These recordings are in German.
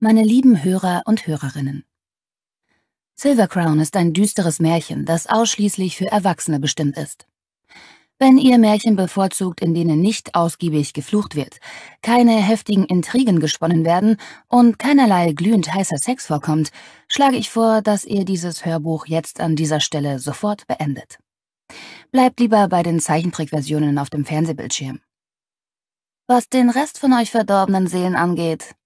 meine lieben Hörer und Hörerinnen. Silver Crown ist ein düsteres Märchen, das ausschließlich für Erwachsene bestimmt ist. Wenn ihr Märchen bevorzugt, in denen nicht ausgiebig geflucht wird, keine heftigen Intrigen gesponnen werden und keinerlei glühend heißer Sex vorkommt, schlage ich vor, dass ihr dieses Hörbuch jetzt an dieser Stelle sofort beendet. Bleibt lieber bei den Zeichentrickversionen auf dem Fernsehbildschirm. Was den Rest von euch verdorbenen Seelen angeht,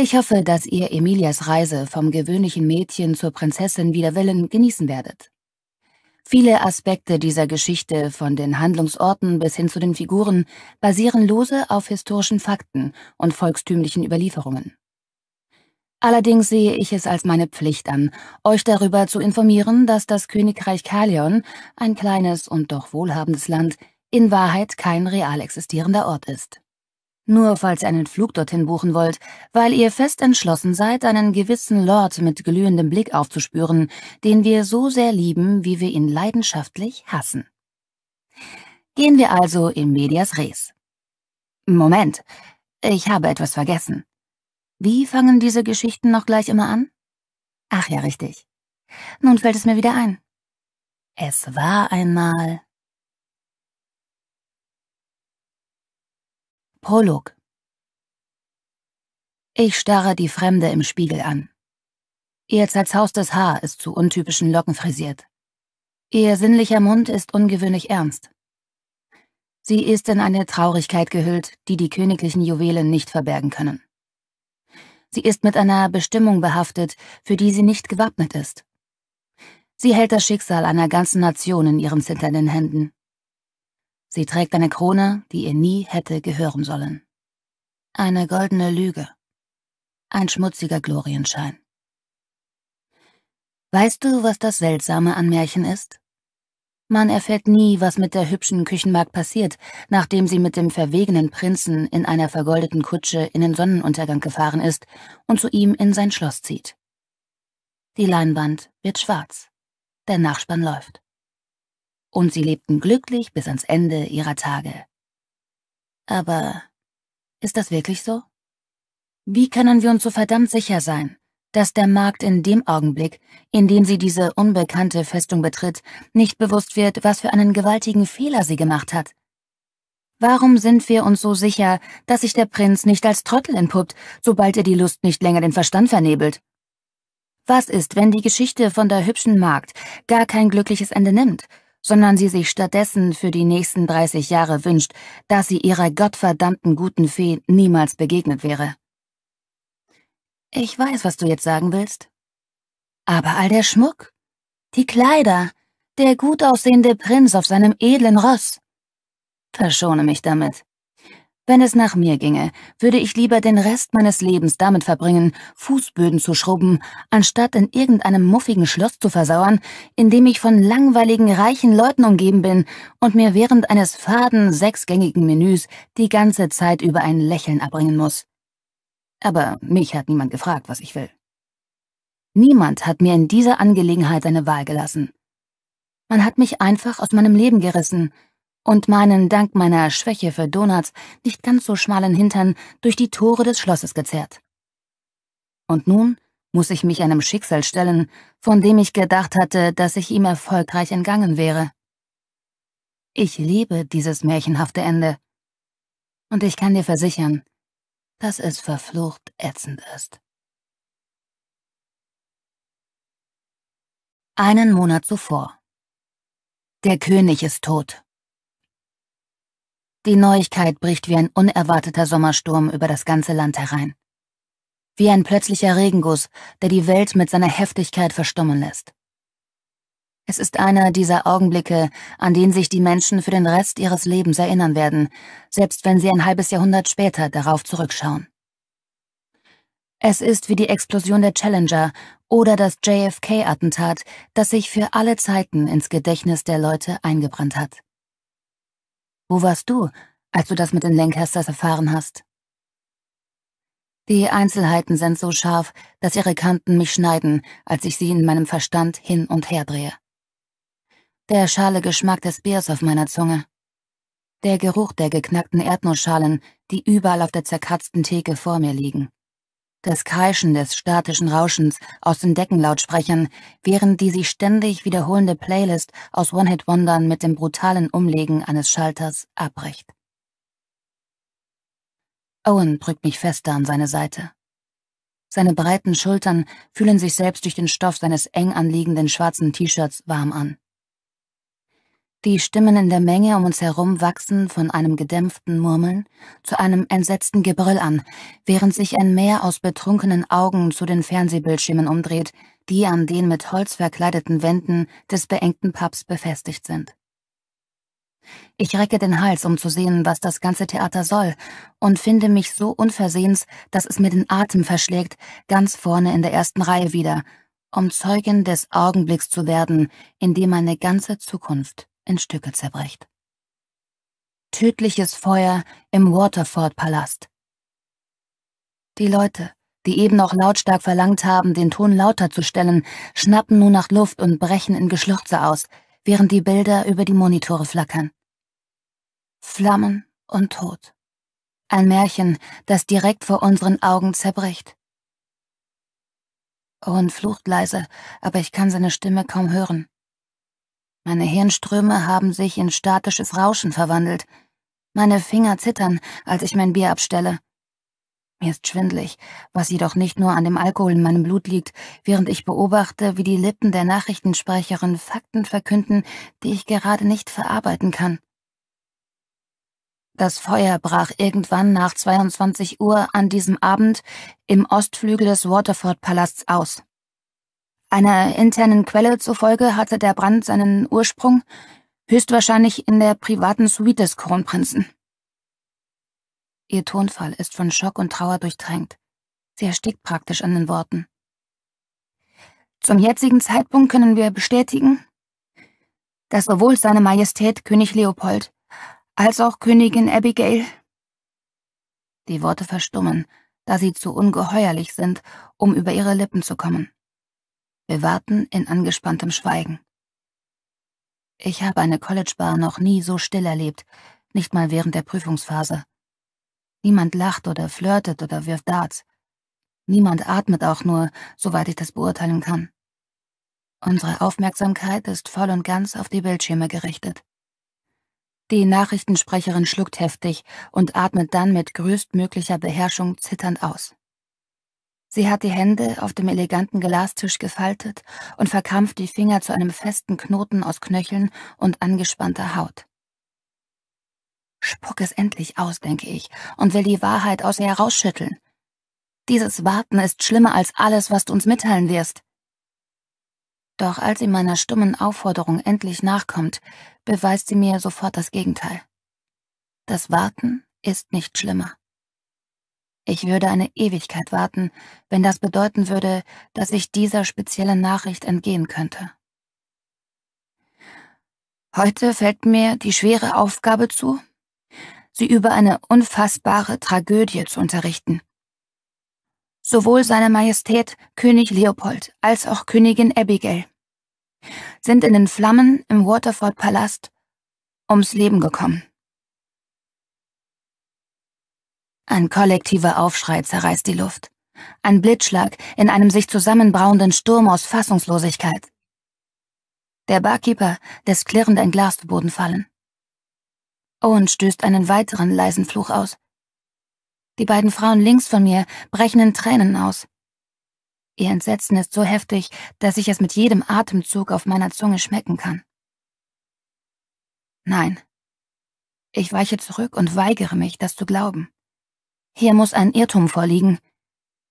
ich hoffe, dass ihr Emilias Reise vom gewöhnlichen Mädchen zur Prinzessin wider Willen genießen werdet. Viele Aspekte dieser Geschichte, von den Handlungsorten bis hin zu den Figuren, basieren lose auf historischen Fakten und volkstümlichen Überlieferungen. Allerdings sehe ich es als meine Pflicht an, euch darüber zu informieren, dass das Königreich Kalion, ein kleines und doch wohlhabendes Land, in Wahrheit kein real existierender Ort ist nur falls ihr einen Flug dorthin buchen wollt, weil ihr fest entschlossen seid, einen gewissen Lord mit glühendem Blick aufzuspüren, den wir so sehr lieben, wie wir ihn leidenschaftlich hassen. Gehen wir also in medias res. Moment, ich habe etwas vergessen. Wie fangen diese Geschichten noch gleich immer an? Ach ja, richtig. Nun fällt es mir wieder ein. Es war einmal. Prolog Ich starre die Fremde im Spiegel an. Ihr zerzaustes Haar ist zu untypischen Locken frisiert. Ihr sinnlicher Mund ist ungewöhnlich ernst. Sie ist in eine Traurigkeit gehüllt, die die königlichen Juwelen nicht verbergen können. Sie ist mit einer Bestimmung behaftet, für die sie nicht gewappnet ist. Sie hält das Schicksal einer ganzen Nation in ihren zitternden Händen. Sie trägt eine Krone, die ihr nie hätte gehören sollen. Eine goldene Lüge. Ein schmutziger Glorienschein. Weißt du, was das Seltsame an Märchen ist? Man erfährt nie, was mit der hübschen Küchenmagd passiert, nachdem sie mit dem verwegenen Prinzen in einer vergoldeten Kutsche in den Sonnenuntergang gefahren ist und zu ihm in sein Schloss zieht. Die Leinwand wird schwarz. Der Nachspann läuft und sie lebten glücklich bis ans Ende ihrer Tage. Aber ist das wirklich so? Wie können wir uns so verdammt sicher sein, dass der Markt in dem Augenblick, in dem sie diese unbekannte Festung betritt, nicht bewusst wird, was für einen gewaltigen Fehler sie gemacht hat? Warum sind wir uns so sicher, dass sich der Prinz nicht als Trottel entpuppt, sobald er die Lust nicht länger den Verstand vernebelt? Was ist, wenn die Geschichte von der hübschen Magd gar kein glückliches Ende nimmt, sondern sie sich stattdessen für die nächsten 30 Jahre wünscht, dass sie ihrer gottverdammten guten Fee niemals begegnet wäre. Ich weiß, was du jetzt sagen willst. Aber all der Schmuck, die Kleider, der gut aussehende Prinz auf seinem edlen Ross. Verschone mich damit. Wenn es nach mir ginge, würde ich lieber den Rest meines Lebens damit verbringen, Fußböden zu schrubben, anstatt in irgendeinem muffigen Schloss zu versauern, in dem ich von langweiligen reichen Leuten umgeben bin und mir während eines faden, sechsgängigen Menüs die ganze Zeit über ein Lächeln abbringen muss. Aber mich hat niemand gefragt, was ich will. Niemand hat mir in dieser Angelegenheit eine Wahl gelassen. Man hat mich einfach aus meinem Leben gerissen — und meinen dank meiner Schwäche für Donuts nicht ganz so schmalen Hintern durch die Tore des Schlosses gezerrt. Und nun muss ich mich einem Schicksal stellen, von dem ich gedacht hatte, dass ich ihm erfolgreich entgangen wäre. Ich liebe dieses märchenhafte Ende. Und ich kann dir versichern, dass es verflucht ätzend ist. Einen Monat zuvor. Der König ist tot. Die Neuigkeit bricht wie ein unerwarteter Sommersturm über das ganze Land herein. Wie ein plötzlicher Regenguss, der die Welt mit seiner Heftigkeit verstummen lässt. Es ist einer dieser Augenblicke, an denen sich die Menschen für den Rest ihres Lebens erinnern werden, selbst wenn sie ein halbes Jahrhundert später darauf zurückschauen. Es ist wie die Explosion der Challenger oder das JFK-Attentat, das sich für alle Zeiten ins Gedächtnis der Leute eingebrannt hat. Wo warst du, als du das mit den Lancasters erfahren hast? Die Einzelheiten sind so scharf, dass ihre Kanten mich schneiden, als ich sie in meinem Verstand hin und her drehe. Der schale Geschmack des Biers auf meiner Zunge. Der Geruch der geknackten Erdnussschalen, die überall auf der zerkratzten Theke vor mir liegen. Das Kreischen des statischen Rauschens aus den Deckenlautsprechern, während die sich ständig wiederholende Playlist aus One-Hit-Wondern mit dem brutalen Umlegen eines Schalters abbricht. Owen drückt mich fester an seine Seite. Seine breiten Schultern fühlen sich selbst durch den Stoff seines eng anliegenden schwarzen T-Shirts warm an. Die Stimmen in der Menge um uns herum wachsen von einem gedämpften Murmeln zu einem entsetzten Gebrüll an, während sich ein Meer aus betrunkenen Augen zu den Fernsehbildschirmen umdreht, die an den mit Holz verkleideten Wänden des beengten Pubs befestigt sind. Ich recke den Hals, um zu sehen, was das ganze Theater soll, und finde mich so unversehens, dass es mir den Atem verschlägt, ganz vorne in der ersten Reihe wieder, um Zeugin des Augenblicks zu werden, in dem meine ganze Zukunft in Stücke zerbricht. Tödliches Feuer im Waterford-Palast. Die Leute, die eben noch lautstark verlangt haben, den Ton lauter zu stellen, schnappen nun nach Luft und brechen in Geschluchze aus, während die Bilder über die Monitore flackern. Flammen und Tod. Ein Märchen, das direkt vor unseren Augen zerbricht. Owen oh, flucht leise, aber ich kann seine Stimme kaum hören. Meine Hirnströme haben sich in statisches Rauschen verwandelt. Meine Finger zittern, als ich mein Bier abstelle. Mir ist schwindlig, was jedoch nicht nur an dem Alkohol in meinem Blut liegt, während ich beobachte, wie die Lippen der Nachrichtensprecherin Fakten verkünden, die ich gerade nicht verarbeiten kann. Das Feuer brach irgendwann nach 22 Uhr an diesem Abend im Ostflügel des Waterford-Palasts aus. Einer internen Quelle zufolge hatte der Brand seinen Ursprung höchstwahrscheinlich in der privaten Suite des Kronprinzen. Ihr Tonfall ist von Schock und Trauer durchtränkt. Sie erstickt praktisch an den Worten. Zum jetzigen Zeitpunkt können wir bestätigen, dass sowohl seine Majestät König Leopold als auch Königin Abigail die Worte verstummen, da sie zu ungeheuerlich sind, um über ihre Lippen zu kommen. Wir warten in angespanntem Schweigen. Ich habe eine College-Bar noch nie so still erlebt, nicht mal während der Prüfungsphase. Niemand lacht oder flirtet oder wirft Darts. Niemand atmet auch nur, soweit ich das beurteilen kann. Unsere Aufmerksamkeit ist voll und ganz auf die Bildschirme gerichtet. Die Nachrichtensprecherin schluckt heftig und atmet dann mit größtmöglicher Beherrschung zitternd aus. Sie hat die Hände auf dem eleganten Glastisch gefaltet und verkrampft die Finger zu einem festen Knoten aus Knöcheln und angespannter Haut. Spuck es endlich aus, denke ich, und will die Wahrheit aus ihr herausschütteln. Dieses Warten ist schlimmer als alles, was du uns mitteilen wirst. Doch als sie meiner stummen Aufforderung endlich nachkommt, beweist sie mir sofort das Gegenteil. Das Warten ist nicht schlimmer. Ich würde eine Ewigkeit warten, wenn das bedeuten würde, dass ich dieser speziellen Nachricht entgehen könnte. Heute fällt mir die schwere Aufgabe zu, Sie über eine unfassbare Tragödie zu unterrichten. Sowohl Seine Majestät König Leopold als auch Königin Abigail sind in den Flammen im Waterford Palast ums Leben gekommen. Ein kollektiver Aufschrei zerreißt die Luft. Ein Blitzschlag in einem sich zusammenbrauenden Sturm aus Fassungslosigkeit. Der Barkeeper lässt klirrend ein Glas zu Boden fallen. Owen stößt einen weiteren leisen Fluch aus. Die beiden Frauen links von mir brechen in Tränen aus. Ihr Entsetzen ist so heftig, dass ich es mit jedem Atemzug auf meiner Zunge schmecken kann. Nein. Ich weiche zurück und weigere mich, das zu glauben. Hier muss ein Irrtum vorliegen.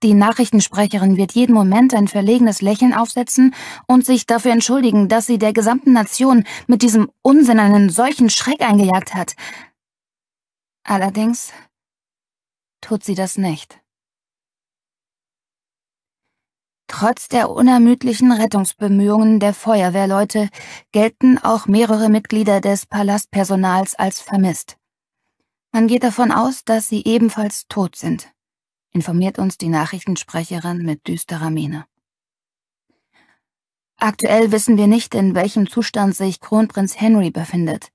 Die Nachrichtensprecherin wird jeden Moment ein verlegenes Lächeln aufsetzen und sich dafür entschuldigen, dass sie der gesamten Nation mit diesem Unsinn einen solchen Schreck eingejagt hat. Allerdings tut sie das nicht. Trotz der unermüdlichen Rettungsbemühungen der Feuerwehrleute gelten auch mehrere Mitglieder des Palastpersonals als vermisst. Man geht davon aus, dass sie ebenfalls tot sind, informiert uns die Nachrichtensprecherin mit düsterer Miene. Aktuell wissen wir nicht, in welchem Zustand sich Kronprinz Henry befindet.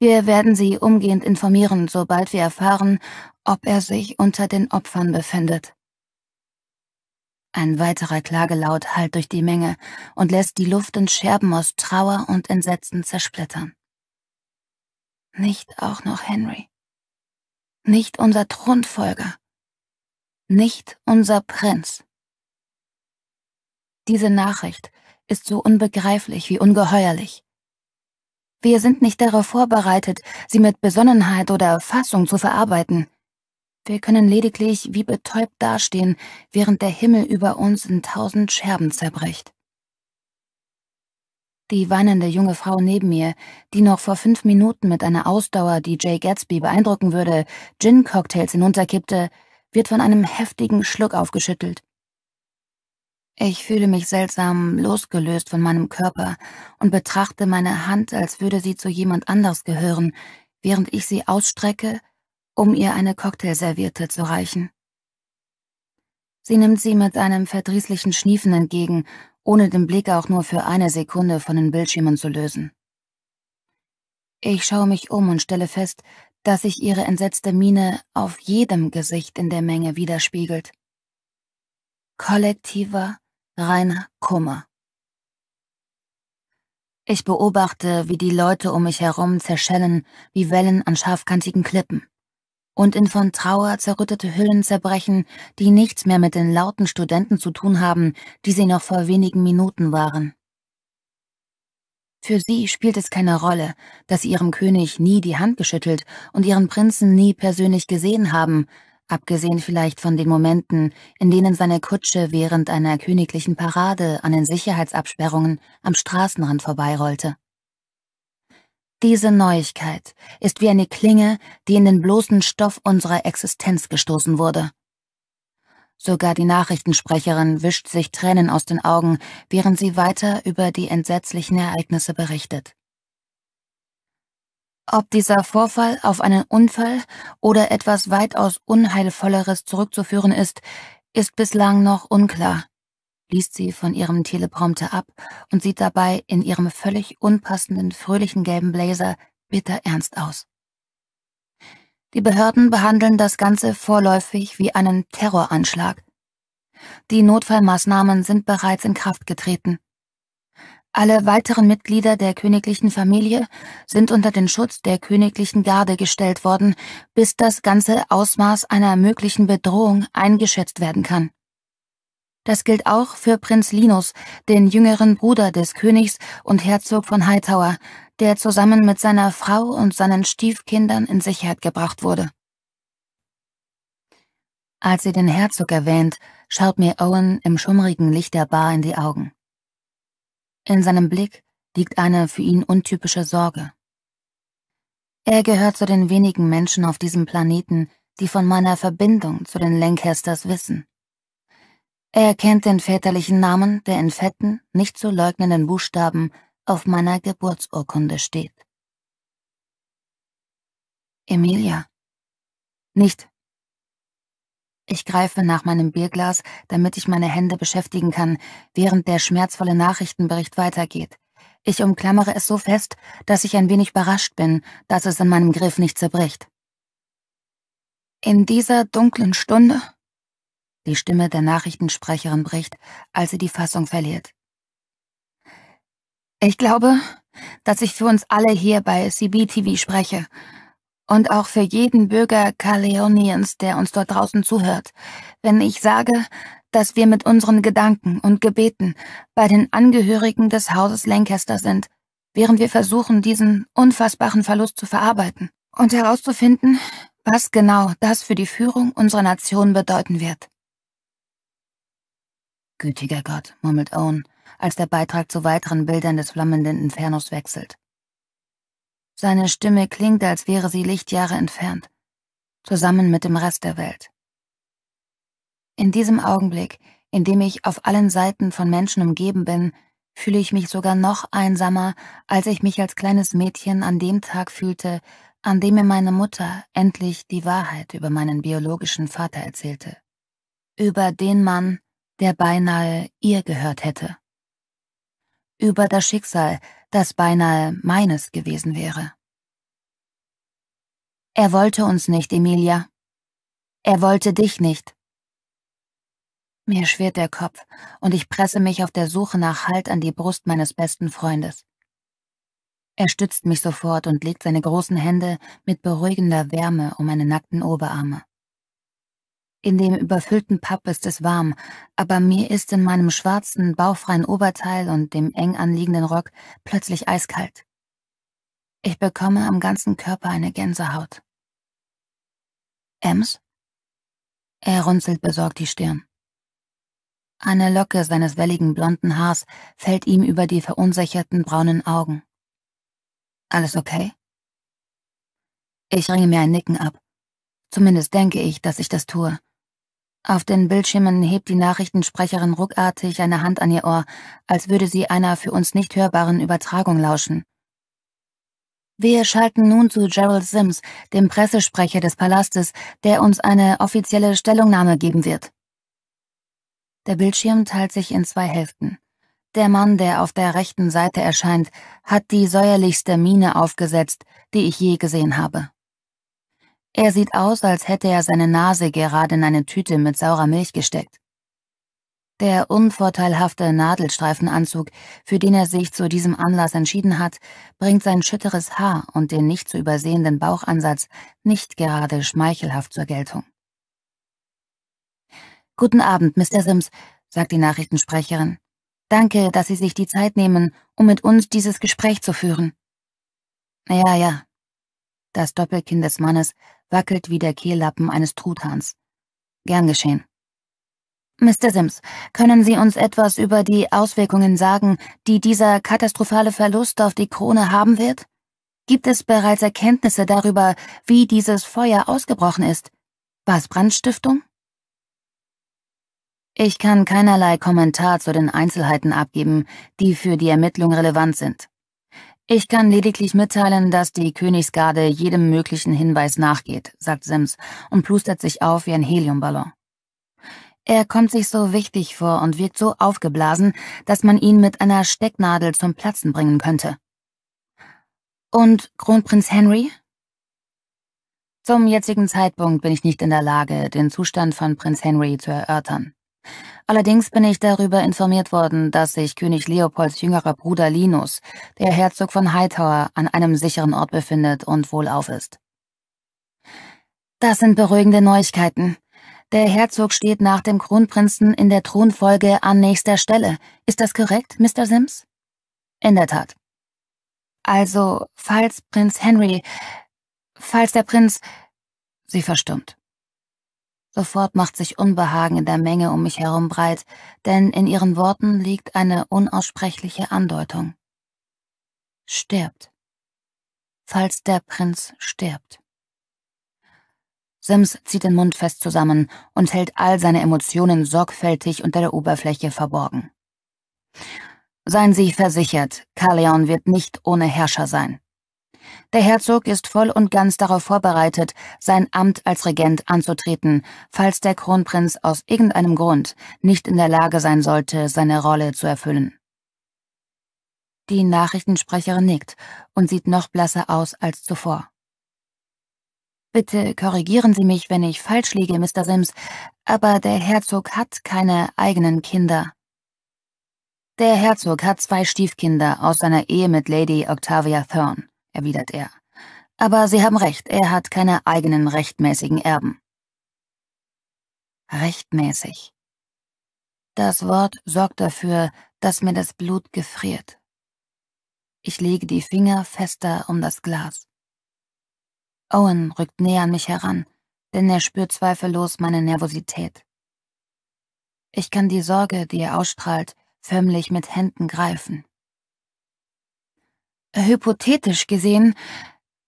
Wir werden Sie umgehend informieren, sobald wir erfahren, ob er sich unter den Opfern befindet. Ein weiterer Klagelaut hallt durch die Menge und lässt die Luft in Scherben aus Trauer und Entsetzen zersplittern. Nicht auch noch Henry. Nicht unser Thronfolger. Nicht unser Prinz. Diese Nachricht ist so unbegreiflich wie ungeheuerlich. Wir sind nicht darauf vorbereitet, sie mit Besonnenheit oder Fassung zu verarbeiten. Wir können lediglich wie betäubt dastehen, während der Himmel über uns in tausend Scherben zerbricht. Die weinende junge Frau neben mir, die noch vor fünf Minuten mit einer Ausdauer, die Jay Gatsby beeindrucken würde, Gin-Cocktails hinunterkippte, wird von einem heftigen Schluck aufgeschüttelt. Ich fühle mich seltsam losgelöst von meinem Körper und betrachte meine Hand, als würde sie zu jemand anders gehören, während ich sie ausstrecke, um ihr eine Cocktailserviette zu reichen. Sie nimmt sie mit einem verdrießlichen Schniefen entgegen ohne den Blick auch nur für eine Sekunde von den Bildschirmen zu lösen. Ich schaue mich um und stelle fest, dass sich ihre entsetzte Miene auf jedem Gesicht in der Menge widerspiegelt. Kollektiver, reiner Kummer. Ich beobachte, wie die Leute um mich herum zerschellen wie Wellen an scharfkantigen Klippen und in von Trauer zerrüttete Hüllen zerbrechen, die nichts mehr mit den lauten Studenten zu tun haben, die sie noch vor wenigen Minuten waren. Für sie spielt es keine Rolle, dass sie ihrem König nie die Hand geschüttelt und ihren Prinzen nie persönlich gesehen haben, abgesehen vielleicht von den Momenten, in denen seine Kutsche während einer königlichen Parade an den Sicherheitsabsperrungen am Straßenrand vorbeirollte. Diese Neuigkeit ist wie eine Klinge, die in den bloßen Stoff unserer Existenz gestoßen wurde. Sogar die Nachrichtensprecherin wischt sich Tränen aus den Augen, während sie weiter über die entsetzlichen Ereignisse berichtet. Ob dieser Vorfall auf einen Unfall oder etwas weitaus Unheilvolleres zurückzuführen ist, ist bislang noch unklar liest sie von ihrem Teleprompter ab und sieht dabei in ihrem völlig unpassenden, fröhlichen gelben Blazer bitter ernst aus. Die Behörden behandeln das Ganze vorläufig wie einen Terroranschlag. Die Notfallmaßnahmen sind bereits in Kraft getreten. Alle weiteren Mitglieder der königlichen Familie sind unter den Schutz der königlichen Garde gestellt worden, bis das ganze Ausmaß einer möglichen Bedrohung eingeschätzt werden kann. Das gilt auch für Prinz Linus, den jüngeren Bruder des Königs und Herzog von Hightower, der zusammen mit seiner Frau und seinen Stiefkindern in Sicherheit gebracht wurde. Als sie den Herzog erwähnt, schaut mir Owen im schummrigen Licht der Bar in die Augen. In seinem Blick liegt eine für ihn untypische Sorge. Er gehört zu den wenigen Menschen auf diesem Planeten, die von meiner Verbindung zu den Lancasters wissen. Er kennt den väterlichen Namen, der in fetten, nicht zu leugnenden Buchstaben auf meiner Geburtsurkunde steht. Emilia. Nicht. Ich greife nach meinem Bierglas, damit ich meine Hände beschäftigen kann, während der schmerzvolle Nachrichtenbericht weitergeht. Ich umklammere es so fest, dass ich ein wenig überrascht bin, dass es in meinem Griff nicht zerbricht. In dieser dunklen Stunde die Stimme der Nachrichtensprecherin bricht, als sie die Fassung verliert. Ich glaube, dass ich für uns alle hier bei CBTV spreche und auch für jeden Bürger Kaleoniens, der uns dort draußen zuhört, wenn ich sage, dass wir mit unseren Gedanken und Gebeten bei den Angehörigen des Hauses Lancaster sind, während wir versuchen, diesen unfassbaren Verlust zu verarbeiten und herauszufinden, was genau das für die Führung unserer Nation bedeuten wird. Gütiger Gott, murmelt Owen, als der Beitrag zu weiteren Bildern des flammenden Infernos wechselt. Seine Stimme klingt, als wäre sie Lichtjahre entfernt, zusammen mit dem Rest der Welt. In diesem Augenblick, in dem ich auf allen Seiten von Menschen umgeben bin, fühle ich mich sogar noch einsamer, als ich mich als kleines Mädchen an dem Tag fühlte, an dem mir meine Mutter endlich die Wahrheit über meinen biologischen Vater erzählte. Über den Mann, der beinahe ihr gehört hätte. Über das Schicksal, das beinahe meines gewesen wäre. Er wollte uns nicht, Emilia. Er wollte dich nicht. Mir schwirrt der Kopf und ich presse mich auf der Suche nach Halt an die Brust meines besten Freundes. Er stützt mich sofort und legt seine großen Hände mit beruhigender Wärme um meine nackten Oberarme. In dem überfüllten Pub ist es warm, aber mir ist in meinem schwarzen, bauchfreien Oberteil und dem eng anliegenden Rock plötzlich eiskalt. Ich bekomme am ganzen Körper eine Gänsehaut. Ems? Er runzelt besorgt die Stirn. Eine Locke seines welligen blonden Haars fällt ihm über die verunsicherten braunen Augen. Alles okay? Ich ringe mir ein Nicken ab. Zumindest denke ich, dass ich das tue. Auf den Bildschirmen hebt die Nachrichtensprecherin ruckartig eine Hand an ihr Ohr, als würde sie einer für uns nicht hörbaren Übertragung lauschen. Wir schalten nun zu Gerald Sims, dem Pressesprecher des Palastes, der uns eine offizielle Stellungnahme geben wird. Der Bildschirm teilt sich in zwei Hälften. Der Mann, der auf der rechten Seite erscheint, hat die säuerlichste Miene aufgesetzt, die ich je gesehen habe. Er sieht aus, als hätte er seine Nase gerade in eine Tüte mit saurer Milch gesteckt. Der unvorteilhafte Nadelstreifenanzug, für den er sich zu diesem Anlass entschieden hat, bringt sein schütteres Haar und den nicht zu übersehenden Bauchansatz nicht gerade schmeichelhaft zur Geltung. Guten Abend, Mr. Sims, sagt die Nachrichtensprecherin. Danke, dass Sie sich die Zeit nehmen, um mit uns dieses Gespräch zu führen. Ja, ja, das Doppelkinn des Mannes wackelt wie der Kehllappen eines Truthahns. Gern geschehen. Mr. Sims, können Sie uns etwas über die Auswirkungen sagen, die dieser katastrophale Verlust auf die Krone haben wird? Gibt es bereits Erkenntnisse darüber, wie dieses Feuer ausgebrochen ist? War es Brandstiftung? Ich kann keinerlei Kommentar zu den Einzelheiten abgeben, die für die Ermittlung relevant sind. Ich kann lediglich mitteilen, dass die Königsgarde jedem möglichen Hinweis nachgeht, sagt Sims und plustert sich auf wie ein Heliumballon. Er kommt sich so wichtig vor und wirkt so aufgeblasen, dass man ihn mit einer Stecknadel zum Platzen bringen könnte. Und Kronprinz Henry? Zum jetzigen Zeitpunkt bin ich nicht in der Lage, den Zustand von Prinz Henry zu erörtern. Allerdings bin ich darüber informiert worden, dass sich König Leopolds jüngerer Bruder Linus, der Herzog von Hightower, an einem sicheren Ort befindet und wohlauf ist. Das sind beruhigende Neuigkeiten. Der Herzog steht nach dem Kronprinzen in der Thronfolge an nächster Stelle. Ist das korrekt, Mr. Sims? In der Tat. Also, falls Prinz Henry, falls der Prinz... Sie verstummt. Sofort macht sich Unbehagen in der Menge um mich herum breit, denn in ihren Worten liegt eine unaussprechliche Andeutung. Stirbt. Falls der Prinz stirbt. Sims zieht den Mund fest zusammen und hält all seine Emotionen sorgfältig unter der Oberfläche verborgen. Seien Sie versichert, Kaleon wird nicht ohne Herrscher sein. Der Herzog ist voll und ganz darauf vorbereitet, sein Amt als Regent anzutreten, falls der Kronprinz aus irgendeinem Grund nicht in der Lage sein sollte, seine Rolle zu erfüllen. Die Nachrichtensprecherin nickt und sieht noch blasser aus als zuvor. Bitte korrigieren Sie mich, wenn ich falsch liege, Mr. Sims, aber der Herzog hat keine eigenen Kinder. Der Herzog hat zwei Stiefkinder aus seiner Ehe mit Lady Octavia Thorne erwidert er. Aber Sie haben recht, er hat keine eigenen rechtmäßigen Erben. Rechtmäßig. Das Wort sorgt dafür, dass mir das Blut gefriert. Ich lege die Finger fester um das Glas. Owen rückt näher an mich heran, denn er spürt zweifellos meine Nervosität. Ich kann die Sorge, die er ausstrahlt, förmlich mit Händen greifen. Hypothetisch gesehen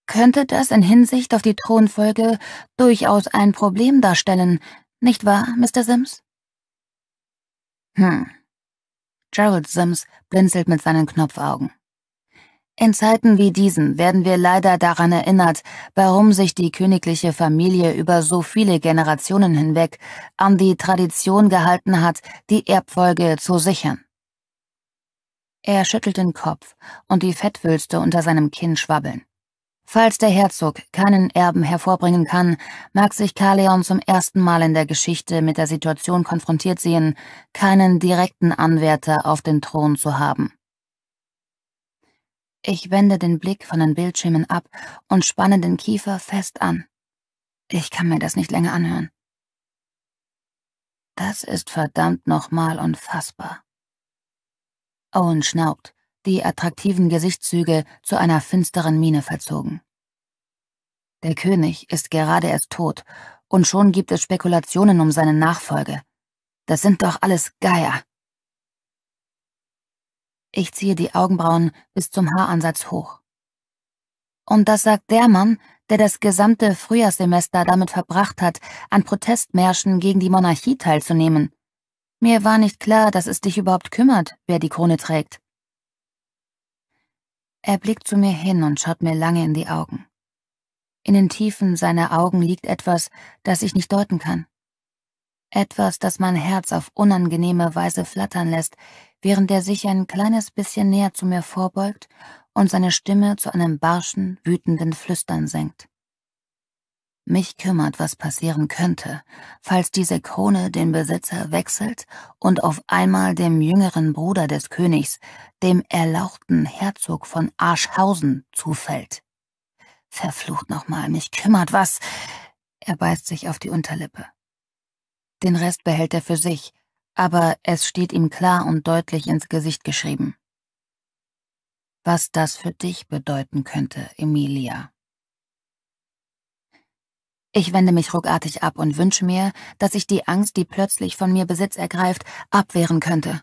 könnte das in Hinsicht auf die Thronfolge durchaus ein Problem darstellen, nicht wahr, Mr. Sims? Hm. Gerald Sims blinzelt mit seinen Knopfaugen. In Zeiten wie diesen werden wir leider daran erinnert, warum sich die königliche Familie über so viele Generationen hinweg an die Tradition gehalten hat, die Erbfolge zu sichern. Er schüttelt den Kopf und die Fettwülste unter seinem Kinn schwabbeln. Falls der Herzog keinen Erben hervorbringen kann, mag sich Kaleon zum ersten Mal in der Geschichte mit der Situation konfrontiert sehen, keinen direkten Anwärter auf den Thron zu haben. Ich wende den Blick von den Bildschirmen ab und spanne den Kiefer fest an. Ich kann mir das nicht länger anhören. Das ist verdammt nochmal unfassbar. Owen schnaubt, die attraktiven Gesichtszüge zu einer finsteren Miene verzogen. Der König ist gerade erst tot, und schon gibt es Spekulationen um seine Nachfolge. Das sind doch alles Geier. Ich ziehe die Augenbrauen bis zum Haaransatz hoch. Und das sagt der Mann, der das gesamte Frühjahrssemester damit verbracht hat, an Protestmärschen gegen die Monarchie teilzunehmen mir war nicht klar, dass es dich überhaupt kümmert, wer die Krone trägt. Er blickt zu mir hin und schaut mir lange in die Augen. In den Tiefen seiner Augen liegt etwas, das ich nicht deuten kann. Etwas, das mein Herz auf unangenehme Weise flattern lässt, während er sich ein kleines bisschen näher zu mir vorbeugt und seine Stimme zu einem barschen, wütenden Flüstern senkt. Mich kümmert, was passieren könnte, falls diese Krone den Besitzer wechselt und auf einmal dem jüngeren Bruder des Königs, dem erlauchten Herzog von Arschhausen, zufällt. Verflucht nochmal, mich kümmert was. Er beißt sich auf die Unterlippe. Den Rest behält er für sich, aber es steht ihm klar und deutlich ins Gesicht geschrieben. Was das für dich bedeuten könnte, Emilia. Ich wende mich ruckartig ab und wünsche mir, dass ich die Angst, die plötzlich von mir Besitz ergreift, abwehren könnte.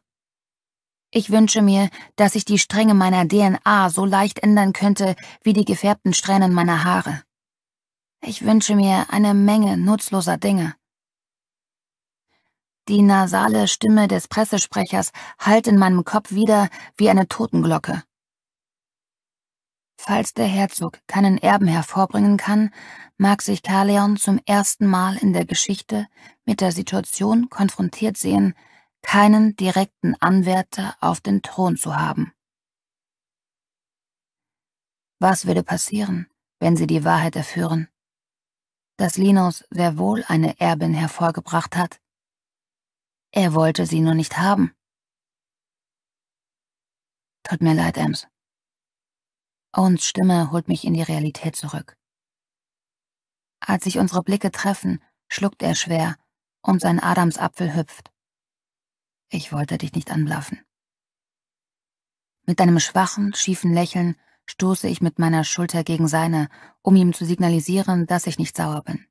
Ich wünsche mir, dass ich die Stränge meiner DNA so leicht ändern könnte wie die gefärbten Strähnen meiner Haare. Ich wünsche mir eine Menge nutzloser Dinge. Die nasale Stimme des Pressesprechers hallt in meinem Kopf wieder wie eine Totenglocke. Falls der Herzog keinen Erben hervorbringen kann, mag sich Kaleon zum ersten Mal in der Geschichte mit der Situation konfrontiert sehen, keinen direkten Anwärter auf den Thron zu haben. Was würde passieren, wenn sie die Wahrheit erführen? Dass Linus sehr wohl eine Erbin hervorgebracht hat. Er wollte sie nur nicht haben. Tut mir leid, Ems. Owens Stimme holt mich in die Realität zurück. Als sich unsere Blicke treffen, schluckt er schwer und sein Adamsapfel hüpft. Ich wollte dich nicht anblaffen. Mit einem schwachen, schiefen Lächeln stoße ich mit meiner Schulter gegen seine, um ihm zu signalisieren, dass ich nicht sauer bin.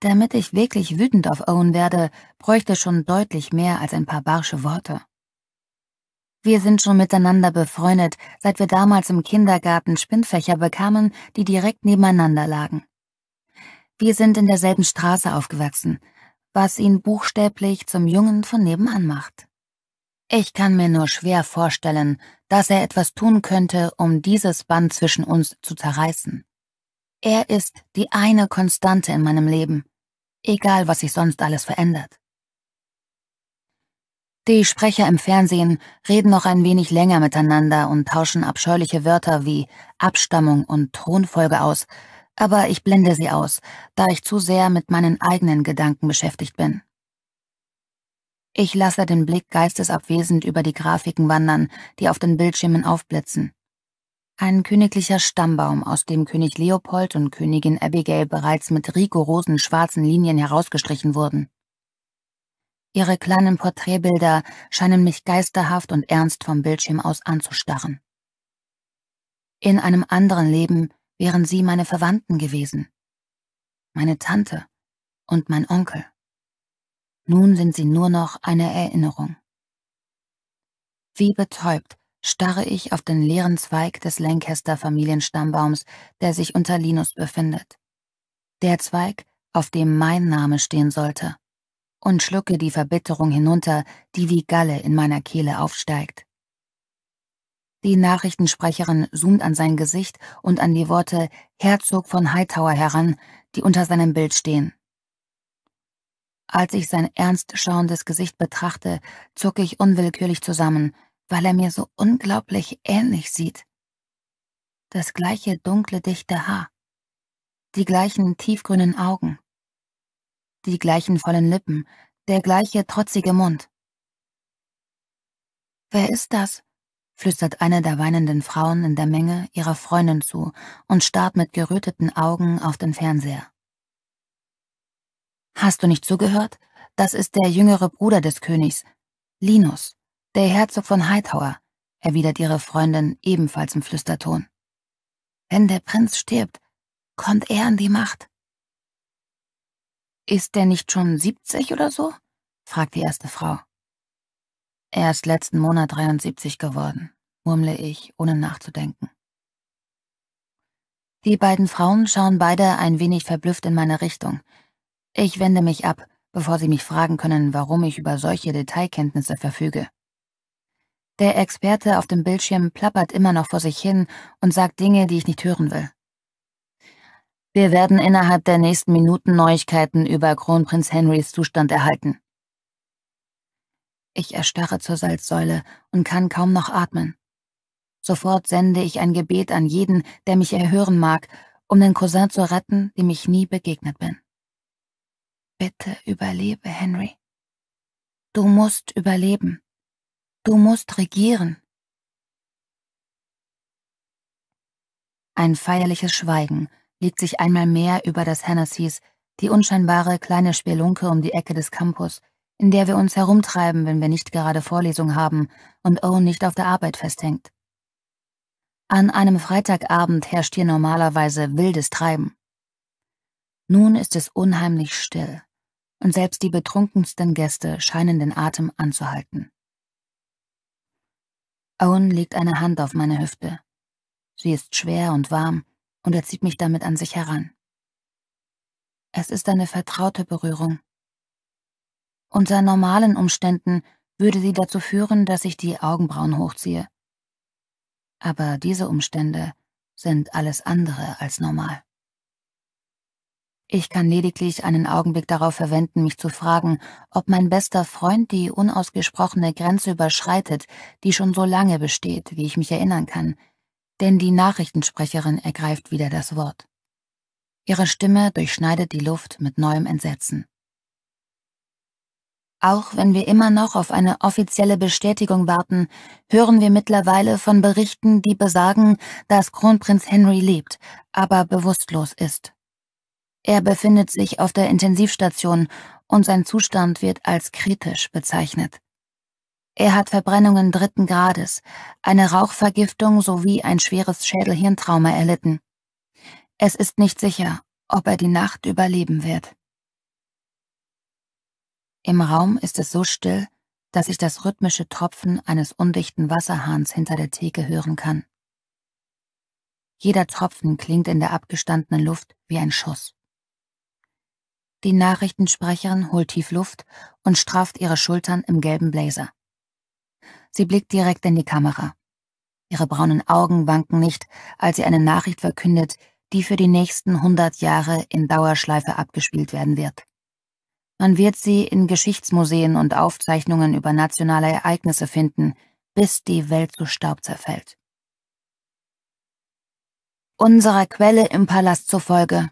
Damit ich wirklich wütend auf Owen werde, bräuchte schon deutlich mehr als ein paar barsche Worte. Wir sind schon miteinander befreundet, seit wir damals im Kindergarten Spinnfächer bekamen, die direkt nebeneinander lagen. Wir sind in derselben Straße aufgewachsen, was ihn buchstäblich zum Jungen von nebenan macht. Ich kann mir nur schwer vorstellen, dass er etwas tun könnte, um dieses Band zwischen uns zu zerreißen. Er ist die eine Konstante in meinem Leben, egal was sich sonst alles verändert. Die Sprecher im Fernsehen reden noch ein wenig länger miteinander und tauschen abscheuliche Wörter wie Abstammung und Thronfolge aus, aber ich blende sie aus, da ich zu sehr mit meinen eigenen Gedanken beschäftigt bin. Ich lasse den Blick geistesabwesend über die Grafiken wandern, die auf den Bildschirmen aufblitzen. Ein königlicher Stammbaum, aus dem König Leopold und Königin Abigail bereits mit rigorosen schwarzen Linien herausgestrichen wurden. Ihre kleinen Porträtbilder scheinen mich geisterhaft und ernst vom Bildschirm aus anzustarren. In einem anderen Leben wären sie meine Verwandten gewesen, meine Tante und mein Onkel. Nun sind sie nur noch eine Erinnerung. Wie betäubt starre ich auf den leeren Zweig des Lancaster Familienstammbaums, der sich unter Linus befindet. Der Zweig, auf dem mein Name stehen sollte. Und schlucke die Verbitterung hinunter, die wie Galle in meiner Kehle aufsteigt. Die Nachrichtensprecherin zoomt an sein Gesicht und an die Worte Herzog von Hightower heran, die unter seinem Bild stehen. Als ich sein ernst schauendes Gesicht betrachte, zucke ich unwillkürlich zusammen, weil er mir so unglaublich ähnlich sieht. Das gleiche dunkle, dichte Haar, die gleichen tiefgrünen Augen, die gleichen vollen Lippen, der gleiche trotzige Mund. Wer ist das? flüstert eine der weinenden Frauen in der Menge ihrer Freundin zu und starrt mit geröteten Augen auf den Fernseher. Hast du nicht zugehört? Das ist der jüngere Bruder des Königs, Linus, der Herzog von Hightower, erwidert ihre Freundin ebenfalls im Flüsterton. Wenn der Prinz stirbt, kommt er an die Macht. Ist der nicht schon siebzig oder so? fragt die erste Frau. Er ist letzten Monat 73 geworden, murmle ich, ohne nachzudenken. Die beiden Frauen schauen beide ein wenig verblüfft in meine Richtung. Ich wende mich ab, bevor sie mich fragen können, warum ich über solche Detailkenntnisse verfüge. Der Experte auf dem Bildschirm plappert immer noch vor sich hin und sagt Dinge, die ich nicht hören will. Wir werden innerhalb der nächsten Minuten Neuigkeiten über Kronprinz Henrys Zustand erhalten. Ich erstarre zur Salzsäule und kann kaum noch atmen. Sofort sende ich ein Gebet an jeden, der mich erhören mag, um den Cousin zu retten, dem ich nie begegnet bin. Bitte überlebe, Henry. Du musst überleben. Du musst regieren. Ein feierliches Schweigen legt sich einmal mehr über das Hennessys, die unscheinbare kleine Spelunke um die Ecke des Campus, in der wir uns herumtreiben, wenn wir nicht gerade Vorlesung haben und Owen nicht auf der Arbeit festhängt. An einem Freitagabend herrscht hier normalerweise wildes Treiben. Nun ist es unheimlich still, und selbst die betrunkensten Gäste scheinen den Atem anzuhalten. Owen legt eine Hand auf meine Hüfte. Sie ist schwer und warm, und er zieht mich damit an sich heran. Es ist eine vertraute Berührung, unter normalen Umständen würde sie dazu führen, dass ich die Augenbrauen hochziehe. Aber diese Umstände sind alles andere als normal. Ich kann lediglich einen Augenblick darauf verwenden, mich zu fragen, ob mein bester Freund die unausgesprochene Grenze überschreitet, die schon so lange besteht, wie ich mich erinnern kann, denn die Nachrichtensprecherin ergreift wieder das Wort. Ihre Stimme durchschneidet die Luft mit neuem Entsetzen. Auch wenn wir immer noch auf eine offizielle Bestätigung warten, hören wir mittlerweile von Berichten, die besagen, dass Kronprinz Henry lebt, aber bewusstlos ist. Er befindet sich auf der Intensivstation und sein Zustand wird als kritisch bezeichnet. Er hat Verbrennungen dritten Grades, eine Rauchvergiftung sowie ein schweres Schädelhirntrauma erlitten. Es ist nicht sicher, ob er die Nacht überleben wird. Im Raum ist es so still, dass ich das rhythmische Tropfen eines undichten Wasserhahns hinter der Theke hören kann. Jeder Tropfen klingt in der abgestandenen Luft wie ein Schuss. Die Nachrichtensprecherin holt tief Luft und strafft ihre Schultern im gelben Blazer. Sie blickt direkt in die Kamera. Ihre braunen Augen wanken nicht, als sie eine Nachricht verkündet, die für die nächsten hundert Jahre in Dauerschleife abgespielt werden wird. Man wird sie in Geschichtsmuseen und Aufzeichnungen über nationale Ereignisse finden, bis die Welt zu Staub zerfällt. Unserer Quelle im Palast zufolge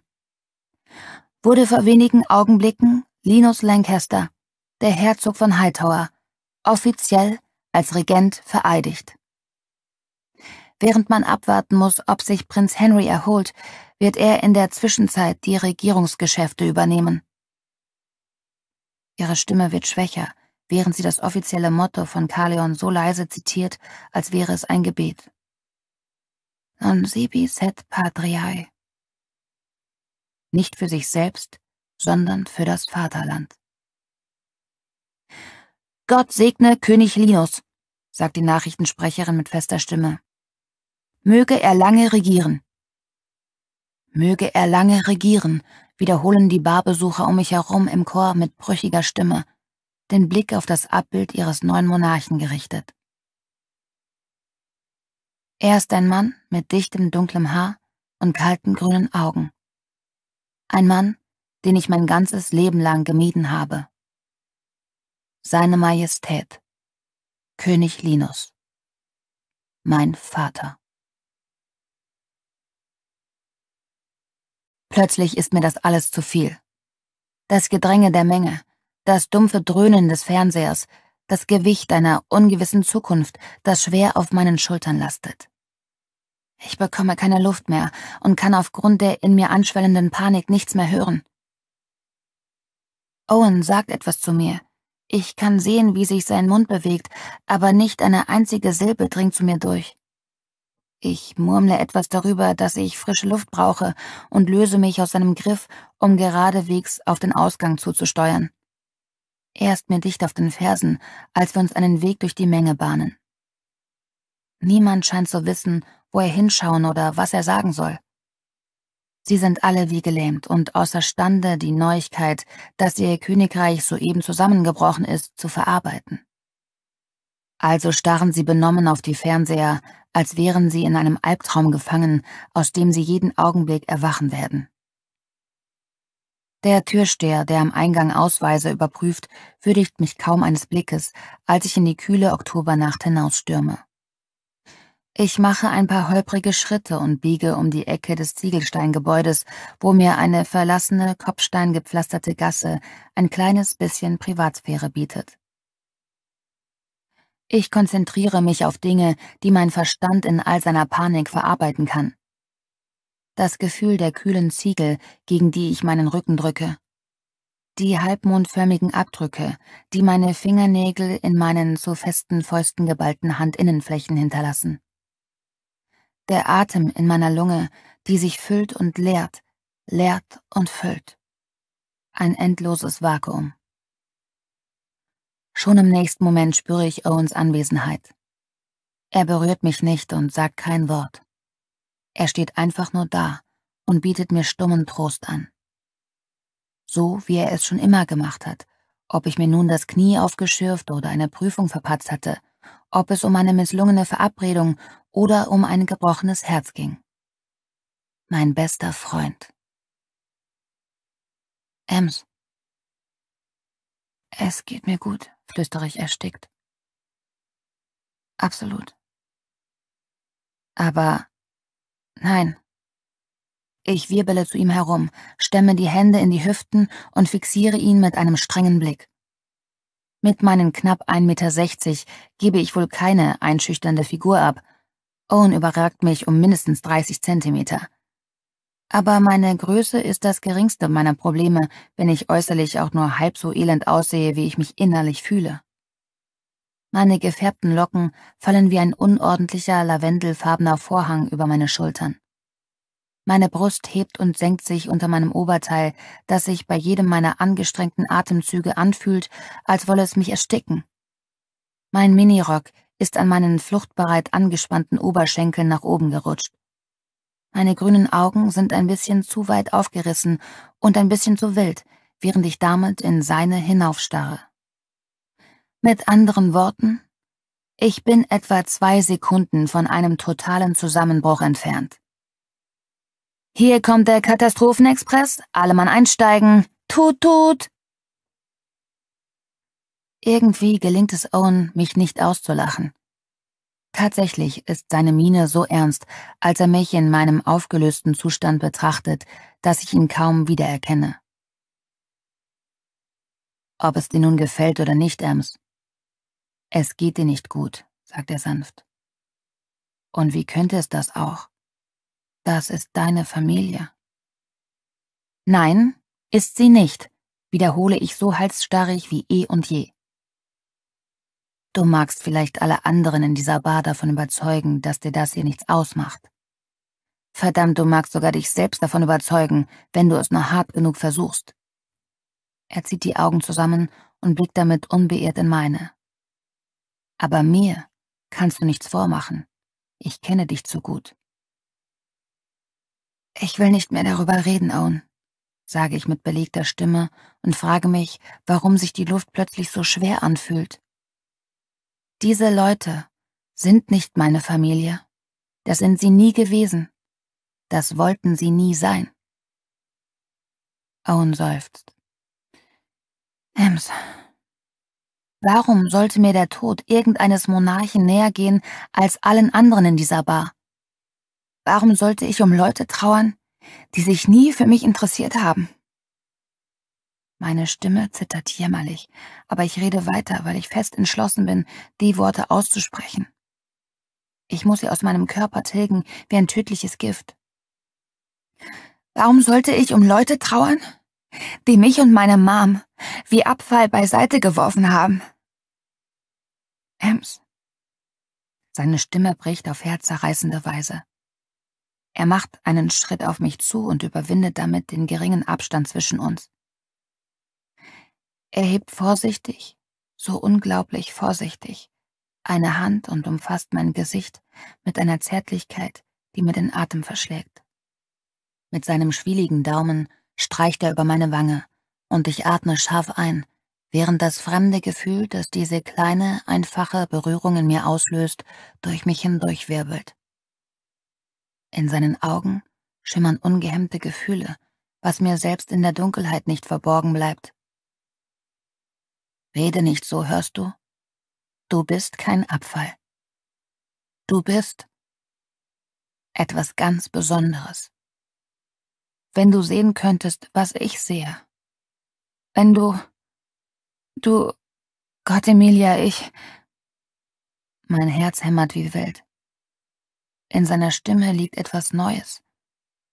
wurde vor wenigen Augenblicken Linus Lancaster, der Herzog von Hightower, offiziell als Regent vereidigt. Während man abwarten muss, ob sich Prinz Henry erholt, wird er in der Zwischenzeit die Regierungsgeschäfte übernehmen. Ihre Stimme wird schwächer, während sie das offizielle Motto von Kaleon so leise zitiert, als wäre es ein Gebet. Non sibis set patriae. Nicht für sich selbst, sondern für das Vaterland. Gott segne König Linus, sagt die Nachrichtensprecherin mit fester Stimme. Möge er lange regieren. Möge er lange regieren, wiederholen die Barbesucher um mich herum im Chor mit brüchiger Stimme, den Blick auf das Abbild ihres neuen Monarchen gerichtet. Er ist ein Mann mit dichtem dunklem Haar und kalten grünen Augen. Ein Mann, den ich mein ganzes Leben lang gemieden habe. Seine Majestät, König Linus, mein Vater. Plötzlich ist mir das alles zu viel. Das Gedränge der Menge, das dumpfe Dröhnen des Fernsehers, das Gewicht einer ungewissen Zukunft, das schwer auf meinen Schultern lastet. Ich bekomme keine Luft mehr und kann aufgrund der in mir anschwellenden Panik nichts mehr hören. Owen sagt etwas zu mir. Ich kann sehen, wie sich sein Mund bewegt, aber nicht eine einzige Silbe dringt zu mir durch. Ich murmle etwas darüber, dass ich frische Luft brauche und löse mich aus seinem Griff, um geradewegs auf den Ausgang zuzusteuern. Er ist mir dicht auf den Fersen, als wir uns einen Weg durch die Menge bahnen. Niemand scheint zu wissen, wo er hinschauen oder was er sagen soll. Sie sind alle wie gelähmt und außerstande, die Neuigkeit, dass ihr Königreich soeben zusammengebrochen ist, zu verarbeiten. Also starren sie benommen auf die Fernseher, als wären sie in einem Albtraum gefangen, aus dem sie jeden Augenblick erwachen werden. Der Türsteher, der am Eingang Ausweise überprüft, würdigt mich kaum eines Blickes, als ich in die kühle Oktobernacht hinausstürme. Ich mache ein paar holprige Schritte und biege um die Ecke des Ziegelsteingebäudes, wo mir eine verlassene, kopfsteingepflasterte Gasse ein kleines bisschen Privatsphäre bietet. Ich konzentriere mich auf Dinge, die mein Verstand in all seiner Panik verarbeiten kann. Das Gefühl der kühlen Ziegel, gegen die ich meinen Rücken drücke. Die halbmondförmigen Abdrücke, die meine Fingernägel in meinen zu festen Fäusten geballten Handinnenflächen hinterlassen. Der Atem in meiner Lunge, die sich füllt und leert, leert und füllt. Ein endloses Vakuum. Schon im nächsten Moment spüre ich Owens Anwesenheit. Er berührt mich nicht und sagt kein Wort. Er steht einfach nur da und bietet mir stummen Trost an. So wie er es schon immer gemacht hat, ob ich mir nun das Knie aufgeschürft oder eine Prüfung verpatzt hatte, ob es um eine misslungene Verabredung oder um ein gebrochenes Herz ging. Mein bester Freund. Ems. Es geht mir gut flüstere ich erstickt. Absolut. Aber nein. Ich wirbele zu ihm herum, stemme die Hände in die Hüften und fixiere ihn mit einem strengen Blick. Mit meinen knapp 1,60 Meter gebe ich wohl keine einschüchternde Figur ab. Owen überragt mich um mindestens 30 Zentimeter. Aber meine Größe ist das geringste meiner Probleme, wenn ich äußerlich auch nur halb so elend aussehe, wie ich mich innerlich fühle. Meine gefärbten Locken fallen wie ein unordentlicher lavendelfarbener Vorhang über meine Schultern. Meine Brust hebt und senkt sich unter meinem Oberteil, das sich bei jedem meiner angestrengten Atemzüge anfühlt, als wolle es mich ersticken. Mein Minirock ist an meinen fluchtbereit angespannten Oberschenkeln nach oben gerutscht. Meine grünen Augen sind ein bisschen zu weit aufgerissen und ein bisschen zu wild, während ich damit in seine hinaufstarre. Mit anderen Worten, ich bin etwa zwei Sekunden von einem totalen Zusammenbruch entfernt. Hier kommt der Katastrophenexpress, alle Mann einsteigen, tut, tut! Irgendwie gelingt es Owen, mich nicht auszulachen. Tatsächlich ist seine Miene so ernst, als er mich in meinem aufgelösten Zustand betrachtet, dass ich ihn kaum wiedererkenne. Ob es dir nun gefällt oder nicht, Ems. Es geht dir nicht gut, sagt er sanft. Und wie könnte es das auch? Das ist deine Familie. Nein, ist sie nicht, wiederhole ich so halsstarrig wie eh und je. Du magst vielleicht alle anderen in dieser Bar davon überzeugen, dass dir das hier nichts ausmacht. Verdammt, du magst sogar dich selbst davon überzeugen, wenn du es nur hart genug versuchst. Er zieht die Augen zusammen und blickt damit unbeirrt in meine. Aber mir kannst du nichts vormachen. Ich kenne dich zu gut. Ich will nicht mehr darüber reden, Owen, sage ich mit belegter Stimme und frage mich, warum sich die Luft plötzlich so schwer anfühlt. Diese Leute sind nicht meine Familie. Das sind sie nie gewesen. Das wollten sie nie sein. Owen seufzt. Ems, warum sollte mir der Tod irgendeines Monarchen näher gehen als allen anderen in dieser Bar? Warum sollte ich um Leute trauern, die sich nie für mich interessiert haben? Meine Stimme zittert jämmerlich, aber ich rede weiter, weil ich fest entschlossen bin, die Worte auszusprechen. Ich muss sie aus meinem Körper tilgen wie ein tödliches Gift. Warum sollte ich um Leute trauern, die mich und meine Mom wie Abfall beiseite geworfen haben? Ems. Seine Stimme bricht auf herzerreißende Weise. Er macht einen Schritt auf mich zu und überwindet damit den geringen Abstand zwischen uns. Er hebt vorsichtig, so unglaublich vorsichtig, eine Hand und umfasst mein Gesicht mit einer Zärtlichkeit, die mir den Atem verschlägt. Mit seinem schwieligen Daumen streicht er über meine Wange, und ich atme scharf ein, während das fremde Gefühl, das diese kleine, einfache Berührung in mir auslöst, durch mich hindurchwirbelt. In seinen Augen schimmern ungehemmte Gefühle, was mir selbst in der Dunkelheit nicht verborgen bleibt. Rede nicht so, hörst du? Du bist kein Abfall. Du bist etwas ganz Besonderes. Wenn du sehen könntest, was ich sehe. Wenn du... Du... Gott, Emilia, ich... Mein Herz hämmert wie wild. In seiner Stimme liegt etwas Neues.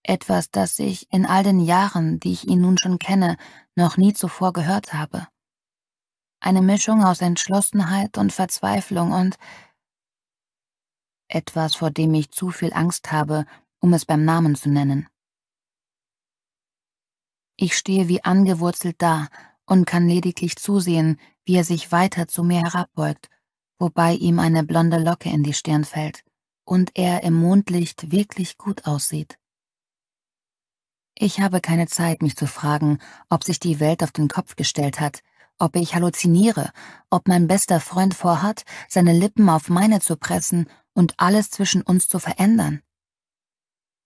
Etwas, das ich in all den Jahren, die ich ihn nun schon kenne, noch nie zuvor gehört habe eine Mischung aus Entschlossenheit und Verzweiflung und etwas, vor dem ich zu viel Angst habe, um es beim Namen zu nennen. Ich stehe wie angewurzelt da und kann lediglich zusehen, wie er sich weiter zu mir herabbeugt, wobei ihm eine blonde Locke in die Stirn fällt und er im Mondlicht wirklich gut aussieht. Ich habe keine Zeit, mich zu fragen, ob sich die Welt auf den Kopf gestellt hat, ob ich halluziniere, ob mein bester Freund vorhat, seine Lippen auf meine zu pressen und alles zwischen uns zu verändern.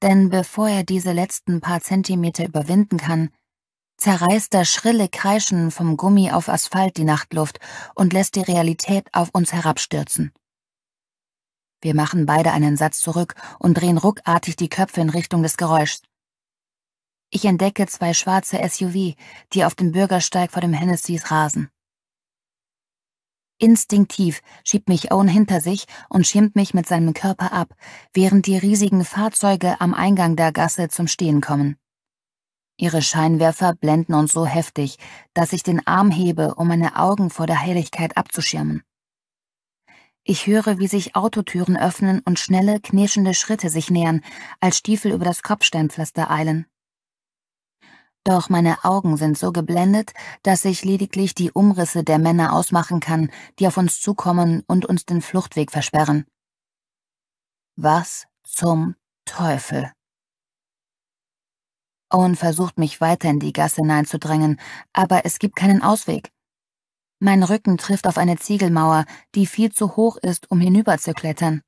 Denn bevor er diese letzten paar Zentimeter überwinden kann, zerreißt das schrille Kreischen vom Gummi auf Asphalt die Nachtluft und lässt die Realität auf uns herabstürzen. Wir machen beide einen Satz zurück und drehen ruckartig die Köpfe in Richtung des Geräuschs. Ich entdecke zwei schwarze SUV, die auf dem Bürgersteig vor dem Hennessys rasen. Instinktiv schiebt mich Owen hinter sich und schirmt mich mit seinem Körper ab, während die riesigen Fahrzeuge am Eingang der Gasse zum Stehen kommen. Ihre Scheinwerfer blenden uns so heftig, dass ich den Arm hebe, um meine Augen vor der Helligkeit abzuschirmen. Ich höre, wie sich Autotüren öffnen und schnelle, knirschende Schritte sich nähern, als Stiefel über das Kopfsteinpflaster eilen. Doch meine Augen sind so geblendet, dass ich lediglich die Umrisse der Männer ausmachen kann, die auf uns zukommen und uns den Fluchtweg versperren. Was zum Teufel? Owen versucht mich weiter in die Gasse hineinzudrängen, aber es gibt keinen Ausweg. Mein Rücken trifft auf eine Ziegelmauer, die viel zu hoch ist, um hinüberzuklettern.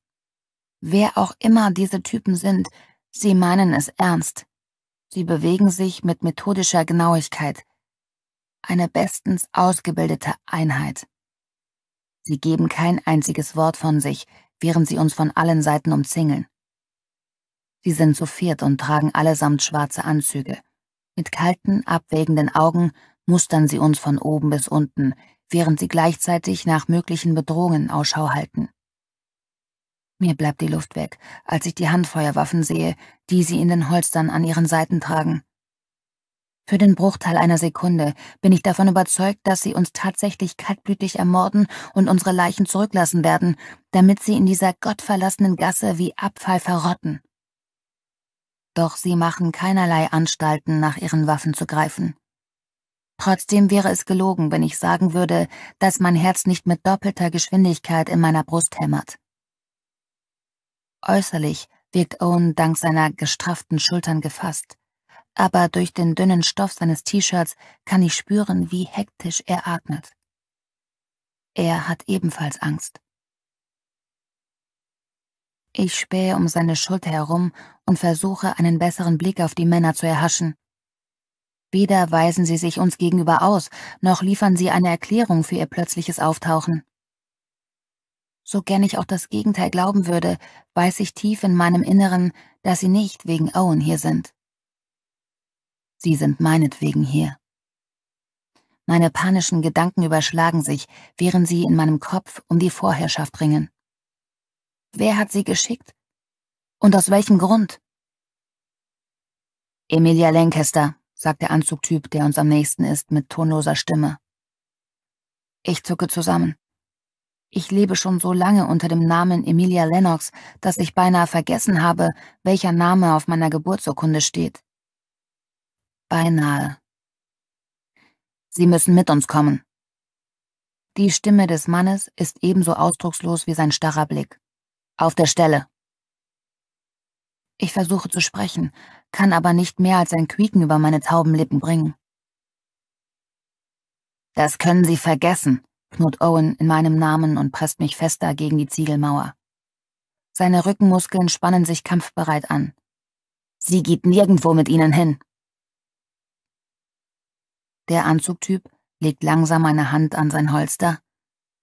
Wer auch immer diese Typen sind, sie meinen es ernst. Sie bewegen sich mit methodischer Genauigkeit, eine bestens ausgebildete Einheit. Sie geben kein einziges Wort von sich, während sie uns von allen Seiten umzingeln. Sie sind zu viert und tragen allesamt schwarze Anzüge. Mit kalten, abwägenden Augen mustern sie uns von oben bis unten, während sie gleichzeitig nach möglichen Bedrohungen Ausschau halten. Mir bleibt die Luft weg, als ich die Handfeuerwaffen sehe, die sie in den Holstern an ihren Seiten tragen. Für den Bruchteil einer Sekunde bin ich davon überzeugt, dass sie uns tatsächlich kaltblütig ermorden und unsere Leichen zurücklassen werden, damit sie in dieser gottverlassenen Gasse wie Abfall verrotten. Doch sie machen keinerlei Anstalten, nach ihren Waffen zu greifen. Trotzdem wäre es gelogen, wenn ich sagen würde, dass mein Herz nicht mit doppelter Geschwindigkeit in meiner Brust hämmert. Äußerlich wirkt Owen dank seiner gestrafften Schultern gefasst. Aber durch den dünnen Stoff seines T-Shirts kann ich spüren, wie hektisch er atmet. Er hat ebenfalls Angst. Ich spähe um seine Schulter herum und versuche, einen besseren Blick auf die Männer zu erhaschen. Weder weisen sie sich uns gegenüber aus, noch liefern sie eine Erklärung für ihr plötzliches Auftauchen. So gern ich auch das Gegenteil glauben würde, weiß ich tief in meinem Inneren, dass sie nicht wegen Owen hier sind. Sie sind meinetwegen hier. Meine panischen Gedanken überschlagen sich, während sie in meinem Kopf um die Vorherrschaft ringen. Wer hat sie geschickt? Und aus welchem Grund? Emilia Lancaster, sagt der Anzugtyp, der uns am nächsten ist, mit tonloser Stimme. Ich zucke zusammen. Ich lebe schon so lange unter dem Namen Emilia Lennox, dass ich beinahe vergessen habe, welcher Name auf meiner Geburtsurkunde steht. Beinahe. Sie müssen mit uns kommen. Die Stimme des Mannes ist ebenso ausdruckslos wie sein starrer Blick. Auf der Stelle. Ich versuche zu sprechen, kann aber nicht mehr als ein Quieken über meine tauben Lippen bringen. Das können Sie vergessen, knurrt Owen in meinem Namen und presst mich fester gegen die Ziegelmauer. Seine Rückenmuskeln spannen sich kampfbereit an. Sie geht nirgendwo mit ihnen hin. Der Anzugtyp legt langsam eine Hand an sein Holster,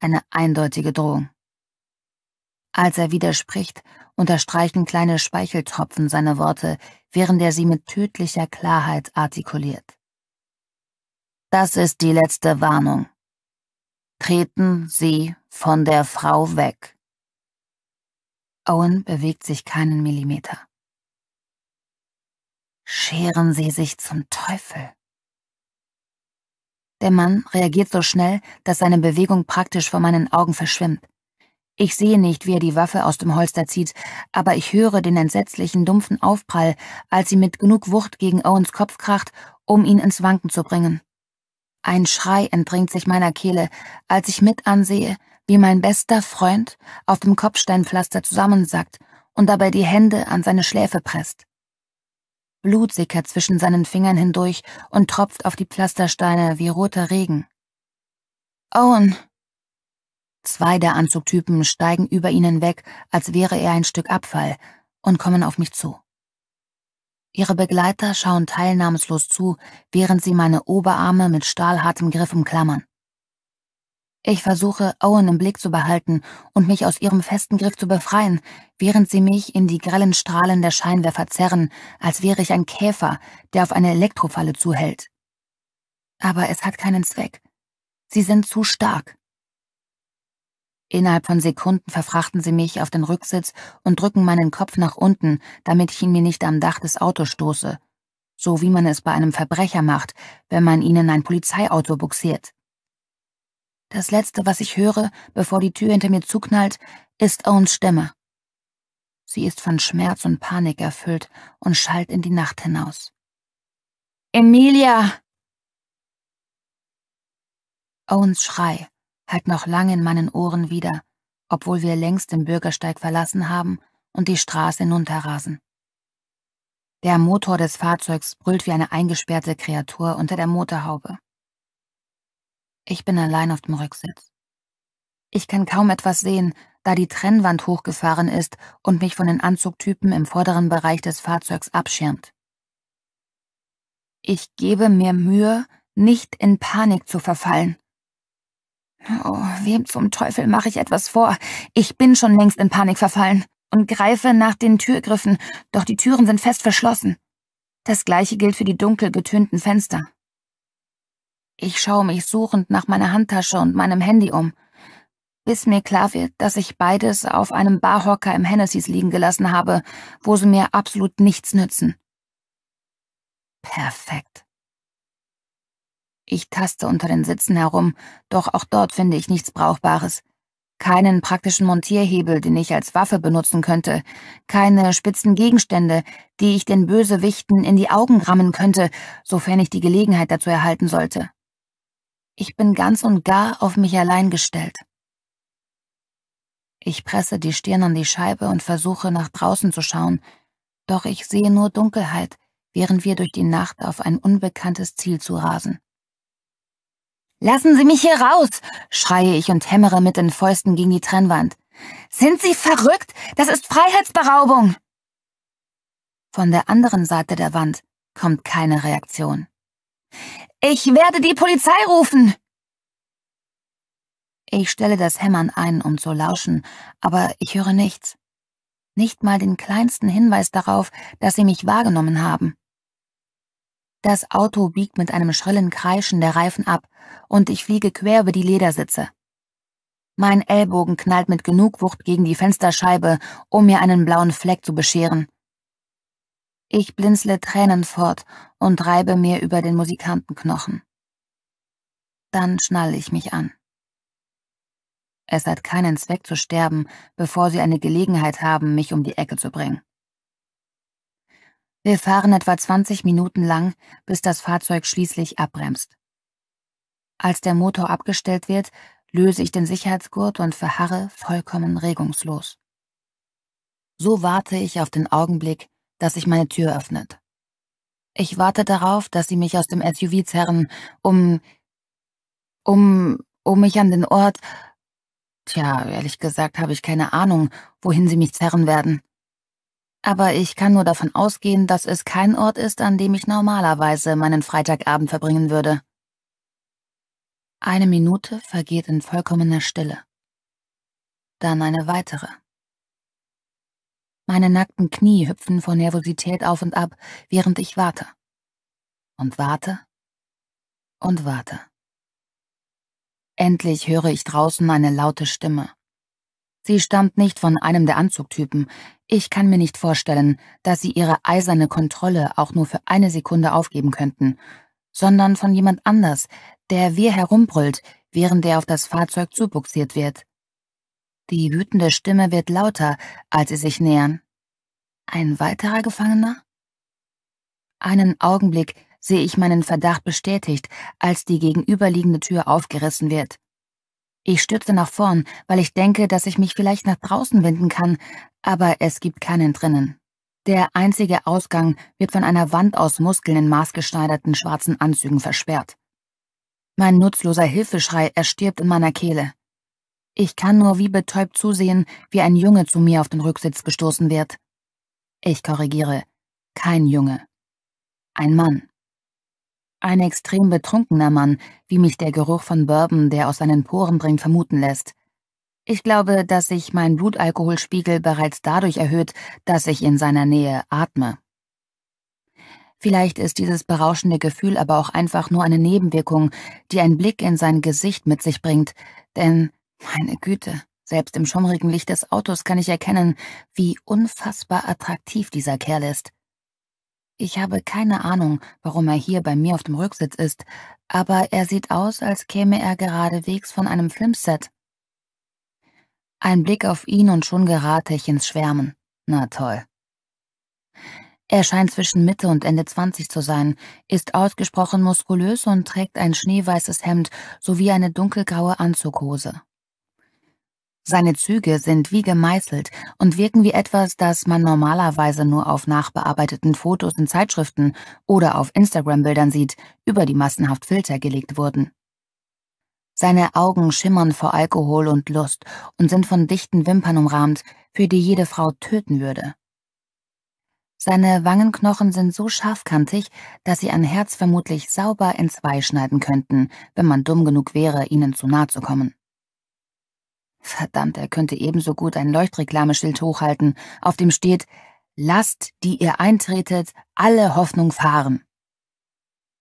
eine eindeutige Drohung. Als er widerspricht, unterstreichen kleine Speicheltropfen seine Worte, während er sie mit tödlicher Klarheit artikuliert. Das ist die letzte Warnung. Treten Sie von der Frau weg. Owen bewegt sich keinen Millimeter. Scheren Sie sich zum Teufel. Der Mann reagiert so schnell, dass seine Bewegung praktisch vor meinen Augen verschwimmt. Ich sehe nicht, wie er die Waffe aus dem Holster zieht, aber ich höre den entsetzlichen, dumpfen Aufprall, als sie mit genug Wucht gegen Owens Kopf kracht, um ihn ins Wanken zu bringen. Ein Schrei entbringt sich meiner Kehle, als ich mit ansehe, wie mein bester Freund auf dem Kopfsteinpflaster zusammensackt und dabei die Hände an seine Schläfe presst. Blut sickert zwischen seinen Fingern hindurch und tropft auf die Pflastersteine wie roter Regen. Owen! Zwei der Anzugtypen steigen über ihn hinweg, als wäre er ein Stück Abfall, und kommen auf mich zu. Ihre Begleiter schauen teilnahmslos zu, während sie meine Oberarme mit stahlhartem Griff umklammern. Ich versuche, Owen im Blick zu behalten und mich aus ihrem festen Griff zu befreien, während sie mich in die grellen Strahlen der Scheinwerfer zerren, als wäre ich ein Käfer, der auf eine Elektrofalle zuhält. Aber es hat keinen Zweck. Sie sind zu stark. Innerhalb von Sekunden verfrachten sie mich auf den Rücksitz und drücken meinen Kopf nach unten, damit ich ihn mir nicht am Dach des Autos stoße. So wie man es bei einem Verbrecher macht, wenn man ihnen ein Polizeiauto buxiert. Das Letzte, was ich höre, bevor die Tür hinter mir zuknallt, ist Owens Stimme. Sie ist von Schmerz und Panik erfüllt und schallt in die Nacht hinaus. Emilia! Owens Schrei hallt noch lange in meinen Ohren wieder, obwohl wir längst den Bürgersteig verlassen haben und die Straße hinunterrasen. Der Motor des Fahrzeugs brüllt wie eine eingesperrte Kreatur unter der Motorhaube. Ich bin allein auf dem Rücksitz. Ich kann kaum etwas sehen, da die Trennwand hochgefahren ist und mich von den Anzugtypen im vorderen Bereich des Fahrzeugs abschirmt. Ich gebe mir Mühe, nicht in Panik zu verfallen. Oh, wem zum Teufel mache ich etwas vor? Ich bin schon längst in Panik verfallen und greife nach den Türgriffen, doch die Türen sind fest verschlossen. Das gleiche gilt für die dunkel getönten Fenster. Ich schaue mich suchend nach meiner Handtasche und meinem Handy um, bis mir klar wird, dass ich beides auf einem Barhocker im Hennessys liegen gelassen habe, wo sie mir absolut nichts nützen. Perfekt. Ich taste unter den Sitzen herum, doch auch dort finde ich nichts Brauchbares. Keinen praktischen Montierhebel, den ich als Waffe benutzen könnte, keine spitzen Gegenstände, die ich den Bösewichten in die Augen rammen könnte, sofern ich die Gelegenheit dazu erhalten sollte. Ich bin ganz und gar auf mich allein gestellt. Ich presse die Stirn an die Scheibe und versuche nach draußen zu schauen, doch ich sehe nur Dunkelheit, während wir durch die Nacht auf ein unbekanntes Ziel zu rasen. Lassen Sie mich hier raus, schreie ich und hämmere mit den Fäusten gegen die Trennwand. Sind Sie verrückt? Das ist Freiheitsberaubung! Von der anderen Seite der Wand kommt keine Reaktion. Ich werde die Polizei rufen! Ich stelle das Hämmern ein, um zu lauschen, aber ich höre nichts. Nicht mal den kleinsten Hinweis darauf, dass sie mich wahrgenommen haben. Das Auto biegt mit einem schrillen Kreischen der Reifen ab und ich fliege quer über die Ledersitze. Mein Ellbogen knallt mit genug Wucht gegen die Fensterscheibe, um mir einen blauen Fleck zu bescheren. Ich blinzle Tränen fort und reibe mir über den Musikantenknochen. Dann schnalle ich mich an. Es hat keinen Zweck zu sterben, bevor sie eine Gelegenheit haben, mich um die Ecke zu bringen. Wir fahren etwa 20 Minuten lang, bis das Fahrzeug schließlich abbremst. Als der Motor abgestellt wird, löse ich den Sicherheitsgurt und verharre vollkommen regungslos. So warte ich auf den Augenblick, dass sich meine Tür öffnet. Ich warte darauf, dass sie mich aus dem SUV zerren, um, um, um mich an den Ort, Tja, ehrlich gesagt habe ich keine Ahnung, wohin sie mich zerren werden. Aber ich kann nur davon ausgehen, dass es kein Ort ist, an dem ich normalerweise meinen Freitagabend verbringen würde. Eine Minute vergeht in vollkommener Stille. Dann eine weitere. Meine nackten Knie hüpfen vor Nervosität auf und ab, während ich warte. Und warte. Und warte. Endlich höre ich draußen eine laute Stimme. Sie stammt nicht von einem der Anzugtypen. Ich kann mir nicht vorstellen, dass sie ihre eiserne Kontrolle auch nur für eine Sekunde aufgeben könnten, sondern von jemand anders, der wir herumbrüllt, während er auf das Fahrzeug zubuxiert wird. Die wütende Stimme wird lauter, als sie sich nähern. Ein weiterer Gefangener? Einen Augenblick sehe ich meinen Verdacht bestätigt, als die gegenüberliegende Tür aufgerissen wird. Ich stürze nach vorn, weil ich denke, dass ich mich vielleicht nach draußen wenden kann, aber es gibt keinen drinnen. Der einzige Ausgang wird von einer Wand aus Muskeln in maßgeschneiderten schwarzen Anzügen versperrt. Mein nutzloser Hilfeschrei erstirbt in meiner Kehle. Ich kann nur wie betäubt zusehen, wie ein Junge zu mir auf den Rücksitz gestoßen wird. Ich korrigiere. Kein Junge. Ein Mann. Ein extrem betrunkener Mann, wie mich der Geruch von Bourbon, der aus seinen Poren dringt, vermuten lässt. Ich glaube, dass sich mein Blutalkoholspiegel bereits dadurch erhöht, dass ich in seiner Nähe atme. Vielleicht ist dieses berauschende Gefühl aber auch einfach nur eine Nebenwirkung, die ein Blick in sein Gesicht mit sich bringt, denn, meine Güte, selbst im schummrigen Licht des Autos kann ich erkennen, wie unfassbar attraktiv dieser Kerl ist. Ich habe keine Ahnung, warum er hier bei mir auf dem Rücksitz ist, aber er sieht aus, als käme er geradewegs von einem Filmset. Ein Blick auf ihn und schon gerate ich ins Schwärmen. Na toll. Er scheint zwischen Mitte und Ende 20 zu sein, ist ausgesprochen muskulös und trägt ein schneeweißes Hemd sowie eine dunkelgraue Anzughose. Seine Züge sind wie gemeißelt und wirken wie etwas, das man normalerweise nur auf nachbearbeiteten Fotos in Zeitschriften oder auf Instagram-Bildern sieht, über die massenhaft Filter gelegt wurden. Seine Augen schimmern vor Alkohol und Lust und sind von dichten Wimpern umrahmt, für die jede Frau töten würde. Seine Wangenknochen sind so scharfkantig, dass sie ein Herz vermutlich sauber in zwei schneiden könnten, wenn man dumm genug wäre, ihnen zu nahe zu kommen. Verdammt, er könnte ebenso gut ein Leuchtreklameschild hochhalten, auf dem steht Lasst, die ihr eintretet, alle Hoffnung fahren.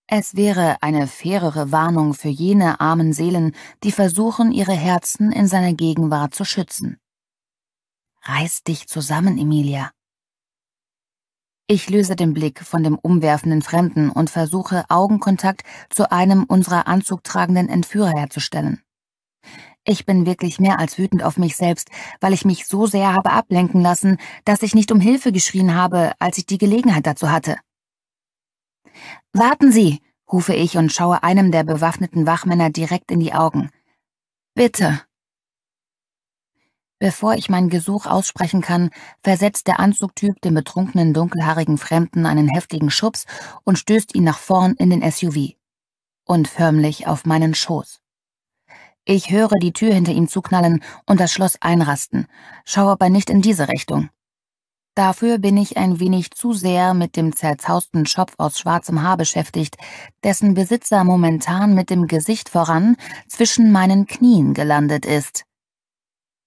Es wäre eine fairere Warnung für jene armen Seelen, die versuchen, ihre Herzen in seiner Gegenwart zu schützen. Reiß dich zusammen, Emilia. Ich löse den Blick von dem umwerfenden Fremden und versuche, Augenkontakt zu einem unserer anzugtragenden Entführer herzustellen. Ich bin wirklich mehr als wütend auf mich selbst, weil ich mich so sehr habe ablenken lassen, dass ich nicht um Hilfe geschrien habe, als ich die Gelegenheit dazu hatte. Warten Sie, rufe ich und schaue einem der bewaffneten Wachmänner direkt in die Augen. Bitte. Bevor ich mein Gesuch aussprechen kann, versetzt der Anzugtyp dem betrunkenen dunkelhaarigen Fremden einen heftigen Schubs und stößt ihn nach vorn in den SUV. Und förmlich auf meinen Schoß. Ich höre die Tür hinter ihm zuknallen und das Schloss einrasten, schaue aber nicht in diese Richtung. Dafür bin ich ein wenig zu sehr mit dem zerzausten Schopf aus schwarzem Haar beschäftigt, dessen Besitzer momentan mit dem Gesicht voran zwischen meinen Knien gelandet ist.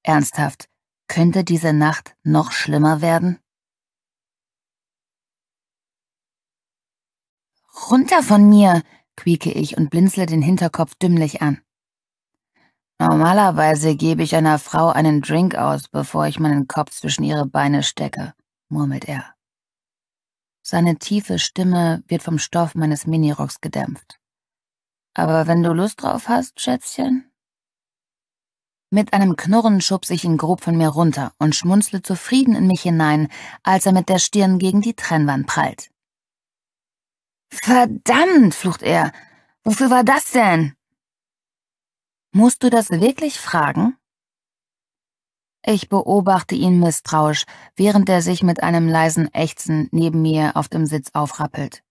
Ernsthaft, könnte diese Nacht noch schlimmer werden? Runter von mir, quieke ich und blinzle den Hinterkopf dümmlich an. Normalerweise gebe ich einer Frau einen Drink aus, bevor ich meinen Kopf zwischen ihre Beine stecke, murmelt er. Seine tiefe Stimme wird vom Stoff meines Minirocks gedämpft. Aber wenn du Lust drauf hast, Schätzchen? Mit einem Knurren schubs ich ihn grob von mir runter und schmunzle zufrieden in mich hinein, als er mit der Stirn gegen die Trennwand prallt. Verdammt, flucht er. Wofür war das denn? Musst du das wirklich fragen? Ich beobachte ihn misstrauisch, während er sich mit einem leisen Ächzen neben mir auf dem Sitz aufrappelt.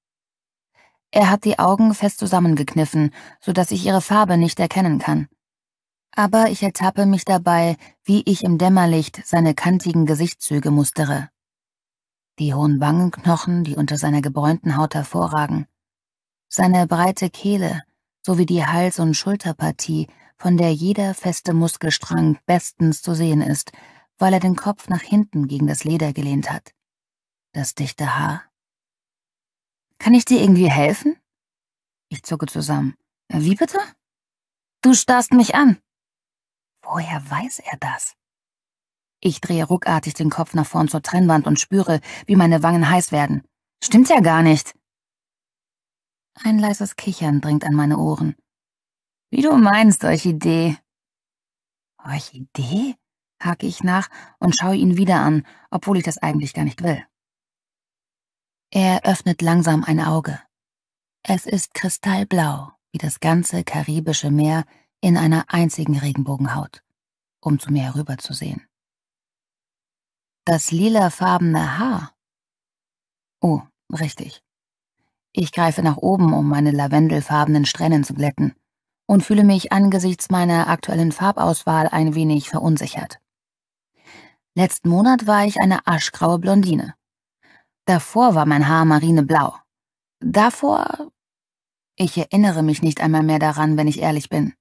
Er hat die Augen fest zusammengekniffen, so dass ich ihre Farbe nicht erkennen kann. Aber ich ertappe mich dabei, wie ich im Dämmerlicht seine kantigen Gesichtszüge mustere. Die hohen Wangenknochen, die unter seiner gebräunten Haut hervorragen. Seine breite Kehle sowie die Hals- und Schulterpartie, von der jeder feste Muskelstrang bestens zu sehen ist, weil er den Kopf nach hinten gegen das Leder gelehnt hat. Das dichte Haar. Kann ich dir irgendwie helfen? Ich zucke zusammen. Wie bitte? Du starrst mich an. Woher weiß er das? Ich drehe ruckartig den Kopf nach vorn zur Trennwand und spüre, wie meine Wangen heiß werden. Stimmt ja gar nicht. Ein leises Kichern dringt an meine Ohren. Wie du meinst, Orchidee. Orchidee? hake ich nach und schaue ihn wieder an, obwohl ich das eigentlich gar nicht will. Er öffnet langsam ein Auge. Es ist kristallblau, wie das ganze karibische Meer in einer einzigen Regenbogenhaut, um zu mir herüberzusehen. Das lilafarbene Haar. Oh, richtig. Ich greife nach oben, um meine lavendelfarbenen Strähnen zu glätten und fühle mich angesichts meiner aktuellen Farbauswahl ein wenig verunsichert. Letzten Monat war ich eine aschgraue Blondine. Davor war mein Haar marineblau. Davor... Ich erinnere mich nicht einmal mehr daran, wenn ich ehrlich bin.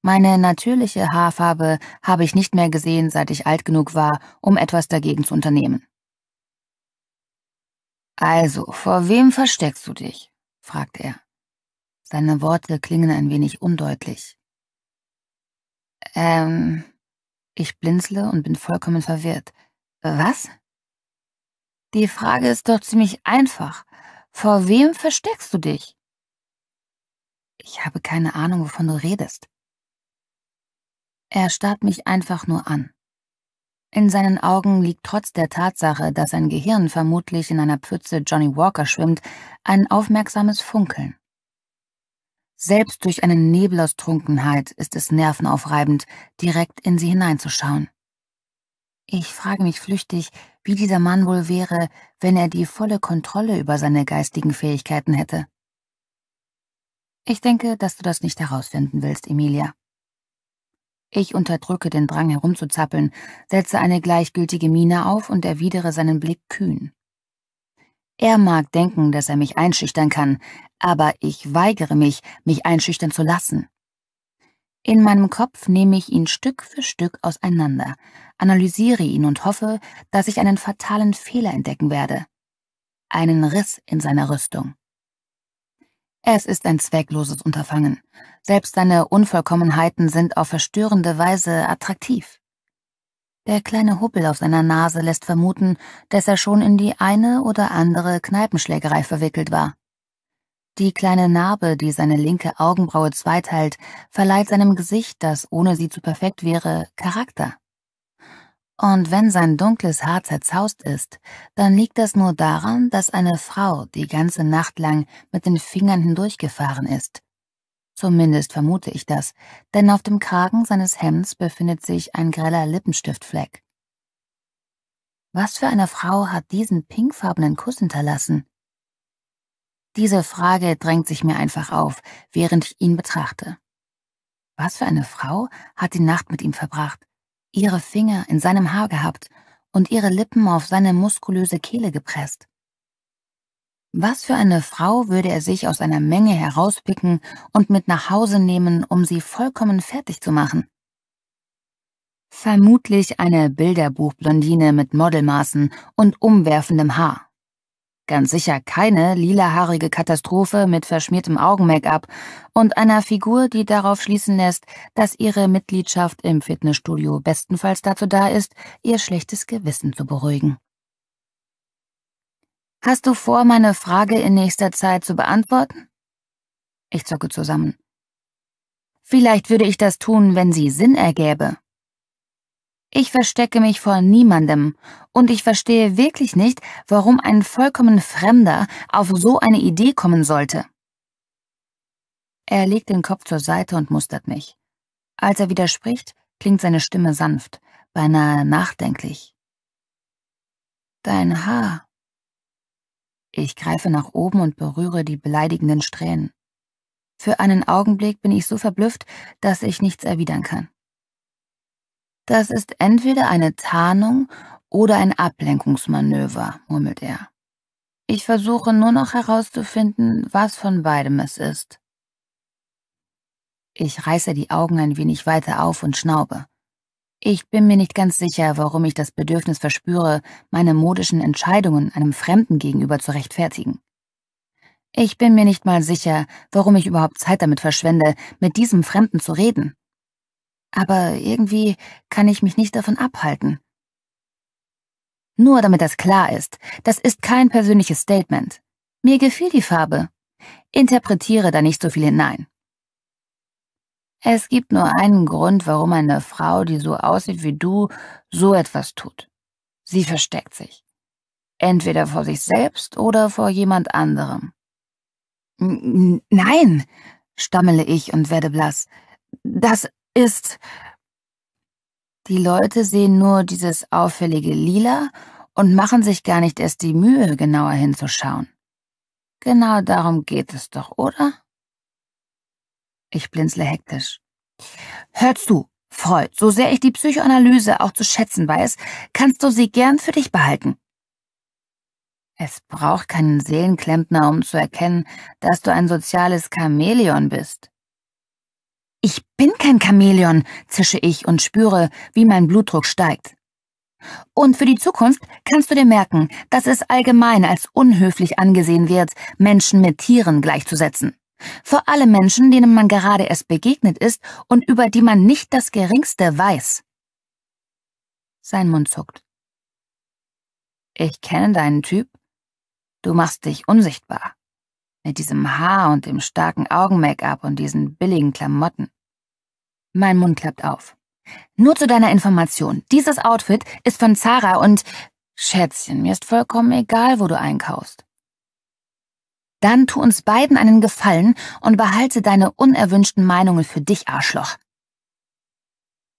Meine natürliche Haarfarbe habe ich nicht mehr gesehen, seit ich alt genug war, um etwas dagegen zu unternehmen. Also, vor wem versteckst du dich? fragt er. Seine Worte klingen ein wenig undeutlich. Ähm, ich blinzle und bin vollkommen verwirrt. Was? Die Frage ist doch ziemlich einfach. Vor wem versteckst du dich? Ich habe keine Ahnung, wovon du redest. Er starrt mich einfach nur an. In seinen Augen liegt trotz der Tatsache, dass sein Gehirn vermutlich in einer Pfütze Johnny Walker schwimmt, ein aufmerksames Funkeln. Selbst durch einen Nebel aus Trunkenheit ist es nervenaufreibend, direkt in sie hineinzuschauen. Ich frage mich flüchtig, wie dieser Mann wohl wäre, wenn er die volle Kontrolle über seine geistigen Fähigkeiten hätte. Ich denke, dass du das nicht herausfinden willst, Emilia. Ich unterdrücke den Drang herumzuzappeln, setze eine gleichgültige Miene auf und erwidere seinen Blick kühn. Er mag denken, dass er mich einschüchtern kann, aber ich weigere mich, mich einschüchtern zu lassen. In meinem Kopf nehme ich ihn Stück für Stück auseinander, analysiere ihn und hoffe, dass ich einen fatalen Fehler entdecken werde. Einen Riss in seiner Rüstung. Es ist ein zweckloses Unterfangen. Selbst seine Unvollkommenheiten sind auf verstörende Weise attraktiv. Der kleine Huppel auf seiner Nase lässt vermuten, dass er schon in die eine oder andere Kneipenschlägerei verwickelt war. Die kleine Narbe, die seine linke Augenbraue zweiteilt, verleiht seinem Gesicht, das ohne sie zu perfekt wäre, Charakter. Und wenn sein dunkles Haar zerzaust ist, dann liegt das nur daran, dass eine Frau die ganze Nacht lang mit den Fingern hindurchgefahren ist, Zumindest vermute ich das, denn auf dem Kragen seines Hemds befindet sich ein greller Lippenstiftfleck. Was für eine Frau hat diesen pinkfarbenen Kuss hinterlassen? Diese Frage drängt sich mir einfach auf, während ich ihn betrachte. Was für eine Frau hat die Nacht mit ihm verbracht, ihre Finger in seinem Haar gehabt und ihre Lippen auf seine muskulöse Kehle gepresst? Was für eine Frau würde er sich aus einer Menge herauspicken und mit nach Hause nehmen, um sie vollkommen fertig zu machen? Vermutlich eine Bilderbuchblondine mit Modelmaßen und umwerfendem Haar. Ganz sicher keine lilahaarige Katastrophe mit verschmiertem Augen-Make-up und einer Figur, die darauf schließen lässt, dass ihre Mitgliedschaft im Fitnessstudio bestenfalls dazu da ist, ihr schlechtes Gewissen zu beruhigen. Hast du vor, meine Frage in nächster Zeit zu beantworten? Ich zocke zusammen. Vielleicht würde ich das tun, wenn sie Sinn ergäbe. Ich verstecke mich vor niemandem und ich verstehe wirklich nicht, warum ein vollkommen Fremder auf so eine Idee kommen sollte. Er legt den Kopf zur Seite und mustert mich. Als er widerspricht, klingt seine Stimme sanft, beinahe nachdenklich. Dein Haar, ich greife nach oben und berühre die beleidigenden Strähnen. Für einen Augenblick bin ich so verblüfft, dass ich nichts erwidern kann. Das ist entweder eine Tarnung oder ein Ablenkungsmanöver, murmelt er. Ich versuche nur noch herauszufinden, was von beidem es ist. Ich reiße die Augen ein wenig weiter auf und schnaube. Ich bin mir nicht ganz sicher, warum ich das Bedürfnis verspüre, meine modischen Entscheidungen einem Fremden gegenüber zu rechtfertigen. Ich bin mir nicht mal sicher, warum ich überhaupt Zeit damit verschwende, mit diesem Fremden zu reden. Aber irgendwie kann ich mich nicht davon abhalten. Nur damit das klar ist, das ist kein persönliches Statement. Mir gefiel die Farbe. Interpretiere da nicht so viel hinein. Es gibt nur einen Grund, warum eine Frau, die so aussieht wie du, so etwas tut. Sie versteckt sich. Entweder vor sich selbst oder vor jemand anderem. Nein, stammele ich und werde blass. Das ist. Die Leute sehen nur dieses auffällige Lila und machen sich gar nicht erst die Mühe, genauer hinzuschauen. Genau darum geht es doch, oder? Ich blinzle hektisch. Hörst du, Freud, so sehr ich die Psychoanalyse auch zu schätzen weiß, kannst du sie gern für dich behalten. Es braucht keinen Seelenklempner, um zu erkennen, dass du ein soziales Chamäleon bist. Ich bin kein Chamäleon, zische ich und spüre, wie mein Blutdruck steigt. Und für die Zukunft kannst du dir merken, dass es allgemein als unhöflich angesehen wird, Menschen mit Tieren gleichzusetzen. Vor allem Menschen, denen man gerade erst begegnet ist und über die man nicht das Geringste weiß. Sein Mund zuckt. Ich kenne deinen Typ. Du machst dich unsichtbar. Mit diesem Haar und dem starken Augen-Make-up und diesen billigen Klamotten. Mein Mund klappt auf. Nur zu deiner Information. Dieses Outfit ist von Zara und... Schätzchen, mir ist vollkommen egal, wo du einkaufst. Dann tu uns beiden einen Gefallen und behalte deine unerwünschten Meinungen für dich, Arschloch.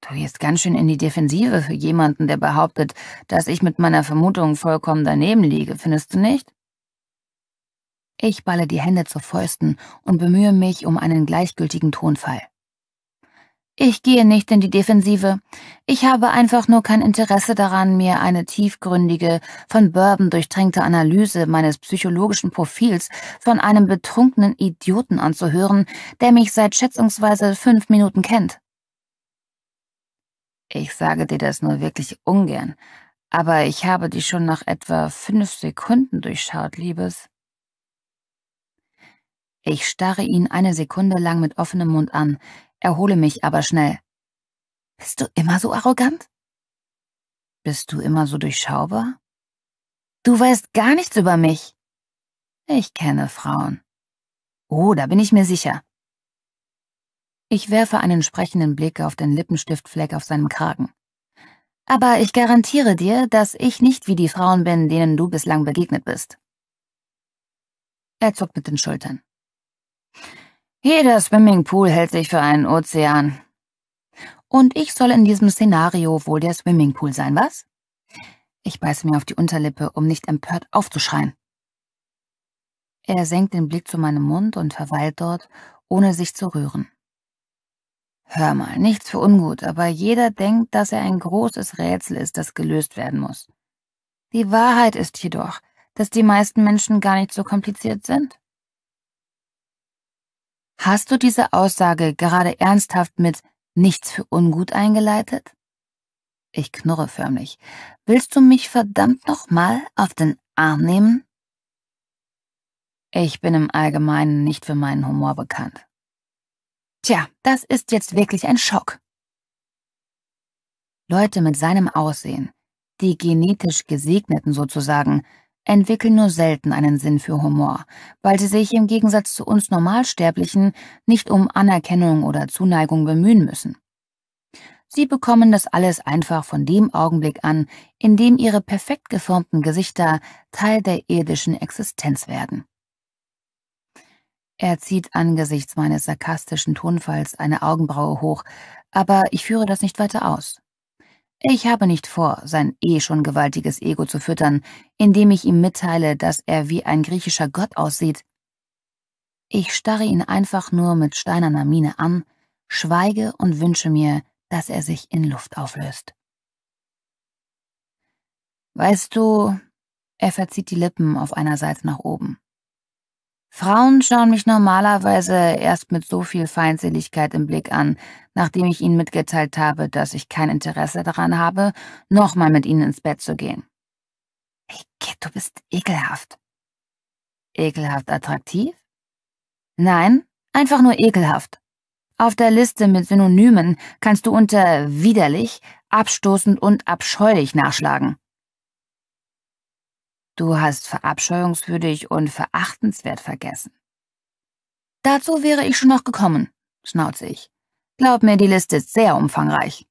Du gehst ganz schön in die Defensive für jemanden, der behauptet, dass ich mit meiner Vermutung vollkommen daneben liege, findest du nicht? Ich balle die Hände zu Fäusten und bemühe mich um einen gleichgültigen Tonfall. Ich gehe nicht in die Defensive. Ich habe einfach nur kein Interesse daran, mir eine tiefgründige, von Bourbon durchtränkte Analyse meines psychologischen Profils von einem betrunkenen Idioten anzuhören, der mich seit schätzungsweise fünf Minuten kennt. Ich sage dir das nur wirklich ungern, aber ich habe dich schon nach etwa fünf Sekunden durchschaut, Liebes. Ich starre ihn eine Sekunde lang mit offenem Mund an, erhole mich aber schnell. Bist du immer so arrogant? Bist du immer so durchschaubar? Du weißt gar nichts über mich. Ich kenne Frauen. Oh, da bin ich mir sicher. Ich werfe einen sprechenden Blick auf den Lippenstiftfleck auf seinem Kragen. Aber ich garantiere dir, dass ich nicht wie die Frauen bin, denen du bislang begegnet bist. Er zuckt mit den Schultern. Jeder Swimmingpool hält sich für einen Ozean. Und ich soll in diesem Szenario wohl der Swimmingpool sein, was? Ich beiße mir auf die Unterlippe, um nicht empört aufzuschreien. Er senkt den Blick zu meinem Mund und verweilt dort, ohne sich zu rühren. Hör mal, nichts für ungut, aber jeder denkt, dass er ein großes Rätsel ist, das gelöst werden muss. Die Wahrheit ist jedoch, dass die meisten Menschen gar nicht so kompliziert sind. Hast du diese Aussage gerade ernsthaft mit nichts für ungut eingeleitet? Ich knurre förmlich. Willst du mich verdammt nochmal auf den Arm nehmen? Ich bin im Allgemeinen nicht für meinen Humor bekannt. Tja, das ist jetzt wirklich ein Schock. Leute mit seinem Aussehen, die genetisch Gesegneten sozusagen, entwickeln nur selten einen Sinn für Humor, weil sie sich im Gegensatz zu uns Normalsterblichen nicht um Anerkennung oder Zuneigung bemühen müssen. Sie bekommen das alles einfach von dem Augenblick an, in dem ihre perfekt geformten Gesichter Teil der irdischen Existenz werden. Er zieht angesichts meines sarkastischen Tonfalls eine Augenbraue hoch, aber ich führe das nicht weiter aus. Ich habe nicht vor, sein eh schon gewaltiges Ego zu füttern, indem ich ihm mitteile, dass er wie ein griechischer Gott aussieht. Ich starre ihn einfach nur mit steinerner Miene an, schweige und wünsche mir, dass er sich in Luft auflöst. Weißt du, er verzieht die Lippen auf einer Seite nach oben. Frauen schauen mich normalerweise erst mit so viel Feindseligkeit im Blick an, nachdem ich ihnen mitgeteilt habe, dass ich kein Interesse daran habe, nochmal mit ihnen ins Bett zu gehen. Hey, Kid, du bist ekelhaft. Ekelhaft attraktiv? Nein, einfach nur ekelhaft. Auf der Liste mit Synonymen kannst du unter widerlich, abstoßend und abscheulich nachschlagen. Du hast verabscheuungswürdig und verachtenswert vergessen. Dazu wäre ich schon noch gekommen, schnauze ich. Glaub mir, die Liste ist sehr umfangreich.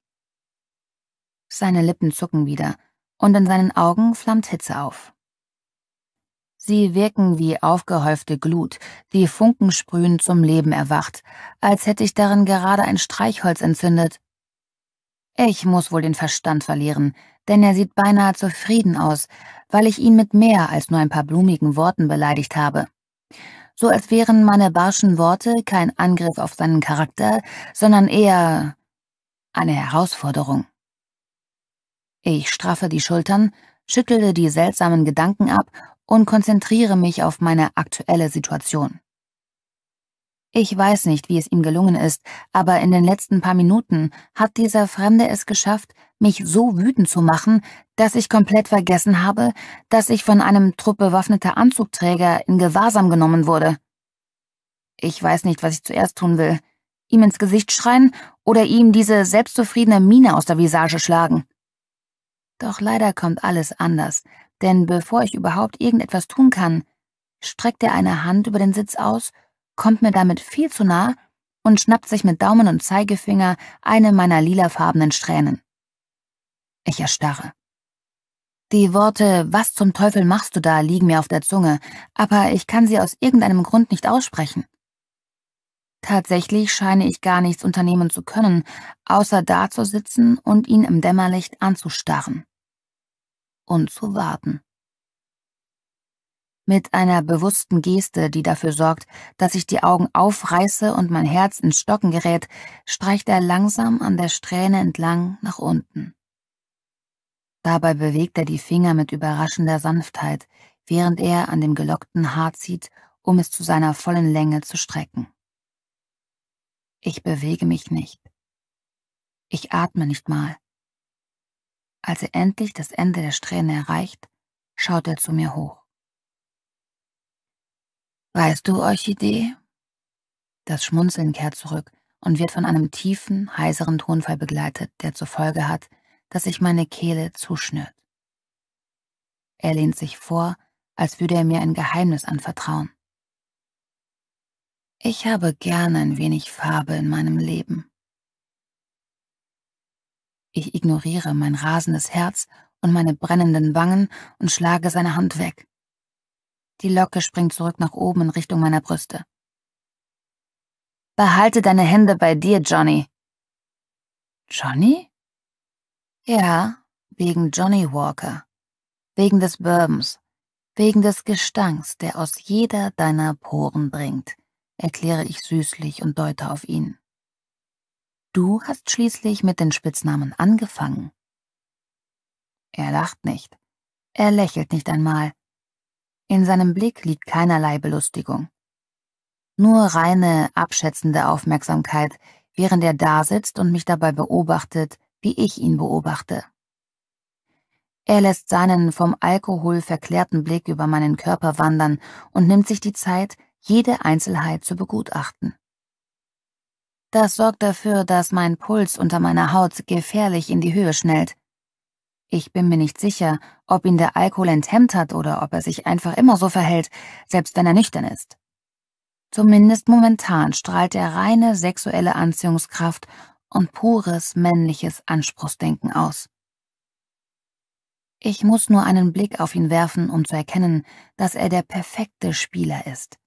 Seine Lippen zucken wieder, und in seinen Augen flammt Hitze auf. Sie wirken wie aufgehäufte Glut, die funkensprühend zum Leben erwacht, als hätte ich darin gerade ein Streichholz entzündet. Ich muss wohl den Verstand verlieren, denn er sieht beinahe zufrieden aus, weil ich ihn mit mehr als nur ein paar blumigen Worten beleidigt habe. So als wären meine barschen Worte kein Angriff auf seinen Charakter, sondern eher eine Herausforderung. Ich straffe die Schultern, schüttle die seltsamen Gedanken ab und konzentriere mich auf meine aktuelle Situation. Ich weiß nicht, wie es ihm gelungen ist, aber in den letzten paar Minuten hat dieser Fremde es geschafft, mich so wütend zu machen, dass ich komplett vergessen habe, dass ich von einem Trupp bewaffneter Anzugträger in Gewahrsam genommen wurde. Ich weiß nicht, was ich zuerst tun will. Ihm ins Gesicht schreien oder ihm diese selbstzufriedene Miene aus der Visage schlagen. Doch leider kommt alles anders, denn bevor ich überhaupt irgendetwas tun kann, streckt er eine Hand über den Sitz aus kommt mir damit viel zu nah und schnappt sich mit Daumen und Zeigefinger eine meiner lilafarbenen Strähnen. Ich erstarre. Die Worte Was zum Teufel machst du da liegen mir auf der Zunge, aber ich kann sie aus irgendeinem Grund nicht aussprechen. Tatsächlich scheine ich gar nichts unternehmen zu können, außer da zu sitzen und ihn im Dämmerlicht anzustarren und zu warten. Mit einer bewussten Geste, die dafür sorgt, dass ich die Augen aufreiße und mein Herz ins Stocken gerät, streicht er langsam an der Strähne entlang nach unten. Dabei bewegt er die Finger mit überraschender Sanftheit, während er an dem gelockten Haar zieht, um es zu seiner vollen Länge zu strecken. Ich bewege mich nicht. Ich atme nicht mal. Als er endlich das Ende der Strähne erreicht, schaut er zu mir hoch. Weißt du, Orchidee? Das Schmunzeln kehrt zurück und wird von einem tiefen, heiseren Tonfall begleitet, der zur Folge hat, dass sich meine Kehle zuschnürt. Er lehnt sich vor, als würde er mir ein Geheimnis anvertrauen. Ich habe gerne ein wenig Farbe in meinem Leben. Ich ignoriere mein rasendes Herz und meine brennenden Wangen und schlage seine Hand weg. Die Locke springt zurück nach oben in Richtung meiner Brüste. Behalte deine Hände bei dir, Johnny. Johnny? Ja, wegen Johnny Walker, wegen des Bourbons, wegen des Gestanks, der aus jeder deiner Poren dringt, erkläre ich süßlich und deute auf ihn. Du hast schließlich mit den Spitznamen angefangen. Er lacht nicht. Er lächelt nicht einmal. In seinem Blick liegt keinerlei Belustigung. Nur reine, abschätzende Aufmerksamkeit, während er da sitzt und mich dabei beobachtet, wie ich ihn beobachte. Er lässt seinen vom Alkohol verklärten Blick über meinen Körper wandern und nimmt sich die Zeit, jede Einzelheit zu begutachten. Das sorgt dafür, dass mein Puls unter meiner Haut gefährlich in die Höhe schnellt. Ich bin mir nicht sicher, ob ihn der Alkohol enthemmt hat oder ob er sich einfach immer so verhält, selbst wenn er nüchtern ist. Zumindest momentan strahlt er reine sexuelle Anziehungskraft und pures männliches Anspruchsdenken aus. Ich muss nur einen Blick auf ihn werfen, um zu erkennen, dass er der perfekte Spieler ist.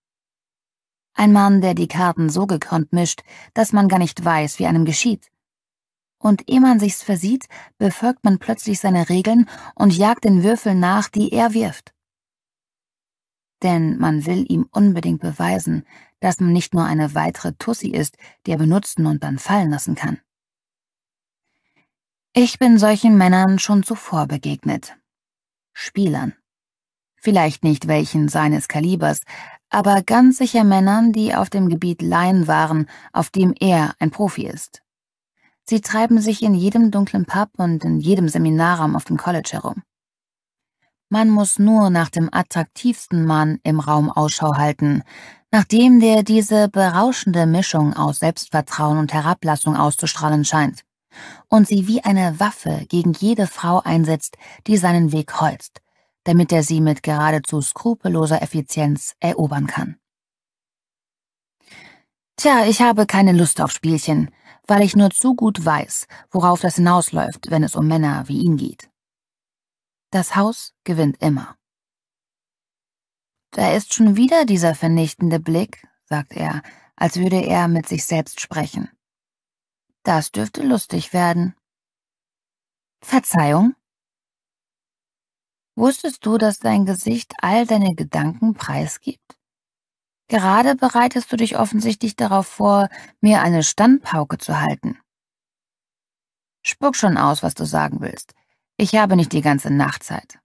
Ein Mann, der die Karten so gekonnt mischt, dass man gar nicht weiß, wie einem geschieht. Und ehe man sich's versieht, befolgt man plötzlich seine Regeln und jagt den Würfeln nach, die er wirft. Denn man will ihm unbedingt beweisen, dass man nicht nur eine weitere Tussi ist, die er benutzen und dann fallen lassen kann. Ich bin solchen Männern schon zuvor begegnet. Spielern. Vielleicht nicht welchen seines Kalibers, aber ganz sicher Männern, die auf dem Gebiet Laien waren, auf dem er ein Profi ist. Sie treiben sich in jedem dunklen Pub und in jedem Seminarraum auf dem College herum. Man muss nur nach dem attraktivsten Mann im Raum Ausschau halten, nachdem der diese berauschende Mischung aus Selbstvertrauen und Herablassung auszustrahlen scheint und sie wie eine Waffe gegen jede Frau einsetzt, die seinen Weg holzt, damit er sie mit geradezu skrupelloser Effizienz erobern kann. Tja, ich habe keine Lust auf Spielchen, weil ich nur zu gut weiß, worauf das hinausläuft, wenn es um Männer wie ihn geht. Das Haus gewinnt immer. Da ist schon wieder dieser vernichtende Blick, sagt er, als würde er mit sich selbst sprechen. Das dürfte lustig werden. Verzeihung? Wusstest du, dass dein Gesicht all deine Gedanken preisgibt? Gerade bereitest du dich offensichtlich darauf vor, mir eine Standpauke zu halten. Spuck schon aus, was du sagen willst. Ich habe nicht die ganze Nachtzeit.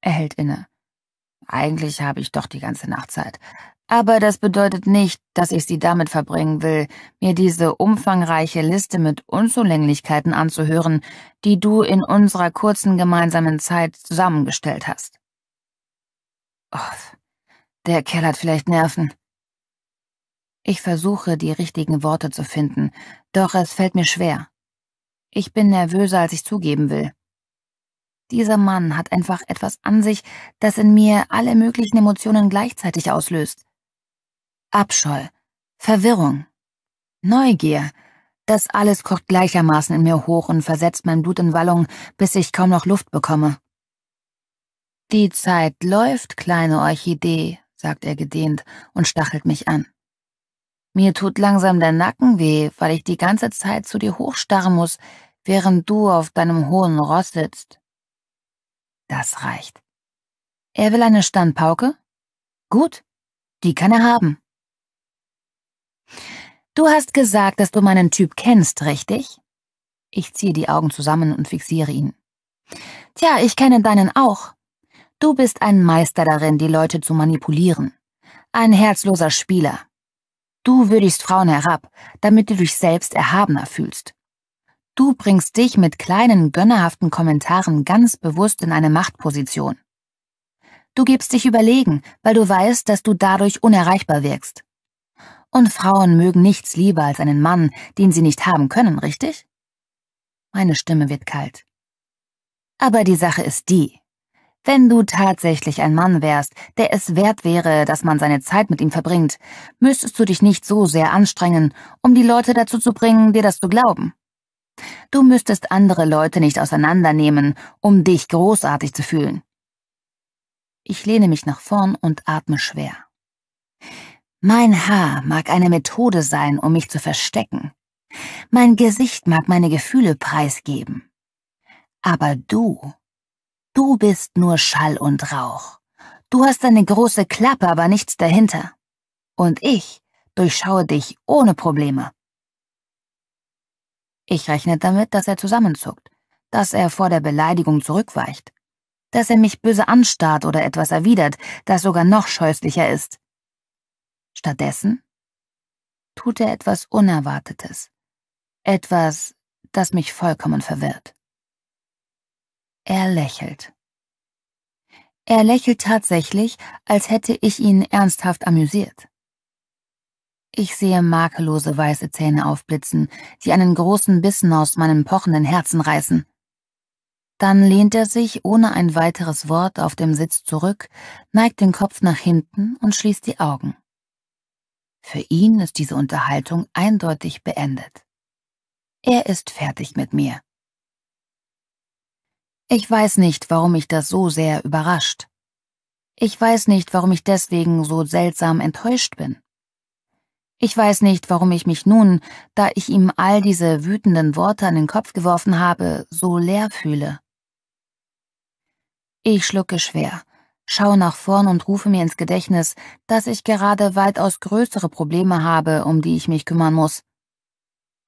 Er hält inne. Eigentlich habe ich doch die ganze Nachtzeit. Aber das bedeutet nicht, dass ich sie damit verbringen will, mir diese umfangreiche Liste mit Unzulänglichkeiten anzuhören, die du in unserer kurzen gemeinsamen Zeit zusammengestellt hast. Oh, der Kerl hat vielleicht Nerven. Ich versuche, die richtigen Worte zu finden, doch es fällt mir schwer. Ich bin nervöser, als ich zugeben will. Dieser Mann hat einfach etwas an sich, das in mir alle möglichen Emotionen gleichzeitig auslöst. Abscheu, Verwirrung, Neugier, das alles kocht gleichermaßen in mir hoch und versetzt mein Blut in Wallung, bis ich kaum noch Luft bekomme. Die Zeit läuft, kleine Orchidee, sagt er gedehnt und stachelt mich an. Mir tut langsam der Nacken weh, weil ich die ganze Zeit zu dir hochstarren muss, während du auf deinem hohen Ross sitzt. Das reicht. Er will eine Standpauke? Gut, die kann er haben. Du hast gesagt, dass du meinen Typ kennst, richtig? Ich ziehe die Augen zusammen und fixiere ihn. Tja, ich kenne deinen auch. Du bist ein Meister darin, die Leute zu manipulieren. Ein herzloser Spieler. Du würdigst Frauen herab, damit du dich selbst erhabener fühlst. Du bringst dich mit kleinen, gönnerhaften Kommentaren ganz bewusst in eine Machtposition. Du gibst dich überlegen, weil du weißt, dass du dadurch unerreichbar wirkst. Und Frauen mögen nichts lieber als einen Mann, den sie nicht haben können, richtig? Meine Stimme wird kalt. Aber die Sache ist die. Wenn du tatsächlich ein Mann wärst, der es wert wäre, dass man seine Zeit mit ihm verbringt, müsstest du dich nicht so sehr anstrengen, um die Leute dazu zu bringen, dir das zu glauben. Du müsstest andere Leute nicht auseinandernehmen, um dich großartig zu fühlen. Ich lehne mich nach vorn und atme schwer. Mein Haar mag eine Methode sein, um mich zu verstecken. Mein Gesicht mag meine Gefühle preisgeben. Aber du Du bist nur Schall und Rauch. Du hast eine große Klappe, aber nichts dahinter. Und ich durchschaue dich ohne Probleme. Ich rechne damit, dass er zusammenzuckt, dass er vor der Beleidigung zurückweicht, dass er mich böse anstarrt oder etwas erwidert, das sogar noch scheußlicher ist. Stattdessen tut er etwas Unerwartetes, etwas, das mich vollkommen verwirrt. Er lächelt. Er lächelt tatsächlich, als hätte ich ihn ernsthaft amüsiert. Ich sehe makellose weiße Zähne aufblitzen, die einen großen Bissen aus meinem pochenden Herzen reißen. Dann lehnt er sich ohne ein weiteres Wort auf dem Sitz zurück, neigt den Kopf nach hinten und schließt die Augen. Für ihn ist diese Unterhaltung eindeutig beendet. Er ist fertig mit mir. Ich weiß nicht, warum mich das so sehr überrascht. Ich weiß nicht, warum ich deswegen so seltsam enttäuscht bin. Ich weiß nicht, warum ich mich nun, da ich ihm all diese wütenden Worte an den Kopf geworfen habe, so leer fühle. Ich schlucke schwer, schaue nach vorn und rufe mir ins Gedächtnis, dass ich gerade weitaus größere Probleme habe, um die ich mich kümmern muss,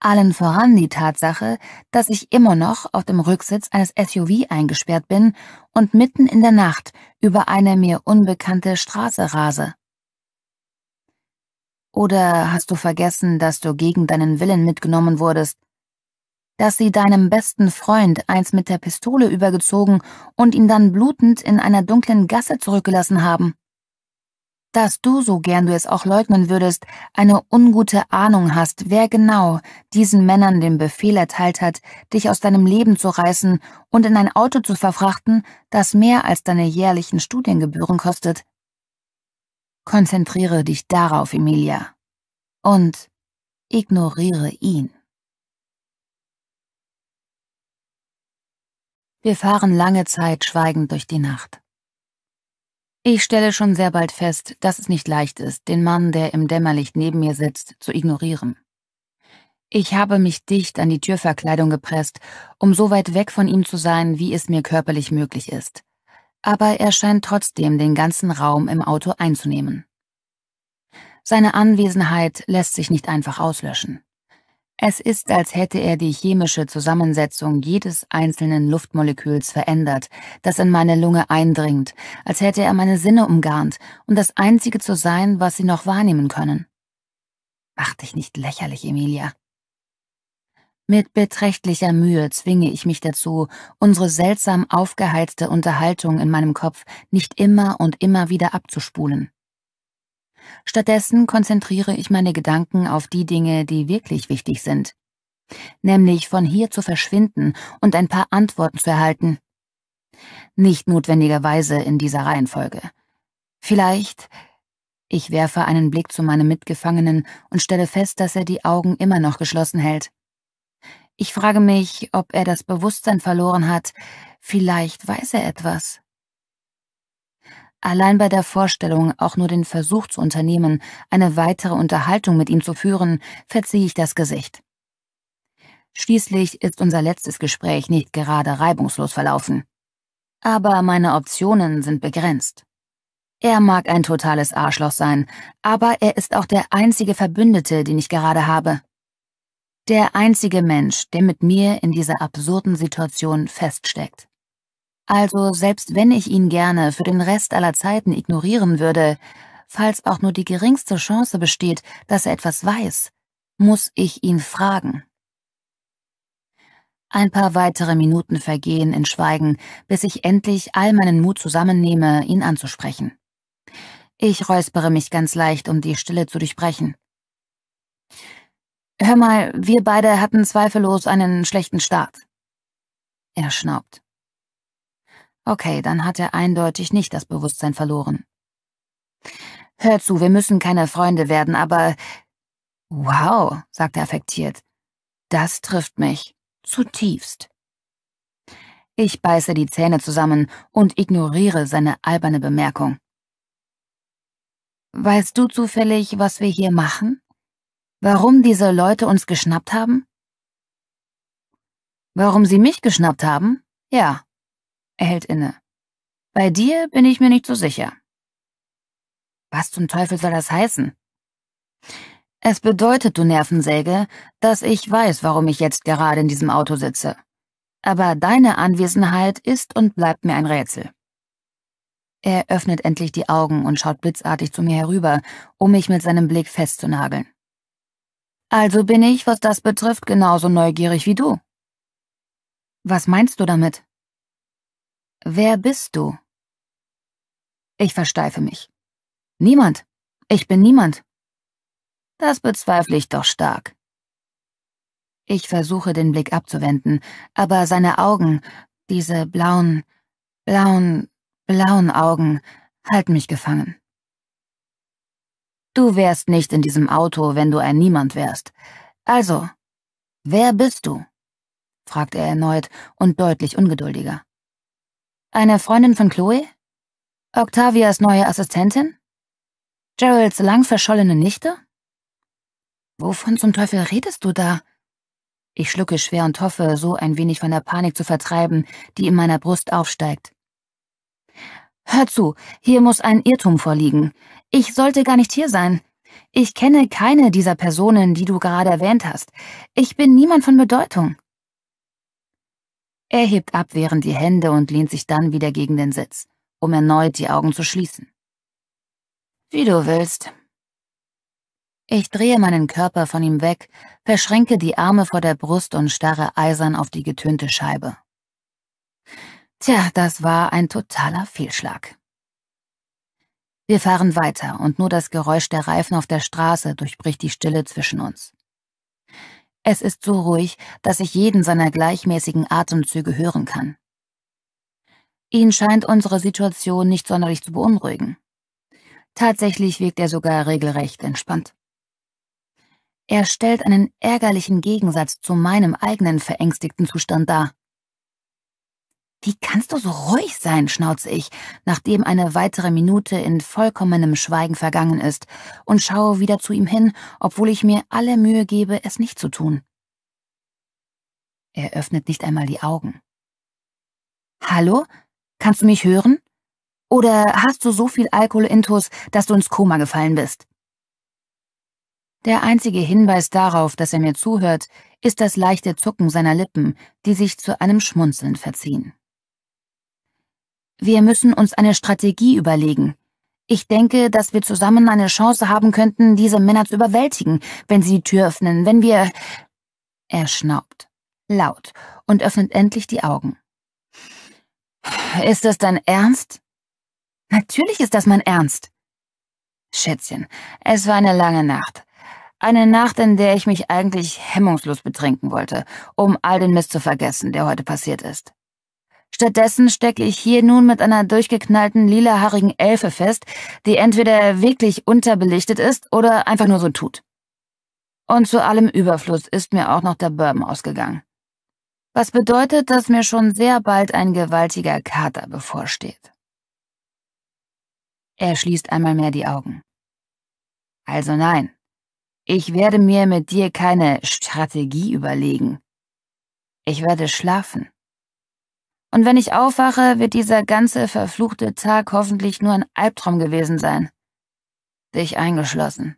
allen voran die Tatsache, dass ich immer noch auf dem Rücksitz eines SUV eingesperrt bin und mitten in der Nacht über eine mir unbekannte Straße rase. Oder hast du vergessen, dass du gegen deinen Willen mitgenommen wurdest? Dass sie deinem besten Freund eins mit der Pistole übergezogen und ihn dann blutend in einer dunklen Gasse zurückgelassen haben? dass du, so gern du es auch leugnen würdest, eine ungute Ahnung hast, wer genau diesen Männern den Befehl erteilt hat, dich aus deinem Leben zu reißen und in ein Auto zu verfrachten, das mehr als deine jährlichen Studiengebühren kostet. Konzentriere dich darauf, Emilia, und ignoriere ihn. Wir fahren lange Zeit schweigend durch die Nacht. Ich stelle schon sehr bald fest, dass es nicht leicht ist, den Mann, der im Dämmerlicht neben mir sitzt, zu ignorieren. Ich habe mich dicht an die Türverkleidung gepresst, um so weit weg von ihm zu sein, wie es mir körperlich möglich ist. Aber er scheint trotzdem den ganzen Raum im Auto einzunehmen. Seine Anwesenheit lässt sich nicht einfach auslöschen. Es ist, als hätte er die chemische Zusammensetzung jedes einzelnen Luftmoleküls verändert, das in meine Lunge eindringt, als hätte er meine Sinne umgarnt um das Einzige zu sein, was sie noch wahrnehmen können. Mach dich nicht lächerlich, Emilia. Mit beträchtlicher Mühe zwinge ich mich dazu, unsere seltsam aufgeheizte Unterhaltung in meinem Kopf nicht immer und immer wieder abzuspulen. Stattdessen konzentriere ich meine Gedanken auf die Dinge, die wirklich wichtig sind. Nämlich von hier zu verschwinden und ein paar Antworten zu erhalten. Nicht notwendigerweise in dieser Reihenfolge. Vielleicht. Ich werfe einen Blick zu meinem Mitgefangenen und stelle fest, dass er die Augen immer noch geschlossen hält. Ich frage mich, ob er das Bewusstsein verloren hat. Vielleicht weiß er etwas. Allein bei der Vorstellung, auch nur den Versuch zu unternehmen, eine weitere Unterhaltung mit ihm zu führen, verziehe ich das Gesicht. Schließlich ist unser letztes Gespräch nicht gerade reibungslos verlaufen. Aber meine Optionen sind begrenzt. Er mag ein totales Arschloch sein, aber er ist auch der einzige Verbündete, den ich gerade habe. Der einzige Mensch, der mit mir in dieser absurden Situation feststeckt. Also selbst wenn ich ihn gerne für den Rest aller Zeiten ignorieren würde, falls auch nur die geringste Chance besteht, dass er etwas weiß, muss ich ihn fragen. Ein paar weitere Minuten vergehen in Schweigen, bis ich endlich all meinen Mut zusammennehme, ihn anzusprechen. Ich räuspere mich ganz leicht, um die Stille zu durchbrechen. Hör mal, wir beide hatten zweifellos einen schlechten Start. Er schnaubt. Okay, dann hat er eindeutig nicht das Bewusstsein verloren. Hör zu, wir müssen keine Freunde werden, aber... Wow, sagt er affektiert. Das trifft mich. Zutiefst. Ich beiße die Zähne zusammen und ignoriere seine alberne Bemerkung. Weißt du zufällig, was wir hier machen? Warum diese Leute uns geschnappt haben? Warum sie mich geschnappt haben? Ja, er hält inne. Bei dir bin ich mir nicht so sicher. Was zum Teufel soll das heißen? Es bedeutet, du Nervensäge, dass ich weiß, warum ich jetzt gerade in diesem Auto sitze. Aber deine Anwesenheit ist und bleibt mir ein Rätsel. Er öffnet endlich die Augen und schaut blitzartig zu mir herüber, um mich mit seinem Blick festzunageln. Also bin ich, was das betrifft, genauso neugierig wie du. Was meinst du damit? Wer bist du? Ich versteife mich. Niemand. Ich bin niemand. Das bezweifle ich doch stark. Ich versuche den Blick abzuwenden, aber seine Augen, diese blauen, blauen, blauen Augen, halten mich gefangen. Du wärst nicht in diesem Auto, wenn du ein Niemand wärst. Also, wer bist du? fragt er erneut und deutlich ungeduldiger. Eine Freundin von Chloe? Octavias neue Assistentin? Geralds lang verschollene Nichte? Wovon zum Teufel redest du da? Ich schlucke schwer und hoffe, so ein wenig von der Panik zu vertreiben, die in meiner Brust aufsteigt. Hör zu, hier muss ein Irrtum vorliegen. Ich sollte gar nicht hier sein. Ich kenne keine dieser Personen, die du gerade erwähnt hast. Ich bin niemand von Bedeutung. Er hebt abwehrend die Hände und lehnt sich dann wieder gegen den Sitz, um erneut die Augen zu schließen. Wie du willst. Ich drehe meinen Körper von ihm weg, verschränke die Arme vor der Brust und starre eisern auf die getönte Scheibe. Tja, das war ein totaler Fehlschlag. Wir fahren weiter und nur das Geräusch der Reifen auf der Straße durchbricht die Stille zwischen uns. Es ist so ruhig, dass ich jeden seiner gleichmäßigen Atemzüge hören kann. Ihn scheint unsere Situation nicht sonderlich zu beunruhigen. Tatsächlich wirkt er sogar regelrecht entspannt. Er stellt einen ärgerlichen Gegensatz zu meinem eigenen verängstigten Zustand dar. Wie kannst du so ruhig sein, schnauze ich, nachdem eine weitere Minute in vollkommenem Schweigen vergangen ist, und schaue wieder zu ihm hin, obwohl ich mir alle Mühe gebe, es nicht zu tun. Er öffnet nicht einmal die Augen. Hallo? Kannst du mich hören? Oder hast du so viel Alkoholintus, dass du ins Koma gefallen bist? Der einzige Hinweis darauf, dass er mir zuhört, ist das leichte Zucken seiner Lippen, die sich zu einem Schmunzeln verziehen. Wir müssen uns eine Strategie überlegen. Ich denke, dass wir zusammen eine Chance haben könnten, diese Männer zu überwältigen, wenn sie die Tür öffnen, wenn wir... Er schnaubt. Laut. Und öffnet endlich die Augen. Ist das dein Ernst? Natürlich ist das mein Ernst. Schätzchen, es war eine lange Nacht. Eine Nacht, in der ich mich eigentlich hemmungslos betrinken wollte, um all den Mist zu vergessen, der heute passiert ist. Stattdessen stecke ich hier nun mit einer durchgeknallten lilahaarigen Elfe fest, die entweder wirklich unterbelichtet ist oder einfach nur so tut. Und zu allem Überfluss ist mir auch noch der Bourbon ausgegangen. Was bedeutet, dass mir schon sehr bald ein gewaltiger Kater bevorsteht. Er schließt einmal mehr die Augen. Also nein, ich werde mir mit dir keine Strategie überlegen. Ich werde schlafen. Und wenn ich aufwache, wird dieser ganze verfluchte Tag hoffentlich nur ein Albtraum gewesen sein. Dich eingeschlossen.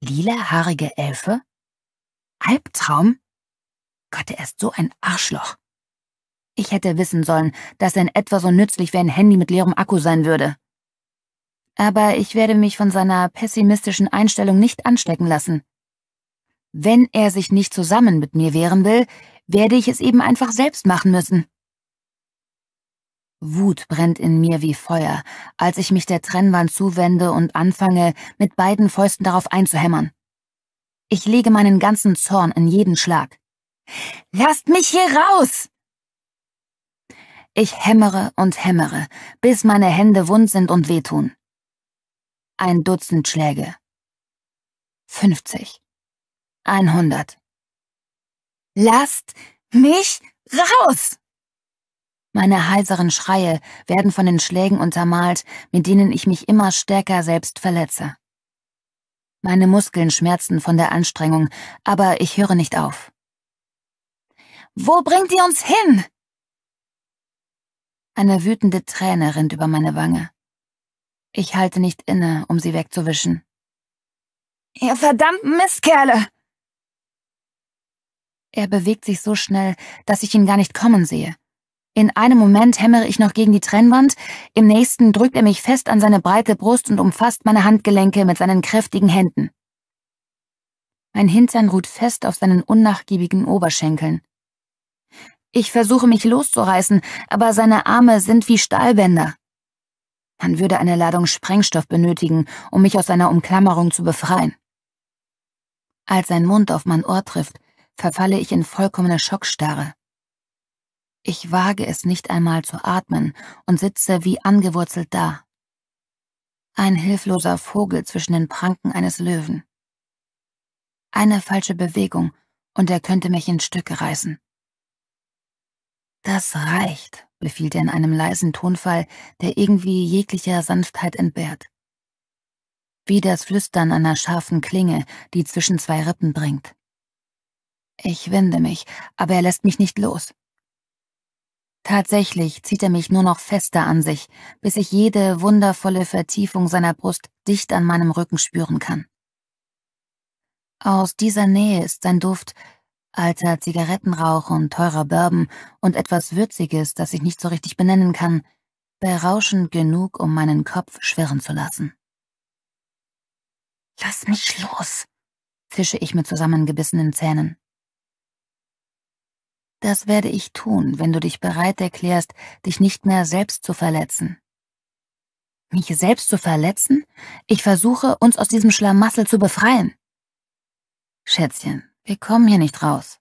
Lila-haarige Elfe? Albtraum? Gott, er ist so ein Arschloch. Ich hätte wissen sollen, dass er in etwa so nützlich wie ein Handy mit leerem Akku sein würde. Aber ich werde mich von seiner pessimistischen Einstellung nicht anstecken lassen. Wenn er sich nicht zusammen mit mir wehren will, werde ich es eben einfach selbst machen müssen. Wut brennt in mir wie Feuer, als ich mich der Trennwand zuwende und anfange, mit beiden Fäusten darauf einzuhämmern. Ich lege meinen ganzen Zorn in jeden Schlag. Lasst mich hier raus! Ich hämmere und hämmere, bis meine Hände wund sind und wehtun. Ein Dutzend Schläge. 50. 100. Lasst mich raus! Meine heiseren Schreie werden von den Schlägen untermalt, mit denen ich mich immer stärker selbst verletze. Meine Muskeln schmerzen von der Anstrengung, aber ich höre nicht auf. Wo bringt ihr uns hin? Eine wütende Träne rinnt über meine Wange. Ich halte nicht inne, um sie wegzuwischen. Ihr verdammten Mistkerle! Er bewegt sich so schnell, dass ich ihn gar nicht kommen sehe. In einem Moment hämmere ich noch gegen die Trennwand, im nächsten drückt er mich fest an seine breite Brust und umfasst meine Handgelenke mit seinen kräftigen Händen. Mein Hintern ruht fest auf seinen unnachgiebigen Oberschenkeln. Ich versuche mich loszureißen, aber seine Arme sind wie Stahlbänder. Man würde eine Ladung Sprengstoff benötigen, um mich aus seiner Umklammerung zu befreien. Als sein Mund auf mein Ohr trifft, verfalle ich in vollkommene Schockstarre. Ich wage es nicht einmal zu atmen und sitze wie angewurzelt da. Ein hilfloser Vogel zwischen den Pranken eines Löwen. Eine falsche Bewegung und er könnte mich in Stücke reißen. Das reicht, befiehlt er in einem leisen Tonfall, der irgendwie jeglicher Sanftheit entbehrt. Wie das Flüstern einer scharfen Klinge, die zwischen zwei Rippen bringt. Ich winde mich, aber er lässt mich nicht los. Tatsächlich zieht er mich nur noch fester an sich, bis ich jede wundervolle Vertiefung seiner Brust dicht an meinem Rücken spüren kann. Aus dieser Nähe ist sein Duft alter Zigarettenrauch und teurer Bourbon und etwas Würziges, das ich nicht so richtig benennen kann, berauschend genug, um meinen Kopf schwirren zu lassen. Lass mich los, fische ich mit zusammengebissenen Zähnen. Das werde ich tun, wenn du dich bereit erklärst, dich nicht mehr selbst zu verletzen. Mich selbst zu verletzen? Ich versuche, uns aus diesem Schlamassel zu befreien. Schätzchen, wir kommen hier nicht raus.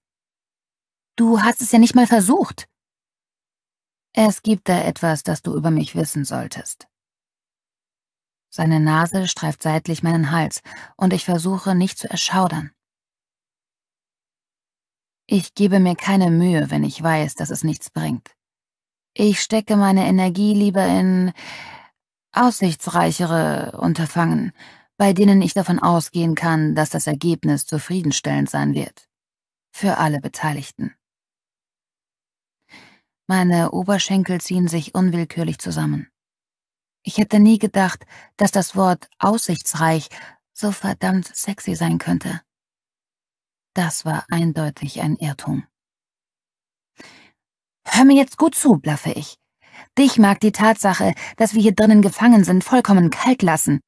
Du hast es ja nicht mal versucht. Es gibt da etwas, das du über mich wissen solltest. Seine Nase streift seitlich meinen Hals, und ich versuche nicht zu erschaudern. Ich gebe mir keine Mühe, wenn ich weiß, dass es nichts bringt. Ich stecke meine Energie lieber in aussichtsreichere Unterfangen, bei denen ich davon ausgehen kann, dass das Ergebnis zufriedenstellend sein wird. Für alle Beteiligten. Meine Oberschenkel ziehen sich unwillkürlich zusammen. Ich hätte nie gedacht, dass das Wort aussichtsreich so verdammt sexy sein könnte. Das war eindeutig ein Irrtum. Hör mir jetzt gut zu, blaffe ich. Dich mag die Tatsache, dass wir hier drinnen gefangen sind, vollkommen kalt lassen.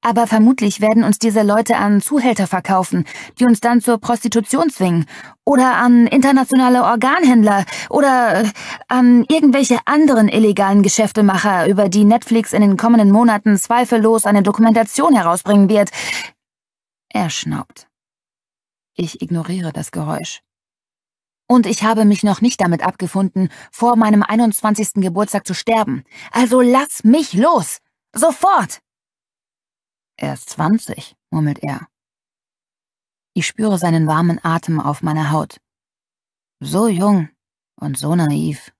Aber vermutlich werden uns diese Leute an Zuhälter verkaufen, die uns dann zur Prostitution zwingen, oder an internationale Organhändler, oder äh, an irgendwelche anderen illegalen Geschäftemacher, über die Netflix in den kommenden Monaten zweifellos eine Dokumentation herausbringen wird. Er schnaubt. Ich ignoriere das Geräusch. Und ich habe mich noch nicht damit abgefunden, vor meinem 21. Geburtstag zu sterben. Also lass mich los! Sofort! Er ist 20, murmelt er. Ich spüre seinen warmen Atem auf meiner Haut. So jung und so naiv.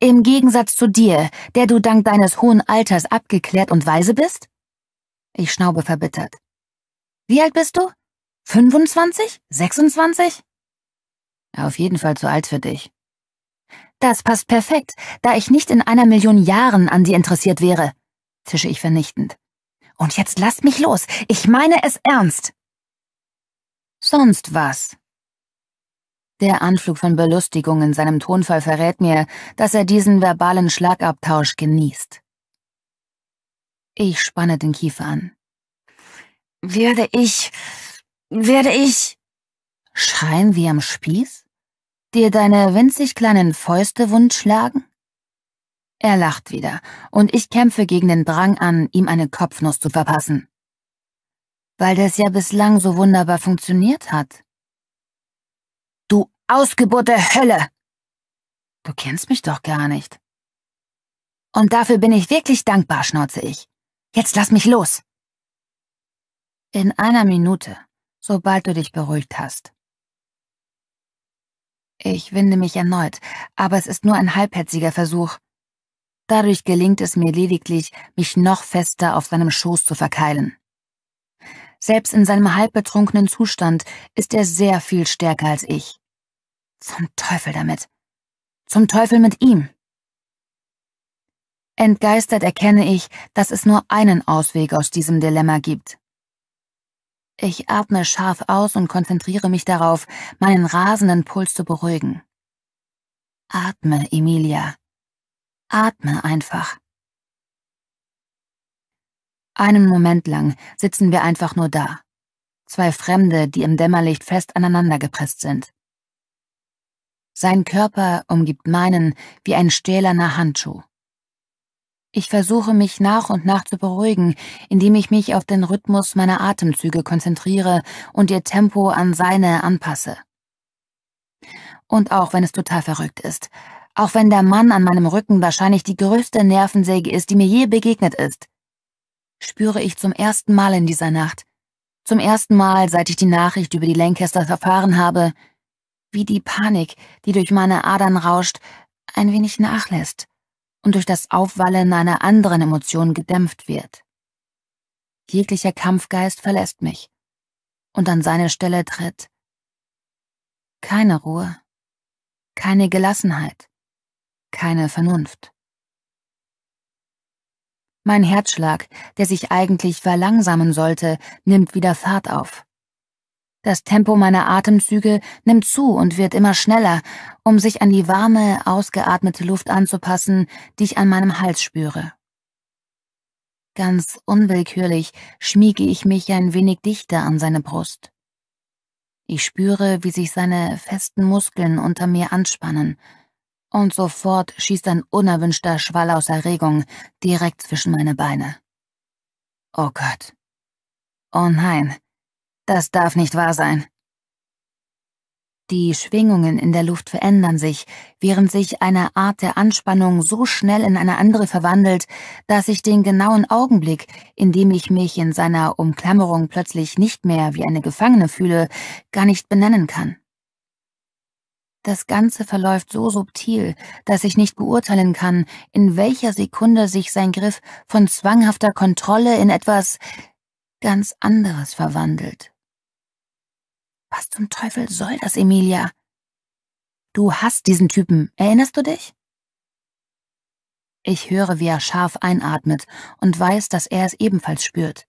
Im Gegensatz zu dir, der du dank deines hohen Alters abgeklärt und weise bist? Ich schnaube verbittert. Wie alt bist du? 25? 26? Auf jeden Fall zu alt für dich. Das passt perfekt, da ich nicht in einer Million Jahren an dir interessiert wäre, zische ich vernichtend. Und jetzt lasst mich los, ich meine es ernst. Sonst was? Der Anflug von Belustigung in seinem Tonfall verrät mir, dass er diesen verbalen Schlagabtausch genießt. Ich spanne den Kiefer an. Würde ich werde ich schreien wie am Spieß? Dir deine winzig kleinen Fäuste wundschlagen? Er lacht wieder, und ich kämpfe gegen den Drang an, ihm eine Kopfnuss zu verpassen. Weil das ja bislang so wunderbar funktioniert hat. Du Ausgeburt der Hölle! Du kennst mich doch gar nicht. Und dafür bin ich wirklich dankbar, schnauze ich. Jetzt lass mich los! In einer Minute sobald du dich beruhigt hast. Ich winde mich erneut, aber es ist nur ein halbherziger Versuch. Dadurch gelingt es mir lediglich, mich noch fester auf seinem Schoß zu verkeilen. Selbst in seinem halbbetrunkenen Zustand ist er sehr viel stärker als ich. Zum Teufel damit. Zum Teufel mit ihm. Entgeistert erkenne ich, dass es nur einen Ausweg aus diesem Dilemma gibt. Ich atme scharf aus und konzentriere mich darauf, meinen rasenden Puls zu beruhigen. Atme, Emilia. Atme einfach. Einen Moment lang sitzen wir einfach nur da. Zwei Fremde, die im Dämmerlicht fest aneinandergepresst sind. Sein Körper umgibt meinen wie ein stählerner Handschuh. Ich versuche mich nach und nach zu beruhigen, indem ich mich auf den Rhythmus meiner Atemzüge konzentriere und ihr Tempo an seine anpasse. Und auch wenn es total verrückt ist, auch wenn der Mann an meinem Rücken wahrscheinlich die größte Nervensäge ist, die mir je begegnet ist, spüre ich zum ersten Mal in dieser Nacht, zum ersten Mal, seit ich die Nachricht über die Lancaster erfahren habe, wie die Panik, die durch meine Adern rauscht, ein wenig nachlässt und durch das Aufwallen einer anderen Emotion gedämpft wird. Jeglicher Kampfgeist verlässt mich und an seine Stelle tritt keine Ruhe, keine Gelassenheit, keine Vernunft. Mein Herzschlag, der sich eigentlich verlangsamen sollte, nimmt wieder Fahrt auf. Das Tempo meiner Atemzüge nimmt zu und wird immer schneller, um sich an die warme, ausgeatmete Luft anzupassen, die ich an meinem Hals spüre. Ganz unwillkürlich schmiege ich mich ein wenig dichter an seine Brust. Ich spüre, wie sich seine festen Muskeln unter mir anspannen, und sofort schießt ein unerwünschter Schwall aus Erregung direkt zwischen meine Beine. Oh Gott. Oh nein, das darf nicht wahr sein. Die Schwingungen in der Luft verändern sich, während sich eine Art der Anspannung so schnell in eine andere verwandelt, dass ich den genauen Augenblick, in dem ich mich in seiner Umklammerung plötzlich nicht mehr wie eine Gefangene fühle, gar nicht benennen kann. Das Ganze verläuft so subtil, dass ich nicht beurteilen kann, in welcher Sekunde sich sein Griff von zwanghafter Kontrolle in etwas ganz anderes verwandelt. Was zum Teufel soll das, Emilia? Du hast diesen Typen, erinnerst du dich? Ich höre, wie er scharf einatmet und weiß, dass er es ebenfalls spürt.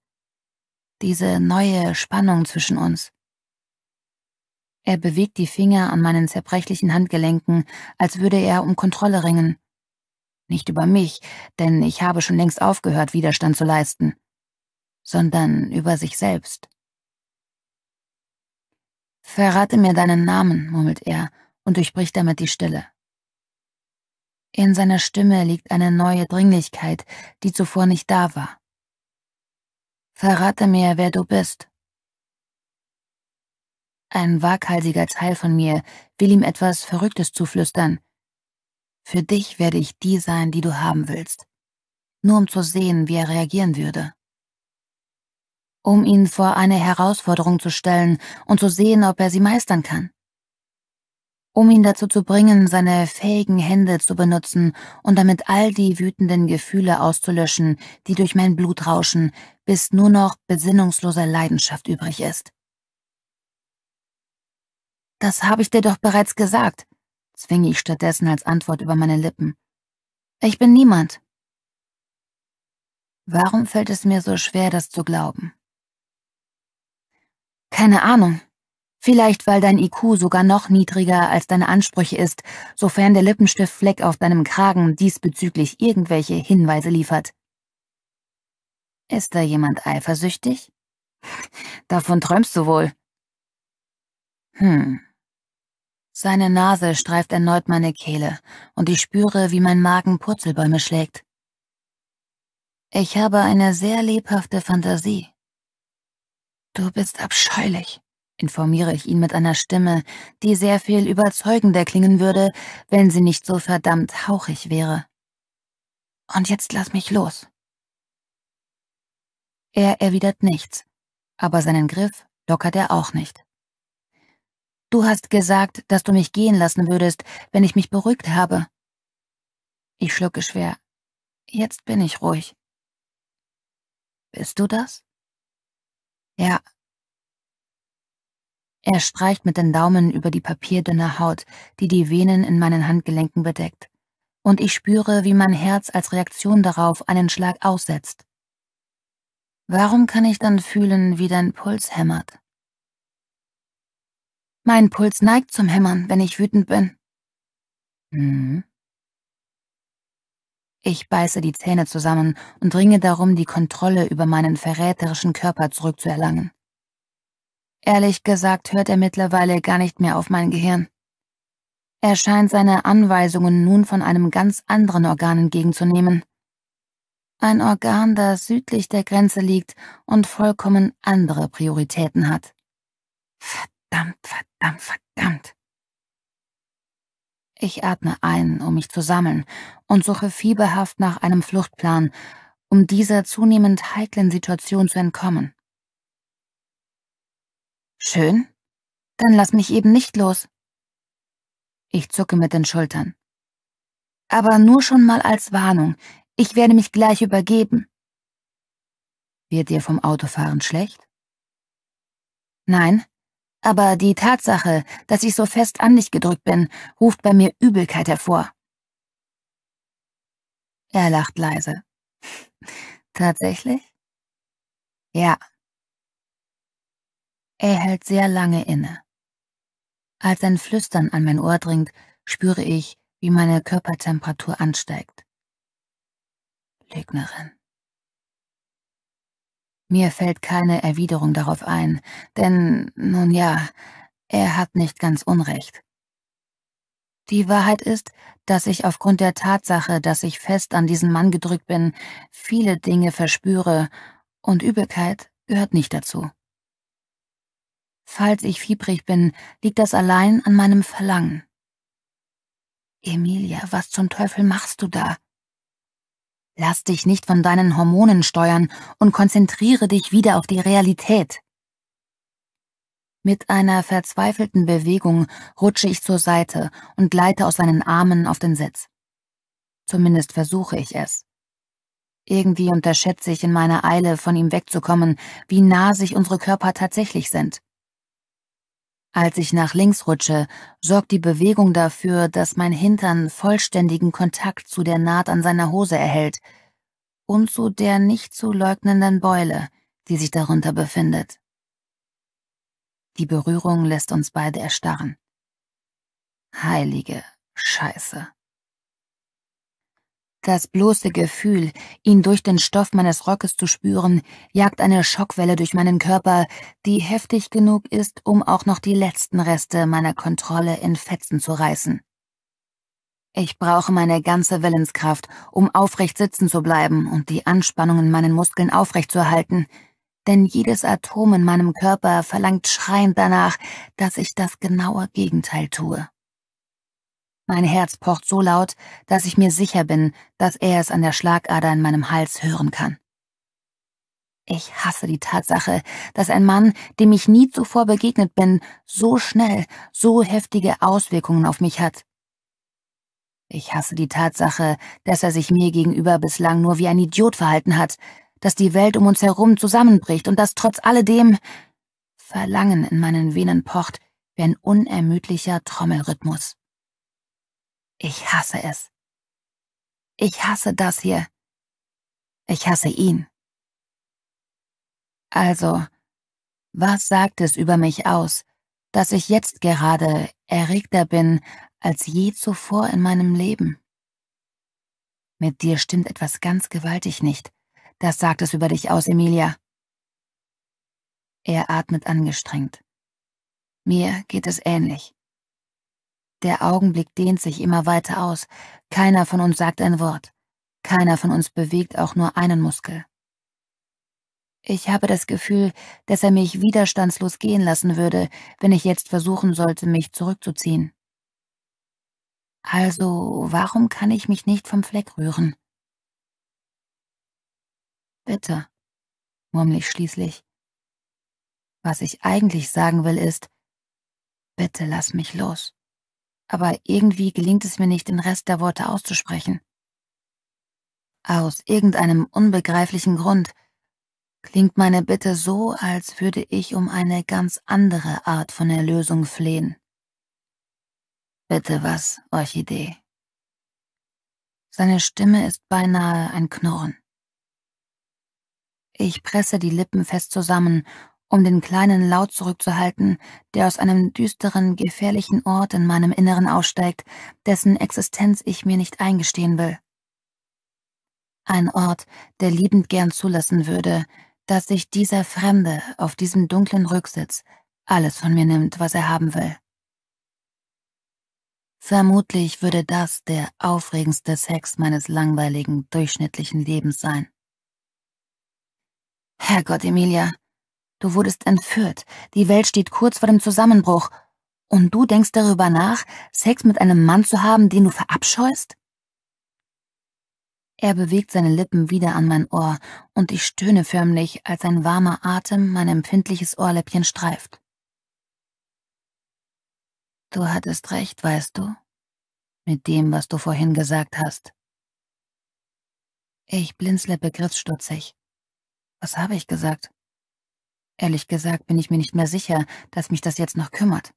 Diese neue Spannung zwischen uns. Er bewegt die Finger an meinen zerbrechlichen Handgelenken, als würde er um Kontrolle ringen. Nicht über mich, denn ich habe schon längst aufgehört, Widerstand zu leisten, sondern über sich selbst. Verrate mir deinen Namen, murmelt er und durchbricht damit die Stille. In seiner Stimme liegt eine neue Dringlichkeit, die zuvor nicht da war. Verrate mir, wer du bist. Ein waghalsiger Teil von mir will ihm etwas Verrücktes zuflüstern. Für dich werde ich die sein, die du haben willst. Nur um zu sehen, wie er reagieren würde um ihn vor eine Herausforderung zu stellen und zu sehen, ob er sie meistern kann. Um ihn dazu zu bringen, seine fähigen Hände zu benutzen und damit all die wütenden Gefühle auszulöschen, die durch mein Blut rauschen, bis nur noch besinnungslose Leidenschaft übrig ist. Das habe ich dir doch bereits gesagt, zwinge ich stattdessen als Antwort über meine Lippen. Ich bin niemand. Warum fällt es mir so schwer, das zu glauben? Keine Ahnung. Vielleicht, weil dein IQ sogar noch niedriger als deine Ansprüche ist, sofern der Lippenstiftfleck auf deinem Kragen diesbezüglich irgendwelche Hinweise liefert. Ist da jemand eifersüchtig? Davon träumst du wohl. Hm. Seine Nase streift erneut meine Kehle und ich spüre, wie mein Magen Purzelbäume schlägt. Ich habe eine sehr lebhafte Fantasie. Du bist abscheulich, informiere ich ihn mit einer Stimme, die sehr viel überzeugender klingen würde, wenn sie nicht so verdammt hauchig wäre. Und jetzt lass mich los. Er erwidert nichts, aber seinen Griff lockert er auch nicht. Du hast gesagt, dass du mich gehen lassen würdest, wenn ich mich beruhigt habe. Ich schlucke schwer. Jetzt bin ich ruhig. Bist du das? Ja. Er streicht mit den Daumen über die papierdünne Haut, die die Venen in meinen Handgelenken bedeckt. Und ich spüre, wie mein Herz als Reaktion darauf einen Schlag aussetzt. Warum kann ich dann fühlen, wie dein Puls hämmert? Mein Puls neigt zum Hämmern, wenn ich wütend bin. Mhm. Ich beiße die Zähne zusammen und ringe darum, die Kontrolle über meinen verräterischen Körper zurückzuerlangen. Ehrlich gesagt hört er mittlerweile gar nicht mehr auf mein Gehirn. Er scheint seine Anweisungen nun von einem ganz anderen Organ entgegenzunehmen. Ein Organ, das südlich der Grenze liegt und vollkommen andere Prioritäten hat. Verdammt, verdammt, verdammt. Ich atme ein, um mich zu sammeln, und suche fieberhaft nach einem Fluchtplan, um dieser zunehmend heiklen Situation zu entkommen. Schön? Dann lass mich eben nicht los. Ich zucke mit den Schultern. Aber nur schon mal als Warnung, ich werde mich gleich übergeben. Wird dir vom Autofahren schlecht? Nein, aber die Tatsache, dass ich so fest an dich gedrückt bin, ruft bei mir Übelkeit hervor. Er lacht leise. Tatsächlich? Ja. Er hält sehr lange inne. Als ein Flüstern an mein Ohr dringt, spüre ich, wie meine Körpertemperatur ansteigt. Lügnerin. Mir fällt keine Erwiderung darauf ein, denn nun ja, er hat nicht ganz Unrecht. Die Wahrheit ist, dass ich aufgrund der Tatsache, dass ich fest an diesen Mann gedrückt bin, viele Dinge verspüre, und Übelkeit gehört nicht dazu. Falls ich fiebrig bin, liegt das allein an meinem Verlangen. Emilia, was zum Teufel machst du da? Lass dich nicht von deinen Hormonen steuern und konzentriere dich wieder auf die Realität. Mit einer verzweifelten Bewegung rutsche ich zur Seite und gleite aus seinen Armen auf den Sitz. Zumindest versuche ich es. Irgendwie unterschätze ich in meiner Eile, von ihm wegzukommen, wie nah sich unsere Körper tatsächlich sind. Als ich nach links rutsche, sorgt die Bewegung dafür, dass mein Hintern vollständigen Kontakt zu der Naht an seiner Hose erhält und zu der nicht zu leugnenden Beule, die sich darunter befindet. Die Berührung lässt uns beide erstarren. Heilige Scheiße. Das bloße Gefühl, ihn durch den Stoff meines Rockes zu spüren, jagt eine Schockwelle durch meinen Körper, die heftig genug ist, um auch noch die letzten Reste meiner Kontrolle in Fetzen zu reißen. Ich brauche meine ganze Willenskraft, um aufrecht sitzen zu bleiben und die Anspannung in meinen Muskeln aufrechtzuerhalten, denn jedes Atom in meinem Körper verlangt schreiend danach, dass ich das genaue Gegenteil tue. Mein Herz pocht so laut, dass ich mir sicher bin, dass er es an der Schlagader in meinem Hals hören kann. Ich hasse die Tatsache, dass ein Mann, dem ich nie zuvor begegnet bin, so schnell, so heftige Auswirkungen auf mich hat. Ich hasse die Tatsache, dass er sich mir gegenüber bislang nur wie ein Idiot verhalten hat, dass die Welt um uns herum zusammenbricht und dass trotz alledem Verlangen in meinen Venen pocht wie ein unermüdlicher Trommelrhythmus. Ich hasse es. Ich hasse das hier. Ich hasse ihn. Also, was sagt es über mich aus, dass ich jetzt gerade erregter bin als je zuvor in meinem Leben? Mit dir stimmt etwas ganz gewaltig nicht. Das sagt es über dich aus, Emilia. Er atmet angestrengt. Mir geht es ähnlich. Der Augenblick dehnt sich immer weiter aus. Keiner von uns sagt ein Wort. Keiner von uns bewegt auch nur einen Muskel. Ich habe das Gefühl, dass er mich widerstandslos gehen lassen würde, wenn ich jetzt versuchen sollte, mich zurückzuziehen. Also, warum kann ich mich nicht vom Fleck rühren? Bitte, murmle ich schließlich. Was ich eigentlich sagen will ist, bitte lass mich los aber irgendwie gelingt es mir nicht, den Rest der Worte auszusprechen. Aus irgendeinem unbegreiflichen Grund klingt meine Bitte so, als würde ich um eine ganz andere Art von Erlösung flehen. Bitte was, Orchidee? Seine Stimme ist beinahe ein Knurren. Ich presse die Lippen fest zusammen um den kleinen Laut zurückzuhalten, der aus einem düsteren, gefährlichen Ort in meinem Inneren aussteigt, dessen Existenz ich mir nicht eingestehen will. Ein Ort, der liebend gern zulassen würde, dass sich dieser Fremde auf diesem dunklen Rücksitz alles von mir nimmt, was er haben will. Vermutlich würde das der aufregendste Sex meines langweiligen, durchschnittlichen Lebens sein. Herrgott, Emilia, Du wurdest entführt, die Welt steht kurz vor dem Zusammenbruch. Und du denkst darüber nach, Sex mit einem Mann zu haben, den du verabscheust? Er bewegt seine Lippen wieder an mein Ohr, und ich stöhne förmlich, als ein warmer Atem mein empfindliches Ohrläppchen streift. Du hattest recht, weißt du, mit dem, was du vorhin gesagt hast. Ich blinzle begriffsstutzig. Was habe ich gesagt? Ehrlich gesagt bin ich mir nicht mehr sicher, dass mich das jetzt noch kümmert.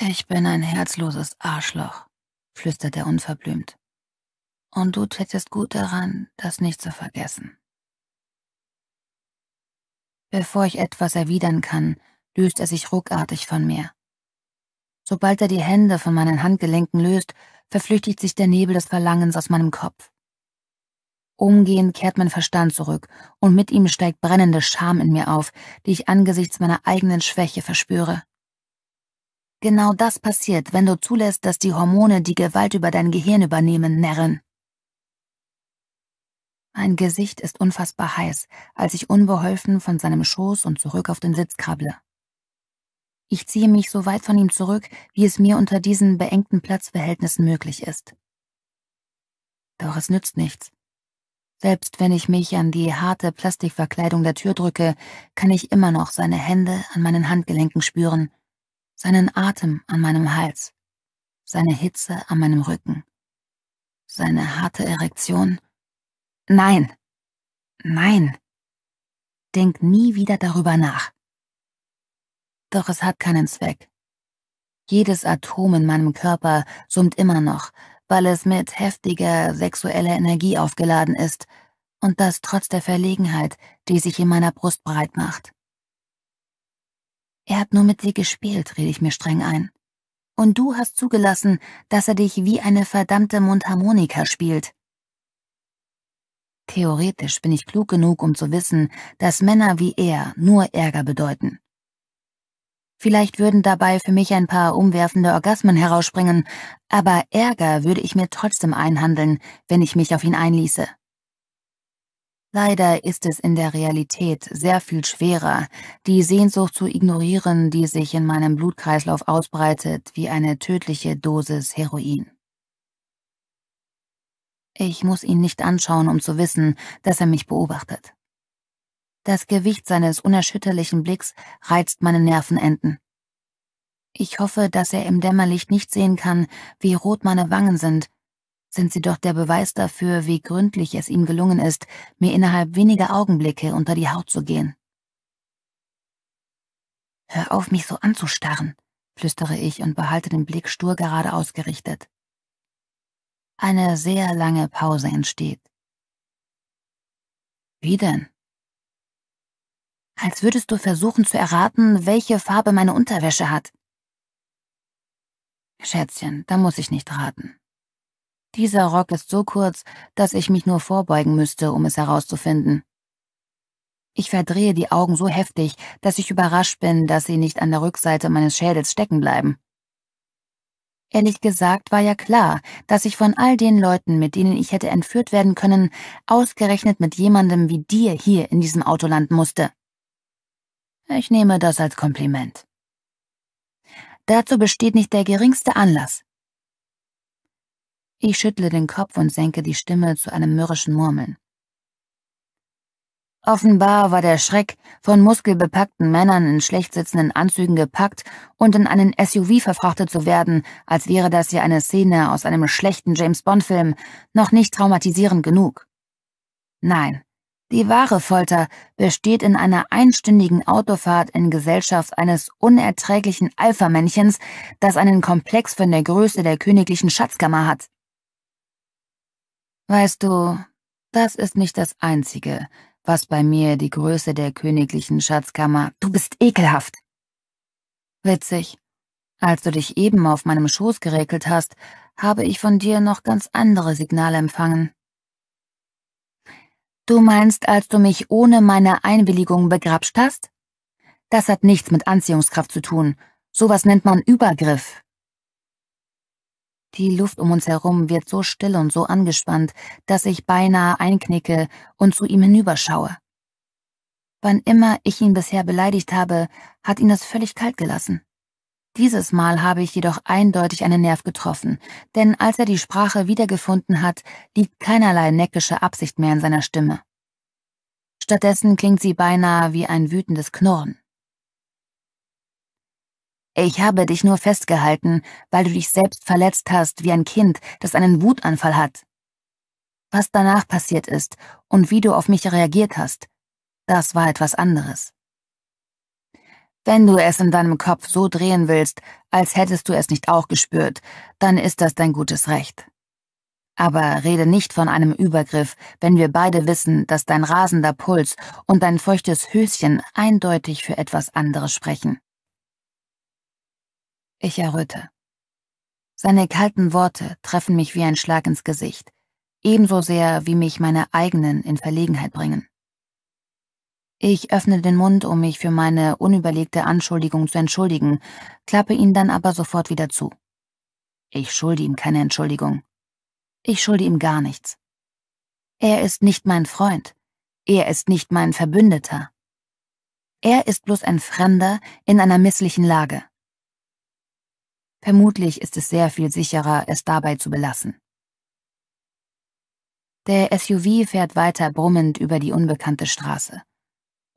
Ich bin ein herzloses Arschloch, flüstert er unverblümt. Und du tätest gut daran, das nicht zu vergessen. Bevor ich etwas erwidern kann, löst er sich ruckartig von mir. Sobald er die Hände von meinen Handgelenken löst, verflüchtigt sich der Nebel des Verlangens aus meinem Kopf. Umgehend kehrt mein Verstand zurück, und mit ihm steigt brennende Scham in mir auf, die ich angesichts meiner eigenen Schwäche verspüre. Genau das passiert, wenn du zulässt, dass die Hormone die Gewalt über dein Gehirn übernehmen, Nerren. Mein Gesicht ist unfassbar heiß, als ich unbeholfen von seinem Schoß und zurück auf den Sitz krabble. Ich ziehe mich so weit von ihm zurück, wie es mir unter diesen beengten Platzverhältnissen möglich ist. Doch es nützt nichts. Selbst wenn ich mich an die harte Plastikverkleidung der Tür drücke, kann ich immer noch seine Hände an meinen Handgelenken spüren, seinen Atem an meinem Hals, seine Hitze an meinem Rücken, seine harte Erektion. Nein, nein, denk nie wieder darüber nach. Doch es hat keinen Zweck. Jedes Atom in meinem Körper summt immer noch, weil es mit heftiger sexueller Energie aufgeladen ist und das trotz der Verlegenheit, die sich in meiner Brust breit macht. Er hat nur mit dir gespielt, rede ich mir streng ein. Und du hast zugelassen, dass er dich wie eine verdammte Mundharmonika spielt. Theoretisch bin ich klug genug, um zu wissen, dass Männer wie er nur Ärger bedeuten. Vielleicht würden dabei für mich ein paar umwerfende Orgasmen herausspringen, aber Ärger würde ich mir trotzdem einhandeln, wenn ich mich auf ihn einließe. Leider ist es in der Realität sehr viel schwerer, die Sehnsucht zu ignorieren, die sich in meinem Blutkreislauf ausbreitet wie eine tödliche Dosis Heroin. Ich muss ihn nicht anschauen, um zu wissen, dass er mich beobachtet. Das Gewicht seines unerschütterlichen Blicks reizt meine Nervenenden. Ich hoffe, dass er im Dämmerlicht nicht sehen kann, wie rot meine Wangen sind, sind sie doch der Beweis dafür, wie gründlich es ihm gelungen ist, mir innerhalb weniger Augenblicke unter die Haut zu gehen. Hör auf, mich so anzustarren, flüstere ich und behalte den Blick stur gerade ausgerichtet. Eine sehr lange Pause entsteht. Wie denn? als würdest du versuchen zu erraten, welche Farbe meine Unterwäsche hat. Schätzchen, da muss ich nicht raten. Dieser Rock ist so kurz, dass ich mich nur vorbeugen müsste, um es herauszufinden. Ich verdrehe die Augen so heftig, dass ich überrascht bin, dass sie nicht an der Rückseite meines Schädels stecken bleiben. Ehrlich gesagt war ja klar, dass ich von all den Leuten, mit denen ich hätte entführt werden können, ausgerechnet mit jemandem wie dir hier in diesem Auto landen musste. Ich nehme das als Kompliment. Dazu besteht nicht der geringste Anlass. Ich schüttle den Kopf und senke die Stimme zu einem mürrischen Murmeln. Offenbar war der Schreck, von muskelbepackten Männern in schlecht sitzenden Anzügen gepackt und in einen SUV verfrachtet zu werden, als wäre das ja eine Szene aus einem schlechten James-Bond-Film, noch nicht traumatisierend genug. Nein, die wahre Folter besteht in einer einstündigen Autofahrt in Gesellschaft eines unerträglichen Alpha-Männchens, das einen Komplex von der Größe der königlichen Schatzkammer hat. Weißt du, das ist nicht das Einzige, was bei mir die Größe der königlichen Schatzkammer... Du bist ekelhaft! Witzig. Als du dich eben auf meinem Schoß geregelt hast, habe ich von dir noch ganz andere Signale empfangen. Du meinst, als du mich ohne meine Einwilligung begrapscht hast? Das hat nichts mit Anziehungskraft zu tun. Sowas nennt man Übergriff. Die Luft um uns herum wird so still und so angespannt, dass ich beinahe einknicke und zu ihm hinüberschaue. Wann immer ich ihn bisher beleidigt habe, hat ihn das völlig kalt gelassen. Dieses Mal habe ich jedoch eindeutig einen Nerv getroffen, denn als er die Sprache wiedergefunden hat, liegt keinerlei neckische Absicht mehr in seiner Stimme. Stattdessen klingt sie beinahe wie ein wütendes Knurren. Ich habe dich nur festgehalten, weil du dich selbst verletzt hast wie ein Kind, das einen Wutanfall hat. Was danach passiert ist und wie du auf mich reagiert hast, das war etwas anderes. Wenn du es in deinem Kopf so drehen willst, als hättest du es nicht auch gespürt, dann ist das dein gutes Recht. Aber rede nicht von einem Übergriff, wenn wir beide wissen, dass dein rasender Puls und dein feuchtes Höschen eindeutig für etwas anderes sprechen. Ich erröte. Seine kalten Worte treffen mich wie ein Schlag ins Gesicht, ebenso sehr wie mich meine eigenen in Verlegenheit bringen. Ich öffne den Mund, um mich für meine unüberlegte Anschuldigung zu entschuldigen, klappe ihn dann aber sofort wieder zu. Ich schulde ihm keine Entschuldigung. Ich schulde ihm gar nichts. Er ist nicht mein Freund. Er ist nicht mein Verbündeter. Er ist bloß ein Fremder in einer misslichen Lage. Vermutlich ist es sehr viel sicherer, es dabei zu belassen. Der SUV fährt weiter brummend über die unbekannte Straße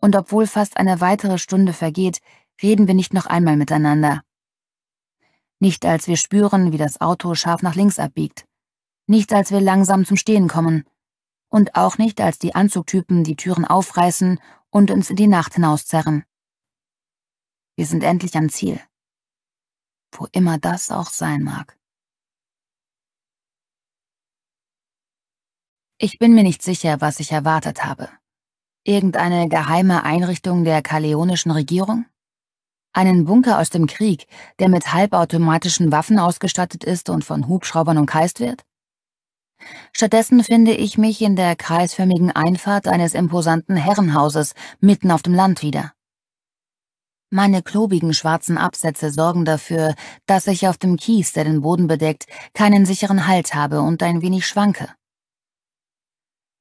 und obwohl fast eine weitere Stunde vergeht, reden wir nicht noch einmal miteinander. Nicht als wir spüren, wie das Auto scharf nach links abbiegt. Nicht als wir langsam zum Stehen kommen. Und auch nicht als die Anzugtypen die Türen aufreißen und uns in die Nacht hinauszerren. Wir sind endlich am Ziel. Wo immer das auch sein mag. Ich bin mir nicht sicher, was ich erwartet habe. Irgendeine geheime Einrichtung der kaleonischen Regierung? Einen Bunker aus dem Krieg, der mit halbautomatischen Waffen ausgestattet ist und von Hubschraubern umkreist wird? Stattdessen finde ich mich in der kreisförmigen Einfahrt eines imposanten Herrenhauses mitten auf dem Land wieder. Meine klobigen schwarzen Absätze sorgen dafür, dass ich auf dem Kies, der den Boden bedeckt, keinen sicheren Halt habe und ein wenig schwanke.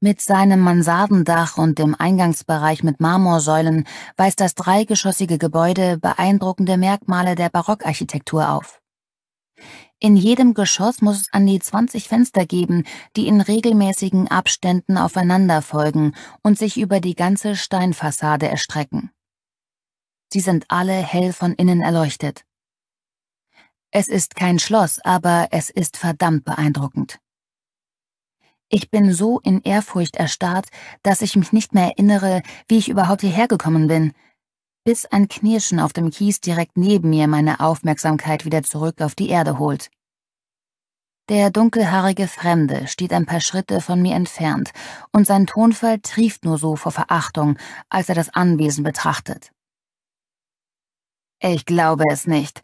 Mit seinem Mansardendach und dem Eingangsbereich mit Marmorsäulen weist das dreigeschossige Gebäude beeindruckende Merkmale der Barockarchitektur auf. In jedem Geschoss muss es an die 20 Fenster geben, die in regelmäßigen Abständen aufeinander folgen und sich über die ganze Steinfassade erstrecken. Sie sind alle hell von innen erleuchtet. Es ist kein Schloss, aber es ist verdammt beeindruckend. Ich bin so in Ehrfurcht erstarrt, dass ich mich nicht mehr erinnere, wie ich überhaupt hierher gekommen bin, bis ein Knirschen auf dem Kies direkt neben mir meine Aufmerksamkeit wieder zurück auf die Erde holt. Der dunkelhaarige Fremde steht ein paar Schritte von mir entfernt, und sein Tonfall trieft nur so vor Verachtung, als er das Anwesen betrachtet. Ich glaube es nicht.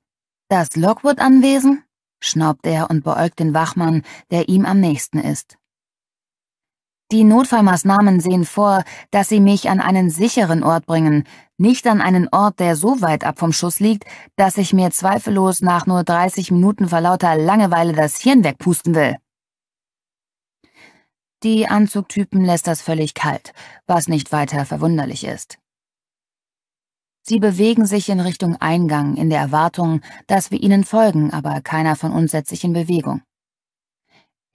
Das Lockwood-Anwesen? schnaubt er und beäugt den Wachmann, der ihm am nächsten ist. Die Notfallmaßnahmen sehen vor, dass sie mich an einen sicheren Ort bringen, nicht an einen Ort, der so weit ab vom Schuss liegt, dass ich mir zweifellos nach nur 30 Minuten vor lauter Langeweile das Hirn wegpusten will. Die Anzugtypen lässt das völlig kalt, was nicht weiter verwunderlich ist. Sie bewegen sich in Richtung Eingang in der Erwartung, dass wir ihnen folgen, aber keiner von uns setzt sich in Bewegung.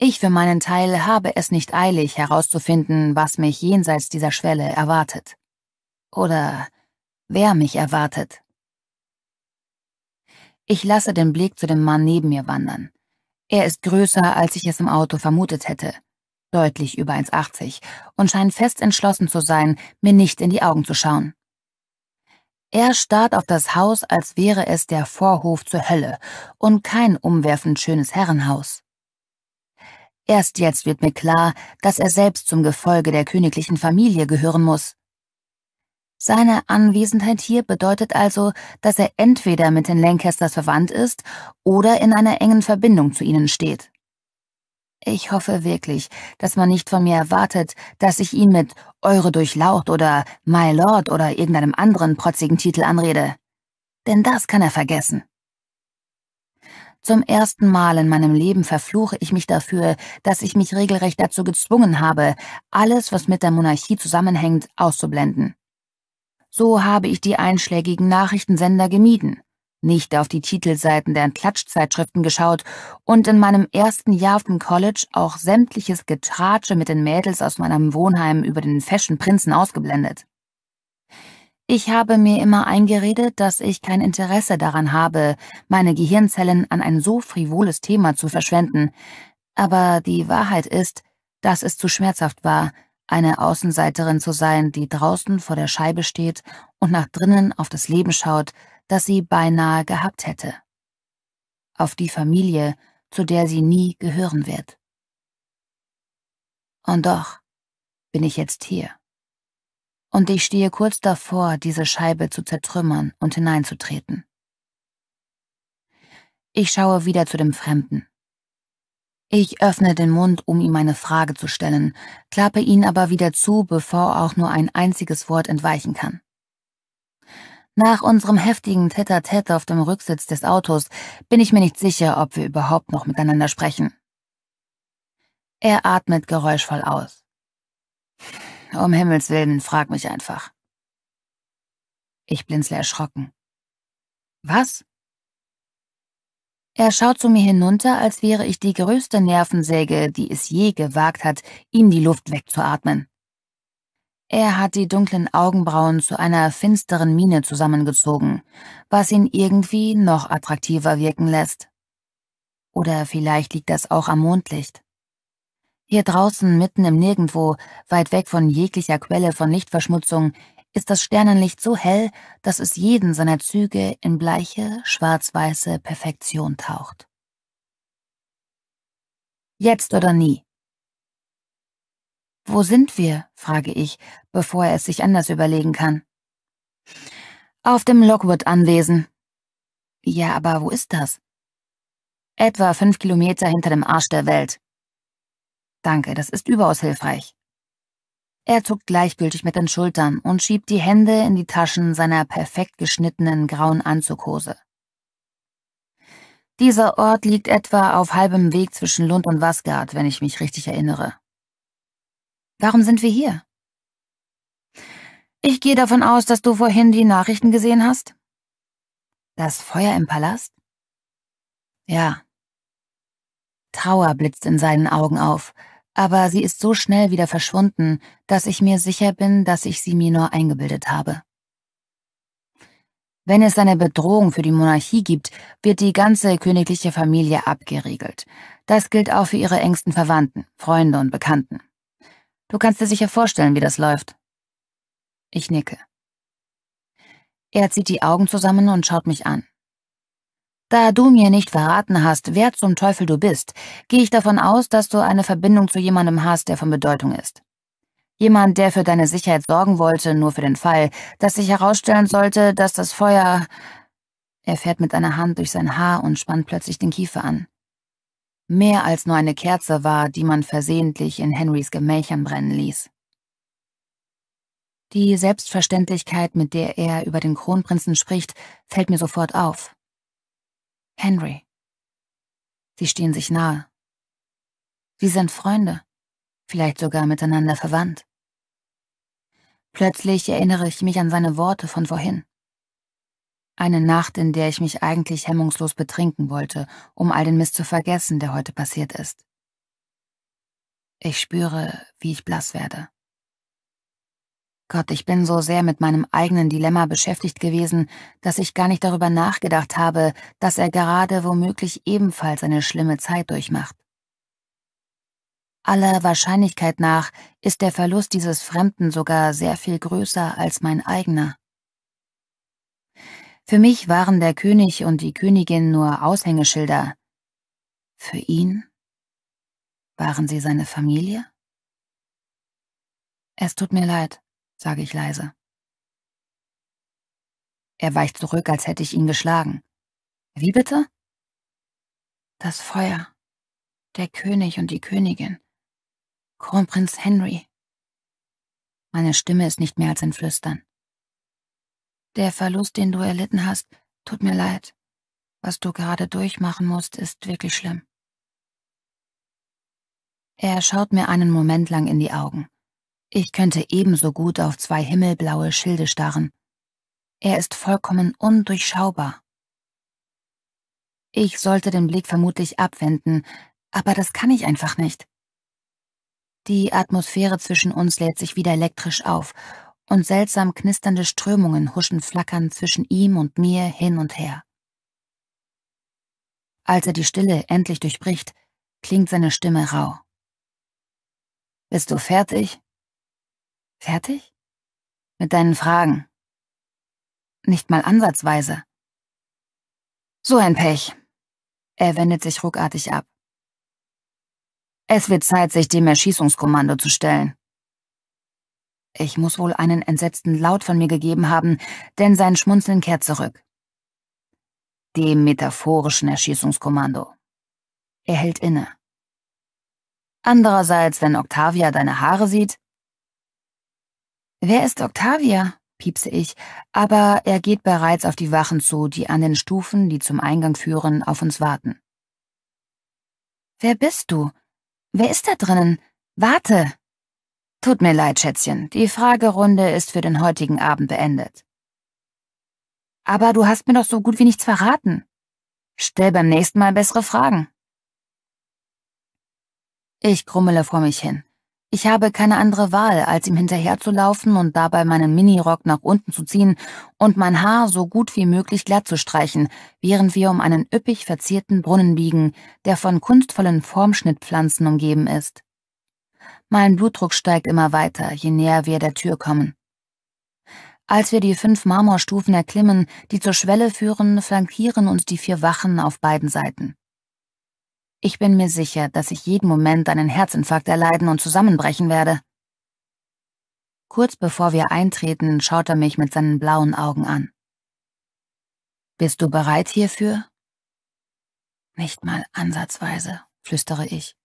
Ich für meinen Teil habe es nicht eilig herauszufinden, was mich jenseits dieser Schwelle erwartet. Oder wer mich erwartet. Ich lasse den Blick zu dem Mann neben mir wandern. Er ist größer, als ich es im Auto vermutet hätte, deutlich über 1,80 und scheint fest entschlossen zu sein, mir nicht in die Augen zu schauen. Er starrt auf das Haus, als wäre es der Vorhof zur Hölle und kein umwerfend schönes Herrenhaus. Erst jetzt wird mir klar, dass er selbst zum Gefolge der königlichen Familie gehören muss. Seine Anwesenheit hier bedeutet also, dass er entweder mit den Lancasters verwandt ist oder in einer engen Verbindung zu ihnen steht. Ich hoffe wirklich, dass man nicht von mir erwartet, dass ich ihn mit Eure Durchlaucht oder My Lord oder irgendeinem anderen protzigen Titel anrede. Denn das kann er vergessen. Zum ersten Mal in meinem Leben verfluche ich mich dafür, dass ich mich regelrecht dazu gezwungen habe, alles, was mit der Monarchie zusammenhängt, auszublenden. So habe ich die einschlägigen Nachrichtensender gemieden, nicht auf die Titelseiten der Klatschzeitschriften geschaut und in meinem ersten Jahr auf dem College auch sämtliches Getratsche mit den Mädels aus meinem Wohnheim über den Fashion Prinzen ausgeblendet. Ich habe mir immer eingeredet, dass ich kein Interesse daran habe, meine Gehirnzellen an ein so frivoles Thema zu verschwenden. Aber die Wahrheit ist, dass es zu schmerzhaft war, eine Außenseiterin zu sein, die draußen vor der Scheibe steht und nach drinnen auf das Leben schaut, das sie beinahe gehabt hätte. Auf die Familie, zu der sie nie gehören wird. Und doch bin ich jetzt hier und ich stehe kurz davor, diese Scheibe zu zertrümmern und hineinzutreten. Ich schaue wieder zu dem Fremden. Ich öffne den Mund, um ihm eine Frage zu stellen, klappe ihn aber wieder zu, bevor auch nur ein einziges Wort entweichen kann. Nach unserem heftigen Tete-a-Tete auf dem Rücksitz des Autos bin ich mir nicht sicher, ob wir überhaupt noch miteinander sprechen. Er atmet geräuschvoll aus. Um Himmels willen, frag mich einfach. Ich blinzle erschrocken. Was? Er schaut zu mir hinunter, als wäre ich die größte Nervensäge, die es je gewagt hat, ihm die Luft wegzuatmen. Er hat die dunklen Augenbrauen zu einer finsteren Miene zusammengezogen, was ihn irgendwie noch attraktiver wirken lässt. Oder vielleicht liegt das auch am Mondlicht. Hier draußen, mitten im Nirgendwo, weit weg von jeglicher Quelle von Lichtverschmutzung, ist das Sternenlicht so hell, dass es jeden seiner Züge in bleiche, schwarz-weiße Perfektion taucht. Jetzt oder nie. Wo sind wir? frage ich, bevor er es sich anders überlegen kann. Auf dem Lockwood-Anwesen. Ja, aber wo ist das? Etwa fünf Kilometer hinter dem Arsch der Welt. Danke, das ist überaus hilfreich. Er zuckt gleichgültig mit den Schultern und schiebt die Hände in die Taschen seiner perfekt geschnittenen grauen Anzughose. Dieser Ort liegt etwa auf halbem Weg zwischen Lund und Wasgard, wenn ich mich richtig erinnere. Warum sind wir hier? Ich gehe davon aus, dass du vorhin die Nachrichten gesehen hast. Das Feuer im Palast? Ja. Trauer blitzt in seinen Augen auf, aber sie ist so schnell wieder verschwunden, dass ich mir sicher bin, dass ich sie mir nur eingebildet habe. Wenn es eine Bedrohung für die Monarchie gibt, wird die ganze königliche Familie abgeriegelt. Das gilt auch für ihre engsten Verwandten, Freunde und Bekannten. Du kannst dir sicher vorstellen, wie das läuft. Ich nicke. Er zieht die Augen zusammen und schaut mich an. Da du mir nicht verraten hast, wer zum Teufel du bist, gehe ich davon aus, dass du eine Verbindung zu jemandem hast, der von Bedeutung ist. Jemand, der für deine Sicherheit sorgen wollte, nur für den Fall, dass sich herausstellen sollte, dass das Feuer... Er fährt mit einer Hand durch sein Haar und spannt plötzlich den Kiefer an. Mehr als nur eine Kerze war, die man versehentlich in Henrys Gemächern brennen ließ. Die Selbstverständlichkeit, mit der er über den Kronprinzen spricht, fällt mir sofort auf. Henry. Sie stehen sich nahe. Sie sind Freunde, vielleicht sogar miteinander verwandt. Plötzlich erinnere ich mich an seine Worte von vorhin. Eine Nacht, in der ich mich eigentlich hemmungslos betrinken wollte, um all den Mist zu vergessen, der heute passiert ist. Ich spüre, wie ich blass werde. Gott, ich bin so sehr mit meinem eigenen Dilemma beschäftigt gewesen, dass ich gar nicht darüber nachgedacht habe, dass er gerade womöglich ebenfalls eine schlimme Zeit durchmacht. Aller Wahrscheinlichkeit nach ist der Verlust dieses Fremden sogar sehr viel größer als mein eigener. Für mich waren der König und die Königin nur Aushängeschilder. Für ihn waren sie seine Familie? Es tut mir leid, sage ich leise. Er weicht zurück, als hätte ich ihn geschlagen. Wie bitte? Das Feuer. Der König und die Königin. Kronprinz Henry. Meine Stimme ist nicht mehr als ein Flüstern. Der Verlust, den du erlitten hast, tut mir leid. Was du gerade durchmachen musst, ist wirklich schlimm. Er schaut mir einen Moment lang in die Augen. Ich könnte ebenso gut auf zwei himmelblaue Schilde starren. Er ist vollkommen undurchschaubar. Ich sollte den Blick vermutlich abwenden, aber das kann ich einfach nicht. Die Atmosphäre zwischen uns lädt sich wieder elektrisch auf, und seltsam knisternde Strömungen huschen flackernd zwischen ihm und mir hin und her. Als er die Stille endlich durchbricht, klingt seine Stimme rau. Bist du fertig? Fertig? Mit deinen Fragen. Nicht mal ansatzweise. So ein Pech. Er wendet sich ruckartig ab. Es wird Zeit, sich dem Erschießungskommando zu stellen. Ich muss wohl einen entsetzten Laut von mir gegeben haben, denn sein Schmunzeln kehrt zurück. Dem metaphorischen Erschießungskommando. Er hält inne. Andererseits, wenn Octavia deine Haare sieht, Wer ist Octavia? piepse ich, aber er geht bereits auf die Wachen zu, die an den Stufen, die zum Eingang führen, auf uns warten. Wer bist du? Wer ist da drinnen? Warte! Tut mir leid, Schätzchen, die Fragerunde ist für den heutigen Abend beendet. Aber du hast mir doch so gut wie nichts verraten. Stell beim nächsten Mal bessere Fragen. Ich grummele vor mich hin. Ich habe keine andere Wahl, als ihm hinterherzulaufen und dabei meinen Minirock nach unten zu ziehen und mein Haar so gut wie möglich glatt zu streichen, während wir um einen üppig verzierten Brunnen biegen, der von kunstvollen Formschnittpflanzen umgeben ist. Mein Blutdruck steigt immer weiter, je näher wir der Tür kommen. Als wir die fünf Marmorstufen erklimmen, die zur Schwelle führen, flankieren uns die vier Wachen auf beiden Seiten. Ich bin mir sicher, dass ich jeden Moment einen Herzinfarkt erleiden und zusammenbrechen werde. Kurz bevor wir eintreten, schaut er mich mit seinen blauen Augen an. Bist du bereit hierfür? Nicht mal ansatzweise, flüstere ich.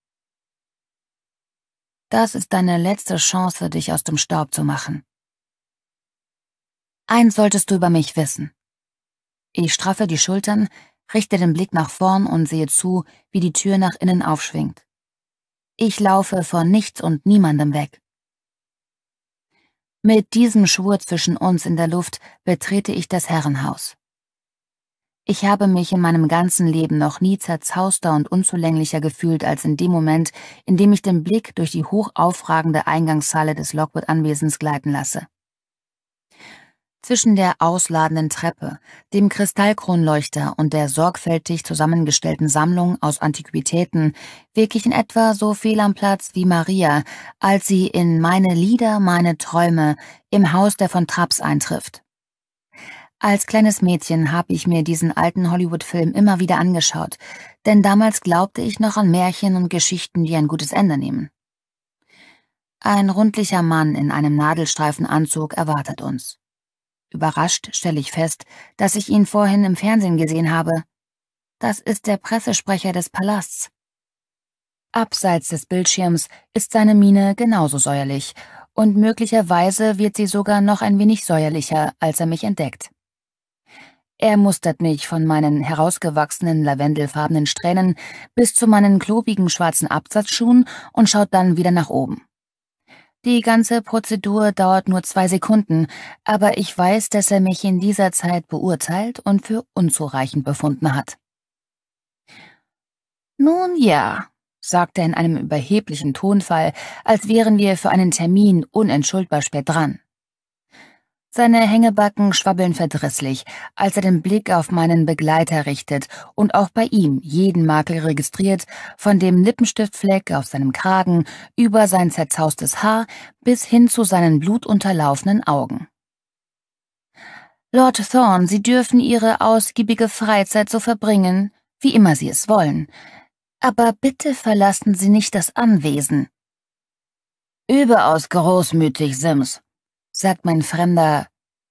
Das ist deine letzte Chance, dich aus dem Staub zu machen. Eins solltest du über mich wissen. Ich straffe die Schultern, richte den Blick nach vorn und sehe zu, wie die Tür nach innen aufschwingt. Ich laufe vor nichts und niemandem weg. Mit diesem Schwur zwischen uns in der Luft betrete ich das Herrenhaus. Ich habe mich in meinem ganzen Leben noch nie zerzauster und unzulänglicher gefühlt als in dem Moment, in dem ich den Blick durch die hochaufragende Eingangshalle des Lockwood-Anwesens gleiten lasse. Zwischen der ausladenden Treppe, dem Kristallkronleuchter und der sorgfältig zusammengestellten Sammlung aus Antiquitäten wirke ich in etwa so viel am Platz wie Maria, als sie in meine Lieder, meine Träume im Haus der von Traps eintrifft. Als kleines Mädchen habe ich mir diesen alten Hollywood-Film immer wieder angeschaut, denn damals glaubte ich noch an Märchen und Geschichten, die ein gutes Ende nehmen. Ein rundlicher Mann in einem Nadelstreifenanzug erwartet uns. Überrascht stelle ich fest, dass ich ihn vorhin im Fernsehen gesehen habe. Das ist der Pressesprecher des Palasts. Abseits des Bildschirms ist seine Miene genauso säuerlich, und möglicherweise wird sie sogar noch ein wenig säuerlicher, als er mich entdeckt. Er mustert mich von meinen herausgewachsenen lavendelfarbenen Strähnen bis zu meinen klobigen schwarzen Absatzschuhen und schaut dann wieder nach oben. Die ganze Prozedur dauert nur zwei Sekunden, aber ich weiß, dass er mich in dieser Zeit beurteilt und für unzureichend befunden hat. Nun ja, sagte er in einem überheblichen Tonfall, als wären wir für einen Termin unentschuldbar spät dran. Seine Hängebacken schwabbeln verdrisslich, als er den Blick auf meinen Begleiter richtet und auch bei ihm jeden Makel registriert, von dem Lippenstiftfleck auf seinem Kragen über sein zerzaustes Haar bis hin zu seinen blutunterlaufenen Augen. Lord Thorn, Sie dürfen Ihre ausgiebige Freizeit so verbringen, wie immer Sie es wollen. Aber bitte verlassen Sie nicht das Anwesen. Überaus großmütig, Sims, sagt mein Fremder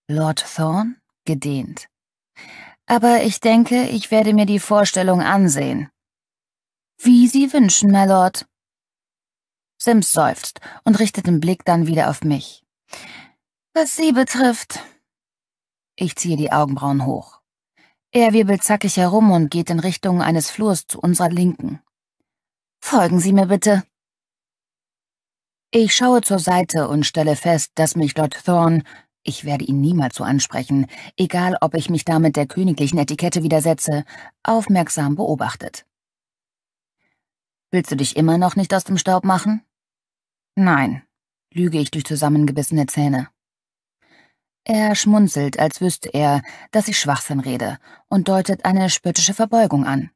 Lord Thorn gedehnt. Aber ich denke, ich werde mir die Vorstellung ansehen. Wie Sie wünschen, my Lord. Sims seufzt und richtet den Blick dann wieder auf mich. Was Sie betrifft. Ich ziehe die Augenbrauen hoch. Er wirbelt zackig herum und geht in Richtung eines Flurs zu unserer Linken. Folgen Sie mir bitte. Ich schaue zur Seite und stelle fest, dass mich Lord Thorn, ich werde ihn niemals so ansprechen, egal ob ich mich damit der königlichen Etikette widersetze, aufmerksam beobachtet. Willst du dich immer noch nicht aus dem Staub machen? Nein, lüge ich durch zusammengebissene Zähne. Er schmunzelt, als wüsste er, dass ich Schwachsinn rede, und deutet eine spöttische Verbeugung an.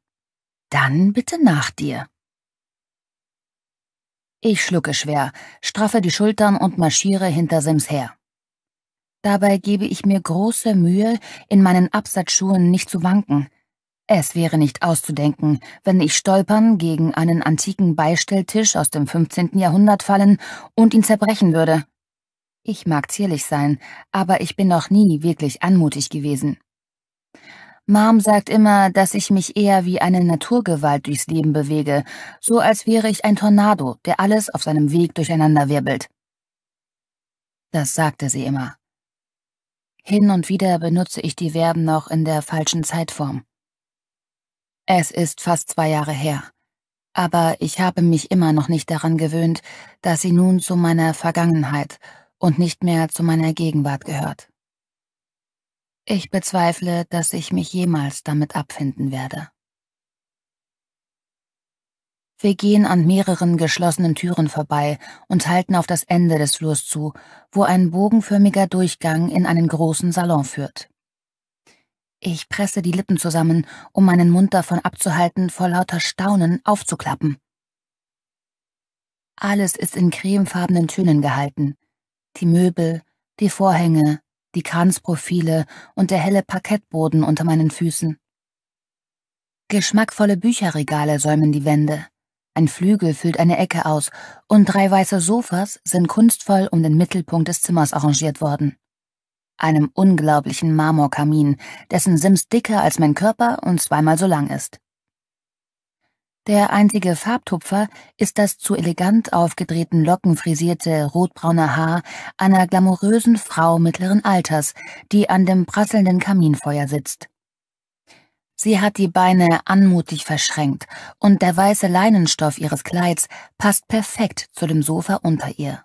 Dann bitte nach dir. Ich schlucke schwer, straffe die Schultern und marschiere hinter Sims her. Dabei gebe ich mir große Mühe, in meinen Absatzschuhen nicht zu wanken. Es wäre nicht auszudenken, wenn ich stolpern gegen einen antiken Beistelltisch aus dem 15. Jahrhundert fallen und ihn zerbrechen würde. Ich mag zierlich sein, aber ich bin noch nie wirklich anmutig gewesen. Mom sagt immer, dass ich mich eher wie eine Naturgewalt durchs Leben bewege, so als wäre ich ein Tornado, der alles auf seinem Weg durcheinanderwirbelt. Das sagte sie immer. Hin und wieder benutze ich die Verben noch in der falschen Zeitform. Es ist fast zwei Jahre her, aber ich habe mich immer noch nicht daran gewöhnt, dass sie nun zu meiner Vergangenheit und nicht mehr zu meiner Gegenwart gehört. Ich bezweifle, dass ich mich jemals damit abfinden werde. Wir gehen an mehreren geschlossenen Türen vorbei und halten auf das Ende des Flurs zu, wo ein bogenförmiger Durchgang in einen großen Salon führt. Ich presse die Lippen zusammen, um meinen Mund davon abzuhalten, vor lauter Staunen aufzuklappen. Alles ist in cremefarbenen Tönen gehalten. Die Möbel, die Vorhänge, die Kranzprofile und der helle Parkettboden unter meinen Füßen. Geschmackvolle Bücherregale säumen die Wände. Ein Flügel füllt eine Ecke aus und drei weiße Sofas sind kunstvoll um den Mittelpunkt des Zimmers arrangiert worden. Einem unglaublichen Marmorkamin, dessen Sims dicker als mein Körper und zweimal so lang ist. Der einzige Farbtupfer ist das zu elegant aufgedrehten Locken frisierte rotbraune Haar einer glamourösen Frau mittleren Alters, die an dem prasselnden Kaminfeuer sitzt. Sie hat die Beine anmutig verschränkt und der weiße Leinenstoff ihres Kleids passt perfekt zu dem Sofa unter ihr.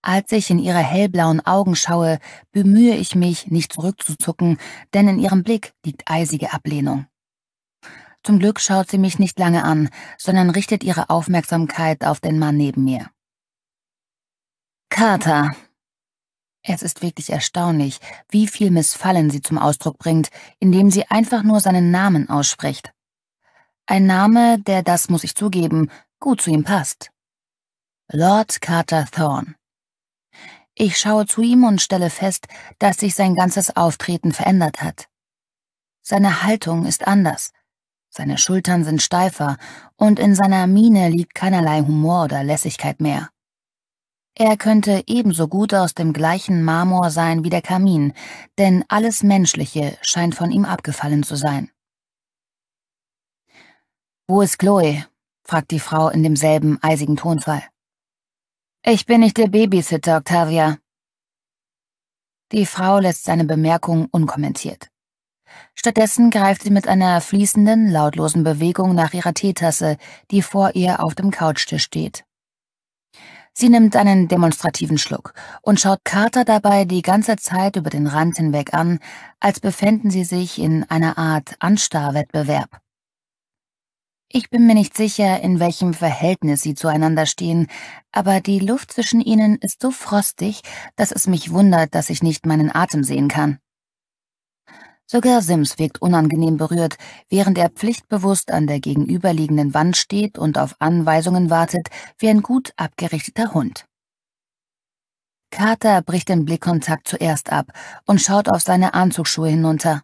Als ich in ihre hellblauen Augen schaue, bemühe ich mich, nicht zurückzuzucken, denn in ihrem Blick liegt eisige Ablehnung. Zum Glück schaut sie mich nicht lange an, sondern richtet ihre Aufmerksamkeit auf den Mann neben mir. Carter. Es ist wirklich erstaunlich, wie viel Missfallen sie zum Ausdruck bringt, indem sie einfach nur seinen Namen ausspricht. Ein Name, der, das muss ich zugeben, gut zu ihm passt. Lord Carter Thorne. Ich schaue zu ihm und stelle fest, dass sich sein ganzes Auftreten verändert hat. Seine Haltung ist anders. Seine Schultern sind steifer und in seiner Miene liegt keinerlei Humor oder Lässigkeit mehr. Er könnte ebenso gut aus dem gleichen Marmor sein wie der Kamin, denn alles Menschliche scheint von ihm abgefallen zu sein. Wo ist Chloe? fragt die Frau in demselben eisigen Tonfall. Ich bin nicht der Babysitter, Octavia. Die Frau lässt seine Bemerkung unkommentiert. Stattdessen greift sie mit einer fließenden, lautlosen Bewegung nach ihrer Teetasse, die vor ihr auf dem Couchtisch steht. Sie nimmt einen demonstrativen Schluck und schaut Carter dabei die ganze Zeit über den Rand hinweg an, als befänden sie sich in einer Art Anstarrwettbewerb. Ich bin mir nicht sicher, in welchem Verhältnis sie zueinander stehen, aber die Luft zwischen ihnen ist so frostig, dass es mich wundert, dass ich nicht meinen Atem sehen kann. Sogar Sims wirkt unangenehm berührt, während er pflichtbewusst an der gegenüberliegenden Wand steht und auf Anweisungen wartet, wie ein gut abgerichteter Hund. Carter bricht den Blickkontakt zuerst ab und schaut auf seine Anzugsschuhe hinunter.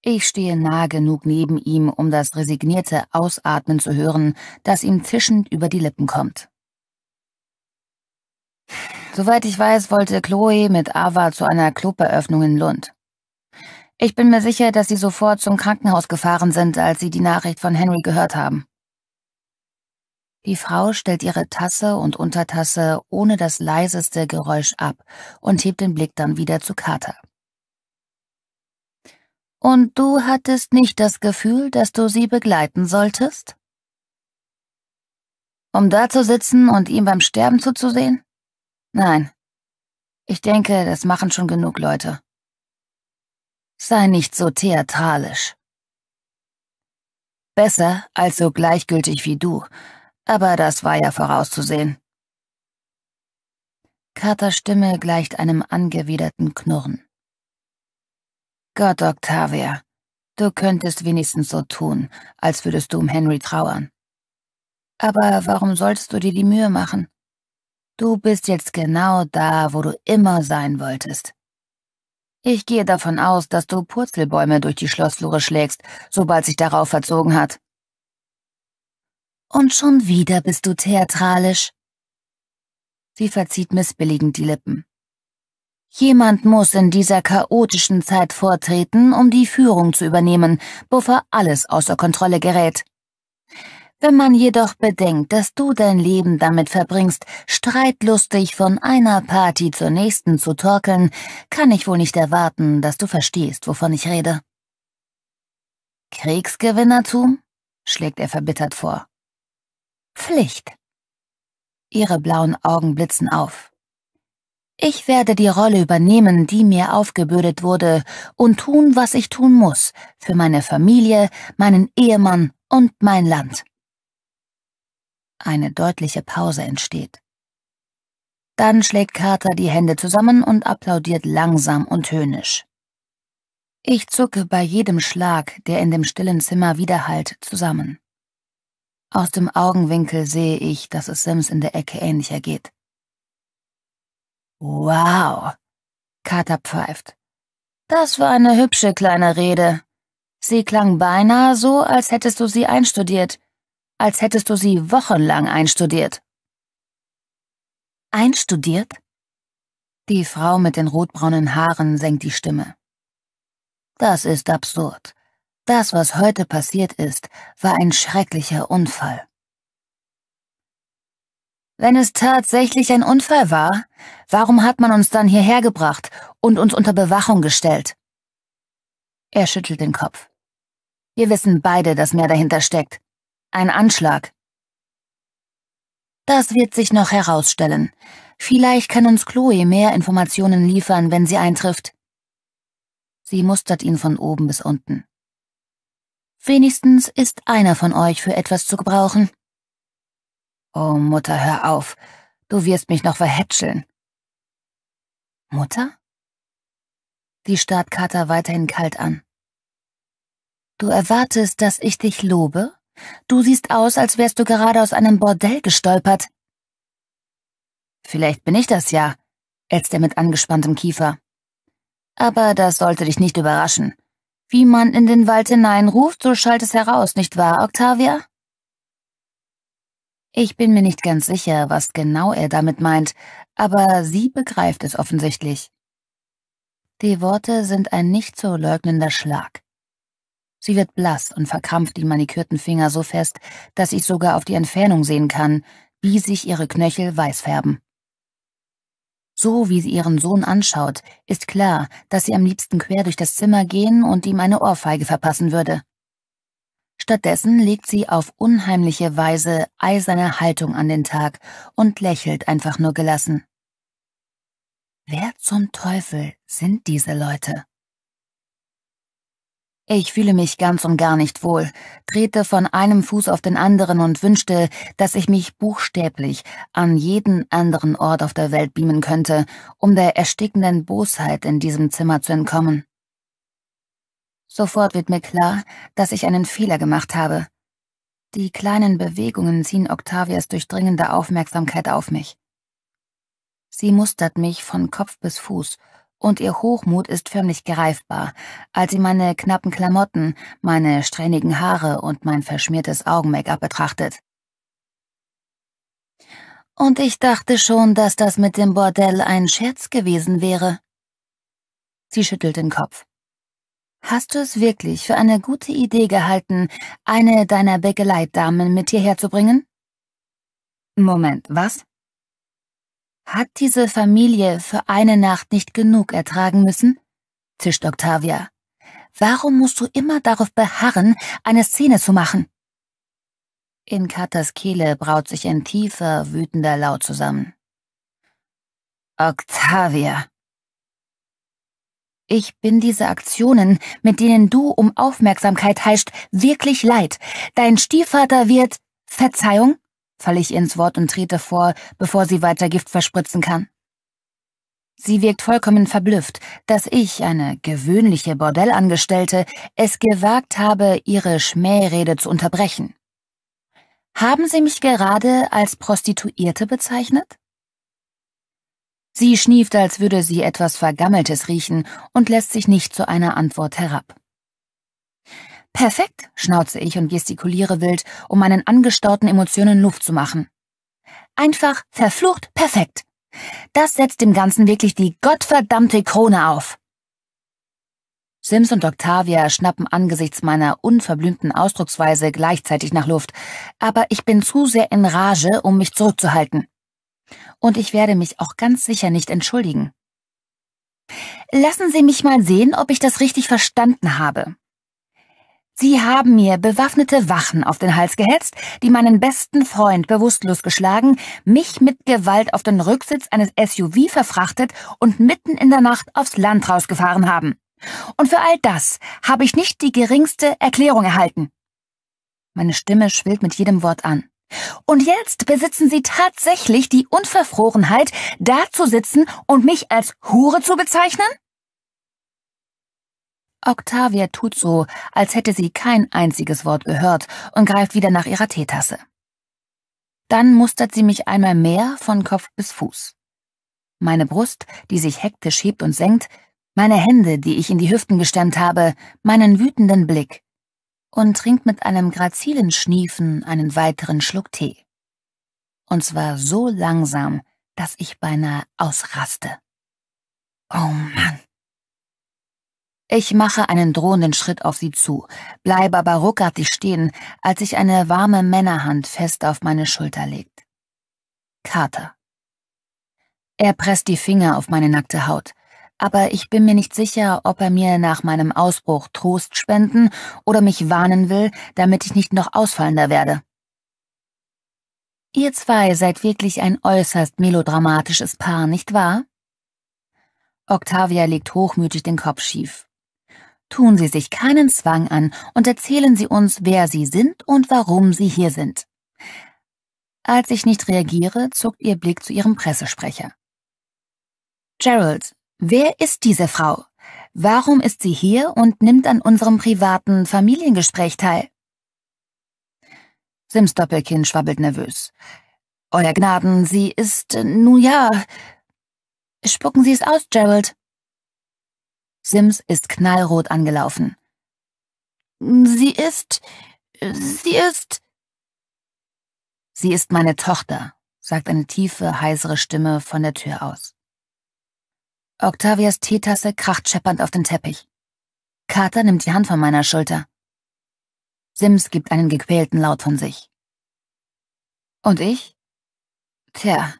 Ich stehe nah genug neben ihm, um das resignierte Ausatmen zu hören, das ihm zischend über die Lippen kommt. Soweit ich weiß, wollte Chloe mit Ava zu einer Cluberöffnung in Lund. Ich bin mir sicher, dass Sie sofort zum Krankenhaus gefahren sind, als Sie die Nachricht von Henry gehört haben. Die Frau stellt ihre Tasse und Untertasse ohne das leiseste Geräusch ab und hebt den Blick dann wieder zu Carter. Und du hattest nicht das Gefühl, dass du sie begleiten solltest? Um da zu sitzen und ihm beim Sterben zuzusehen? Nein. Ich denke, das machen schon genug Leute. Sei nicht so theatralisch. Besser als so gleichgültig wie du, aber das war ja vorauszusehen. Carters Stimme gleicht einem angewiderten Knurren. Gott, Octavia, du könntest wenigstens so tun, als würdest du um Henry trauern. Aber warum sollst du dir die Mühe machen? Du bist jetzt genau da, wo du immer sein wolltest. Ich gehe davon aus, dass du Purzelbäume durch die Schlossflure schlägst, sobald sich darauf verzogen hat. Und schon wieder bist du theatralisch. Sie verzieht missbilligend die Lippen. Jemand muss in dieser chaotischen Zeit vortreten, um die Führung zu übernehmen, bevor alles außer Kontrolle gerät. Wenn man jedoch bedenkt, dass du dein Leben damit verbringst, streitlustig von einer Party zur nächsten zu torkeln, kann ich wohl nicht erwarten, dass du verstehst, wovon ich rede. Kriegsgewinnertum? schlägt er verbittert vor. Pflicht. Ihre blauen Augen blitzen auf. Ich werde die Rolle übernehmen, die mir aufgebürdet wurde, und tun, was ich tun muss, für meine Familie, meinen Ehemann und mein Land. Eine deutliche Pause entsteht. Dann schlägt Carter die Hände zusammen und applaudiert langsam und höhnisch. Ich zucke bei jedem Schlag, der in dem stillen Zimmer widerhallt, zusammen. Aus dem Augenwinkel sehe ich, dass es Sims in der Ecke ähnlicher geht. Wow, Carter pfeift. Das war eine hübsche kleine Rede. Sie klang beinahe so, als hättest du sie einstudiert als hättest du sie wochenlang einstudiert. Einstudiert? Die Frau mit den rotbraunen Haaren senkt die Stimme. Das ist absurd. Das, was heute passiert ist, war ein schrecklicher Unfall. Wenn es tatsächlich ein Unfall war, warum hat man uns dann hierher gebracht und uns unter Bewachung gestellt? Er schüttelt den Kopf. Wir wissen beide, dass mehr dahinter steckt. Ein Anschlag. Das wird sich noch herausstellen. Vielleicht kann uns Chloe mehr Informationen liefern, wenn sie eintrifft. Sie mustert ihn von oben bis unten. Wenigstens ist einer von euch für etwas zu gebrauchen. Oh, Mutter, hör auf. Du wirst mich noch verhätscheln. Mutter? Die starrt Carter weiterhin kalt an. Du erwartest, dass ich dich lobe? Du siehst aus, als wärst du gerade aus einem Bordell gestolpert. Vielleicht bin ich das ja, ätzt er mit angespanntem Kiefer. Aber das sollte dich nicht überraschen. Wie man in den Wald hineinruft, so schallt es heraus, nicht wahr, Octavia? Ich bin mir nicht ganz sicher, was genau er damit meint, aber sie begreift es offensichtlich. Die Worte sind ein nicht zu leugnender Schlag. Sie wird blass und verkrampft die manikürten Finger so fest, dass ich sogar auf die Entfernung sehen kann, wie sich ihre Knöchel weiß färben. So wie sie ihren Sohn anschaut, ist klar, dass sie am liebsten quer durch das Zimmer gehen und ihm eine Ohrfeige verpassen würde. Stattdessen legt sie auf unheimliche Weise eiserne Haltung an den Tag und lächelt einfach nur gelassen. Wer zum Teufel sind diese Leute? Ich fühle mich ganz und gar nicht wohl, drehte von einem Fuß auf den anderen und wünschte, dass ich mich buchstäblich an jeden anderen Ort auf der Welt beamen könnte, um der erstickenden Bosheit in diesem Zimmer zu entkommen. Sofort wird mir klar, dass ich einen Fehler gemacht habe. Die kleinen Bewegungen ziehen Octavias durchdringende Aufmerksamkeit auf mich. Sie mustert mich von Kopf bis Fuß und ihr Hochmut ist förmlich greifbar, als sie meine knappen Klamotten, meine strähnigen Haare und mein verschmiertes Augen-Make-up betrachtet. Und ich dachte schon, dass das mit dem Bordell ein Scherz gewesen wäre. Sie schüttelt den Kopf. Hast du es wirklich für eine gute Idee gehalten, eine deiner Bäckeleitamen mit hierher zu bringen? Moment, was? Hat diese Familie für eine Nacht nicht genug ertragen müssen? zischt Octavia. Warum musst du immer darauf beharren, eine Szene zu machen? In Katas Kehle braut sich ein tiefer, wütender Laut zusammen. Octavia. Ich bin diese Aktionen, mit denen du um Aufmerksamkeit heischt, wirklich leid. Dein Stiefvater wird Verzeihung? falle ich ins Wort und trete vor, bevor sie weiter Gift verspritzen kann. Sie wirkt vollkommen verblüfft, dass ich, eine gewöhnliche Bordellangestellte, es gewagt habe, ihre Schmährede zu unterbrechen. Haben Sie mich gerade als Prostituierte bezeichnet? Sie schnieft, als würde sie etwas Vergammeltes riechen und lässt sich nicht zu einer Antwort herab. Perfekt, schnauze ich und gestikuliere wild, um meinen angestauten Emotionen Luft zu machen. Einfach, verflucht, perfekt. Das setzt dem Ganzen wirklich die gottverdammte Krone auf. Sims und Octavia schnappen angesichts meiner unverblümten Ausdrucksweise gleichzeitig nach Luft, aber ich bin zu sehr in Rage, um mich zurückzuhalten. Und ich werde mich auch ganz sicher nicht entschuldigen. Lassen Sie mich mal sehen, ob ich das richtig verstanden habe, Sie haben mir bewaffnete Wachen auf den Hals gehetzt, die meinen besten Freund bewusstlos geschlagen, mich mit Gewalt auf den Rücksitz eines SUV verfrachtet und mitten in der Nacht aufs Land rausgefahren haben. Und für all das habe ich nicht die geringste Erklärung erhalten. Meine Stimme schwillt mit jedem Wort an. Und jetzt besitzen Sie tatsächlich die Unverfrorenheit, da zu sitzen und mich als Hure zu bezeichnen? Octavia tut so, als hätte sie kein einziges Wort gehört und greift wieder nach ihrer Teetasse. Dann mustert sie mich einmal mehr von Kopf bis Fuß. Meine Brust, die sich hektisch hebt und senkt, meine Hände, die ich in die Hüften gestemmt habe, meinen wütenden Blick und trinkt mit einem grazilen Schniefen einen weiteren Schluck Tee. Und zwar so langsam, dass ich beinahe ausraste. Oh Mann. Ich mache einen drohenden Schritt auf sie zu, bleibe aber ruckartig stehen, als sich eine warme Männerhand fest auf meine Schulter legt. Carter. Er presst die Finger auf meine nackte Haut, aber ich bin mir nicht sicher, ob er mir nach meinem Ausbruch Trost spenden oder mich warnen will, damit ich nicht noch ausfallender werde. Ihr zwei seid wirklich ein äußerst melodramatisches Paar, nicht wahr? Octavia legt hochmütig den Kopf schief Tun Sie sich keinen Zwang an und erzählen Sie uns, wer Sie sind und warum Sie hier sind. Als ich nicht reagiere, zuckt ihr Blick zu ihrem Pressesprecher. Gerald, wer ist diese Frau? Warum ist sie hier und nimmt an unserem privaten Familiengespräch teil? Sims Doppelkind schwabbelt nervös. Euer Gnaden, sie ist, äh, nun ja. Spucken Sie es aus, Gerald, Sims ist knallrot angelaufen. Sie ist... sie ist... Sie ist meine Tochter, sagt eine tiefe, heisere Stimme von der Tür aus. Octavias Teetasse kracht scheppernd auf den Teppich. Carter nimmt die Hand von meiner Schulter. Sims gibt einen gequälten Laut von sich. Und ich? Tja,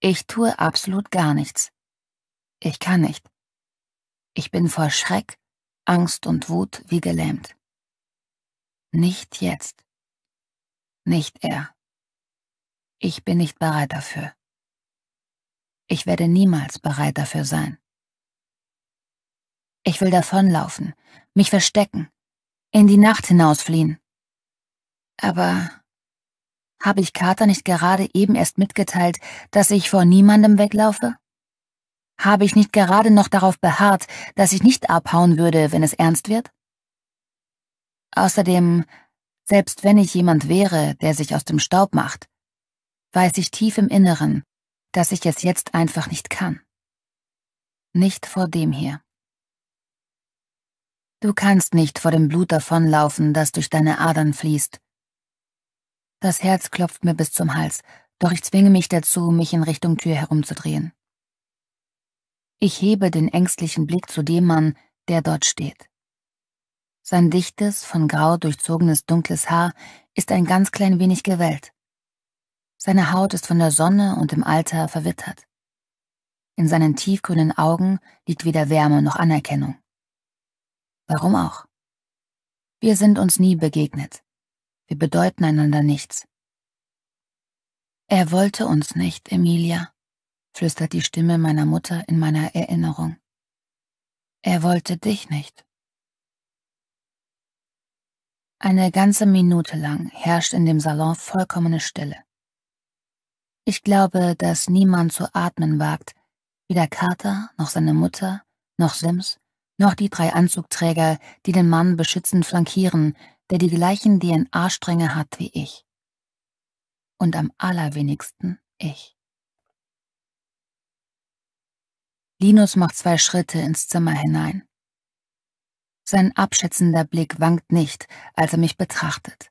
ich tue absolut gar nichts. Ich kann nicht. Ich bin vor Schreck, Angst und Wut wie gelähmt. Nicht jetzt. Nicht er. Ich bin nicht bereit dafür. Ich werde niemals bereit dafür sein. Ich will davonlaufen, mich verstecken, in die Nacht hinausfliehen. Aber habe ich Kater nicht gerade eben erst mitgeteilt, dass ich vor niemandem weglaufe? Habe ich nicht gerade noch darauf beharrt, dass ich nicht abhauen würde, wenn es ernst wird? Außerdem, selbst wenn ich jemand wäre, der sich aus dem Staub macht, weiß ich tief im Inneren, dass ich es jetzt einfach nicht kann. Nicht vor dem hier. Du kannst nicht vor dem Blut davonlaufen, das durch deine Adern fließt. Das Herz klopft mir bis zum Hals, doch ich zwinge mich dazu, mich in Richtung Tür herumzudrehen. Ich hebe den ängstlichen Blick zu dem Mann, der dort steht. Sein dichtes, von Grau durchzogenes dunkles Haar ist ein ganz klein wenig gewellt. Seine Haut ist von der Sonne und dem Alter verwittert. In seinen tiefgrünen Augen liegt weder Wärme noch Anerkennung. Warum auch? Wir sind uns nie begegnet. Wir bedeuten einander nichts. Er wollte uns nicht, Emilia flüstert die Stimme meiner Mutter in meiner Erinnerung. Er wollte dich nicht. Eine ganze Minute lang herrscht in dem Salon vollkommene Stille. Ich glaube, dass niemand zu atmen wagt, weder Carter noch seine Mutter, noch Sims, noch die drei Anzugträger, die den Mann beschützend flankieren, der die gleichen DNA-Stränge hat wie ich. Und am allerwenigsten ich. Linus macht zwei Schritte ins Zimmer hinein. Sein abschätzender Blick wankt nicht, als er mich betrachtet.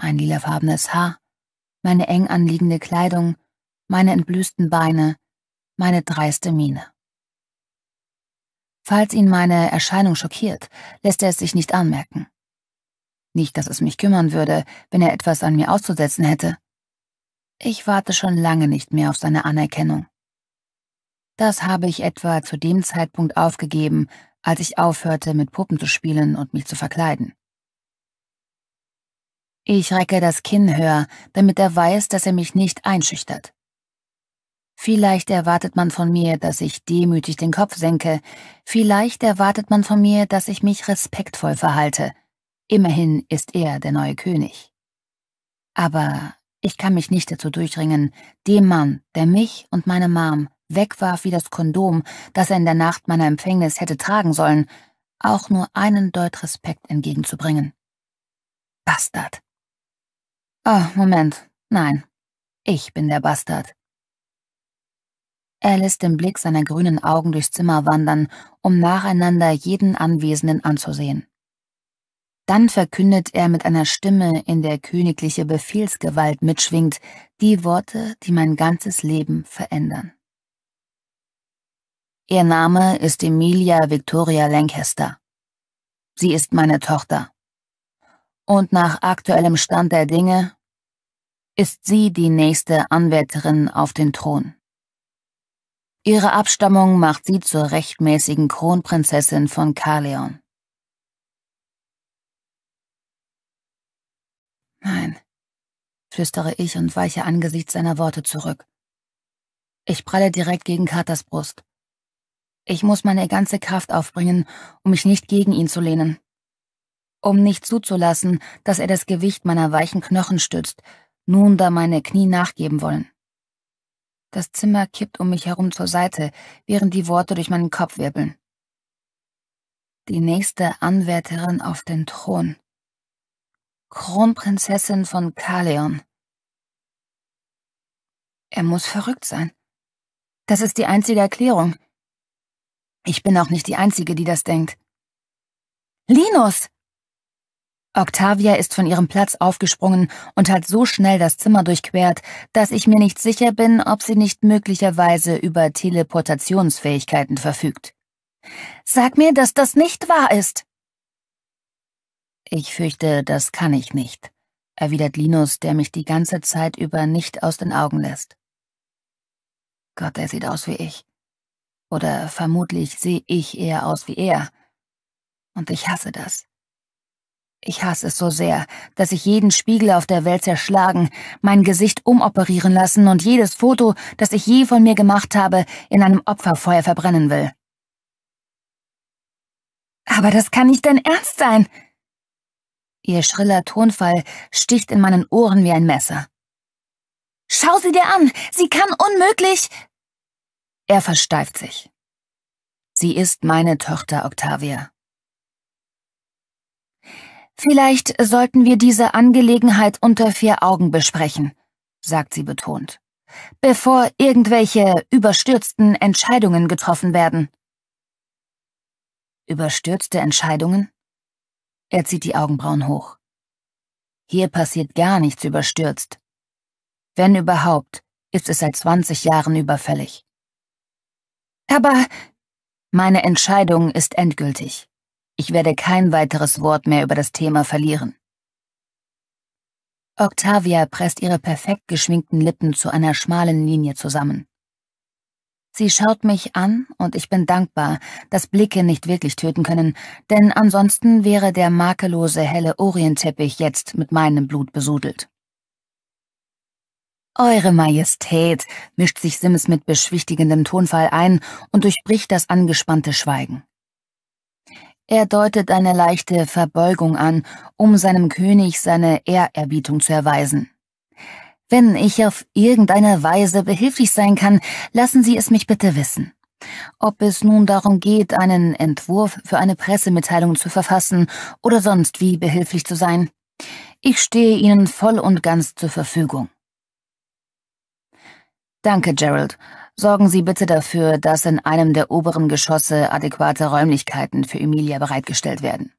Mein lilafarbenes Haar, meine eng anliegende Kleidung, meine entblößten Beine, meine dreiste Miene. Falls ihn meine Erscheinung schockiert, lässt er es sich nicht anmerken. Nicht, dass es mich kümmern würde, wenn er etwas an mir auszusetzen hätte. Ich warte schon lange nicht mehr auf seine Anerkennung. Das habe ich etwa zu dem Zeitpunkt aufgegeben, als ich aufhörte, mit Puppen zu spielen und mich zu verkleiden. Ich recke das Kinn höher, damit er weiß, dass er mich nicht einschüchtert. Vielleicht erwartet man von mir, dass ich demütig den Kopf senke, vielleicht erwartet man von mir, dass ich mich respektvoll verhalte. Immerhin ist er der neue König. Aber ich kann mich nicht dazu durchringen, dem Mann, der mich und meine Mom wegwarf wie das Kondom, das er in der Nacht meiner Empfängnis hätte tragen sollen, auch nur einen Deut Respekt entgegenzubringen. Bastard. Oh, Moment. Nein. Ich bin der Bastard. Er lässt den Blick seiner grünen Augen durchs Zimmer wandern, um nacheinander jeden Anwesenden anzusehen. Dann verkündet er mit einer Stimme, in der königliche Befehlsgewalt mitschwingt, die Worte, die mein ganzes Leben verändern. Ihr Name ist Emilia Victoria Lancaster. Sie ist meine Tochter. Und nach aktuellem Stand der Dinge ist sie die nächste Anwärterin auf den Thron. Ihre Abstammung macht sie zur rechtmäßigen Kronprinzessin von Kaleon. Nein, flüstere ich und weiche angesichts seiner Worte zurück. Ich pralle direkt gegen Carters Brust. Ich muss meine ganze Kraft aufbringen, um mich nicht gegen ihn zu lehnen. Um nicht zuzulassen, dass er das Gewicht meiner weichen Knochen stützt, nun da meine Knie nachgeben wollen. Das Zimmer kippt um mich herum zur Seite, während die Worte durch meinen Kopf wirbeln. Die nächste Anwärterin auf den Thron. Kronprinzessin von Kaleon. Er muss verrückt sein. Das ist die einzige Erklärung. Ich bin auch nicht die Einzige, die das denkt. Linus! Octavia ist von ihrem Platz aufgesprungen und hat so schnell das Zimmer durchquert, dass ich mir nicht sicher bin, ob sie nicht möglicherweise über Teleportationsfähigkeiten verfügt. Sag mir, dass das nicht wahr ist! Ich fürchte, das kann ich nicht, erwidert Linus, der mich die ganze Zeit über nicht aus den Augen lässt. Gott, er sieht aus wie ich. Oder vermutlich sehe ich eher aus wie er. Und ich hasse das. Ich hasse es so sehr, dass ich jeden Spiegel auf der Welt zerschlagen, mein Gesicht umoperieren lassen und jedes Foto, das ich je von mir gemacht habe, in einem Opferfeuer verbrennen will. Aber das kann nicht dein Ernst sein! Ihr schriller Tonfall sticht in meinen Ohren wie ein Messer. Schau sie dir an! Sie kann unmöglich! Er versteift sich. Sie ist meine Tochter, Octavia. Vielleicht sollten wir diese Angelegenheit unter vier Augen besprechen, sagt sie betont, bevor irgendwelche überstürzten Entscheidungen getroffen werden. Überstürzte Entscheidungen? Er zieht die Augenbrauen hoch. Hier passiert gar nichts überstürzt. Wenn überhaupt, ist es seit 20 Jahren überfällig. Aber meine Entscheidung ist endgültig. Ich werde kein weiteres Wort mehr über das Thema verlieren. Octavia presst ihre perfekt geschminkten Lippen zu einer schmalen Linie zusammen. Sie schaut mich an und ich bin dankbar, dass Blicke nicht wirklich töten können, denn ansonsten wäre der makellose helle Orienteppich jetzt mit meinem Blut besudelt. Eure Majestät, mischt sich Sims mit beschwichtigendem Tonfall ein und durchbricht das angespannte Schweigen. Er deutet eine leichte Verbeugung an, um seinem König seine Ehrerbietung zu erweisen. Wenn ich auf irgendeine Weise behilflich sein kann, lassen Sie es mich bitte wissen. Ob es nun darum geht, einen Entwurf für eine Pressemitteilung zu verfassen oder sonst wie behilflich zu sein. Ich stehe Ihnen voll und ganz zur Verfügung. Danke, Gerald. Sorgen Sie bitte dafür, dass in einem der oberen Geschosse adäquate Räumlichkeiten für Emilia bereitgestellt werden.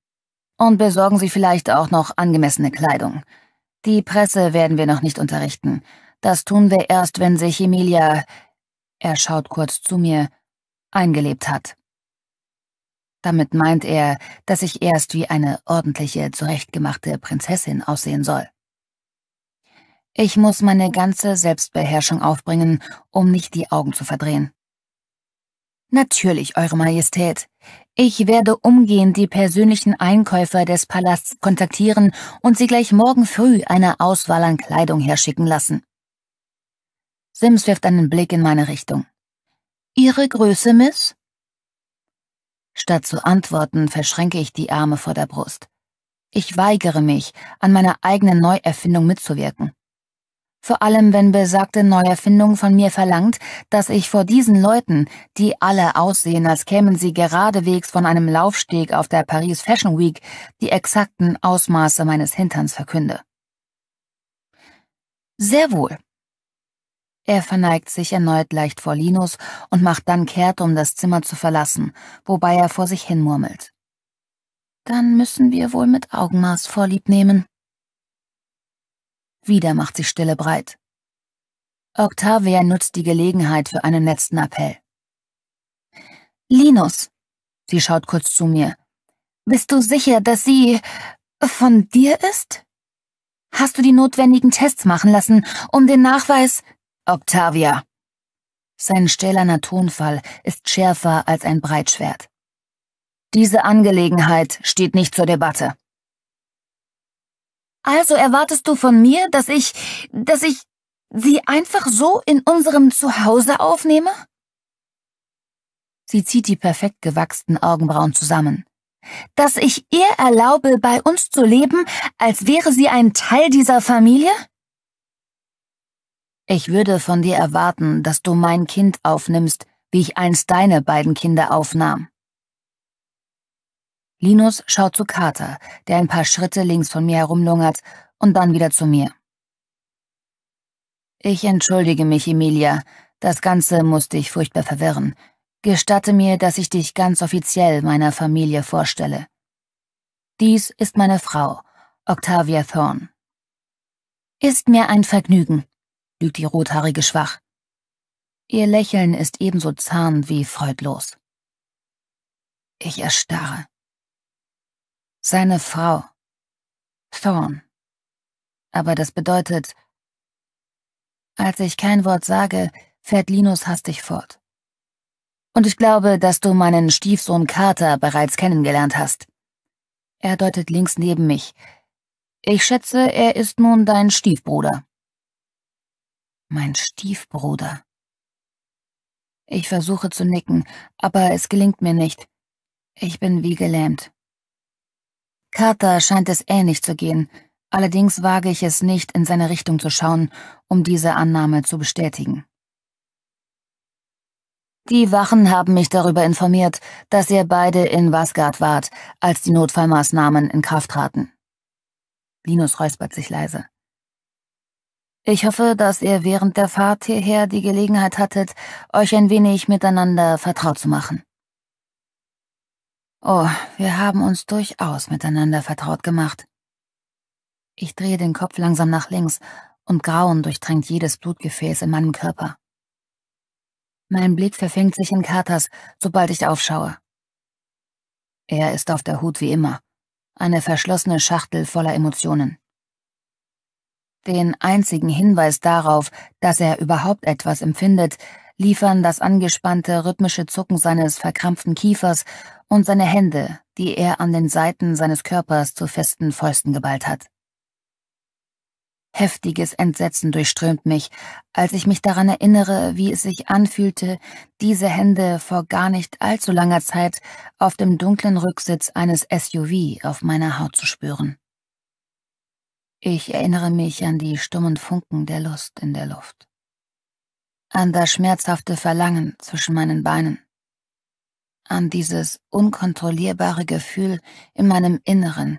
Und besorgen Sie vielleicht auch noch angemessene Kleidung. Die Presse werden wir noch nicht unterrichten. Das tun wir erst, wenn sich Emilia, er schaut kurz zu mir, eingelebt hat. Damit meint er, dass ich erst wie eine ordentliche, zurechtgemachte Prinzessin aussehen soll. Ich muss meine ganze Selbstbeherrschung aufbringen, um nicht die Augen zu verdrehen. Natürlich, Eure Majestät. Ich werde umgehend die persönlichen Einkäufer des Palasts kontaktieren und sie gleich morgen früh eine Auswahl an Kleidung herschicken lassen. Sims wirft einen Blick in meine Richtung. Ihre Größe, Miss? Statt zu antworten, verschränke ich die Arme vor der Brust. Ich weigere mich, an meiner eigenen Neuerfindung mitzuwirken vor allem wenn besagte Neuerfindung von mir verlangt, dass ich vor diesen Leuten, die alle aussehen, als kämen sie geradewegs von einem Laufsteg auf der Paris Fashion Week, die exakten Ausmaße meines Hinterns verkünde. Sehr wohl. Er verneigt sich erneut leicht vor Linus und macht dann kehrt, um das Zimmer zu verlassen, wobei er vor sich hinmurmelt. Dann müssen wir wohl mit Augenmaß vorlieb nehmen. Wieder macht sich Stille breit. Octavia nutzt die Gelegenheit für einen letzten Appell. Linus, sie schaut kurz zu mir. Bist du sicher, dass sie von dir ist? Hast du die notwendigen Tests machen lassen, um den Nachweis? Octavia. Sein stählerner Tonfall ist schärfer als ein Breitschwert. Diese Angelegenheit steht nicht zur Debatte. Also erwartest du von mir, dass ich, dass ich sie einfach so in unserem Zuhause aufnehme? Sie zieht die perfekt gewachsenen Augenbrauen zusammen. Dass ich ihr erlaube, bei uns zu leben, als wäre sie ein Teil dieser Familie? Ich würde von dir erwarten, dass du mein Kind aufnimmst, wie ich einst deine beiden Kinder aufnahm. Linus schaut zu Kater, der ein paar Schritte links von mir herumlungert, und dann wieder zu mir. Ich entschuldige mich, Emilia. Das Ganze muss dich furchtbar verwirren. Gestatte mir, dass ich dich ganz offiziell meiner Familie vorstelle. Dies ist meine Frau, Octavia Thorn. Ist mir ein Vergnügen, lügt die Rothaarige schwach. Ihr Lächeln ist ebenso zahn wie freudlos. Ich erstarre. Seine Frau. Thorn. Aber das bedeutet, als ich kein Wort sage, fährt Linus hastig fort. Und ich glaube, dass du meinen Stiefsohn Carter bereits kennengelernt hast. Er deutet links neben mich. Ich schätze, er ist nun dein Stiefbruder. Mein Stiefbruder. Ich versuche zu nicken, aber es gelingt mir nicht. Ich bin wie gelähmt. Carter scheint es ähnlich zu gehen, allerdings wage ich es nicht, in seine Richtung zu schauen, um diese Annahme zu bestätigen. Die Wachen haben mich darüber informiert, dass ihr beide in Wasgard wart, als die Notfallmaßnahmen in Kraft traten. Linus räuspert sich leise. Ich hoffe, dass ihr während der Fahrt hierher die Gelegenheit hattet, euch ein wenig miteinander vertraut zu machen. Oh, wir haben uns durchaus miteinander vertraut gemacht. Ich drehe den Kopf langsam nach links und Grauen durchdringt jedes Blutgefäß in meinem Körper. Mein Blick verfängt sich in Katas, sobald ich aufschaue. Er ist auf der Hut wie immer, eine verschlossene Schachtel voller Emotionen. Den einzigen Hinweis darauf, dass er überhaupt etwas empfindet, liefern das angespannte rhythmische Zucken seines verkrampften Kiefers und seine Hände, die er an den Seiten seines Körpers zu festen Fäusten geballt hat. Heftiges Entsetzen durchströmt mich, als ich mich daran erinnere, wie es sich anfühlte, diese Hände vor gar nicht allzu langer Zeit auf dem dunklen Rücksitz eines SUV auf meiner Haut zu spüren. Ich erinnere mich an die stummen Funken der Lust in der Luft an das schmerzhafte Verlangen zwischen meinen Beinen, an dieses unkontrollierbare Gefühl in meinem Inneren,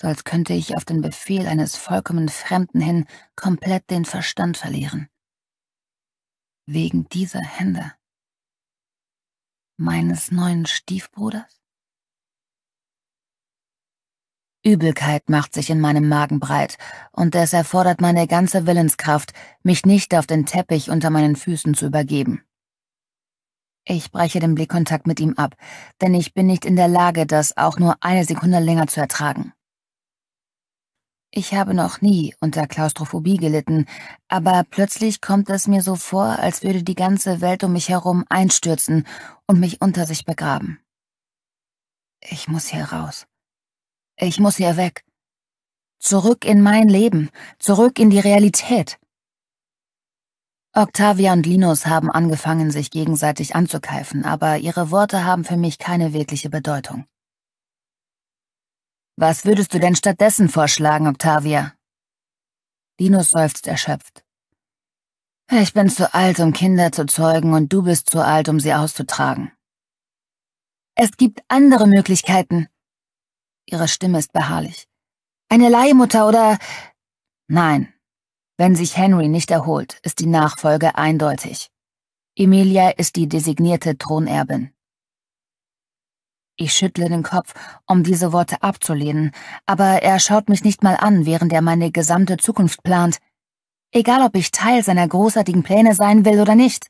so als könnte ich auf den Befehl eines vollkommen Fremden hin komplett den Verstand verlieren. Wegen dieser Hände. Meines neuen Stiefbruders? Übelkeit macht sich in meinem Magen breit, und es erfordert meine ganze Willenskraft, mich nicht auf den Teppich unter meinen Füßen zu übergeben. Ich breche den Blickkontakt mit ihm ab, denn ich bin nicht in der Lage, das auch nur eine Sekunde länger zu ertragen. Ich habe noch nie unter Klaustrophobie gelitten, aber plötzlich kommt es mir so vor, als würde die ganze Welt um mich herum einstürzen und mich unter sich begraben. Ich muss hier raus. Ich muss hier weg. Zurück in mein Leben, zurück in die Realität. Octavia und Linus haben angefangen, sich gegenseitig anzukeifen, aber ihre Worte haben für mich keine wirkliche Bedeutung. Was würdest du denn stattdessen vorschlagen, Octavia? Linus seufzt erschöpft. Ich bin zu alt, um Kinder zu zeugen, und du bist zu alt, um sie auszutragen. Es gibt andere Möglichkeiten. Ihre Stimme ist beharrlich. Eine Leihmutter oder... Nein. Wenn sich Henry nicht erholt, ist die Nachfolge eindeutig. Emilia ist die designierte Thronerbin. Ich schüttle den Kopf, um diese Worte abzulehnen, aber er schaut mich nicht mal an, während er meine gesamte Zukunft plant. Egal, ob ich Teil seiner großartigen Pläne sein will oder nicht.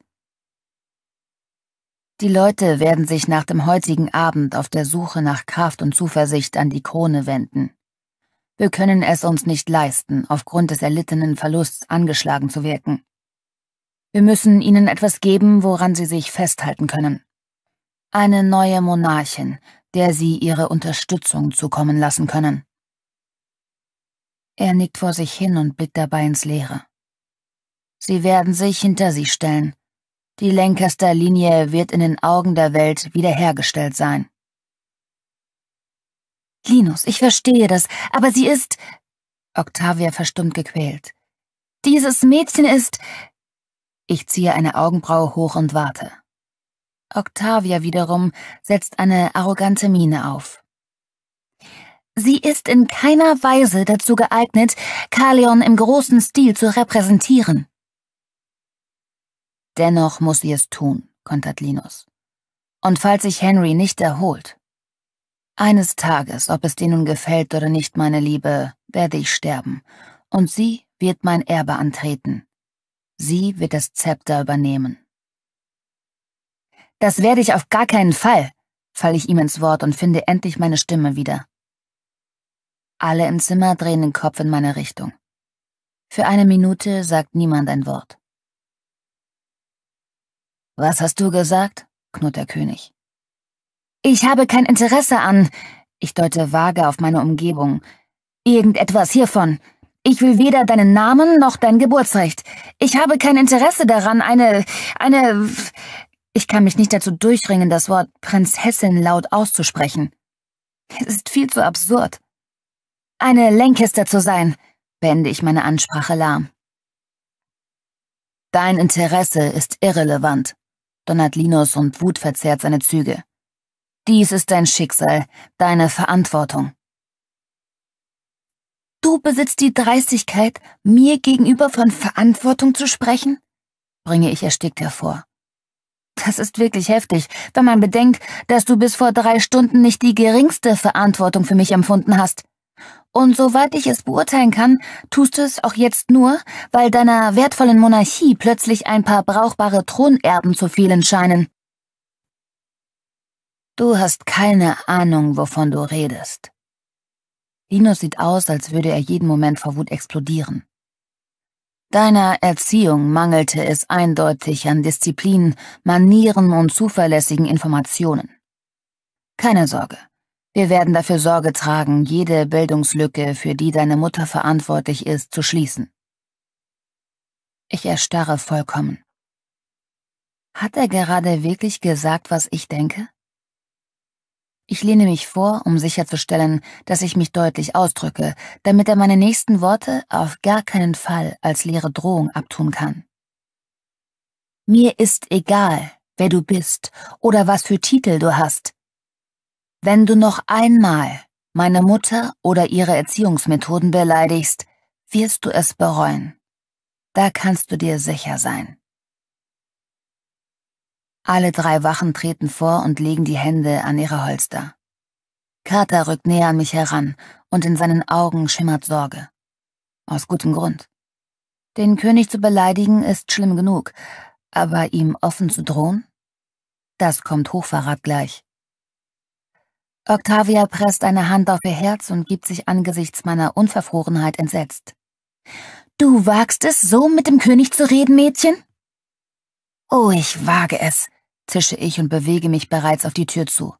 Die Leute werden sich nach dem heutigen Abend auf der Suche nach Kraft und Zuversicht an die Krone wenden. Wir können es uns nicht leisten, aufgrund des erlittenen Verlusts angeschlagen zu wirken. Wir müssen ihnen etwas geben, woran sie sich festhalten können. Eine neue Monarchin, der sie ihre Unterstützung zukommen lassen können. Er nickt vor sich hin und blickt dabei ins Leere. Sie werden sich hinter sie stellen, die Lancaster-Linie wird in den Augen der Welt wiederhergestellt sein. Linus, ich verstehe das, aber sie ist... Octavia verstummt gequält. Dieses Mädchen ist... Ich ziehe eine Augenbraue hoch und warte. Octavia wiederum setzt eine arrogante Miene auf. Sie ist in keiner Weise dazu geeignet, Kalion im großen Stil zu repräsentieren. Dennoch muss sie es tun, kontert Linus. Und falls sich Henry nicht erholt. Eines Tages, ob es dir nun gefällt oder nicht, meine Liebe, werde ich sterben, und sie wird mein Erbe antreten. Sie wird das Zepter übernehmen. Das werde ich auf gar keinen Fall, falle ich ihm ins Wort und finde endlich meine Stimme wieder. Alle im Zimmer drehen den Kopf in meine Richtung. Für eine Minute sagt niemand ein Wort. Was hast du gesagt? knurrt der König. Ich habe kein Interesse an. Ich deute vage auf meine Umgebung. Irgendetwas hiervon. Ich will weder deinen Namen noch dein Geburtsrecht. Ich habe kein Interesse daran, eine, eine, ich kann mich nicht dazu durchringen, das Wort Prinzessin laut auszusprechen. Es ist viel zu absurd. Eine Lancaster zu sein, beende ich meine Ansprache lahm. Dein Interesse ist irrelevant, donnert Linus und Wut verzerrt seine Züge. Dies ist dein Schicksal, deine Verantwortung. Du besitzt die Dreistigkeit, mir gegenüber von Verantwortung zu sprechen? bringe ich erstickt hervor. Das ist wirklich heftig, wenn man bedenkt, dass du bis vor drei Stunden nicht die geringste Verantwortung für mich empfunden hast. Und soweit ich es beurteilen kann, tust du es auch jetzt nur, weil deiner wertvollen Monarchie plötzlich ein paar brauchbare Thronerben zu fehlen scheinen. Du hast keine Ahnung, wovon du redest. Linus sieht aus, als würde er jeden Moment vor Wut explodieren. Deiner Erziehung mangelte es eindeutig an Disziplin, Manieren und zuverlässigen Informationen. Keine Sorge. Wir werden dafür Sorge tragen, jede Bildungslücke, für die deine Mutter verantwortlich ist, zu schließen. Ich erstarre vollkommen. Hat er gerade wirklich gesagt, was ich denke? Ich lehne mich vor, um sicherzustellen, dass ich mich deutlich ausdrücke, damit er meine nächsten Worte auf gar keinen Fall als leere Drohung abtun kann. Mir ist egal, wer du bist oder was für Titel du hast. Wenn du noch einmal meine Mutter oder ihre Erziehungsmethoden beleidigst, wirst du es bereuen. Da kannst du dir sicher sein. Alle drei Wachen treten vor und legen die Hände an ihre Holster. Carter rückt näher an mich heran und in seinen Augen schimmert Sorge. Aus gutem Grund. Den König zu beleidigen ist schlimm genug, aber ihm offen zu drohen? Das kommt Hochverrat gleich. Octavia presst eine Hand auf ihr Herz und gibt sich angesichts meiner Unverfrorenheit entsetzt. Du wagst es, so mit dem König zu reden, Mädchen? Oh, ich wage es, zische ich und bewege mich bereits auf die Tür zu.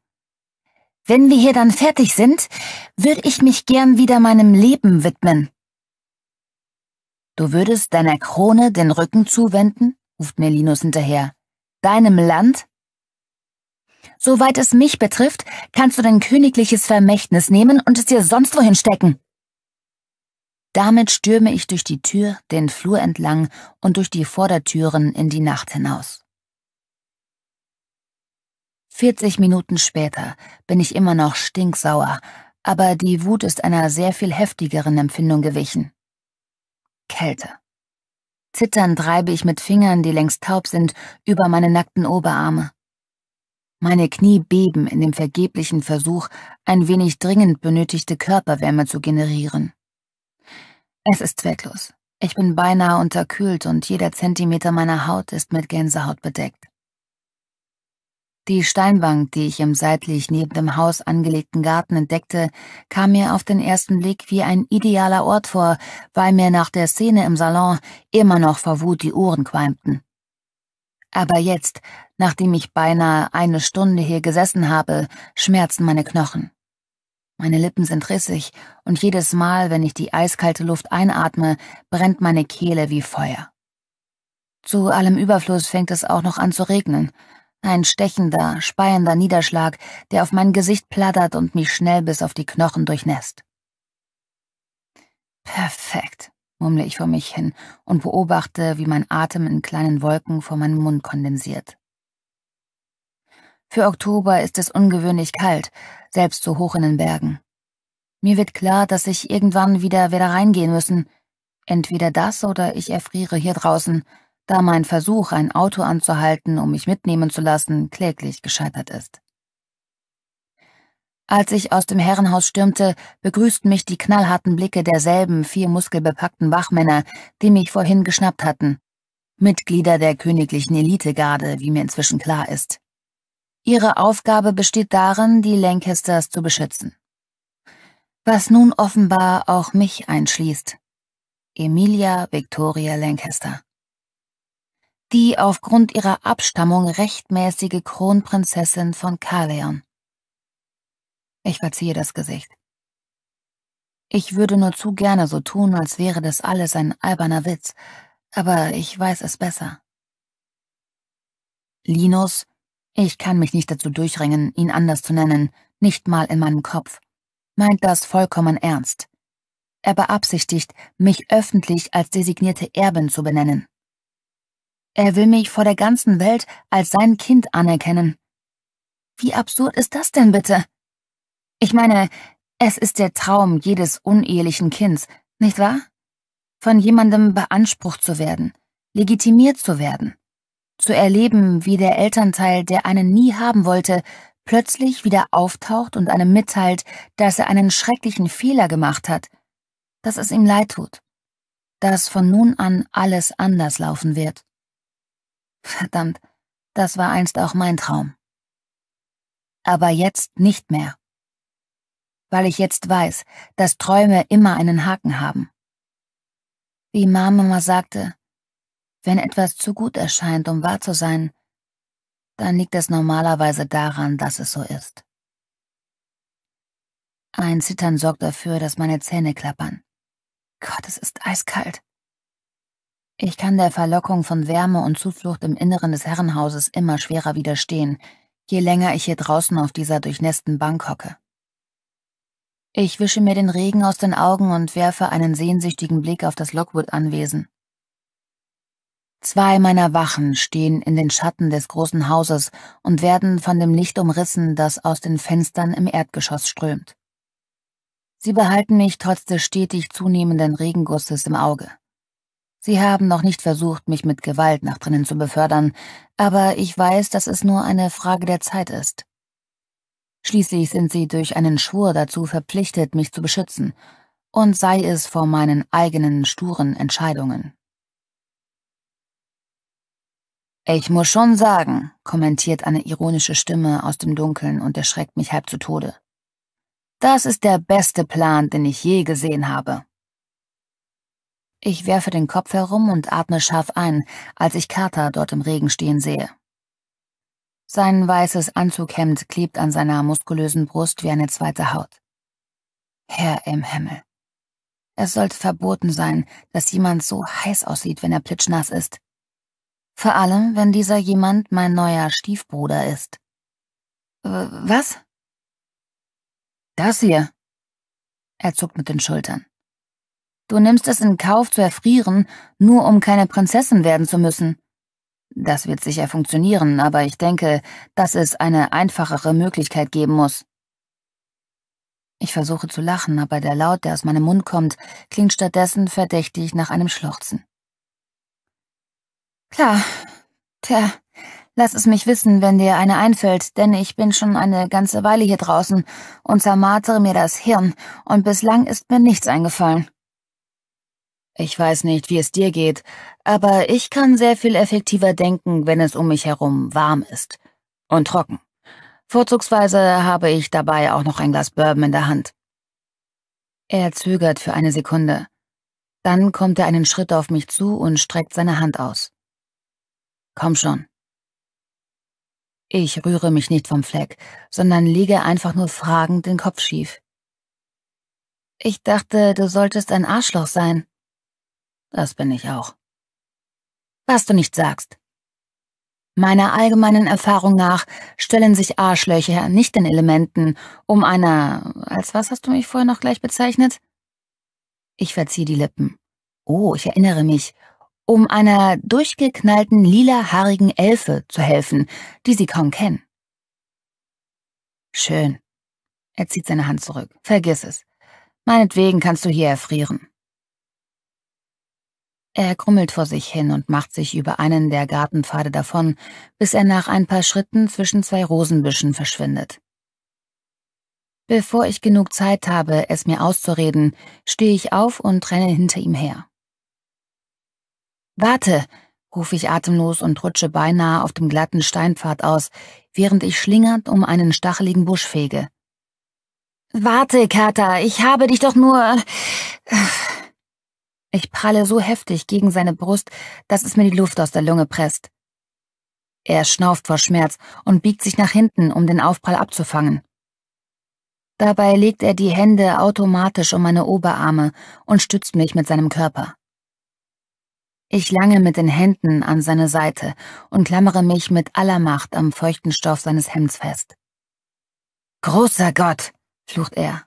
Wenn wir hier dann fertig sind, würde ich mich gern wieder meinem Leben widmen. Du würdest deiner Krone den Rücken zuwenden? ruft mir Linus hinterher. Deinem Land? Soweit es mich betrifft, kannst du dein königliches Vermächtnis nehmen und es dir sonst wohin stecken. Damit stürme ich durch die Tür, den Flur entlang und durch die Vordertüren in die Nacht hinaus. 40 Minuten später bin ich immer noch stinksauer, aber die Wut ist einer sehr viel heftigeren Empfindung gewichen. Kälte. Zitternd reibe ich mit Fingern, die längst taub sind, über meine nackten Oberarme. Meine Knie beben in dem vergeblichen Versuch, ein wenig dringend benötigte Körperwärme zu generieren. Es ist zwecklos. Ich bin beinahe unterkühlt und jeder Zentimeter meiner Haut ist mit Gänsehaut bedeckt. Die Steinbank, die ich im seitlich neben dem Haus angelegten Garten entdeckte, kam mir auf den ersten Blick wie ein idealer Ort vor, weil mir nach der Szene im Salon immer noch vor Wut die Ohren qualmten. Aber jetzt, Nachdem ich beinahe eine Stunde hier gesessen habe, schmerzen meine Knochen. Meine Lippen sind rissig und jedes Mal, wenn ich die eiskalte Luft einatme, brennt meine Kehle wie Feuer. Zu allem Überfluss fängt es auch noch an zu regnen. Ein stechender, speiender Niederschlag, der auf mein Gesicht plattert und mich schnell bis auf die Knochen durchnässt. Perfekt, murmle ich vor mich hin und beobachte, wie mein Atem in kleinen Wolken vor meinem Mund kondensiert. Für Oktober ist es ungewöhnlich kalt, selbst so hoch in den Bergen. Mir wird klar, dass ich irgendwann wieder wieder reingehen müssen. Entweder das oder ich erfriere hier draußen, da mein Versuch, ein Auto anzuhalten, um mich mitnehmen zu lassen, kläglich gescheitert ist. Als ich aus dem Herrenhaus stürmte, begrüßten mich die knallharten Blicke derselben vier muskelbepackten Wachmänner, die mich vorhin geschnappt hatten. Mitglieder der königlichen Elitegarde, wie mir inzwischen klar ist. Ihre Aufgabe besteht darin, die Lancasters zu beschützen. Was nun offenbar auch mich einschließt. Emilia Victoria Lancaster. Die aufgrund ihrer Abstammung rechtmäßige Kronprinzessin von Carleon. Ich verziehe das Gesicht. Ich würde nur zu gerne so tun, als wäre das alles ein alberner Witz, aber ich weiß es besser. Linus ich kann mich nicht dazu durchringen, ihn anders zu nennen, nicht mal in meinem Kopf. Meint das vollkommen ernst. Er beabsichtigt, mich öffentlich als designierte Erbin zu benennen. Er will mich vor der ganzen Welt als sein Kind anerkennen. Wie absurd ist das denn bitte? Ich meine, es ist der Traum jedes unehelichen Kinds, nicht wahr? Von jemandem beansprucht zu werden, legitimiert zu werden. Zu erleben, wie der Elternteil, der einen nie haben wollte, plötzlich wieder auftaucht und einem mitteilt, dass er einen schrecklichen Fehler gemacht hat, dass es ihm leid tut, dass von nun an alles anders laufen wird. Verdammt, das war einst auch mein Traum. Aber jetzt nicht mehr. Weil ich jetzt weiß, dass Träume immer einen Haken haben. Wie Mama sagte, wenn etwas zu gut erscheint, um wahr zu sein, dann liegt es normalerweise daran, dass es so ist. Ein Zittern sorgt dafür, dass meine Zähne klappern. Gott, es ist eiskalt. Ich kann der Verlockung von Wärme und Zuflucht im Inneren des Herrenhauses immer schwerer widerstehen, je länger ich hier draußen auf dieser durchnässten Bank hocke. Ich wische mir den Regen aus den Augen und werfe einen sehnsüchtigen Blick auf das Lockwood-Anwesen, Zwei meiner Wachen stehen in den Schatten des großen Hauses und werden von dem Licht umrissen, das aus den Fenstern im Erdgeschoss strömt. Sie behalten mich trotz des stetig zunehmenden Regengusses im Auge. Sie haben noch nicht versucht, mich mit Gewalt nach drinnen zu befördern, aber ich weiß, dass es nur eine Frage der Zeit ist. Schließlich sind sie durch einen Schwur dazu verpflichtet, mich zu beschützen, und sei es vor meinen eigenen sturen Entscheidungen. Ich muss schon sagen, kommentiert eine ironische Stimme aus dem Dunkeln und erschreckt mich halb zu Tode. Das ist der beste Plan, den ich je gesehen habe. Ich werfe den Kopf herum und atme scharf ein, als ich Carter dort im Regen stehen sehe. Sein weißes Anzughemd klebt an seiner muskulösen Brust wie eine zweite Haut. Herr im Himmel. Es sollte verboten sein, dass jemand so heiß aussieht, wenn er plitschnass ist. Vor allem, wenn dieser jemand mein neuer Stiefbruder ist. Was? Das hier. Er zuckt mit den Schultern. Du nimmst es in Kauf zu erfrieren, nur um keine Prinzessin werden zu müssen. Das wird sicher funktionieren, aber ich denke, dass es eine einfachere Möglichkeit geben muss. Ich versuche zu lachen, aber der Laut, der aus meinem Mund kommt, klingt stattdessen verdächtig nach einem Schluchzen. Klar. Tja, lass es mich wissen, wenn dir eine einfällt, denn ich bin schon eine ganze Weile hier draußen und zermartere mir das Hirn, und bislang ist mir nichts eingefallen. Ich weiß nicht, wie es dir geht, aber ich kann sehr viel effektiver denken, wenn es um mich herum warm ist. Und trocken. Vorzugsweise habe ich dabei auch noch ein Glas Bourbon in der Hand. Er zögert für eine Sekunde. Dann kommt er einen Schritt auf mich zu und streckt seine Hand aus. Komm schon. Ich rühre mich nicht vom Fleck, sondern lege einfach nur fragend den Kopf schief. Ich dachte, du solltest ein Arschloch sein. Das bin ich auch. Was du nicht sagst. Meiner allgemeinen Erfahrung nach stellen sich Arschlöcher nicht den Elementen, um einer, als was hast du mich vorher noch gleich bezeichnet? Ich verziehe die Lippen. Oh, ich erinnere mich, um einer durchgeknallten lilahaarigen Elfe zu helfen, die sie kaum kennen. Schön. Er zieht seine Hand zurück. Vergiss es. Meinetwegen kannst du hier erfrieren. Er krummelt vor sich hin und macht sich über einen der Gartenpfade davon, bis er nach ein paar Schritten zwischen zwei Rosenbüschen verschwindet. Bevor ich genug Zeit habe, es mir auszureden, stehe ich auf und renne hinter ihm her. Warte, rufe ich atemlos und rutsche beinahe auf dem glatten Steinpfad aus, während ich schlingernd um einen stacheligen Busch fege. Warte, Kater, ich habe dich doch nur. Äh, ich pralle so heftig gegen seine Brust, dass es mir die Luft aus der Lunge presst. Er schnauft vor Schmerz und biegt sich nach hinten, um den Aufprall abzufangen. Dabei legt er die Hände automatisch um meine Oberarme und stützt mich mit seinem Körper. Ich lange mit den Händen an seine Seite und klammere mich mit aller Macht am feuchten Stoff seines Hemds fest. Großer Gott, flucht er.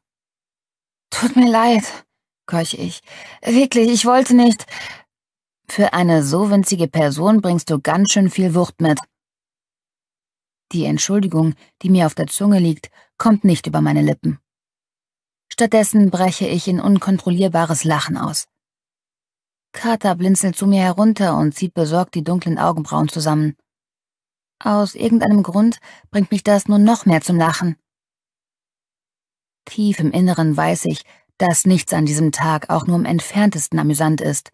Tut mir leid, keuche ich. Wirklich, ich wollte nicht. Für eine so winzige Person bringst du ganz schön viel Wucht mit. Die Entschuldigung, die mir auf der Zunge liegt, kommt nicht über meine Lippen. Stattdessen breche ich in unkontrollierbares Lachen aus. Carter blinzelt zu mir herunter und zieht besorgt die dunklen Augenbrauen zusammen. Aus irgendeinem Grund bringt mich das nur noch mehr zum Lachen. Tief im Inneren weiß ich, dass nichts an diesem Tag auch nur im entferntesten amüsant ist.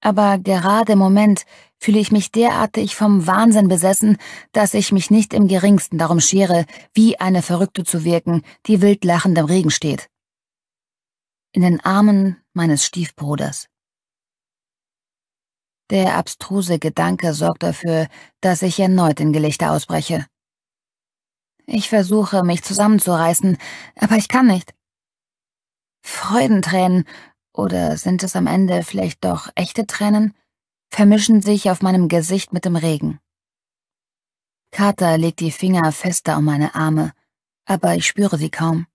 Aber gerade im Moment fühle ich mich derartig vom Wahnsinn besessen, dass ich mich nicht im geringsten darum schere, wie eine Verrückte zu wirken, die wild lachend im Regen steht. In den Armen meines Stiefbruders. Der abstruse Gedanke sorgt dafür, dass ich erneut in Gelichter ausbreche. Ich versuche, mich zusammenzureißen, aber ich kann nicht. Freudentränen, oder sind es am Ende vielleicht doch echte Tränen, vermischen sich auf meinem Gesicht mit dem Regen. Carter legt die Finger fester um meine Arme, aber ich spüre sie kaum.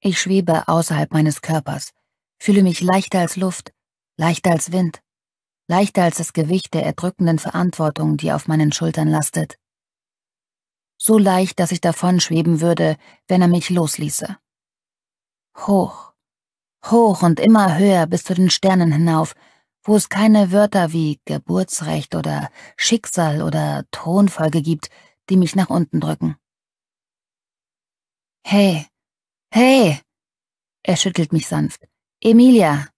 Ich schwebe außerhalb meines Körpers, fühle mich leichter als Luft, leichter als Wind leichter als das Gewicht der erdrückenden Verantwortung, die auf meinen Schultern lastet. So leicht, dass ich davon schweben würde, wenn er mich losließe. Hoch, hoch und immer höher bis zu den Sternen hinauf, wo es keine Wörter wie Geburtsrecht oder Schicksal oder Thronfolge gibt, die mich nach unten drücken. Hey, hey! Er schüttelt mich sanft. Emilia,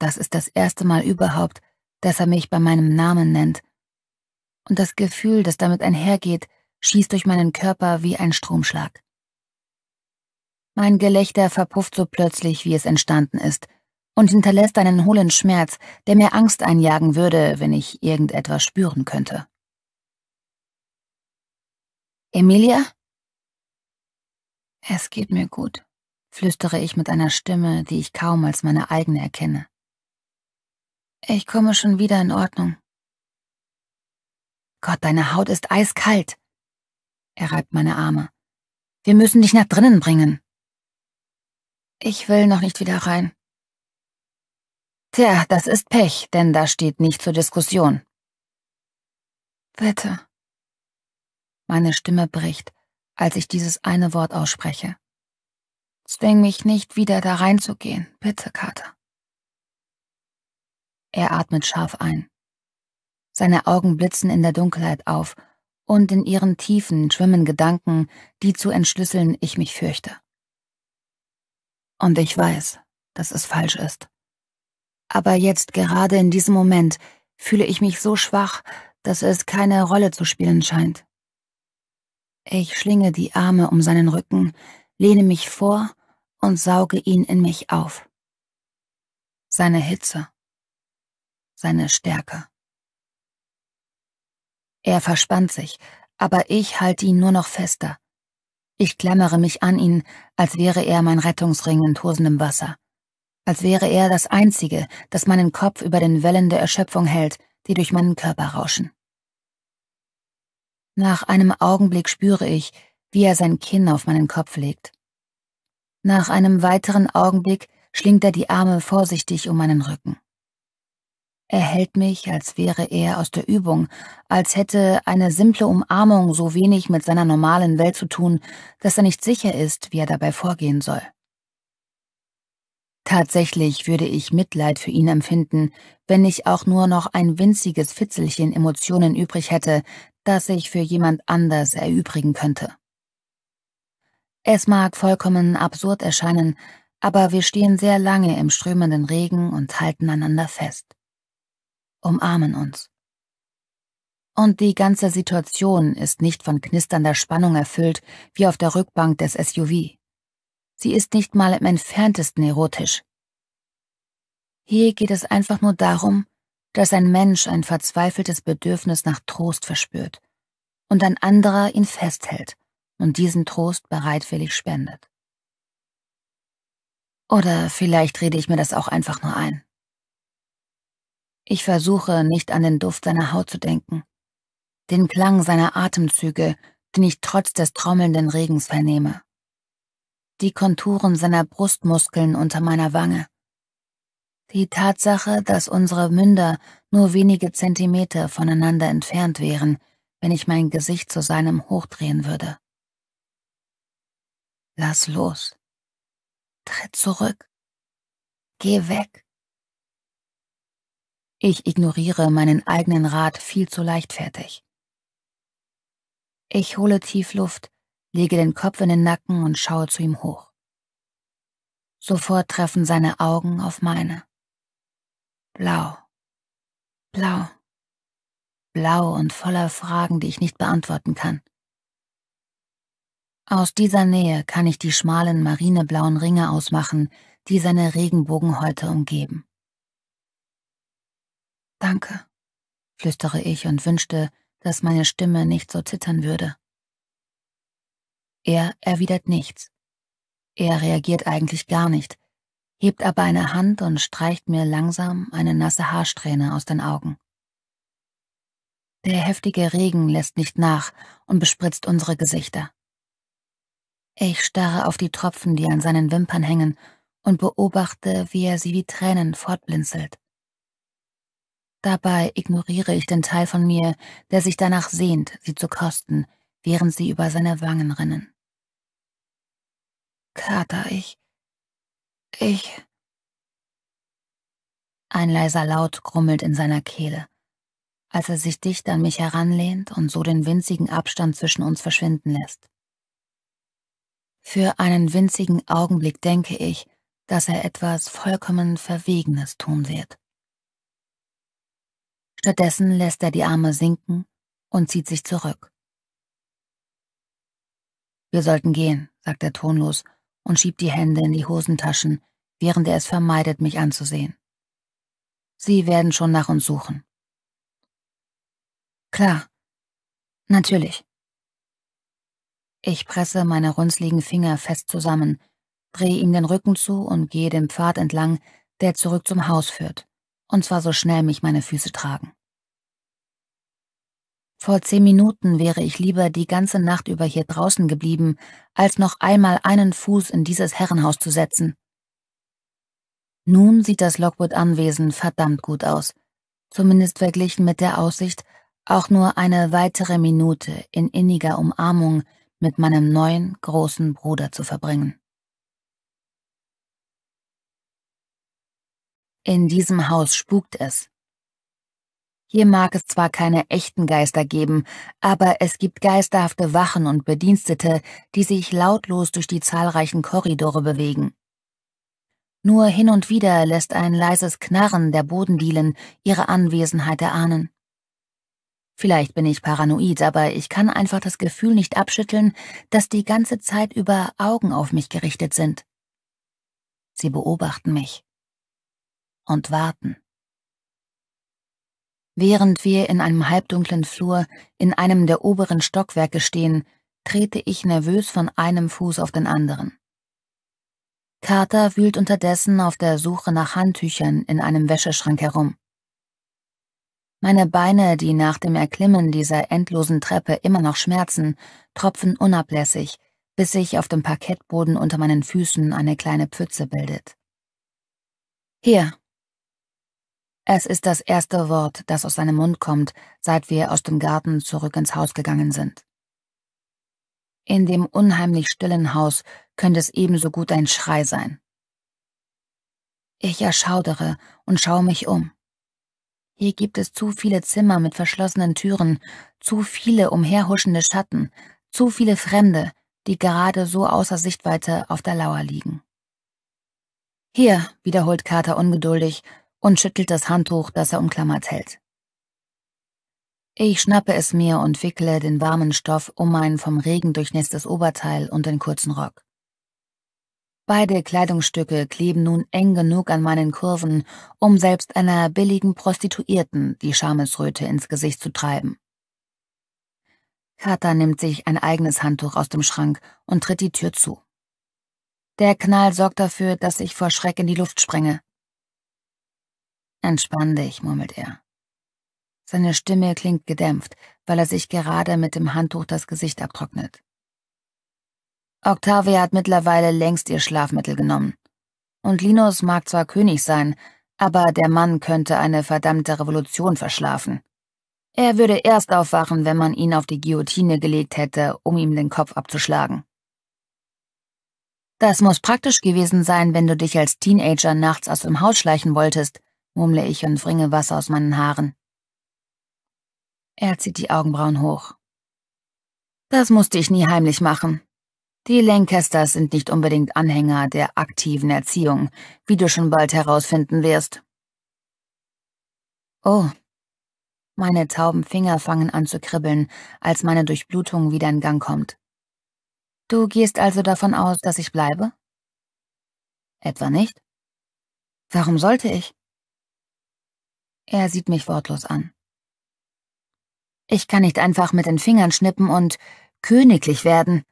das ist das erste Mal überhaupt, dass er mich bei meinem Namen nennt. Und das Gefühl, das damit einhergeht, schießt durch meinen Körper wie ein Stromschlag. Mein Gelächter verpufft so plötzlich, wie es entstanden ist, und hinterlässt einen hohlen Schmerz, der mir Angst einjagen würde, wenn ich irgendetwas spüren könnte. Emilia? Es geht mir gut, flüstere ich mit einer Stimme, die ich kaum als meine eigene erkenne. Ich komme schon wieder in Ordnung. Gott, deine Haut ist eiskalt. Er reibt meine Arme. Wir müssen dich nach drinnen bringen. Ich will noch nicht wieder rein. Tja, das ist Pech, denn da steht nicht zur Diskussion. Bitte. Meine Stimme bricht, als ich dieses eine Wort ausspreche. Zwing mich nicht wieder da reinzugehen, bitte, Kater. Er atmet scharf ein. Seine Augen blitzen in der Dunkelheit auf, und in ihren Tiefen schwimmen Gedanken, die zu entschlüsseln ich mich fürchte. Und ich weiß, dass es falsch ist. Aber jetzt gerade in diesem Moment fühle ich mich so schwach, dass es keine Rolle zu spielen scheint. Ich schlinge die Arme um seinen Rücken, lehne mich vor und sauge ihn in mich auf. Seine Hitze, seine Stärke. Er verspannt sich, aber ich halte ihn nur noch fester. Ich klammere mich an ihn, als wäre er mein Rettungsring in tosendem Wasser. Als wäre er das Einzige, das meinen Kopf über den Wellen der Erschöpfung hält, die durch meinen Körper rauschen. Nach einem Augenblick spüre ich, wie er sein Kinn auf meinen Kopf legt. Nach einem weiteren Augenblick schlingt er die Arme vorsichtig um meinen Rücken. Er hält mich, als wäre er aus der Übung, als hätte eine simple Umarmung so wenig mit seiner normalen Welt zu tun, dass er nicht sicher ist, wie er dabei vorgehen soll. Tatsächlich würde ich Mitleid für ihn empfinden, wenn ich auch nur noch ein winziges Fitzelchen Emotionen übrig hätte, das ich für jemand anders erübrigen könnte. Es mag vollkommen absurd erscheinen, aber wir stehen sehr lange im strömenden Regen und halten einander fest umarmen uns. Und die ganze Situation ist nicht von knisternder Spannung erfüllt, wie auf der Rückbank des SUV. Sie ist nicht mal im entferntesten erotisch. Hier geht es einfach nur darum, dass ein Mensch ein verzweifeltes Bedürfnis nach Trost verspürt und ein anderer ihn festhält und diesen Trost bereitwillig spendet. Oder vielleicht rede ich mir das auch einfach nur ein. Ich versuche, nicht an den Duft seiner Haut zu denken, den Klang seiner Atemzüge, den ich trotz des trommelnden Regens vernehme, die Konturen seiner Brustmuskeln unter meiner Wange, die Tatsache, dass unsere Münder nur wenige Zentimeter voneinander entfernt wären, wenn ich mein Gesicht zu seinem hochdrehen würde. Lass los. Tritt zurück. Geh weg. Ich ignoriere meinen eigenen Rat viel zu leichtfertig. Ich hole tief Luft, lege den Kopf in den Nacken und schaue zu ihm hoch. Sofort treffen seine Augen auf meine. Blau. Blau. Blau und voller Fragen, die ich nicht beantworten kann. Aus dieser Nähe kann ich die schmalen marineblauen Ringe ausmachen, die seine Regenbogenhäute umgeben. Danke, flüstere ich und wünschte, dass meine Stimme nicht so zittern würde. Er erwidert nichts. Er reagiert eigentlich gar nicht, hebt aber eine Hand und streicht mir langsam eine nasse Haarsträhne aus den Augen. Der heftige Regen lässt nicht nach und bespritzt unsere Gesichter. Ich starre auf die Tropfen, die an seinen Wimpern hängen, und beobachte, wie er sie wie Tränen fortblinzelt. Dabei ignoriere ich den Teil von mir, der sich danach sehnt, sie zu kosten, während sie über seine Wangen rinnen. Kater, ich. Ich. Ein leiser Laut grummelt in seiner Kehle. Als er sich dicht an mich heranlehnt und so den winzigen Abstand zwischen uns verschwinden lässt. Für einen winzigen Augenblick denke ich, dass er etwas vollkommen Verwegenes tun wird. Stattdessen lässt er die Arme sinken und zieht sich zurück. Wir sollten gehen, sagt er tonlos und schiebt die Hände in die Hosentaschen, während er es vermeidet, mich anzusehen. Sie werden schon nach uns suchen. Klar. Natürlich. Ich presse meine runzligen Finger fest zusammen, drehe ihm den Rücken zu und gehe den Pfad entlang, der zurück zum Haus führt. Und zwar so schnell mich meine Füße tragen. Vor zehn Minuten wäre ich lieber die ganze Nacht über hier draußen geblieben, als noch einmal einen Fuß in dieses Herrenhaus zu setzen. Nun sieht das Lockwood-Anwesen verdammt gut aus, zumindest verglichen mit der Aussicht, auch nur eine weitere Minute in inniger Umarmung mit meinem neuen großen Bruder zu verbringen. In diesem Haus spukt es. Hier mag es zwar keine echten Geister geben, aber es gibt geisterhafte Wachen und Bedienstete, die sich lautlos durch die zahlreichen Korridore bewegen. Nur hin und wieder lässt ein leises Knarren der Bodendielen ihre Anwesenheit erahnen. Vielleicht bin ich paranoid, aber ich kann einfach das Gefühl nicht abschütteln, dass die ganze Zeit über Augen auf mich gerichtet sind. Sie beobachten mich und warten. Während wir in einem halbdunklen Flur in einem der oberen Stockwerke stehen, trete ich nervös von einem Fuß auf den anderen. Carter wühlt unterdessen auf der Suche nach Handtüchern in einem Wäscheschrank herum. Meine Beine, die nach dem Erklimmen dieser endlosen Treppe immer noch schmerzen, tropfen unablässig, bis sich auf dem Parkettboden unter meinen Füßen eine kleine Pfütze bildet. Hier, es ist das erste Wort, das aus seinem Mund kommt, seit wir aus dem Garten zurück ins Haus gegangen sind. In dem unheimlich stillen Haus könnte es ebenso gut ein Schrei sein. Ich erschaudere und schaue mich um. Hier gibt es zu viele Zimmer mit verschlossenen Türen, zu viele umherhuschende Schatten, zu viele Fremde, die gerade so außer Sichtweite auf der Lauer liegen. Hier, wiederholt Carter ungeduldig, und schüttelt das Handtuch, das er umklammert hält. Ich schnappe es mir und wickle den warmen Stoff um mein vom Regen durchnässtes Oberteil und den kurzen Rock. Beide Kleidungsstücke kleben nun eng genug an meinen Kurven, um selbst einer billigen Prostituierten die Schamesröte ins Gesicht zu treiben. Carter nimmt sich ein eigenes Handtuch aus dem Schrank und tritt die Tür zu. Der Knall sorgt dafür, dass ich vor Schreck in die Luft sprenge. Entspann dich, murmelt er. Seine Stimme klingt gedämpft, weil er sich gerade mit dem Handtuch das Gesicht abtrocknet. Octavia hat mittlerweile längst ihr Schlafmittel genommen. Und Linus mag zwar König sein, aber der Mann könnte eine verdammte Revolution verschlafen. Er würde erst aufwachen, wenn man ihn auf die Guillotine gelegt hätte, um ihm den Kopf abzuschlagen. Das muss praktisch gewesen sein, wenn du dich als Teenager nachts aus dem Haus schleichen wolltest, murmle ich und wringe Wasser aus meinen Haaren. Er zieht die Augenbrauen hoch. Das musste ich nie heimlich machen. Die Lancasters sind nicht unbedingt Anhänger der aktiven Erziehung, wie du schon bald herausfinden wirst. Oh. Meine tauben Finger fangen an zu kribbeln, als meine Durchblutung wieder in Gang kommt. Du gehst also davon aus, dass ich bleibe? Etwa nicht? Warum sollte ich? Er sieht mich wortlos an. Ich kann nicht einfach mit den Fingern schnippen und königlich werden.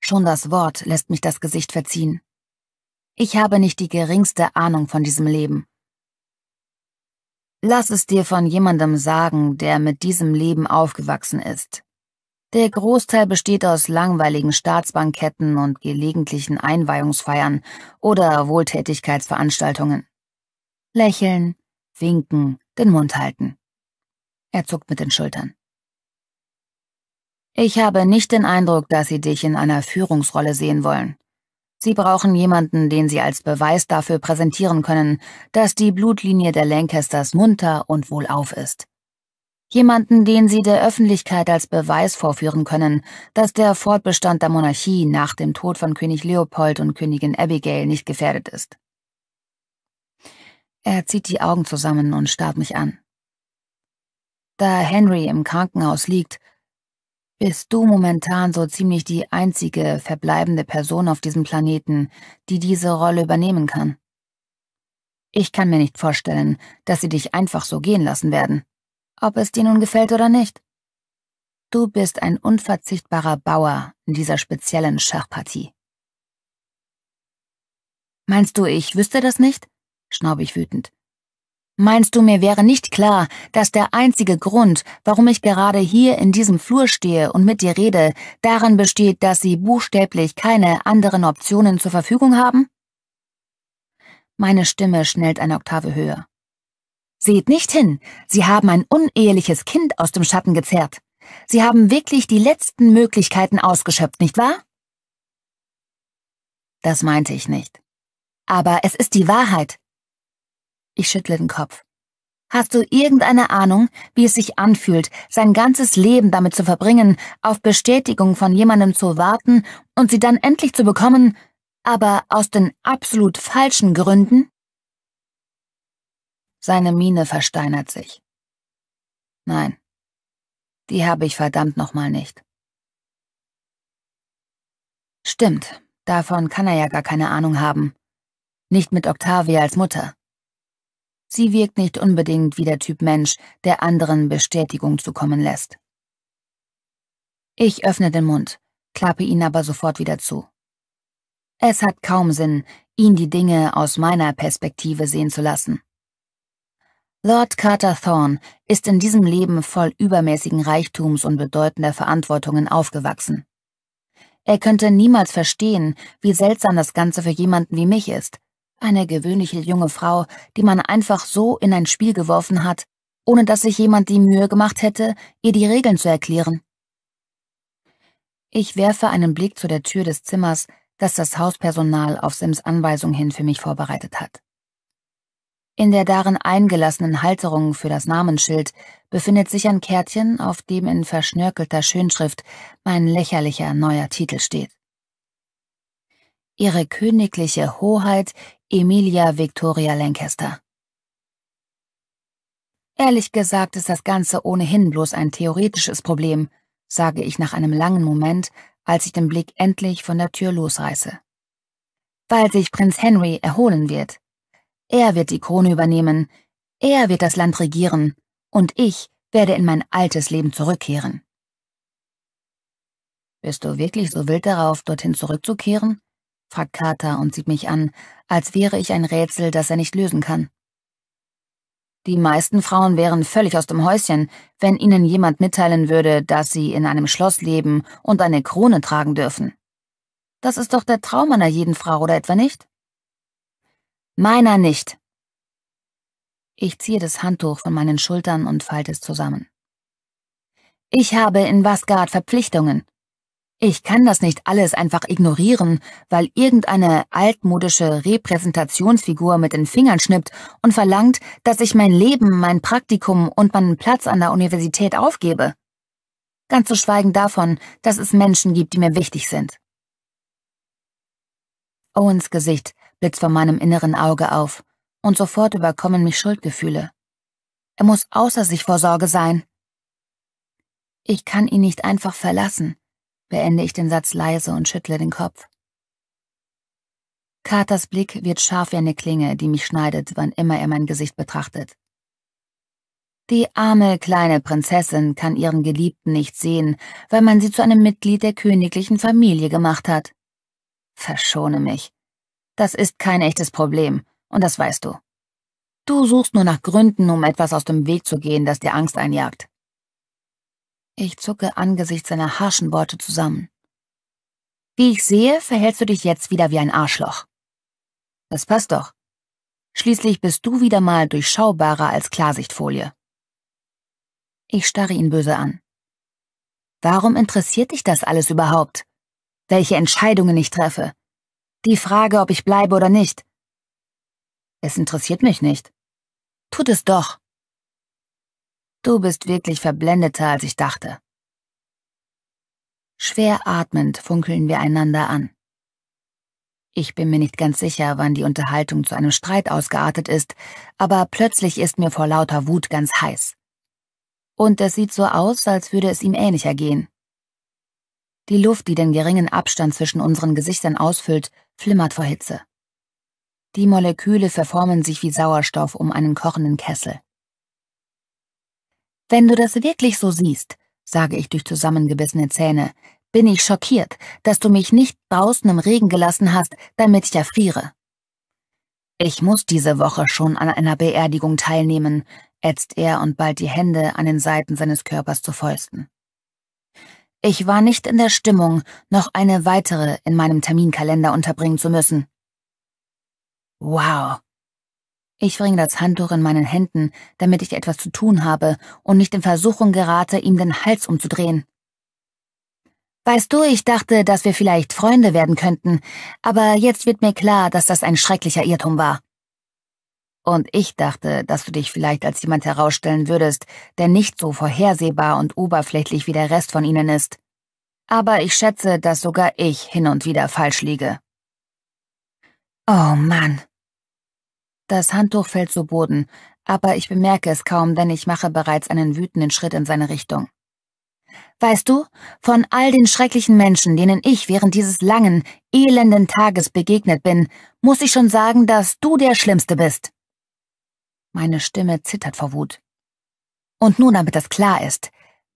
Schon das Wort lässt mich das Gesicht verziehen. Ich habe nicht die geringste Ahnung von diesem Leben. Lass es dir von jemandem sagen, der mit diesem Leben aufgewachsen ist. Der Großteil besteht aus langweiligen Staatsbanketten und gelegentlichen Einweihungsfeiern oder Wohltätigkeitsveranstaltungen. Lächeln, winken, den Mund halten. Er zuckt mit den Schultern. Ich habe nicht den Eindruck, dass Sie dich in einer Führungsrolle sehen wollen. Sie brauchen jemanden, den Sie als Beweis dafür präsentieren können, dass die Blutlinie der Lancasters munter und wohlauf ist. Jemanden, den Sie der Öffentlichkeit als Beweis vorführen können, dass der Fortbestand der Monarchie nach dem Tod von König Leopold und Königin Abigail nicht gefährdet ist. Er zieht die Augen zusammen und starrt mich an. Da Henry im Krankenhaus liegt, bist du momentan so ziemlich die einzige verbleibende Person auf diesem Planeten, die diese Rolle übernehmen kann. Ich kann mir nicht vorstellen, dass sie dich einfach so gehen lassen werden, ob es dir nun gefällt oder nicht. Du bist ein unverzichtbarer Bauer in dieser speziellen Schachpartie. Meinst du, ich wüsste das nicht? schnaube ich wütend. Meinst du, mir wäre nicht klar, dass der einzige Grund, warum ich gerade hier in diesem Flur stehe und mit dir rede, darin besteht, dass sie buchstäblich keine anderen Optionen zur Verfügung haben? Meine Stimme schnellt eine Oktave höher. Seht nicht hin, Sie haben ein uneheliches Kind aus dem Schatten gezerrt. Sie haben wirklich die letzten Möglichkeiten ausgeschöpft, nicht wahr? Das meinte ich nicht. Aber es ist die Wahrheit. Ich schüttle den Kopf. Hast du irgendeine Ahnung, wie es sich anfühlt, sein ganzes Leben damit zu verbringen, auf Bestätigung von jemandem zu warten und sie dann endlich zu bekommen, aber aus den absolut falschen Gründen? Seine Miene versteinert sich. Nein, die habe ich verdammt nochmal nicht. Stimmt, davon kann er ja gar keine Ahnung haben. Nicht mit Octavia als Mutter. Sie wirkt nicht unbedingt wie der Typ Mensch, der anderen Bestätigung zukommen lässt. Ich öffne den Mund, klappe ihn aber sofort wieder zu. Es hat kaum Sinn, ihn die Dinge aus meiner Perspektive sehen zu lassen. Lord Carter Thorne ist in diesem Leben voll übermäßigen Reichtums und bedeutender Verantwortungen aufgewachsen. Er könnte niemals verstehen, wie seltsam das Ganze für jemanden wie mich ist, eine gewöhnliche junge Frau, die man einfach so in ein Spiel geworfen hat, ohne dass sich jemand die Mühe gemacht hätte, ihr die Regeln zu erklären. Ich werfe einen Blick zu der Tür des Zimmers, das das Hauspersonal auf Sims Anweisung hin für mich vorbereitet hat. In der darin eingelassenen Halterung für das Namensschild befindet sich ein Kärtchen, auf dem in verschnörkelter Schönschrift mein lächerlicher neuer Titel steht. Ihre königliche Hoheit Emilia Victoria Lancaster. Ehrlich gesagt ist das Ganze ohnehin bloß ein theoretisches Problem, sage ich nach einem langen Moment, als ich den Blick endlich von der Tür losreiße. Weil sich Prinz Henry erholen wird. Er wird die Krone übernehmen, er wird das Land regieren und ich werde in mein altes Leben zurückkehren. Bist du wirklich so wild darauf, dorthin zurückzukehren? fragt Carter und sieht mich an, als wäre ich ein Rätsel, das er nicht lösen kann. Die meisten Frauen wären völlig aus dem Häuschen, wenn ihnen jemand mitteilen würde, dass sie in einem Schloss leben und eine Krone tragen dürfen. Das ist doch der Traum einer jeden Frau, oder etwa nicht? Meiner nicht. Ich ziehe das Handtuch von meinen Schultern und falte es zusammen. Ich habe in Wasgard Verpflichtungen. Ich kann das nicht alles einfach ignorieren, weil irgendeine altmodische Repräsentationsfigur mit den Fingern schnippt und verlangt, dass ich mein Leben, mein Praktikum und meinen Platz an der Universität aufgebe. Ganz zu schweigen davon, dass es Menschen gibt, die mir wichtig sind. Owens Gesicht blitzt vor meinem inneren Auge auf, und sofort überkommen mich Schuldgefühle. Er muss außer sich vor Sorge sein. Ich kann ihn nicht einfach verlassen beende ich den Satz leise und schüttle den Kopf. Carters Blick wird scharf wie eine Klinge, die mich schneidet, wann immer er mein Gesicht betrachtet. Die arme kleine Prinzessin kann ihren Geliebten nicht sehen, weil man sie zu einem Mitglied der königlichen Familie gemacht hat. Verschone mich. Das ist kein echtes Problem, und das weißt du. Du suchst nur nach Gründen, um etwas aus dem Weg zu gehen, das dir Angst einjagt. Ich zucke angesichts seiner harschen Worte zusammen. Wie ich sehe, verhältst du dich jetzt wieder wie ein Arschloch. Das passt doch. Schließlich bist du wieder mal durchschaubarer als Klarsichtfolie. Ich starre ihn böse an. Warum interessiert dich das alles überhaupt? Welche Entscheidungen ich treffe? Die Frage, ob ich bleibe oder nicht. Es interessiert mich nicht. Tut es doch. Du bist wirklich verblendeter, als ich dachte. Schwer atmend funkeln wir einander an. Ich bin mir nicht ganz sicher, wann die Unterhaltung zu einem Streit ausgeartet ist, aber plötzlich ist mir vor lauter Wut ganz heiß. Und es sieht so aus, als würde es ihm ähnlicher gehen. Die Luft, die den geringen Abstand zwischen unseren Gesichtern ausfüllt, flimmert vor Hitze. Die Moleküle verformen sich wie Sauerstoff um einen kochenden Kessel. Wenn du das wirklich so siehst, sage ich durch zusammengebissene Zähne, bin ich schockiert, dass du mich nicht draußen im Regen gelassen hast, damit ich erfriere. Ich muss diese Woche schon an einer Beerdigung teilnehmen, ätzt er und ballt die Hände an den Seiten seines Körpers zu Fäusten. Ich war nicht in der Stimmung, noch eine weitere in meinem Terminkalender unterbringen zu müssen. Wow, ich bringe das Handtuch in meinen Händen, damit ich etwas zu tun habe und nicht in Versuchung gerate, ihm den Hals umzudrehen. Weißt du, ich dachte, dass wir vielleicht Freunde werden könnten, aber jetzt wird mir klar, dass das ein schrecklicher Irrtum war. Und ich dachte, dass du dich vielleicht als jemand herausstellen würdest, der nicht so vorhersehbar und oberflächlich wie der Rest von ihnen ist. Aber ich schätze, dass sogar ich hin und wieder falsch liege. Oh Mann, das Handtuch fällt zu Boden, aber ich bemerke es kaum, denn ich mache bereits einen wütenden Schritt in seine Richtung. Weißt du, von all den schrecklichen Menschen, denen ich während dieses langen, elenden Tages begegnet bin, muss ich schon sagen, dass du der Schlimmste bist. Meine Stimme zittert vor Wut. Und nun, damit das klar ist,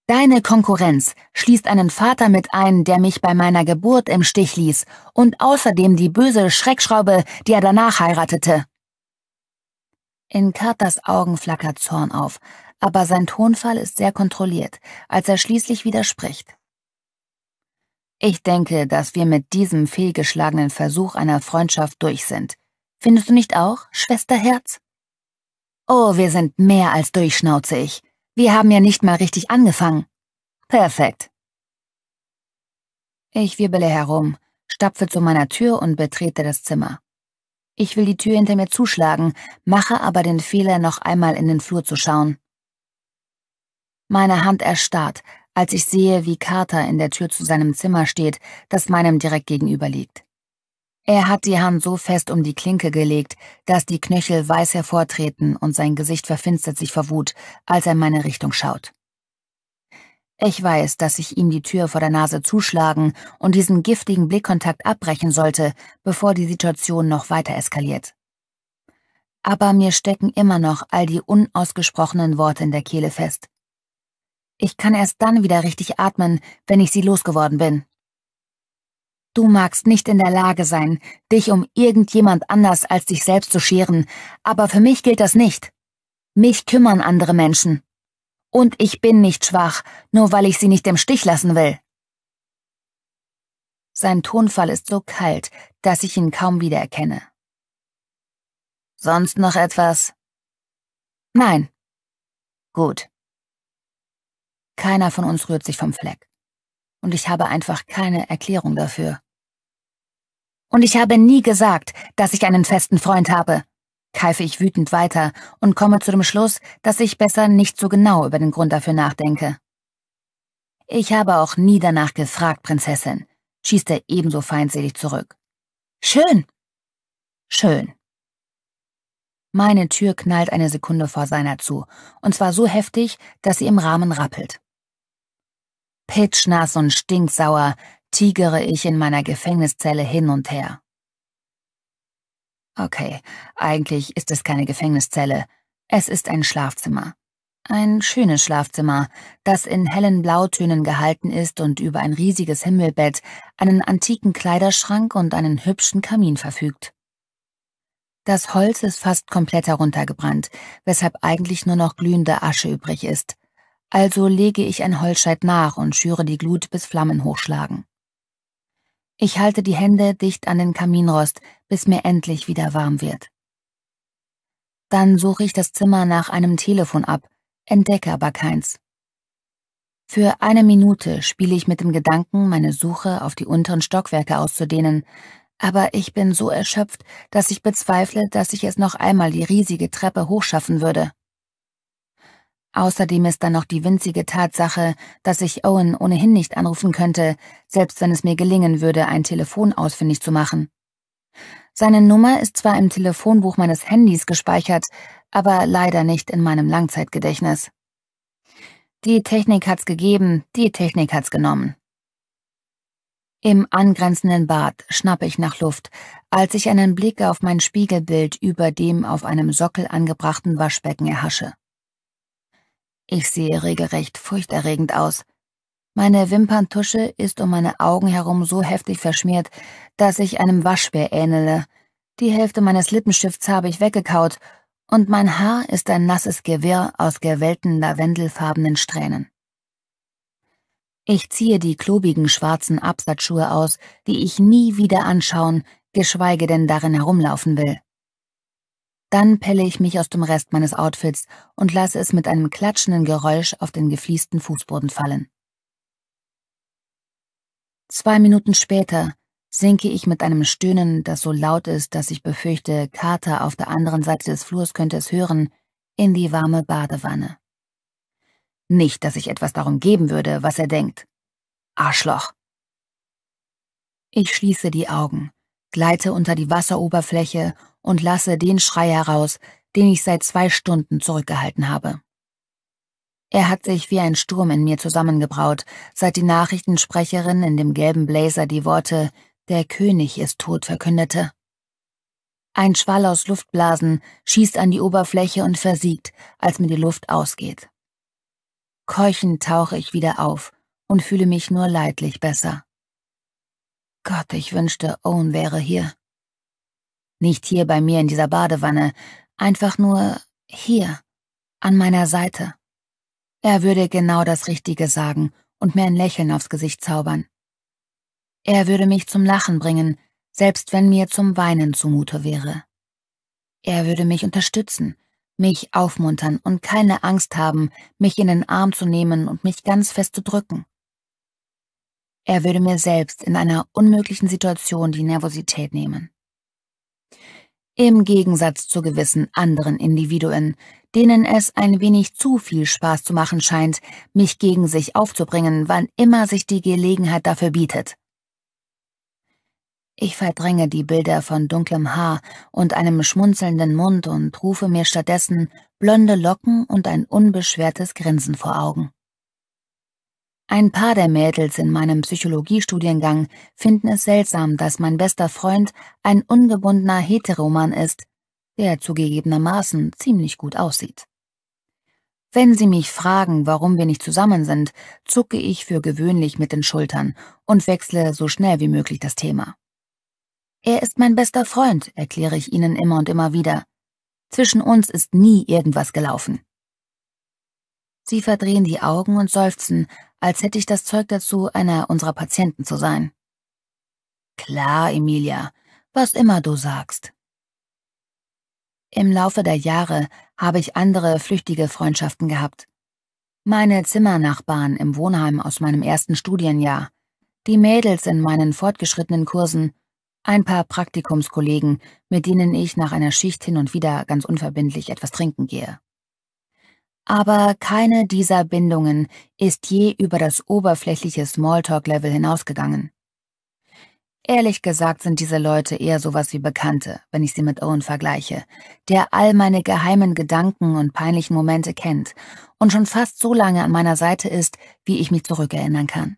deine Konkurrenz schließt einen Vater mit ein, der mich bei meiner Geburt im Stich ließ und außerdem die böse Schreckschraube, die er danach heiratete. In Carters Augen flackert Zorn auf, aber sein Tonfall ist sehr kontrolliert, als er schließlich widerspricht. Ich denke, dass wir mit diesem fehlgeschlagenen Versuch einer Freundschaft durch sind. Findest du nicht auch, Schwesterherz? Oh, wir sind mehr als durchschnauze ich. Wir haben ja nicht mal richtig angefangen. Perfekt. Ich wirbele herum, stapfe zu meiner Tür und betrete das Zimmer. Ich will die Tür hinter mir zuschlagen, mache aber den Fehler, noch einmal in den Flur zu schauen. Meine Hand erstarrt, als ich sehe, wie Carter in der Tür zu seinem Zimmer steht, das meinem direkt gegenüber liegt. Er hat die Hand so fest um die Klinke gelegt, dass die Knöchel weiß hervortreten und sein Gesicht verfinstert sich vor Wut, als er in meine Richtung schaut. Ich weiß, dass ich ihm die Tür vor der Nase zuschlagen und diesen giftigen Blickkontakt abbrechen sollte, bevor die Situation noch weiter eskaliert. Aber mir stecken immer noch all die unausgesprochenen Worte in der Kehle fest. Ich kann erst dann wieder richtig atmen, wenn ich sie losgeworden bin. Du magst nicht in der Lage sein, dich um irgendjemand anders als dich selbst zu scheren, aber für mich gilt das nicht. Mich kümmern andere Menschen. Und ich bin nicht schwach, nur weil ich sie nicht im Stich lassen will. Sein Tonfall ist so kalt, dass ich ihn kaum wiedererkenne. Sonst noch etwas? Nein. Gut. Keiner von uns rührt sich vom Fleck. Und ich habe einfach keine Erklärung dafür. Und ich habe nie gesagt, dass ich einen festen Freund habe keife ich wütend weiter und komme zu dem Schluss, dass ich besser nicht so genau über den Grund dafür nachdenke. Ich habe auch nie danach gefragt, Prinzessin, schießt er ebenso feindselig zurück. Schön! Schön. Meine Tür knallt eine Sekunde vor seiner zu, und zwar so heftig, dass sie im Rahmen rappelt. Pitschnass und stinksauer tigere ich in meiner Gefängniszelle hin und her. Okay, eigentlich ist es keine Gefängniszelle. Es ist ein Schlafzimmer. Ein schönes Schlafzimmer, das in hellen Blautönen gehalten ist und über ein riesiges Himmelbett, einen antiken Kleiderschrank und einen hübschen Kamin verfügt. Das Holz ist fast komplett heruntergebrannt, weshalb eigentlich nur noch glühende Asche übrig ist. Also lege ich ein Holzscheit nach und schüre die Glut, bis Flammen hochschlagen. Ich halte die Hände dicht an den Kaminrost, bis mir endlich wieder warm wird. Dann suche ich das Zimmer nach einem Telefon ab, entdecke aber keins. Für eine Minute spiele ich mit dem Gedanken, meine Suche auf die unteren Stockwerke auszudehnen, aber ich bin so erschöpft, dass ich bezweifle, dass ich es noch einmal die riesige Treppe hochschaffen würde. Außerdem ist dann noch die winzige Tatsache, dass ich Owen ohnehin nicht anrufen könnte, selbst wenn es mir gelingen würde, ein Telefon ausfindig zu machen. Seine Nummer ist zwar im Telefonbuch meines Handys gespeichert, aber leider nicht in meinem Langzeitgedächtnis. Die Technik hat's gegeben, die Technik hat's genommen. Im angrenzenden Bad schnappe ich nach Luft, als ich einen Blick auf mein Spiegelbild über dem auf einem Sockel angebrachten Waschbecken erhasche. Ich sehe regelrecht furchterregend aus. Meine Wimperntusche ist um meine Augen herum so heftig verschmiert, dass ich einem Waschbär ähnele. Die Hälfte meines Lippenstifts habe ich weggekaut, und mein Haar ist ein nasses Gewirr aus gewellten lavendelfarbenen Strähnen. Ich ziehe die klobigen schwarzen Absatzschuhe aus, die ich nie wieder anschauen, geschweige denn darin herumlaufen will. Dann pelle ich mich aus dem Rest meines Outfits und lasse es mit einem klatschenden Geräusch auf den gefliesten Fußboden fallen. Zwei Minuten später sinke ich mit einem Stöhnen, das so laut ist, dass ich befürchte, Kater auf der anderen Seite des Flurs könnte es hören, in die warme Badewanne. Nicht, dass ich etwas darum geben würde, was er denkt. Arschloch. Ich schließe die Augen, gleite unter die Wasseroberfläche und lasse den Schrei heraus, den ich seit zwei Stunden zurückgehalten habe. Er hat sich wie ein Sturm in mir zusammengebraut, seit die Nachrichtensprecherin in dem gelben Blazer die Worte Der König ist tot verkündete. Ein Schwall aus Luftblasen schießt an die Oberfläche und versiegt, als mir die Luft ausgeht. Keuchend tauche ich wieder auf und fühle mich nur leidlich besser. Gott, ich wünschte, Owen wäre hier. Nicht hier bei mir in dieser Badewanne, einfach nur hier, an meiner Seite. Er würde genau das Richtige sagen und mir ein Lächeln aufs Gesicht zaubern. Er würde mich zum Lachen bringen, selbst wenn mir zum Weinen zumute wäre. Er würde mich unterstützen, mich aufmuntern und keine Angst haben, mich in den Arm zu nehmen und mich ganz fest zu drücken. Er würde mir selbst in einer unmöglichen Situation die Nervosität nehmen im Gegensatz zu gewissen anderen Individuen, denen es ein wenig zu viel Spaß zu machen scheint, mich gegen sich aufzubringen, wann immer sich die Gelegenheit dafür bietet. Ich verdränge die Bilder von dunklem Haar und einem schmunzelnden Mund und rufe mir stattdessen blonde Locken und ein unbeschwertes Grinsen vor Augen. Ein paar der Mädels in meinem Psychologiestudiengang finden es seltsam, dass mein bester Freund ein ungebundener Heteroman ist, der zugegebenermaßen ziemlich gut aussieht. Wenn sie mich fragen, warum wir nicht zusammen sind, zucke ich für gewöhnlich mit den Schultern und wechsle so schnell wie möglich das Thema. Er ist mein bester Freund, erkläre ich ihnen immer und immer wieder. Zwischen uns ist nie irgendwas gelaufen. Sie verdrehen die Augen und seufzen, als hätte ich das Zeug dazu, einer unserer Patienten zu sein. Klar, Emilia, was immer du sagst. Im Laufe der Jahre habe ich andere flüchtige Freundschaften gehabt. Meine Zimmernachbarn im Wohnheim aus meinem ersten Studienjahr, die Mädels in meinen fortgeschrittenen Kursen, ein paar Praktikumskollegen, mit denen ich nach einer Schicht hin und wieder ganz unverbindlich etwas trinken gehe. Aber keine dieser Bindungen ist je über das oberflächliche Smalltalk-Level hinausgegangen. Ehrlich gesagt sind diese Leute eher sowas wie Bekannte, wenn ich sie mit Owen vergleiche, der all meine geheimen Gedanken und peinlichen Momente kennt und schon fast so lange an meiner Seite ist, wie ich mich zurückerinnern kann.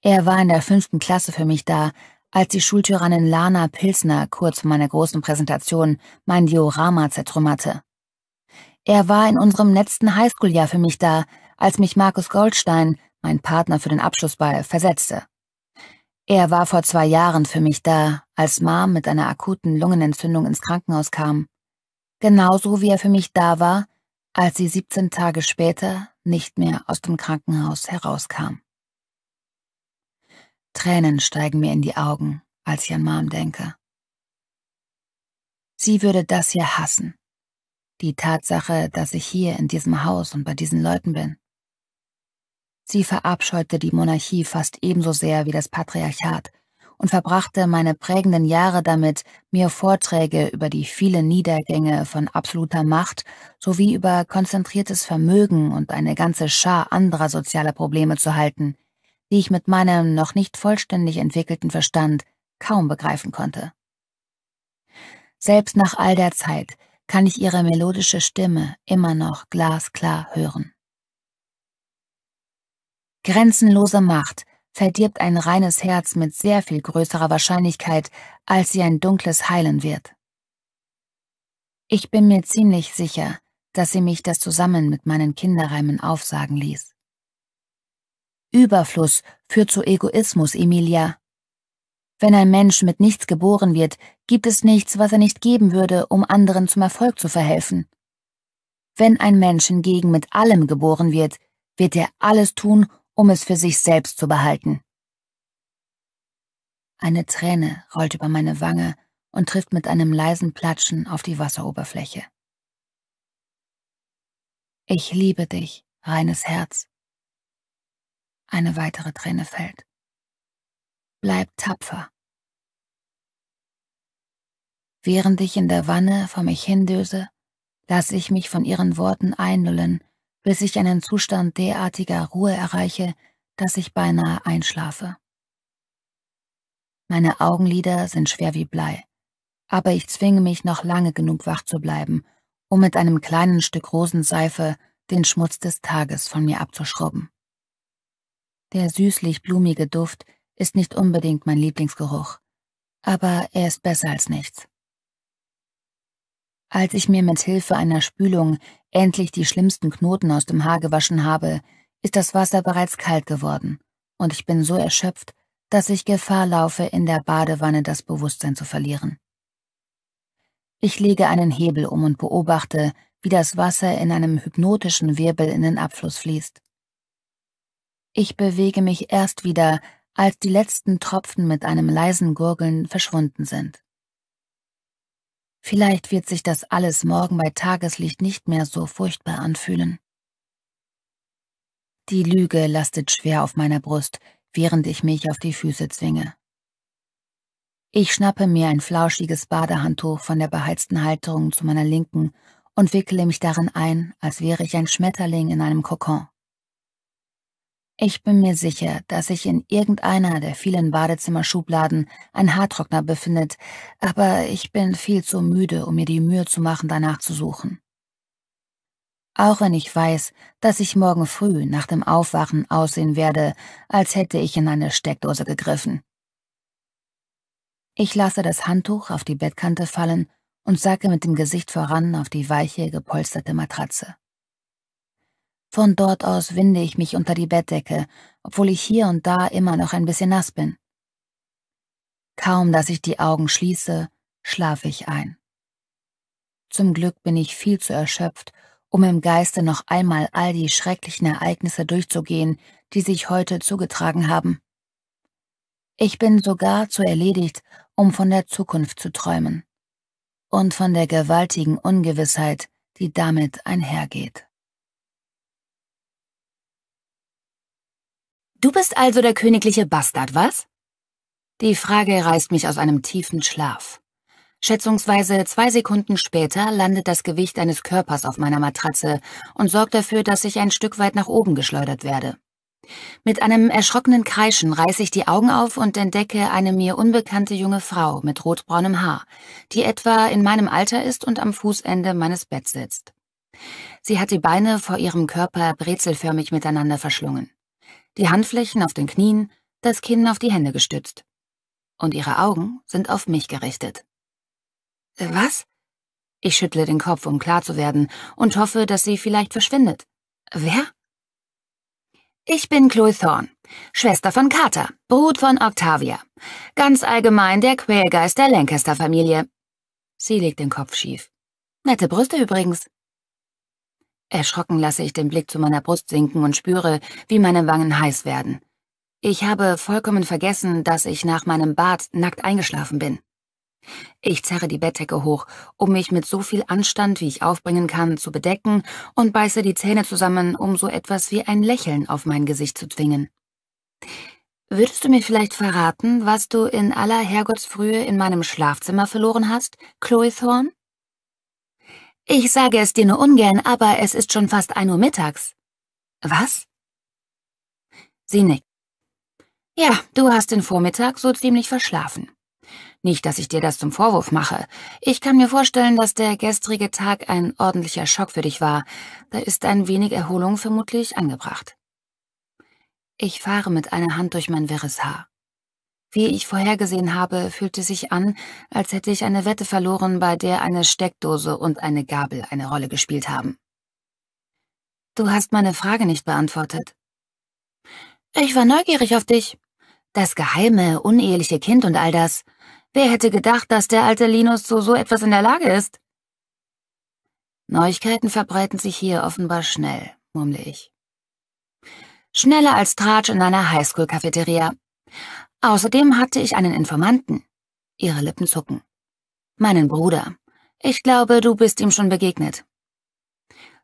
Er war in der fünften Klasse für mich da, als die Schultyrannin Lana Pilsner kurz vor meiner großen Präsentation mein Diorama zertrümmerte. Er war in unserem letzten Highschool-Jahr für mich da, als mich Markus Goldstein, mein Partner für den Abschlussball, versetzte. Er war vor zwei Jahren für mich da, als Mom mit einer akuten Lungenentzündung ins Krankenhaus kam. Genauso wie er für mich da war, als sie 17 Tage später nicht mehr aus dem Krankenhaus herauskam. Tränen steigen mir in die Augen, als ich an Mom denke. Sie würde das hier hassen. Die Tatsache, dass ich hier in diesem Haus und bei diesen Leuten bin. Sie verabscheute die Monarchie fast ebenso sehr wie das Patriarchat und verbrachte meine prägenden Jahre damit, mir Vorträge über die vielen Niedergänge von absoluter Macht sowie über konzentriertes Vermögen und eine ganze Schar anderer sozialer Probleme zu halten, die ich mit meinem noch nicht vollständig entwickelten Verstand kaum begreifen konnte. Selbst nach all der Zeit kann ich ihre melodische Stimme immer noch glasklar hören. Grenzenlose Macht verdirbt ein reines Herz mit sehr viel größerer Wahrscheinlichkeit, als sie ein dunkles heilen wird. Ich bin mir ziemlich sicher, dass sie mich das zusammen mit meinen Kinderreimen aufsagen ließ. Überfluss führt zu Egoismus, Emilia, wenn ein Mensch mit nichts geboren wird, gibt es nichts, was er nicht geben würde, um anderen zum Erfolg zu verhelfen. Wenn ein Mensch hingegen mit allem geboren wird, wird er alles tun, um es für sich selbst zu behalten. Eine Träne rollt über meine Wange und trifft mit einem leisen Platschen auf die Wasseroberfläche. Ich liebe dich, reines Herz. Eine weitere Träne fällt. Bleib tapfer. Während ich in der Wanne vor mich hindöse, lasse ich mich von ihren Worten einlullen, bis ich einen Zustand derartiger Ruhe erreiche, dass ich beinahe einschlafe. Meine Augenlider sind schwer wie Blei, aber ich zwinge mich noch lange genug wach zu bleiben, um mit einem kleinen Stück Rosenseife den Schmutz des Tages von mir abzuschrubben. Der süßlich blumige Duft ist nicht unbedingt mein Lieblingsgeruch, aber er ist besser als nichts. Als ich mir mit Hilfe einer Spülung endlich die schlimmsten Knoten aus dem Haar gewaschen habe, ist das Wasser bereits kalt geworden und ich bin so erschöpft, dass ich Gefahr laufe, in der Badewanne das Bewusstsein zu verlieren. Ich lege einen Hebel um und beobachte, wie das Wasser in einem hypnotischen Wirbel in den Abfluss fließt. Ich bewege mich erst wieder, als die letzten Tropfen mit einem leisen Gurgeln verschwunden sind. Vielleicht wird sich das alles morgen bei Tageslicht nicht mehr so furchtbar anfühlen. Die Lüge lastet schwer auf meiner Brust, während ich mich auf die Füße zwinge. Ich schnappe mir ein flauschiges Badehandtuch von der beheizten Halterung zu meiner Linken und wickele mich darin ein, als wäre ich ein Schmetterling in einem Kokon. Ich bin mir sicher, dass sich in irgendeiner der vielen Badezimmerschubladen ein Haartrockner befindet, aber ich bin viel zu müde, um mir die Mühe zu machen, danach zu suchen. Auch wenn ich weiß, dass ich morgen früh nach dem Aufwachen aussehen werde, als hätte ich in eine Steckdose gegriffen. Ich lasse das Handtuch auf die Bettkante fallen und sacke mit dem Gesicht voran auf die weiche, gepolsterte Matratze. Von dort aus winde ich mich unter die Bettdecke, obwohl ich hier und da immer noch ein bisschen nass bin. Kaum dass ich die Augen schließe, schlafe ich ein. Zum Glück bin ich viel zu erschöpft, um im Geiste noch einmal all die schrecklichen Ereignisse durchzugehen, die sich heute zugetragen haben. Ich bin sogar zu erledigt, um von der Zukunft zu träumen und von der gewaltigen Ungewissheit, die damit einhergeht. Du bist also der königliche Bastard, was? Die Frage reißt mich aus einem tiefen Schlaf. Schätzungsweise zwei Sekunden später landet das Gewicht eines Körpers auf meiner Matratze und sorgt dafür, dass ich ein Stück weit nach oben geschleudert werde. Mit einem erschrockenen Kreischen reiße ich die Augen auf und entdecke eine mir unbekannte junge Frau mit rotbraunem Haar, die etwa in meinem Alter ist und am Fußende meines Betts sitzt. Sie hat die Beine vor ihrem Körper brezelförmig miteinander verschlungen die Handflächen auf den Knien, das Kinn auf die Hände gestützt. Und ihre Augen sind auf mich gerichtet. Äh, was? Ich schüttle den Kopf, um klar zu werden, und hoffe, dass sie vielleicht verschwindet. Wer? Ich bin Chloe Thorne, Schwester von Carter, Brut von Octavia. Ganz allgemein der Quälgeist der Lancaster-Familie. Sie legt den Kopf schief. Nette Brüste übrigens. Erschrocken lasse ich den Blick zu meiner Brust sinken und spüre, wie meine Wangen heiß werden. Ich habe vollkommen vergessen, dass ich nach meinem Bad nackt eingeschlafen bin. Ich zerre die Bettdecke hoch, um mich mit so viel Anstand, wie ich aufbringen kann, zu bedecken und beiße die Zähne zusammen, um so etwas wie ein Lächeln auf mein Gesicht zu zwingen. Würdest du mir vielleicht verraten, was du in aller Herrgottsfrühe in meinem Schlafzimmer verloren hast, Chloe Thorn? Ich sage es dir nur ungern, aber es ist schon fast ein Uhr mittags. Was? Sie nickt. Ja, du hast den Vormittag so ziemlich verschlafen. Nicht, dass ich dir das zum Vorwurf mache. Ich kann mir vorstellen, dass der gestrige Tag ein ordentlicher Schock für dich war. Da ist ein wenig Erholung vermutlich angebracht. Ich fahre mit einer Hand durch mein wirres Haar. Wie ich vorhergesehen habe, fühlte sich an, als hätte ich eine Wette verloren, bei der eine Steckdose und eine Gabel eine Rolle gespielt haben. Du hast meine Frage nicht beantwortet. Ich war neugierig auf dich. Das geheime, uneheliche Kind und all das. Wer hätte gedacht, dass der alte Linus zu so etwas in der Lage ist? Neuigkeiten verbreiten sich hier offenbar schnell, murmle ich. Schneller als Tratsch in einer Highschool-Cafeteria. Außerdem hatte ich einen Informanten. Ihre Lippen zucken. Meinen Bruder. Ich glaube, du bist ihm schon begegnet.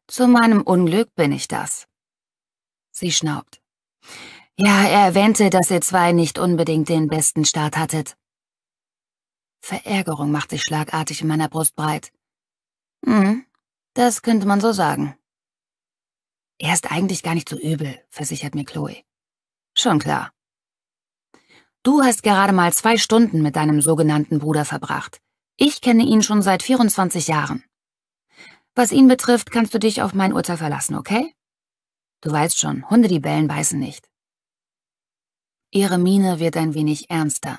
Zu meinem Unglück bin ich das. Sie schnaubt. Ja, er erwähnte, dass ihr zwei nicht unbedingt den besten Start hattet. Verärgerung macht sich schlagartig in meiner Brust breit. Hm, das könnte man so sagen. Er ist eigentlich gar nicht so übel, versichert mir Chloe. Schon klar. Du hast gerade mal zwei Stunden mit deinem sogenannten Bruder verbracht. Ich kenne ihn schon seit 24 Jahren. Was ihn betrifft, kannst du dich auf mein Urteil verlassen, okay? Du weißt schon, Hunde, die bellen, beißen nicht. Ihre Miene wird ein wenig ernster.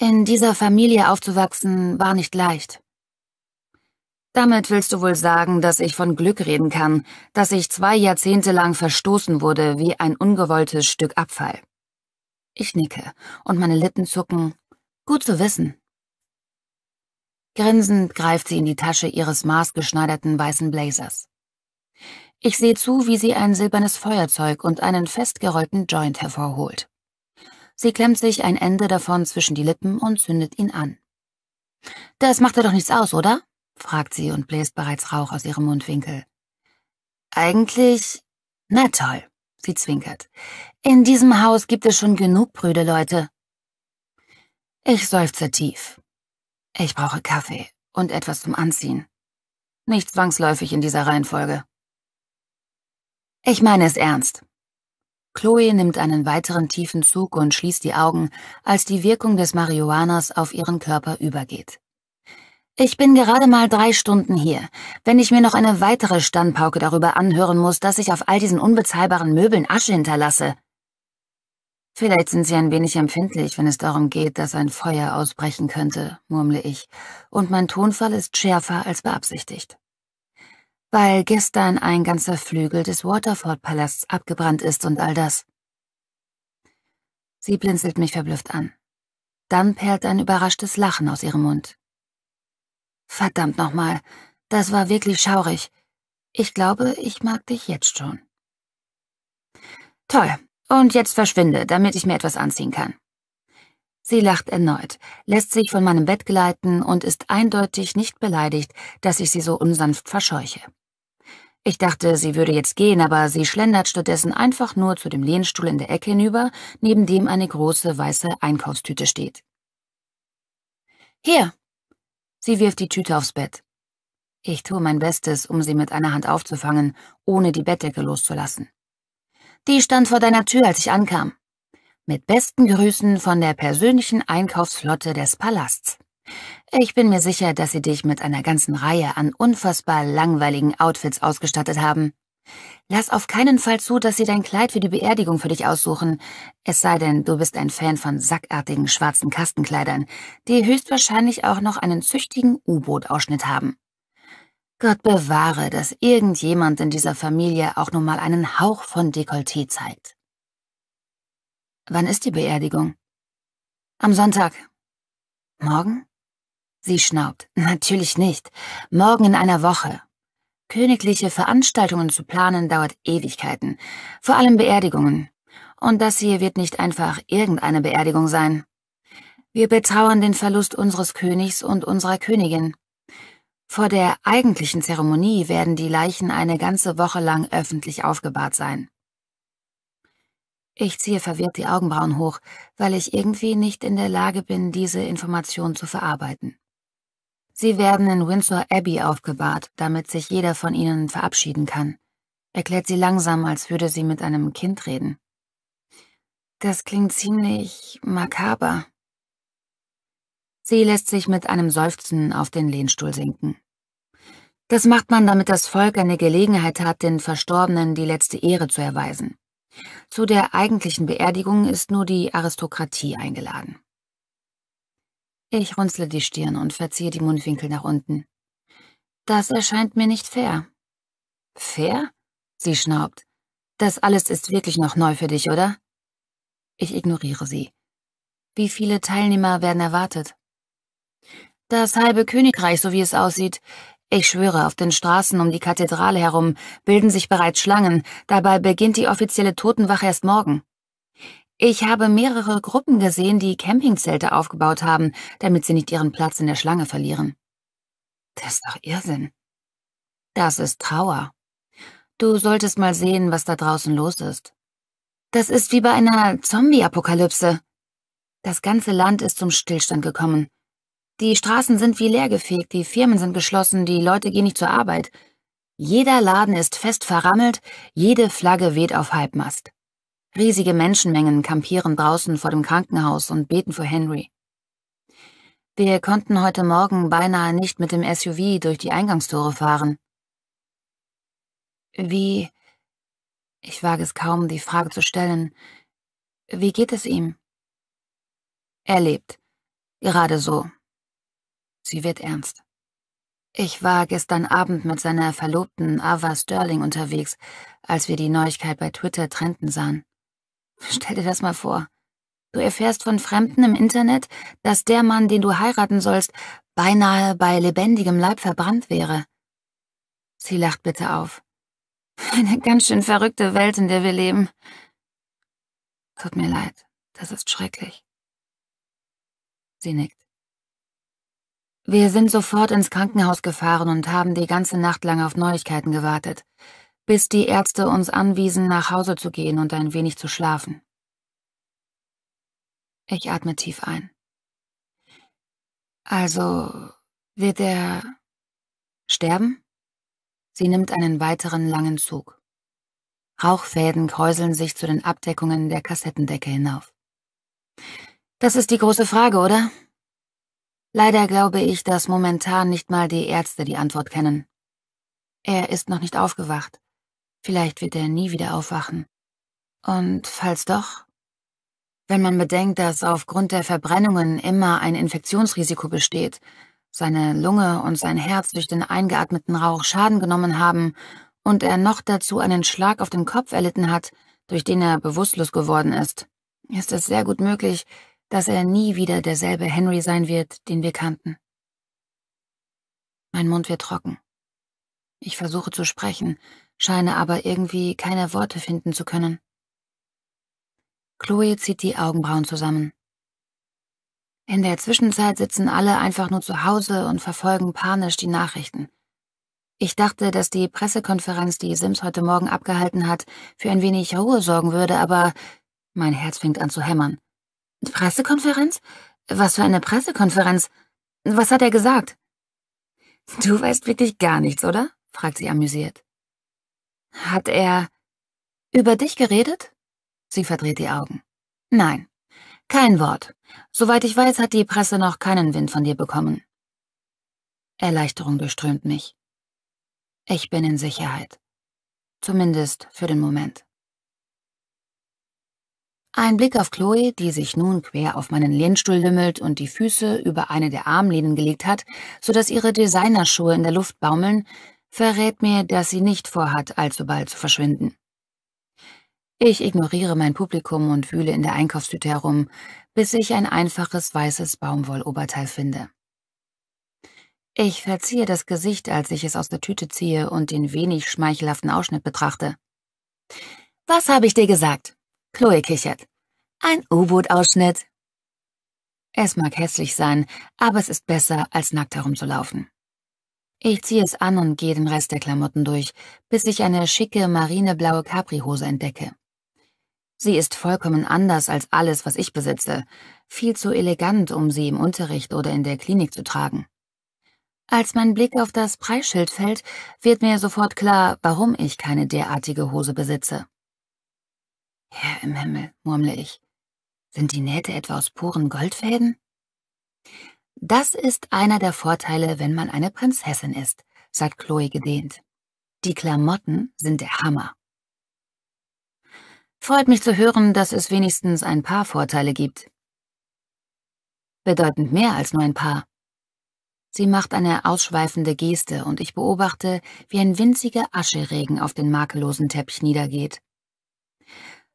In dieser Familie aufzuwachsen war nicht leicht. Damit willst du wohl sagen, dass ich von Glück reden kann, dass ich zwei Jahrzehnte lang verstoßen wurde wie ein ungewolltes Stück Abfall. Ich nicke und meine Lippen zucken. Gut zu wissen. Grinsend greift sie in die Tasche ihres maßgeschneiderten weißen Blazers. Ich sehe zu, wie sie ein silbernes Feuerzeug und einen festgerollten Joint hervorholt. Sie klemmt sich ein Ende davon zwischen die Lippen und zündet ihn an. Das macht ja doch nichts aus, oder? fragt sie und bläst bereits Rauch aus ihrem Mundwinkel. Eigentlich, na toll. Sie zwinkert. In diesem Haus gibt es schon genug prüde Leute. Ich seufze tief. Ich brauche Kaffee und etwas zum Anziehen. Nicht zwangsläufig in dieser Reihenfolge. Ich meine es ernst. Chloe nimmt einen weiteren tiefen Zug und schließt die Augen, als die Wirkung des Marihuanas auf ihren Körper übergeht. Ich bin gerade mal drei Stunden hier. Wenn ich mir noch eine weitere Standpauke darüber anhören muss, dass ich auf all diesen unbezahlbaren Möbeln Asche hinterlasse. Vielleicht sind Sie ein wenig empfindlich, wenn es darum geht, dass ein Feuer ausbrechen könnte, murmle ich, und mein Tonfall ist schärfer als beabsichtigt. Weil gestern ein ganzer Flügel des Waterford-Palasts abgebrannt ist und all das. Sie blinzelt mich verblüfft an. Dann perlt ein überraschtes Lachen aus ihrem Mund. Verdammt nochmal, das war wirklich schaurig. Ich glaube, ich mag dich jetzt schon. Toll, und jetzt verschwinde, damit ich mir etwas anziehen kann. Sie lacht erneut, lässt sich von meinem Bett gleiten und ist eindeutig nicht beleidigt, dass ich sie so unsanft verscheuche. Ich dachte, sie würde jetzt gehen, aber sie schlendert stattdessen einfach nur zu dem Lehnstuhl in der Ecke hinüber, neben dem eine große weiße Einkaufstüte steht. Hier, Sie wirft die Tüte aufs Bett. Ich tue mein Bestes, um sie mit einer Hand aufzufangen, ohne die Bettdecke loszulassen. Die stand vor deiner Tür, als ich ankam. Mit besten Grüßen von der persönlichen Einkaufsflotte des Palasts. Ich bin mir sicher, dass sie dich mit einer ganzen Reihe an unfassbar langweiligen Outfits ausgestattet haben, Lass auf keinen Fall zu, dass sie dein Kleid für die Beerdigung für dich aussuchen, es sei denn, du bist ein Fan von sackartigen schwarzen Kastenkleidern, die höchstwahrscheinlich auch noch einen züchtigen U-Boot-Ausschnitt haben. Gott bewahre, dass irgendjemand in dieser Familie auch nur mal einen Hauch von Dekolleté zeigt. Wann ist die Beerdigung? Am Sonntag. Morgen? Sie schnaubt. Natürlich nicht. Morgen in einer Woche. Königliche Veranstaltungen zu planen dauert Ewigkeiten, vor allem Beerdigungen. Und das hier wird nicht einfach irgendeine Beerdigung sein. Wir betrauern den Verlust unseres Königs und unserer Königin. Vor der eigentlichen Zeremonie werden die Leichen eine ganze Woche lang öffentlich aufgebahrt sein. Ich ziehe verwirrt die Augenbrauen hoch, weil ich irgendwie nicht in der Lage bin, diese Information zu verarbeiten. Sie werden in Windsor Abbey aufgebahrt, damit sich jeder von ihnen verabschieden kann, erklärt sie langsam, als würde sie mit einem Kind reden. Das klingt ziemlich makaber. Sie lässt sich mit einem Seufzen auf den Lehnstuhl sinken. Das macht man, damit das Volk eine Gelegenheit hat, den Verstorbenen die letzte Ehre zu erweisen. Zu der eigentlichen Beerdigung ist nur die Aristokratie eingeladen. Ich runzle die Stirn und verziehe die Mundwinkel nach unten. Das erscheint mir nicht fair. Fair? Sie schnaubt. Das alles ist wirklich noch neu für dich, oder? Ich ignoriere sie. Wie viele Teilnehmer werden erwartet? Das halbe Königreich, so wie es aussieht. Ich schwöre, auf den Straßen um die Kathedrale herum bilden sich bereits Schlangen, dabei beginnt die offizielle Totenwache erst morgen. Ich habe mehrere Gruppen gesehen, die Campingzelte aufgebaut haben, damit sie nicht ihren Platz in der Schlange verlieren. Das ist doch Irrsinn. Das ist Trauer. Du solltest mal sehen, was da draußen los ist. Das ist wie bei einer Zombie-Apokalypse. Das ganze Land ist zum Stillstand gekommen. Die Straßen sind wie leergefegt, die Firmen sind geschlossen, die Leute gehen nicht zur Arbeit. Jeder Laden ist fest verrammelt, jede Flagge weht auf Halbmast. Riesige Menschenmengen kampieren draußen vor dem Krankenhaus und beten für Henry. Wir konnten heute Morgen beinahe nicht mit dem SUV durch die Eingangstore fahren. Wie... Ich wage es kaum, die Frage zu stellen. Wie geht es ihm? Er lebt. Gerade so. Sie wird ernst. Ich war gestern Abend mit seiner Verlobten Ava Sterling unterwegs, als wir die Neuigkeit bei Twitter trennten sahen. Stell dir das mal vor. Du erfährst von Fremden im Internet, dass der Mann, den du heiraten sollst, beinahe bei lebendigem Leib verbrannt wäre. Sie lacht bitte auf. Eine ganz schön verrückte Welt, in der wir leben. Tut mir leid, das ist schrecklich. Sie nickt. Wir sind sofort ins Krankenhaus gefahren und haben die ganze Nacht lang auf Neuigkeiten gewartet bis die Ärzte uns anwiesen, nach Hause zu gehen und ein wenig zu schlafen. Ich atme tief ein. Also wird er sterben? Sie nimmt einen weiteren langen Zug. Rauchfäden kräuseln sich zu den Abdeckungen der Kassettendecke hinauf. Das ist die große Frage, oder? Leider glaube ich, dass momentan nicht mal die Ärzte die Antwort kennen. Er ist noch nicht aufgewacht. Vielleicht wird er nie wieder aufwachen. Und falls doch? Wenn man bedenkt, dass aufgrund der Verbrennungen immer ein Infektionsrisiko besteht, seine Lunge und sein Herz durch den eingeatmeten Rauch Schaden genommen haben und er noch dazu einen Schlag auf den Kopf erlitten hat, durch den er bewusstlos geworden ist, ist es sehr gut möglich, dass er nie wieder derselbe Henry sein wird, den wir kannten. Mein Mund wird trocken. Ich versuche zu sprechen, scheine aber irgendwie keine Worte finden zu können. Chloe zieht die Augenbrauen zusammen. In der Zwischenzeit sitzen alle einfach nur zu Hause und verfolgen panisch die Nachrichten. Ich dachte, dass die Pressekonferenz, die Sims heute Morgen abgehalten hat, für ein wenig Ruhe sorgen würde, aber mein Herz fängt an zu hämmern. Pressekonferenz? Was für eine Pressekonferenz? Was hat er gesagt? Du weißt wirklich gar nichts, oder? fragt sie amüsiert. Hat er über dich geredet? Sie verdreht die Augen. Nein, kein Wort. Soweit ich weiß, hat die Presse noch keinen Wind von dir bekommen. Erleichterung durchströmt mich. Ich bin in Sicherheit. Zumindest für den Moment. Ein Blick auf Chloe, die sich nun quer auf meinen Lehnstuhl lümmelt und die Füße über eine der Armlehnen gelegt hat, sodass ihre Designerschuhe in der Luft baumeln, verrät mir, dass sie nicht vorhat, allzu bald zu verschwinden. Ich ignoriere mein Publikum und wühle in der Einkaufstüte herum, bis ich ein einfaches weißes Baumwolloberteil finde. Ich verziehe das Gesicht, als ich es aus der Tüte ziehe und den wenig schmeichelhaften Ausschnitt betrachte. Was habe ich dir gesagt? Chloe kichert. Ein U-Boot-Ausschnitt. Es mag hässlich sein, aber es ist besser, als nackt herumzulaufen. Ich ziehe es an und gehe den Rest der Klamotten durch, bis ich eine schicke marineblaue Capri-Hose entdecke. Sie ist vollkommen anders als alles, was ich besitze, viel zu elegant, um sie im Unterricht oder in der Klinik zu tragen. Als mein Blick auf das Preisschild fällt, wird mir sofort klar, warum ich keine derartige Hose besitze. Herr im Himmel, murmle ich, sind die Nähte etwa aus puren Goldfäden? Das ist einer der Vorteile, wenn man eine Prinzessin ist, sagt Chloe gedehnt. Die Klamotten sind der Hammer. Freut mich zu hören, dass es wenigstens ein paar Vorteile gibt. Bedeutend mehr als nur ein paar. Sie macht eine ausschweifende Geste und ich beobachte, wie ein winziger Ascheregen auf den makellosen Teppich niedergeht.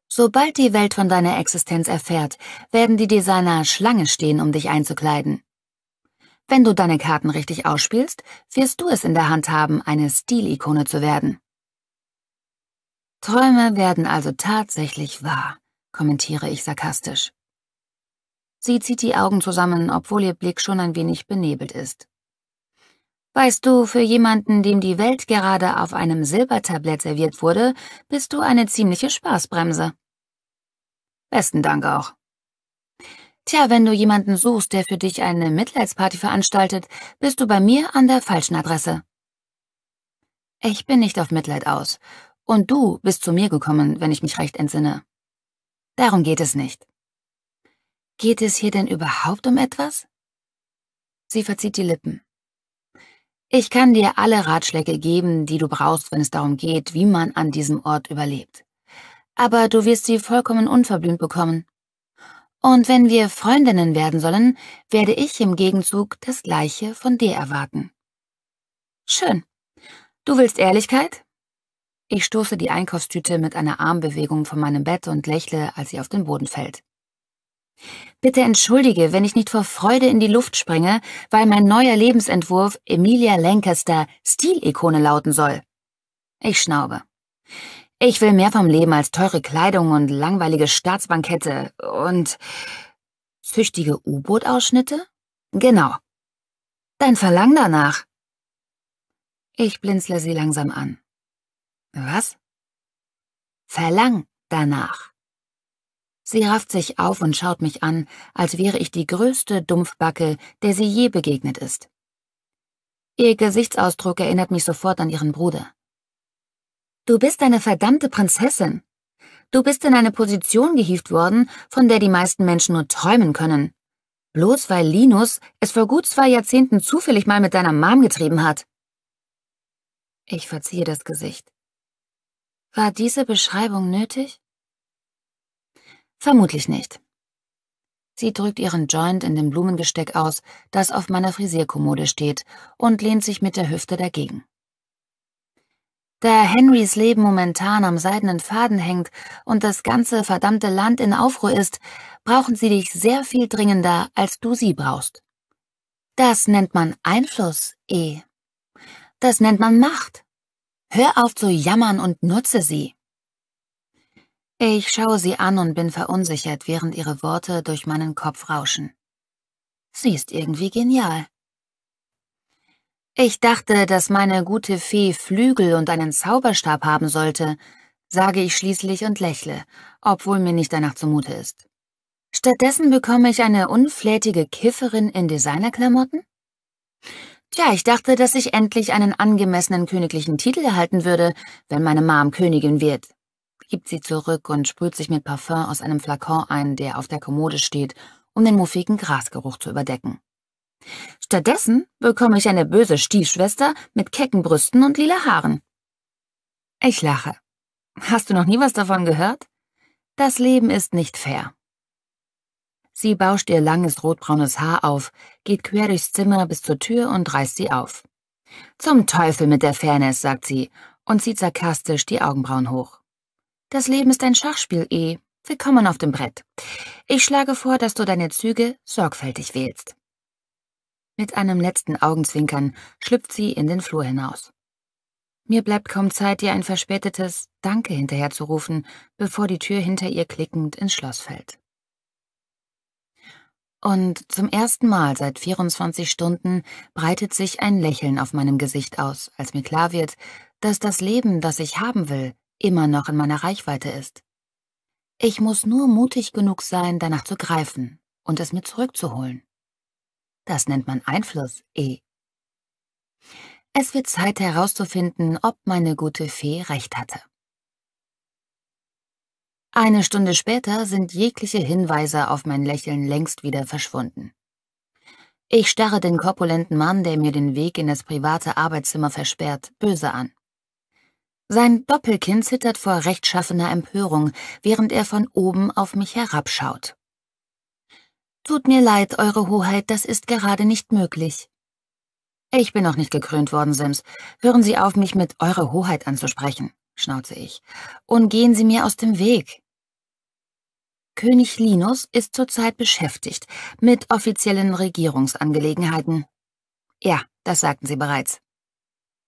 Sobald die Welt von deiner Existenz erfährt, werden die Designer Schlange stehen, um dich einzukleiden. Wenn du deine Karten richtig ausspielst, wirst du es in der Hand haben, eine Stilikone zu werden. Träume werden also tatsächlich wahr, kommentiere ich sarkastisch. Sie zieht die Augen zusammen, obwohl ihr Blick schon ein wenig benebelt ist. Weißt du, für jemanden, dem die Welt gerade auf einem Silbertablett serviert wurde, bist du eine ziemliche Spaßbremse. Besten Dank auch. Tja, wenn du jemanden suchst, der für dich eine Mitleidsparty veranstaltet, bist du bei mir an der falschen Adresse. Ich bin nicht auf Mitleid aus. Und du bist zu mir gekommen, wenn ich mich recht entsinne. Darum geht es nicht. Geht es hier denn überhaupt um etwas? Sie verzieht die Lippen. Ich kann dir alle Ratschläge geben, die du brauchst, wenn es darum geht, wie man an diesem Ort überlebt. Aber du wirst sie vollkommen unverblümt bekommen. Und wenn wir Freundinnen werden sollen, werde ich im Gegenzug das Gleiche von dir erwarten. Schön. Du willst Ehrlichkeit? Ich stoße die Einkaufstüte mit einer Armbewegung von meinem Bett und lächle, als sie auf den Boden fällt. Bitte entschuldige, wenn ich nicht vor Freude in die Luft springe, weil mein neuer Lebensentwurf Emilia Lancaster Stilikone lauten soll. Ich schnaube. Ich will mehr vom Leben als teure Kleidung und langweilige Staatsbankette und züchtige U-Boot-Ausschnitte? Genau. Dein Verlangen danach. Ich blinzle sie langsam an. Was? Verlang danach. Sie rafft sich auf und schaut mich an, als wäre ich die größte Dumpfbacke, der sie je begegnet ist. Ihr Gesichtsausdruck erinnert mich sofort an ihren Bruder. Du bist eine verdammte Prinzessin. Du bist in eine Position gehievt worden, von der die meisten Menschen nur träumen können. Bloß weil Linus es vor gut zwei Jahrzehnten zufällig mal mit deiner Mom getrieben hat. Ich verziehe das Gesicht. War diese Beschreibung nötig? Vermutlich nicht. Sie drückt ihren Joint in dem Blumengesteck aus, das auf meiner Frisierkommode steht, und lehnt sich mit der Hüfte dagegen. Da Henrys Leben momentan am seidenen Faden hängt und das ganze verdammte Land in Aufruhr ist, brauchen sie dich sehr viel dringender, als du sie brauchst. Das nennt man Einfluss, eh. Das nennt man Macht. Hör auf zu jammern und nutze sie. Ich schaue sie an und bin verunsichert, während ihre Worte durch meinen Kopf rauschen. Sie ist irgendwie genial. Ich dachte, dass meine gute Fee Flügel und einen Zauberstab haben sollte, sage ich schließlich und lächle, obwohl mir nicht danach zumute ist. Stattdessen bekomme ich eine unflätige Kifferin in Designerklamotten? Tja, ich dachte, dass ich endlich einen angemessenen königlichen Titel erhalten würde, wenn meine Mom Königin wird. Gibt sie zurück und sprüht sich mit Parfum aus einem Flakon ein, der auf der Kommode steht, um den muffigen Grasgeruch zu überdecken. Stattdessen bekomme ich eine böse Stiefschwester mit kecken Brüsten und lila Haaren. Ich lache. Hast du noch nie was davon gehört? Das Leben ist nicht fair. Sie bauscht ihr langes rotbraunes Haar auf, geht quer durchs Zimmer bis zur Tür und reißt sie auf. Zum Teufel mit der Fairness, sagt sie und zieht sarkastisch die Augenbrauen hoch. Das Leben ist ein Schachspiel, eh. Willkommen auf dem Brett. Ich schlage vor, dass du deine Züge sorgfältig wählst. Mit einem letzten Augenzwinkern schlüpft sie in den Flur hinaus. Mir bleibt kaum Zeit, ihr ein verspätetes Danke hinterherzurufen, bevor die Tür hinter ihr klickend ins Schloss fällt. Und zum ersten Mal seit 24 Stunden breitet sich ein Lächeln auf meinem Gesicht aus, als mir klar wird, dass das Leben, das ich haben will, immer noch in meiner Reichweite ist. Ich muss nur mutig genug sein, danach zu greifen und es mir zurückzuholen. Das nennt man Einfluss, E. Es wird Zeit herauszufinden, ob meine gute Fee recht hatte. Eine Stunde später sind jegliche Hinweise auf mein Lächeln längst wieder verschwunden. Ich starre den korpulenten Mann, der mir den Weg in das private Arbeitszimmer versperrt, böse an. Sein Doppelkinn zittert vor rechtschaffener Empörung, während er von oben auf mich herabschaut. Tut mir leid, Eure Hoheit, das ist gerade nicht möglich. Ich bin noch nicht gekrönt worden, Sims. Hören Sie auf, mich mit Eure Hoheit anzusprechen, schnauze ich. Und gehen Sie mir aus dem Weg. König Linus ist zurzeit beschäftigt mit offiziellen Regierungsangelegenheiten. Ja, das sagten Sie bereits.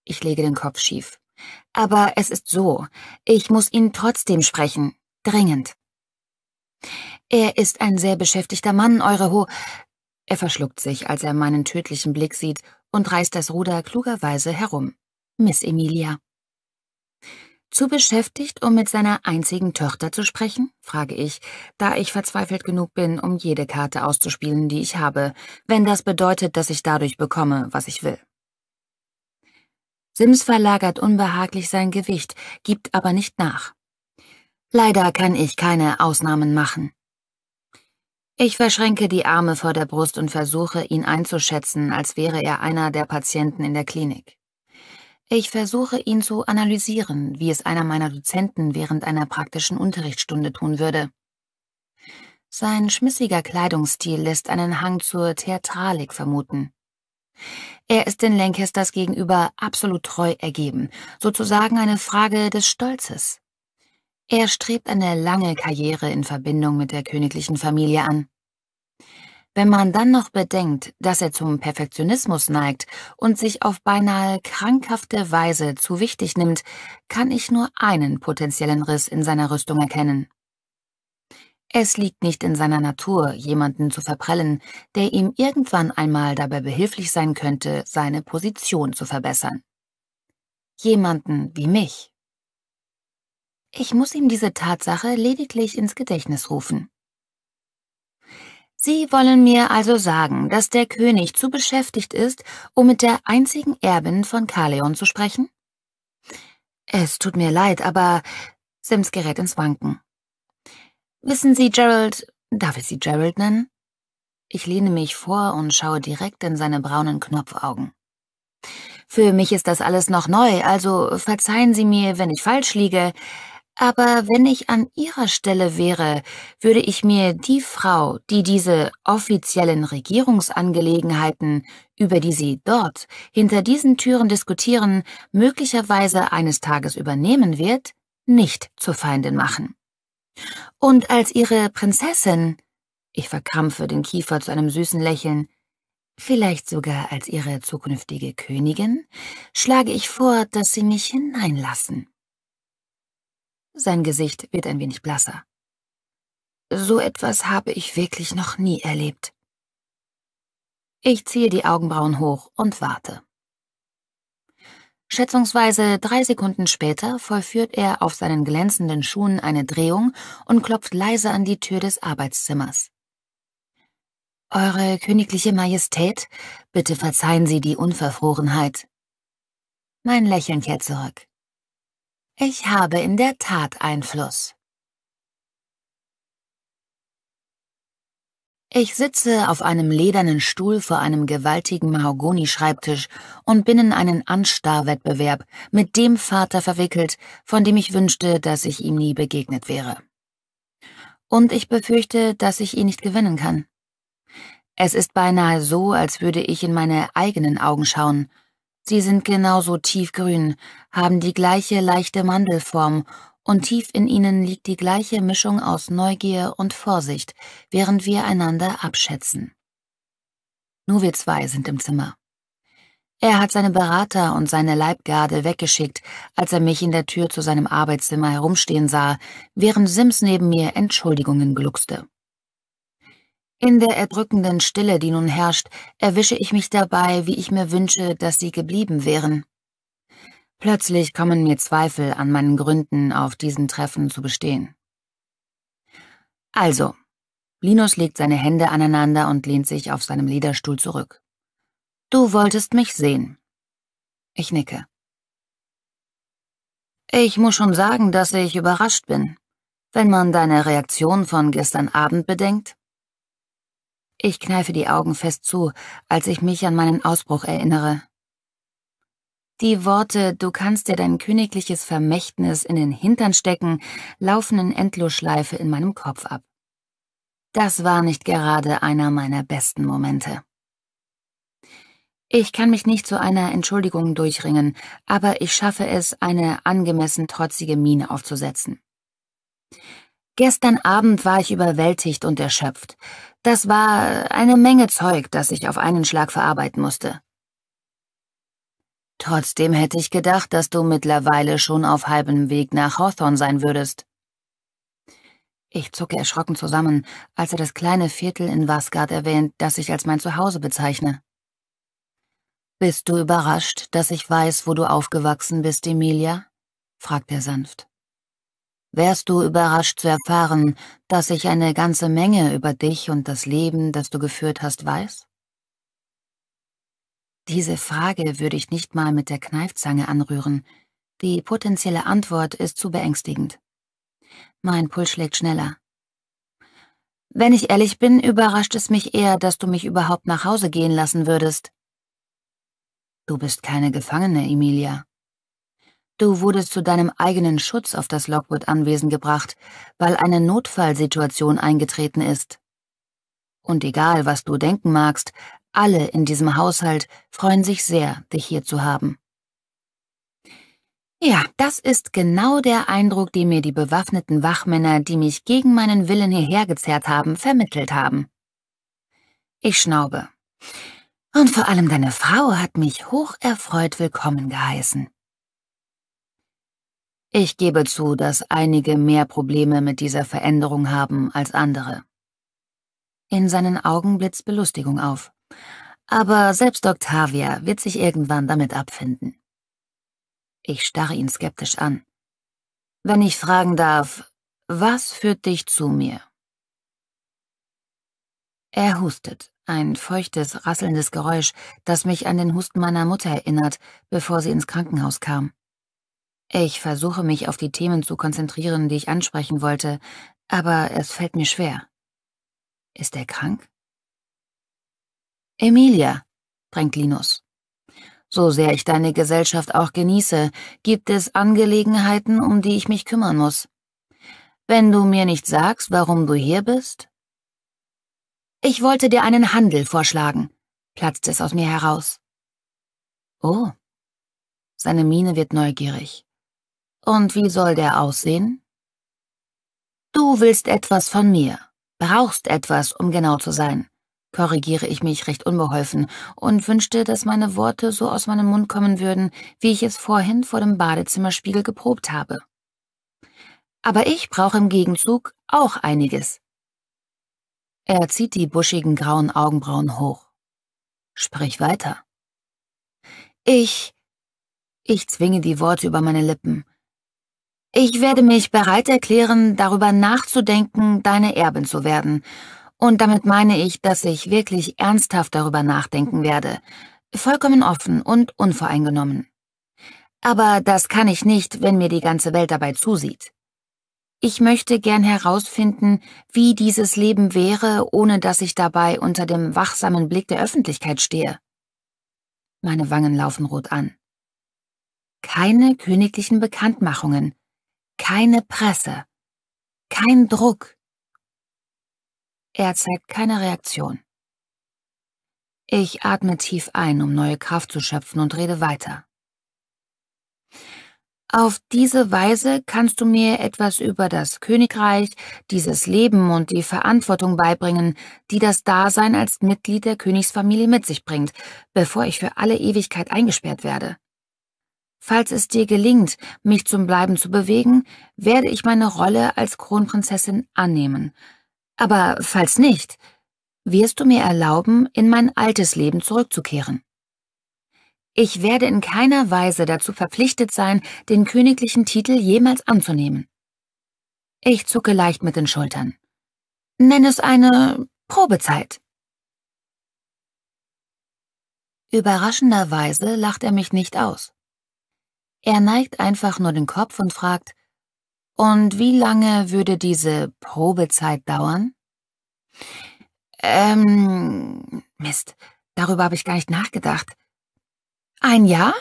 Ich lege den Kopf schief. Aber es ist so. Ich muss Ihnen trotzdem sprechen. Dringend. Er ist ein sehr beschäftigter Mann, Eure Ho. Er verschluckt sich, als er meinen tödlichen Blick sieht und reißt das Ruder klugerweise herum. Miss Emilia. Zu beschäftigt, um mit seiner einzigen Tochter zu sprechen? frage ich, da ich verzweifelt genug bin, um jede Karte auszuspielen, die ich habe, wenn das bedeutet, dass ich dadurch bekomme, was ich will. Sims verlagert unbehaglich sein Gewicht, gibt aber nicht nach. Leider kann ich keine Ausnahmen machen. Ich verschränke die Arme vor der Brust und versuche, ihn einzuschätzen, als wäre er einer der Patienten in der Klinik. Ich versuche, ihn zu analysieren, wie es einer meiner Dozenten während einer praktischen Unterrichtsstunde tun würde. Sein schmissiger Kleidungsstil lässt einen Hang zur Theatralik vermuten. Er ist den Lancasters gegenüber absolut treu ergeben, sozusagen eine Frage des Stolzes. Er strebt eine lange Karriere in Verbindung mit der königlichen Familie an. Wenn man dann noch bedenkt, dass er zum Perfektionismus neigt und sich auf beinahe krankhafte Weise zu wichtig nimmt, kann ich nur einen potenziellen Riss in seiner Rüstung erkennen. Es liegt nicht in seiner Natur, jemanden zu verprellen, der ihm irgendwann einmal dabei behilflich sein könnte, seine Position zu verbessern. Jemanden wie mich. Ich muss ihm diese Tatsache lediglich ins Gedächtnis rufen. Sie wollen mir also sagen, dass der König zu beschäftigt ist, um mit der einzigen Erbin von Kaleon zu sprechen? Es tut mir leid, aber Sims gerät ins Wanken. Wissen Sie, Gerald, darf ich Sie Gerald nennen? Ich lehne mich vor und schaue direkt in seine braunen Knopfaugen. Für mich ist das alles noch neu, also verzeihen Sie mir, wenn ich falsch liege, aber wenn ich an Ihrer Stelle wäre, würde ich mir die Frau, die diese offiziellen Regierungsangelegenheiten, über die Sie dort hinter diesen Türen diskutieren, möglicherweise eines Tages übernehmen wird, nicht zur Feindin machen. Und als Ihre Prinzessin, ich verkrampfe den Kiefer zu einem süßen Lächeln, vielleicht sogar als Ihre zukünftige Königin, schlage ich vor, dass Sie mich hineinlassen. Sein Gesicht wird ein wenig blasser. So etwas habe ich wirklich noch nie erlebt. Ich ziehe die Augenbrauen hoch und warte. Schätzungsweise drei Sekunden später vollführt er auf seinen glänzenden Schuhen eine Drehung und klopft leise an die Tür des Arbeitszimmers. Eure königliche Majestät, bitte verzeihen Sie die Unverfrorenheit. Mein Lächeln kehrt zurück. Ich habe in der Tat Einfluss. Ich sitze auf einem ledernen Stuhl vor einem gewaltigen Mahagoni-Schreibtisch und bin in einen Anstarrwettbewerb mit dem Vater verwickelt, von dem ich wünschte, dass ich ihm nie begegnet wäre. Und ich befürchte, dass ich ihn nicht gewinnen kann. Es ist beinahe so, als würde ich in meine eigenen Augen schauen – Sie sind genauso tiefgrün, haben die gleiche leichte Mandelform und tief in ihnen liegt die gleiche Mischung aus Neugier und Vorsicht, während wir einander abschätzen. Nur wir zwei sind im Zimmer. Er hat seine Berater und seine Leibgarde weggeschickt, als er mich in der Tür zu seinem Arbeitszimmer herumstehen sah, während Sims neben mir Entschuldigungen gluckste. In der erdrückenden Stille, die nun herrscht, erwische ich mich dabei, wie ich mir wünsche, dass sie geblieben wären. Plötzlich kommen mir Zweifel an meinen Gründen, auf diesem Treffen zu bestehen. Also, Linus legt seine Hände aneinander und lehnt sich auf seinem Lederstuhl zurück. Du wolltest mich sehen. Ich nicke. Ich muss schon sagen, dass ich überrascht bin. Wenn man deine Reaktion von gestern Abend bedenkt, ich kneife die Augen fest zu, als ich mich an meinen Ausbruch erinnere. Die Worte, du kannst dir dein königliches Vermächtnis in den Hintern stecken, laufen in Endlosschleife in meinem Kopf ab. Das war nicht gerade einer meiner besten Momente. Ich kann mich nicht zu einer Entschuldigung durchringen, aber ich schaffe es, eine angemessen trotzige Miene aufzusetzen. Gestern Abend war ich überwältigt und erschöpft. Das war eine Menge Zeug, das ich auf einen Schlag verarbeiten musste. Trotzdem hätte ich gedacht, dass du mittlerweile schon auf halbem Weg nach Hawthorne sein würdest. Ich zucke erschrocken zusammen, als er das kleine Viertel in Wasgard erwähnt, das ich als mein Zuhause bezeichne. Bist du überrascht, dass ich weiß, wo du aufgewachsen bist, Emilia? fragt er sanft wärst du überrascht zu erfahren, dass ich eine ganze Menge über dich und das Leben, das du geführt hast, weiß? Diese Frage würde ich nicht mal mit der Kneifzange anrühren. Die potenzielle Antwort ist zu beängstigend. Mein Puls schlägt schneller. Wenn ich ehrlich bin, überrascht es mich eher, dass du mich überhaupt nach Hause gehen lassen würdest. Du bist keine Gefangene, Emilia. Du wurdest zu deinem eigenen Schutz auf das Lockwood-Anwesen gebracht, weil eine Notfallsituation eingetreten ist. Und egal, was du denken magst, alle in diesem Haushalt freuen sich sehr, dich hier zu haben. Ja, das ist genau der Eindruck, den mir die bewaffneten Wachmänner, die mich gegen meinen Willen hierhergezerrt haben, vermittelt haben. Ich schnaube. Und vor allem deine Frau hat mich hocherfreut willkommen geheißen. Ich gebe zu, dass einige mehr Probleme mit dieser Veränderung haben als andere. In seinen Augen blitzt Belustigung auf. Aber selbst Octavia wird sich irgendwann damit abfinden. Ich starre ihn skeptisch an. Wenn ich fragen darf, was führt dich zu mir? Er hustet, ein feuchtes, rasselndes Geräusch, das mich an den Husten meiner Mutter erinnert, bevor sie ins Krankenhaus kam. Ich versuche mich auf die Themen zu konzentrieren, die ich ansprechen wollte, aber es fällt mir schwer. Ist er krank? Emilia, drängt Linus. So sehr ich deine Gesellschaft auch genieße, gibt es Angelegenheiten, um die ich mich kümmern muss. Wenn du mir nicht sagst, warum du hier bist? Ich wollte dir einen Handel vorschlagen, platzt es aus mir heraus. Oh. Seine Miene wird neugierig. Und wie soll der aussehen? Du willst etwas von mir, brauchst etwas, um genau zu sein, korrigiere ich mich recht unbeholfen und wünschte, dass meine Worte so aus meinem Mund kommen würden, wie ich es vorhin vor dem Badezimmerspiegel geprobt habe. Aber ich brauche im Gegenzug auch einiges. Er zieht die buschigen grauen Augenbrauen hoch. Sprich weiter. Ich. Ich zwinge die Worte über meine Lippen. Ich werde mich bereit erklären, darüber nachzudenken, deine Erbin zu werden. Und damit meine ich, dass ich wirklich ernsthaft darüber nachdenken werde. Vollkommen offen und unvoreingenommen. Aber das kann ich nicht, wenn mir die ganze Welt dabei zusieht. Ich möchte gern herausfinden, wie dieses Leben wäre, ohne dass ich dabei unter dem wachsamen Blick der Öffentlichkeit stehe. Meine Wangen laufen rot an. Keine königlichen Bekanntmachungen, keine Presse. Kein Druck. Er zeigt keine Reaktion. Ich atme tief ein, um neue Kraft zu schöpfen und rede weiter. Auf diese Weise kannst du mir etwas über das Königreich, dieses Leben und die Verantwortung beibringen, die das Dasein als Mitglied der Königsfamilie mit sich bringt, bevor ich für alle Ewigkeit eingesperrt werde. Falls es dir gelingt, mich zum Bleiben zu bewegen, werde ich meine Rolle als Kronprinzessin annehmen. Aber falls nicht, wirst du mir erlauben, in mein altes Leben zurückzukehren. Ich werde in keiner Weise dazu verpflichtet sein, den königlichen Titel jemals anzunehmen. Ich zucke leicht mit den Schultern. Nenn es eine Probezeit. Überraschenderweise lacht er mich nicht aus. Er neigt einfach nur den Kopf und fragt, und wie lange würde diese Probezeit dauern? Ähm, Mist, darüber habe ich gar nicht nachgedacht. Ein Jahr?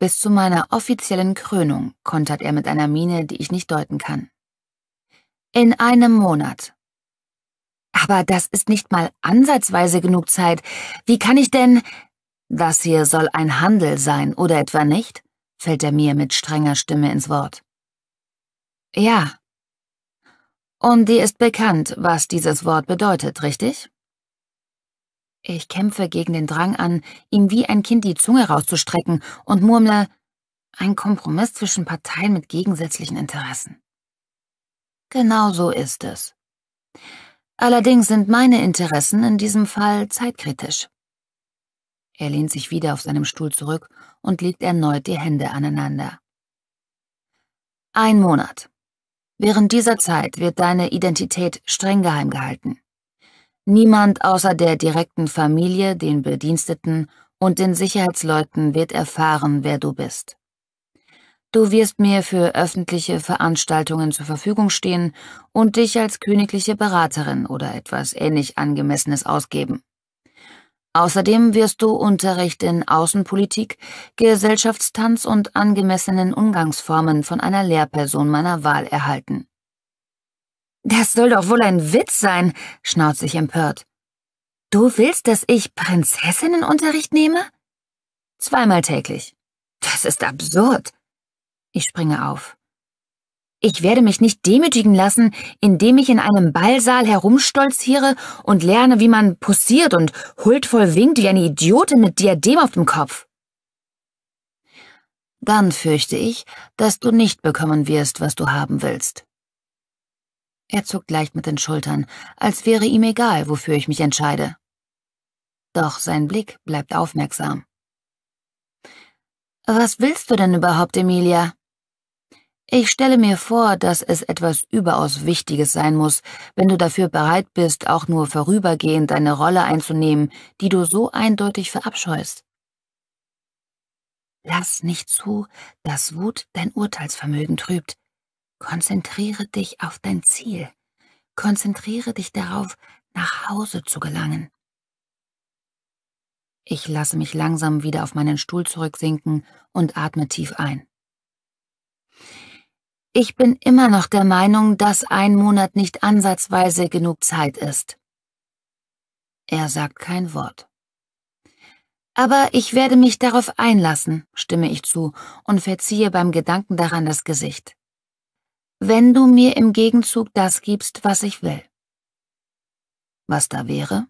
Bis zu meiner offiziellen Krönung, kontert er mit einer Miene, die ich nicht deuten kann. In einem Monat. Aber das ist nicht mal ansatzweise genug Zeit. Wie kann ich denn... Das hier soll ein Handel sein, oder etwa nicht? fällt er mir mit strenger Stimme ins Wort. Ja. Und dir ist bekannt, was dieses Wort bedeutet, richtig? Ich kämpfe gegen den Drang an, ihm wie ein Kind die Zunge rauszustrecken und murmle, ein Kompromiss zwischen Parteien mit gegensätzlichen Interessen. Genau so ist es. Allerdings sind meine Interessen in diesem Fall zeitkritisch. Er lehnt sich wieder auf seinem Stuhl zurück und legt erneut die Hände aneinander. Ein Monat. Während dieser Zeit wird deine Identität streng geheim gehalten. Niemand außer der direkten Familie, den Bediensteten und den Sicherheitsleuten wird erfahren, wer du bist. Du wirst mir für öffentliche Veranstaltungen zur Verfügung stehen und dich als königliche Beraterin oder etwas ähnlich angemessenes ausgeben. Außerdem wirst du Unterricht in Außenpolitik, Gesellschaftstanz und angemessenen Umgangsformen von einer Lehrperson meiner Wahl erhalten. Das soll doch wohl ein Witz sein, schnauze ich empört. Du willst, dass ich Prinzessinnenunterricht nehme? Zweimal täglich. Das ist absurd. Ich springe auf. Ich werde mich nicht demütigen lassen, indem ich in einem Ballsaal herumstolziere und lerne, wie man pussiert und huldvoll winkt wie eine Idiotin mit Diadem auf dem Kopf. Dann fürchte ich, dass du nicht bekommen wirst, was du haben willst. Er zuckt leicht mit den Schultern, als wäre ihm egal, wofür ich mich entscheide. Doch sein Blick bleibt aufmerksam. Was willst du denn überhaupt, Emilia? Ich stelle mir vor, dass es etwas überaus Wichtiges sein muss, wenn du dafür bereit bist, auch nur vorübergehend deine Rolle einzunehmen, die du so eindeutig verabscheust. Lass nicht zu, dass Wut dein Urteilsvermögen trübt. Konzentriere dich auf dein Ziel. Konzentriere dich darauf, nach Hause zu gelangen. Ich lasse mich langsam wieder auf meinen Stuhl zurücksinken und atme tief ein. Ich bin immer noch der Meinung, dass ein Monat nicht ansatzweise genug Zeit ist. Er sagt kein Wort. Aber ich werde mich darauf einlassen, stimme ich zu und verziehe beim Gedanken daran das Gesicht. Wenn du mir im Gegenzug das gibst, was ich will. Was da wäre?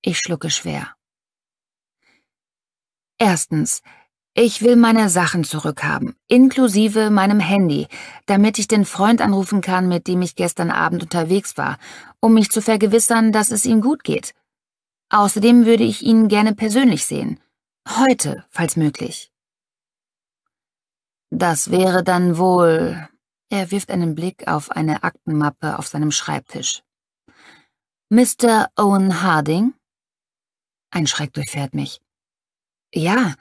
Ich schlucke schwer. Erstens, ich will meine Sachen zurückhaben, inklusive meinem Handy, damit ich den Freund anrufen kann, mit dem ich gestern Abend unterwegs war, um mich zu vergewissern, dass es ihm gut geht. Außerdem würde ich ihn gerne persönlich sehen. Heute, falls möglich. Das wäre dann wohl... Er wirft einen Blick auf eine Aktenmappe auf seinem Schreibtisch. Mr. Owen Harding? Ein Schreck durchfährt mich. Ja,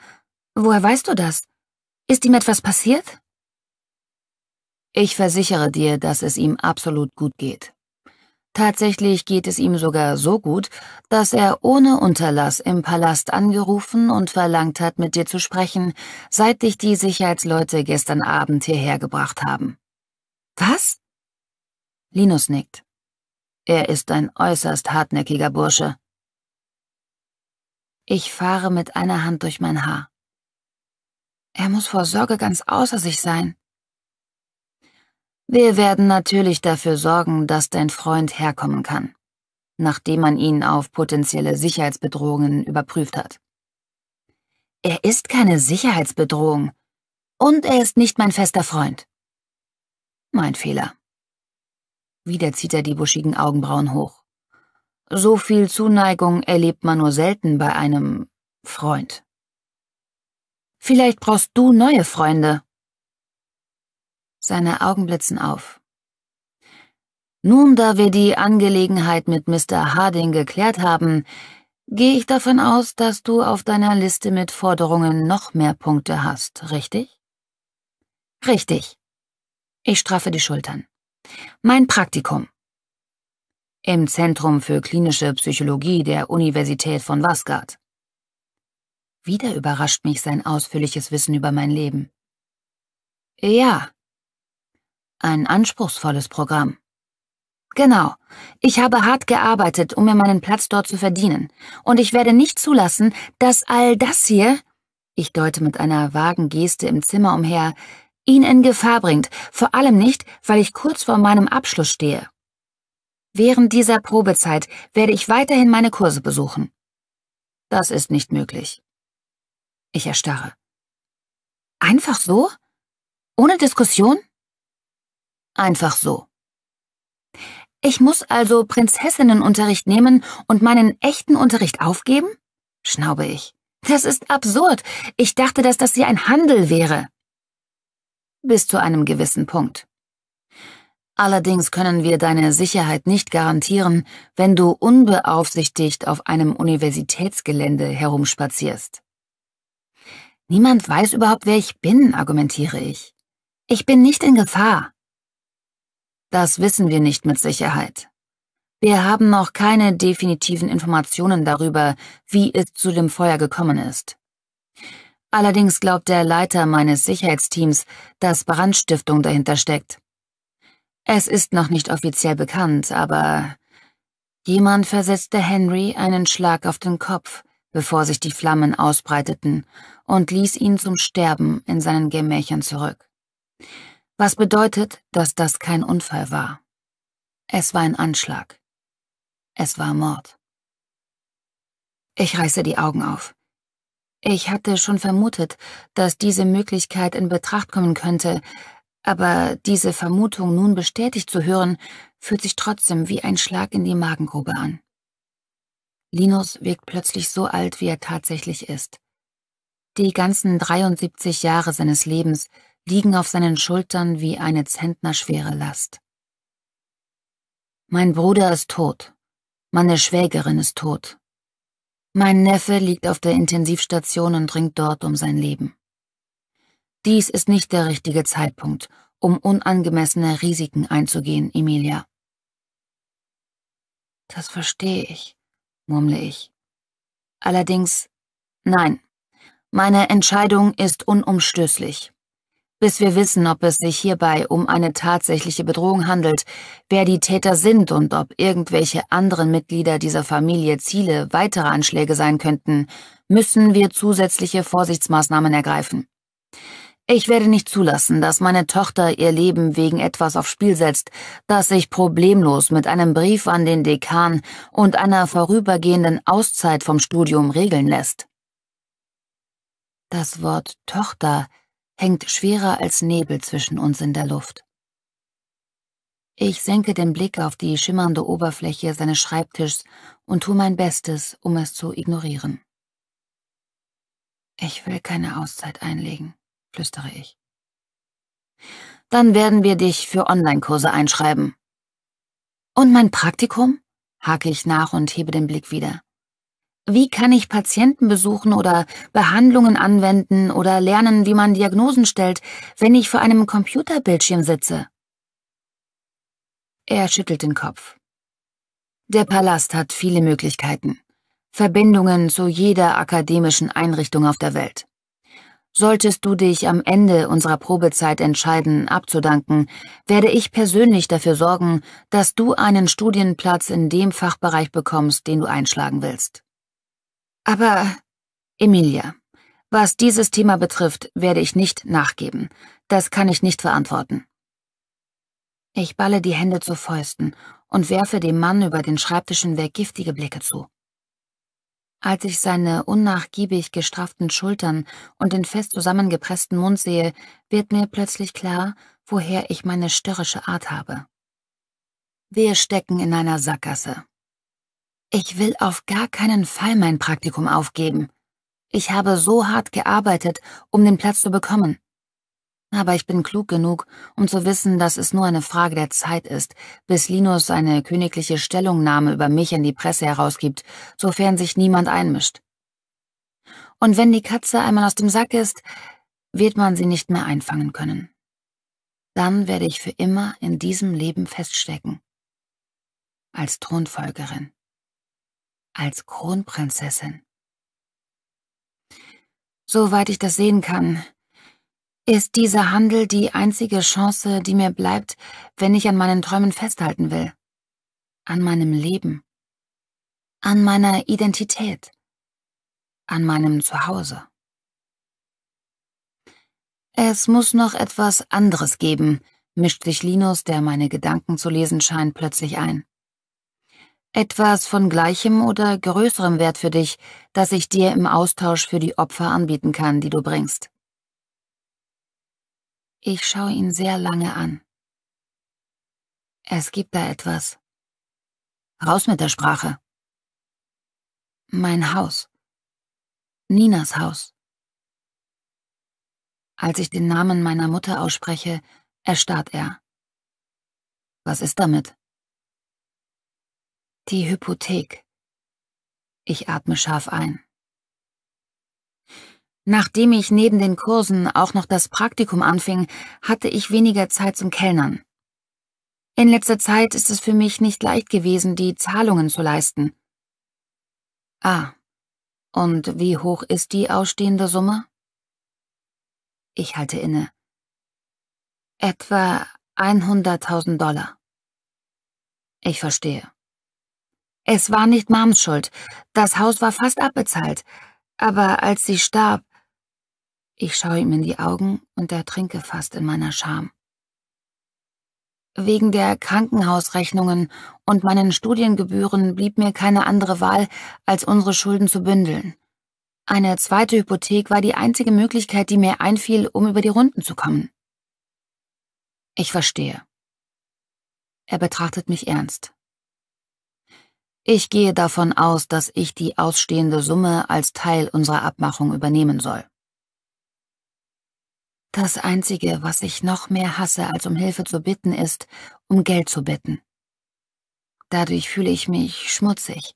Woher weißt du das? Ist ihm etwas passiert? Ich versichere dir, dass es ihm absolut gut geht. Tatsächlich geht es ihm sogar so gut, dass er ohne Unterlass im Palast angerufen und verlangt hat, mit dir zu sprechen, seit dich die Sicherheitsleute gestern Abend hierher gebracht haben. Was? Linus nickt. Er ist ein äußerst hartnäckiger Bursche. Ich fahre mit einer Hand durch mein Haar. Er muss vor Sorge ganz außer sich sein. Wir werden natürlich dafür sorgen, dass dein Freund herkommen kann, nachdem man ihn auf potenzielle Sicherheitsbedrohungen überprüft hat. Er ist keine Sicherheitsbedrohung und er ist nicht mein fester Freund. Mein Fehler. Wieder zieht er die buschigen Augenbrauen hoch. So viel Zuneigung erlebt man nur selten bei einem Freund. Vielleicht brauchst du neue Freunde. Seine Augen blitzen auf. Nun, da wir die Angelegenheit mit Mr. Harding geklärt haben, gehe ich davon aus, dass du auf deiner Liste mit Forderungen noch mehr Punkte hast, richtig? Richtig. Ich straffe die Schultern. Mein Praktikum. Im Zentrum für klinische Psychologie der Universität von Wasgard. Wieder überrascht mich sein ausführliches Wissen über mein Leben. Ja. Ein anspruchsvolles Programm. Genau. Ich habe hart gearbeitet, um mir meinen Platz dort zu verdienen. Und ich werde nicht zulassen, dass all das hier, ich deute mit einer vagen Geste im Zimmer umher, ihn in Gefahr bringt, vor allem nicht, weil ich kurz vor meinem Abschluss stehe. Während dieser Probezeit werde ich weiterhin meine Kurse besuchen. Das ist nicht möglich. Ich erstarre. Einfach so? Ohne Diskussion? Einfach so. Ich muss also Prinzessinnenunterricht nehmen und meinen echten Unterricht aufgeben? schnaube ich. Das ist absurd. Ich dachte, dass das hier ein Handel wäre. Bis zu einem gewissen Punkt. Allerdings können wir deine Sicherheit nicht garantieren, wenn du unbeaufsichtigt auf einem Universitätsgelände herumspazierst. Niemand weiß überhaupt, wer ich bin, argumentiere ich. Ich bin nicht in Gefahr. Das wissen wir nicht mit Sicherheit. Wir haben noch keine definitiven Informationen darüber, wie es zu dem Feuer gekommen ist. Allerdings glaubt der Leiter meines Sicherheitsteams, dass Brandstiftung dahinter steckt. Es ist noch nicht offiziell bekannt, aber jemand versetzte Henry einen Schlag auf den Kopf bevor sich die Flammen ausbreiteten, und ließ ihn zum Sterben in seinen Gemächern zurück. Was bedeutet, dass das kein Unfall war. Es war ein Anschlag. Es war Mord. Ich reiße die Augen auf. Ich hatte schon vermutet, dass diese Möglichkeit in Betracht kommen könnte, aber diese Vermutung nun bestätigt zu hören, fühlt sich trotzdem wie ein Schlag in die Magengrube an. Linus wirkt plötzlich so alt, wie er tatsächlich ist. Die ganzen 73 Jahre seines Lebens liegen auf seinen Schultern wie eine zentnerschwere Last. Mein Bruder ist tot. Meine Schwägerin ist tot. Mein Neffe liegt auf der Intensivstation und ringt dort um sein Leben. Dies ist nicht der richtige Zeitpunkt, um unangemessene Risiken einzugehen, Emilia. Das verstehe ich murmle ich. Allerdings, nein, meine Entscheidung ist unumstößlich. Bis wir wissen, ob es sich hierbei um eine tatsächliche Bedrohung handelt, wer die Täter sind und ob irgendwelche anderen Mitglieder dieser Familie Ziele weiterer Anschläge sein könnten, müssen wir zusätzliche Vorsichtsmaßnahmen ergreifen. Ich werde nicht zulassen, dass meine Tochter ihr Leben wegen etwas aufs Spiel setzt, das sich problemlos mit einem Brief an den Dekan und einer vorübergehenden Auszeit vom Studium regeln lässt. Das Wort Tochter hängt schwerer als Nebel zwischen uns in der Luft. Ich senke den Blick auf die schimmernde Oberfläche seines Schreibtischs und tue mein Bestes, um es zu ignorieren. Ich will keine Auszeit einlegen flüstere ich. Dann werden wir dich für Online-Kurse einschreiben. Und mein Praktikum? hake ich nach und hebe den Blick wieder. Wie kann ich Patienten besuchen oder Behandlungen anwenden oder lernen, wie man Diagnosen stellt, wenn ich vor einem Computerbildschirm sitze? Er schüttelt den Kopf. Der Palast hat viele Möglichkeiten. Verbindungen zu jeder akademischen Einrichtung auf der Welt. Solltest du dich am Ende unserer Probezeit entscheiden, abzudanken, werde ich persönlich dafür sorgen, dass du einen Studienplatz in dem Fachbereich bekommst, den du einschlagen willst. Aber, Emilia, was dieses Thema betrifft, werde ich nicht nachgeben. Das kann ich nicht verantworten. Ich balle die Hände zu Fäusten und werfe dem Mann über den Schreibtischen weg giftige Blicke zu. Als ich seine unnachgiebig gestrafften Schultern und den fest zusammengepressten Mund sehe, wird mir plötzlich klar, woher ich meine störrische Art habe. Wir stecken in einer Sackgasse. Ich will auf gar keinen Fall mein Praktikum aufgeben. Ich habe so hart gearbeitet, um den Platz zu bekommen. Aber ich bin klug genug, um zu wissen, dass es nur eine Frage der Zeit ist, bis Linus seine königliche Stellungnahme über mich in die Presse herausgibt, sofern sich niemand einmischt. Und wenn die Katze einmal aus dem Sack ist, wird man sie nicht mehr einfangen können. Dann werde ich für immer in diesem Leben feststecken. Als Thronfolgerin. Als Kronprinzessin. Soweit ich das sehen kann, ist dieser Handel die einzige Chance, die mir bleibt, wenn ich an meinen Träumen festhalten will. An meinem Leben. An meiner Identität. An meinem Zuhause. Es muss noch etwas anderes geben, mischt sich Linus, der meine Gedanken zu lesen scheint, plötzlich ein. Etwas von gleichem oder größerem Wert für dich, das ich dir im Austausch für die Opfer anbieten kann, die du bringst. Ich schaue ihn sehr lange an. Es gibt da etwas. Raus mit der Sprache. Mein Haus. Ninas Haus. Als ich den Namen meiner Mutter ausspreche, erstarrt er. Was ist damit? Die Hypothek. Ich atme scharf ein. Nachdem ich neben den Kursen auch noch das Praktikum anfing, hatte ich weniger Zeit zum Kellnern. In letzter Zeit ist es für mich nicht leicht gewesen, die Zahlungen zu leisten. Ah, und wie hoch ist die ausstehende Summe? Ich halte inne. Etwa 100.000 Dollar. Ich verstehe. Es war nicht Mams Schuld. Das Haus war fast abbezahlt. Aber als sie starb, ich schaue ihm in die Augen und ertrinke fast in meiner Scham. Wegen der Krankenhausrechnungen und meinen Studiengebühren blieb mir keine andere Wahl, als unsere Schulden zu bündeln. Eine zweite Hypothek war die einzige Möglichkeit, die mir einfiel, um über die Runden zu kommen. Ich verstehe. Er betrachtet mich ernst. Ich gehe davon aus, dass ich die ausstehende Summe als Teil unserer Abmachung übernehmen soll. Das Einzige, was ich noch mehr hasse, als um Hilfe zu bitten, ist, um Geld zu bitten. Dadurch fühle ich mich schmutzig.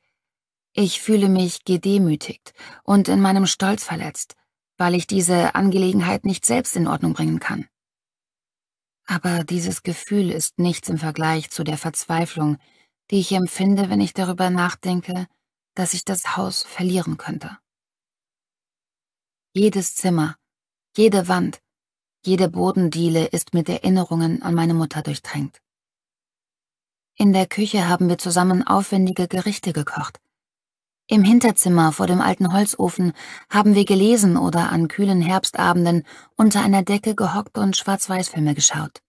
Ich fühle mich gedemütigt und in meinem Stolz verletzt, weil ich diese Angelegenheit nicht selbst in Ordnung bringen kann. Aber dieses Gefühl ist nichts im Vergleich zu der Verzweiflung, die ich empfinde, wenn ich darüber nachdenke, dass ich das Haus verlieren könnte. Jedes Zimmer, jede Wand, jede Bodendiele ist mit Erinnerungen an meine Mutter durchtränkt. In der Küche haben wir zusammen aufwendige Gerichte gekocht. Im Hinterzimmer vor dem alten Holzofen haben wir gelesen oder an kühlen Herbstabenden unter einer Decke gehockt und Schwarz-Weiß-Filme geschaut.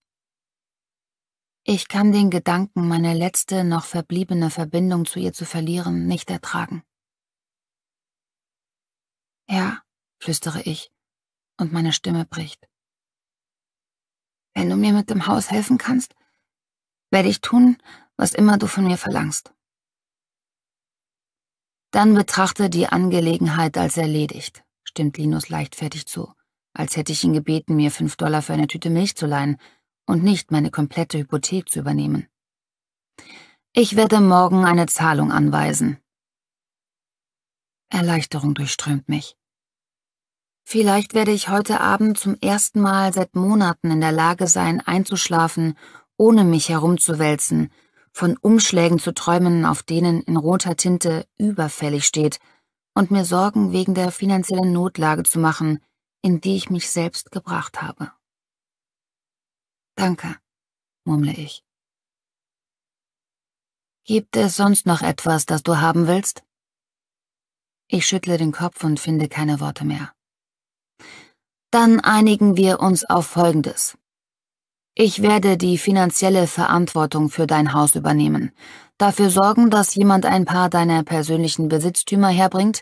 Ich kann den Gedanken, meine letzte noch verbliebene Verbindung zu ihr zu verlieren, nicht ertragen. Ja, flüstere ich, und meine Stimme bricht. Wenn du mir mit dem Haus helfen kannst, werde ich tun, was immer du von mir verlangst. Dann betrachte die Angelegenheit als erledigt, stimmt Linus leichtfertig zu, als hätte ich ihn gebeten, mir fünf Dollar für eine Tüte Milch zu leihen und nicht meine komplette Hypothek zu übernehmen. Ich werde morgen eine Zahlung anweisen. Erleichterung durchströmt mich. Vielleicht werde ich heute Abend zum ersten Mal seit Monaten in der Lage sein, einzuschlafen, ohne mich herumzuwälzen, von Umschlägen zu träumen, auf denen in roter Tinte überfällig steht, und mir Sorgen wegen der finanziellen Notlage zu machen, in die ich mich selbst gebracht habe. Danke, murmle ich. Gibt es sonst noch etwas, das du haben willst? Ich schüttle den Kopf und finde keine Worte mehr. Dann einigen wir uns auf Folgendes. Ich werde die finanzielle Verantwortung für dein Haus übernehmen, dafür sorgen, dass jemand ein paar deiner persönlichen Besitztümer herbringt,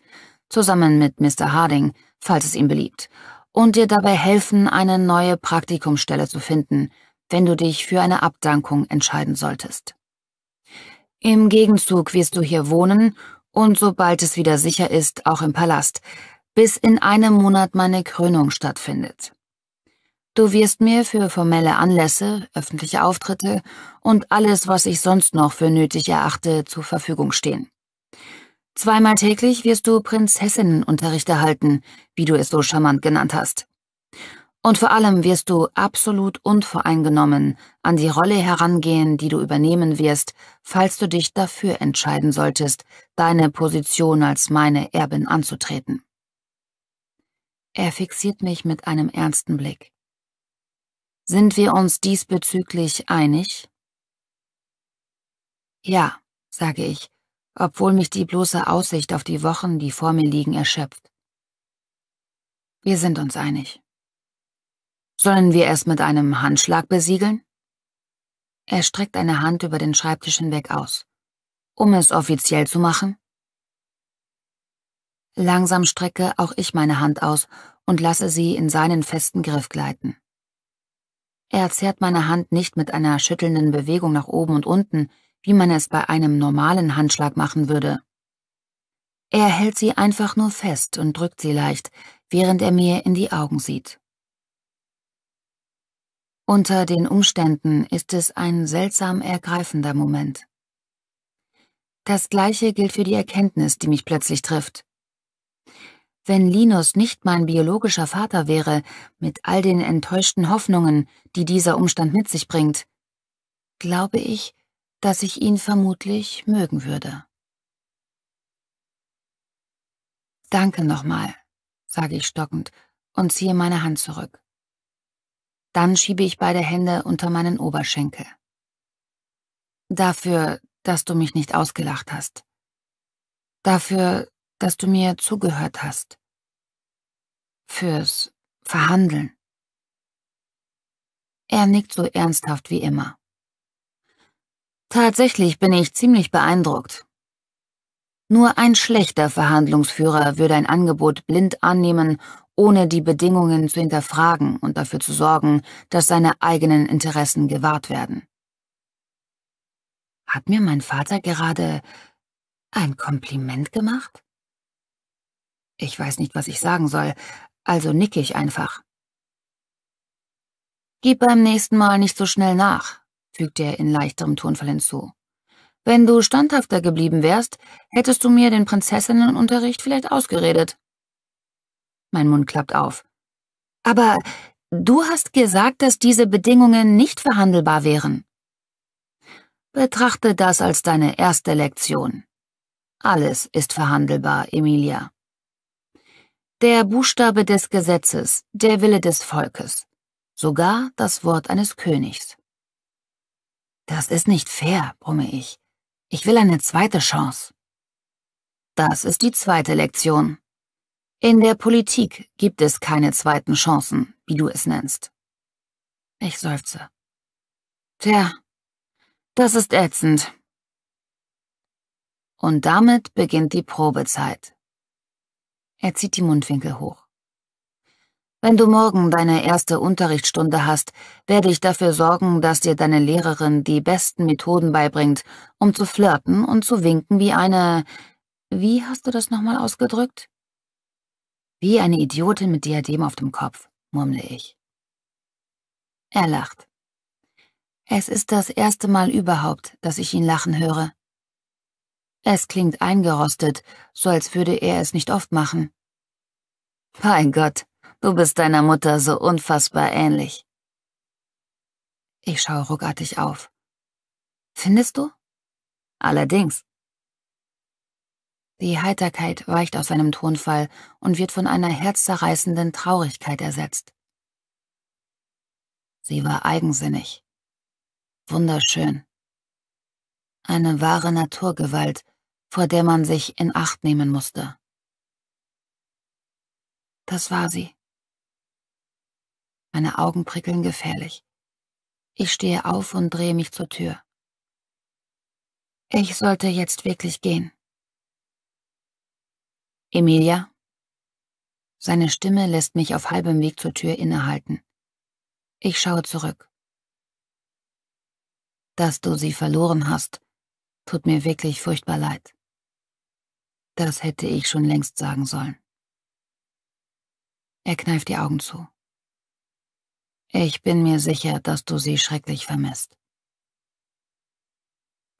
zusammen mit Mr. Harding, falls es ihm beliebt, und dir dabei helfen, eine neue Praktikumsstelle zu finden, wenn du dich für eine Abdankung entscheiden solltest. Im Gegenzug wirst du hier wohnen und sobald es wieder sicher ist, auch im Palast, bis in einem Monat meine Krönung stattfindet. Du wirst mir für formelle Anlässe, öffentliche Auftritte und alles, was ich sonst noch für nötig erachte, zur Verfügung stehen. Zweimal täglich wirst du Prinzessinnenunterricht erhalten, wie du es so charmant genannt hast. Und vor allem wirst du absolut unvoreingenommen an die Rolle herangehen, die du übernehmen wirst, falls du dich dafür entscheiden solltest, deine Position als meine Erbin anzutreten. Er fixiert mich mit einem ernsten Blick. Sind wir uns diesbezüglich einig? Ja, sage ich, obwohl mich die bloße Aussicht auf die Wochen, die vor mir liegen, erschöpft. Wir sind uns einig. Sollen wir es mit einem Handschlag besiegeln? Er streckt eine Hand über den Schreibtisch hinweg aus. Um es offiziell zu machen? Langsam strecke auch ich meine Hand aus und lasse sie in seinen festen Griff gleiten. Er zerrt meine Hand nicht mit einer schüttelnden Bewegung nach oben und unten, wie man es bei einem normalen Handschlag machen würde. Er hält sie einfach nur fest und drückt sie leicht, während er mir in die Augen sieht. Unter den Umständen ist es ein seltsam ergreifender Moment. Das gleiche gilt für die Erkenntnis, die mich plötzlich trifft wenn Linus nicht mein biologischer Vater wäre, mit all den enttäuschten Hoffnungen, die dieser Umstand mit sich bringt, glaube ich, dass ich ihn vermutlich mögen würde. Danke nochmal, sage ich stockend und ziehe meine Hand zurück. Dann schiebe ich beide Hände unter meinen Oberschenkel. Dafür, dass du mich nicht ausgelacht hast. Dafür, dass du mir zugehört hast. Fürs Verhandeln. Er nickt so ernsthaft wie immer. Tatsächlich bin ich ziemlich beeindruckt. Nur ein schlechter Verhandlungsführer würde ein Angebot blind annehmen, ohne die Bedingungen zu hinterfragen und dafür zu sorgen, dass seine eigenen Interessen gewahrt werden. Hat mir mein Vater gerade ein Kompliment gemacht? Ich weiß nicht, was ich sagen soll, also nick ich einfach. Gib beim nächsten Mal nicht so schnell nach, fügte er in leichterem Tonfall hinzu. Wenn du standhafter geblieben wärst, hättest du mir den Prinzessinnenunterricht vielleicht ausgeredet. Mein Mund klappt auf. Aber du hast gesagt, dass diese Bedingungen nicht verhandelbar wären. Betrachte das als deine erste Lektion. Alles ist verhandelbar, Emilia. Der Buchstabe des Gesetzes, der Wille des Volkes, sogar das Wort eines Königs. Das ist nicht fair, brumme ich. Ich will eine zweite Chance. Das ist die zweite Lektion. In der Politik gibt es keine zweiten Chancen, wie du es nennst. Ich seufze. Tja, das ist ätzend. Und damit beginnt die Probezeit. Er zieht die Mundwinkel hoch. Wenn du morgen deine erste Unterrichtsstunde hast, werde ich dafür sorgen, dass dir deine Lehrerin die besten Methoden beibringt, um zu flirten und zu winken wie eine... Wie hast du das nochmal ausgedrückt? Wie eine Idiotin mit Diadem auf dem Kopf, murmle ich. Er lacht. Es ist das erste Mal überhaupt, dass ich ihn lachen höre. Es klingt eingerostet, so als würde er es nicht oft machen. Mein Gott, du bist deiner Mutter so unfassbar ähnlich. Ich schaue ruckartig auf. Findest du? Allerdings. Die Heiterkeit weicht aus seinem Tonfall und wird von einer herzzerreißenden Traurigkeit ersetzt. Sie war eigensinnig. Wunderschön. Eine wahre Naturgewalt, vor der man sich in Acht nehmen musste. Das war sie. Meine Augen prickeln gefährlich. Ich stehe auf und drehe mich zur Tür. Ich sollte jetzt wirklich gehen. Emilia? Seine Stimme lässt mich auf halbem Weg zur Tür innehalten. Ich schaue zurück. Dass du sie verloren hast, tut mir wirklich furchtbar leid. Das hätte ich schon längst sagen sollen. Er kneift die Augen zu. Ich bin mir sicher, dass du sie schrecklich vermisst.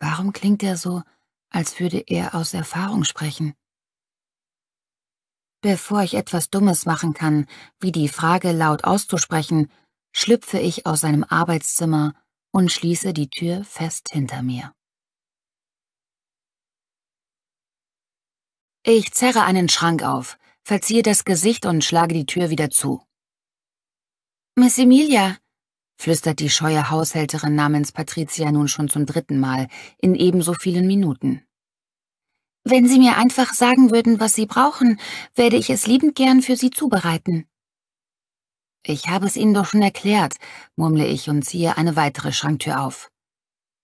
Warum klingt er so, als würde er aus Erfahrung sprechen? Bevor ich etwas Dummes machen kann, wie die Frage laut auszusprechen, schlüpfe ich aus seinem Arbeitszimmer und schließe die Tür fest hinter mir. Ich zerre einen Schrank auf, verziehe das Gesicht und schlage die Tür wieder zu. Miss Emilia, flüstert die scheue Haushälterin namens Patricia nun schon zum dritten Mal in ebenso vielen Minuten. Wenn Sie mir einfach sagen würden, was Sie brauchen, werde ich es liebend gern für Sie zubereiten. Ich habe es Ihnen doch schon erklärt, murmle ich und ziehe eine weitere Schranktür auf.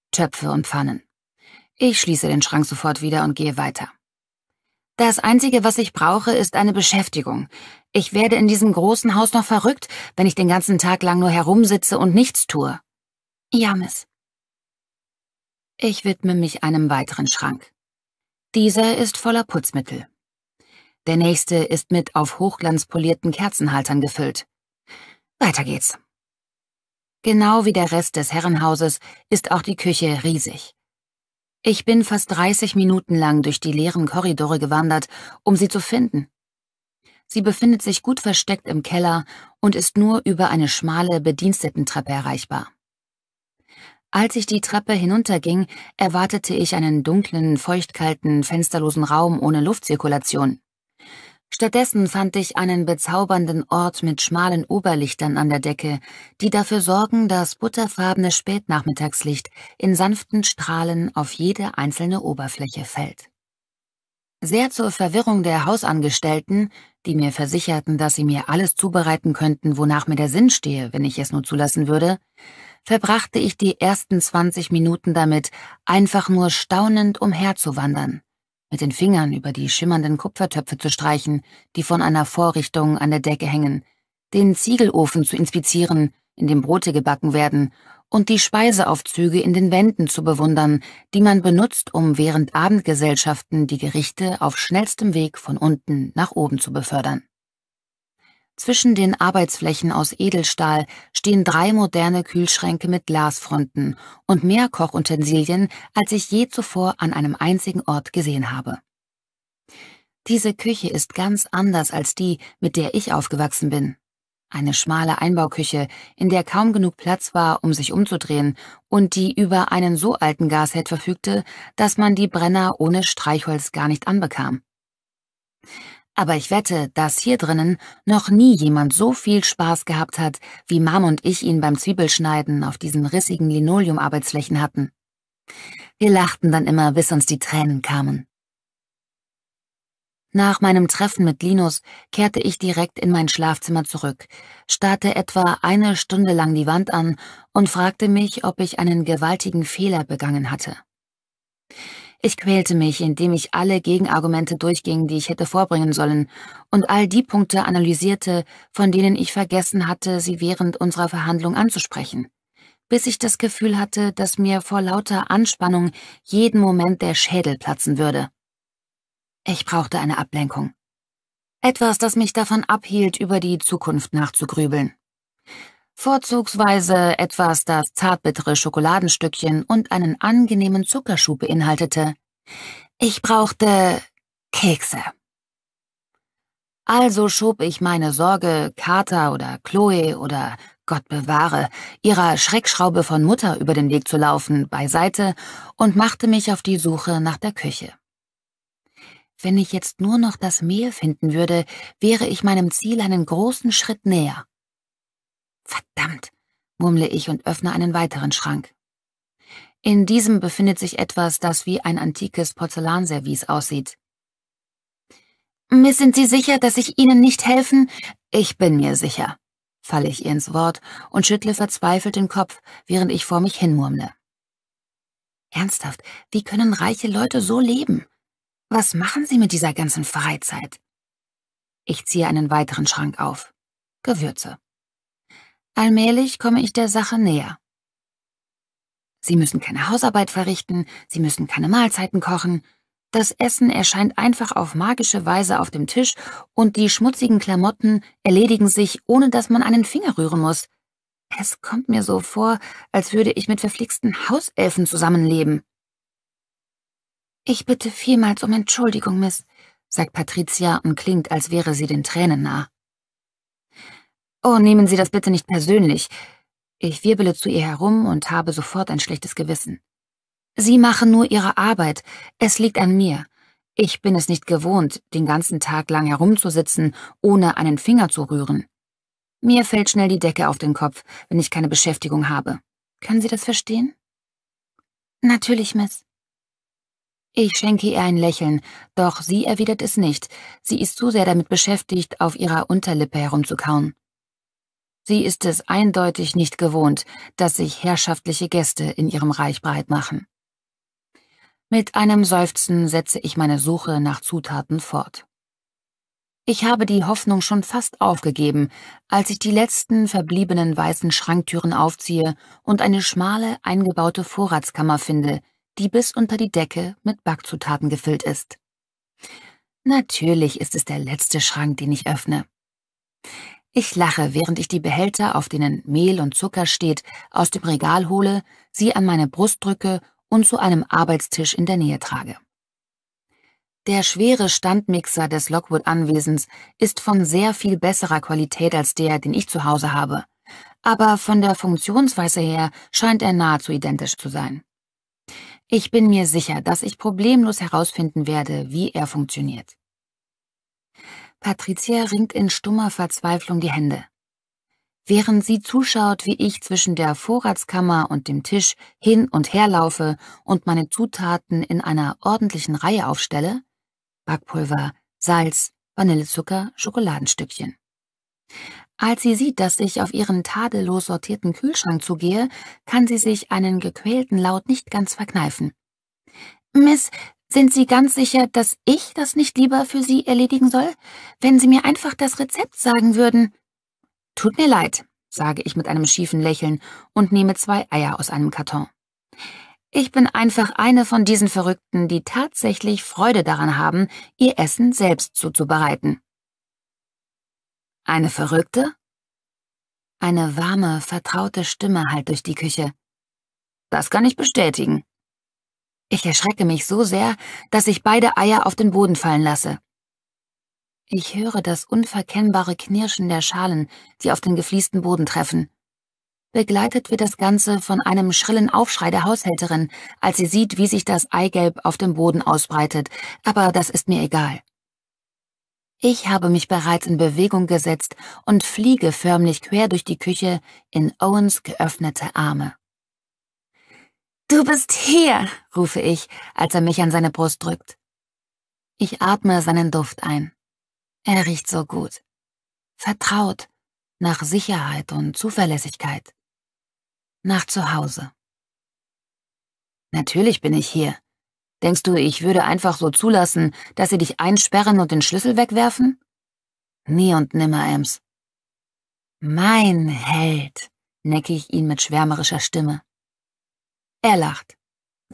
Töpfe und Pfannen. Ich schließe den Schrank sofort wieder und gehe weiter. Das Einzige, was ich brauche, ist eine Beschäftigung. Ich werde in diesem großen Haus noch verrückt, wenn ich den ganzen Tag lang nur herumsitze und nichts tue. Ja, Miss. Ich widme mich einem weiteren Schrank. Dieser ist voller Putzmittel. Der nächste ist mit auf Hochglanz polierten Kerzenhaltern gefüllt. Weiter geht's. Genau wie der Rest des Herrenhauses ist auch die Küche riesig. Ich bin fast 30 Minuten lang durch die leeren Korridore gewandert, um sie zu finden. Sie befindet sich gut versteckt im Keller und ist nur über eine schmale Bedienstetentreppe erreichbar. Als ich die Treppe hinunterging, erwartete ich einen dunklen, feuchtkalten, fensterlosen Raum ohne Luftzirkulation. Stattdessen fand ich einen bezaubernden Ort mit schmalen Oberlichtern an der Decke, die dafür sorgen, dass butterfarbene Spätnachmittagslicht in sanften Strahlen auf jede einzelne Oberfläche fällt. Sehr zur Verwirrung der Hausangestellten, die mir versicherten, dass sie mir alles zubereiten könnten, wonach mir der Sinn stehe, wenn ich es nur zulassen würde, verbrachte ich die ersten 20 Minuten damit, einfach nur staunend umherzuwandern mit den Fingern über die schimmernden Kupfertöpfe zu streichen, die von einer Vorrichtung an der Decke hängen, den Ziegelofen zu inspizieren, in dem Brote gebacken werden, und die Speiseaufzüge in den Wänden zu bewundern, die man benutzt, um während Abendgesellschaften die Gerichte auf schnellstem Weg von unten nach oben zu befördern. Zwischen den Arbeitsflächen aus Edelstahl stehen drei moderne Kühlschränke mit Glasfronten und mehr Kochutensilien, als ich je zuvor an einem einzigen Ort gesehen habe. Diese Küche ist ganz anders als die, mit der ich aufgewachsen bin. Eine schmale Einbauküche, in der kaum genug Platz war, um sich umzudrehen und die über einen so alten Gasherd verfügte, dass man die Brenner ohne Streichholz gar nicht anbekam. Aber ich wette, dass hier drinnen noch nie jemand so viel Spaß gehabt hat, wie Mom und ich ihn beim Zwiebelschneiden auf diesen rissigen Linoleum-Arbeitsflächen hatten. Wir lachten dann immer, bis uns die Tränen kamen. Nach meinem Treffen mit Linus kehrte ich direkt in mein Schlafzimmer zurück, starrte etwa eine Stunde lang die Wand an und fragte mich, ob ich einen gewaltigen Fehler begangen hatte. Ich quälte mich, indem ich alle Gegenargumente durchging, die ich hätte vorbringen sollen, und all die Punkte analysierte, von denen ich vergessen hatte, sie während unserer Verhandlung anzusprechen, bis ich das Gefühl hatte, dass mir vor lauter Anspannung jeden Moment der Schädel platzen würde. Ich brauchte eine Ablenkung. Etwas, das mich davon abhielt, über die Zukunft nachzugrübeln vorzugsweise etwas, das zartbittere Schokoladenstückchen und einen angenehmen Zuckerschub beinhaltete. Ich brauchte Kekse. Also schob ich meine Sorge, Kater oder Chloe oder Gott bewahre, ihrer Schreckschraube von Mutter über den Weg zu laufen, beiseite und machte mich auf die Suche nach der Küche. Wenn ich jetzt nur noch das Mehl finden würde, wäre ich meinem Ziel einen großen Schritt näher. Verdammt, murmle ich und öffne einen weiteren Schrank. In diesem befindet sich etwas, das wie ein antikes Porzellanservice aussieht. Mir sind Sie sicher, dass ich Ihnen nicht helfen? Ich bin mir sicher, falle ich ihr ins Wort und schüttle verzweifelt den Kopf, während ich vor mich hinmurmle. Ernsthaft, wie können reiche Leute so leben? Was machen sie mit dieser ganzen Freizeit? Ich ziehe einen weiteren Schrank auf. Gewürze. Allmählich komme ich der Sache näher. Sie müssen keine Hausarbeit verrichten, Sie müssen keine Mahlzeiten kochen. Das Essen erscheint einfach auf magische Weise auf dem Tisch und die schmutzigen Klamotten erledigen sich, ohne dass man einen Finger rühren muss. Es kommt mir so vor, als würde ich mit verflixten Hauselfen zusammenleben. Ich bitte vielmals um Entschuldigung, Miss, sagt Patricia und klingt, als wäre sie den Tränen nah. Oh, nehmen Sie das bitte nicht persönlich. Ich wirbele zu ihr herum und habe sofort ein schlechtes Gewissen. Sie machen nur Ihre Arbeit. Es liegt an mir. Ich bin es nicht gewohnt, den ganzen Tag lang herumzusitzen, ohne einen Finger zu rühren. Mir fällt schnell die Decke auf den Kopf, wenn ich keine Beschäftigung habe. Können Sie das verstehen? Natürlich, Miss. Ich schenke ihr ein Lächeln, doch sie erwidert es nicht. Sie ist zu sehr damit beschäftigt, auf ihrer Unterlippe herumzukauen. Sie ist es eindeutig nicht gewohnt, dass sich herrschaftliche Gäste in ihrem Reich breit machen. Mit einem Seufzen setze ich meine Suche nach Zutaten fort. Ich habe die Hoffnung schon fast aufgegeben, als ich die letzten verbliebenen weißen Schranktüren aufziehe und eine schmale, eingebaute Vorratskammer finde, die bis unter die Decke mit Backzutaten gefüllt ist. Natürlich ist es der letzte Schrank, den ich öffne. Ich lache, während ich die Behälter, auf denen Mehl und Zucker steht, aus dem Regal hole, sie an meine Brust drücke und zu einem Arbeitstisch in der Nähe trage. Der schwere Standmixer des Lockwood-Anwesens ist von sehr viel besserer Qualität als der, den ich zu Hause habe, aber von der Funktionsweise her scheint er nahezu identisch zu sein. Ich bin mir sicher, dass ich problemlos herausfinden werde, wie er funktioniert. Patricia ringt in stummer Verzweiflung die Hände. Während sie zuschaut, wie ich zwischen der Vorratskammer und dem Tisch hin und her laufe und meine Zutaten in einer ordentlichen Reihe aufstelle, Backpulver, Salz, Vanillezucker, Schokoladenstückchen. Als sie sieht, dass ich auf ihren tadellos sortierten Kühlschrank zugehe, kann sie sich einen gequälten Laut nicht ganz verkneifen. Miss, sind Sie ganz sicher, dass ich das nicht lieber für Sie erledigen soll, wenn Sie mir einfach das Rezept sagen würden? Tut mir leid, sage ich mit einem schiefen Lächeln und nehme zwei Eier aus einem Karton. Ich bin einfach eine von diesen Verrückten, die tatsächlich Freude daran haben, ihr Essen selbst zuzubereiten. Eine Verrückte? Eine warme, vertraute Stimme hallt durch die Küche. Das kann ich bestätigen. Ich erschrecke mich so sehr, dass ich beide Eier auf den Boden fallen lasse. Ich höre das unverkennbare Knirschen der Schalen, die auf den gefliesten Boden treffen. Begleitet wird das Ganze von einem schrillen Aufschrei der Haushälterin, als sie sieht, wie sich das Eigelb auf dem Boden ausbreitet, aber das ist mir egal. Ich habe mich bereits in Bewegung gesetzt und fliege förmlich quer durch die Küche in Owens geöffnete Arme. Du bist hier, rufe ich, als er mich an seine Brust drückt. Ich atme seinen Duft ein. Er riecht so gut. Vertraut, nach Sicherheit und Zuverlässigkeit. Nach Zuhause. Natürlich bin ich hier. Denkst du, ich würde einfach so zulassen, dass sie dich einsperren und den Schlüssel wegwerfen? Nie und nimmer, Ems. Mein Held, necke ich ihn mit schwärmerischer Stimme. Er lacht.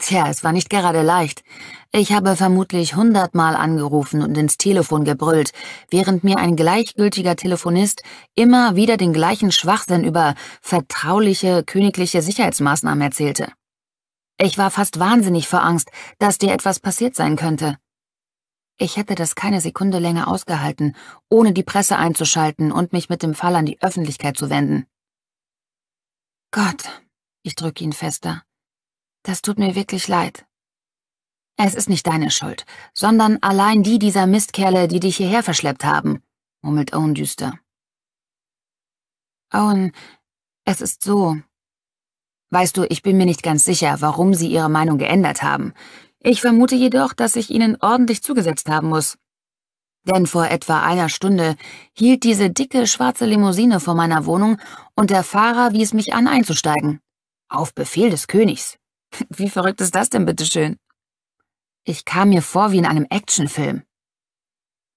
Tja, es war nicht gerade leicht. Ich habe vermutlich hundertmal angerufen und ins Telefon gebrüllt, während mir ein gleichgültiger Telefonist immer wieder den gleichen Schwachsinn über vertrauliche königliche Sicherheitsmaßnahmen erzählte. Ich war fast wahnsinnig vor Angst, dass dir etwas passiert sein könnte. Ich hätte das keine Sekunde länger ausgehalten, ohne die Presse einzuschalten und mich mit dem Fall an die Öffentlichkeit zu wenden. Gott, ich drücke ihn fester. Das tut mir wirklich leid. Es ist nicht deine Schuld, sondern allein die dieser Mistkerle, die dich hierher verschleppt haben, murmelt Owen düster. Owen, es ist so. Weißt du, ich bin mir nicht ganz sicher, warum sie ihre Meinung geändert haben. Ich vermute jedoch, dass ich ihnen ordentlich zugesetzt haben muss. Denn vor etwa einer Stunde hielt diese dicke schwarze Limousine vor meiner Wohnung und der Fahrer wies mich an, einzusteigen. Auf Befehl des Königs. Wie verrückt ist das denn bitteschön? Ich kam mir vor wie in einem Actionfilm.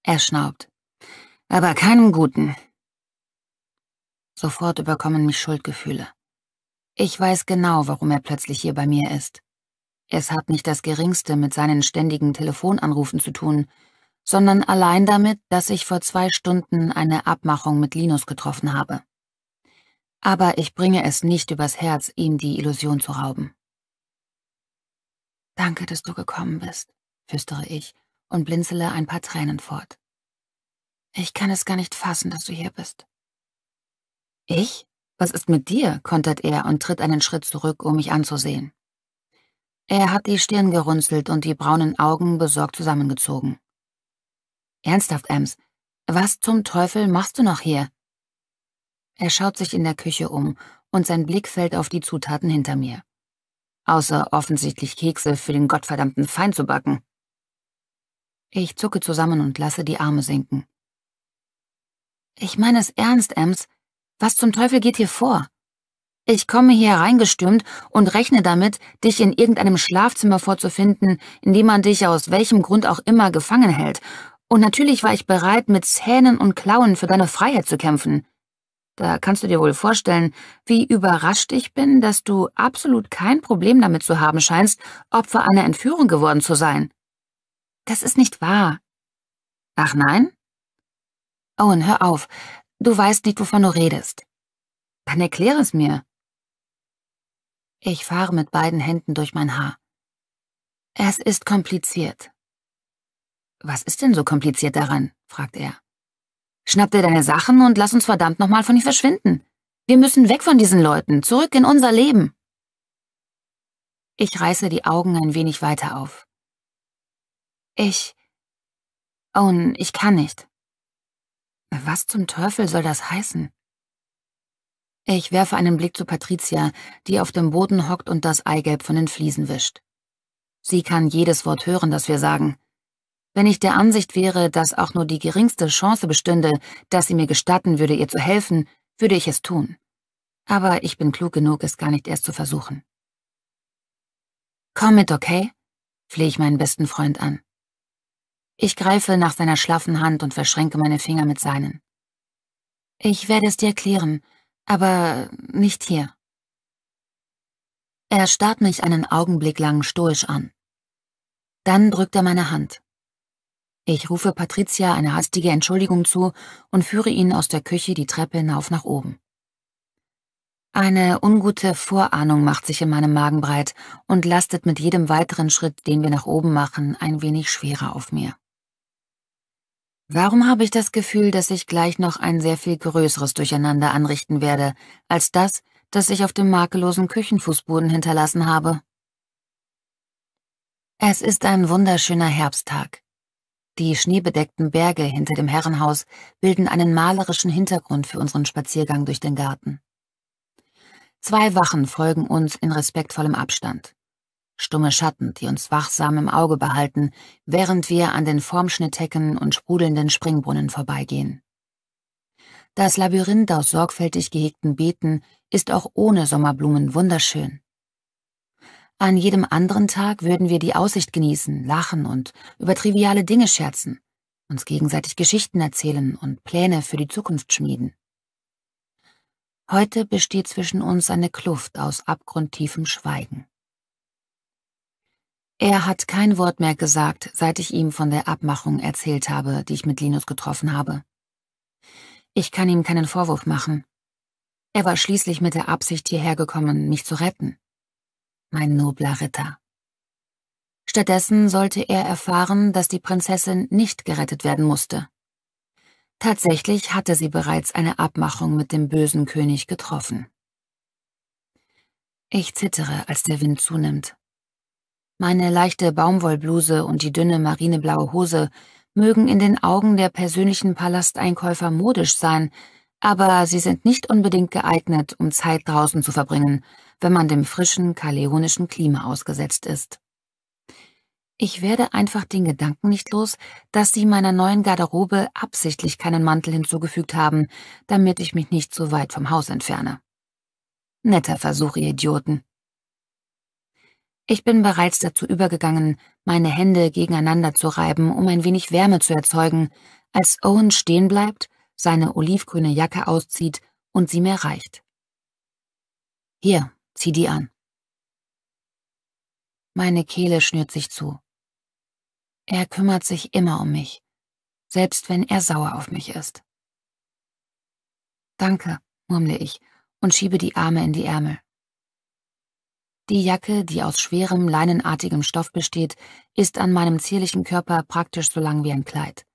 Er schnaubt. Aber keinem guten. Sofort überkommen mich Schuldgefühle. Ich weiß genau, warum er plötzlich hier bei mir ist. Es hat nicht das geringste mit seinen ständigen Telefonanrufen zu tun, sondern allein damit, dass ich vor zwei Stunden eine Abmachung mit Linus getroffen habe. Aber ich bringe es nicht übers Herz, ihm die Illusion zu rauben. Danke, dass du gekommen bist, flüstere ich und blinzele ein paar Tränen fort. Ich kann es gar nicht fassen, dass du hier bist. Ich? Was ist mit dir? kontert er und tritt einen Schritt zurück, um mich anzusehen. Er hat die Stirn gerunzelt und die braunen Augen besorgt zusammengezogen. Ernsthaft, Ems, was zum Teufel machst du noch hier? Er schaut sich in der Küche um und sein Blick fällt auf die Zutaten hinter mir außer offensichtlich Kekse für den gottverdammten Feind zu backen. Ich zucke zusammen und lasse die Arme sinken. Ich meine es ernst, Ems. Was zum Teufel geht hier vor? Ich komme hier hereingestürmt und rechne damit, dich in irgendeinem Schlafzimmer vorzufinden, in dem man dich aus welchem Grund auch immer gefangen hält. Und natürlich war ich bereit, mit Zähnen und Klauen für deine Freiheit zu kämpfen. Da kannst du dir wohl vorstellen, wie überrascht ich bin, dass du absolut kein Problem damit zu haben scheinst, Opfer einer Entführung geworden zu sein. Das ist nicht wahr. Ach nein? Owen, hör auf. Du weißt nicht, wovon du redest. Dann erkläre es mir. Ich fahre mit beiden Händen durch mein Haar. Es ist kompliziert. Was ist denn so kompliziert daran? fragt er. Schnapp dir deine Sachen und lass uns verdammt nochmal von hier verschwinden. Wir müssen weg von diesen Leuten, zurück in unser Leben. Ich reiße die Augen ein wenig weiter auf. Ich. Oh, ich kann nicht. Was zum Teufel soll das heißen? Ich werfe einen Blick zu Patricia, die auf dem Boden hockt und das Eigelb von den Fliesen wischt. Sie kann jedes Wort hören, das wir sagen. Wenn ich der Ansicht wäre, dass auch nur die geringste Chance bestünde, dass sie mir gestatten würde, ihr zu helfen, würde ich es tun. Aber ich bin klug genug, es gar nicht erst zu versuchen. Komm mit, okay? flehe ich meinen besten Freund an. Ich greife nach seiner schlaffen Hand und verschränke meine Finger mit seinen. Ich werde es dir erklären, aber nicht hier. Er starrt mich einen Augenblick lang stoisch an. Dann drückt er meine Hand. Ich rufe Patricia eine hastige Entschuldigung zu und führe ihn aus der Küche die Treppe hinauf nach oben. Eine ungute Vorahnung macht sich in meinem Magen breit und lastet mit jedem weiteren Schritt, den wir nach oben machen, ein wenig schwerer auf mir. Warum habe ich das Gefühl, dass ich gleich noch ein sehr viel größeres Durcheinander anrichten werde, als das, das ich auf dem makellosen Küchenfußboden hinterlassen habe? Es ist ein wunderschöner Herbsttag. Die schneebedeckten Berge hinter dem Herrenhaus bilden einen malerischen Hintergrund für unseren Spaziergang durch den Garten. Zwei Wachen folgen uns in respektvollem Abstand. Stumme Schatten, die uns wachsam im Auge behalten, während wir an den Formschnitthecken und sprudelnden Springbrunnen vorbeigehen. Das Labyrinth aus sorgfältig gehegten Beeten ist auch ohne Sommerblumen wunderschön. An jedem anderen Tag würden wir die Aussicht genießen, lachen und über triviale Dinge scherzen, uns gegenseitig Geschichten erzählen und Pläne für die Zukunft schmieden. Heute besteht zwischen uns eine Kluft aus abgrundtiefem Schweigen. Er hat kein Wort mehr gesagt, seit ich ihm von der Abmachung erzählt habe, die ich mit Linus getroffen habe. Ich kann ihm keinen Vorwurf machen. Er war schließlich mit der Absicht hierher gekommen, mich zu retten mein nobler Ritter. Stattdessen sollte er erfahren, dass die Prinzessin nicht gerettet werden musste. Tatsächlich hatte sie bereits eine Abmachung mit dem bösen König getroffen. Ich zittere, als der Wind zunimmt. Meine leichte Baumwollbluse und die dünne marineblaue Hose mögen in den Augen der persönlichen Palasteinkäufer modisch sein, aber sie sind nicht unbedingt geeignet, um Zeit draußen zu verbringen, wenn man dem frischen, kaleonischen Klima ausgesetzt ist. Ich werde einfach den Gedanken nicht los, dass sie meiner neuen Garderobe absichtlich keinen Mantel hinzugefügt haben, damit ich mich nicht zu weit vom Haus entferne. Netter Versuch, ihr Idioten. Ich bin bereits dazu übergegangen, meine Hände gegeneinander zu reiben, um ein wenig Wärme zu erzeugen, als Owen stehen bleibt, seine olivgrüne Jacke auszieht und sie mir reicht. Hier, Zieh die an. Meine Kehle schnürt sich zu. Er kümmert sich immer um mich, selbst wenn er sauer auf mich ist. Danke, murmle ich und schiebe die Arme in die Ärmel. Die Jacke, die aus schwerem, leinenartigem Stoff besteht, ist an meinem zierlichen Körper praktisch so lang wie ein Kleid.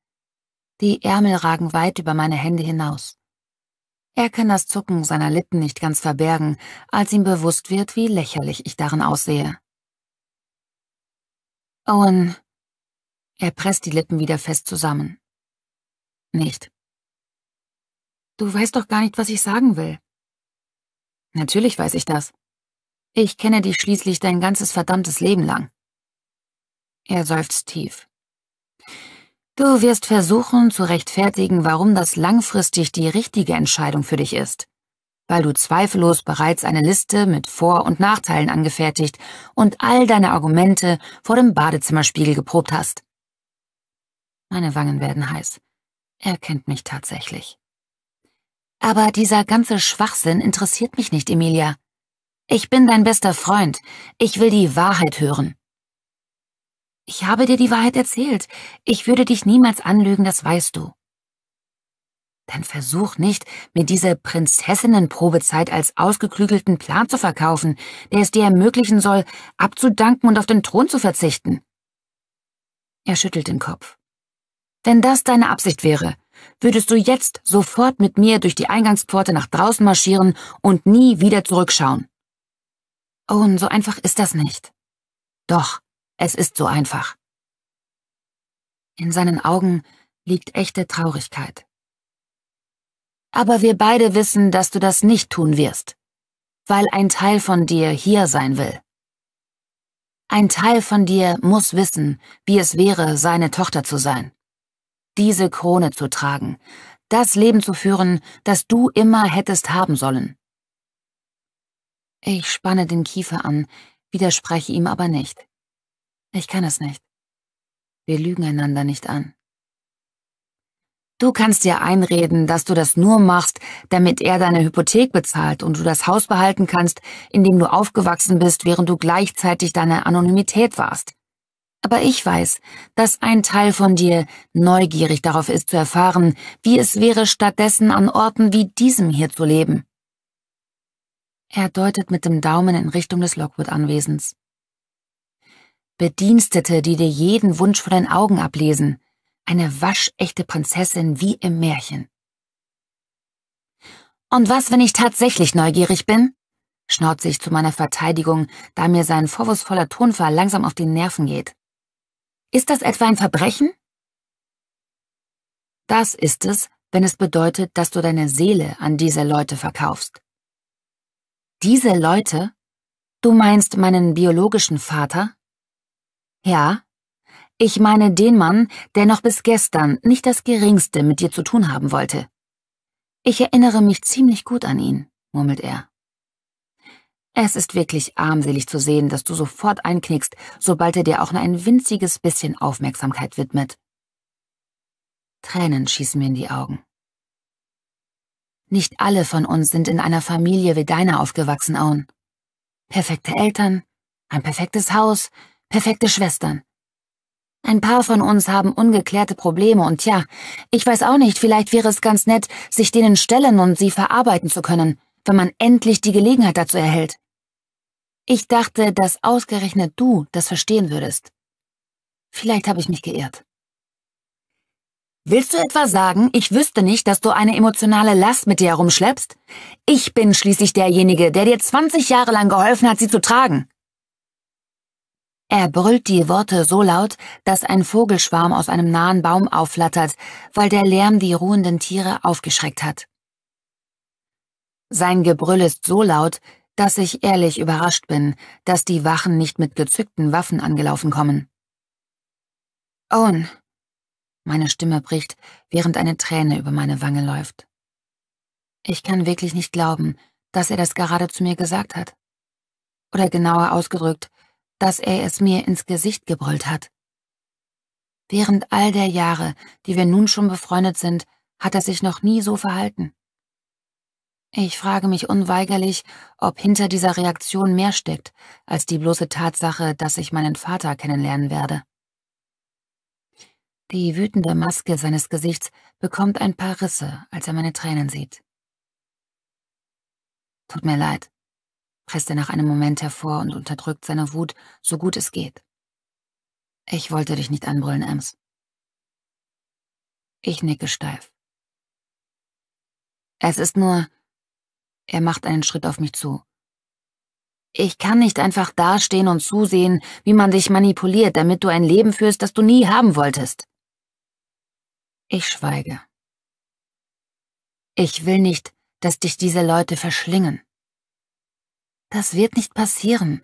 Die Ärmel ragen weit über meine Hände hinaus. Er kann das Zucken seiner Lippen nicht ganz verbergen, als ihm bewusst wird, wie lächerlich ich darin aussehe. Owen. Er presst die Lippen wieder fest zusammen. Nicht. Du weißt doch gar nicht, was ich sagen will. Natürlich weiß ich das. Ich kenne dich schließlich dein ganzes verdammtes Leben lang. Er seufzt tief. Du wirst versuchen zu rechtfertigen, warum das langfristig die richtige Entscheidung für dich ist, weil du zweifellos bereits eine Liste mit Vor- und Nachteilen angefertigt und all deine Argumente vor dem Badezimmerspiegel geprobt hast. Meine Wangen werden heiß. Er kennt mich tatsächlich. Aber dieser ganze Schwachsinn interessiert mich nicht, Emilia. Ich bin dein bester Freund. Ich will die Wahrheit hören. Ich habe dir die Wahrheit erzählt. Ich würde dich niemals anlügen, das weißt du. Dann versuch nicht, mir diese Prinzessinnenprobezeit als ausgeklügelten Plan zu verkaufen, der es dir ermöglichen soll, abzudanken und auf den Thron zu verzichten. Er schüttelt den Kopf. Wenn das deine Absicht wäre, würdest du jetzt sofort mit mir durch die Eingangspforte nach draußen marschieren und nie wieder zurückschauen. Oh, und so einfach ist das nicht. Doch, es ist so einfach. In seinen Augen liegt echte Traurigkeit. Aber wir beide wissen, dass du das nicht tun wirst, weil ein Teil von dir hier sein will. Ein Teil von dir muss wissen, wie es wäre, seine Tochter zu sein. Diese Krone zu tragen, das Leben zu führen, das du immer hättest haben sollen. Ich spanne den Kiefer an, widerspreche ihm aber nicht. Ich kann es nicht. Wir lügen einander nicht an. Du kannst dir einreden, dass du das nur machst, damit er deine Hypothek bezahlt und du das Haus behalten kannst, in dem du aufgewachsen bist, während du gleichzeitig deine Anonymität warst. Aber ich weiß, dass ein Teil von dir neugierig darauf ist zu erfahren, wie es wäre, stattdessen an Orten wie diesem hier zu leben. Er deutet mit dem Daumen in Richtung des Lockwood-Anwesens. Bedienstete, die dir jeden Wunsch vor den Augen ablesen, eine waschechte Prinzessin wie im Märchen. Und was, wenn ich tatsächlich neugierig bin? schnauze ich zu meiner Verteidigung, da mir sein vorwurfsvoller Tonfall langsam auf die Nerven geht. Ist das etwa ein Verbrechen? Das ist es, wenn es bedeutet, dass du deine Seele an diese Leute verkaufst. Diese Leute? Du meinst meinen biologischen Vater? Ja? Ich meine den Mann, der noch bis gestern nicht das Geringste mit dir zu tun haben wollte. Ich erinnere mich ziemlich gut an ihn, murmelt er. Es ist wirklich armselig zu sehen, dass du sofort einknickst, sobald er dir auch nur ein winziges bisschen Aufmerksamkeit widmet. Tränen schießen mir in die Augen. Nicht alle von uns sind in einer Familie wie deiner aufgewachsen, Owen. Perfekte Eltern, ein perfektes Haus, perfekte Schwestern. Ein paar von uns haben ungeklärte Probleme und ja, ich weiß auch nicht, vielleicht wäre es ganz nett, sich denen stellen und sie verarbeiten zu können, wenn man endlich die Gelegenheit dazu erhält. Ich dachte, dass ausgerechnet du das verstehen würdest. Vielleicht habe ich mich geirrt. Willst du etwa sagen, ich wüsste nicht, dass du eine emotionale Last mit dir herumschleppst? Ich bin schließlich derjenige, der dir 20 Jahre lang geholfen hat, sie zu tragen. Er brüllt die Worte so laut, dass ein Vogelschwarm aus einem nahen Baum aufflattert, weil der Lärm die ruhenden Tiere aufgeschreckt hat. Sein Gebrüll ist so laut, dass ich ehrlich überrascht bin, dass die Wachen nicht mit gezückten Waffen angelaufen kommen. Owen! Meine Stimme bricht, während eine Träne über meine Wange läuft. Ich kann wirklich nicht glauben, dass er das gerade zu mir gesagt hat. Oder genauer ausgedrückt, dass er es mir ins Gesicht gebrüllt hat. Während all der Jahre, die wir nun schon befreundet sind, hat er sich noch nie so verhalten. Ich frage mich unweigerlich, ob hinter dieser Reaktion mehr steckt, als die bloße Tatsache, dass ich meinen Vater kennenlernen werde. Die wütende Maske seines Gesichts bekommt ein paar Risse, als er meine Tränen sieht. Tut mir leid, presst er nach einem Moment hervor und unterdrückt seine Wut, so gut es geht. Ich wollte dich nicht anbrüllen, Ems. Ich nicke steif. Es ist nur... Er macht einen Schritt auf mich zu. Ich kann nicht einfach dastehen und zusehen, wie man dich manipuliert, damit du ein Leben führst, das du nie haben wolltest. Ich schweige. Ich will nicht, dass dich diese Leute verschlingen. Das wird nicht passieren.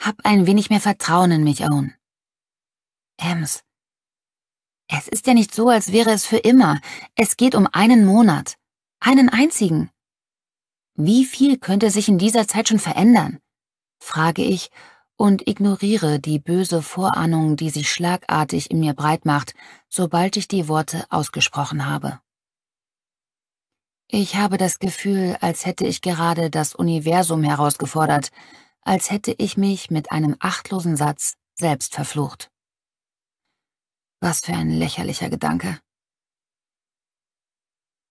Hab ein wenig mehr Vertrauen in mich, Owen. Ems. Es ist ja nicht so, als wäre es für immer. Es geht um einen Monat. Einen einzigen. Wie viel könnte sich in dieser Zeit schon verändern? frage ich und ignoriere die böse Vorahnung, die sich schlagartig in mir breitmacht, sobald ich die Worte ausgesprochen habe. Ich habe das Gefühl, als hätte ich gerade das Universum herausgefordert, als hätte ich mich mit einem achtlosen Satz selbst verflucht. Was für ein lächerlicher Gedanke.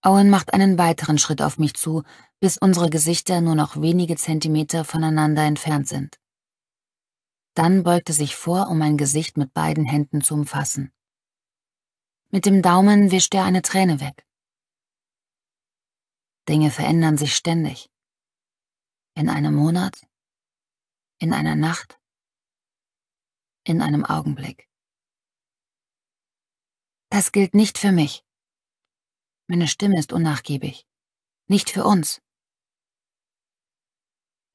Owen macht einen weiteren Schritt auf mich zu, bis unsere Gesichter nur noch wenige Zentimeter voneinander entfernt sind. Dann beugt er sich vor, um mein Gesicht mit beiden Händen zu umfassen. Mit dem Daumen wischt er eine Träne weg. Dinge verändern sich ständig. In einem Monat, in einer Nacht, in einem Augenblick. Das gilt nicht für mich. Meine Stimme ist unnachgiebig. Nicht für uns.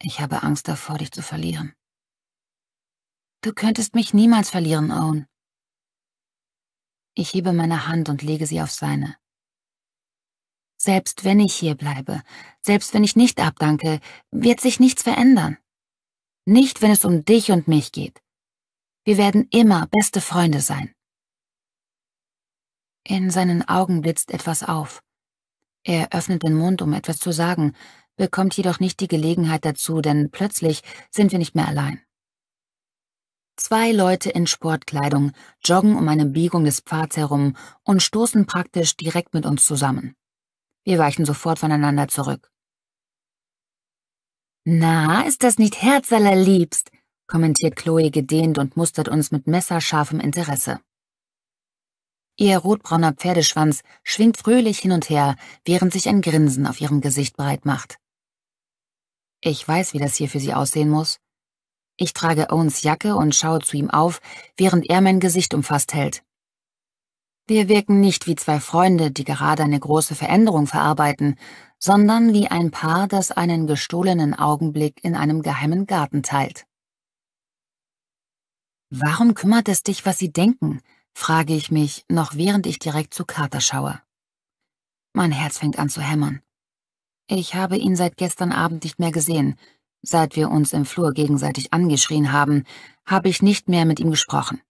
Ich habe Angst davor, dich zu verlieren. Du könntest mich niemals verlieren, Owen. Ich hebe meine Hand und lege sie auf seine. Selbst wenn ich hier bleibe, selbst wenn ich nicht abdanke, wird sich nichts verändern. Nicht, wenn es um dich und mich geht. Wir werden immer beste Freunde sein. In seinen Augen blitzt etwas auf. Er öffnet den Mund, um etwas zu sagen, bekommt jedoch nicht die Gelegenheit dazu, denn plötzlich sind wir nicht mehr allein. Zwei Leute in Sportkleidung joggen um eine Biegung des Pfads herum und stoßen praktisch direkt mit uns zusammen. Wir weichen sofort voneinander zurück. Na, ist das nicht herzallerliebst, kommentiert Chloe gedehnt und mustert uns mit messerscharfem Interesse. Ihr rotbrauner Pferdeschwanz schwingt fröhlich hin und her, während sich ein Grinsen auf ihrem Gesicht breit macht. Ich weiß, wie das hier für sie aussehen muss. Ich trage Owens Jacke und schaue zu ihm auf, während er mein Gesicht umfasst hält. Wir wirken nicht wie zwei Freunde, die gerade eine große Veränderung verarbeiten, sondern wie ein Paar, das einen gestohlenen Augenblick in einem geheimen Garten teilt. Warum kümmert es dich, was sie denken? frage ich mich, noch während ich direkt zu Carter schaue. Mein Herz fängt an zu hämmern. Ich habe ihn seit gestern Abend nicht mehr gesehen. Seit wir uns im Flur gegenseitig angeschrien haben, habe ich nicht mehr mit ihm gesprochen.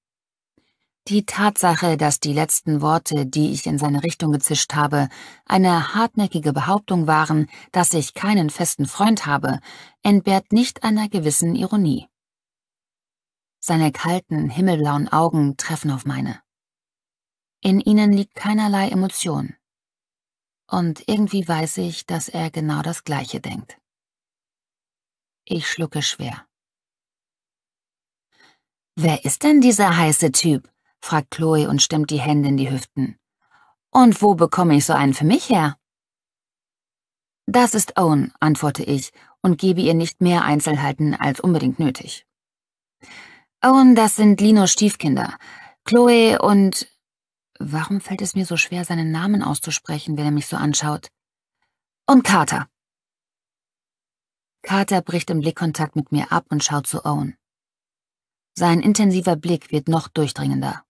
Die Tatsache, dass die letzten Worte, die ich in seine Richtung gezischt habe, eine hartnäckige Behauptung waren, dass ich keinen festen Freund habe, entbehrt nicht einer gewissen Ironie. Seine kalten, himmelblauen Augen treffen auf meine. In ihnen liegt keinerlei Emotion. Und irgendwie weiß ich, dass er genau das Gleiche denkt. Ich schlucke schwer. Wer ist denn dieser heiße Typ? fragt Chloe und stemmt die Hände in die Hüften. Und wo bekomme ich so einen für mich her? Das ist Owen, antworte ich und gebe ihr nicht mehr Einzelheiten als unbedingt nötig. Owen, das sind Linos Stiefkinder. Chloe und... Warum fällt es mir so schwer, seinen Namen auszusprechen, wenn er mich so anschaut? Und Carter. Carter bricht im Blickkontakt mit mir ab und schaut zu Owen. Sein intensiver Blick wird noch durchdringender.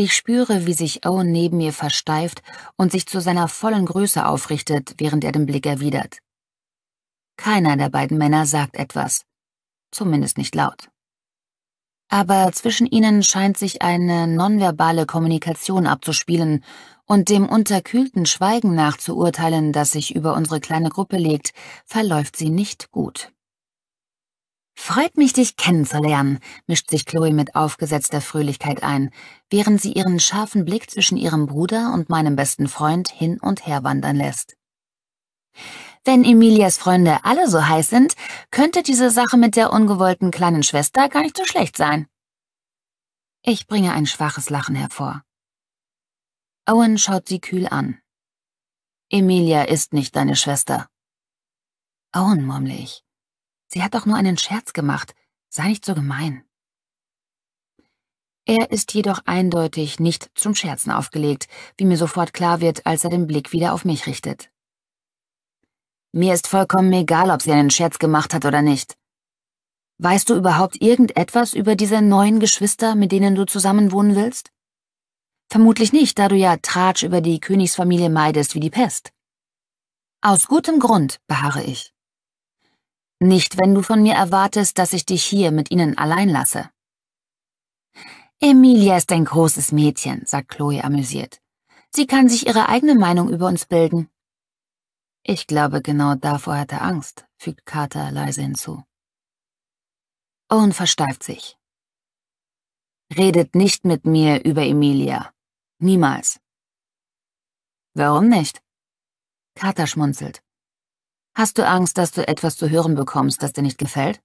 Ich spüre, wie sich Owen neben mir versteift und sich zu seiner vollen Größe aufrichtet, während er den Blick erwidert. Keiner der beiden Männer sagt etwas. Zumindest nicht laut. Aber zwischen ihnen scheint sich eine nonverbale Kommunikation abzuspielen, und dem unterkühlten Schweigen nach zu urteilen, das sich über unsere kleine Gruppe legt, verläuft sie nicht gut. Freut mich, dich kennenzulernen, mischt sich Chloe mit aufgesetzter Fröhlichkeit ein, während sie ihren scharfen Blick zwischen ihrem Bruder und meinem besten Freund hin und her wandern lässt. Wenn Emilias Freunde alle so heiß sind, könnte diese Sache mit der ungewollten kleinen Schwester gar nicht so schlecht sein. Ich bringe ein schwaches Lachen hervor. Owen schaut sie kühl an. Emilia ist nicht deine Schwester. Owen, murmle ich. Sie hat doch nur einen Scherz gemacht. Sei nicht so gemein. Er ist jedoch eindeutig nicht zum Scherzen aufgelegt, wie mir sofort klar wird, als er den Blick wieder auf mich richtet. Mir ist vollkommen egal, ob sie einen Scherz gemacht hat oder nicht. Weißt du überhaupt irgendetwas über diese neuen Geschwister, mit denen du zusammenwohnen willst? Vermutlich nicht, da du ja Tratsch über die Königsfamilie meidest wie die Pest. Aus gutem Grund, beharre ich. Nicht, wenn du von mir erwartest, dass ich dich hier mit ihnen allein lasse. Emilia ist ein großes Mädchen, sagt Chloe amüsiert. Sie kann sich ihre eigene Meinung über uns bilden. Ich glaube, genau davor hat er Angst, fügt Carter leise hinzu. Owen versteift sich. Redet nicht mit mir über Emilia. Niemals. Warum nicht? Carter schmunzelt. Hast du Angst, dass du etwas zu hören bekommst, das dir nicht gefällt?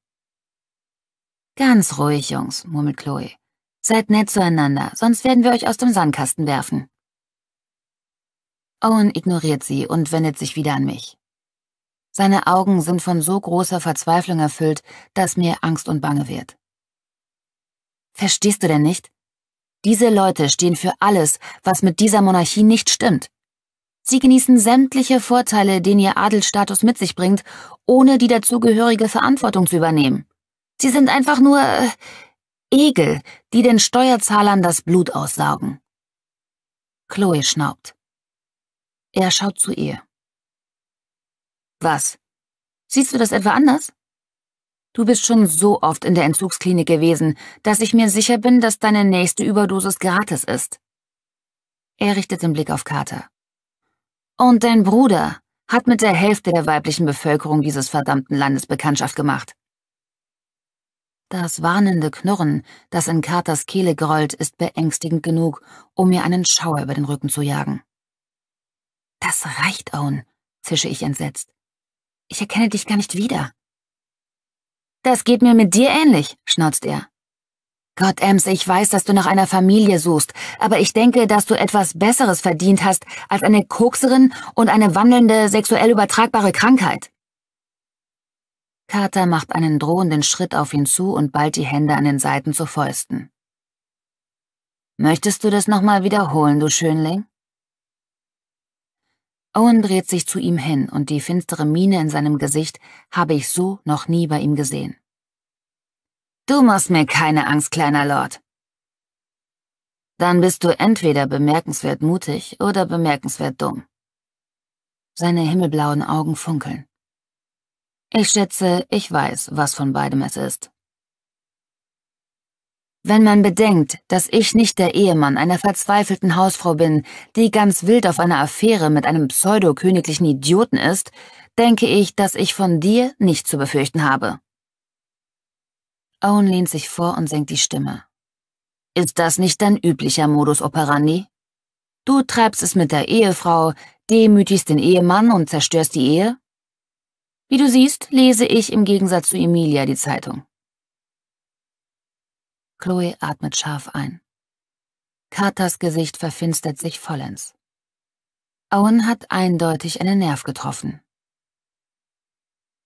Ganz ruhig, Jungs, murmelt Chloe. Seid nett zueinander, sonst werden wir euch aus dem Sandkasten werfen. Owen ignoriert sie und wendet sich wieder an mich. Seine Augen sind von so großer Verzweiflung erfüllt, dass mir Angst und Bange wird. Verstehst du denn nicht? Diese Leute stehen für alles, was mit dieser Monarchie nicht stimmt. Sie genießen sämtliche Vorteile, den ihr Adelsstatus mit sich bringt, ohne die dazugehörige Verantwortung zu übernehmen. Sie sind einfach nur äh, Egel, die den Steuerzahlern das Blut aussaugen. Chloe schnaubt. Er schaut zu ihr. Was? Siehst du das etwa anders? Du bist schon so oft in der Entzugsklinik gewesen, dass ich mir sicher bin, dass deine nächste Überdosis gratis ist. Er richtet den Blick auf Carter. Und dein Bruder hat mit der Hälfte der weiblichen Bevölkerung dieses verdammten Landes Bekanntschaft gemacht. Das warnende Knurren, das in Carters Kehle grollt, ist beängstigend genug, um mir einen Schauer über den Rücken zu jagen. Das reicht, Owen, zische ich entsetzt. Ich erkenne dich gar nicht wieder. Das geht mir mit dir ähnlich, schnauzt er. Gott, Ems, ich weiß, dass du nach einer Familie suchst, aber ich denke, dass du etwas Besseres verdient hast als eine Kokserin und eine wandelnde, sexuell übertragbare Krankheit. Carter macht einen drohenden Schritt auf ihn zu und ballt die Hände an den Seiten zu Fäusten. Möchtest du das nochmal wiederholen, du Schönling? Owen dreht sich zu ihm hin und die finstere Miene in seinem Gesicht habe ich so noch nie bei ihm gesehen. Du machst mir keine Angst, kleiner Lord. Dann bist du entweder bemerkenswert mutig oder bemerkenswert dumm. Seine himmelblauen Augen funkeln. Ich schätze, ich weiß, was von beidem es ist. Wenn man bedenkt, dass ich nicht der Ehemann einer verzweifelten Hausfrau bin, die ganz wild auf einer Affäre mit einem pseudoköniglichen Idioten ist, denke ich, dass ich von dir nichts zu befürchten habe. Owen lehnt sich vor und senkt die Stimme. Ist das nicht dein üblicher Modus operandi? Du treibst es mit der Ehefrau, demütigst den Ehemann und zerstörst die Ehe? Wie du siehst, lese ich im Gegensatz zu Emilia die Zeitung. Chloe atmet scharf ein. Katas Gesicht verfinstert sich vollends. Owen hat eindeutig einen Nerv getroffen.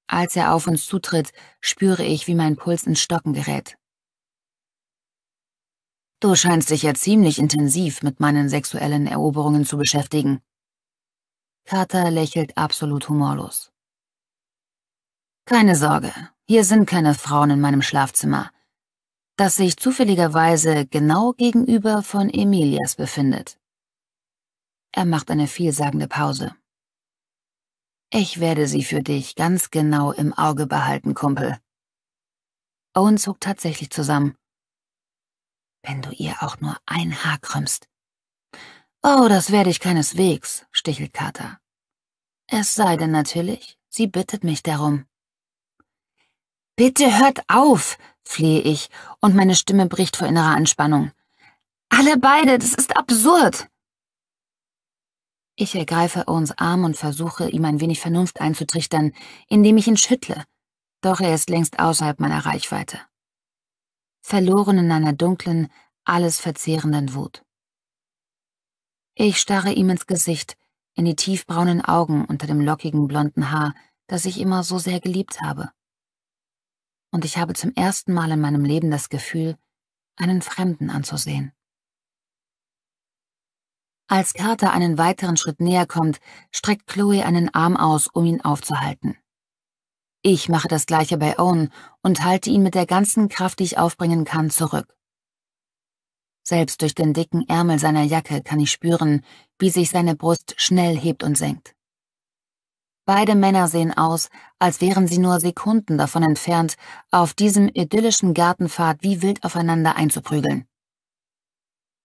Als er auf uns zutritt, spüre ich, wie mein Puls ins Stocken gerät. Du scheinst dich ja ziemlich intensiv mit meinen sexuellen Eroberungen zu beschäftigen. Carter lächelt absolut humorlos. Keine Sorge, hier sind keine Frauen in meinem Schlafzimmer, das sich zufälligerweise genau gegenüber von Emilias befindet. Er macht eine vielsagende Pause. Ich werde sie für dich ganz genau im Auge behalten, Kumpel. Owen zog tatsächlich zusammen. Wenn du ihr auch nur ein Haar krümmst. Oh, das werde ich keineswegs, stichelt Carter. Es sei denn natürlich, sie bittet mich darum. Bitte hört auf, flehe ich, und meine Stimme bricht vor innerer Anspannung. Alle beide, das ist absurd. Ich ergreife Owens Arm und versuche, ihm ein wenig Vernunft einzutrichtern, indem ich ihn schüttle, doch er ist längst außerhalb meiner Reichweite. Verloren in einer dunklen, alles verzehrenden Wut. Ich starre ihm ins Gesicht, in die tiefbraunen Augen unter dem lockigen blonden Haar, das ich immer so sehr geliebt habe. Und ich habe zum ersten Mal in meinem Leben das Gefühl, einen Fremden anzusehen. Als Carter einen weiteren Schritt näher kommt, streckt Chloe einen Arm aus, um ihn aufzuhalten. Ich mache das gleiche bei Owen und halte ihn mit der ganzen Kraft, die ich aufbringen kann, zurück. Selbst durch den dicken Ärmel seiner Jacke kann ich spüren, wie sich seine Brust schnell hebt und senkt. Beide Männer sehen aus, als wären sie nur Sekunden davon entfernt, auf diesem idyllischen Gartenpfad wie wild aufeinander einzuprügeln.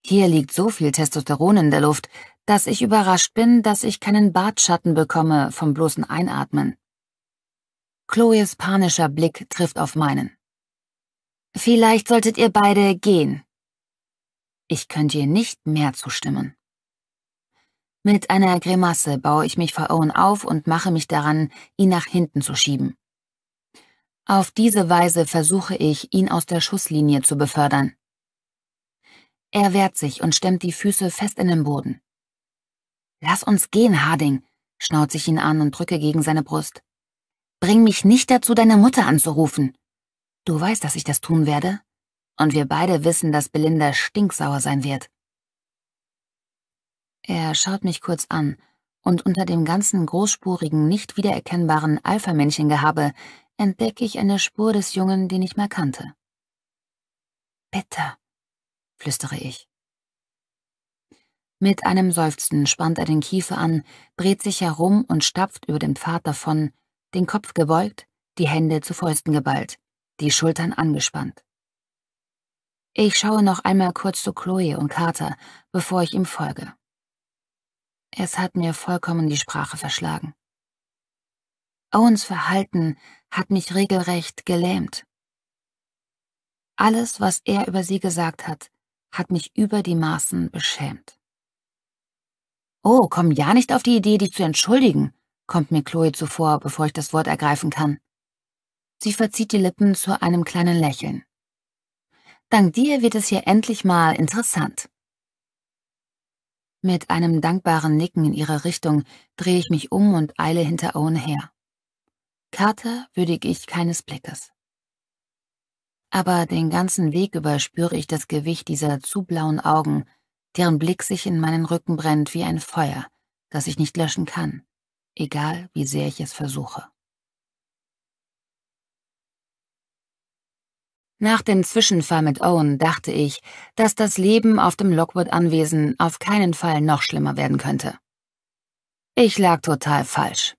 Hier liegt so viel Testosteron in der Luft, dass ich überrascht bin, dass ich keinen Bartschatten bekomme vom bloßen Einatmen. Chloes panischer Blick trifft auf meinen. Vielleicht solltet ihr beide gehen. Ich könnte ihr nicht mehr zustimmen. Mit einer Grimasse baue ich mich vor Owen auf und mache mich daran, ihn nach hinten zu schieben. Auf diese Weise versuche ich, ihn aus der Schusslinie zu befördern. Er wehrt sich und stemmt die Füße fest in den Boden. Lass uns gehen, Harding, schnauze ich ihn an und drücke gegen seine Brust. Bring mich nicht dazu, deine Mutter anzurufen. Du weißt, dass ich das tun werde. Und wir beide wissen, dass Belinda stinksauer sein wird. Er schaut mich kurz an, und unter dem ganzen großspurigen, nicht wiedererkennbaren Alpha-Männchen-Gehabe entdecke ich eine Spur des Jungen, den ich mal kannte. Bitter, flüstere ich. Mit einem Seufzen spannt er den Kiefer an, dreht sich herum und stapft über den Pfad davon, den Kopf gebeugt, die Hände zu Fäusten geballt, die Schultern angespannt. Ich schaue noch einmal kurz zu Chloe und Carter, bevor ich ihm folge. Es hat mir vollkommen die Sprache verschlagen. Owens Verhalten hat mich regelrecht gelähmt. Alles, was er über sie gesagt hat, hat mich über die Maßen beschämt. Oh, komm ja nicht auf die Idee, dich zu entschuldigen, kommt mir Chloe zuvor, bevor ich das Wort ergreifen kann. Sie verzieht die Lippen zu einem kleinen Lächeln. Dank dir wird es hier endlich mal interessant. Mit einem dankbaren Nicken in ihrer Richtung drehe ich mich um und eile hinter Owen her. Carter würdige ich keines Blickes aber den ganzen Weg über spüre ich das Gewicht dieser zu blauen Augen, deren Blick sich in meinen Rücken brennt wie ein Feuer, das ich nicht löschen kann, egal wie sehr ich es versuche. Nach dem Zwischenfall mit Owen dachte ich, dass das Leben auf dem Lockwood-Anwesen auf keinen Fall noch schlimmer werden könnte. Ich lag total falsch.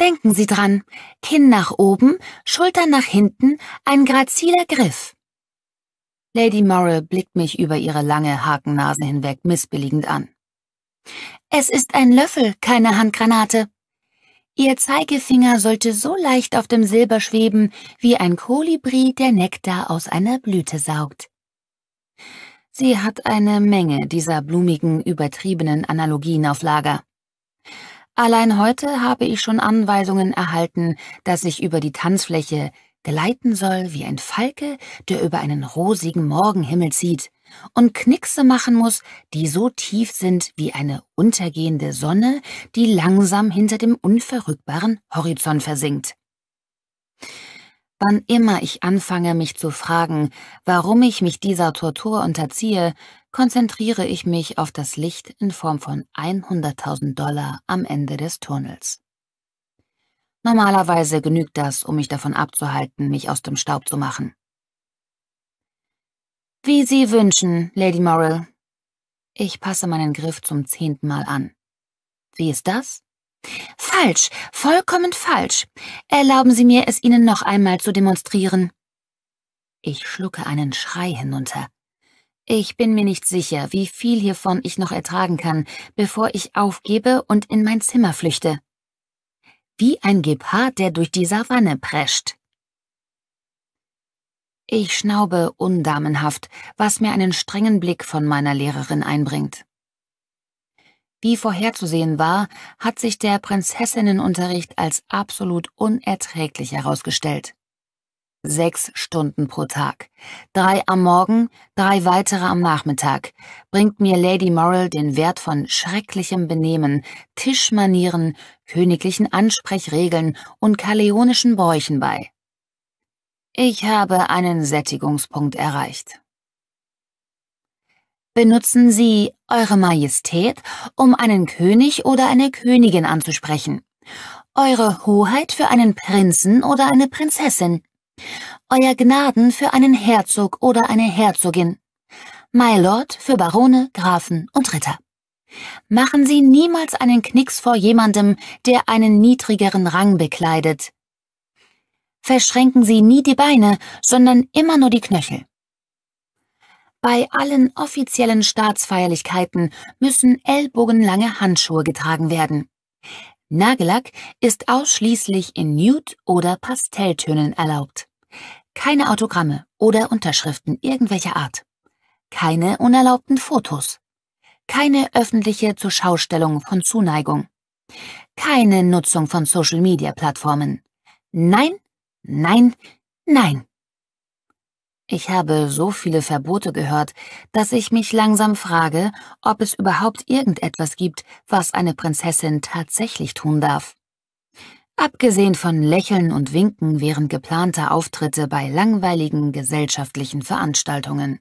Denken Sie dran. Kinn nach oben, Schultern nach hinten, ein graziler Griff. Lady Morrill blickt mich über ihre lange Hakennase hinweg missbilligend an. Es ist ein Löffel, keine Handgranate. Ihr Zeigefinger sollte so leicht auf dem Silber schweben, wie ein Kolibri, der Nektar aus einer Blüte saugt. Sie hat eine Menge dieser blumigen, übertriebenen Analogien auf Lager. Allein heute habe ich schon Anweisungen erhalten, dass ich über die Tanzfläche gleiten soll wie ein Falke, der über einen rosigen Morgenhimmel zieht, und Knickse machen muss, die so tief sind wie eine untergehende Sonne, die langsam hinter dem unverrückbaren Horizont versinkt. Wann immer ich anfange, mich zu fragen, warum ich mich dieser Tortur unterziehe, konzentriere ich mich auf das Licht in Form von 100.000 Dollar am Ende des Tunnels. Normalerweise genügt das, um mich davon abzuhalten, mich aus dem Staub zu machen. Wie Sie wünschen, Lady Morrill. Ich passe meinen Griff zum zehnten Mal an. Wie ist das? Falsch, vollkommen falsch. Erlauben Sie mir, es Ihnen noch einmal zu demonstrieren. Ich schlucke einen Schrei hinunter. Ich bin mir nicht sicher, wie viel hiervon ich noch ertragen kann, bevor ich aufgebe und in mein Zimmer flüchte. Wie ein Gepard, der durch die Savanne prescht. Ich schnaube undamenhaft, was mir einen strengen Blick von meiner Lehrerin einbringt. Wie vorherzusehen war, hat sich der Prinzessinnenunterricht als absolut unerträglich herausgestellt sechs Stunden pro Tag. Drei am Morgen, drei weitere am Nachmittag. Bringt mir Lady Morrill den Wert von schrecklichem Benehmen, Tischmanieren, königlichen Ansprechregeln und kaleonischen Bräuchen bei. Ich habe einen Sättigungspunkt erreicht. Benutzen Sie Eure Majestät, um einen König oder eine Königin anzusprechen. Eure Hoheit für einen Prinzen oder eine Prinzessin. Euer Gnaden für einen Herzog oder eine Herzogin. My Lord für Barone, Grafen und Ritter. Machen Sie niemals einen Knicks vor jemandem, der einen niedrigeren Rang bekleidet. Verschränken Sie nie die Beine, sondern immer nur die Knöchel. Bei allen offiziellen Staatsfeierlichkeiten müssen ellbogenlange Handschuhe getragen werden. Nagellack ist ausschließlich in Nude- oder Pastelltönen erlaubt. Keine Autogramme oder Unterschriften irgendwelcher Art. Keine unerlaubten Fotos. Keine öffentliche Zuschaustellung von Zuneigung. Keine Nutzung von Social-Media-Plattformen. Nein, nein, nein. Ich habe so viele Verbote gehört, dass ich mich langsam frage, ob es überhaupt irgendetwas gibt, was eine Prinzessin tatsächlich tun darf. Abgesehen von Lächeln und Winken wären geplante Auftritte bei langweiligen gesellschaftlichen Veranstaltungen.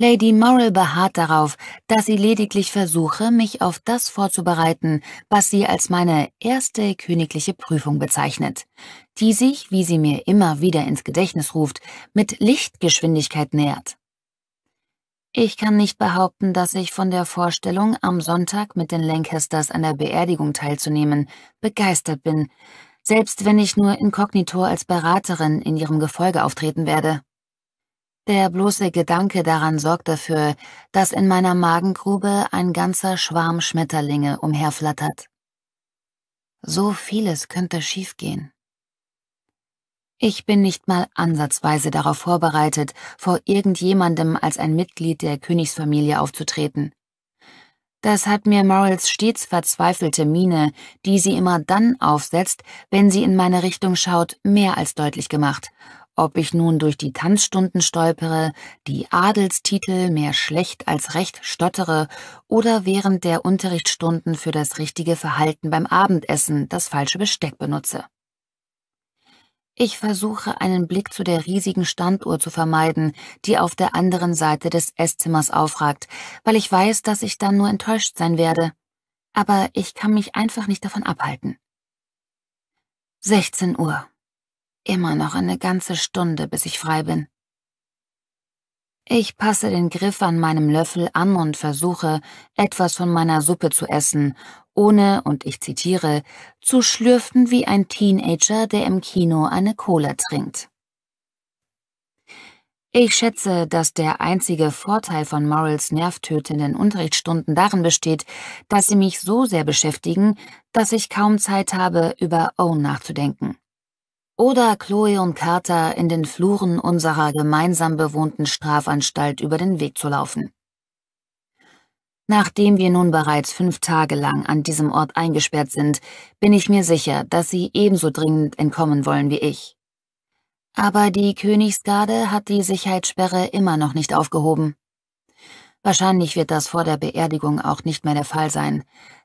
Lady Morrill beharrt darauf, dass sie lediglich versuche, mich auf das vorzubereiten, was sie als meine erste königliche Prüfung bezeichnet, die sich, wie sie mir immer wieder ins Gedächtnis ruft, mit Lichtgeschwindigkeit nähert. Ich kann nicht behaupten, dass ich von der Vorstellung, am Sonntag mit den Lancasters an der Beerdigung teilzunehmen, begeistert bin, selbst wenn ich nur inkognito als Beraterin in ihrem Gefolge auftreten werde. Der bloße Gedanke daran sorgt dafür, dass in meiner Magengrube ein ganzer Schwarm Schmetterlinge umherflattert. So vieles könnte schiefgehen. Ich bin nicht mal ansatzweise darauf vorbereitet, vor irgendjemandem als ein Mitglied der Königsfamilie aufzutreten. Das hat mir Morals stets verzweifelte Miene, die sie immer dann aufsetzt, wenn sie in meine Richtung schaut, mehr als deutlich gemacht, ob ich nun durch die Tanzstunden stolpere, die Adelstitel mehr schlecht als recht stottere oder während der Unterrichtsstunden für das richtige Verhalten beim Abendessen das falsche Besteck benutze. Ich versuche einen Blick zu der riesigen Standuhr zu vermeiden, die auf der anderen Seite des Esszimmers aufragt, weil ich weiß, dass ich dann nur enttäuscht sein werde. Aber ich kann mich einfach nicht davon abhalten. 16 Uhr. Immer noch eine ganze Stunde, bis ich frei bin. Ich passe den Griff an meinem Löffel an und versuche, etwas von meiner Suppe zu essen, ohne, und ich zitiere, zu schlürfen wie ein Teenager, der im Kino eine Cola trinkt. Ich schätze, dass der einzige Vorteil von Morals nervtötenden Unterrichtsstunden darin besteht, dass sie mich so sehr beschäftigen, dass ich kaum Zeit habe, über Owen oh nachzudenken. Oder Chloe und Carter in den Fluren unserer gemeinsam bewohnten Strafanstalt über den Weg zu laufen. Nachdem wir nun bereits fünf Tage lang an diesem Ort eingesperrt sind, bin ich mir sicher, dass sie ebenso dringend entkommen wollen wie ich. Aber die Königsgarde hat die Sicherheitssperre immer noch nicht aufgehoben. Wahrscheinlich wird das vor der Beerdigung auch nicht mehr der Fall sein,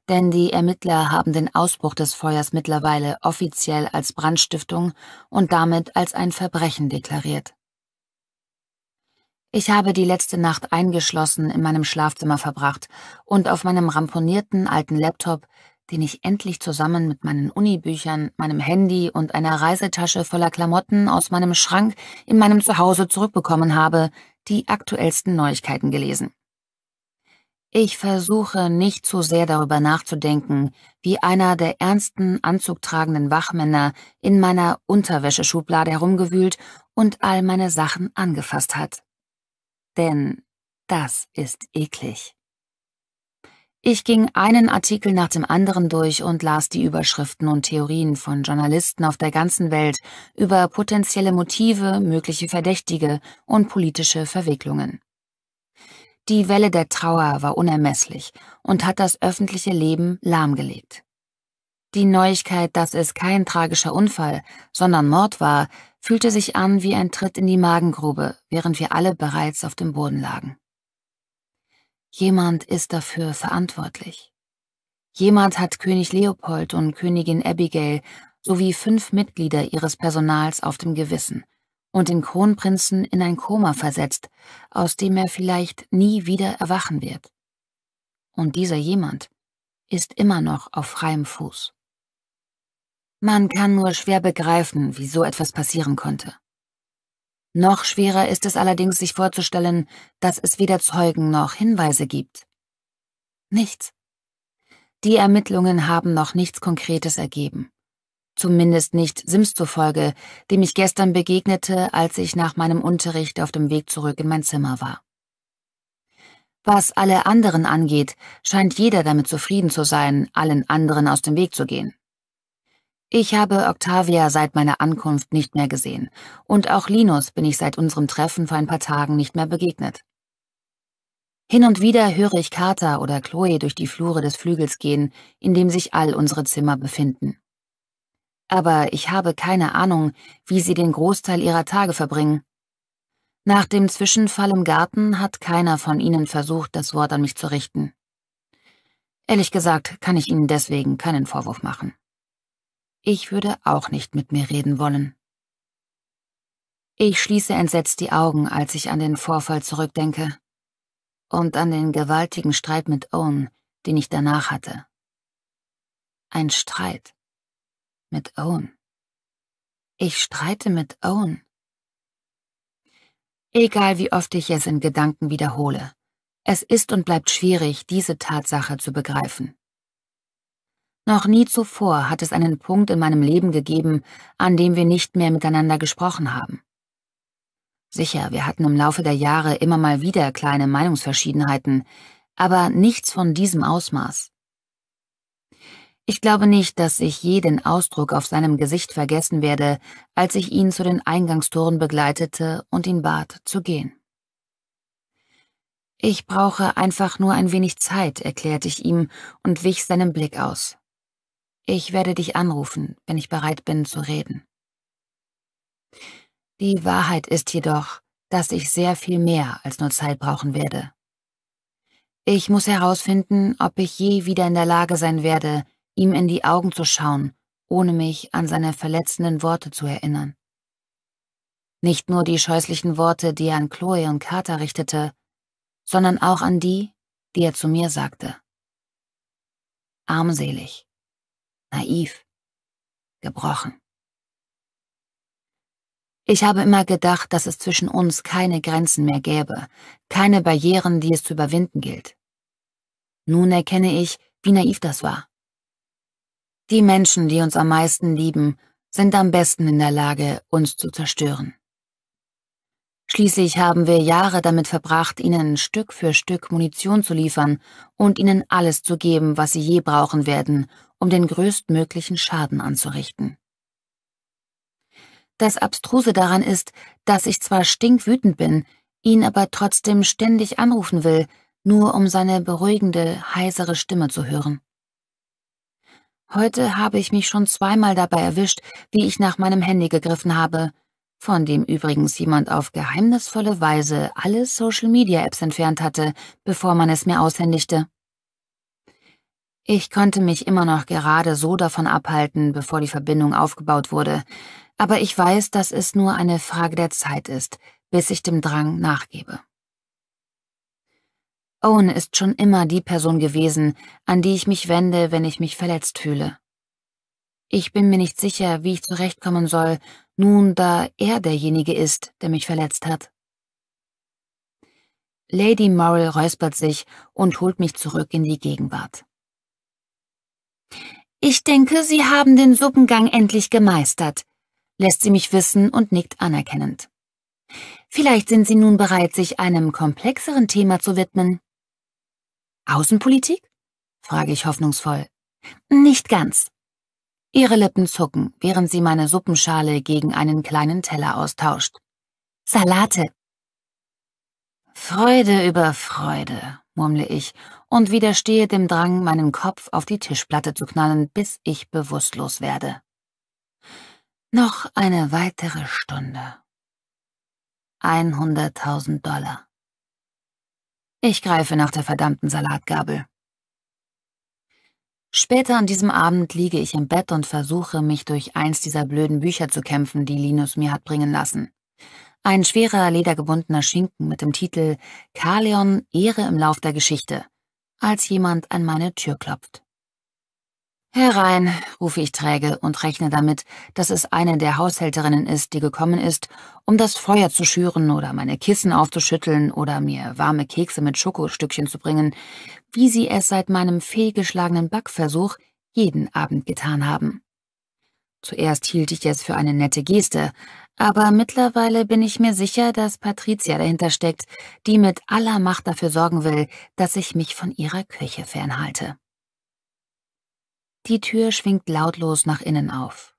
denn die Ermittler haben den Ausbruch des Feuers mittlerweile offiziell als Brandstiftung und damit als ein Verbrechen deklariert. Ich habe die letzte Nacht eingeschlossen in meinem Schlafzimmer verbracht und auf meinem ramponierten alten Laptop, den ich endlich zusammen mit meinen Unibüchern, meinem Handy und einer Reisetasche voller Klamotten aus meinem Schrank in meinem Zuhause zurückbekommen habe, die aktuellsten Neuigkeiten gelesen. Ich versuche nicht zu sehr darüber nachzudenken, wie einer der ernsten, anzugtragenden Wachmänner in meiner Unterwäscheschublade herumgewühlt und all meine Sachen angefasst hat. Denn das ist eklig. Ich ging einen Artikel nach dem anderen durch und las die Überschriften und Theorien von Journalisten auf der ganzen Welt über potenzielle Motive, mögliche Verdächtige und politische Verwicklungen. Die Welle der Trauer war unermesslich und hat das öffentliche Leben lahmgelegt. Die Neuigkeit, dass es kein tragischer Unfall, sondern Mord war, fühlte sich an wie ein Tritt in die Magengrube, während wir alle bereits auf dem Boden lagen. Jemand ist dafür verantwortlich. Jemand hat König Leopold und Königin Abigail sowie fünf Mitglieder ihres Personals auf dem Gewissen – und den Kronprinzen in ein Koma versetzt, aus dem er vielleicht nie wieder erwachen wird. Und dieser jemand ist immer noch auf freiem Fuß. Man kann nur schwer begreifen, wie so etwas passieren konnte. Noch schwerer ist es allerdings, sich vorzustellen, dass es weder Zeugen noch Hinweise gibt. Nichts. Die Ermittlungen haben noch nichts Konkretes ergeben. Zumindest nicht Sims zufolge, dem ich gestern begegnete, als ich nach meinem Unterricht auf dem Weg zurück in mein Zimmer war. Was alle anderen angeht, scheint jeder damit zufrieden zu sein, allen anderen aus dem Weg zu gehen. Ich habe Octavia seit meiner Ankunft nicht mehr gesehen und auch Linus bin ich seit unserem Treffen vor ein paar Tagen nicht mehr begegnet. Hin und wieder höre ich Carter oder Chloe durch die Flure des Flügels gehen, in dem sich all unsere Zimmer befinden aber ich habe keine Ahnung, wie sie den Großteil ihrer Tage verbringen. Nach dem Zwischenfall im Garten hat keiner von ihnen versucht, das Wort an mich zu richten. Ehrlich gesagt kann ich ihnen deswegen keinen Vorwurf machen. Ich würde auch nicht mit mir reden wollen. Ich schließe entsetzt die Augen, als ich an den Vorfall zurückdenke und an den gewaltigen Streit mit Owen, den ich danach hatte. Ein Streit, mit Owen. Ich streite mit Owen. Egal wie oft ich es in Gedanken wiederhole, es ist und bleibt schwierig, diese Tatsache zu begreifen. Noch nie zuvor hat es einen Punkt in meinem Leben gegeben, an dem wir nicht mehr miteinander gesprochen haben. Sicher, wir hatten im Laufe der Jahre immer mal wieder kleine Meinungsverschiedenheiten, aber nichts von diesem Ausmaß. Ich glaube nicht, dass ich je den Ausdruck auf seinem Gesicht vergessen werde, als ich ihn zu den Eingangstoren begleitete und ihn bat, zu gehen. Ich brauche einfach nur ein wenig Zeit, erklärte ich ihm und wich seinem Blick aus. Ich werde dich anrufen, wenn ich bereit bin zu reden. Die Wahrheit ist jedoch, dass ich sehr viel mehr als nur Zeit brauchen werde. Ich muss herausfinden, ob ich je wieder in der Lage sein werde, ihm in die Augen zu schauen, ohne mich an seine verletzenden Worte zu erinnern. Nicht nur die scheußlichen Worte, die er an Chloe und Carter richtete, sondern auch an die, die er zu mir sagte. Armselig, naiv, gebrochen. Ich habe immer gedacht, dass es zwischen uns keine Grenzen mehr gäbe, keine Barrieren, die es zu überwinden gilt. Nun erkenne ich, wie naiv das war. Die Menschen, die uns am meisten lieben, sind am besten in der Lage, uns zu zerstören. Schließlich haben wir Jahre damit verbracht, ihnen Stück für Stück Munition zu liefern und ihnen alles zu geben, was sie je brauchen werden, um den größtmöglichen Schaden anzurichten. Das Abstruse daran ist, dass ich zwar stinkwütend bin, ihn aber trotzdem ständig anrufen will, nur um seine beruhigende, heisere Stimme zu hören. Heute habe ich mich schon zweimal dabei erwischt, wie ich nach meinem Handy gegriffen habe, von dem übrigens jemand auf geheimnisvolle Weise alle Social-Media-Apps entfernt hatte, bevor man es mir aushändigte. Ich konnte mich immer noch gerade so davon abhalten, bevor die Verbindung aufgebaut wurde, aber ich weiß, dass es nur eine Frage der Zeit ist, bis ich dem Drang nachgebe. Owen ist schon immer die Person gewesen, an die ich mich wende, wenn ich mich verletzt fühle. Ich bin mir nicht sicher, wie ich zurechtkommen soll, nun da er derjenige ist, der mich verletzt hat. Lady Morrill räuspert sich und holt mich zurück in die Gegenwart. Ich denke, Sie haben den Suppengang endlich gemeistert, lässt sie mich wissen und nickt anerkennend. Vielleicht sind Sie nun bereit, sich einem komplexeren Thema zu widmen. Außenpolitik? frage ich hoffnungsvoll. Nicht ganz. Ihre Lippen zucken, während sie meine Suppenschale gegen einen kleinen Teller austauscht. Salate. Freude über Freude, murmle ich und widerstehe dem Drang, meinen Kopf auf die Tischplatte zu knallen, bis ich bewusstlos werde. Noch eine weitere Stunde. 100.000 Dollar. Ich greife nach der verdammten Salatgabel. Später an diesem Abend liege ich im Bett und versuche, mich durch eins dieser blöden Bücher zu kämpfen, die Linus mir hat bringen lassen. Ein schwerer, ledergebundener Schinken mit dem Titel Kaleon Ehre im Lauf der Geschichte, als jemand an meine Tür klopft. Herein, rufe ich träge und rechne damit, dass es eine der Haushälterinnen ist, die gekommen ist, um das Feuer zu schüren oder meine Kissen aufzuschütteln oder mir warme Kekse mit Schokostückchen zu bringen, wie sie es seit meinem fehlgeschlagenen Backversuch jeden Abend getan haben. Zuerst hielt ich es für eine nette Geste, aber mittlerweile bin ich mir sicher, dass Patricia dahinter steckt, die mit aller Macht dafür sorgen will, dass ich mich von ihrer Küche fernhalte. Die Tür schwingt lautlos nach innen auf.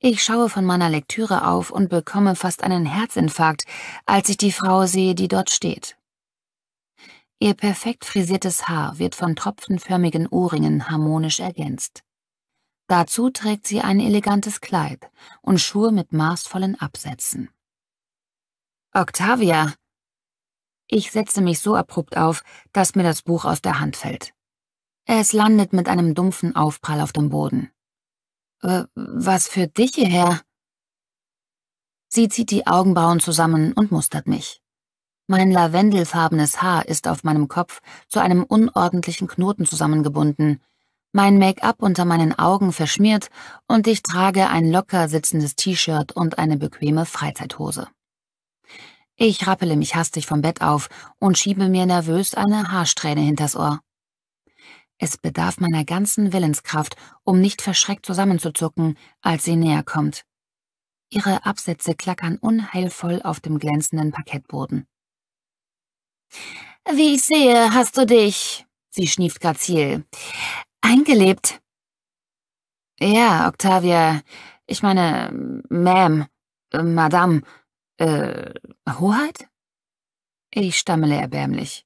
Ich schaue von meiner Lektüre auf und bekomme fast einen Herzinfarkt, als ich die Frau sehe, die dort steht. Ihr perfekt frisiertes Haar wird von tropfenförmigen Ohrringen harmonisch ergänzt. Dazu trägt sie ein elegantes Kleid und Schuhe mit maßvollen Absätzen. Octavia! Ich setze mich so abrupt auf, dass mir das Buch aus der Hand fällt. Es landet mit einem dumpfen Aufprall auf dem Boden. Äh, was führt dich hierher? Sie zieht die Augenbrauen zusammen und mustert mich. Mein lavendelfarbenes Haar ist auf meinem Kopf zu einem unordentlichen Knoten zusammengebunden, mein Make-up unter meinen Augen verschmiert und ich trage ein locker sitzendes T-Shirt und eine bequeme Freizeithose. Ich rappele mich hastig vom Bett auf und schiebe mir nervös eine Haarsträhne hinters Ohr. Es bedarf meiner ganzen Willenskraft, um nicht verschreckt zusammenzuzucken, als sie näher kommt. Ihre Absätze klackern unheilvoll auf dem glänzenden Parkettboden. Wie ich sehe, hast du dich, sie schnieft grazil, eingelebt. Ja, Octavia, ich meine, Ma'am, äh, Madame, äh, Hoheit? Ich stammele erbärmlich.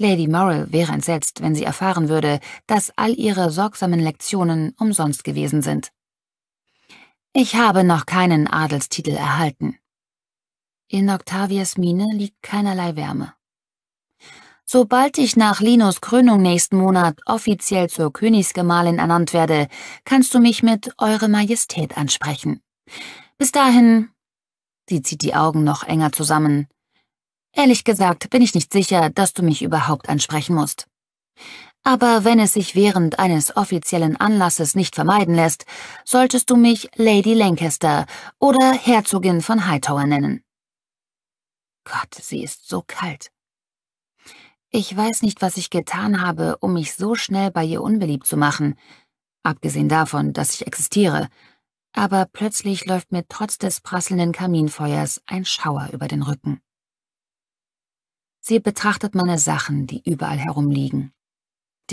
Lady Morrill wäre entsetzt, wenn sie erfahren würde, dass all ihre sorgsamen Lektionen umsonst gewesen sind. Ich habe noch keinen Adelstitel erhalten. In Octavias Miene liegt keinerlei Wärme. Sobald ich nach Linos Krönung nächsten Monat offiziell zur Königsgemahlin ernannt werde, kannst du mich mit Eure Majestät ansprechen. Bis dahin. Sie zieht die Augen noch enger zusammen. Ehrlich gesagt bin ich nicht sicher, dass du mich überhaupt ansprechen musst. Aber wenn es sich während eines offiziellen Anlasses nicht vermeiden lässt, solltest du mich Lady Lancaster oder Herzogin von Hightower nennen. Gott, sie ist so kalt. Ich weiß nicht, was ich getan habe, um mich so schnell bei ihr unbeliebt zu machen, abgesehen davon, dass ich existiere, aber plötzlich läuft mir trotz des prasselnden Kaminfeuers ein Schauer über den Rücken. Sie betrachtet meine Sachen, die überall herumliegen.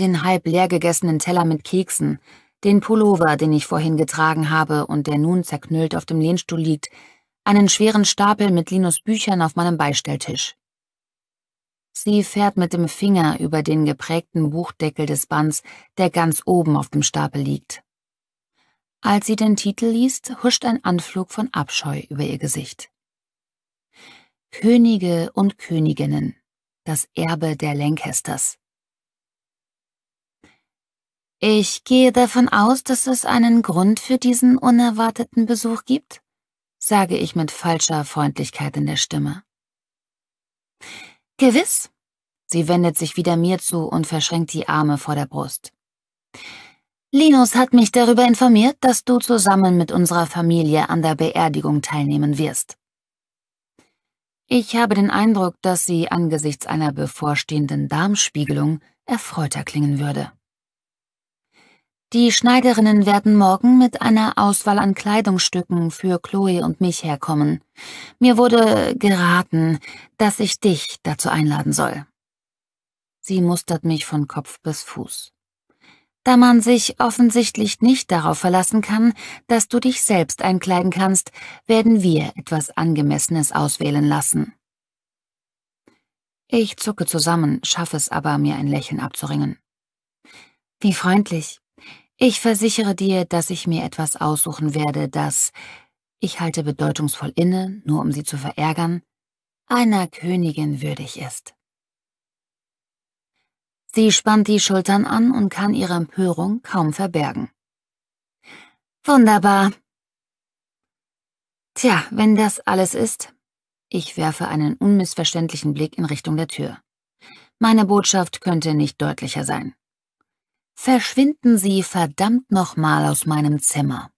Den halb leer gegessenen Teller mit Keksen, den Pullover, den ich vorhin getragen habe und der nun zerknüllt auf dem Lehnstuhl liegt, einen schweren Stapel mit Linus Büchern auf meinem Beistelltisch. Sie fährt mit dem Finger über den geprägten Buchdeckel des Bands, der ganz oben auf dem Stapel liegt. Als sie den Titel liest, huscht ein Anflug von Abscheu über ihr Gesicht. Könige und Königinnen das Erbe der Lancasters. Ich gehe davon aus, dass es einen Grund für diesen unerwarteten Besuch gibt, sage ich mit falscher Freundlichkeit in der Stimme. Gewiss. Sie wendet sich wieder mir zu und verschränkt die Arme vor der Brust. Linus hat mich darüber informiert, dass du zusammen mit unserer Familie an der Beerdigung teilnehmen wirst. Ich habe den Eindruck, dass sie angesichts einer bevorstehenden Darmspiegelung erfreuter klingen würde. Die Schneiderinnen werden morgen mit einer Auswahl an Kleidungsstücken für Chloe und mich herkommen. Mir wurde geraten, dass ich dich dazu einladen soll. Sie mustert mich von Kopf bis Fuß da man sich offensichtlich nicht darauf verlassen kann, dass du dich selbst einkleiden kannst, werden wir etwas Angemessenes auswählen lassen. Ich zucke zusammen, schaffe es aber, mir ein Lächeln abzuringen. Wie freundlich. Ich versichere dir, dass ich mir etwas aussuchen werde, das, ich halte bedeutungsvoll inne, nur um sie zu verärgern, einer Königin würdig ist. Sie spannt die Schultern an und kann ihre Empörung kaum verbergen. Wunderbar. Tja, wenn das alles ist. Ich werfe einen unmissverständlichen Blick in Richtung der Tür. Meine Botschaft könnte nicht deutlicher sein. Verschwinden Sie verdammt nochmal aus meinem Zimmer.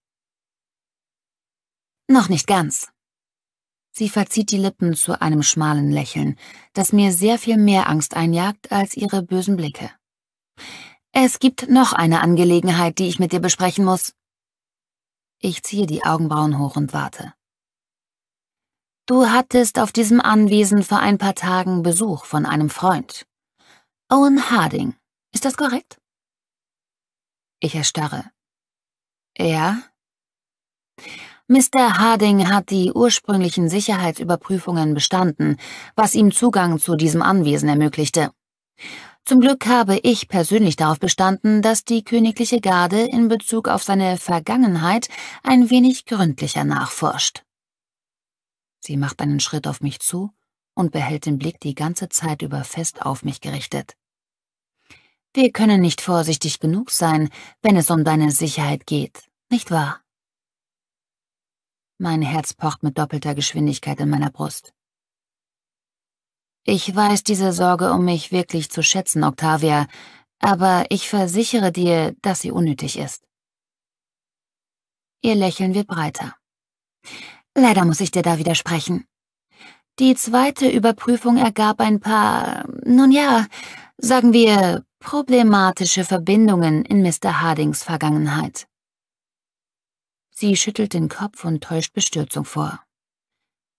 Noch nicht ganz. Sie verzieht die Lippen zu einem schmalen Lächeln, das mir sehr viel mehr Angst einjagt als ihre bösen Blicke. Es gibt noch eine Angelegenheit, die ich mit dir besprechen muss. Ich ziehe die Augenbrauen hoch und warte. Du hattest auf diesem Anwesen vor ein paar Tagen Besuch von einem Freund. Owen Harding, ist das korrekt? Ich erstarre. Ja? Mr. Harding hat die ursprünglichen Sicherheitsüberprüfungen bestanden, was ihm Zugang zu diesem Anwesen ermöglichte. Zum Glück habe ich persönlich darauf bestanden, dass die königliche Garde in Bezug auf seine Vergangenheit ein wenig gründlicher nachforscht. Sie macht einen Schritt auf mich zu und behält den Blick die ganze Zeit über fest auf mich gerichtet. Wir können nicht vorsichtig genug sein, wenn es um deine Sicherheit geht, nicht wahr? Mein Herz pocht mit doppelter Geschwindigkeit in meiner Brust. Ich weiß diese Sorge um mich wirklich zu schätzen, Octavia, aber ich versichere dir, dass sie unnötig ist. Ihr Lächeln wird breiter. Leider muss ich dir da widersprechen. Die zweite Überprüfung ergab ein paar, nun ja, sagen wir, problematische Verbindungen in Mr. Hardings Vergangenheit. Sie schüttelt den Kopf und täuscht Bestürzung vor.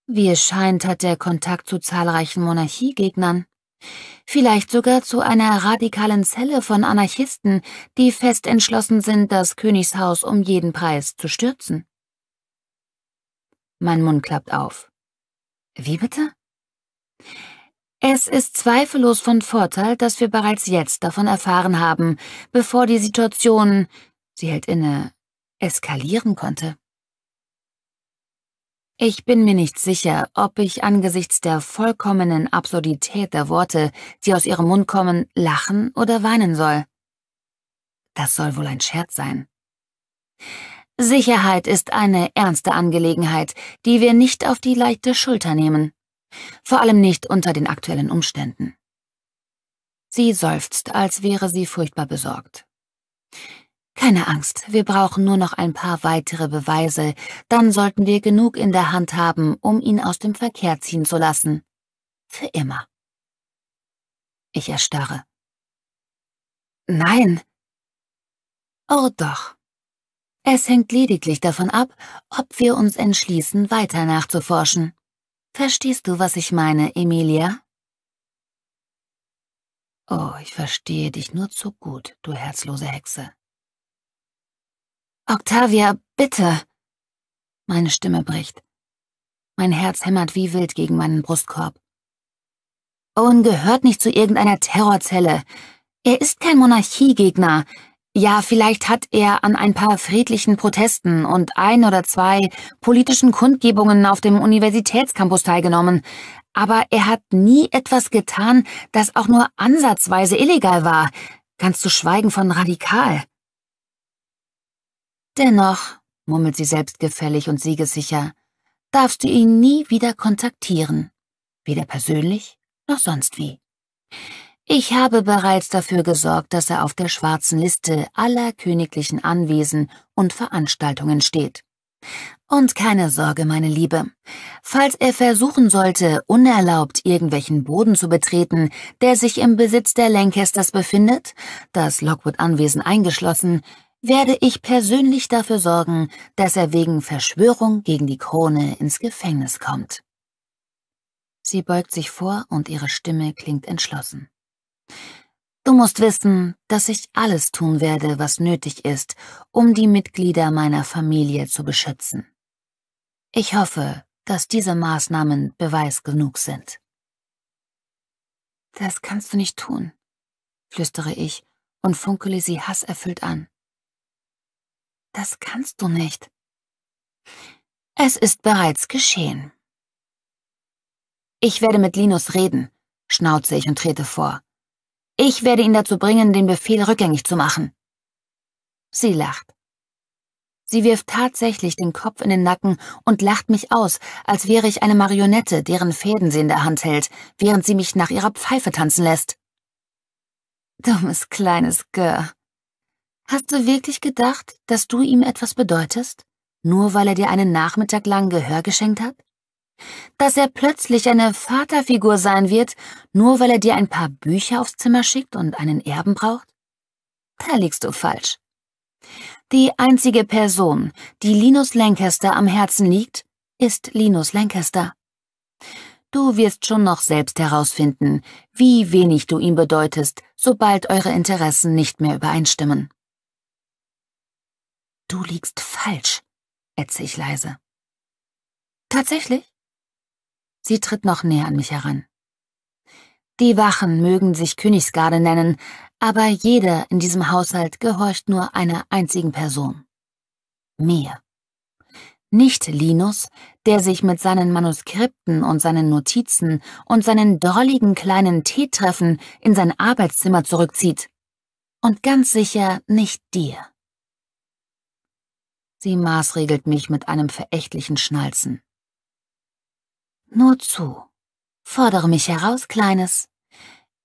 Wie es scheint, hat er Kontakt zu zahlreichen Monarchiegegnern, vielleicht sogar zu einer radikalen Zelle von Anarchisten, die fest entschlossen sind, das Königshaus um jeden Preis zu stürzen. Mein Mund klappt auf. Wie bitte? Es ist zweifellos von Vorteil, dass wir bereits jetzt davon erfahren haben, bevor die Situation, sie hält inne, eskalieren konnte. Ich bin mir nicht sicher, ob ich angesichts der vollkommenen Absurdität der Worte, die aus ihrem Mund kommen, lachen oder weinen soll. Das soll wohl ein Scherz sein. Sicherheit ist eine ernste Angelegenheit, die wir nicht auf die leichte Schulter nehmen. Vor allem nicht unter den aktuellen Umständen. Sie seufzt, als wäre sie furchtbar besorgt. Keine Angst, wir brauchen nur noch ein paar weitere Beweise, dann sollten wir genug in der Hand haben, um ihn aus dem Verkehr ziehen zu lassen. Für immer. Ich erstarre. Nein. Oh doch. Es hängt lediglich davon ab, ob wir uns entschließen, weiter nachzuforschen. Verstehst du, was ich meine, Emilia? Oh, ich verstehe dich nur zu gut, du herzlose Hexe. Octavia, bitte! Meine Stimme bricht. Mein Herz hämmert wie wild gegen meinen Brustkorb. Owen gehört nicht zu irgendeiner Terrorzelle. Er ist kein Monarchiegegner. Ja, vielleicht hat er an ein paar friedlichen Protesten und ein oder zwei politischen Kundgebungen auf dem Universitätscampus teilgenommen, aber er hat nie etwas getan, das auch nur ansatzweise illegal war, ganz zu schweigen von radikal. Dennoch, murmelt sie selbstgefällig und siegessicher, darfst du ihn nie wieder kontaktieren. Weder persönlich noch sonst wie. Ich habe bereits dafür gesorgt, dass er auf der schwarzen Liste aller königlichen Anwesen und Veranstaltungen steht. Und keine Sorge, meine Liebe. Falls er versuchen sollte, unerlaubt irgendwelchen Boden zu betreten, der sich im Besitz der Lancasters befindet, das Lockwood-Anwesen eingeschlossen, werde ich persönlich dafür sorgen, dass er wegen Verschwörung gegen die Krone ins Gefängnis kommt. Sie beugt sich vor und ihre Stimme klingt entschlossen. Du musst wissen, dass ich alles tun werde, was nötig ist, um die Mitglieder meiner Familie zu beschützen. Ich hoffe, dass diese Maßnahmen Beweis genug sind. Das kannst du nicht tun, flüstere ich und funkele sie hasserfüllt an. Das kannst du nicht. Es ist bereits geschehen. Ich werde mit Linus reden, schnauze ich und trete vor. Ich werde ihn dazu bringen, den Befehl rückgängig zu machen. Sie lacht. Sie wirft tatsächlich den Kopf in den Nacken und lacht mich aus, als wäre ich eine Marionette, deren Fäden sie in der Hand hält, während sie mich nach ihrer Pfeife tanzen lässt. Dummes kleines Gör, Hast du wirklich gedacht, dass du ihm etwas bedeutest, nur weil er dir einen Nachmittag lang Gehör geschenkt hat? Dass er plötzlich eine Vaterfigur sein wird, nur weil er dir ein paar Bücher aufs Zimmer schickt und einen Erben braucht? Da liegst du falsch. Die einzige Person, die Linus Lancaster am Herzen liegt, ist Linus Lancaster. Du wirst schon noch selbst herausfinden, wie wenig du ihm bedeutest, sobald eure Interessen nicht mehr übereinstimmen. Du liegst falsch, ätze ich leise. Tatsächlich? Sie tritt noch näher an mich heran. Die Wachen mögen sich Königsgarde nennen, aber jeder in diesem Haushalt gehorcht nur einer einzigen Person. Mir. Nicht Linus, der sich mit seinen Manuskripten und seinen Notizen und seinen drolligen kleinen Teetreffen in sein Arbeitszimmer zurückzieht. Und ganz sicher nicht dir. Sie maßregelt mich mit einem verächtlichen Schnalzen. Nur zu. Fordere mich heraus, Kleines.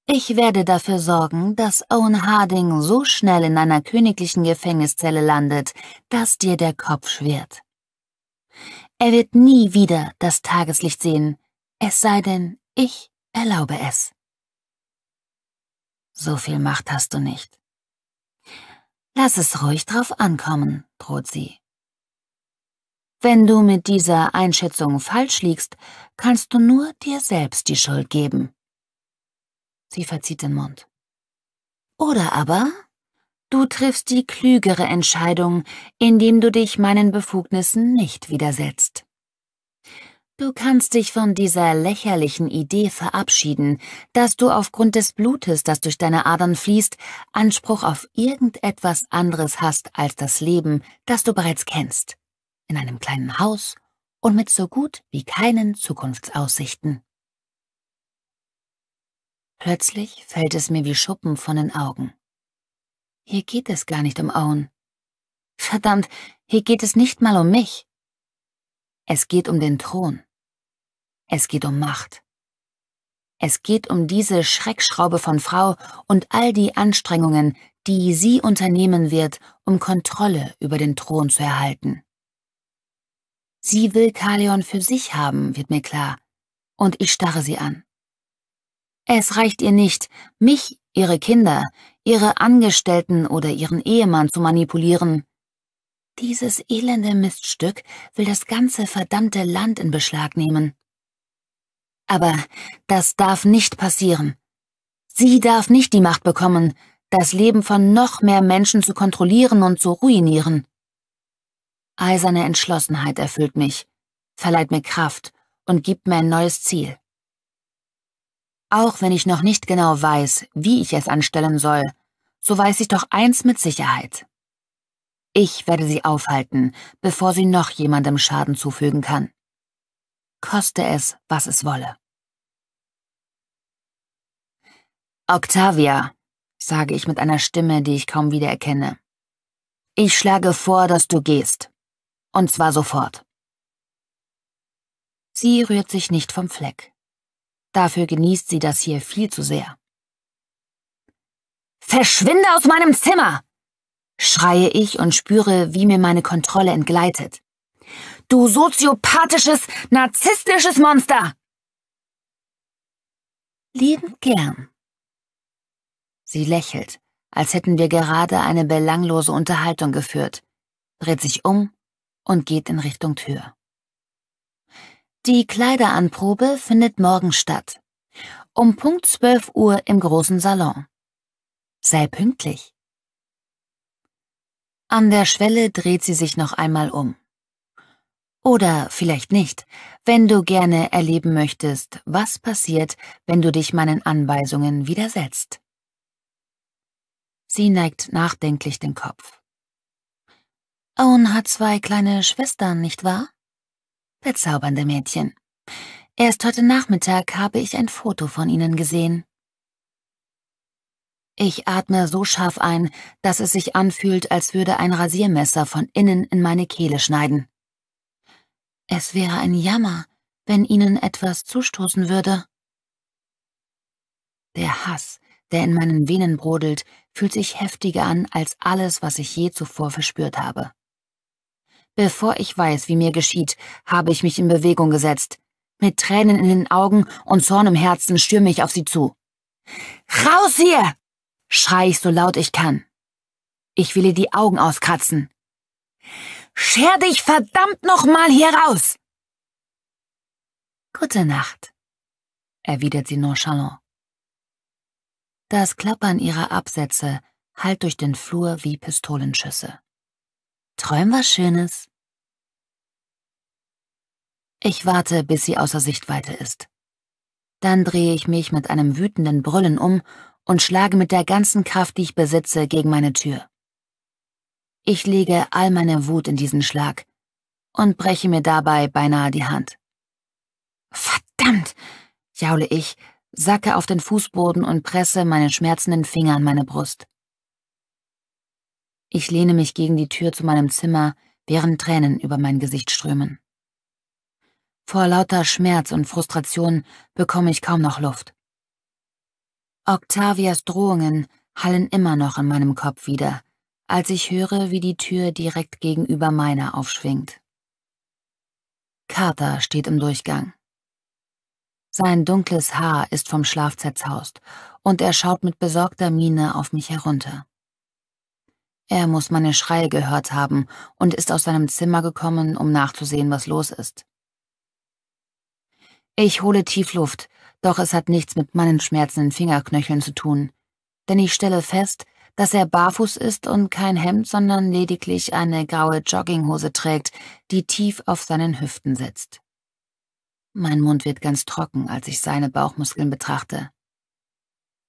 Ich werde dafür sorgen, dass Owen Harding so schnell in einer königlichen Gefängniszelle landet, dass dir der Kopf schwirrt. Er wird nie wieder das Tageslicht sehen, es sei denn, ich erlaube es. So viel Macht hast du nicht. Lass es ruhig drauf ankommen, droht sie. Wenn du mit dieser Einschätzung falsch liegst, kannst du nur dir selbst die Schuld geben. Sie verzieht den Mund. Oder aber, du triffst die klügere Entscheidung, indem du dich meinen Befugnissen nicht widersetzt. Du kannst dich von dieser lächerlichen Idee verabschieden, dass du aufgrund des Blutes, das durch deine Adern fließt, Anspruch auf irgendetwas anderes hast als das Leben, das du bereits kennst in einem kleinen Haus und mit so gut wie keinen Zukunftsaussichten. Plötzlich fällt es mir wie Schuppen von den Augen. Hier geht es gar nicht um Owen. Verdammt, hier geht es nicht mal um mich. Es geht um den Thron. Es geht um Macht. Es geht um diese Schreckschraube von Frau und all die Anstrengungen, die sie unternehmen wird, um Kontrolle über den Thron zu erhalten. Sie will Kaleon für sich haben, wird mir klar, und ich starre sie an. Es reicht ihr nicht, mich, ihre Kinder, ihre Angestellten oder ihren Ehemann zu manipulieren. Dieses elende Miststück will das ganze verdammte Land in Beschlag nehmen. Aber das darf nicht passieren. Sie darf nicht die Macht bekommen, das Leben von noch mehr Menschen zu kontrollieren und zu ruinieren. Eiserne Entschlossenheit erfüllt mich, verleiht mir Kraft und gibt mir ein neues Ziel. Auch wenn ich noch nicht genau weiß, wie ich es anstellen soll, so weiß ich doch eins mit Sicherheit. Ich werde sie aufhalten, bevor sie noch jemandem Schaden zufügen kann. Koste es, was es wolle. Octavia, sage ich mit einer Stimme, die ich kaum wiedererkenne. Ich schlage vor, dass du gehst. Und zwar sofort. Sie rührt sich nicht vom Fleck. Dafür genießt sie das hier viel zu sehr. Verschwinde aus meinem Zimmer! schreie ich und spüre, wie mir meine Kontrolle entgleitet. Du soziopathisches, narzisstisches Monster! Liebend gern. Sie lächelt, als hätten wir gerade eine belanglose Unterhaltung geführt, dreht sich um und geht in Richtung Tür. Die Kleideranprobe findet morgen statt. Um Punkt 12 Uhr im großen Salon. Sei pünktlich. An der Schwelle dreht sie sich noch einmal um. Oder vielleicht nicht, wenn du gerne erleben möchtest, was passiert, wenn du dich meinen Anweisungen widersetzt. Sie neigt nachdenklich den Kopf. Owen hat zwei kleine Schwestern, nicht wahr? Bezaubernde Mädchen. Erst heute Nachmittag habe ich ein Foto von ihnen gesehen. Ich atme so scharf ein, dass es sich anfühlt, als würde ein Rasiermesser von innen in meine Kehle schneiden. Es wäre ein Jammer, wenn ihnen etwas zustoßen würde. Der Hass, der in meinen Venen brodelt, fühlt sich heftiger an als alles, was ich je zuvor verspürt habe. Bevor ich weiß, wie mir geschieht, habe ich mich in Bewegung gesetzt. Mit Tränen in den Augen und Zorn im Herzen stürme ich auf sie zu. Raus hier! schrei ich so laut ich kann. Ich will ihr die Augen auskratzen. Scher dich verdammt nochmal hier raus! Gute Nacht, erwidert sie nonchalant. Das Klappern ihrer Absätze hallt durch den Flur wie Pistolenschüsse. Träum was Schönes. Ich warte, bis sie außer Sichtweite ist. Dann drehe ich mich mit einem wütenden Brüllen um und schlage mit der ganzen Kraft, die ich besitze, gegen meine Tür. Ich lege all meine Wut in diesen Schlag und breche mir dabei beinahe die Hand. Verdammt! jaule ich, sacke auf den Fußboden und presse meine schmerzenden Finger an meine Brust. Ich lehne mich gegen die Tür zu meinem Zimmer, während Tränen über mein Gesicht strömen. Vor lauter Schmerz und Frustration bekomme ich kaum noch Luft. Octavias Drohungen hallen immer noch in meinem Kopf wieder, als ich höre, wie die Tür direkt gegenüber meiner aufschwingt. Carter steht im Durchgang. Sein dunkles Haar ist vom Schlaf zerzaust und er schaut mit besorgter Miene auf mich herunter. Er muss meine Schreie gehört haben und ist aus seinem Zimmer gekommen, um nachzusehen, was los ist. Ich hole Tiefluft, doch es hat nichts mit meinen schmerzenden Fingerknöcheln zu tun, denn ich stelle fest, dass er barfuß ist und kein Hemd, sondern lediglich eine graue Jogginghose trägt, die tief auf seinen Hüften sitzt. Mein Mund wird ganz trocken, als ich seine Bauchmuskeln betrachte.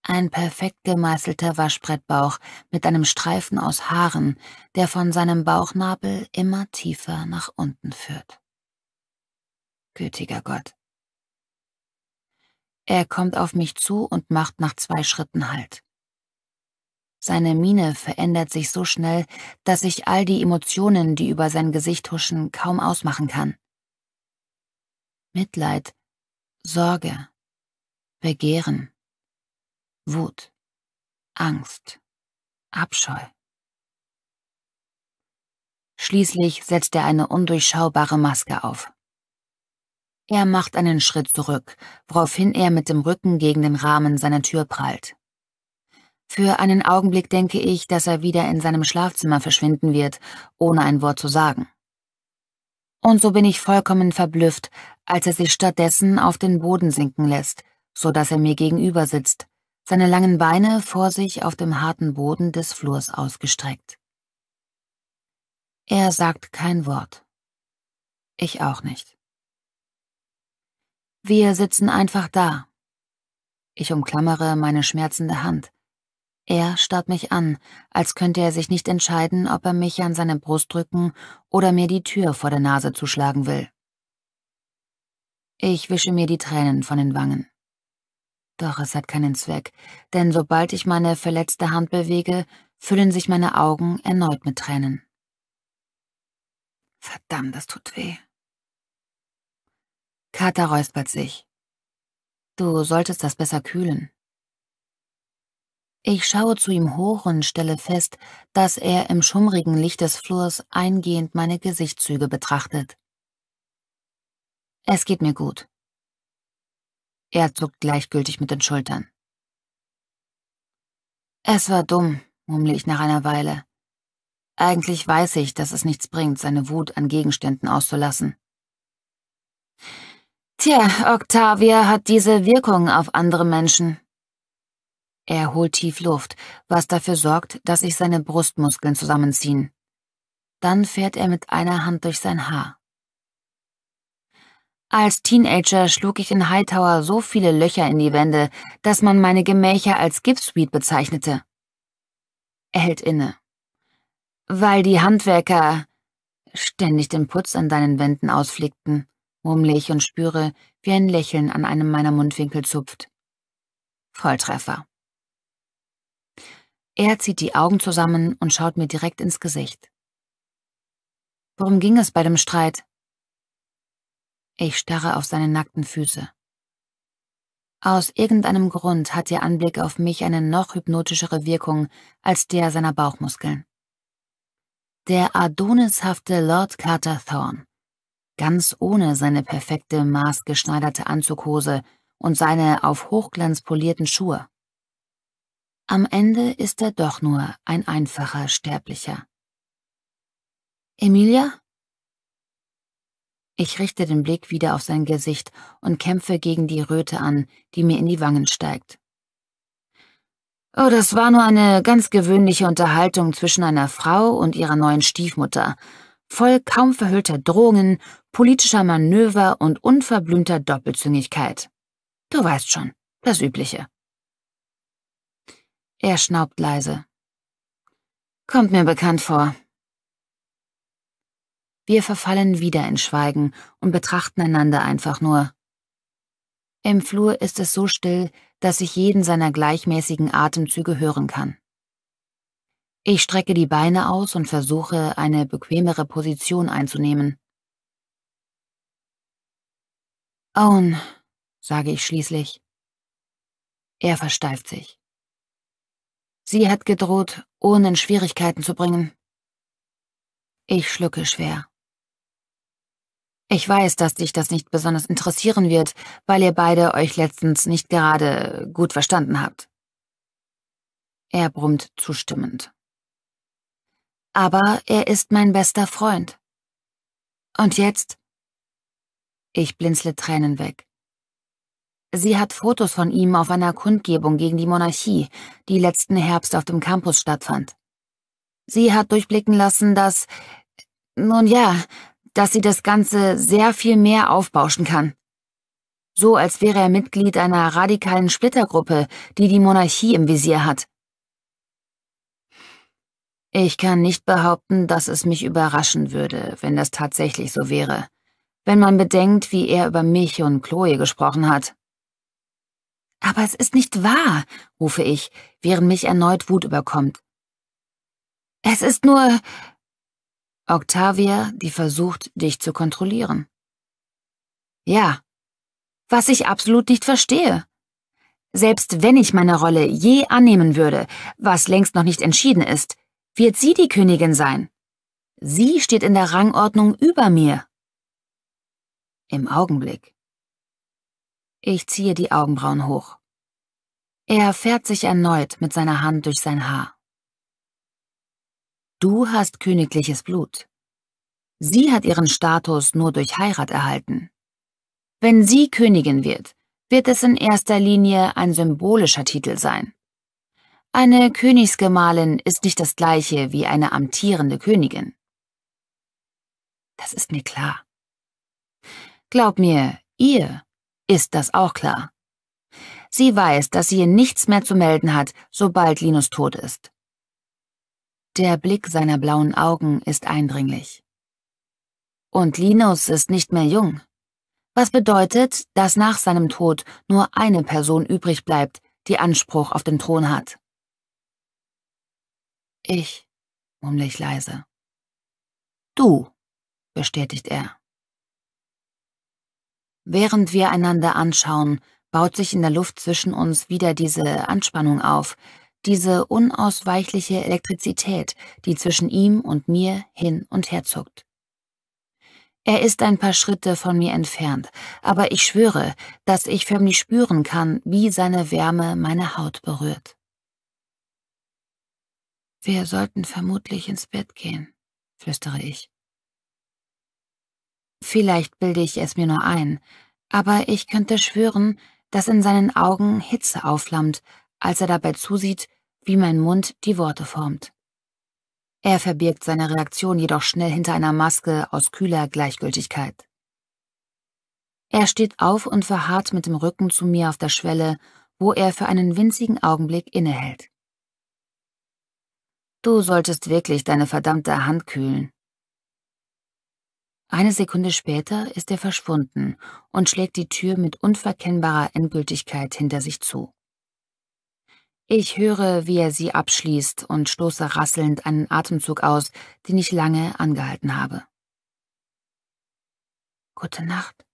Ein perfekt gemeißelter Waschbrettbauch mit einem Streifen aus Haaren, der von seinem Bauchnabel immer tiefer nach unten führt. Gütiger Gott. Er kommt auf mich zu und macht nach zwei Schritten Halt. Seine Miene verändert sich so schnell, dass ich all die Emotionen, die über sein Gesicht huschen, kaum ausmachen kann. Mitleid, Sorge, Begehren, Wut, Angst, Abscheu. Schließlich setzt er eine undurchschaubare Maske auf. Er macht einen Schritt zurück, woraufhin er mit dem Rücken gegen den Rahmen seiner Tür prallt. Für einen Augenblick denke ich, dass er wieder in seinem Schlafzimmer verschwinden wird, ohne ein Wort zu sagen. Und so bin ich vollkommen verblüfft, als er sich stattdessen auf den Boden sinken lässt, so dass er mir gegenüber sitzt, seine langen Beine vor sich auf dem harten Boden des Flurs ausgestreckt. Er sagt kein Wort. Ich auch nicht. Wir sitzen einfach da. Ich umklammere meine schmerzende Hand. Er starrt mich an, als könnte er sich nicht entscheiden, ob er mich an seine Brust drücken oder mir die Tür vor der Nase zuschlagen will. Ich wische mir die Tränen von den Wangen. Doch es hat keinen Zweck, denn sobald ich meine verletzte Hand bewege, füllen sich meine Augen erneut mit Tränen. Verdammt, das tut weh. Kata räuspert sich. Du solltest das besser kühlen. Ich schaue zu ihm hoch und stelle fest, dass er im schummrigen Licht des Flurs eingehend meine Gesichtszüge betrachtet. Es geht mir gut. Er zuckt gleichgültig mit den Schultern. Es war dumm, murmle ich nach einer Weile. Eigentlich weiß ich, dass es nichts bringt, seine Wut an Gegenständen auszulassen. Tja, Octavia hat diese Wirkung auf andere Menschen. Er holt tief Luft, was dafür sorgt, dass sich seine Brustmuskeln zusammenziehen. Dann fährt er mit einer Hand durch sein Haar. Als Teenager schlug ich in Hightower so viele Löcher in die Wände, dass man meine Gemächer als Gipsweed bezeichnete. Er hält inne. Weil die Handwerker ständig den Putz an deinen Wänden ausflickten, murmle ich und spüre, wie ein Lächeln an einem meiner Mundwinkel zupft. Volltreffer. Er zieht die Augen zusammen und schaut mir direkt ins Gesicht. Worum ging es bei dem Streit? Ich starre auf seine nackten Füße. Aus irgendeinem Grund hat ihr Anblick auf mich eine noch hypnotischere Wirkung als der seiner Bauchmuskeln. Der adonishafte Lord Carter Thorne, ganz ohne seine perfekte maßgeschneiderte Anzughose und seine auf Hochglanz polierten Schuhe. Am Ende ist er doch nur ein einfacher Sterblicher. Emilia? Ich richte den Blick wieder auf sein Gesicht und kämpfe gegen die Röte an, die mir in die Wangen steigt. Oh, das war nur eine ganz gewöhnliche Unterhaltung zwischen einer Frau und ihrer neuen Stiefmutter, voll kaum verhüllter Drohungen, politischer Manöver und unverblümter Doppelzüngigkeit. Du weißt schon, das Übliche. Er schnaubt leise. Kommt mir bekannt vor, wir verfallen wieder in Schweigen und betrachten einander einfach nur. Im Flur ist es so still, dass ich jeden seiner gleichmäßigen Atemzüge hören kann. Ich strecke die Beine aus und versuche, eine bequemere Position einzunehmen. Owen, sage ich schließlich. Er versteift sich. Sie hat gedroht, ohne in Schwierigkeiten zu bringen. Ich schlucke schwer. Ich weiß, dass dich das nicht besonders interessieren wird, weil ihr beide euch letztens nicht gerade gut verstanden habt. Er brummt zustimmend. Aber er ist mein bester Freund. Und jetzt? Ich blinzle Tränen weg. Sie hat Fotos von ihm auf einer Kundgebung gegen die Monarchie, die letzten Herbst auf dem Campus stattfand. Sie hat durchblicken lassen, dass, nun ja, dass sie das Ganze sehr viel mehr aufbauschen kann. So als wäre er Mitglied einer radikalen Splittergruppe, die die Monarchie im Visier hat. Ich kann nicht behaupten, dass es mich überraschen würde, wenn das tatsächlich so wäre, wenn man bedenkt, wie er über mich und Chloe gesprochen hat. Aber es ist nicht wahr, rufe ich, während mich erneut Wut überkommt. Es ist nur, Octavia, die versucht, dich zu kontrollieren. Ja, was ich absolut nicht verstehe. Selbst wenn ich meine Rolle je annehmen würde, was längst noch nicht entschieden ist, wird sie die Königin sein. Sie steht in der Rangordnung über mir. Im Augenblick. Ich ziehe die Augenbrauen hoch. Er fährt sich erneut mit seiner Hand durch sein Haar. Du hast königliches Blut. Sie hat ihren Status nur durch Heirat erhalten. Wenn sie Königin wird, wird es in erster Linie ein symbolischer Titel sein. Eine Königsgemahlin ist nicht das gleiche wie eine amtierende Königin. Das ist mir klar. Glaub mir, ihr ist das auch klar. Sie weiß, dass sie hier nichts mehr zu melden hat, sobald Linus tot ist. Der Blick seiner blauen Augen ist eindringlich. Und Linus ist nicht mehr jung. Was bedeutet, dass nach seinem Tod nur eine Person übrig bleibt, die Anspruch auf den Thron hat. Ich, murmle ich leise. Du, bestätigt er. Während wir einander anschauen, baut sich in der Luft zwischen uns wieder diese Anspannung auf, diese unausweichliche Elektrizität, die zwischen ihm und mir hin und her zuckt. Er ist ein paar Schritte von mir entfernt, aber ich schwöre, dass ich förmlich spüren kann, wie seine Wärme meine Haut berührt. Wir sollten vermutlich ins Bett gehen, flüstere ich. Vielleicht bilde ich es mir nur ein, aber ich könnte schwören, dass in seinen Augen Hitze aufflammt, als er dabei zusieht, wie mein Mund die Worte formt. Er verbirgt seine Reaktion jedoch schnell hinter einer Maske aus kühler Gleichgültigkeit. Er steht auf und verharrt mit dem Rücken zu mir auf der Schwelle, wo er für einen winzigen Augenblick innehält. Du solltest wirklich deine verdammte Hand kühlen. Eine Sekunde später ist er verschwunden und schlägt die Tür mit unverkennbarer Endgültigkeit hinter sich zu. Ich höre, wie er sie abschließt und stoße rasselnd einen Atemzug aus, den ich lange angehalten habe. Gute Nacht,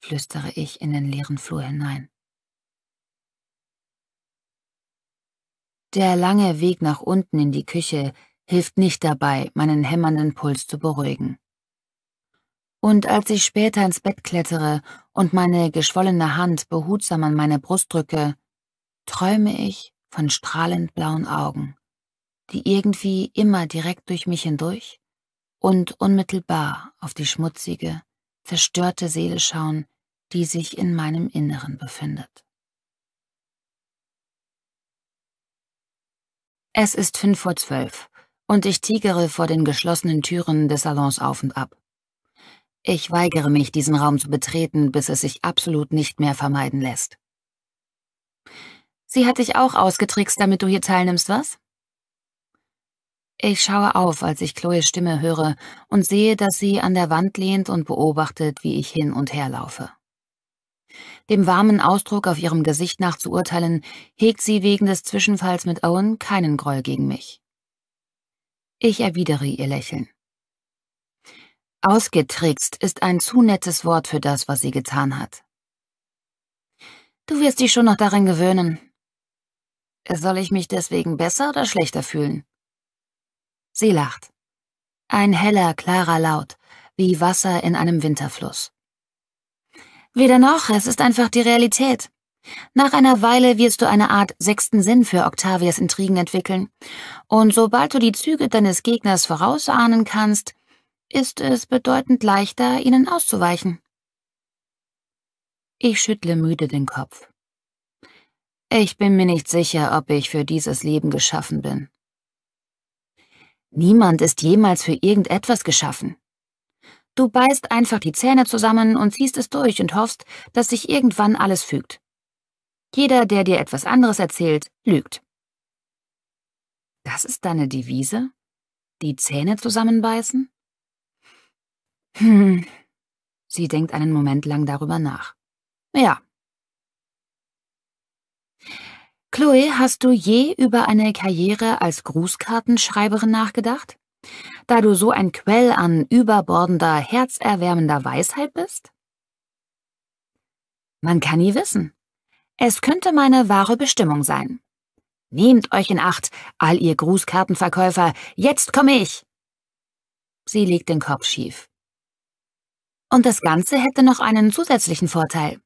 flüstere ich in den leeren Flur hinein. Der lange Weg nach unten in die Küche hilft nicht dabei, meinen hämmernden Puls zu beruhigen. Und als ich später ins Bett klettere und meine geschwollene Hand behutsam an meine Brust drücke, träume ich von strahlend blauen Augen, die irgendwie immer direkt durch mich hindurch und unmittelbar auf die schmutzige, zerstörte Seele schauen, die sich in meinem Inneren befindet. Es ist fünf vor zwölf und ich tigere vor den geschlossenen Türen des Salons auf und ab. Ich weigere mich, diesen Raum zu betreten, bis es sich absolut nicht mehr vermeiden lässt. Sie hat dich auch ausgetrickst, damit du hier teilnimmst, was? Ich schaue auf, als ich Chloes Stimme höre und sehe, dass sie an der Wand lehnt und beobachtet, wie ich hin und her laufe. Dem warmen Ausdruck auf ihrem Gesicht nach zu urteilen, hegt sie wegen des Zwischenfalls mit Owen keinen Groll gegen mich. Ich erwidere ihr Lächeln. Ausgetrickst ist ein zu nettes Wort für das, was sie getan hat. Du wirst dich schon noch daran gewöhnen, soll ich mich deswegen besser oder schlechter fühlen? Sie lacht. Ein heller, klarer Laut, wie Wasser in einem Winterfluss. Weder noch, es ist einfach die Realität. Nach einer Weile wirst du eine Art sechsten Sinn für Octavias Intrigen entwickeln, und sobald du die Züge deines Gegners vorausahnen kannst, ist es bedeutend leichter, ihnen auszuweichen. Ich schüttle müde den Kopf. Ich bin mir nicht sicher, ob ich für dieses Leben geschaffen bin. Niemand ist jemals für irgendetwas geschaffen. Du beißt einfach die Zähne zusammen und ziehst es durch und hoffst, dass sich irgendwann alles fügt. Jeder, der dir etwas anderes erzählt, lügt. Das ist deine Devise? Die Zähne zusammenbeißen? Hm. Sie denkt einen Moment lang darüber nach. Ja, Chloe, hast du je über eine Karriere als Grußkartenschreiberin nachgedacht? Da du so ein Quell an überbordender, herzerwärmender Weisheit bist? Man kann nie wissen. Es könnte meine wahre Bestimmung sein. Nehmt euch in Acht, all ihr Grußkartenverkäufer, jetzt komme ich! Sie legt den Kopf schief. Und das Ganze hätte noch einen zusätzlichen Vorteil.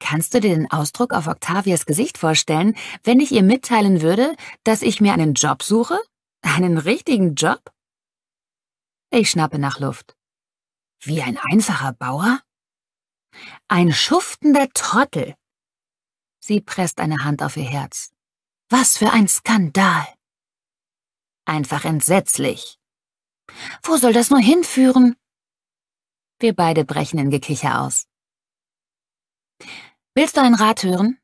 Kannst du dir den Ausdruck auf Octavias Gesicht vorstellen, wenn ich ihr mitteilen würde, dass ich mir einen Job suche? Einen richtigen Job? Ich schnappe nach Luft. Wie ein einfacher Bauer? Ein schuftender Trottel. Sie presst eine Hand auf ihr Herz. Was für ein Skandal. Einfach entsetzlich. Wo soll das nur hinführen? Wir beide brechen in Gekicher aus. Willst du einen Rat hören?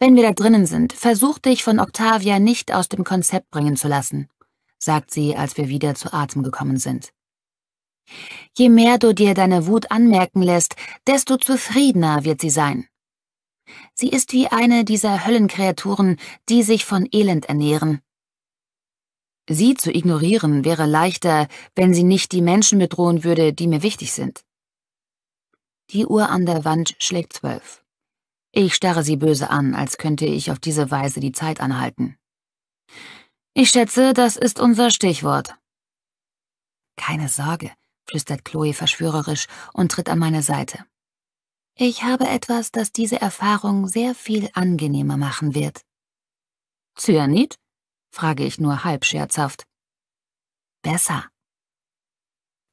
Wenn wir da drinnen sind, versuch dich von Octavia nicht aus dem Konzept bringen zu lassen, sagt sie, als wir wieder zu Atem gekommen sind. Je mehr du dir deine Wut anmerken lässt, desto zufriedener wird sie sein. Sie ist wie eine dieser Höllenkreaturen, die sich von Elend ernähren. Sie zu ignorieren wäre leichter, wenn sie nicht die Menschen bedrohen würde, die mir wichtig sind. Die Uhr an der Wand schlägt zwölf. Ich starre sie böse an, als könnte ich auf diese Weise die Zeit anhalten. Ich schätze, das ist unser Stichwort. Keine Sorge, flüstert Chloe verschwörerisch und tritt an meine Seite. Ich habe etwas, das diese Erfahrung sehr viel angenehmer machen wird. Cyanid? frage ich nur halb scherzhaft. Besser.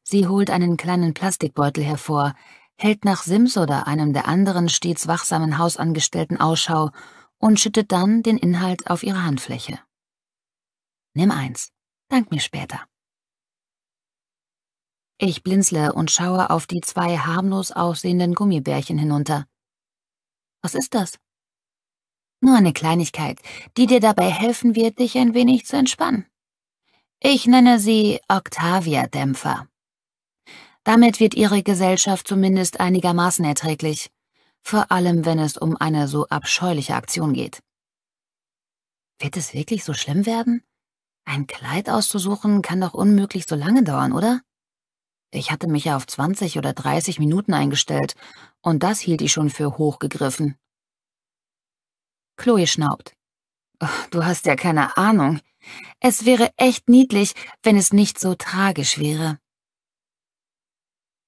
Sie holt einen kleinen Plastikbeutel hervor, hält nach Sims oder einem der anderen stets wachsamen Hausangestellten Ausschau und schüttet dann den Inhalt auf ihre Handfläche. Nimm eins, dank mir später. Ich blinzle und schaue auf die zwei harmlos aussehenden Gummibärchen hinunter. Was ist das? Nur eine Kleinigkeit, die dir dabei helfen wird, dich ein wenig zu entspannen. Ich nenne sie Octavia-Dämpfer. Damit wird ihre Gesellschaft zumindest einigermaßen erträglich, vor allem wenn es um eine so abscheuliche Aktion geht. Wird es wirklich so schlimm werden? Ein Kleid auszusuchen kann doch unmöglich so lange dauern, oder? Ich hatte mich ja auf 20 oder 30 Minuten eingestellt, und das hielt ich schon für hochgegriffen. Chloe schnaubt. Oh, du hast ja keine Ahnung. Es wäre echt niedlich, wenn es nicht so tragisch wäre.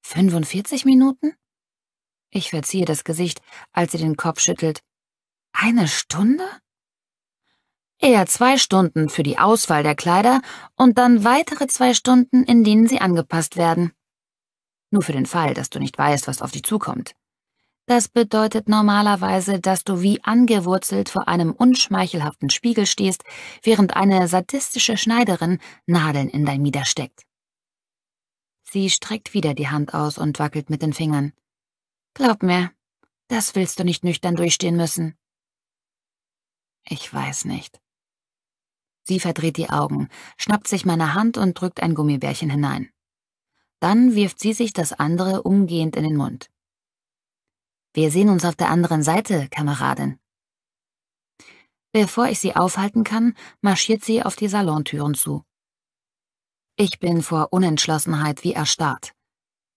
45 Minuten? Ich verziehe das Gesicht, als sie den Kopf schüttelt. Eine Stunde? Eher zwei Stunden für die Auswahl der Kleider und dann weitere zwei Stunden, in denen sie angepasst werden. Nur für den Fall, dass du nicht weißt, was auf dich zukommt. Das bedeutet normalerweise, dass du wie angewurzelt vor einem unschmeichelhaften Spiegel stehst, während eine sadistische Schneiderin Nadeln in dein Mieder steckt. Sie streckt wieder die Hand aus und wackelt mit den Fingern. Glaub mir, das willst du nicht nüchtern durchstehen müssen. Ich weiß nicht. Sie verdreht die Augen, schnappt sich meine Hand und drückt ein Gummibärchen hinein. Dann wirft sie sich das andere umgehend in den Mund. Wir sehen uns auf der anderen Seite, Kameradin. Bevor ich sie aufhalten kann, marschiert sie auf die Salontüren zu. Ich bin vor Unentschlossenheit wie erstarrt.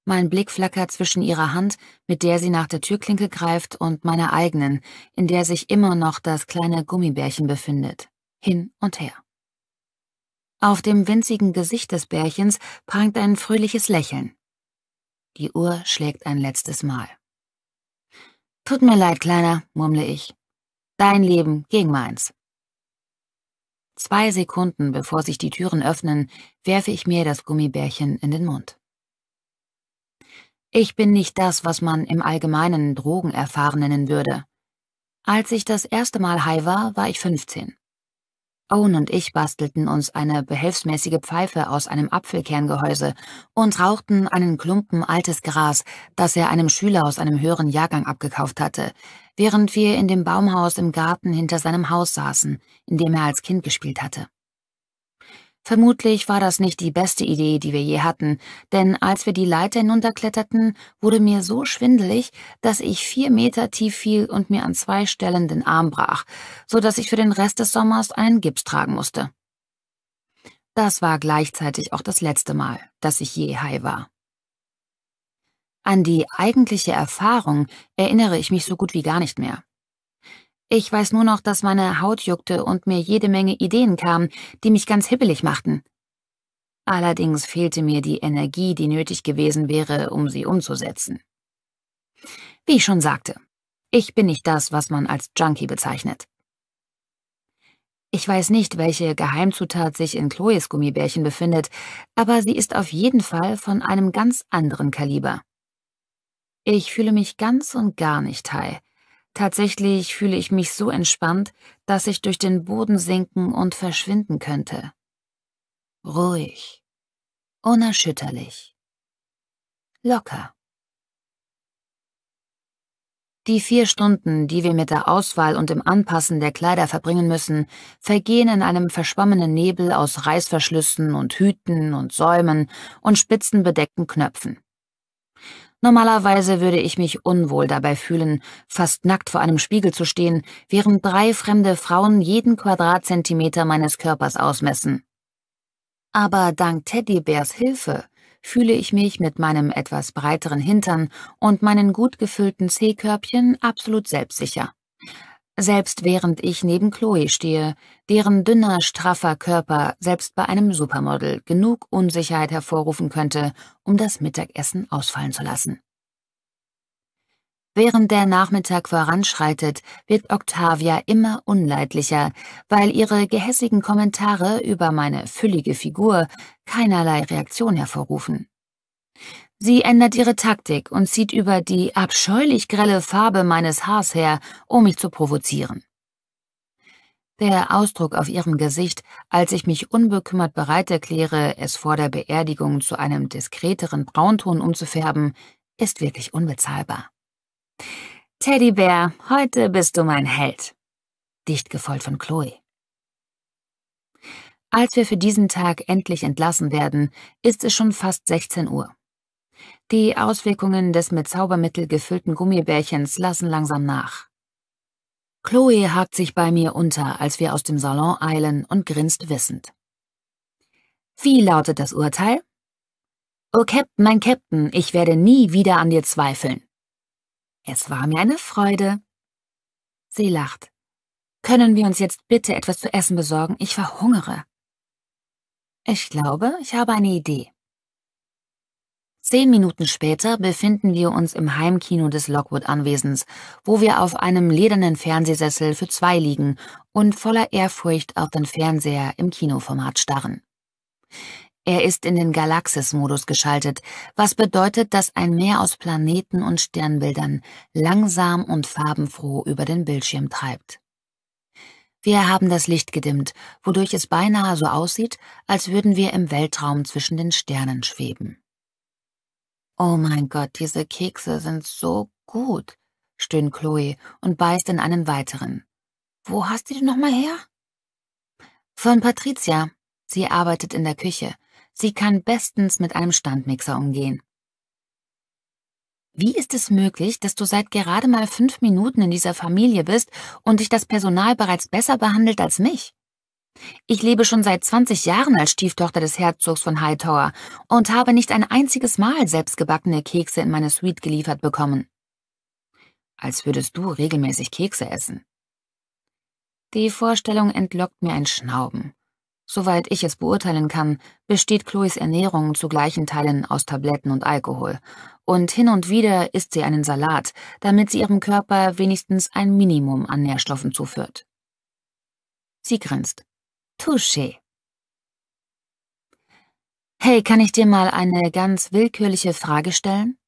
Mein Blick flackert zwischen ihrer Hand, mit der sie nach der Türklinke greift, und meiner eigenen, in der sich immer noch das kleine Gummibärchen befindet. Hin und her. Auf dem winzigen Gesicht des Bärchens prangt ein fröhliches Lächeln. Die Uhr schlägt ein letztes Mal. Tut mir leid, Kleiner, murmle ich. Dein Leben gegen meins. Zwei Sekunden bevor sich die Türen öffnen, werfe ich mir das Gummibärchen in den Mund. Ich bin nicht das, was man im allgemeinen Drogenerfahren nennen würde. Als ich das erste Mal high war, war ich 15. Owen und ich bastelten uns eine behelfsmäßige Pfeife aus einem Apfelkerngehäuse und rauchten einen Klumpen altes Gras, das er einem Schüler aus einem höheren Jahrgang abgekauft hatte, während wir in dem Baumhaus im Garten hinter seinem Haus saßen, in dem er als Kind gespielt hatte. Vermutlich war das nicht die beste Idee, die wir je hatten, denn als wir die Leiter hinunterkletterten, wurde mir so schwindelig, dass ich vier Meter tief fiel und mir an zwei Stellen den Arm brach, so dass ich für den Rest des Sommers einen Gips tragen musste. Das war gleichzeitig auch das letzte Mal, dass ich je high war. An die eigentliche Erfahrung erinnere ich mich so gut wie gar nicht mehr. Ich weiß nur noch, dass meine Haut juckte und mir jede Menge Ideen kamen, die mich ganz hibbelig machten. Allerdings fehlte mir die Energie, die nötig gewesen wäre, um sie umzusetzen. Wie ich schon sagte, ich bin nicht das, was man als Junkie bezeichnet. Ich weiß nicht, welche Geheimzutat sich in Chloes Gummibärchen befindet, aber sie ist auf jeden Fall von einem ganz anderen Kaliber. Ich fühle mich ganz und gar nicht high. Tatsächlich fühle ich mich so entspannt, dass ich durch den Boden sinken und verschwinden könnte. Ruhig, unerschütterlich, locker. Die vier Stunden, die wir mit der Auswahl und dem Anpassen der Kleider verbringen müssen, vergehen in einem verschwommenen Nebel aus Reißverschlüssen und Hüten und Säumen und spitzenbedeckten Knöpfen. Normalerweise würde ich mich unwohl dabei fühlen, fast nackt vor einem Spiegel zu stehen, während drei fremde Frauen jeden Quadratzentimeter meines Körpers ausmessen. Aber dank Teddybärs Hilfe fühle ich mich mit meinem etwas breiteren Hintern und meinen gut gefüllten C-Körbchen absolut selbstsicher selbst während ich neben Chloe stehe, deren dünner, straffer Körper selbst bei einem Supermodel genug Unsicherheit hervorrufen könnte, um das Mittagessen ausfallen zu lassen. Während der Nachmittag voranschreitet, wird Octavia immer unleidlicher, weil ihre gehässigen Kommentare über meine füllige Figur keinerlei Reaktion hervorrufen. Sie ändert ihre Taktik und zieht über die abscheulich grelle Farbe meines Haars her, um mich zu provozieren. Der Ausdruck auf ihrem Gesicht, als ich mich unbekümmert bereit erkläre, es vor der Beerdigung zu einem diskreteren Braunton umzufärben, ist wirklich unbezahlbar. Teddybär, heute bist du mein Held. Dicht gefolgt von Chloe. Als wir für diesen Tag endlich entlassen werden, ist es schon fast 16 Uhr. Die Auswirkungen des mit Zaubermittel gefüllten Gummibärchens lassen langsam nach. Chloe hakt sich bei mir unter, als wir aus dem Salon eilen und grinst wissend. Wie lautet das Urteil? Oh Captain, mein Captain, ich werde nie wieder an dir zweifeln. Es war mir eine Freude. Sie lacht. Können wir uns jetzt bitte etwas zu essen besorgen? Ich verhungere. Ich glaube, ich habe eine Idee. Zehn Minuten später befinden wir uns im Heimkino des Lockwood-Anwesens, wo wir auf einem ledernen Fernsehsessel für zwei liegen und voller Ehrfurcht auf den Fernseher im Kinoformat starren. Er ist in den Galaxis-Modus geschaltet, was bedeutet, dass ein Meer aus Planeten und Sternbildern langsam und farbenfroh über den Bildschirm treibt. Wir haben das Licht gedimmt, wodurch es beinahe so aussieht, als würden wir im Weltraum zwischen den Sternen schweben. Oh mein Gott, diese Kekse sind so gut, stöhnt Chloe und beißt in einen weiteren. Wo hast du die nochmal her? Von Patricia. Sie arbeitet in der Küche. Sie kann bestens mit einem Standmixer umgehen. Wie ist es möglich, dass du seit gerade mal fünf Minuten in dieser Familie bist und dich das Personal bereits besser behandelt als mich? Ich lebe schon seit 20 Jahren als Stieftochter des Herzogs von Hightower und habe nicht ein einziges Mal selbstgebackene Kekse in meine Suite geliefert bekommen. Als würdest du regelmäßig Kekse essen. Die Vorstellung entlockt mir ein Schnauben. Soweit ich es beurteilen kann, besteht Chloes Ernährung zu gleichen Teilen aus Tabletten und Alkohol. Und hin und wieder isst sie einen Salat, damit sie ihrem Körper wenigstens ein Minimum an Nährstoffen zuführt. Sie grinst. Touché. Hey, kann ich dir mal eine ganz willkürliche Frage stellen?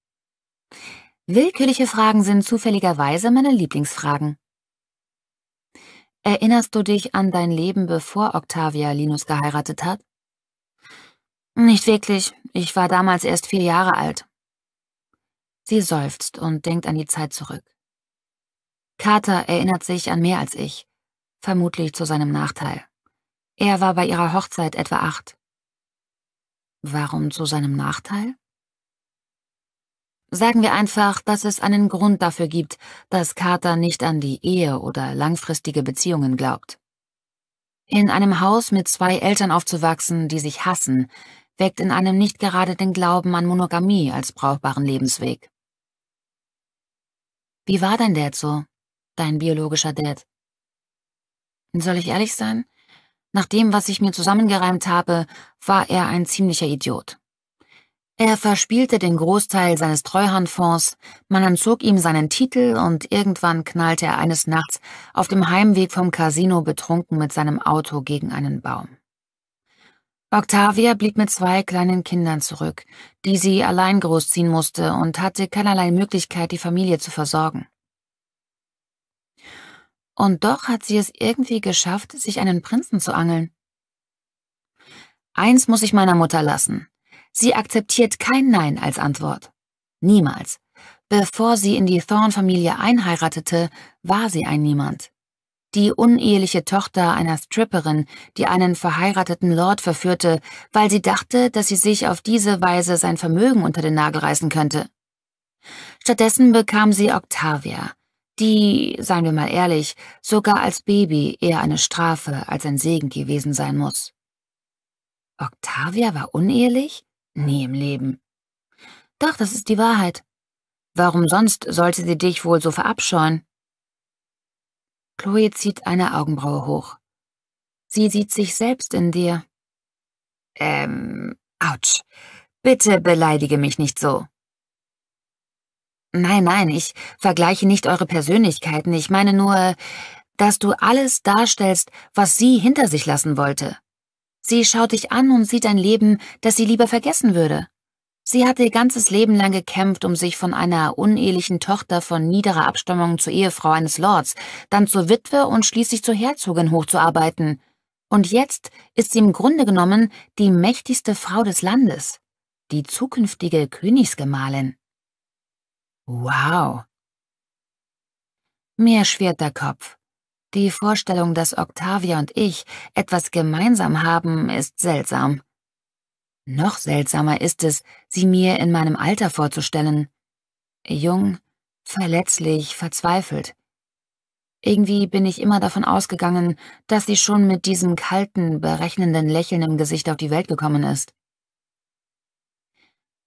Willkürliche Fragen sind zufälligerweise meine Lieblingsfragen. Erinnerst du dich an dein Leben, bevor Octavia Linus geheiratet hat? Nicht wirklich. Ich war damals erst vier Jahre alt. Sie seufzt und denkt an die Zeit zurück. Carter erinnert sich an mehr als ich, vermutlich zu seinem Nachteil. Er war bei ihrer Hochzeit etwa acht. Warum zu seinem Nachteil? Sagen wir einfach, dass es einen Grund dafür gibt, dass Carter nicht an die Ehe oder langfristige Beziehungen glaubt. In einem Haus mit zwei Eltern aufzuwachsen, die sich hassen, weckt in einem nicht gerade den Glauben an Monogamie als brauchbaren Lebensweg. Wie war dein Dad so, dein biologischer Dad? Soll ich ehrlich sein? Nach dem, was ich mir zusammengereimt habe, war er ein ziemlicher Idiot. Er verspielte den Großteil seines Treuhandfonds, man entzog ihm seinen Titel und irgendwann knallte er eines Nachts auf dem Heimweg vom Casino betrunken mit seinem Auto gegen einen Baum. Octavia blieb mit zwei kleinen Kindern zurück, die sie allein großziehen musste und hatte keinerlei Möglichkeit, die Familie zu versorgen. Und doch hat sie es irgendwie geschafft, sich einen Prinzen zu angeln. Eins muss ich meiner Mutter lassen. Sie akzeptiert kein Nein als Antwort. Niemals. Bevor sie in die Thorn-Familie einheiratete, war sie ein Niemand. Die uneheliche Tochter einer Stripperin, die einen verheirateten Lord verführte, weil sie dachte, dass sie sich auf diese Weise sein Vermögen unter den Nagel reißen könnte. Stattdessen bekam sie Octavia, die, seien wir mal ehrlich, sogar als Baby eher eine Strafe als ein Segen gewesen sein muss. Octavia war unehelich? Nie im Leben. Doch, das ist die Wahrheit. Warum sonst sollte sie dich wohl so verabscheuen? Chloe zieht eine Augenbraue hoch. Sie sieht sich selbst in dir. Ähm, ouch. Bitte beleidige mich nicht so. Nein, nein, ich vergleiche nicht eure Persönlichkeiten. Ich meine nur, dass du alles darstellst, was sie hinter sich lassen wollte. Sie schaut dich an und sieht ein Leben, das sie lieber vergessen würde. Sie hat ihr ganzes Leben lang gekämpft, um sich von einer unehelichen Tochter von niederer Abstammung zur Ehefrau eines Lords, dann zur Witwe und schließlich zur Herzogin hochzuarbeiten. Und jetzt ist sie im Grunde genommen die mächtigste Frau des Landes, die zukünftige Königsgemahlin. Wow. Mir schwirrt der Kopf. Die Vorstellung, dass Octavia und ich etwas gemeinsam haben, ist seltsam. Noch seltsamer ist es, sie mir in meinem Alter vorzustellen. Jung, verletzlich, verzweifelt. Irgendwie bin ich immer davon ausgegangen, dass sie schon mit diesem kalten, berechnenden Lächeln im Gesicht auf die Welt gekommen ist.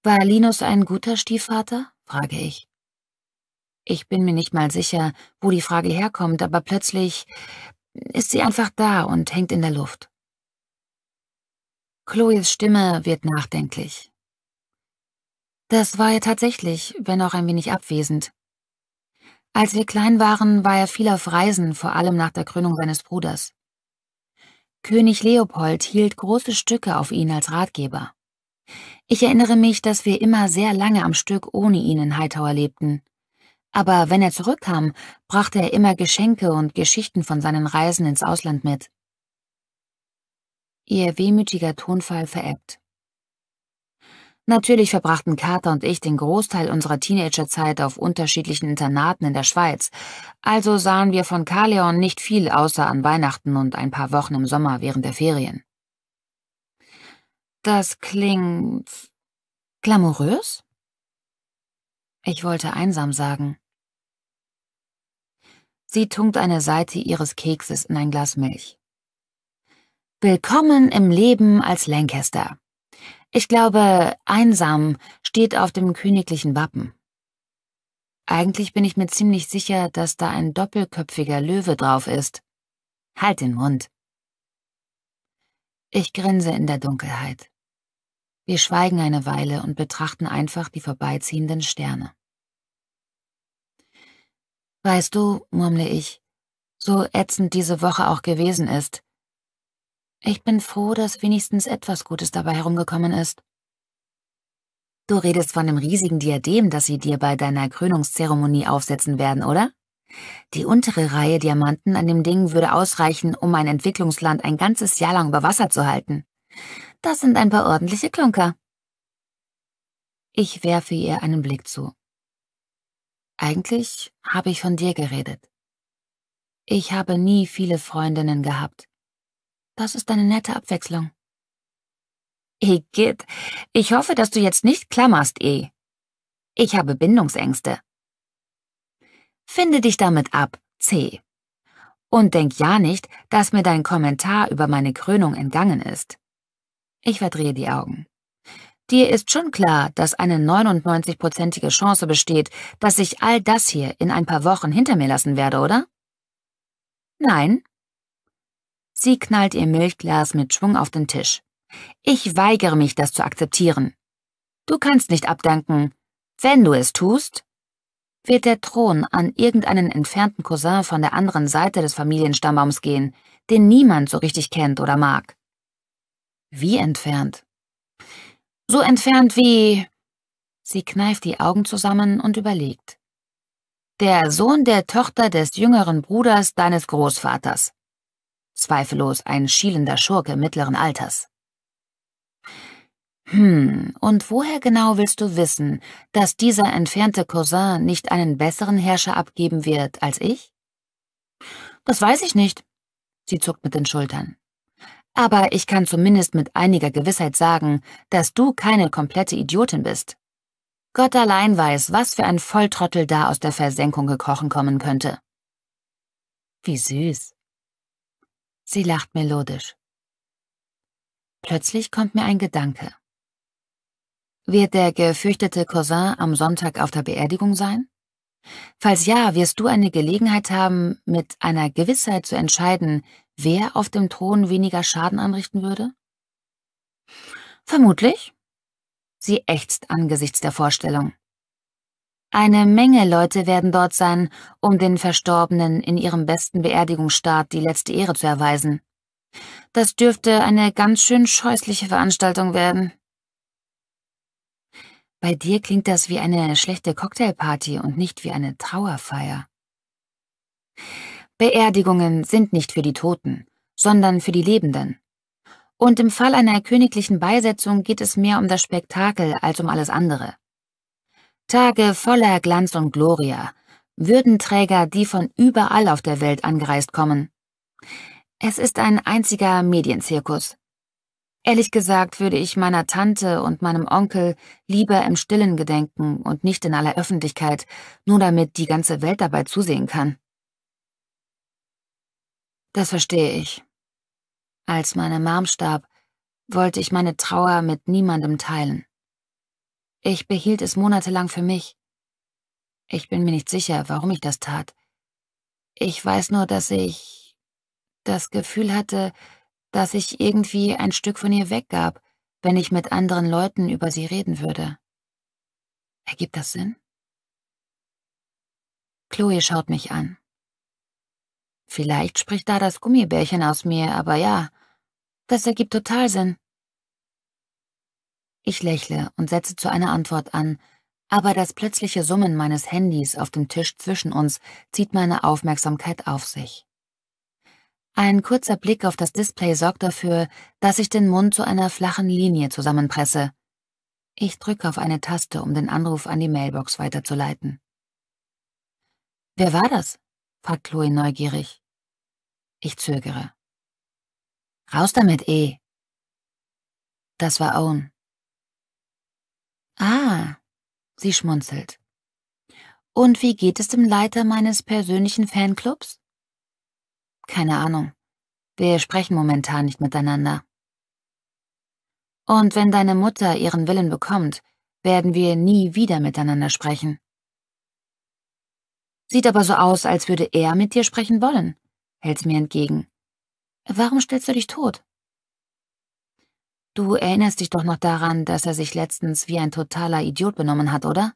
War Linus ein guter Stiefvater? frage ich. Ich bin mir nicht mal sicher, wo die Frage herkommt, aber plötzlich ist sie einfach da und hängt in der Luft. Chloes Stimme wird nachdenklich. Das war er tatsächlich, wenn auch ein wenig abwesend. Als wir klein waren, war er viel auf Reisen, vor allem nach der Krönung seines Bruders. König Leopold hielt große Stücke auf ihn als Ratgeber. Ich erinnere mich, dass wir immer sehr lange am Stück ohne ihn in Hightower lebten. Aber wenn er zurückkam, brachte er immer Geschenke und Geschichten von seinen Reisen ins Ausland mit. Ihr wehmütiger Tonfall verebbt. Natürlich verbrachten Kater und ich den Großteil unserer Teenagerzeit auf unterschiedlichen Internaten in der Schweiz, also sahen wir von Kaleon nicht viel außer an Weihnachten und ein paar Wochen im Sommer während der Ferien. Das klingt glamourös? Ich wollte einsam sagen. Sie tunkt eine Seite ihres Kekses in ein Glas Milch. Willkommen im Leben als Lancaster. Ich glaube, einsam steht auf dem königlichen Wappen. Eigentlich bin ich mir ziemlich sicher, dass da ein doppelköpfiger Löwe drauf ist. Halt den Mund. Ich grinse in der Dunkelheit. Wir schweigen eine Weile und betrachten einfach die vorbeiziehenden Sterne. Weißt du, murmle ich, so ätzend diese Woche auch gewesen ist. Ich bin froh, dass wenigstens etwas Gutes dabei herumgekommen ist. Du redest von dem riesigen Diadem, das sie dir bei deiner Krönungszeremonie aufsetzen werden, oder? Die untere Reihe Diamanten an dem Ding würde ausreichen, um ein Entwicklungsland ein ganzes Jahr lang über Wasser zu halten. Das sind ein paar ordentliche Klunker. Ich werfe ihr einen Blick zu. Eigentlich habe ich von dir geredet. Ich habe nie viele Freundinnen gehabt. Das ist eine nette Abwechslung. Igitt, ich hoffe, dass du jetzt nicht klammerst, E. Ich habe Bindungsängste. Finde dich damit ab, C. Und denk ja nicht, dass mir dein Kommentar über meine Krönung entgangen ist. Ich verdrehe die Augen. Dir ist schon klar, dass eine 99-prozentige Chance besteht, dass ich all das hier in ein paar Wochen hinter mir lassen werde, oder? Nein. Sie knallt ihr Milchglas mit Schwung auf den Tisch. Ich weigere mich, das zu akzeptieren. Du kannst nicht abdanken. Wenn du es tust, wird der Thron an irgendeinen entfernten Cousin von der anderen Seite des Familienstammbaums gehen, den niemand so richtig kennt oder mag. Wie entfernt? So entfernt wie... Sie kneift die Augen zusammen und überlegt. Der Sohn der Tochter des jüngeren Bruders deines Großvaters. Zweifellos ein schielender Schurke mittleren Alters. Hm, und woher genau willst du wissen, dass dieser entfernte Cousin nicht einen besseren Herrscher abgeben wird als ich? Das weiß ich nicht. Sie zuckt mit den Schultern. Aber ich kann zumindest mit einiger Gewissheit sagen, dass du keine komplette Idiotin bist. Gott allein weiß, was für ein Volltrottel da aus der Versenkung gekrochen kommen könnte. Wie süß. Sie lacht melodisch. Plötzlich kommt mir ein Gedanke. Wird der gefürchtete Cousin am Sonntag auf der Beerdigung sein? Falls ja, wirst du eine Gelegenheit haben, mit einer Gewissheit zu entscheiden, wer auf dem Thron weniger Schaden anrichten würde? Vermutlich. Sie ächzt angesichts der Vorstellung. Eine Menge Leute werden dort sein, um den Verstorbenen in ihrem besten Beerdigungsstaat die letzte Ehre zu erweisen. Das dürfte eine ganz schön scheußliche Veranstaltung werden. Bei dir klingt das wie eine schlechte Cocktailparty und nicht wie eine Trauerfeier. Beerdigungen sind nicht für die Toten, sondern für die Lebenden. Und im Fall einer königlichen Beisetzung geht es mehr um das Spektakel als um alles andere. Tage voller Glanz und Gloria, Würdenträger, die von überall auf der Welt angereist kommen. Es ist ein einziger Medienzirkus. Ehrlich gesagt würde ich meiner Tante und meinem Onkel lieber im Stillen gedenken und nicht in aller Öffentlichkeit, nur damit die ganze Welt dabei zusehen kann. Das verstehe ich. Als meine Mom starb, wollte ich meine Trauer mit niemandem teilen. Ich behielt es monatelang für mich. Ich bin mir nicht sicher, warum ich das tat. Ich weiß nur, dass ich das Gefühl hatte, dass ich irgendwie ein Stück von ihr weggab, wenn ich mit anderen Leuten über sie reden würde. Ergibt das Sinn? Chloe schaut mich an. Vielleicht spricht da das Gummibärchen aus mir, aber ja, das ergibt total Sinn. Ich lächle und setze zu einer Antwort an, aber das plötzliche Summen meines Handys auf dem Tisch zwischen uns zieht meine Aufmerksamkeit auf sich. Ein kurzer Blick auf das Display sorgt dafür, dass ich den Mund zu einer flachen Linie zusammenpresse. Ich drücke auf eine Taste, um den Anruf an die Mailbox weiterzuleiten. Wer war das? fragt Chloe neugierig. Ich zögere. Raus damit, eh. Das war Owen. Ah, sie schmunzelt. Und wie geht es dem Leiter meines persönlichen Fanclubs? Keine Ahnung. Wir sprechen momentan nicht miteinander. Und wenn deine Mutter ihren Willen bekommt, werden wir nie wieder miteinander sprechen. Sieht aber so aus, als würde er mit dir sprechen wollen, hält's mir entgegen. Warum stellst du dich tot? Du erinnerst dich doch noch daran, dass er sich letztens wie ein totaler Idiot benommen hat, oder?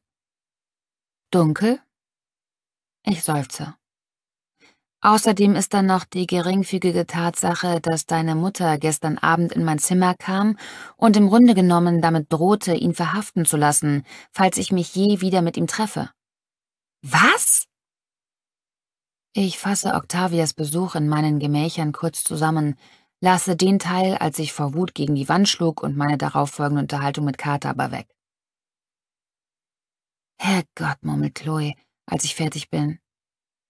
Dunkel? Ich seufze. Außerdem ist dann noch die geringfügige Tatsache, dass deine Mutter gestern Abend in mein Zimmer kam und im Grunde genommen damit drohte, ihn verhaften zu lassen, falls ich mich je wieder mit ihm treffe. Was? Ich fasse Octavias Besuch in meinen Gemächern kurz zusammen, lasse den Teil, als ich vor Wut gegen die Wand schlug und meine darauffolgende Unterhaltung mit Carter aber weg. Herrgott, murmelt Chloe, als ich fertig bin.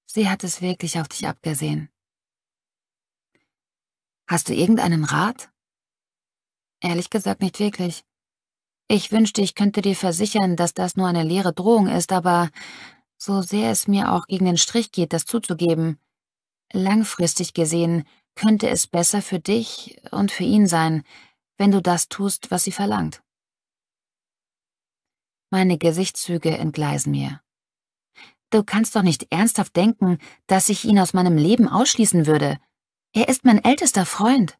Sie hat es wirklich auf dich abgesehen. Hast du irgendeinen Rat? Ehrlich gesagt nicht wirklich. Ich wünschte, ich könnte dir versichern, dass das nur eine leere Drohung ist, aber so sehr es mir auch gegen den Strich geht, das zuzugeben. Langfristig gesehen könnte es besser für dich und für ihn sein, wenn du das tust, was sie verlangt. Meine Gesichtszüge entgleisen mir. Du kannst doch nicht ernsthaft denken, dass ich ihn aus meinem Leben ausschließen würde. Er ist mein ältester Freund.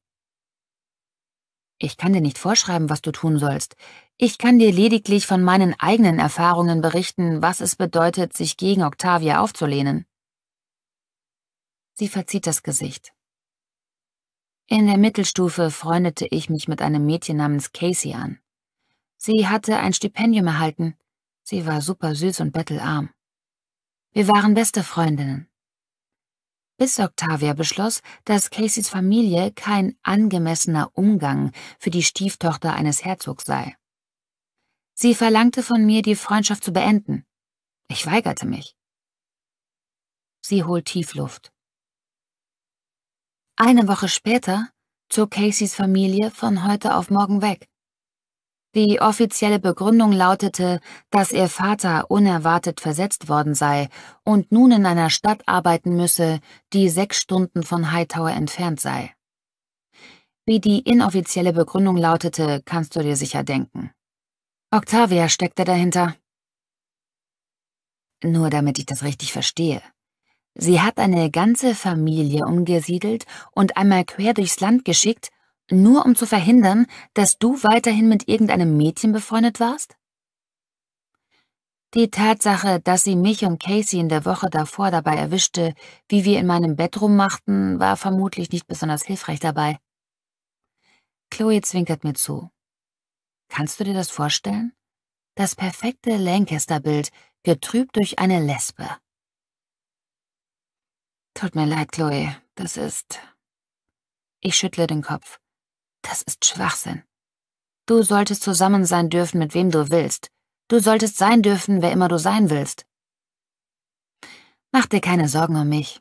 Ich kann dir nicht vorschreiben, was du tun sollst. Ich kann dir lediglich von meinen eigenen Erfahrungen berichten, was es bedeutet, sich gegen Octavia aufzulehnen. Sie verzieht das Gesicht. In der Mittelstufe freundete ich mich mit einem Mädchen namens Casey an. Sie hatte ein Stipendium erhalten. Sie war super süß und bettelarm. Wir waren beste Freundinnen bis Octavia beschloss, dass Caseys Familie kein angemessener Umgang für die Stieftochter eines Herzogs sei. Sie verlangte von mir, die Freundschaft zu beenden. Ich weigerte mich. Sie holt Tiefluft. Eine Woche später zog Caseys Familie von heute auf morgen weg. Die offizielle Begründung lautete, dass ihr Vater unerwartet versetzt worden sei und nun in einer Stadt arbeiten müsse, die sechs Stunden von Hightower entfernt sei. Wie die inoffizielle Begründung lautete, kannst du dir sicher denken. Octavia steckte dahinter. Nur damit ich das richtig verstehe. Sie hat eine ganze Familie umgesiedelt und einmal quer durchs Land geschickt, nur um zu verhindern, dass du weiterhin mit irgendeinem Mädchen befreundet warst? Die Tatsache, dass sie mich und Casey in der Woche davor dabei erwischte, wie wir in meinem Bett rummachten, war vermutlich nicht besonders hilfreich dabei. Chloe zwinkert mir zu. Kannst du dir das vorstellen? Das perfekte Lancaster-Bild, getrübt durch eine Lesbe. Tut mir leid, Chloe, das ist... Ich schüttle den Kopf. Das ist Schwachsinn. Du solltest zusammen sein dürfen, mit wem du willst. Du solltest sein dürfen, wer immer du sein willst. Mach dir keine Sorgen um mich.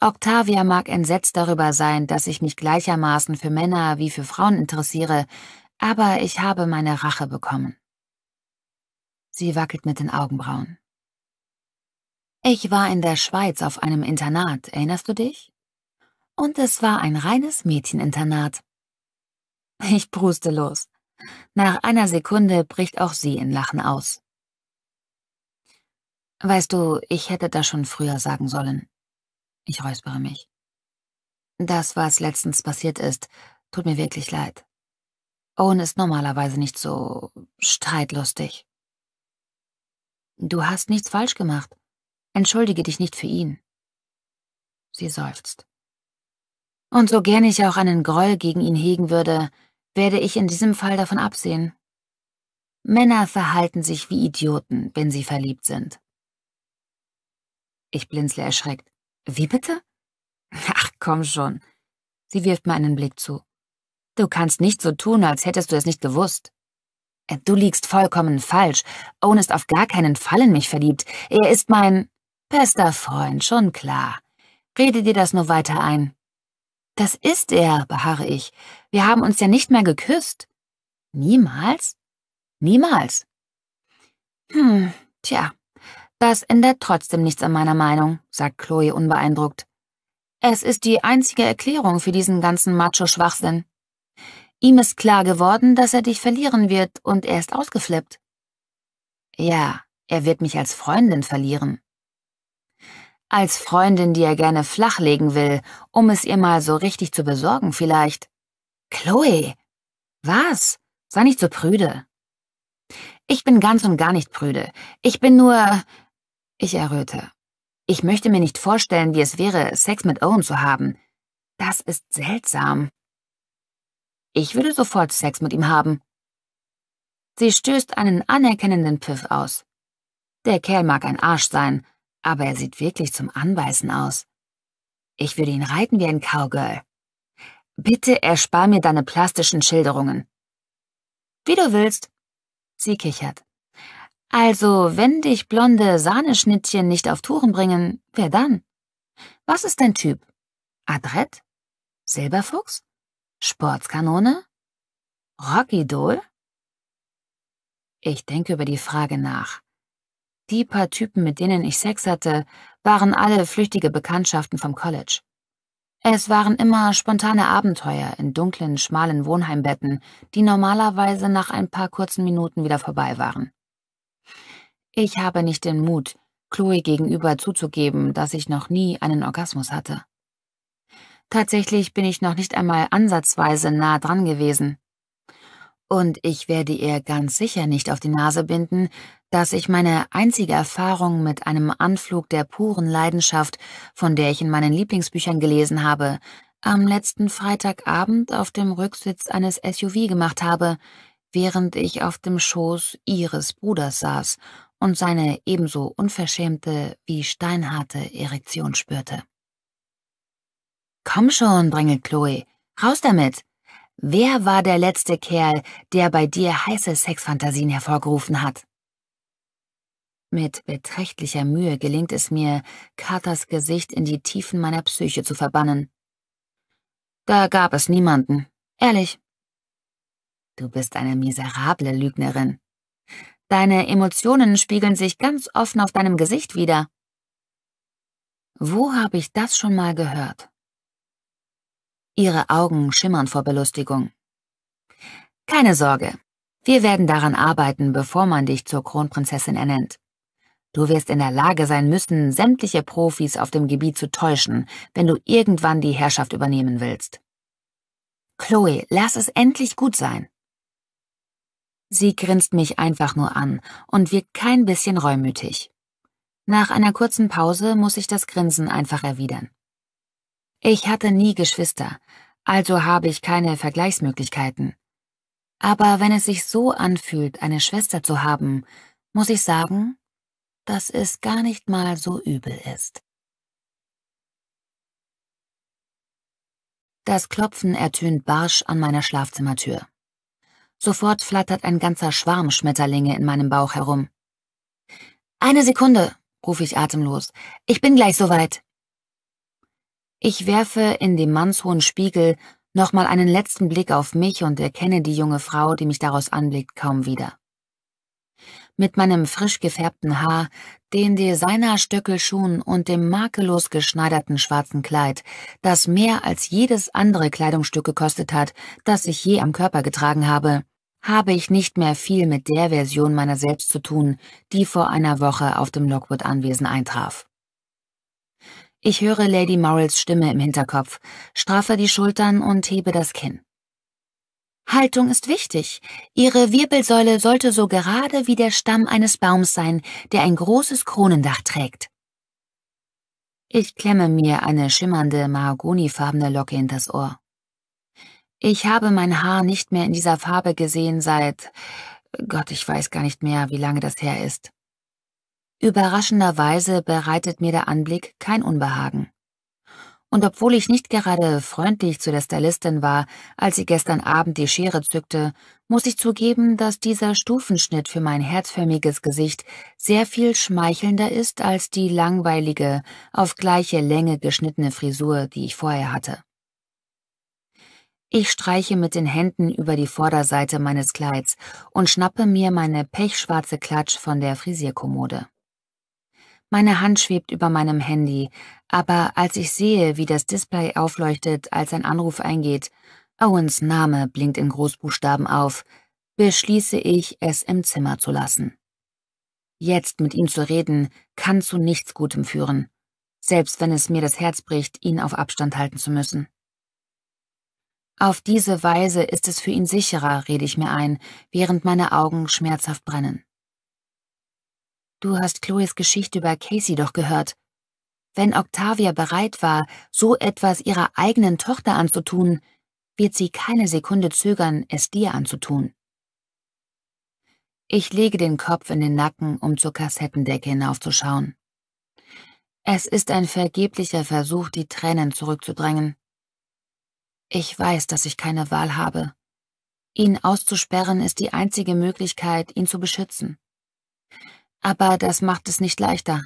Octavia mag entsetzt darüber sein, dass ich mich gleichermaßen für Männer wie für Frauen interessiere, aber ich habe meine Rache bekommen. Sie wackelt mit den Augenbrauen. Ich war in der Schweiz auf einem Internat, erinnerst du dich? Und es war ein reines Mädcheninternat. Ich pruste los. Nach einer Sekunde bricht auch sie in Lachen aus. Weißt du, ich hätte das schon früher sagen sollen. Ich räuspere mich. Das, was letztens passiert ist, tut mir wirklich leid. Owen ist normalerweise nicht so streitlustig. Du hast nichts falsch gemacht. Entschuldige dich nicht für ihn. Sie seufzt. Und so gern ich auch einen Groll gegen ihn hegen würde, werde ich in diesem Fall davon absehen. Männer verhalten sich wie Idioten, wenn sie verliebt sind. Ich blinzle erschreckt. Wie bitte? Ach, komm schon. Sie wirft mir einen Blick zu. Du kannst nicht so tun, als hättest du es nicht gewusst. Äh, du liegst vollkommen falsch. Owen ist auf gar keinen Fall in mich verliebt. Er ist mein bester Freund, schon klar. Rede dir das nur weiter ein. Das ist er, beharre ich. Wir haben uns ja nicht mehr geküsst. Niemals? Niemals. Hm, tja, das ändert trotzdem nichts an meiner Meinung, sagt Chloe unbeeindruckt. Es ist die einzige Erklärung für diesen ganzen Macho-Schwachsinn. Ihm ist klar geworden, dass er dich verlieren wird, und er ist ausgeflippt. Ja, er wird mich als Freundin verlieren. Als Freundin, die er gerne flachlegen will, um es ihr mal so richtig zu besorgen vielleicht. Chloe! Was? Sei nicht so prüde. Ich bin ganz und gar nicht prüde. Ich bin nur... Ich erröte. Ich möchte mir nicht vorstellen, wie es wäre, Sex mit Owen zu haben. Das ist seltsam. Ich würde sofort Sex mit ihm haben. Sie stößt einen anerkennenden Pfiff aus. Der Kerl mag ein Arsch sein, aber er sieht wirklich zum Anbeißen aus. Ich würde ihn reiten wie ein Cowgirl. Bitte erspar mir deine plastischen Schilderungen. Wie du willst. Sie kichert. Also, wenn dich blonde Sahneschnittchen nicht auf Touren bringen, wer dann? Was ist dein Typ? Adrett? Silberfuchs? Sportskanone? Rocky Rockidol? Ich denke über die Frage nach. Die paar Typen, mit denen ich Sex hatte, waren alle flüchtige Bekanntschaften vom College. Es waren immer spontane Abenteuer in dunklen, schmalen Wohnheimbetten, die normalerweise nach ein paar kurzen Minuten wieder vorbei waren. Ich habe nicht den Mut, Chloe gegenüber zuzugeben, dass ich noch nie einen Orgasmus hatte. Tatsächlich bin ich noch nicht einmal ansatzweise nah dran gewesen. Und ich werde ihr ganz sicher nicht auf die Nase binden, dass ich meine einzige Erfahrung mit einem Anflug der puren Leidenschaft, von der ich in meinen Lieblingsbüchern gelesen habe, am letzten Freitagabend auf dem Rücksitz eines SUV gemacht habe, während ich auf dem Schoß ihres Bruders saß und seine ebenso unverschämte wie steinharte Erektion spürte. Komm schon, drängelt Chloe, raus damit! Wer war der letzte Kerl, der bei dir heiße Sexfantasien hervorgerufen hat? Mit beträchtlicher Mühe gelingt es mir, Carters Gesicht in die Tiefen meiner Psyche zu verbannen. Da gab es niemanden. Ehrlich. Du bist eine miserable Lügnerin. Deine Emotionen spiegeln sich ganz offen auf deinem Gesicht wider. Wo habe ich das schon mal gehört? Ihre Augen schimmern vor Belustigung. Keine Sorge, wir werden daran arbeiten, bevor man dich zur Kronprinzessin ernennt. Du wirst in der Lage sein müssen, sämtliche Profis auf dem Gebiet zu täuschen, wenn du irgendwann die Herrschaft übernehmen willst. Chloe, lass es endlich gut sein. Sie grinst mich einfach nur an und wirkt kein bisschen reumütig. Nach einer kurzen Pause muss ich das Grinsen einfach erwidern. Ich hatte nie Geschwister, also habe ich keine Vergleichsmöglichkeiten. Aber wenn es sich so anfühlt, eine Schwester zu haben, muss ich sagen, dass es gar nicht mal so übel ist. Das Klopfen ertönt barsch an meiner Schlafzimmertür. Sofort flattert ein ganzer Schwarm Schmetterlinge in meinem Bauch herum. Eine Sekunde, rufe ich atemlos. Ich bin gleich soweit. Ich werfe in dem mannshohen Spiegel nochmal einen letzten Blick auf mich und erkenne die junge Frau, die mich daraus anblickt, kaum wieder. Mit meinem frisch gefärbten Haar, den Designer-Stöckelschuhen und dem makellos geschneiderten schwarzen Kleid, das mehr als jedes andere Kleidungsstück gekostet hat, das ich je am Körper getragen habe, habe ich nicht mehr viel mit der Version meiner selbst zu tun, die vor einer Woche auf dem Lockwood-Anwesen eintraf. Ich höre Lady Morrels Stimme im Hinterkopf, straffe die Schultern und hebe das Kinn. Haltung ist wichtig. Ihre Wirbelsäule sollte so gerade wie der Stamm eines Baums sein, der ein großes Kronendach trägt. Ich klemme mir eine schimmernde, mahagonifarbene Locke in das Ohr. Ich habe mein Haar nicht mehr in dieser Farbe gesehen seit, Gott, ich weiß gar nicht mehr, wie lange das her ist. Überraschenderweise bereitet mir der Anblick kein Unbehagen und obwohl ich nicht gerade freundlich zu der Stylistin war, als sie gestern Abend die Schere zückte, muss ich zugeben, dass dieser Stufenschnitt für mein herzförmiges Gesicht sehr viel schmeichelnder ist als die langweilige, auf gleiche Länge geschnittene Frisur, die ich vorher hatte. Ich streiche mit den Händen über die Vorderseite meines Kleids und schnappe mir meine pechschwarze Klatsch von der Frisierkommode. Meine Hand schwebt über meinem Handy, aber als ich sehe, wie das Display aufleuchtet, als ein Anruf eingeht, Owens Name blinkt in Großbuchstaben auf, beschließe ich, es im Zimmer zu lassen. Jetzt mit ihm zu reden, kann zu nichts Gutem führen, selbst wenn es mir das Herz bricht, ihn auf Abstand halten zu müssen. Auf diese Weise ist es für ihn sicherer, rede ich mir ein, während meine Augen schmerzhaft brennen. Du hast Chloes Geschichte über Casey doch gehört. Wenn Octavia bereit war, so etwas ihrer eigenen Tochter anzutun, wird sie keine Sekunde zögern, es dir anzutun. Ich lege den Kopf in den Nacken, um zur Kassettendecke hinaufzuschauen. Es ist ein vergeblicher Versuch, die Tränen zurückzudrängen. Ich weiß, dass ich keine Wahl habe. Ihn auszusperren ist die einzige Möglichkeit, ihn zu beschützen. Aber das macht es nicht leichter.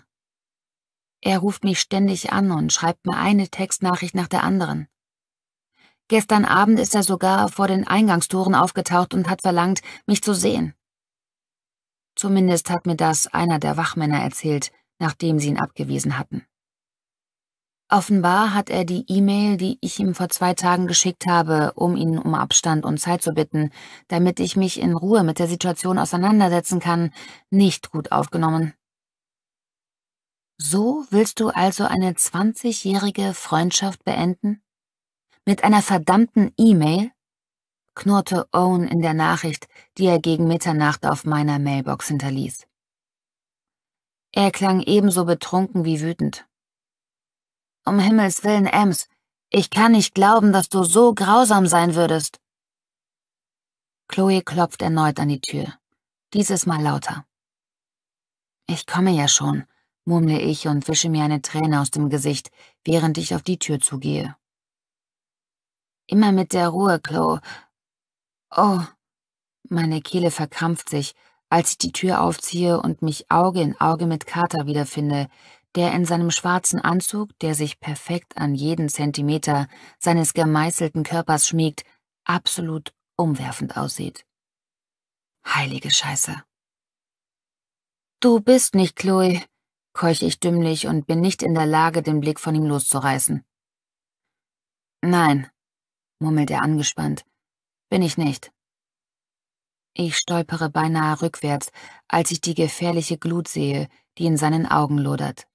Er ruft mich ständig an und schreibt mir eine Textnachricht nach der anderen. Gestern Abend ist er sogar vor den Eingangstoren aufgetaucht und hat verlangt, mich zu sehen. Zumindest hat mir das einer der Wachmänner erzählt, nachdem sie ihn abgewiesen hatten. Offenbar hat er die E-Mail, die ich ihm vor zwei Tagen geschickt habe, um ihn um Abstand und Zeit zu bitten, damit ich mich in Ruhe mit der Situation auseinandersetzen kann, nicht gut aufgenommen. So willst du also eine 20-jährige Freundschaft beenden? Mit einer verdammten E-Mail? knurrte Owen in der Nachricht, die er gegen Mitternacht auf meiner Mailbox hinterließ. Er klang ebenso betrunken wie wütend. Um Himmels willen, Ems, ich kann nicht glauben, dass du so grausam sein würdest. Chloe klopft erneut an die Tür, dieses Mal lauter. Ich komme ja schon, murmle ich und wische mir eine Träne aus dem Gesicht, während ich auf die Tür zugehe. Immer mit der Ruhe, Chloe. Oh, meine Kehle verkrampft sich, als ich die Tür aufziehe und mich Auge in Auge mit Carter wiederfinde, der in seinem schwarzen Anzug, der sich perfekt an jeden Zentimeter seines gemeißelten Körpers schmiegt, absolut umwerfend aussieht. Heilige Scheiße. Du bist nicht Chloe, keuch ich dümmlich und bin nicht in der Lage, den Blick von ihm loszureißen. Nein, murmelt er angespannt, bin ich nicht. Ich stolpere beinahe rückwärts, als ich die gefährliche Glut sehe, die in seinen Augen lodert.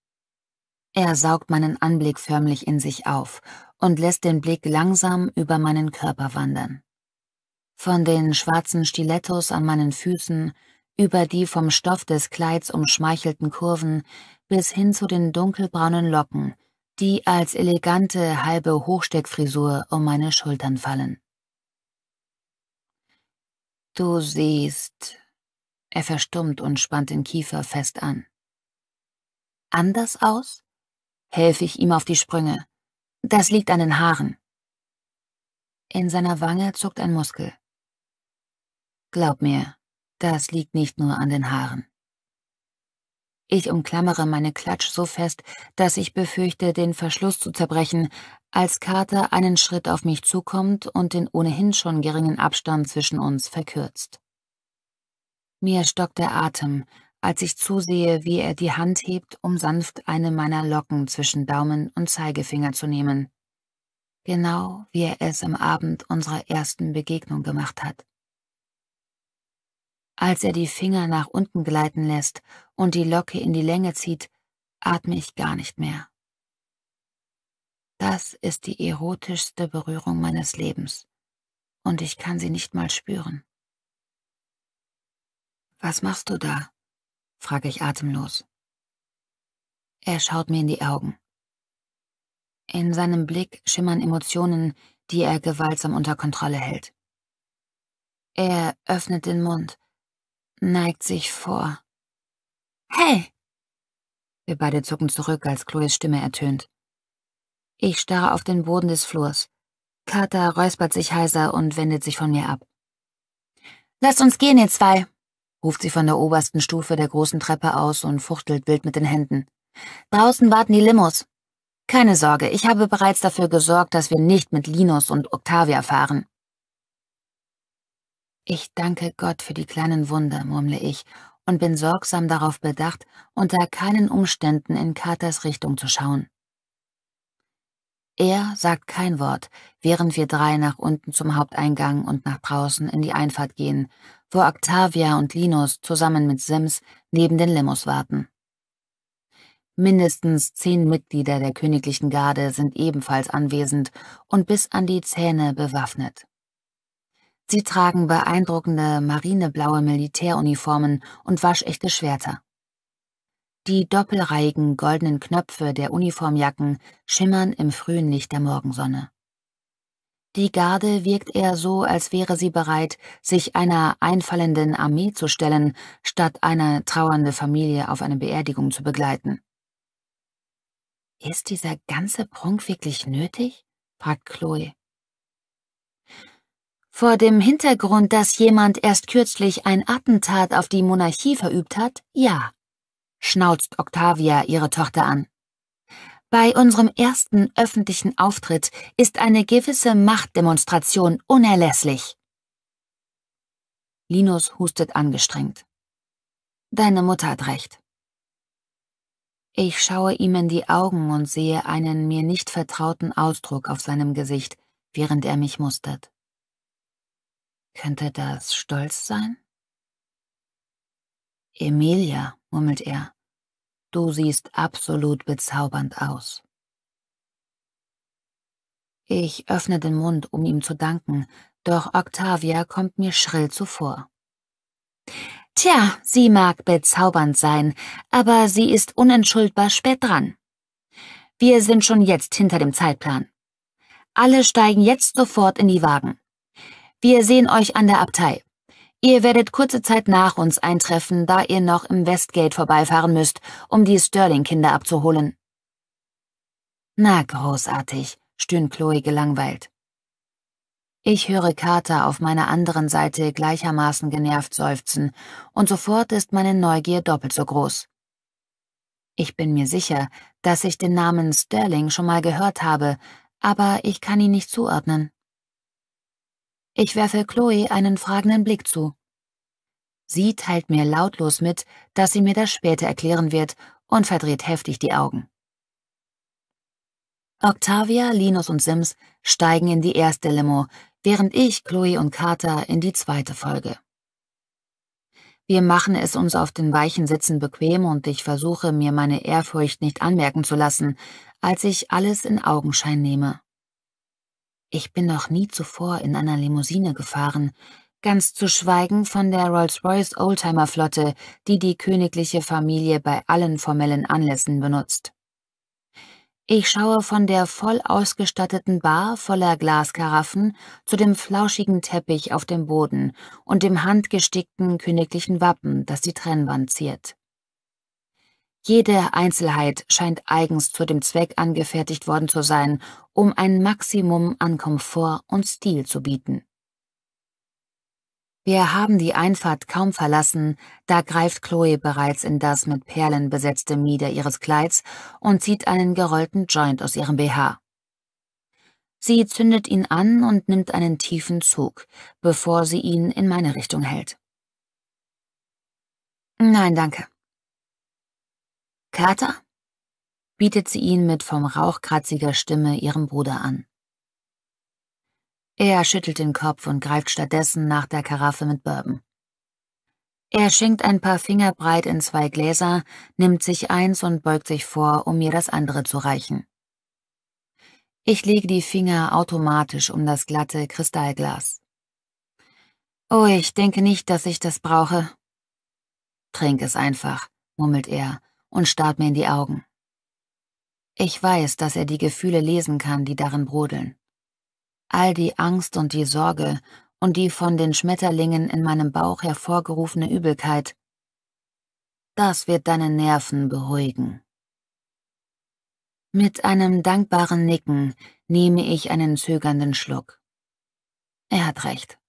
Er saugt meinen Anblick förmlich in sich auf und lässt den Blick langsam über meinen Körper wandern. Von den schwarzen Stilettos an meinen Füßen, über die vom Stoff des Kleids umschmeichelten Kurven bis hin zu den dunkelbraunen Locken, die als elegante halbe Hochsteckfrisur um meine Schultern fallen. Du siehst, er verstummt und spannt den Kiefer fest an. Anders aus? helfe ich ihm auf die Sprünge. Das liegt an den Haaren. In seiner Wange zuckt ein Muskel. Glaub mir, das liegt nicht nur an den Haaren. Ich umklammere meine Klatsch so fest, dass ich befürchte, den Verschluss zu zerbrechen, als Carter einen Schritt auf mich zukommt und den ohnehin schon geringen Abstand zwischen uns verkürzt. Mir stockt der Atem, als ich zusehe, wie er die Hand hebt, um sanft eine meiner Locken zwischen Daumen und Zeigefinger zu nehmen, genau wie er es am Abend unserer ersten Begegnung gemacht hat. Als er die Finger nach unten gleiten lässt und die Locke in die Länge zieht, atme ich gar nicht mehr. Das ist die erotischste Berührung meines Lebens, und ich kann sie nicht mal spüren. Was machst du da? frage ich atemlos. Er schaut mir in die Augen. In seinem Blick schimmern Emotionen, die er gewaltsam unter Kontrolle hält. Er öffnet den Mund, neigt sich vor. Hey! Wir beide zucken zurück, als Chloes Stimme ertönt. Ich starre auf den Boden des Flurs. Carter räuspert sich heiser und wendet sich von mir ab. Lasst uns gehen, ihr zwei, ruft sie von der obersten Stufe der großen Treppe aus und fuchtelt wild mit den Händen. Draußen warten die Limos. Keine Sorge, ich habe bereits dafür gesorgt, dass wir nicht mit Linus und Octavia fahren. Ich danke Gott für die kleinen Wunder, murmle ich und bin sorgsam darauf bedacht, unter keinen Umständen in Katers Richtung zu schauen. Er sagt kein Wort, während wir drei nach unten zum Haupteingang und nach draußen in die Einfahrt gehen, wo Octavia und Linus zusammen mit Sims neben den Limos warten. Mindestens zehn Mitglieder der königlichen Garde sind ebenfalls anwesend und bis an die Zähne bewaffnet. Sie tragen beeindruckende marineblaue Militäruniformen und waschechte Schwerter. Die doppelreihigen goldenen Knöpfe der Uniformjacken schimmern im frühen Licht der Morgensonne. Die Garde wirkt eher so, als wäre sie bereit, sich einer einfallenden Armee zu stellen, statt eine trauernde Familie auf eine Beerdigung zu begleiten. Ist dieser ganze Prunk wirklich nötig? fragt Chloe. Vor dem Hintergrund, dass jemand erst kürzlich ein Attentat auf die Monarchie verübt hat, ja, schnauzt Octavia ihre Tochter an. Bei unserem ersten öffentlichen Auftritt ist eine gewisse Machtdemonstration unerlässlich. Linus hustet angestrengt. Deine Mutter hat recht. Ich schaue ihm in die Augen und sehe einen mir nicht vertrauten Ausdruck auf seinem Gesicht, während er mich mustert. Könnte das Stolz sein? Emilia, murmelt er. Du siehst absolut bezaubernd aus. Ich öffne den Mund, um ihm zu danken, doch Octavia kommt mir schrill zuvor. Tja, sie mag bezaubernd sein, aber sie ist unentschuldbar spät dran. Wir sind schon jetzt hinter dem Zeitplan. Alle steigen jetzt sofort in die Wagen. Wir sehen euch an der Abtei. Ihr werdet kurze Zeit nach uns eintreffen, da ihr noch im Westgate vorbeifahren müsst, um die Sterling-Kinder abzuholen. Na, großartig, stöhnt Chloe gelangweilt. Ich höre Carter auf meiner anderen Seite gleichermaßen genervt seufzen, und sofort ist meine Neugier doppelt so groß. Ich bin mir sicher, dass ich den Namen Sterling schon mal gehört habe, aber ich kann ihn nicht zuordnen. Ich werfe Chloe einen fragenden Blick zu. Sie teilt mir lautlos mit, dass sie mir das später erklären wird und verdreht heftig die Augen. Octavia, Linus und Sims steigen in die erste Limo, während ich, Chloe und Carter in die zweite folge. Wir machen es uns auf den weichen Sitzen bequem und ich versuche mir meine Ehrfurcht nicht anmerken zu lassen, als ich alles in Augenschein nehme. Ich bin noch nie zuvor in einer Limousine gefahren, ganz zu schweigen von der Rolls-Royce Oldtimer-Flotte, die die königliche Familie bei allen formellen Anlässen benutzt. Ich schaue von der voll ausgestatteten Bar voller Glaskaraffen zu dem flauschigen Teppich auf dem Boden und dem handgestickten königlichen Wappen, das die Trennwand ziert. Jede Einzelheit scheint eigens zu dem Zweck angefertigt worden zu sein, um ein Maximum an Komfort und Stil zu bieten. Wir haben die Einfahrt kaum verlassen, da greift Chloe bereits in das mit Perlen besetzte Mieder ihres Kleids und zieht einen gerollten Joint aus ihrem BH. Sie zündet ihn an und nimmt einen tiefen Zug, bevor sie ihn in meine Richtung hält. Nein, danke. Kater? bietet sie ihn mit vom Rauch kratziger Stimme ihrem Bruder an. Er schüttelt den Kopf und greift stattdessen nach der Karaffe mit Bourbon. Er schenkt ein paar Finger breit in zwei Gläser, nimmt sich eins und beugt sich vor, um mir das andere zu reichen. Ich lege die Finger automatisch um das glatte Kristallglas. Oh, ich denke nicht, dass ich das brauche. Trink es einfach, murmelt er und starrt mir in die Augen. Ich weiß, dass er die Gefühle lesen kann, die darin brodeln. All die Angst und die Sorge und die von den Schmetterlingen in meinem Bauch hervorgerufene Übelkeit. Das wird deine Nerven beruhigen. Mit einem dankbaren Nicken nehme ich einen zögernden Schluck. Er hat recht.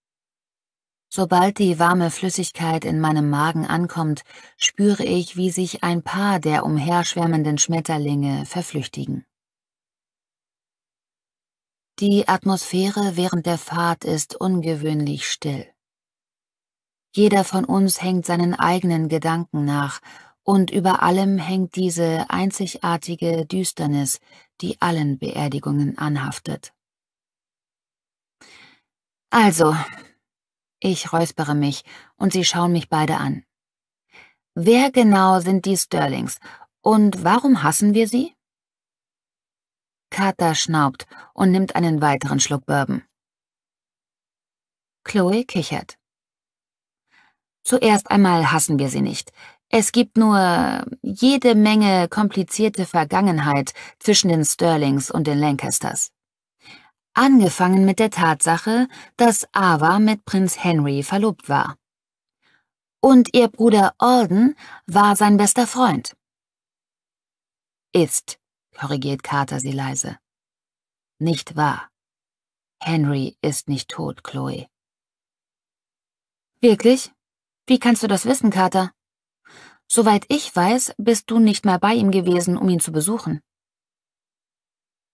Sobald die warme Flüssigkeit in meinem Magen ankommt, spüre ich, wie sich ein paar der umherschwärmenden Schmetterlinge verflüchtigen. Die Atmosphäre während der Fahrt ist ungewöhnlich still. Jeder von uns hängt seinen eigenen Gedanken nach, und über allem hängt diese einzigartige Düsternis, die allen Beerdigungen anhaftet. Also, ich räuspere mich und sie schauen mich beide an. Wer genau sind die Sterlings und warum hassen wir sie? Carter schnaubt und nimmt einen weiteren Schluck Bourbon. Chloe kichert. Zuerst einmal hassen wir sie nicht. Es gibt nur jede Menge komplizierte Vergangenheit zwischen den Sterlings und den Lancasters. Angefangen mit der Tatsache, dass Ava mit Prinz Henry verlobt war. Und ihr Bruder Alden war sein bester Freund. Ist, korrigiert Carter sie leise. Nicht wahr. Henry ist nicht tot, Chloe. Wirklich? Wie kannst du das wissen, Carter? Soweit ich weiß, bist du nicht mal bei ihm gewesen, um ihn zu besuchen.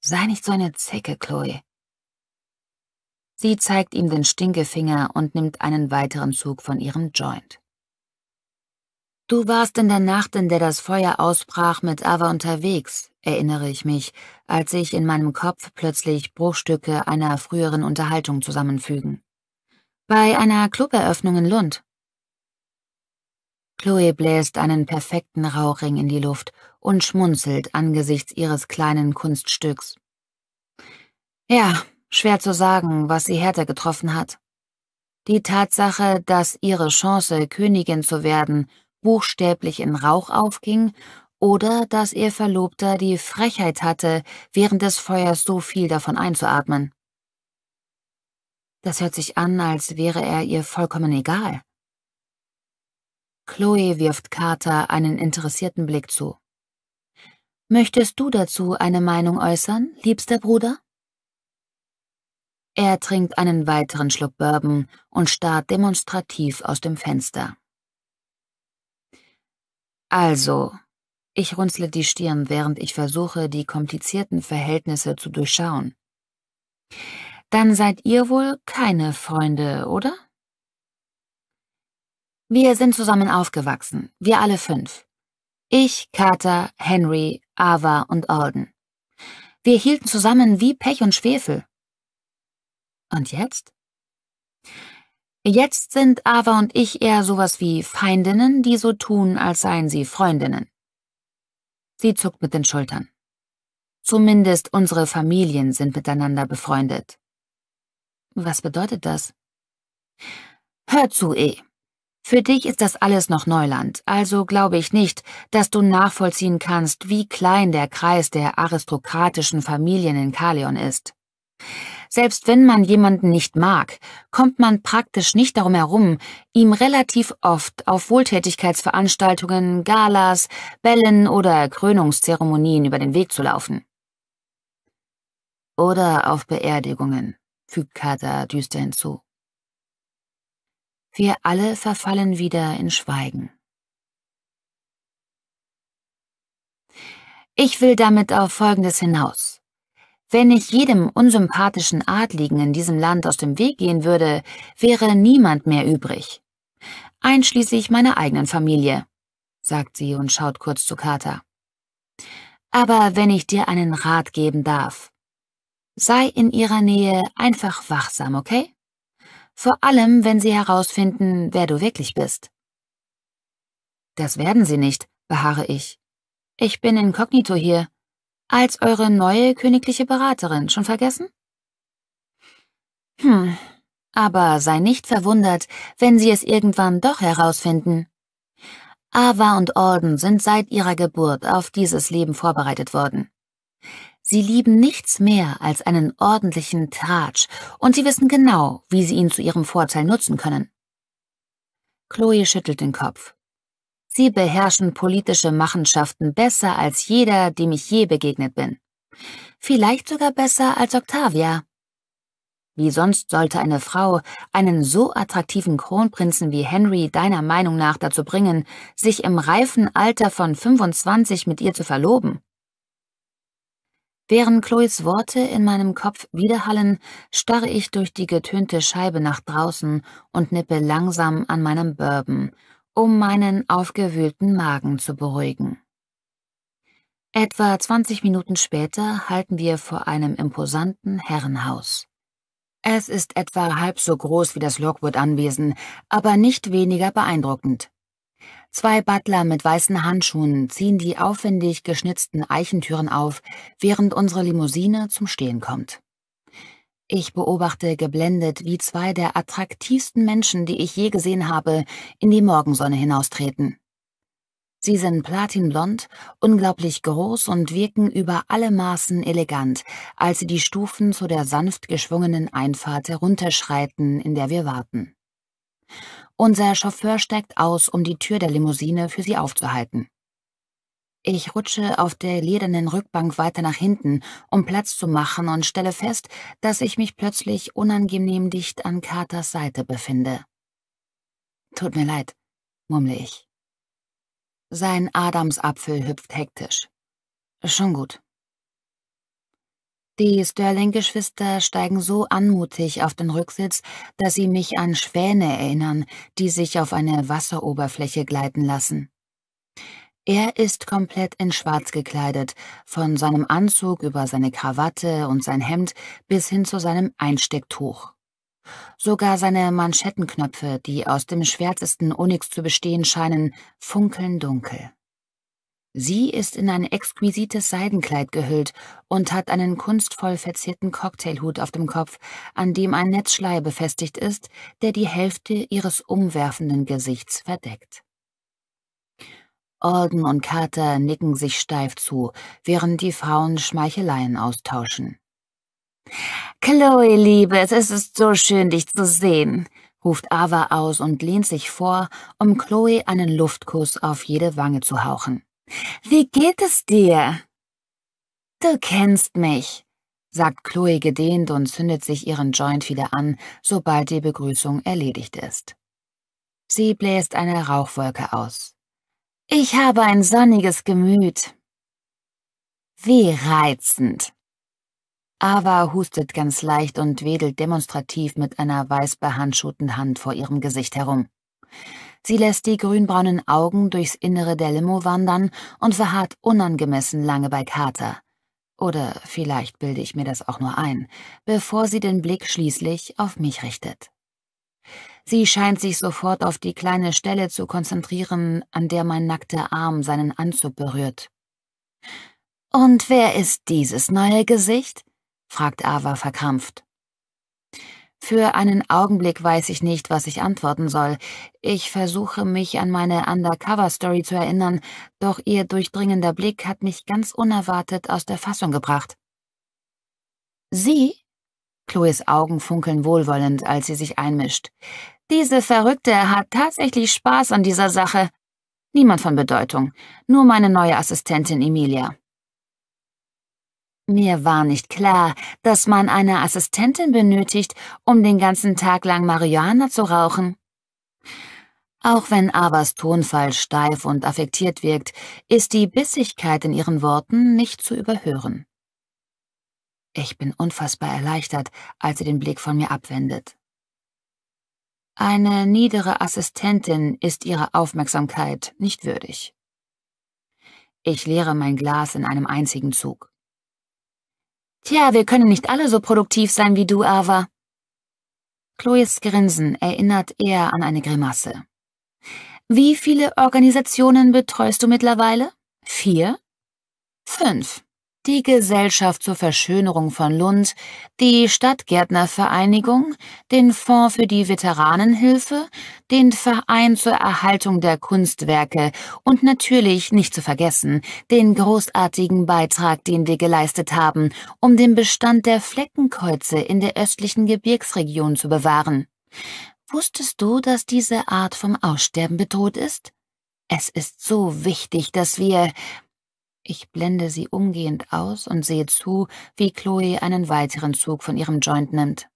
Sei nicht so eine Zicke, Chloe. Sie zeigt ihm den Stinkefinger und nimmt einen weiteren Zug von ihrem Joint. Du warst in der Nacht, in der das Feuer ausbrach, mit Ava unterwegs, erinnere ich mich, als sich in meinem Kopf plötzlich Bruchstücke einer früheren Unterhaltung zusammenfügen. Bei einer Cluberöffnung in Lund. Chloe bläst einen perfekten Rauchring in die Luft und schmunzelt angesichts ihres kleinen Kunststücks. Ja, Schwer zu sagen, was sie härter getroffen hat. Die Tatsache, dass ihre Chance, Königin zu werden, buchstäblich in Rauch aufging oder dass ihr Verlobter die Frechheit hatte, während des Feuers so viel davon einzuatmen. Das hört sich an, als wäre er ihr vollkommen egal. Chloe wirft Carter einen interessierten Blick zu. Möchtest du dazu eine Meinung äußern, liebster Bruder? Er trinkt einen weiteren Schluck Bourbon und starrt demonstrativ aus dem Fenster. Also, ich runzle die Stirn, während ich versuche, die komplizierten Verhältnisse zu durchschauen. Dann seid ihr wohl keine Freunde, oder? Wir sind zusammen aufgewachsen, wir alle fünf. Ich, Carter, Henry, Ava und Alden. Wir hielten zusammen wie Pech und Schwefel. Und jetzt? Jetzt sind Ava und ich eher sowas wie Feindinnen, die so tun, als seien sie Freundinnen. Sie zuckt mit den Schultern. Zumindest unsere Familien sind miteinander befreundet. Was bedeutet das? Hör zu, E. Für dich ist das alles noch Neuland, also glaube ich nicht, dass du nachvollziehen kannst, wie klein der Kreis der aristokratischen Familien in Kalion ist. Selbst wenn man jemanden nicht mag, kommt man praktisch nicht darum herum, ihm relativ oft auf Wohltätigkeitsveranstaltungen, Galas, Bällen oder Krönungszeremonien über den Weg zu laufen. Oder auf Beerdigungen, fügt Kata düster hinzu. Wir alle verfallen wieder in Schweigen. Ich will damit auf Folgendes hinaus. Wenn ich jedem unsympathischen Adligen in diesem Land aus dem Weg gehen würde, wäre niemand mehr übrig. Einschließlich meiner eigenen Familie, sagt sie und schaut kurz zu Carter. Aber wenn ich dir einen Rat geben darf, sei in ihrer Nähe einfach wachsam, okay? Vor allem, wenn sie herausfinden, wer du wirklich bist. Das werden sie nicht, beharre ich. Ich bin inkognito hier als eure neue königliche Beraterin. Schon vergessen? Hm, aber sei nicht verwundert, wenn sie es irgendwann doch herausfinden. Ava und Orden sind seit ihrer Geburt auf dieses Leben vorbereitet worden. Sie lieben nichts mehr als einen ordentlichen Tratsch und sie wissen genau, wie sie ihn zu ihrem Vorteil nutzen können. Chloe schüttelt den Kopf. Sie beherrschen politische Machenschaften besser als jeder, dem ich je begegnet bin. Vielleicht sogar besser als Octavia. Wie sonst sollte eine Frau einen so attraktiven Kronprinzen wie Henry deiner Meinung nach dazu bringen, sich im reifen Alter von 25 mit ihr zu verloben? Während Chloes Worte in meinem Kopf widerhallen, starre ich durch die getönte Scheibe nach draußen und nippe langsam an meinem Bourbon um meinen aufgewühlten Magen zu beruhigen. Etwa 20 Minuten später halten wir vor einem imposanten Herrenhaus. Es ist etwa halb so groß wie das Lockwood-Anwesen, aber nicht weniger beeindruckend. Zwei Butler mit weißen Handschuhen ziehen die aufwendig geschnitzten Eichentüren auf, während unsere Limousine zum Stehen kommt. Ich beobachte geblendet, wie zwei der attraktivsten Menschen, die ich je gesehen habe, in die Morgensonne hinaustreten. Sie sind platinblond, unglaublich groß und wirken über alle Maßen elegant, als sie die Stufen zu der sanft geschwungenen Einfahrt herunterschreiten, in der wir warten. Unser Chauffeur steigt aus, um die Tür der Limousine für sie aufzuhalten. Ich rutsche auf der ledernen Rückbank weiter nach hinten, um Platz zu machen und stelle fest, dass ich mich plötzlich unangenehm dicht an Carters Seite befinde. Tut mir leid, murmle ich. Sein Adamsapfel hüpft hektisch. Schon gut. Die Sterling-Geschwister steigen so anmutig auf den Rücksitz, dass sie mich an Schwäne erinnern, die sich auf eine Wasseroberfläche gleiten lassen. Er ist komplett in Schwarz gekleidet, von seinem Anzug über seine Krawatte und sein Hemd bis hin zu seinem Einstecktuch. Sogar seine Manschettenknöpfe, die aus dem schwärzesten Onyx zu bestehen scheinen, funkeln dunkel. Sie ist in ein exquisites Seidenkleid gehüllt und hat einen kunstvoll verzierten Cocktailhut auf dem Kopf, an dem ein Netzschleier befestigt ist, der die Hälfte ihres umwerfenden Gesichts verdeckt. Orden und Carter nicken sich steif zu, während die Frauen Schmeicheleien austauschen. Chloe, Liebes, es ist so schön, dich zu sehen, ruft Ava aus und lehnt sich vor, um Chloe einen Luftkuss auf jede Wange zu hauchen. Wie geht es dir? Du kennst mich, sagt Chloe gedehnt und zündet sich ihren Joint wieder an, sobald die Begrüßung erledigt ist. Sie bläst eine Rauchwolke aus. Ich habe ein sonniges Gemüt. Wie reizend. Ava hustet ganz leicht und wedelt demonstrativ mit einer weiß behandschuhten Hand vor ihrem Gesicht herum. Sie lässt die grünbraunen Augen durchs Innere der Limo wandern und verharrt unangemessen lange bei Carter. Oder vielleicht bilde ich mir das auch nur ein, bevor sie den Blick schließlich auf mich richtet. Sie scheint sich sofort auf die kleine Stelle zu konzentrieren, an der mein nackter Arm seinen Anzug berührt. Und wer ist dieses neue Gesicht? fragt Ava verkrampft. Für einen Augenblick weiß ich nicht, was ich antworten soll. Ich versuche mich an meine Undercover-Story zu erinnern, doch ihr durchdringender Blick hat mich ganz unerwartet aus der Fassung gebracht. Sie? Chloes Augen funkeln wohlwollend, als sie sich einmischt. Diese Verrückte hat tatsächlich Spaß an dieser Sache. Niemand von Bedeutung, nur meine neue Assistentin Emilia. Mir war nicht klar, dass man eine Assistentin benötigt, um den ganzen Tag lang Marihuana zu rauchen. Auch wenn Abas Tonfall steif und affektiert wirkt, ist die Bissigkeit in ihren Worten nicht zu überhören. Ich bin unfassbar erleichtert, als sie den Blick von mir abwendet. Eine niedere Assistentin ist ihrer Aufmerksamkeit nicht würdig. Ich leere mein Glas in einem einzigen Zug. Tja, wir können nicht alle so produktiv sein wie du, Ava. Chloes Grinsen erinnert eher an eine Grimasse. Wie viele Organisationen betreust du mittlerweile? Vier? Fünf die Gesellschaft zur Verschönerung von Lund, die Stadtgärtnervereinigung, den Fonds für die Veteranenhilfe, den Verein zur Erhaltung der Kunstwerke und natürlich nicht zu vergessen den großartigen Beitrag, den wir geleistet haben, um den Bestand der Fleckenkäuze in der östlichen Gebirgsregion zu bewahren. Wusstest du, dass diese Art vom Aussterben bedroht ist? Es ist so wichtig, dass wir ich blende sie umgehend aus und sehe zu, wie Chloe einen weiteren Zug von ihrem Joint nimmt.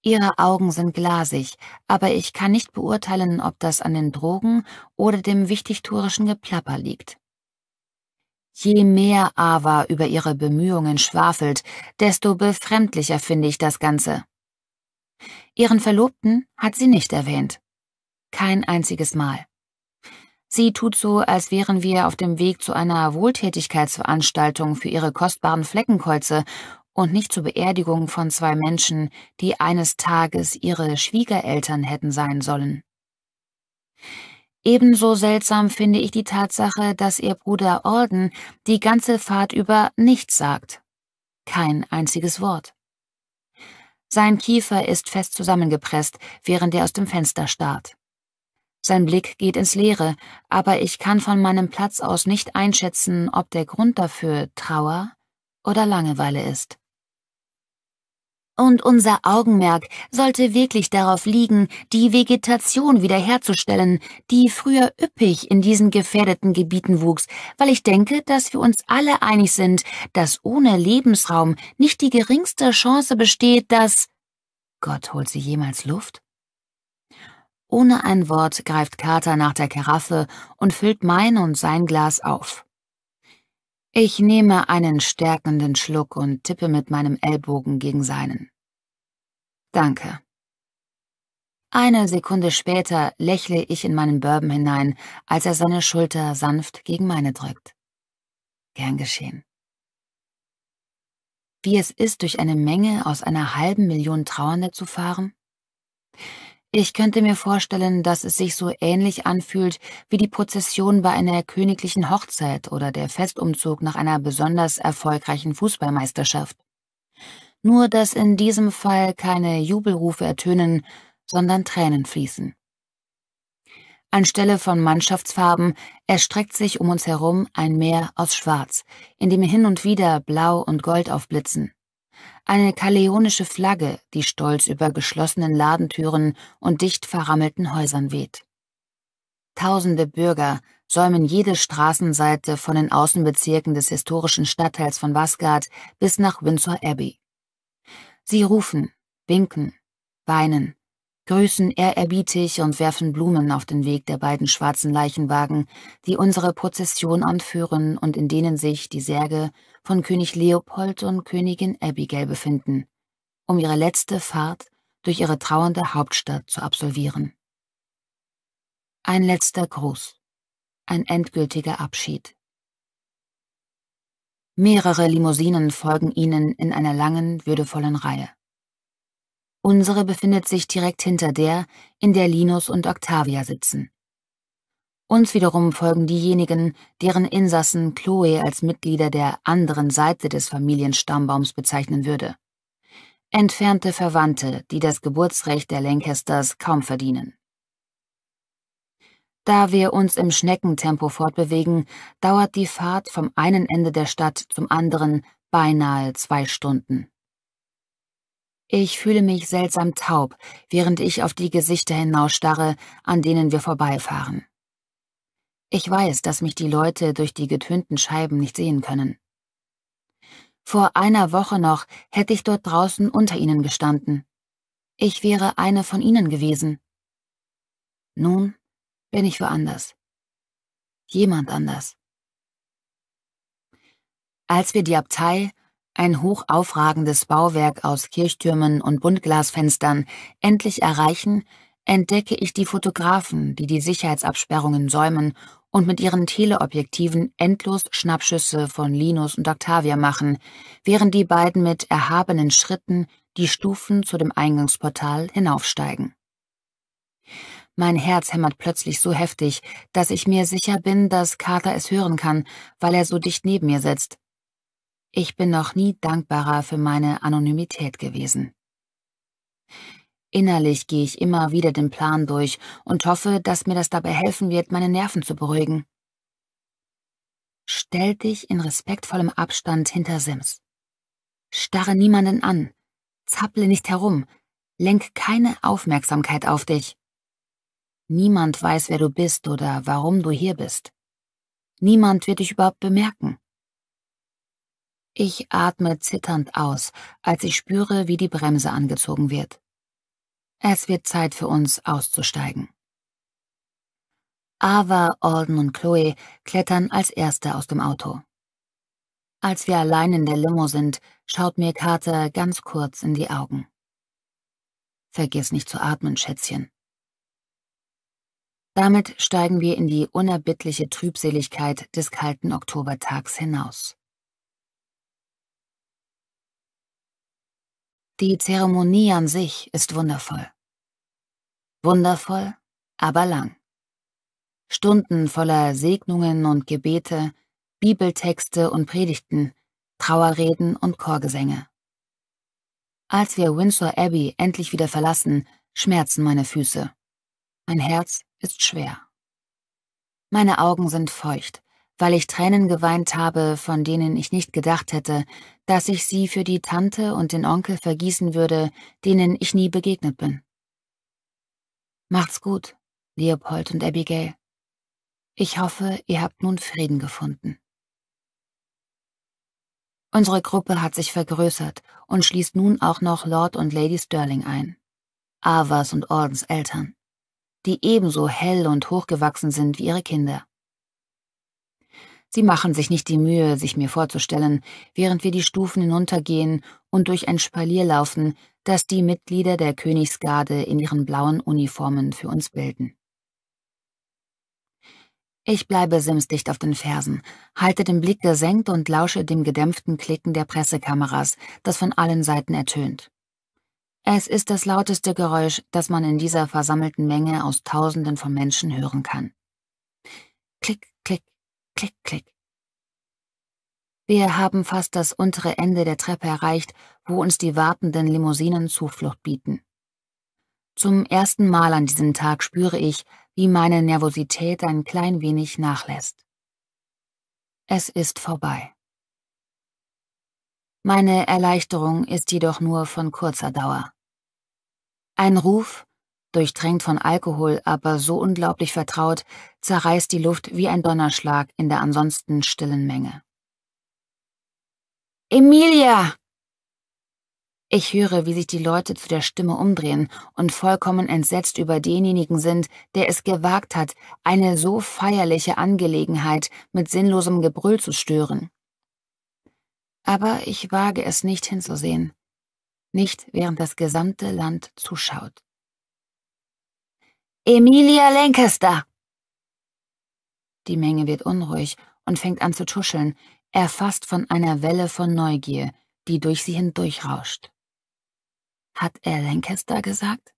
Ihre Augen sind glasig, aber ich kann nicht beurteilen, ob das an den Drogen oder dem wichtigtuerischen Geplapper liegt. Je mehr Ava über ihre Bemühungen schwafelt, desto befremdlicher finde ich das Ganze. Ihren Verlobten hat sie nicht erwähnt. Kein einziges Mal. Sie tut so, als wären wir auf dem Weg zu einer Wohltätigkeitsveranstaltung für ihre kostbaren Fleckenkäuze und nicht zur Beerdigung von zwei Menschen, die eines Tages ihre Schwiegereltern hätten sein sollen. Ebenso seltsam finde ich die Tatsache, dass ihr Bruder Orden die ganze Fahrt über nichts sagt. Kein einziges Wort. Sein Kiefer ist fest zusammengepresst, während er aus dem Fenster starrt. Sein Blick geht ins Leere, aber ich kann von meinem Platz aus nicht einschätzen, ob der Grund dafür Trauer oder Langeweile ist. Und unser Augenmerk sollte wirklich darauf liegen, die Vegetation wiederherzustellen, die früher üppig in diesen gefährdeten Gebieten wuchs, weil ich denke, dass wir uns alle einig sind, dass ohne Lebensraum nicht die geringste Chance besteht, dass... Gott, holt sie jemals Luft? Ohne ein Wort greift Carter nach der Karaffe und füllt mein und sein Glas auf. Ich nehme einen stärkenden Schluck und tippe mit meinem Ellbogen gegen seinen. Danke. Eine Sekunde später lächle ich in meinen Bourbon hinein, als er seine Schulter sanft gegen meine drückt. Gern geschehen. Wie es ist, durch eine Menge aus einer halben Million Trauernde zu fahren? Ich könnte mir vorstellen, dass es sich so ähnlich anfühlt wie die Prozession bei einer königlichen Hochzeit oder der Festumzug nach einer besonders erfolgreichen Fußballmeisterschaft. Nur dass in diesem Fall keine Jubelrufe ertönen, sondern Tränen fließen. Anstelle von Mannschaftsfarben erstreckt sich um uns herum ein Meer aus Schwarz, in dem hin und wieder Blau und Gold aufblitzen eine kaleonische Flagge, die stolz über geschlossenen Ladentüren und dicht verrammelten Häusern weht. Tausende Bürger säumen jede Straßenseite von den Außenbezirken des historischen Stadtteils von Wasgard bis nach Windsor Abbey. Sie rufen, winken, weinen, grüßen ehrerbietig und werfen Blumen auf den Weg der beiden schwarzen Leichenwagen, die unsere Prozession anführen und in denen sich die Särge von König Leopold und Königin Abigail befinden, um ihre letzte Fahrt durch ihre trauernde Hauptstadt zu absolvieren. Ein letzter Gruß, ein endgültiger Abschied. Mehrere Limousinen folgen ihnen in einer langen, würdevollen Reihe. Unsere befindet sich direkt hinter der, in der Linus und Octavia sitzen. Uns wiederum folgen diejenigen, deren Insassen Chloe als Mitglieder der anderen Seite des Familienstammbaums bezeichnen würde. Entfernte Verwandte, die das Geburtsrecht der Lancasters kaum verdienen. Da wir uns im Schneckentempo fortbewegen, dauert die Fahrt vom einen Ende der Stadt zum anderen beinahe zwei Stunden. Ich fühle mich seltsam taub, während ich auf die Gesichter hinausstarre, an denen wir vorbeifahren. Ich weiß, dass mich die Leute durch die getönten Scheiben nicht sehen können. Vor einer Woche noch hätte ich dort draußen unter ihnen gestanden. Ich wäre eine von ihnen gewesen. Nun bin ich woanders. Jemand anders. Als wir die Abtei, ein hochaufragendes Bauwerk aus Kirchtürmen und Buntglasfenstern, endlich erreichen, entdecke ich die Fotografen, die die Sicherheitsabsperrungen säumen und mit ihren Teleobjektiven endlos Schnappschüsse von Linus und Octavia machen, während die beiden mit erhabenen Schritten die Stufen zu dem Eingangsportal hinaufsteigen. Mein Herz hämmert plötzlich so heftig, dass ich mir sicher bin, dass Carter es hören kann, weil er so dicht neben mir sitzt. Ich bin noch nie dankbarer für meine Anonymität gewesen. Innerlich gehe ich immer wieder den Plan durch und hoffe, dass mir das dabei helfen wird, meine Nerven zu beruhigen. Stell dich in respektvollem Abstand hinter Sims. Starre niemanden an, zapple nicht herum, lenk keine Aufmerksamkeit auf dich. Niemand weiß, wer du bist oder warum du hier bist. Niemand wird dich überhaupt bemerken. Ich atme zitternd aus, als ich spüre, wie die Bremse angezogen wird. Es wird Zeit für uns auszusteigen. Ava, Alden und Chloe klettern als Erste aus dem Auto. Als wir allein in der Limo sind, schaut mir Carter ganz kurz in die Augen. Vergiss nicht zu atmen, Schätzchen. Damit steigen wir in die unerbittliche Trübseligkeit des kalten Oktobertags hinaus. Die Zeremonie an sich ist wundervoll. Wundervoll, aber lang. Stunden voller Segnungen und Gebete, Bibeltexte und Predigten, Trauerreden und Chorgesänge. Als wir Windsor Abbey endlich wieder verlassen, schmerzen meine Füße. Mein Herz ist schwer. Meine Augen sind feucht, weil ich Tränen geweint habe, von denen ich nicht gedacht hätte, dass ich sie für die Tante und den Onkel vergießen würde, denen ich nie begegnet bin. Macht's gut, Leopold und Abigail. Ich hoffe, ihr habt nun Frieden gefunden. Unsere Gruppe hat sich vergrößert und schließt nun auch noch Lord und Lady Sterling ein, Avas und Ordens Eltern, die ebenso hell und hochgewachsen sind wie ihre Kinder. Sie machen sich nicht die Mühe, sich mir vorzustellen, während wir die Stufen hinuntergehen und durch ein Spalier laufen, das die Mitglieder der Königsgarde in ihren blauen Uniformen für uns bilden. Ich bleibe simsdicht auf den Fersen, halte den Blick gesenkt und lausche dem gedämpften Klicken der Pressekameras, das von allen Seiten ertönt. Es ist das lauteste Geräusch, das man in dieser versammelten Menge aus Tausenden von Menschen hören kann. Klick, Klick, klick. Wir haben fast das untere Ende der Treppe erreicht, wo uns die wartenden Limousinen Zuflucht bieten. Zum ersten Mal an diesem Tag spüre ich, wie meine Nervosität ein klein wenig nachlässt. Es ist vorbei. Meine Erleichterung ist jedoch nur von kurzer Dauer. Ein Ruf, durchtränkt von Alkohol, aber so unglaublich vertraut, zerreißt die Luft wie ein Donnerschlag in der ansonsten stillen Menge. Emilia! Ich höre, wie sich die Leute zu der Stimme umdrehen und vollkommen entsetzt über denjenigen sind, der es gewagt hat, eine so feierliche Angelegenheit mit sinnlosem Gebrüll zu stören. Aber ich wage es nicht hinzusehen, nicht während das gesamte Land zuschaut. Emilia Lancaster! Die Menge wird unruhig und fängt an zu tuscheln, erfasst von einer Welle von Neugier, die durch sie hindurchrauscht. Hat er Lancaster gesagt?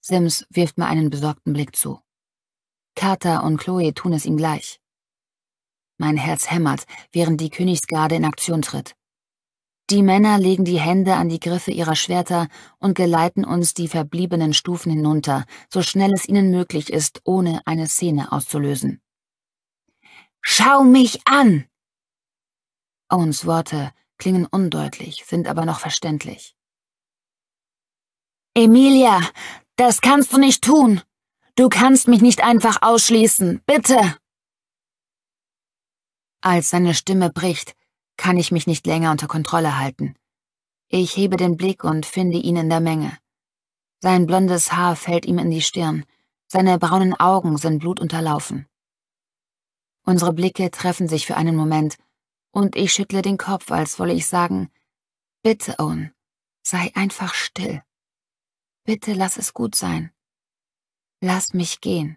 Sims wirft mir einen besorgten Blick zu. Carter und Chloe tun es ihm gleich. Mein Herz hämmert, während die Königsgarde in Aktion tritt. Die Männer legen die Hände an die Griffe ihrer Schwerter und geleiten uns die verbliebenen Stufen hinunter, so schnell es ihnen möglich ist, ohne eine Szene auszulösen. Schau mich an! Owens Worte klingen undeutlich, sind aber noch verständlich. Emilia, das kannst du nicht tun! Du kannst mich nicht einfach ausschließen, bitte! Als seine Stimme bricht, kann ich mich nicht länger unter Kontrolle halten. Ich hebe den Blick und finde ihn in der Menge. Sein blondes Haar fällt ihm in die Stirn, seine braunen Augen sind blutunterlaufen. Unsere Blicke treffen sich für einen Moment, und ich schüttle den Kopf, als wolle ich sagen, Bitte, Owen, sei einfach still. Bitte lass es gut sein. Lass mich gehen.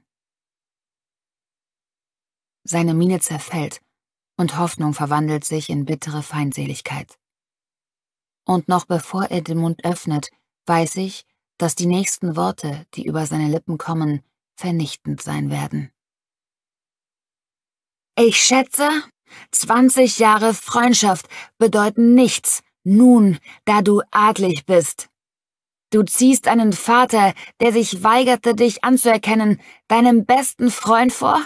Seine Miene zerfällt, und Hoffnung verwandelt sich in bittere Feindseligkeit. Und noch bevor er den Mund öffnet, weiß ich, dass die nächsten Worte, die über seine Lippen kommen, vernichtend sein werden. Ich schätze, 20 Jahre Freundschaft bedeuten nichts, nun, da du adlig bist. Du ziehst einen Vater, der sich weigerte, dich anzuerkennen, deinem besten Freund vor?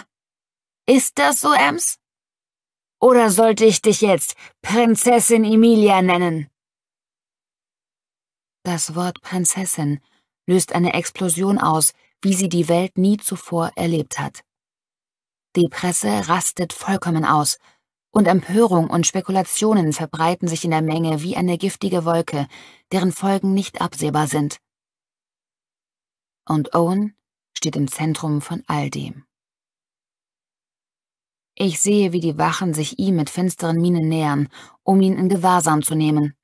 Ist das so, Ems? Oder sollte ich dich jetzt Prinzessin Emilia nennen? Das Wort Prinzessin löst eine Explosion aus, wie sie die Welt nie zuvor erlebt hat. Die Presse rastet vollkommen aus, und Empörung und Spekulationen verbreiten sich in der Menge wie eine giftige Wolke, deren Folgen nicht absehbar sind. Und Owen steht im Zentrum von all dem. Ich sehe, wie die Wachen sich ihm mit finsteren Mienen nähern, um ihn in Gewahrsam zu nehmen.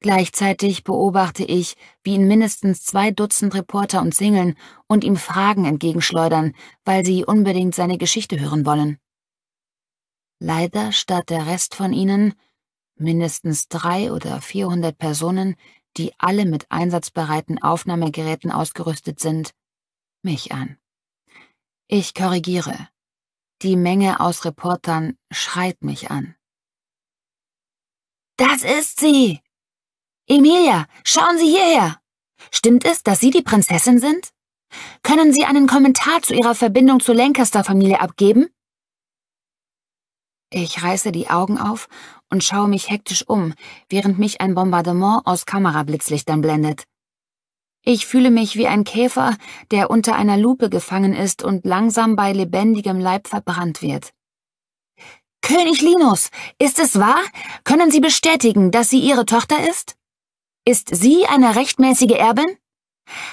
Gleichzeitig beobachte ich, wie ihn mindestens zwei Dutzend Reporter umzingeln und ihm Fragen entgegenschleudern, weil sie unbedingt seine Geschichte hören wollen. Leider starrt der Rest von ihnen, mindestens drei oder vierhundert Personen, die alle mit einsatzbereiten Aufnahmegeräten ausgerüstet sind, mich an. Ich korrigiere. Die Menge aus Reportern schreit mich an. Das ist sie! Emilia, schauen Sie hierher! Stimmt es, dass Sie die Prinzessin sind? Können Sie einen Kommentar zu Ihrer Verbindung zur Lancaster-Familie abgeben? Ich reiße die Augen auf und schaue mich hektisch um, während mich ein Bombardement aus Kamerablitzlichtern blendet. Ich fühle mich wie ein Käfer, der unter einer Lupe gefangen ist und langsam bei lebendigem Leib verbrannt wird. König Linus, ist es wahr? Können Sie bestätigen, dass sie Ihre Tochter ist? Ist sie eine rechtmäßige Erbin?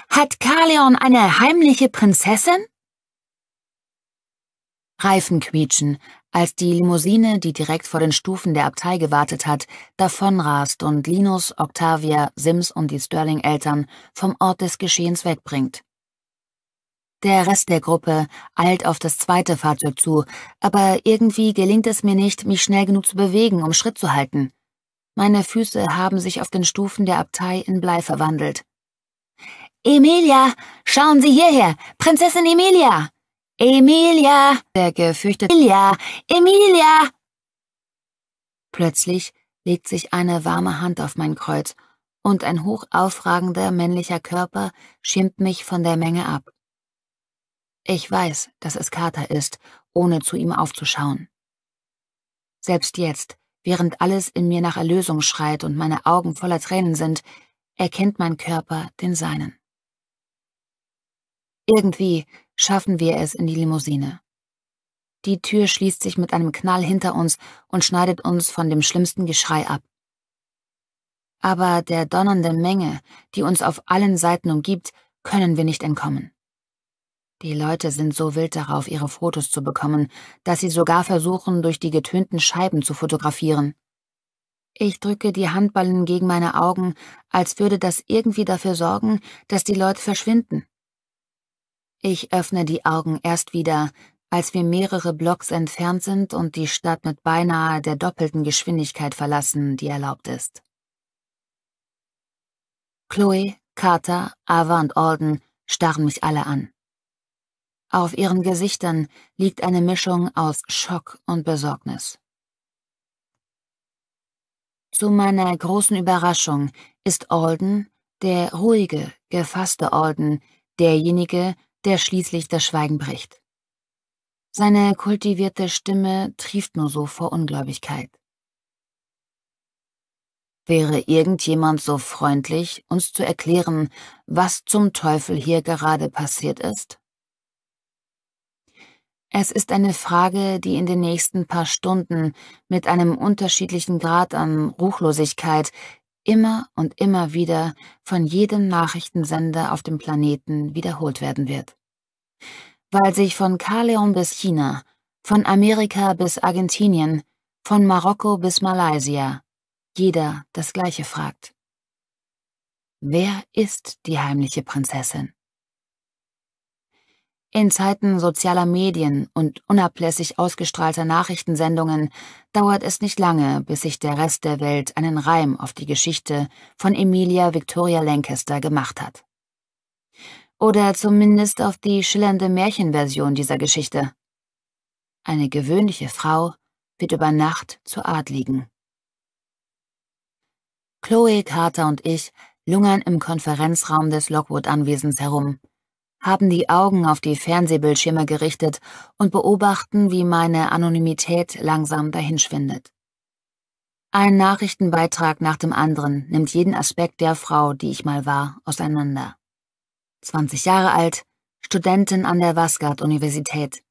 Hat Kaleon eine heimliche Prinzessin? Reifen quietschen, als die Limousine, die direkt vor den Stufen der Abtei gewartet hat, davonrast und Linus, Octavia, Sims und die Sterling-Eltern vom Ort des Geschehens wegbringt. Der Rest der Gruppe eilt auf das zweite Fahrzeug zu, aber irgendwie gelingt es mir nicht, mich schnell genug zu bewegen, um Schritt zu halten. Meine Füße haben sich auf den Stufen der Abtei in Blei verwandelt. Emilia, schauen Sie hierher, Prinzessin Emilia! Emilia, der gefürchtete Emilia, Emilia. Plötzlich legt sich eine warme Hand auf mein Kreuz und ein hochaufragender männlicher Körper schirmt mich von der Menge ab. Ich weiß, dass es Kater ist, ohne zu ihm aufzuschauen. Selbst jetzt, während alles in mir nach Erlösung schreit und meine Augen voller Tränen sind, erkennt mein Körper den seinen. Irgendwie schaffen wir es in die Limousine. Die Tür schließt sich mit einem Knall hinter uns und schneidet uns von dem schlimmsten Geschrei ab. Aber der donnernden Menge, die uns auf allen Seiten umgibt, können wir nicht entkommen. Die Leute sind so wild darauf, ihre Fotos zu bekommen, dass sie sogar versuchen, durch die getönten Scheiben zu fotografieren. Ich drücke die Handballen gegen meine Augen, als würde das irgendwie dafür sorgen, dass die Leute verschwinden ich öffne die Augen erst wieder, als wir mehrere Blocks entfernt sind und die Stadt mit beinahe der doppelten Geschwindigkeit verlassen, die erlaubt ist. Chloe, Carter, Ava und Alden starren mich alle an. Auf ihren Gesichtern liegt eine Mischung aus Schock und Besorgnis. Zu meiner großen Überraschung ist Alden, der ruhige, gefasste Alden, derjenige, der schließlich das Schweigen bricht. Seine kultivierte Stimme trieft nur so vor Ungläubigkeit. Wäre irgendjemand so freundlich, uns zu erklären, was zum Teufel hier gerade passiert ist? Es ist eine Frage, die in den nächsten paar Stunden mit einem unterschiedlichen Grad an Ruchlosigkeit immer und immer wieder von jedem Nachrichtensender auf dem Planeten wiederholt werden wird. Weil sich von Kaleon bis China, von Amerika bis Argentinien, von Marokko bis Malaysia, jeder das Gleiche fragt. Wer ist die heimliche Prinzessin? In Zeiten sozialer Medien und unablässig ausgestrahlter Nachrichtensendungen dauert es nicht lange, bis sich der Rest der Welt einen Reim auf die Geschichte von Emilia Victoria Lancaster gemacht hat. Oder zumindest auf die schillernde Märchenversion dieser Geschichte. Eine gewöhnliche Frau wird über Nacht zur Art liegen. Chloe, Carter und ich lungern im Konferenzraum des Lockwood-Anwesens herum haben die Augen auf die Fernsehbildschirme gerichtet und beobachten, wie meine Anonymität langsam dahinschwindet. Ein Nachrichtenbeitrag nach dem anderen nimmt jeden Aspekt der Frau, die ich mal war, auseinander. 20 Jahre alt, Studentin an der Wasgard-Universität,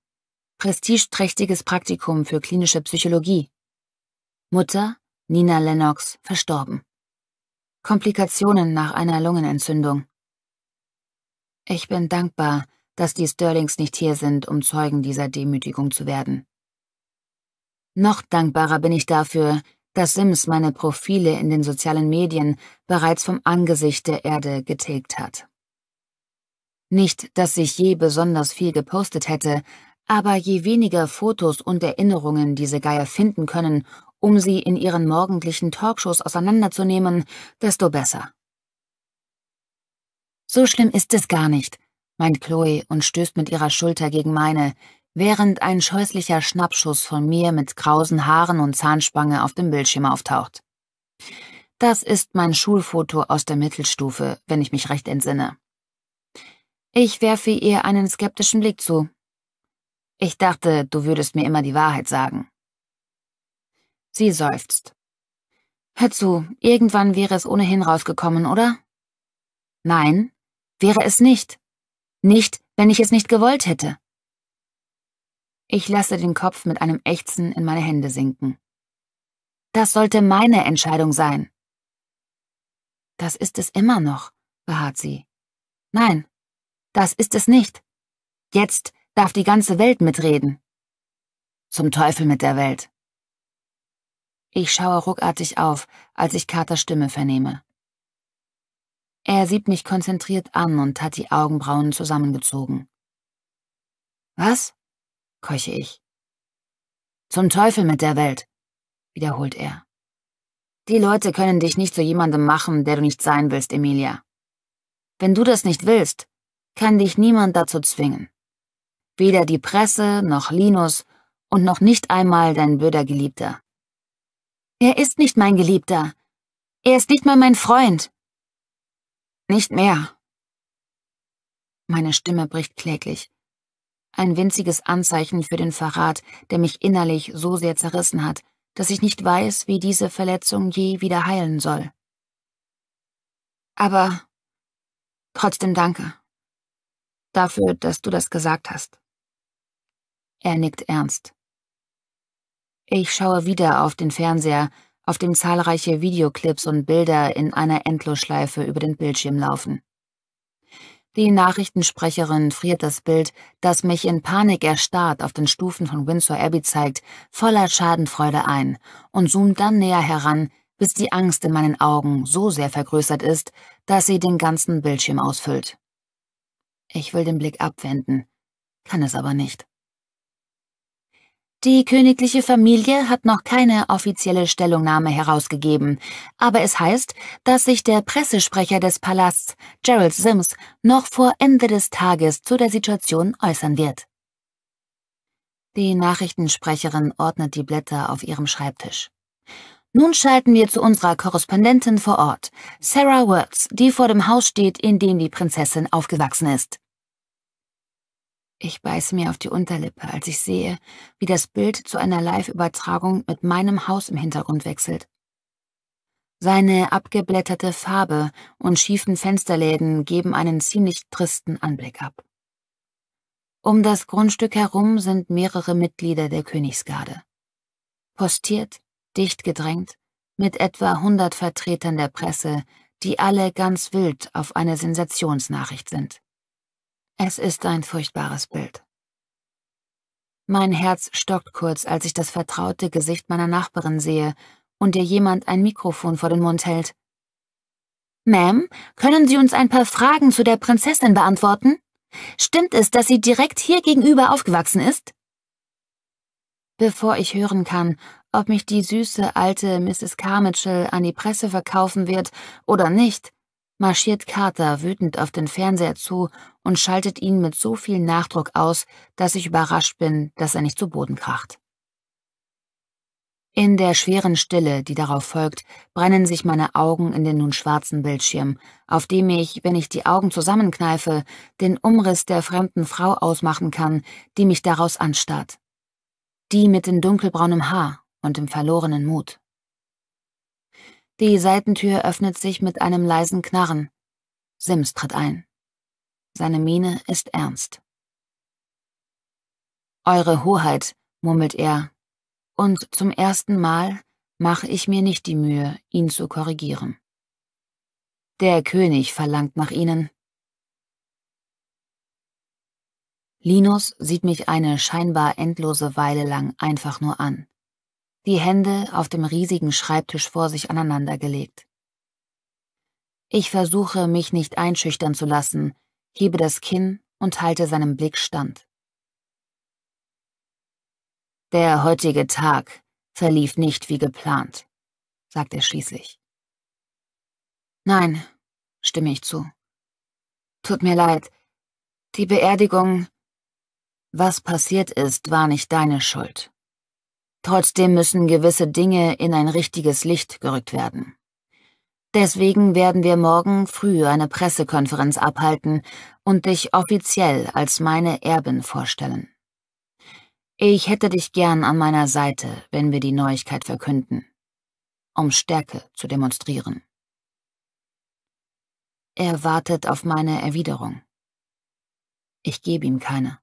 prestigeträchtiges Praktikum für klinische Psychologie. Mutter, Nina Lennox, verstorben. Komplikationen nach einer Lungenentzündung. Ich bin dankbar, dass die Sterlings nicht hier sind, um Zeugen dieser Demütigung zu werden. Noch dankbarer bin ich dafür, dass Sims meine Profile in den sozialen Medien bereits vom Angesicht der Erde getilgt hat. Nicht, dass ich je besonders viel gepostet hätte, aber je weniger Fotos und Erinnerungen diese Geier finden können, um sie in ihren morgendlichen Talkshows auseinanderzunehmen, desto besser. So schlimm ist es gar nicht, meint Chloe und stößt mit ihrer Schulter gegen meine, während ein scheußlicher Schnappschuss von mir mit krausen Haaren und Zahnspange auf dem Bildschirm auftaucht. Das ist mein Schulfoto aus der Mittelstufe, wenn ich mich recht entsinne. Ich werfe ihr einen skeptischen Blick zu. Ich dachte, du würdest mir immer die Wahrheit sagen. Sie seufzt. Hör zu, irgendwann wäre es ohnehin rausgekommen, oder? Nein, Wäre es nicht. Nicht, wenn ich es nicht gewollt hätte. Ich lasse den Kopf mit einem Ächzen in meine Hände sinken. Das sollte meine Entscheidung sein. Das ist es immer noch, beharrt sie. Nein, das ist es nicht. Jetzt darf die ganze Welt mitreden. Zum Teufel mit der Welt. Ich schaue ruckartig auf, als ich Katers Stimme vernehme. Er sieht mich konzentriert an und hat die Augenbrauen zusammengezogen. Was? keuche ich. Zum Teufel mit der Welt, wiederholt er. Die Leute können dich nicht zu jemandem machen, der du nicht sein willst, Emilia. Wenn du das nicht willst, kann dich niemand dazu zwingen. Weder die Presse, noch Linus und noch nicht einmal dein böder Geliebter. Er ist nicht mein Geliebter. Er ist nicht mal mein Freund, nicht mehr. Meine Stimme bricht kläglich. Ein winziges Anzeichen für den Verrat, der mich innerlich so sehr zerrissen hat, dass ich nicht weiß, wie diese Verletzung je wieder heilen soll. Aber trotzdem danke. Dafür, dass du das gesagt hast. Er nickt ernst. Ich schaue wieder auf den Fernseher, auf dem zahlreiche Videoclips und Bilder in einer Endlosschleife über den Bildschirm laufen. Die Nachrichtensprecherin friert das Bild, das mich in Panik erstarrt auf den Stufen von Windsor Abbey zeigt, voller Schadenfreude ein und zoomt dann näher heran, bis die Angst in meinen Augen so sehr vergrößert ist, dass sie den ganzen Bildschirm ausfüllt. Ich will den Blick abwenden, kann es aber nicht. Die königliche Familie hat noch keine offizielle Stellungnahme herausgegeben, aber es heißt, dass sich der Pressesprecher des Palasts, Gerald Sims, noch vor Ende des Tages zu der Situation äußern wird. Die Nachrichtensprecherin ordnet die Blätter auf ihrem Schreibtisch. Nun schalten wir zu unserer Korrespondentin vor Ort, Sarah Words, die vor dem Haus steht, in dem die Prinzessin aufgewachsen ist. Ich beiße mir auf die Unterlippe, als ich sehe, wie das Bild zu einer Live-Übertragung mit meinem Haus im Hintergrund wechselt. Seine abgeblätterte Farbe und schiefen Fensterläden geben einen ziemlich tristen Anblick ab. Um das Grundstück herum sind mehrere Mitglieder der Königsgarde. Postiert, dicht gedrängt, mit etwa 100 Vertretern der Presse, die alle ganz wild auf eine Sensationsnachricht sind. Es ist ein furchtbares Bild. Mein Herz stockt kurz, als ich das vertraute Gesicht meiner Nachbarin sehe und ihr jemand ein Mikrofon vor den Mund hält. Ma'am, können Sie uns ein paar Fragen zu der Prinzessin beantworten? Stimmt es, dass sie direkt hier gegenüber aufgewachsen ist? Bevor ich hören kann, ob mich die süße alte Mrs. Carmichael an die Presse verkaufen wird oder nicht, marschiert Carter wütend auf den Fernseher zu und schaltet ihn mit so viel Nachdruck aus, dass ich überrascht bin, dass er nicht zu Boden kracht. In der schweren Stille, die darauf folgt, brennen sich meine Augen in den nun schwarzen Bildschirm, auf dem ich, wenn ich die Augen zusammenkneife, den Umriss der fremden Frau ausmachen kann, die mich daraus anstarrt. Die mit dem dunkelbraunen Haar und dem verlorenen Mut. Die Seitentür öffnet sich mit einem leisen Knarren. Sims tritt ein. Seine Miene ist ernst. Eure Hoheit, murmelt er, und zum ersten Mal mache ich mir nicht die Mühe, ihn zu korrigieren. Der König verlangt nach ihnen. Linus sieht mich eine scheinbar endlose Weile lang einfach nur an die Hände auf dem riesigen Schreibtisch vor sich aneinandergelegt. Ich versuche, mich nicht einschüchtern zu lassen, hebe das Kinn und halte seinem Blick stand. Der heutige Tag verlief nicht wie geplant, sagt er schließlich. Nein, stimme ich zu. Tut mir leid. Die Beerdigung. Was passiert ist, war nicht deine Schuld. Trotzdem müssen gewisse Dinge in ein richtiges Licht gerückt werden. Deswegen werden wir morgen früh eine Pressekonferenz abhalten und dich offiziell als meine Erbin vorstellen. Ich hätte dich gern an meiner Seite, wenn wir die Neuigkeit verkünden, um Stärke zu demonstrieren. Er wartet auf meine Erwiderung. Ich gebe ihm keine.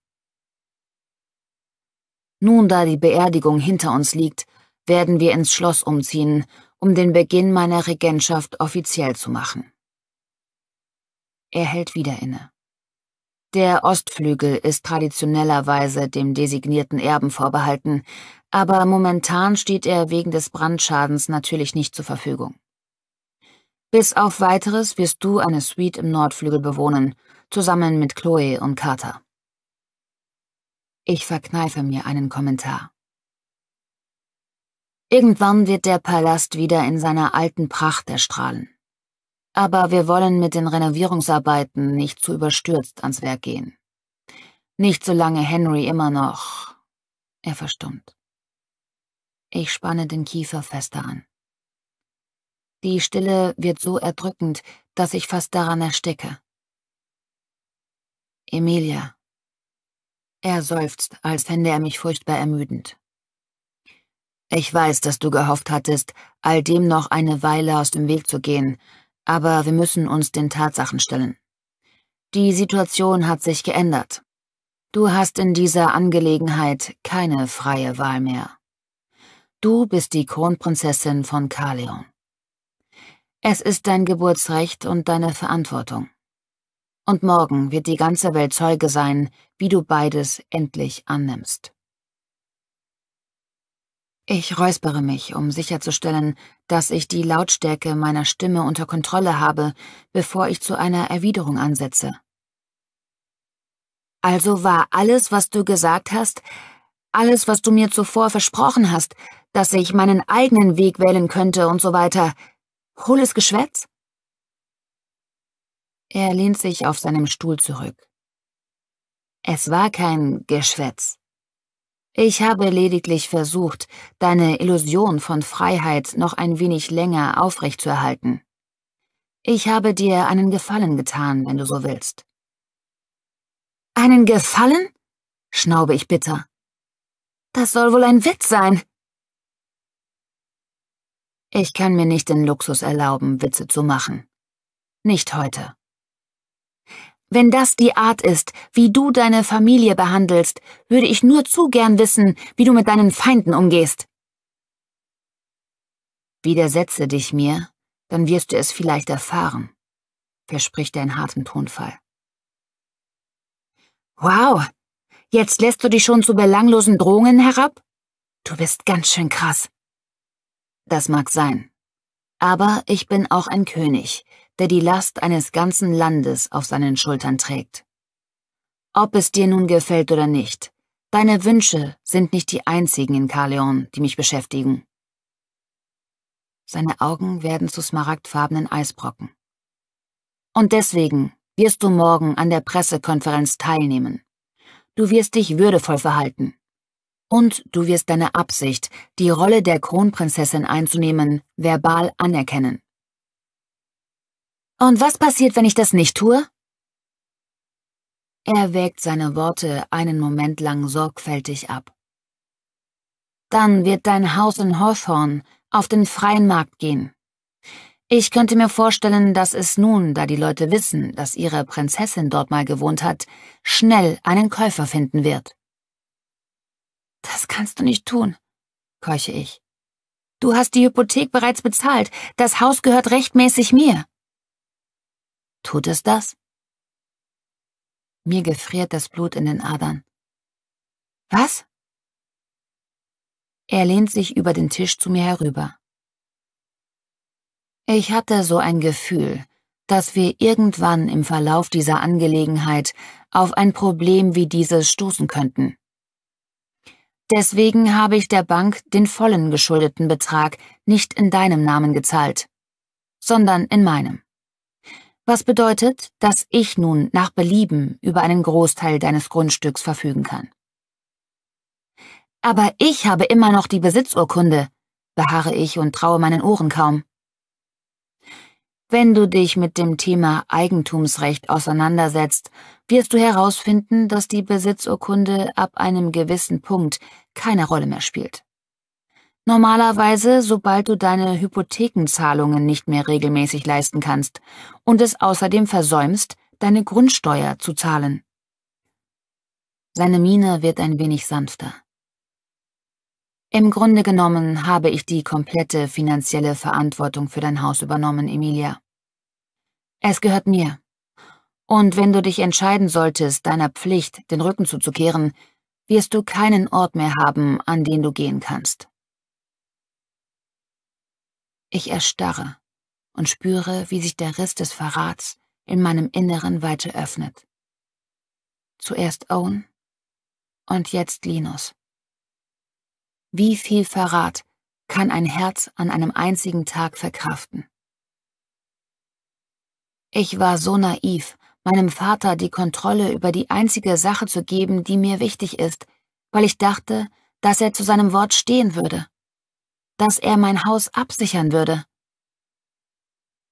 Nun, da die Beerdigung hinter uns liegt, werden wir ins Schloss umziehen, um den Beginn meiner Regentschaft offiziell zu machen. Er hält wieder inne. Der Ostflügel ist traditionellerweise dem designierten Erben vorbehalten, aber momentan steht er wegen des Brandschadens natürlich nicht zur Verfügung. Bis auf weiteres wirst du eine Suite im Nordflügel bewohnen, zusammen mit Chloe und Carter. Ich verkneife mir einen Kommentar. Irgendwann wird der Palast wieder in seiner alten Pracht erstrahlen. Aber wir wollen mit den Renovierungsarbeiten nicht zu überstürzt ans Werk gehen. Nicht solange Henry immer noch... Er verstummt. Ich spanne den Kiefer fester an. Die Stille wird so erdrückend, dass ich fast daran ersticke. Emilia, er seufzt, als fände er mich furchtbar ermüdend. Ich weiß, dass du gehofft hattest, all dem noch eine Weile aus dem Weg zu gehen, aber wir müssen uns den Tatsachen stellen. Die Situation hat sich geändert. Du hast in dieser Angelegenheit keine freie Wahl mehr. Du bist die Kronprinzessin von Kaleon. Es ist dein Geburtsrecht und deine Verantwortung. Und morgen wird die ganze Welt Zeuge sein, wie du beides endlich annimmst. Ich räuspere mich, um sicherzustellen, dass ich die Lautstärke meiner Stimme unter Kontrolle habe, bevor ich zu einer Erwiderung ansetze. Also war alles, was du gesagt hast, alles, was du mir zuvor versprochen hast, dass ich meinen eigenen Weg wählen könnte und so weiter, hohles Geschwätz? Er lehnt sich auf seinem Stuhl zurück. Es war kein Geschwätz. Ich habe lediglich versucht, deine Illusion von Freiheit noch ein wenig länger aufrechtzuerhalten. Ich habe dir einen Gefallen getan, wenn du so willst. Einen Gefallen? schnaube ich bitter. Das soll wohl ein Witz sein. Ich kann mir nicht den Luxus erlauben, Witze zu machen. Nicht heute. Wenn das die Art ist, wie du deine Familie behandelst, würde ich nur zu gern wissen, wie du mit deinen Feinden umgehst. Widersetze dich mir, dann wirst du es vielleicht erfahren, verspricht er in hartem Tonfall. Wow, jetzt lässt du dich schon zu belanglosen Drohungen herab? Du bist ganz schön krass. Das mag sein. Aber ich bin auch ein König, der die Last eines ganzen Landes auf seinen Schultern trägt. Ob es dir nun gefällt oder nicht, deine Wünsche sind nicht die einzigen in Kaleon, die mich beschäftigen. Seine Augen werden zu smaragdfarbenen Eisbrocken. Und deswegen wirst du morgen an der Pressekonferenz teilnehmen. Du wirst dich würdevoll verhalten. Und du wirst deine Absicht, die Rolle der Kronprinzessin einzunehmen, verbal anerkennen. Und was passiert, wenn ich das nicht tue? Er wägt seine Worte einen Moment lang sorgfältig ab. Dann wird dein Haus in Hawthorne auf den freien Markt gehen. Ich könnte mir vorstellen, dass es nun, da die Leute wissen, dass ihre Prinzessin dort mal gewohnt hat, schnell einen Käufer finden wird. Das kannst du nicht tun, keuche ich. Du hast die Hypothek bereits bezahlt, das Haus gehört rechtmäßig mir. Tut es das? Mir gefriert das Blut in den Adern. Was? Er lehnt sich über den Tisch zu mir herüber. Ich hatte so ein Gefühl, dass wir irgendwann im Verlauf dieser Angelegenheit auf ein Problem wie dieses stoßen könnten. Deswegen habe ich der Bank den vollen geschuldeten Betrag nicht in deinem Namen gezahlt, sondern in meinem was bedeutet, dass ich nun nach Belieben über einen Großteil deines Grundstücks verfügen kann. Aber ich habe immer noch die Besitzurkunde, beharre ich und traue meinen Ohren kaum. Wenn du dich mit dem Thema Eigentumsrecht auseinandersetzt, wirst du herausfinden, dass die Besitzurkunde ab einem gewissen Punkt keine Rolle mehr spielt. Normalerweise, sobald du deine Hypothekenzahlungen nicht mehr regelmäßig leisten kannst und es außerdem versäumst, deine Grundsteuer zu zahlen. Seine Miene wird ein wenig sanfter. Im Grunde genommen habe ich die komplette finanzielle Verantwortung für dein Haus übernommen, Emilia. Es gehört mir. Und wenn du dich entscheiden solltest, deiner Pflicht den Rücken zuzukehren, wirst du keinen Ort mehr haben, an den du gehen kannst. Ich erstarre und spüre, wie sich der Riss des Verrats in meinem Inneren weiter öffnet. Zuerst Owen und jetzt Linus. Wie viel Verrat kann ein Herz an einem einzigen Tag verkraften? Ich war so naiv, meinem Vater die Kontrolle über die einzige Sache zu geben, die mir wichtig ist, weil ich dachte, dass er zu seinem Wort stehen würde dass er mein Haus absichern würde.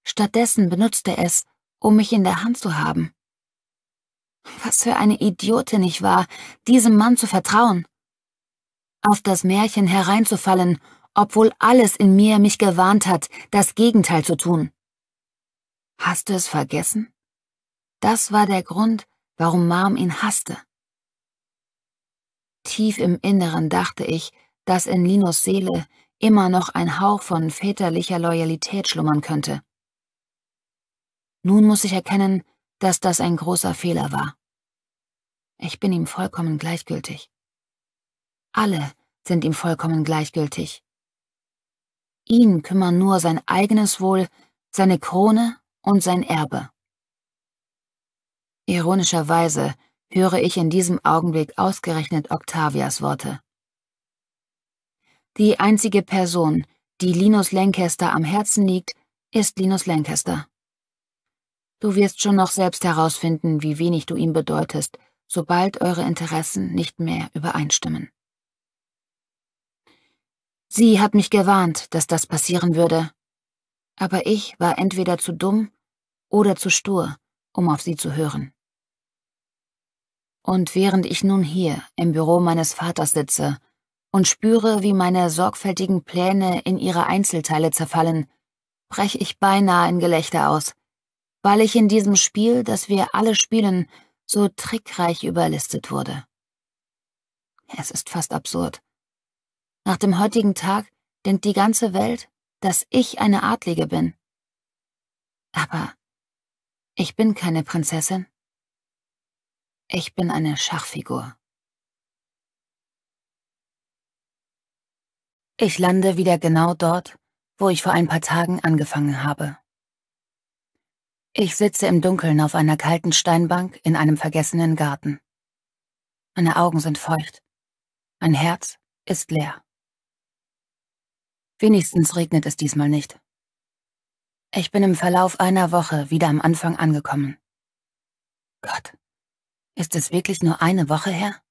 Stattdessen benutzte er es, um mich in der Hand zu haben. Was für eine Idiotin ich war, diesem Mann zu vertrauen. Auf das Märchen hereinzufallen, obwohl alles in mir mich gewarnt hat, das Gegenteil zu tun. Hast du es vergessen? Das war der Grund, warum Mom ihn hasste. Tief im Inneren dachte ich, dass in Linos Seele immer noch ein Hauch von väterlicher Loyalität schlummern könnte. Nun muss ich erkennen, dass das ein großer Fehler war. Ich bin ihm vollkommen gleichgültig. Alle sind ihm vollkommen gleichgültig. Ihn kümmern nur sein eigenes Wohl, seine Krone und sein Erbe. Ironischerweise höre ich in diesem Augenblick ausgerechnet Octavias Worte. Die einzige Person, die Linus Lancaster am Herzen liegt, ist Linus Lancaster. Du wirst schon noch selbst herausfinden, wie wenig du ihm bedeutest, sobald eure Interessen nicht mehr übereinstimmen. Sie hat mich gewarnt, dass das passieren würde. Aber ich war entweder zu dumm oder zu stur, um auf sie zu hören. Und während ich nun hier im Büro meines Vaters sitze und spüre, wie meine sorgfältigen Pläne in ihre Einzelteile zerfallen, breche ich beinahe in Gelächter aus, weil ich in diesem Spiel, das wir alle spielen, so trickreich überlistet wurde. Es ist fast absurd. Nach dem heutigen Tag denkt die ganze Welt, dass ich eine Adlige bin. Aber ich bin keine Prinzessin. Ich bin eine Schachfigur. Ich lande wieder genau dort, wo ich vor ein paar Tagen angefangen habe. Ich sitze im Dunkeln auf einer kalten Steinbank in einem vergessenen Garten. Meine Augen sind feucht. Mein Herz ist leer. Wenigstens regnet es diesmal nicht. Ich bin im Verlauf einer Woche wieder am Anfang angekommen. Gott, ist es wirklich nur eine Woche her?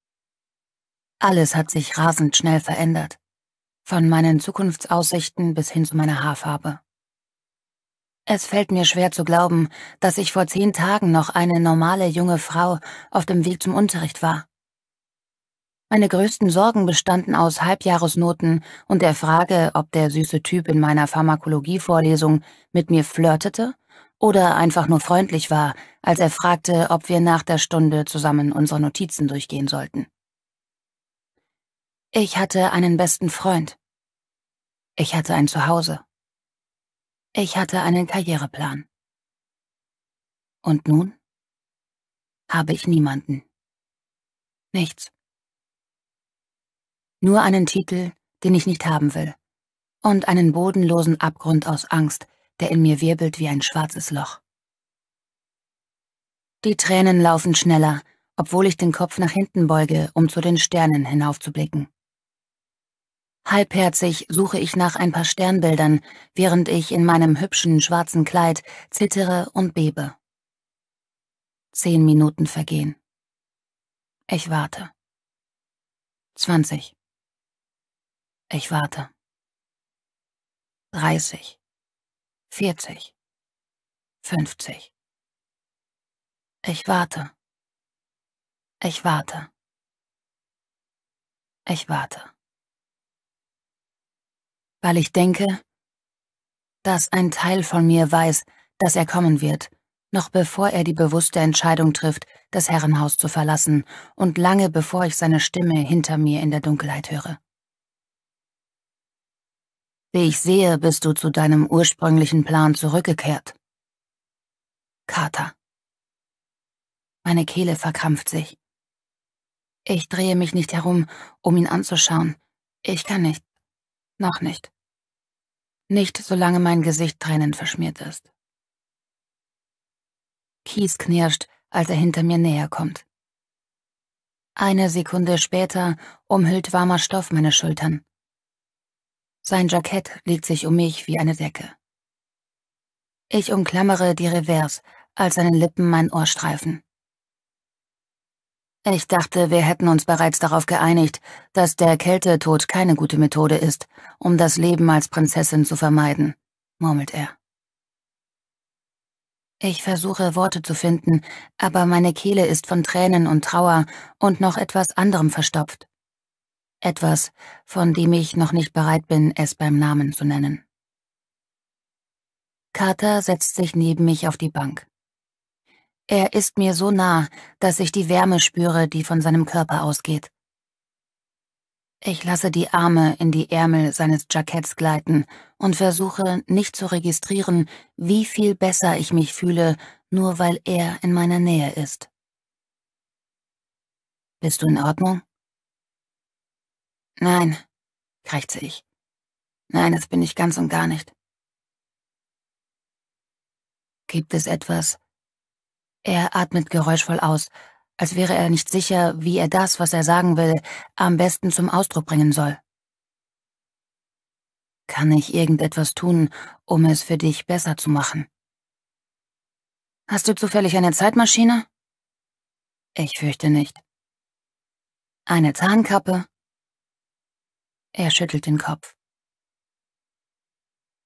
Alles hat sich rasend schnell verändert von meinen Zukunftsaussichten bis hin zu meiner Haarfarbe. Es fällt mir schwer zu glauben, dass ich vor zehn Tagen noch eine normale junge Frau auf dem Weg zum Unterricht war. Meine größten Sorgen bestanden aus Halbjahresnoten und der Frage, ob der süße Typ in meiner Pharmakologievorlesung mit mir flirtete oder einfach nur freundlich war, als er fragte, ob wir nach der Stunde zusammen unsere Notizen durchgehen sollten. Ich hatte einen besten Freund. Ich hatte ein Zuhause. Ich hatte einen Karriereplan. Und nun habe ich niemanden. Nichts. Nur einen Titel, den ich nicht haben will. Und einen bodenlosen Abgrund aus Angst, der in mir wirbelt wie ein schwarzes Loch. Die Tränen laufen schneller, obwohl ich den Kopf nach hinten beuge, um zu den Sternen hinaufzublicken. Halbherzig suche ich nach ein paar Sternbildern, während ich in meinem hübschen schwarzen Kleid zittere und bebe. Zehn Minuten vergehen. Ich warte. Zwanzig. Ich warte. Dreißig. Vierzig. Fünfzig. Ich warte. Ich warte. Ich warte weil ich denke, dass ein Teil von mir weiß, dass er kommen wird, noch bevor er die bewusste Entscheidung trifft, das Herrenhaus zu verlassen und lange bevor ich seine Stimme hinter mir in der Dunkelheit höre. Wie ich sehe, bist du zu deinem ursprünglichen Plan zurückgekehrt. Kater. Meine Kehle verkrampft sich. Ich drehe mich nicht herum, um ihn anzuschauen. Ich kann nicht. Noch nicht. Nicht, solange mein Gesicht Tränen verschmiert ist. Kies knirscht, als er hinter mir näher kommt. Eine Sekunde später umhüllt warmer Stoff meine Schultern. Sein Jackett legt sich um mich wie eine Decke. Ich umklammere die Revers, als seine Lippen mein Ohr streifen. Ich dachte, wir hätten uns bereits darauf geeinigt, dass der Kältetod keine gute Methode ist, um das Leben als Prinzessin zu vermeiden, murmelt er. Ich versuche Worte zu finden, aber meine Kehle ist von Tränen und Trauer und noch etwas anderem verstopft. Etwas, von dem ich noch nicht bereit bin, es beim Namen zu nennen. Carter setzt sich neben mich auf die Bank. Er ist mir so nah, dass ich die Wärme spüre, die von seinem Körper ausgeht. Ich lasse die Arme in die Ärmel seines Jacketts gleiten und versuche nicht zu registrieren, wie viel besser ich mich fühle, nur weil er in meiner Nähe ist. Bist du in Ordnung? Nein, krächze ich. Nein, das bin ich ganz und gar nicht. Gibt es etwas, er atmet geräuschvoll aus, als wäre er nicht sicher, wie er das, was er sagen will, am besten zum Ausdruck bringen soll. Kann ich irgendetwas tun, um es für dich besser zu machen? Hast du zufällig eine Zeitmaschine? Ich fürchte nicht. Eine Zahnkappe? Er schüttelt den Kopf.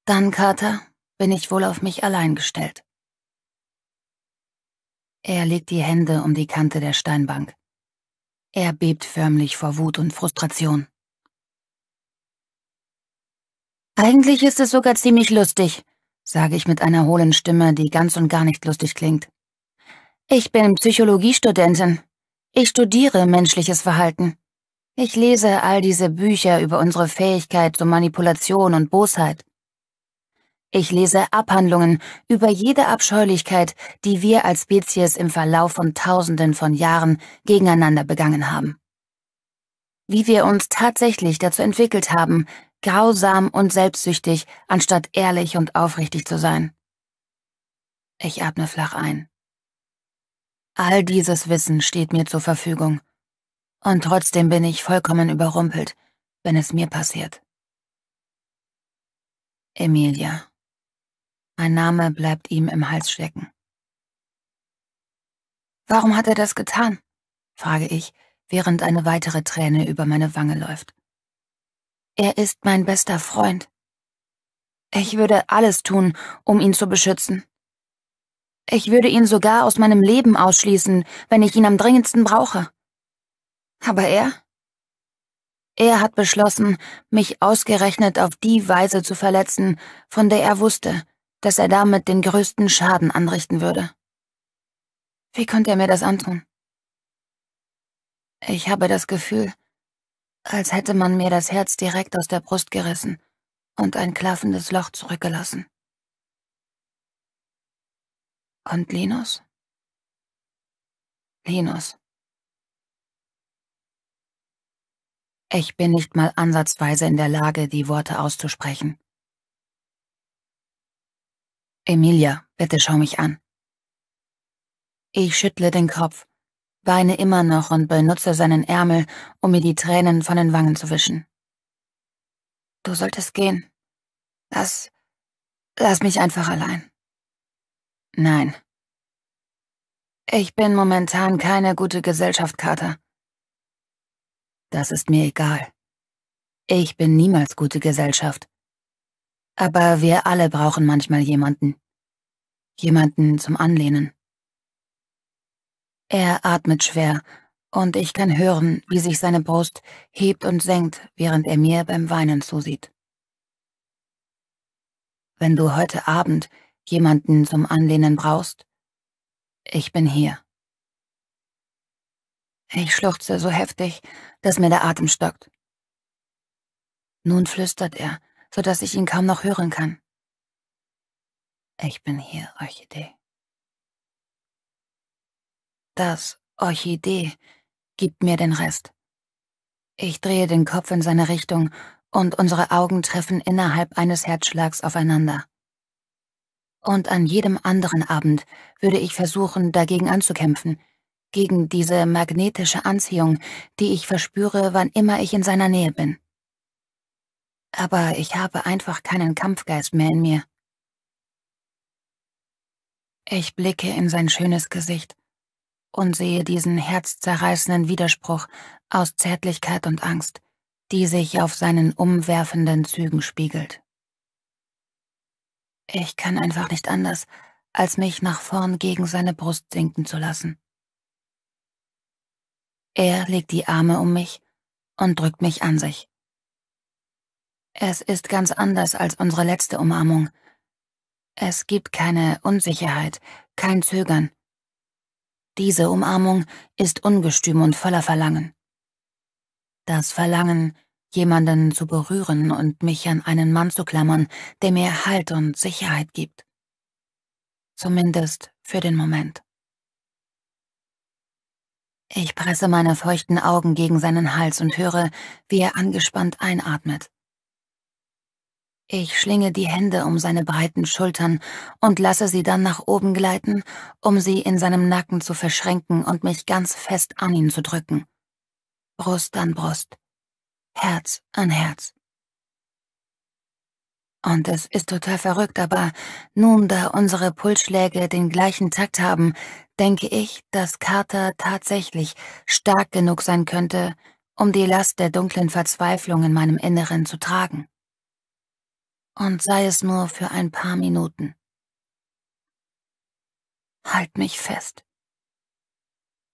Dann, Carter, bin ich wohl auf mich allein gestellt. Er legt die Hände um die Kante der Steinbank. Er bebt förmlich vor Wut und Frustration. Eigentlich ist es sogar ziemlich lustig, sage ich mit einer hohlen Stimme, die ganz und gar nicht lustig klingt. Ich bin Psychologiestudentin. Ich studiere menschliches Verhalten. Ich lese all diese Bücher über unsere Fähigkeit zur Manipulation und Bosheit. Ich lese Abhandlungen über jede Abscheulichkeit, die wir als Spezies im Verlauf von Tausenden von Jahren gegeneinander begangen haben. Wie wir uns tatsächlich dazu entwickelt haben, grausam und selbstsüchtig, anstatt ehrlich und aufrichtig zu sein. Ich atme flach ein. All dieses Wissen steht mir zur Verfügung. Und trotzdem bin ich vollkommen überrumpelt, wenn es mir passiert. Emilia. Mein Name bleibt ihm im Hals stecken. Warum hat er das getan? frage ich, während eine weitere Träne über meine Wange läuft. Er ist mein bester Freund. Ich würde alles tun, um ihn zu beschützen. Ich würde ihn sogar aus meinem Leben ausschließen, wenn ich ihn am dringendsten brauche. Aber er? Er hat beschlossen, mich ausgerechnet auf die Weise zu verletzen, von der er wusste, dass er damit den größten Schaden anrichten würde. Wie konnte er mir das antun? Ich habe das Gefühl, als hätte man mir das Herz direkt aus der Brust gerissen und ein klaffendes Loch zurückgelassen. Und Linus? Linus. Ich bin nicht mal ansatzweise in der Lage, die Worte auszusprechen. Emilia, bitte schau mich an. Ich schüttle den Kopf, weine immer noch und benutze seinen Ärmel, um mir die Tränen von den Wangen zu wischen. Du solltest gehen. Lass, lass mich einfach allein. Nein. Ich bin momentan keine gute Gesellschaft, Kater. Das ist mir egal. Ich bin niemals gute Gesellschaft. Aber wir alle brauchen manchmal jemanden. Jemanden zum Anlehnen. Er atmet schwer, und ich kann hören, wie sich seine Brust hebt und senkt, während er mir beim Weinen zusieht. Wenn du heute Abend jemanden zum Anlehnen brauchst, ich bin hier. Ich schluchze so heftig, dass mir der Atem stockt. Nun flüstert er, sodass ich ihn kaum noch hören kann. Ich bin hier, Orchidee. Das Orchidee gibt mir den Rest. Ich drehe den Kopf in seine Richtung und unsere Augen treffen innerhalb eines Herzschlags aufeinander. Und an jedem anderen Abend würde ich versuchen, dagegen anzukämpfen, gegen diese magnetische Anziehung, die ich verspüre, wann immer ich in seiner Nähe bin aber ich habe einfach keinen Kampfgeist mehr in mir. Ich blicke in sein schönes Gesicht und sehe diesen herzzerreißenden Widerspruch aus Zärtlichkeit und Angst, die sich auf seinen umwerfenden Zügen spiegelt. Ich kann einfach nicht anders, als mich nach vorn gegen seine Brust sinken zu lassen. Er legt die Arme um mich und drückt mich an sich. Es ist ganz anders als unsere letzte Umarmung. Es gibt keine Unsicherheit, kein Zögern. Diese Umarmung ist ungestüm und voller Verlangen. Das Verlangen, jemanden zu berühren und mich an einen Mann zu klammern, der mir Halt und Sicherheit gibt. Zumindest für den Moment. Ich presse meine feuchten Augen gegen seinen Hals und höre, wie er angespannt einatmet. Ich schlinge die Hände um seine breiten Schultern und lasse sie dann nach oben gleiten, um sie in seinem Nacken zu verschränken und mich ganz fest an ihn zu drücken. Brust an Brust, Herz an Herz. Und es ist total verrückt, aber nun, da unsere Pulsschläge den gleichen Takt haben, denke ich, dass Carter tatsächlich stark genug sein könnte, um die Last der dunklen Verzweiflung in meinem Inneren zu tragen und sei es nur für ein paar Minuten. Halt mich fest.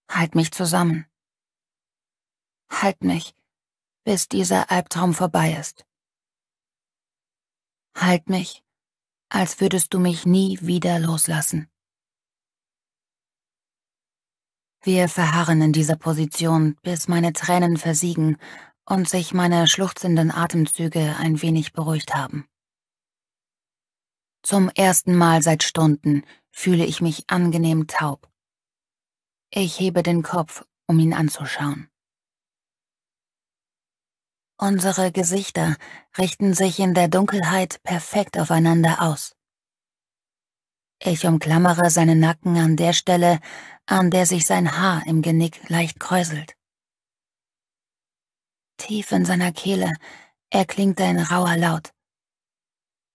Halt mich zusammen. Halt mich, bis dieser Albtraum vorbei ist. Halt mich, als würdest du mich nie wieder loslassen. Wir verharren in dieser Position, bis meine Tränen versiegen und sich meine schluchzenden Atemzüge ein wenig beruhigt haben. Zum ersten Mal seit Stunden fühle ich mich angenehm taub. Ich hebe den Kopf, um ihn anzuschauen. Unsere Gesichter richten sich in der Dunkelheit perfekt aufeinander aus. Ich umklammere seinen Nacken an der Stelle, an der sich sein Haar im Genick leicht kräuselt. Tief in seiner Kehle erklingt ein rauer Laut.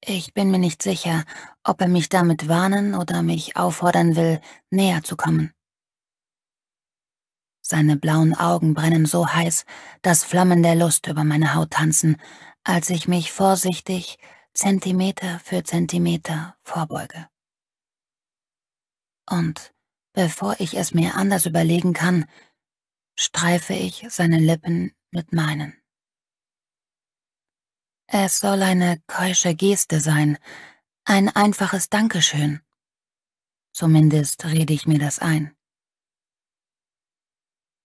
Ich bin mir nicht sicher, ob er mich damit warnen oder mich auffordern will, näher zu kommen. Seine blauen Augen brennen so heiß, dass Flammen der Lust über meine Haut tanzen, als ich mich vorsichtig Zentimeter für Zentimeter vorbeuge. Und bevor ich es mir anders überlegen kann, streife ich seine Lippen mit meinen. Es soll eine keusche Geste sein, ein einfaches Dankeschön. Zumindest rede ich mir das ein.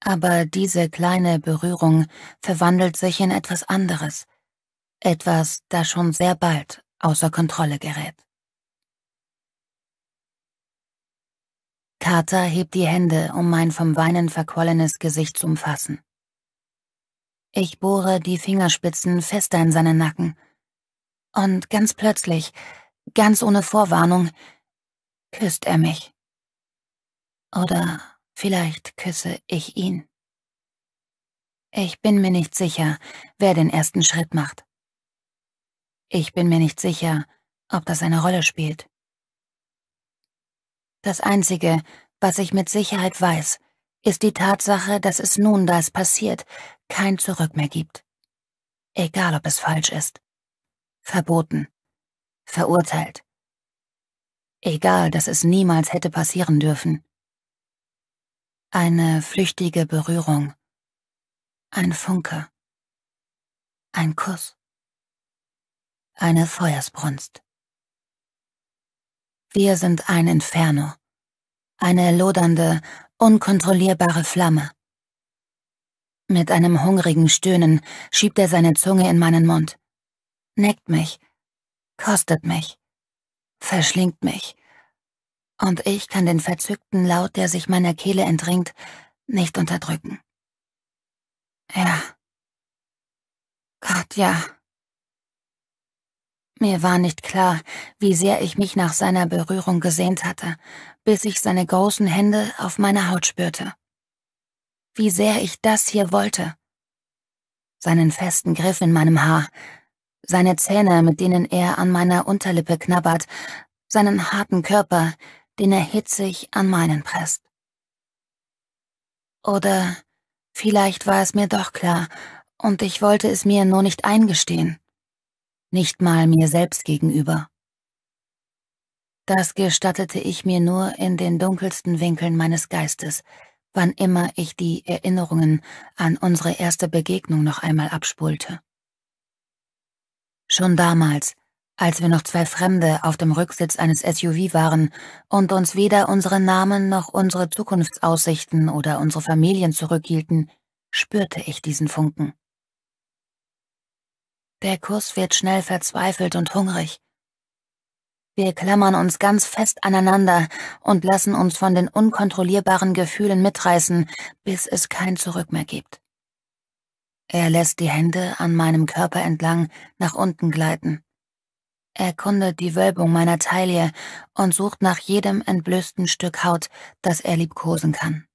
Aber diese kleine Berührung verwandelt sich in etwas anderes, etwas, das schon sehr bald außer Kontrolle gerät. Carter hebt die Hände, um mein vom Weinen verquollenes Gesicht zu umfassen. Ich bohre die Fingerspitzen fester in seinen Nacken. Und ganz plötzlich, ganz ohne Vorwarnung, küsst er mich. Oder vielleicht küsse ich ihn. Ich bin mir nicht sicher, wer den ersten Schritt macht. Ich bin mir nicht sicher, ob das eine Rolle spielt. Das Einzige, was ich mit Sicherheit weiß, ist die Tatsache, dass es nun, da es passiert, kein Zurück mehr gibt. Egal, ob es falsch ist. Verboten. Verurteilt. Egal, dass es niemals hätte passieren dürfen. Eine flüchtige Berührung. Ein Funke. Ein Kuss. Eine Feuersbrunst. Wir sind ein Inferno. Eine lodernde, unkontrollierbare Flamme. Mit einem hungrigen Stöhnen schiebt er seine Zunge in meinen Mund, neckt mich, kostet mich, verschlingt mich. Und ich kann den verzückten Laut, der sich meiner Kehle entringt, nicht unterdrücken. Ja. Gott, ja. Mir war nicht klar, wie sehr ich mich nach seiner Berührung gesehnt hatte, bis ich seine großen Hände auf meiner Haut spürte wie sehr ich das hier wollte. Seinen festen Griff in meinem Haar, seine Zähne, mit denen er an meiner Unterlippe knabbert, seinen harten Körper, den er hitzig an meinen presst. Oder vielleicht war es mir doch klar, und ich wollte es mir nur nicht eingestehen, nicht mal mir selbst gegenüber. Das gestattete ich mir nur in den dunkelsten Winkeln meines Geistes, wann immer ich die Erinnerungen an unsere erste Begegnung noch einmal abspulte. Schon damals, als wir noch zwei Fremde auf dem Rücksitz eines SUV waren und uns weder unsere Namen noch unsere Zukunftsaussichten oder unsere Familien zurückhielten, spürte ich diesen Funken. Der Kuss wird schnell verzweifelt und hungrig, wir klammern uns ganz fest aneinander und lassen uns von den unkontrollierbaren Gefühlen mitreißen, bis es kein Zurück mehr gibt. Er lässt die Hände an meinem Körper entlang nach unten gleiten, Er kundet die Wölbung meiner Taille und sucht nach jedem entblößten Stück Haut, das er liebkosen kann.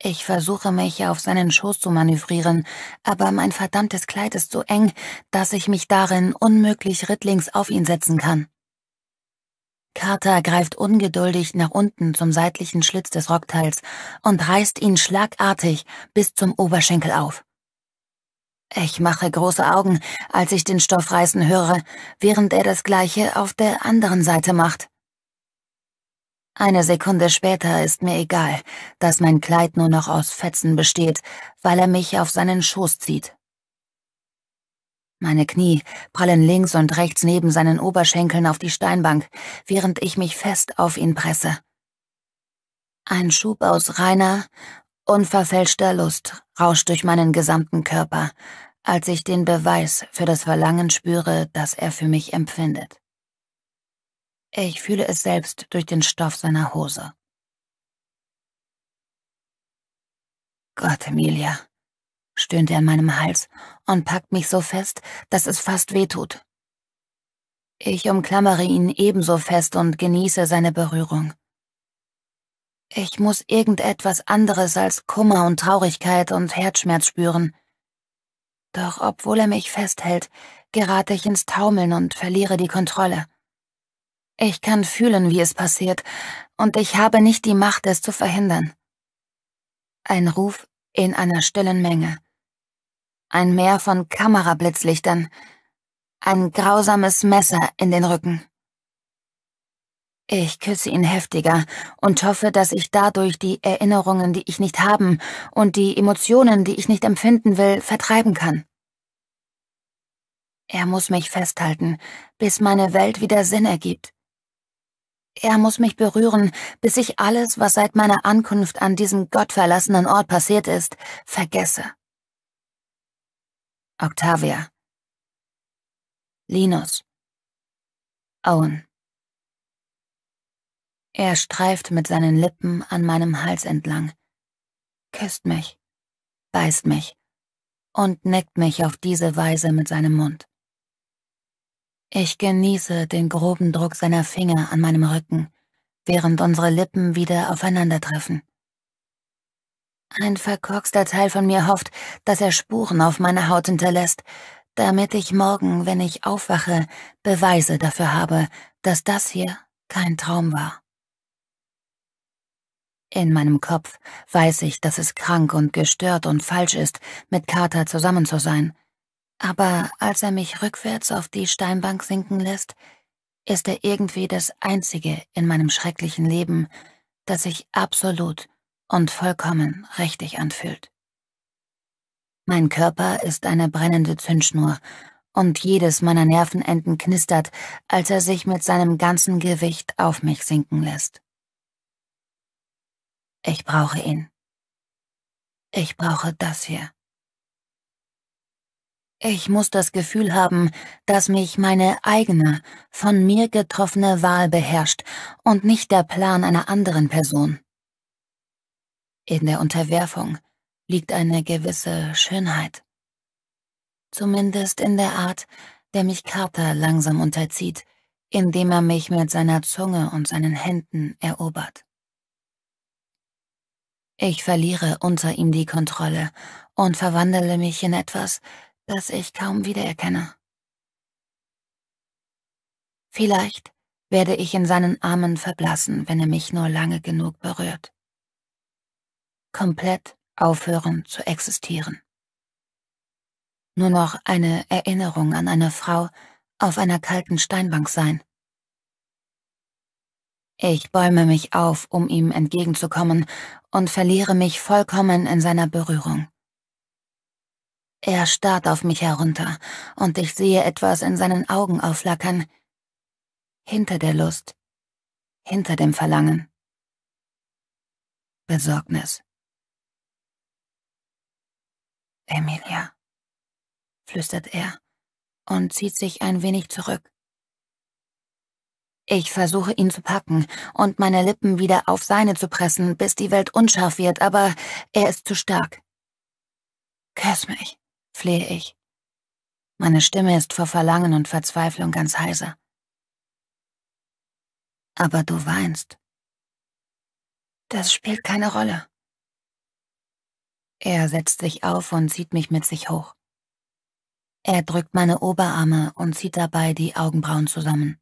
Ich versuche mich auf seinen Schoß zu manövrieren, aber mein verdammtes Kleid ist so eng, dass ich mich darin unmöglich rittlings auf ihn setzen kann. Carter greift ungeduldig nach unten zum seitlichen Schlitz des Rockteils und reißt ihn schlagartig bis zum Oberschenkel auf. Ich mache große Augen, als ich den Stoff reißen höre, während er das gleiche auf der anderen Seite macht. Eine Sekunde später ist mir egal, dass mein Kleid nur noch aus Fetzen besteht, weil er mich auf seinen Schoß zieht. Meine Knie prallen links und rechts neben seinen Oberschenkeln auf die Steinbank, während ich mich fest auf ihn presse. Ein Schub aus reiner, unverfälschter Lust rauscht durch meinen gesamten Körper, als ich den Beweis für das Verlangen spüre, das er für mich empfindet. Ich fühle es selbst durch den Stoff seiner Hose. Gott, Emilia, stöhnt er an meinem Hals und packt mich so fest, dass es fast wehtut. Ich umklammere ihn ebenso fest und genieße seine Berührung. Ich muss irgendetwas anderes als Kummer und Traurigkeit und Herzschmerz spüren. Doch obwohl er mich festhält, gerate ich ins Taumeln und verliere die Kontrolle. Ich kann fühlen, wie es passiert, und ich habe nicht die Macht, es zu verhindern. Ein Ruf in einer stillen Menge. Ein Meer von Kamerablitzlichtern. Ein grausames Messer in den Rücken. Ich küsse ihn heftiger und hoffe, dass ich dadurch die Erinnerungen, die ich nicht haben und die Emotionen, die ich nicht empfinden will, vertreiben kann. Er muss mich festhalten, bis meine Welt wieder Sinn ergibt. Er muss mich berühren, bis ich alles, was seit meiner Ankunft an diesem gottverlassenen Ort passiert ist, vergesse. Octavia. Linus. Owen. Er streift mit seinen Lippen an meinem Hals entlang, küsst mich, beißt mich und neckt mich auf diese Weise mit seinem Mund. Ich genieße den groben Druck seiner Finger an meinem Rücken, während unsere Lippen wieder aufeinandertreffen. Ein verkorkster Teil von mir hofft, dass er Spuren auf meiner Haut hinterlässt, damit ich morgen, wenn ich aufwache, Beweise dafür habe, dass das hier kein Traum war. In meinem Kopf weiß ich, dass es krank und gestört und falsch ist, mit Carter zusammen zu sein. Aber als er mich rückwärts auf die Steinbank sinken lässt, ist er irgendwie das Einzige in meinem schrecklichen Leben, das sich absolut und vollkommen richtig anfühlt. Mein Körper ist eine brennende Zündschnur, und jedes meiner Nervenenden knistert, als er sich mit seinem ganzen Gewicht auf mich sinken lässt. Ich brauche ihn. Ich brauche das hier. Ich muss das Gefühl haben, dass mich meine eigene, von mir getroffene Wahl beherrscht und nicht der Plan einer anderen Person. In der Unterwerfung liegt eine gewisse Schönheit. Zumindest in der Art, der mich Carter langsam unterzieht, indem er mich mit seiner Zunge und seinen Händen erobert. Ich verliere unter ihm die Kontrolle und verwandle mich in etwas, das ich kaum wiedererkenne. Vielleicht werde ich in seinen Armen verblassen, wenn er mich nur lange genug berührt. Komplett aufhören zu existieren. Nur noch eine Erinnerung an eine Frau auf einer kalten Steinbank sein. Ich bäume mich auf, um ihm entgegenzukommen, und verliere mich vollkommen in seiner Berührung. Er starrt auf mich herunter, und ich sehe etwas in seinen Augen aufflackern. Hinter der Lust, hinter dem Verlangen. Besorgnis. Emilia, flüstert er und zieht sich ein wenig zurück. Ich versuche ihn zu packen und meine Lippen wieder auf seine zu pressen, bis die Welt unscharf wird, aber er ist zu stark. Küss mich, flehe ich. Meine Stimme ist vor Verlangen und Verzweiflung ganz heiser. Aber du weinst. Das spielt keine Rolle. Er setzt sich auf und zieht mich mit sich hoch. Er drückt meine Oberarme und zieht dabei die Augenbrauen zusammen.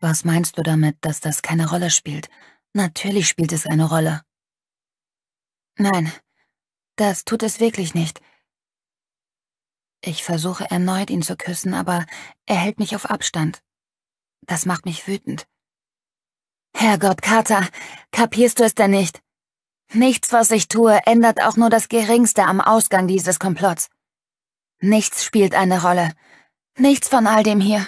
Was meinst du damit, dass das keine Rolle spielt? Natürlich spielt es eine Rolle. Nein, das tut es wirklich nicht. Ich versuche erneut, ihn zu küssen, aber er hält mich auf Abstand. Das macht mich wütend. Herrgott, Kater, kapierst du es denn nicht? Nichts, was ich tue, ändert auch nur das Geringste am Ausgang dieses Komplotts. Nichts spielt eine Rolle. Nichts von all dem hier.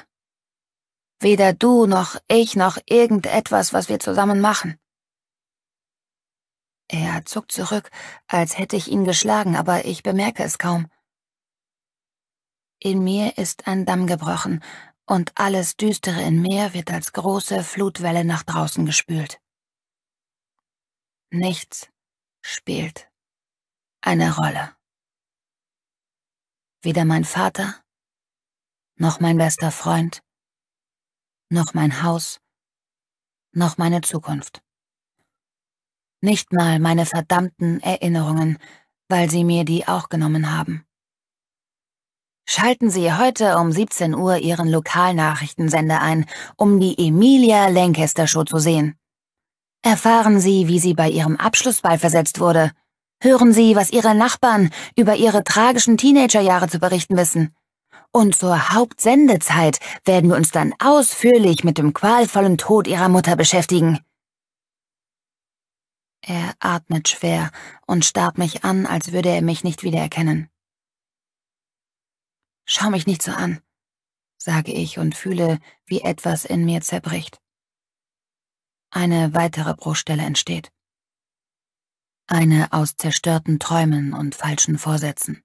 Weder du noch ich noch irgendetwas, was wir zusammen machen. Er zuckt zurück, als hätte ich ihn geschlagen, aber ich bemerke es kaum. In mir ist ein Damm gebrochen, und alles Düstere in mir wird als große Flutwelle nach draußen gespült. Nichts spielt eine Rolle. Weder mein Vater, noch mein bester Freund, noch mein Haus, noch meine Zukunft. Nicht mal meine verdammten Erinnerungen, weil sie mir die auch genommen haben. Schalten Sie heute um 17 Uhr Ihren Lokalnachrichtensender ein, um die Emilia Lancaster Show zu sehen. Erfahren Sie, wie sie bei ihrem Abschlussball versetzt wurde. Hören Sie, was Ihre Nachbarn über Ihre tragischen Teenagerjahre zu berichten wissen. Und zur Hauptsendezeit werden wir uns dann ausführlich mit dem qualvollen Tod Ihrer Mutter beschäftigen. Er atmet schwer und starrt mich an, als würde er mich nicht wiedererkennen. Schau mich nicht so an, sage ich und fühle, wie etwas in mir zerbricht. Eine weitere Bruchstelle entsteht. Eine aus zerstörten Träumen und falschen Vorsätzen.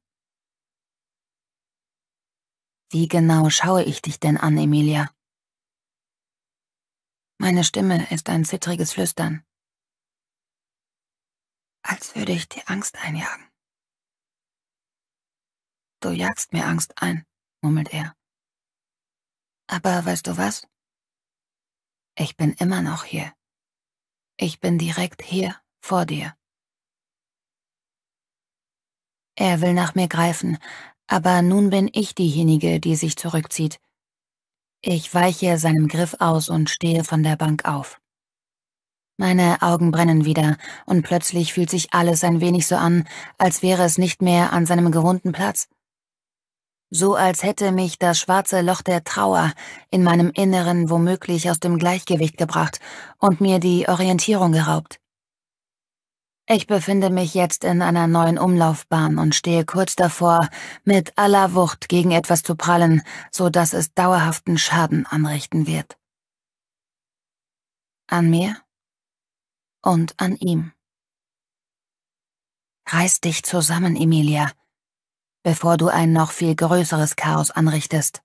Wie genau schaue ich dich denn an, Emilia? Meine Stimme ist ein zittriges Flüstern als würde ich dir Angst einjagen. Du jagst mir Angst ein, murmelt er. Aber weißt du was? Ich bin immer noch hier. Ich bin direkt hier vor dir. Er will nach mir greifen, aber nun bin ich diejenige, die sich zurückzieht. Ich weiche seinem Griff aus und stehe von der Bank auf. Meine Augen brennen wieder, und plötzlich fühlt sich alles ein wenig so an, als wäre es nicht mehr an seinem gewohnten Platz. So als hätte mich das schwarze Loch der Trauer in meinem Inneren womöglich aus dem Gleichgewicht gebracht und mir die Orientierung geraubt. Ich befinde mich jetzt in einer neuen Umlaufbahn und stehe kurz davor, mit aller Wucht gegen etwas zu prallen, so dass es dauerhaften Schaden anrichten wird. An mir und an ihm. Reiß dich zusammen, Emilia, bevor du ein noch viel größeres Chaos anrichtest.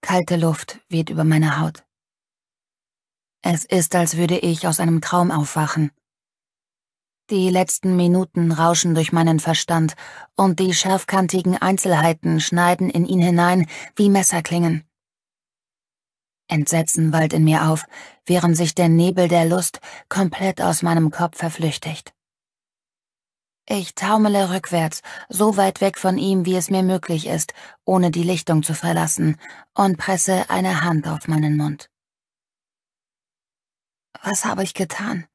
Kalte Luft weht über meine Haut. Es ist, als würde ich aus einem Traum aufwachen. Die letzten Minuten rauschen durch meinen Verstand und die scharfkantigen Einzelheiten schneiden in ihn hinein wie Messerklingen. Entsetzen wallt in mir auf, während sich der Nebel der Lust komplett aus meinem Kopf verflüchtigt. Ich taumele rückwärts, so weit weg von ihm, wie es mir möglich ist, ohne die Lichtung zu verlassen, und presse eine Hand auf meinen Mund. Was habe ich getan?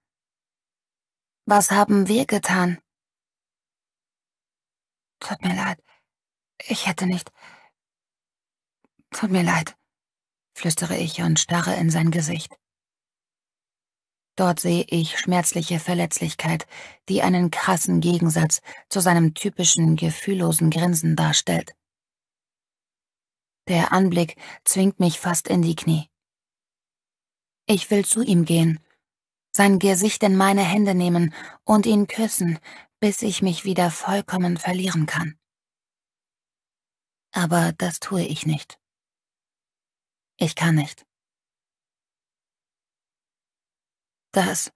Was haben wir getan? Tut mir leid. Ich hätte nicht. Tut mir leid flüstere ich und starre in sein Gesicht. Dort sehe ich schmerzliche Verletzlichkeit, die einen krassen Gegensatz zu seinem typischen gefühllosen Grinsen darstellt. Der Anblick zwingt mich fast in die Knie. Ich will zu ihm gehen, sein Gesicht in meine Hände nehmen und ihn küssen, bis ich mich wieder vollkommen verlieren kann. Aber das tue ich nicht. Ich kann nicht. Das.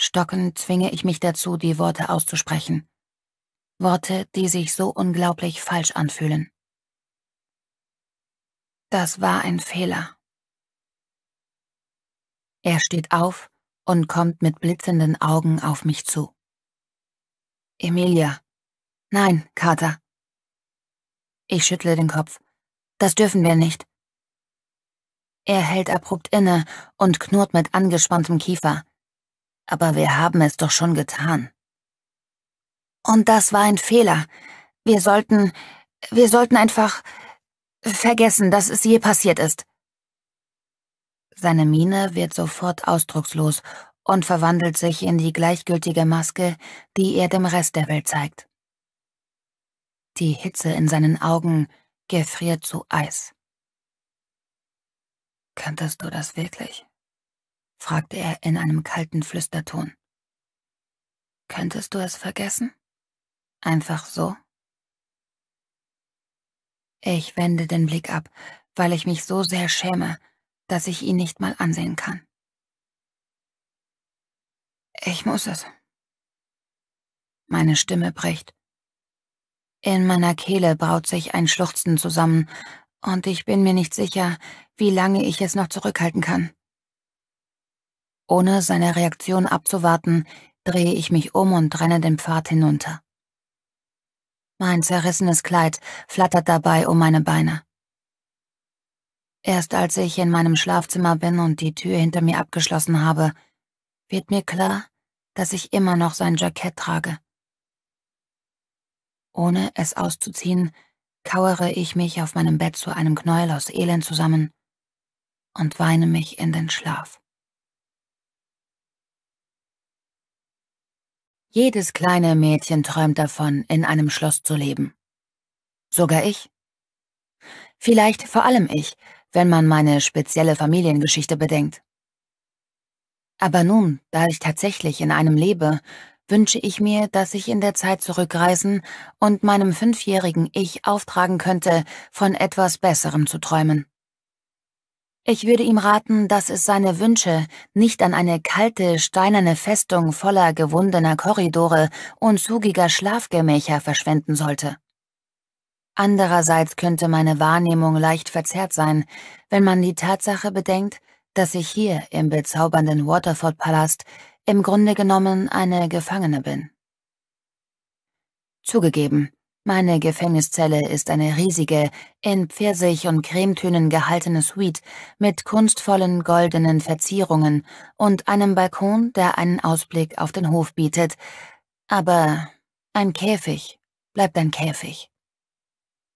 Stockend zwinge ich mich dazu, die Worte auszusprechen. Worte, die sich so unglaublich falsch anfühlen. Das war ein Fehler. Er steht auf und kommt mit blitzenden Augen auf mich zu. Emilia. Nein, Kater. Ich schüttle den Kopf. Das dürfen wir nicht. Er hält abrupt inne und knurrt mit angespanntem Kiefer. Aber wir haben es doch schon getan. Und das war ein Fehler. Wir sollten, wir sollten einfach vergessen, dass es je passiert ist. Seine Miene wird sofort ausdruckslos und verwandelt sich in die gleichgültige Maske, die er dem Rest der Welt zeigt. Die Hitze in seinen Augen gefriert zu Eis. Könntest du das wirklich? fragte er in einem kalten Flüsterton. Könntest du es vergessen? Einfach so? Ich wende den Blick ab, weil ich mich so sehr schäme, dass ich ihn nicht mal ansehen kann. Ich muss es. Meine Stimme bricht. In meiner Kehle braut sich ein Schluchzen zusammen, und ich bin mir nicht sicher, wie lange ich es noch zurückhalten kann. Ohne seine Reaktion abzuwarten, drehe ich mich um und renne den Pfad hinunter. Mein zerrissenes Kleid flattert dabei um meine Beine. Erst als ich in meinem Schlafzimmer bin und die Tür hinter mir abgeschlossen habe, wird mir klar, dass ich immer noch sein Jackett trage. Ohne es auszuziehen, kauere ich mich auf meinem Bett zu einem Knäuel aus Elend zusammen und weine mich in den Schlaf. Jedes kleine Mädchen träumt davon, in einem Schloss zu leben. Sogar ich. Vielleicht vor allem ich, wenn man meine spezielle Familiengeschichte bedenkt. Aber nun, da ich tatsächlich in einem lebe, wünsche ich mir, dass ich in der Zeit zurückreisen und meinem fünfjährigen Ich auftragen könnte, von etwas Besserem zu träumen. Ich würde ihm raten, dass es seine Wünsche nicht an eine kalte, steinerne Festung voller gewundener Korridore und zugiger Schlafgemächer verschwenden sollte. Andererseits könnte meine Wahrnehmung leicht verzerrt sein, wenn man die Tatsache bedenkt, dass ich hier im bezaubernden Waterford-Palast im Grunde genommen eine Gefangene bin. Zugegeben, meine Gefängniszelle ist eine riesige, in Pfirsich- und Cremetönen gehaltene Suite mit kunstvollen goldenen Verzierungen und einem Balkon, der einen Ausblick auf den Hof bietet. Aber ein Käfig bleibt ein Käfig.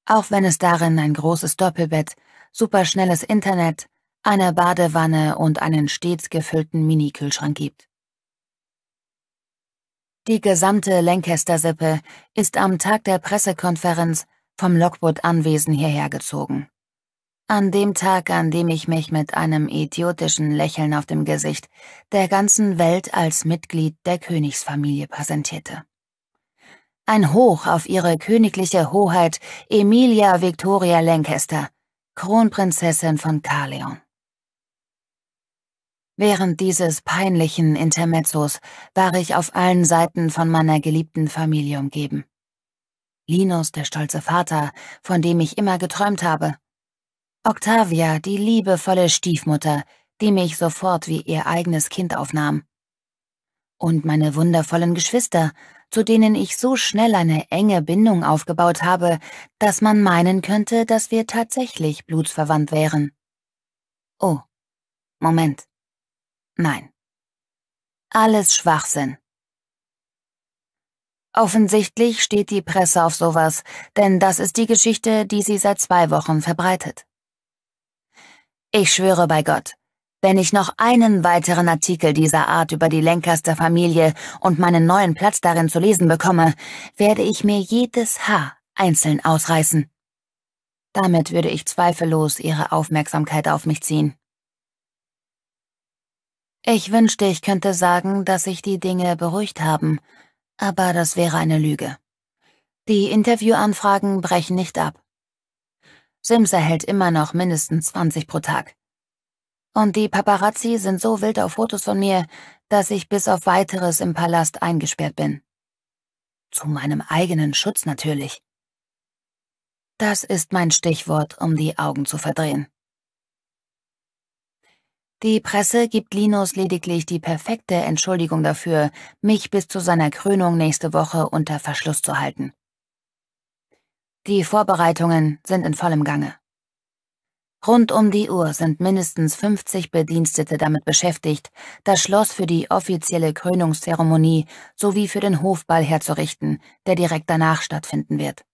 Auch wenn es darin ein großes Doppelbett, superschnelles Internet, eine Badewanne und einen stets gefüllten Minikühlschrank gibt. Die gesamte Lancaster-Sippe ist am Tag der Pressekonferenz vom Lockwood-Anwesen hierher gezogen. An dem Tag, an dem ich mich mit einem idiotischen Lächeln auf dem Gesicht der ganzen Welt als Mitglied der Königsfamilie präsentierte. Ein Hoch auf ihre königliche Hoheit Emilia Victoria Lancaster, Kronprinzessin von Carleon. Während dieses peinlichen Intermezzos war ich auf allen Seiten von meiner geliebten Familie umgeben. Linus, der stolze Vater, von dem ich immer geträumt habe. Octavia, die liebevolle Stiefmutter, die mich sofort wie ihr eigenes Kind aufnahm. Und meine wundervollen Geschwister, zu denen ich so schnell eine enge Bindung aufgebaut habe, dass man meinen könnte, dass wir tatsächlich blutsverwandt wären. Oh, Moment. Nein. Alles Schwachsinn. Offensichtlich steht die Presse auf sowas, denn das ist die Geschichte, die sie seit zwei Wochen verbreitet. Ich schwöre bei Gott, wenn ich noch einen weiteren Artikel dieser Art über die Lancaster Familie und meinen neuen Platz darin zu lesen bekomme, werde ich mir jedes Haar einzeln ausreißen. Damit würde ich zweifellos ihre Aufmerksamkeit auf mich ziehen. Ich wünschte, ich könnte sagen, dass sich die Dinge beruhigt haben, aber das wäre eine Lüge. Die Interviewanfragen brechen nicht ab. Sims erhält immer noch mindestens 20 pro Tag. Und die Paparazzi sind so wild auf Fotos von mir, dass ich bis auf weiteres im Palast eingesperrt bin. Zu meinem eigenen Schutz natürlich. Das ist mein Stichwort, um die Augen zu verdrehen. Die Presse gibt Linus lediglich die perfekte Entschuldigung dafür, mich bis zu seiner Krönung nächste Woche unter Verschluss zu halten. Die Vorbereitungen sind in vollem Gange. Rund um die Uhr sind mindestens 50 Bedienstete damit beschäftigt, das Schloss für die offizielle Krönungszeremonie sowie für den Hofball herzurichten, der direkt danach stattfinden wird.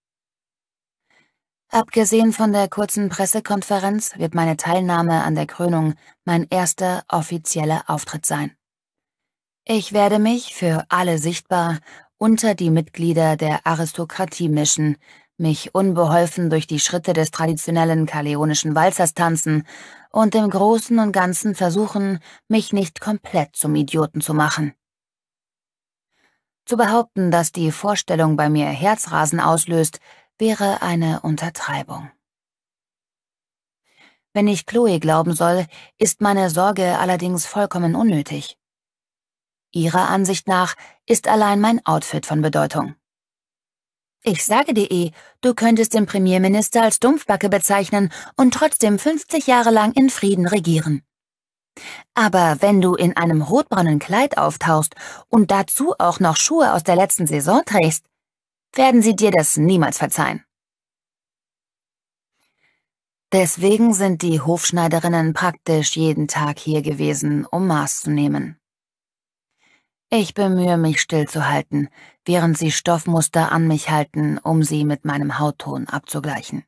Abgesehen von der kurzen Pressekonferenz wird meine Teilnahme an der Krönung mein erster offizieller Auftritt sein. Ich werde mich für alle sichtbar unter die Mitglieder der Aristokratie mischen, mich unbeholfen durch die Schritte des traditionellen kaleonischen Walzers tanzen und im Großen und Ganzen versuchen, mich nicht komplett zum Idioten zu machen. Zu behaupten, dass die Vorstellung bei mir Herzrasen auslöst, wäre eine Untertreibung. Wenn ich Chloe glauben soll, ist meine Sorge allerdings vollkommen unnötig. Ihrer Ansicht nach ist allein mein Outfit von Bedeutung. Ich sage dir eh, du könntest den Premierminister als Dumpfbacke bezeichnen und trotzdem 50 Jahre lang in Frieden regieren. Aber wenn du in einem rotbraunen Kleid auftauchst und dazu auch noch Schuhe aus der letzten Saison trägst, werden sie dir das niemals verzeihen. Deswegen sind die Hofschneiderinnen praktisch jeden Tag hier gewesen, um Maß zu nehmen. Ich bemühe mich stillzuhalten, während sie Stoffmuster an mich halten, um sie mit meinem Hautton abzugleichen.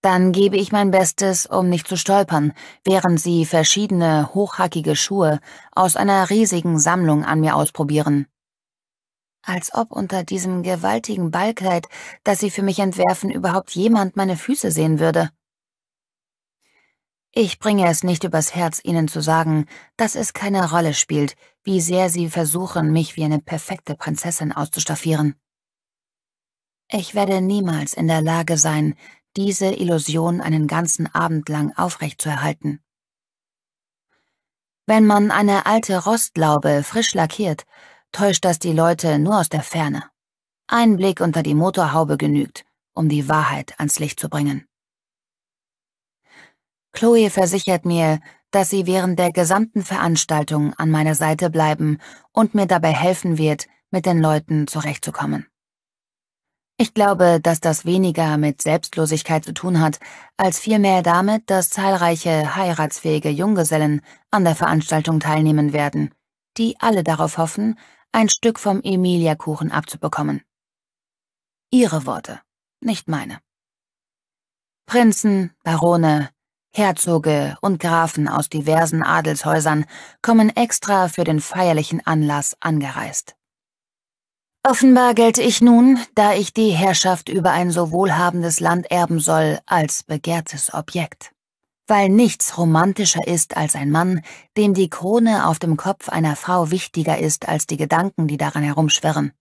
Dann gebe ich mein Bestes, um nicht zu stolpern, während sie verschiedene hochhackige Schuhe aus einer riesigen Sammlung an mir ausprobieren, als ob unter diesem gewaltigen Ballkleid, das sie für mich entwerfen, überhaupt jemand meine Füße sehen würde. Ich bringe es nicht übers Herz, Ihnen zu sagen, dass es keine Rolle spielt, wie sehr Sie versuchen, mich wie eine perfekte Prinzessin auszustaffieren. Ich werde niemals in der Lage sein, diese Illusion einen ganzen Abend lang aufrechtzuerhalten. Wenn man eine alte Rostlaube frisch lackiert täuscht das die Leute nur aus der Ferne. Ein Blick unter die Motorhaube genügt, um die Wahrheit ans Licht zu bringen. Chloe versichert mir, dass sie während der gesamten Veranstaltung an meiner Seite bleiben und mir dabei helfen wird, mit den Leuten zurechtzukommen. Ich glaube, dass das weniger mit Selbstlosigkeit zu tun hat, als vielmehr damit, dass zahlreiche heiratsfähige Junggesellen an der Veranstaltung teilnehmen werden, die alle darauf hoffen, ein Stück vom Emilia-Kuchen abzubekommen. Ihre Worte, nicht meine. Prinzen, Barone, Herzoge und Grafen aus diversen Adelshäusern kommen extra für den feierlichen Anlass angereist. Offenbar gelte ich nun, da ich die Herrschaft über ein so wohlhabendes Land erben soll, als begehrtes Objekt weil nichts romantischer ist als ein Mann, dem die Krone auf dem Kopf einer Frau wichtiger ist als die Gedanken, die daran herumschwirren.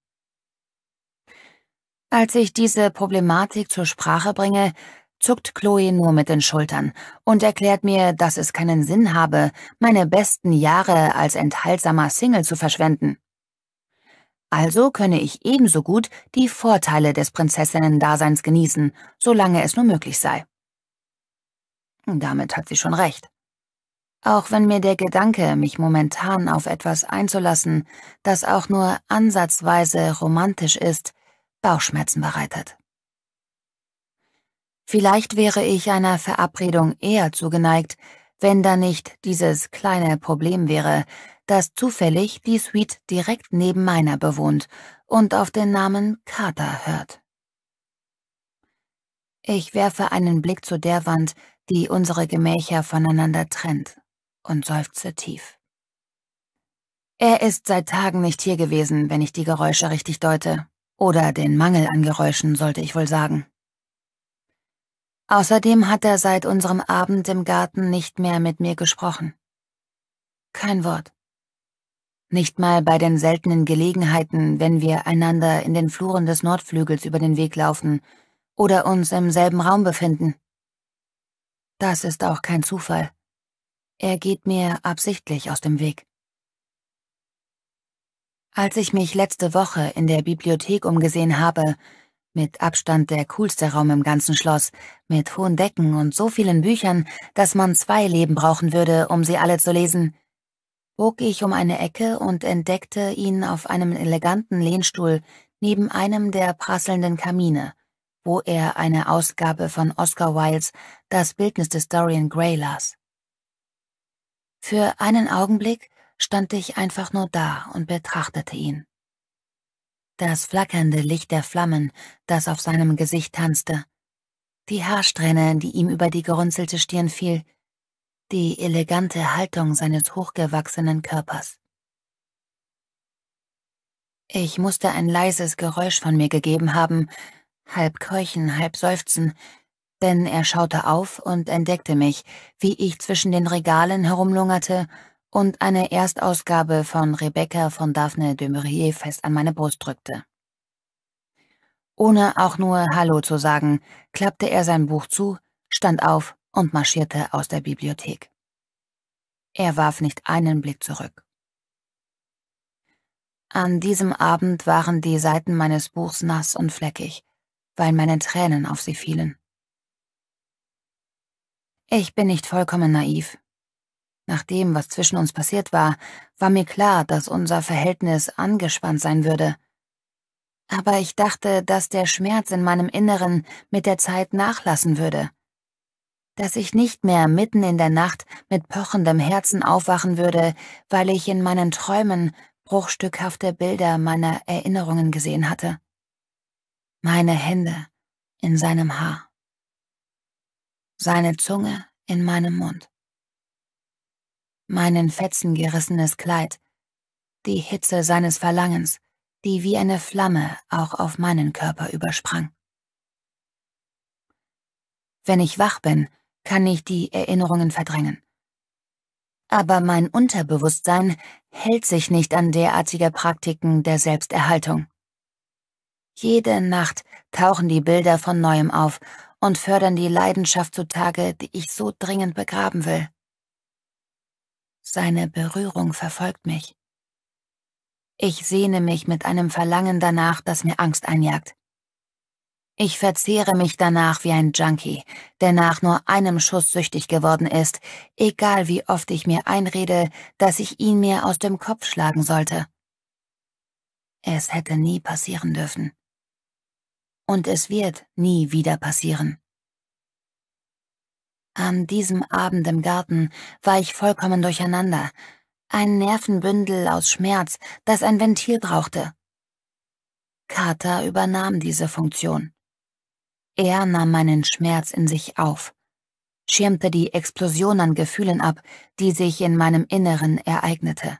Als ich diese Problematik zur Sprache bringe, zuckt Chloe nur mit den Schultern und erklärt mir, dass es keinen Sinn habe, meine besten Jahre als enthaltsamer Single zu verschwenden. Also könne ich ebenso gut die Vorteile des Prinzessinnen-Daseins genießen, solange es nur möglich sei. Damit hat sie schon recht. Auch wenn mir der Gedanke, mich momentan auf etwas einzulassen, das auch nur ansatzweise romantisch ist, Bauchschmerzen bereitet. Vielleicht wäre ich einer Verabredung eher zugeneigt, wenn da nicht dieses kleine Problem wäre, dass zufällig die Suite direkt neben meiner bewohnt und auf den Namen Kater hört. Ich werfe einen Blick zu der Wand, die unsere Gemächer voneinander trennt, und seufzte tief. Er ist seit Tagen nicht hier gewesen, wenn ich die Geräusche richtig deute, oder den Mangel an Geräuschen, sollte ich wohl sagen. Außerdem hat er seit unserem Abend im Garten nicht mehr mit mir gesprochen. Kein Wort. Nicht mal bei den seltenen Gelegenheiten, wenn wir einander in den Fluren des Nordflügels über den Weg laufen oder uns im selben Raum befinden. Das ist auch kein Zufall. Er geht mir absichtlich aus dem Weg. Als ich mich letzte Woche in der Bibliothek umgesehen habe, mit Abstand der coolste Raum im ganzen Schloss, mit hohen Decken und so vielen Büchern, dass man zwei Leben brauchen würde, um sie alle zu lesen, bog ich um eine Ecke und entdeckte ihn auf einem eleganten Lehnstuhl neben einem der prasselnden Kamine, wo er eine Ausgabe von Oscar Wildes Das Bildnis des Dorian Gray las. Für einen Augenblick stand ich einfach nur da und betrachtete ihn. Das flackernde Licht der Flammen, das auf seinem Gesicht tanzte, die Haarsträhne, die ihm über die gerunzelte Stirn fiel, die elegante Haltung seines hochgewachsenen Körpers. Ich musste ein leises Geräusch von mir gegeben haben, halb keuchen, halb seufzen, denn er schaute auf und entdeckte mich, wie ich zwischen den Regalen herumlungerte und eine Erstausgabe von Rebecca von Daphne de Maurier fest an meine Brust drückte. Ohne auch nur Hallo zu sagen, klappte er sein Buch zu, stand auf und marschierte aus der Bibliothek. Er warf nicht einen Blick zurück. An diesem Abend waren die Seiten meines Buchs nass und fleckig, weil meine Tränen auf sie fielen. Ich bin nicht vollkommen naiv. Nach dem, was zwischen uns passiert war, war mir klar, dass unser Verhältnis angespannt sein würde. Aber ich dachte, dass der Schmerz in meinem Inneren mit der Zeit nachlassen würde. Dass ich nicht mehr mitten in der Nacht mit pochendem Herzen aufwachen würde, weil ich in meinen Träumen bruchstückhafte Bilder meiner Erinnerungen gesehen hatte meine Hände in seinem Haar, seine Zunge in meinem Mund, meinen Fetzen gerissenes Kleid, die Hitze seines Verlangens, die wie eine Flamme auch auf meinen Körper übersprang. Wenn ich wach bin, kann ich die Erinnerungen verdrängen. Aber mein Unterbewusstsein hält sich nicht an derartige Praktiken der Selbsterhaltung. Jede Nacht tauchen die Bilder von neuem auf und fördern die Leidenschaft zutage, die ich so dringend begraben will. Seine Berührung verfolgt mich. Ich sehne mich mit einem Verlangen danach, das mir Angst einjagt. Ich verzehre mich danach wie ein Junkie, der nach nur einem Schuss süchtig geworden ist, egal wie oft ich mir einrede, dass ich ihn mir aus dem Kopf schlagen sollte. Es hätte nie passieren dürfen. Und es wird nie wieder passieren. An diesem Abend im Garten war ich vollkommen durcheinander, ein Nervenbündel aus Schmerz, das ein Ventil brauchte. Carter übernahm diese Funktion. Er nahm meinen Schmerz in sich auf, schirmte die Explosion an Gefühlen ab, die sich in meinem Inneren ereignete.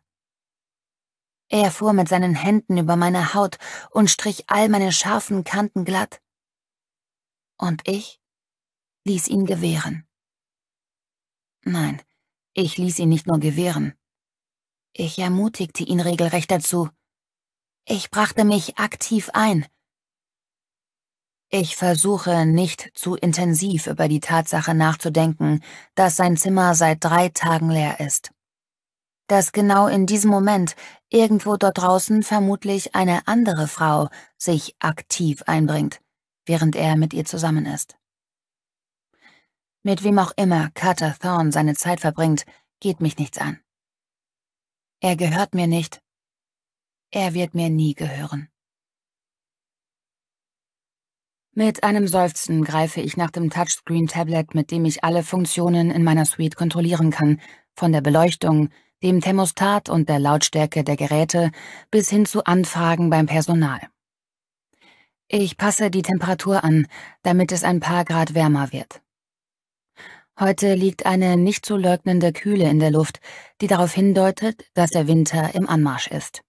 Er fuhr mit seinen Händen über meine Haut und strich all meine scharfen Kanten glatt. Und ich ließ ihn gewähren. Nein, ich ließ ihn nicht nur gewähren. Ich ermutigte ihn regelrecht dazu. Ich brachte mich aktiv ein. Ich versuche nicht zu intensiv über die Tatsache nachzudenken, dass sein Zimmer seit drei Tagen leer ist dass genau in diesem Moment irgendwo dort draußen vermutlich eine andere Frau sich aktiv einbringt, während er mit ihr zusammen ist. Mit wem auch immer Carter Thorne seine Zeit verbringt, geht mich nichts an. Er gehört mir nicht. Er wird mir nie gehören. Mit einem Seufzen greife ich nach dem Touchscreen-Tablet, mit dem ich alle Funktionen in meiner Suite kontrollieren kann, von der Beleuchtung dem Thermostat und der Lautstärke der Geräte bis hin zu Anfragen beim Personal. Ich passe die Temperatur an, damit es ein paar Grad wärmer wird. Heute liegt eine nicht zu leugnende Kühle in der Luft, die darauf hindeutet, dass der Winter im Anmarsch ist.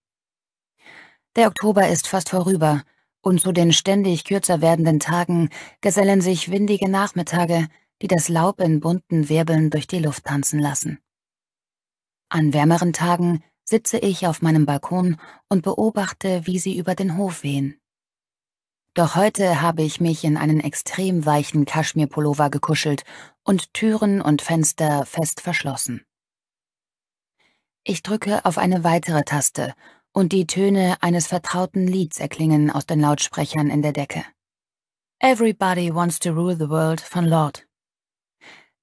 Der Oktober ist fast vorüber, und zu den ständig kürzer werdenden Tagen gesellen sich windige Nachmittage, die das Laub in bunten Wirbeln durch die Luft tanzen lassen. An wärmeren Tagen sitze ich auf meinem Balkon und beobachte, wie sie über den Hof wehen. Doch heute habe ich mich in einen extrem weichen Kaschmirpullover gekuschelt und Türen und Fenster fest verschlossen. Ich drücke auf eine weitere Taste und die Töne eines vertrauten Lieds erklingen aus den Lautsprechern in der Decke. Everybody Wants to Rule the World von Lord.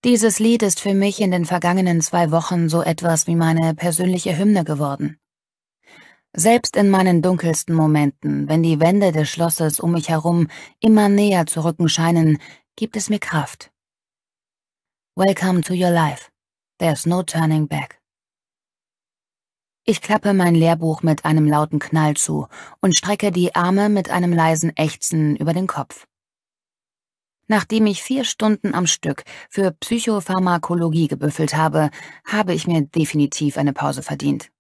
Dieses Lied ist für mich in den vergangenen zwei Wochen so etwas wie meine persönliche Hymne geworden. Selbst in meinen dunkelsten Momenten, wenn die Wände des Schlosses um mich herum immer näher zu rücken scheinen, gibt es mir Kraft. Welcome to your life. There's no turning back. Ich klappe mein Lehrbuch mit einem lauten Knall zu und strecke die Arme mit einem leisen Ächzen über den Kopf. Nachdem ich vier Stunden am Stück für Psychopharmakologie gebüffelt habe, habe ich mir definitiv eine Pause verdient.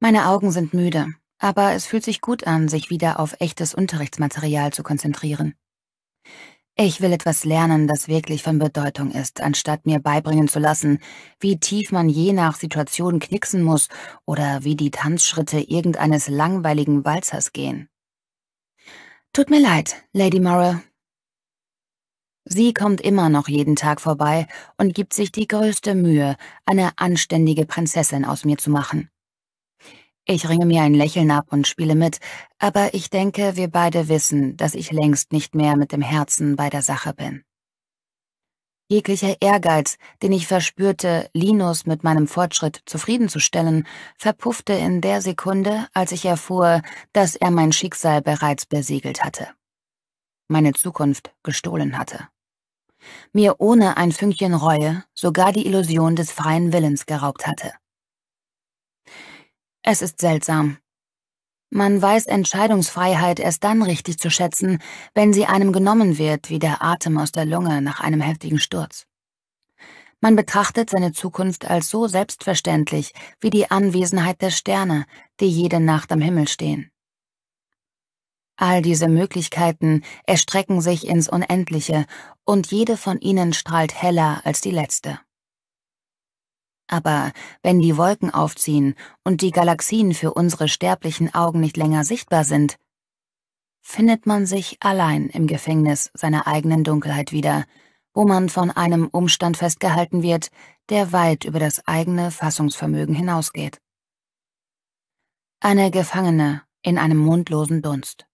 Meine Augen sind müde, aber es fühlt sich gut an, sich wieder auf echtes Unterrichtsmaterial zu konzentrieren. Ich will etwas lernen, das wirklich von Bedeutung ist, anstatt mir beibringen zu lassen, wie tief man je nach Situation knicksen muss oder wie die Tanzschritte irgendeines langweiligen Walzers gehen. Tut mir leid, Lady Morrow, Sie kommt immer noch jeden Tag vorbei und gibt sich die größte Mühe, eine anständige Prinzessin aus mir zu machen. Ich ringe mir ein Lächeln ab und spiele mit, aber ich denke, wir beide wissen, dass ich längst nicht mehr mit dem Herzen bei der Sache bin. Jeglicher Ehrgeiz, den ich verspürte, Linus mit meinem Fortschritt zufriedenzustellen, verpuffte in der Sekunde, als ich erfuhr, dass er mein Schicksal bereits besiegelt hatte. Meine Zukunft gestohlen hatte mir ohne ein Fünkchen Reue sogar die Illusion des freien Willens geraubt hatte. Es ist seltsam. Man weiß Entscheidungsfreiheit erst dann richtig zu schätzen, wenn sie einem genommen wird wie der Atem aus der Lunge nach einem heftigen Sturz. Man betrachtet seine Zukunft als so selbstverständlich wie die Anwesenheit der Sterne, die jede Nacht am Himmel stehen. All diese Möglichkeiten erstrecken sich ins Unendliche, und jede von ihnen strahlt heller als die letzte. Aber wenn die Wolken aufziehen und die Galaxien für unsere sterblichen Augen nicht länger sichtbar sind, findet man sich allein im Gefängnis seiner eigenen Dunkelheit wieder, wo man von einem Umstand festgehalten wird, der weit über das eigene Fassungsvermögen hinausgeht. Eine Gefangene in einem mundlosen Dunst.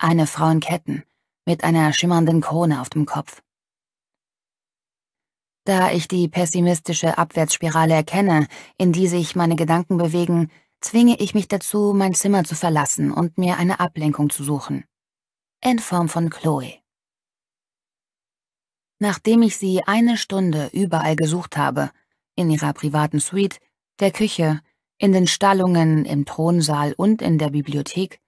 Eine Frau in Ketten, mit einer schimmernden Krone auf dem Kopf. Da ich die pessimistische Abwärtsspirale erkenne, in die sich meine Gedanken bewegen, zwinge ich mich dazu, mein Zimmer zu verlassen und mir eine Ablenkung zu suchen. In Form von Chloe. Nachdem ich sie eine Stunde überall gesucht habe, in ihrer privaten Suite, der Küche, in den Stallungen, im Thronsaal und in der Bibliothek,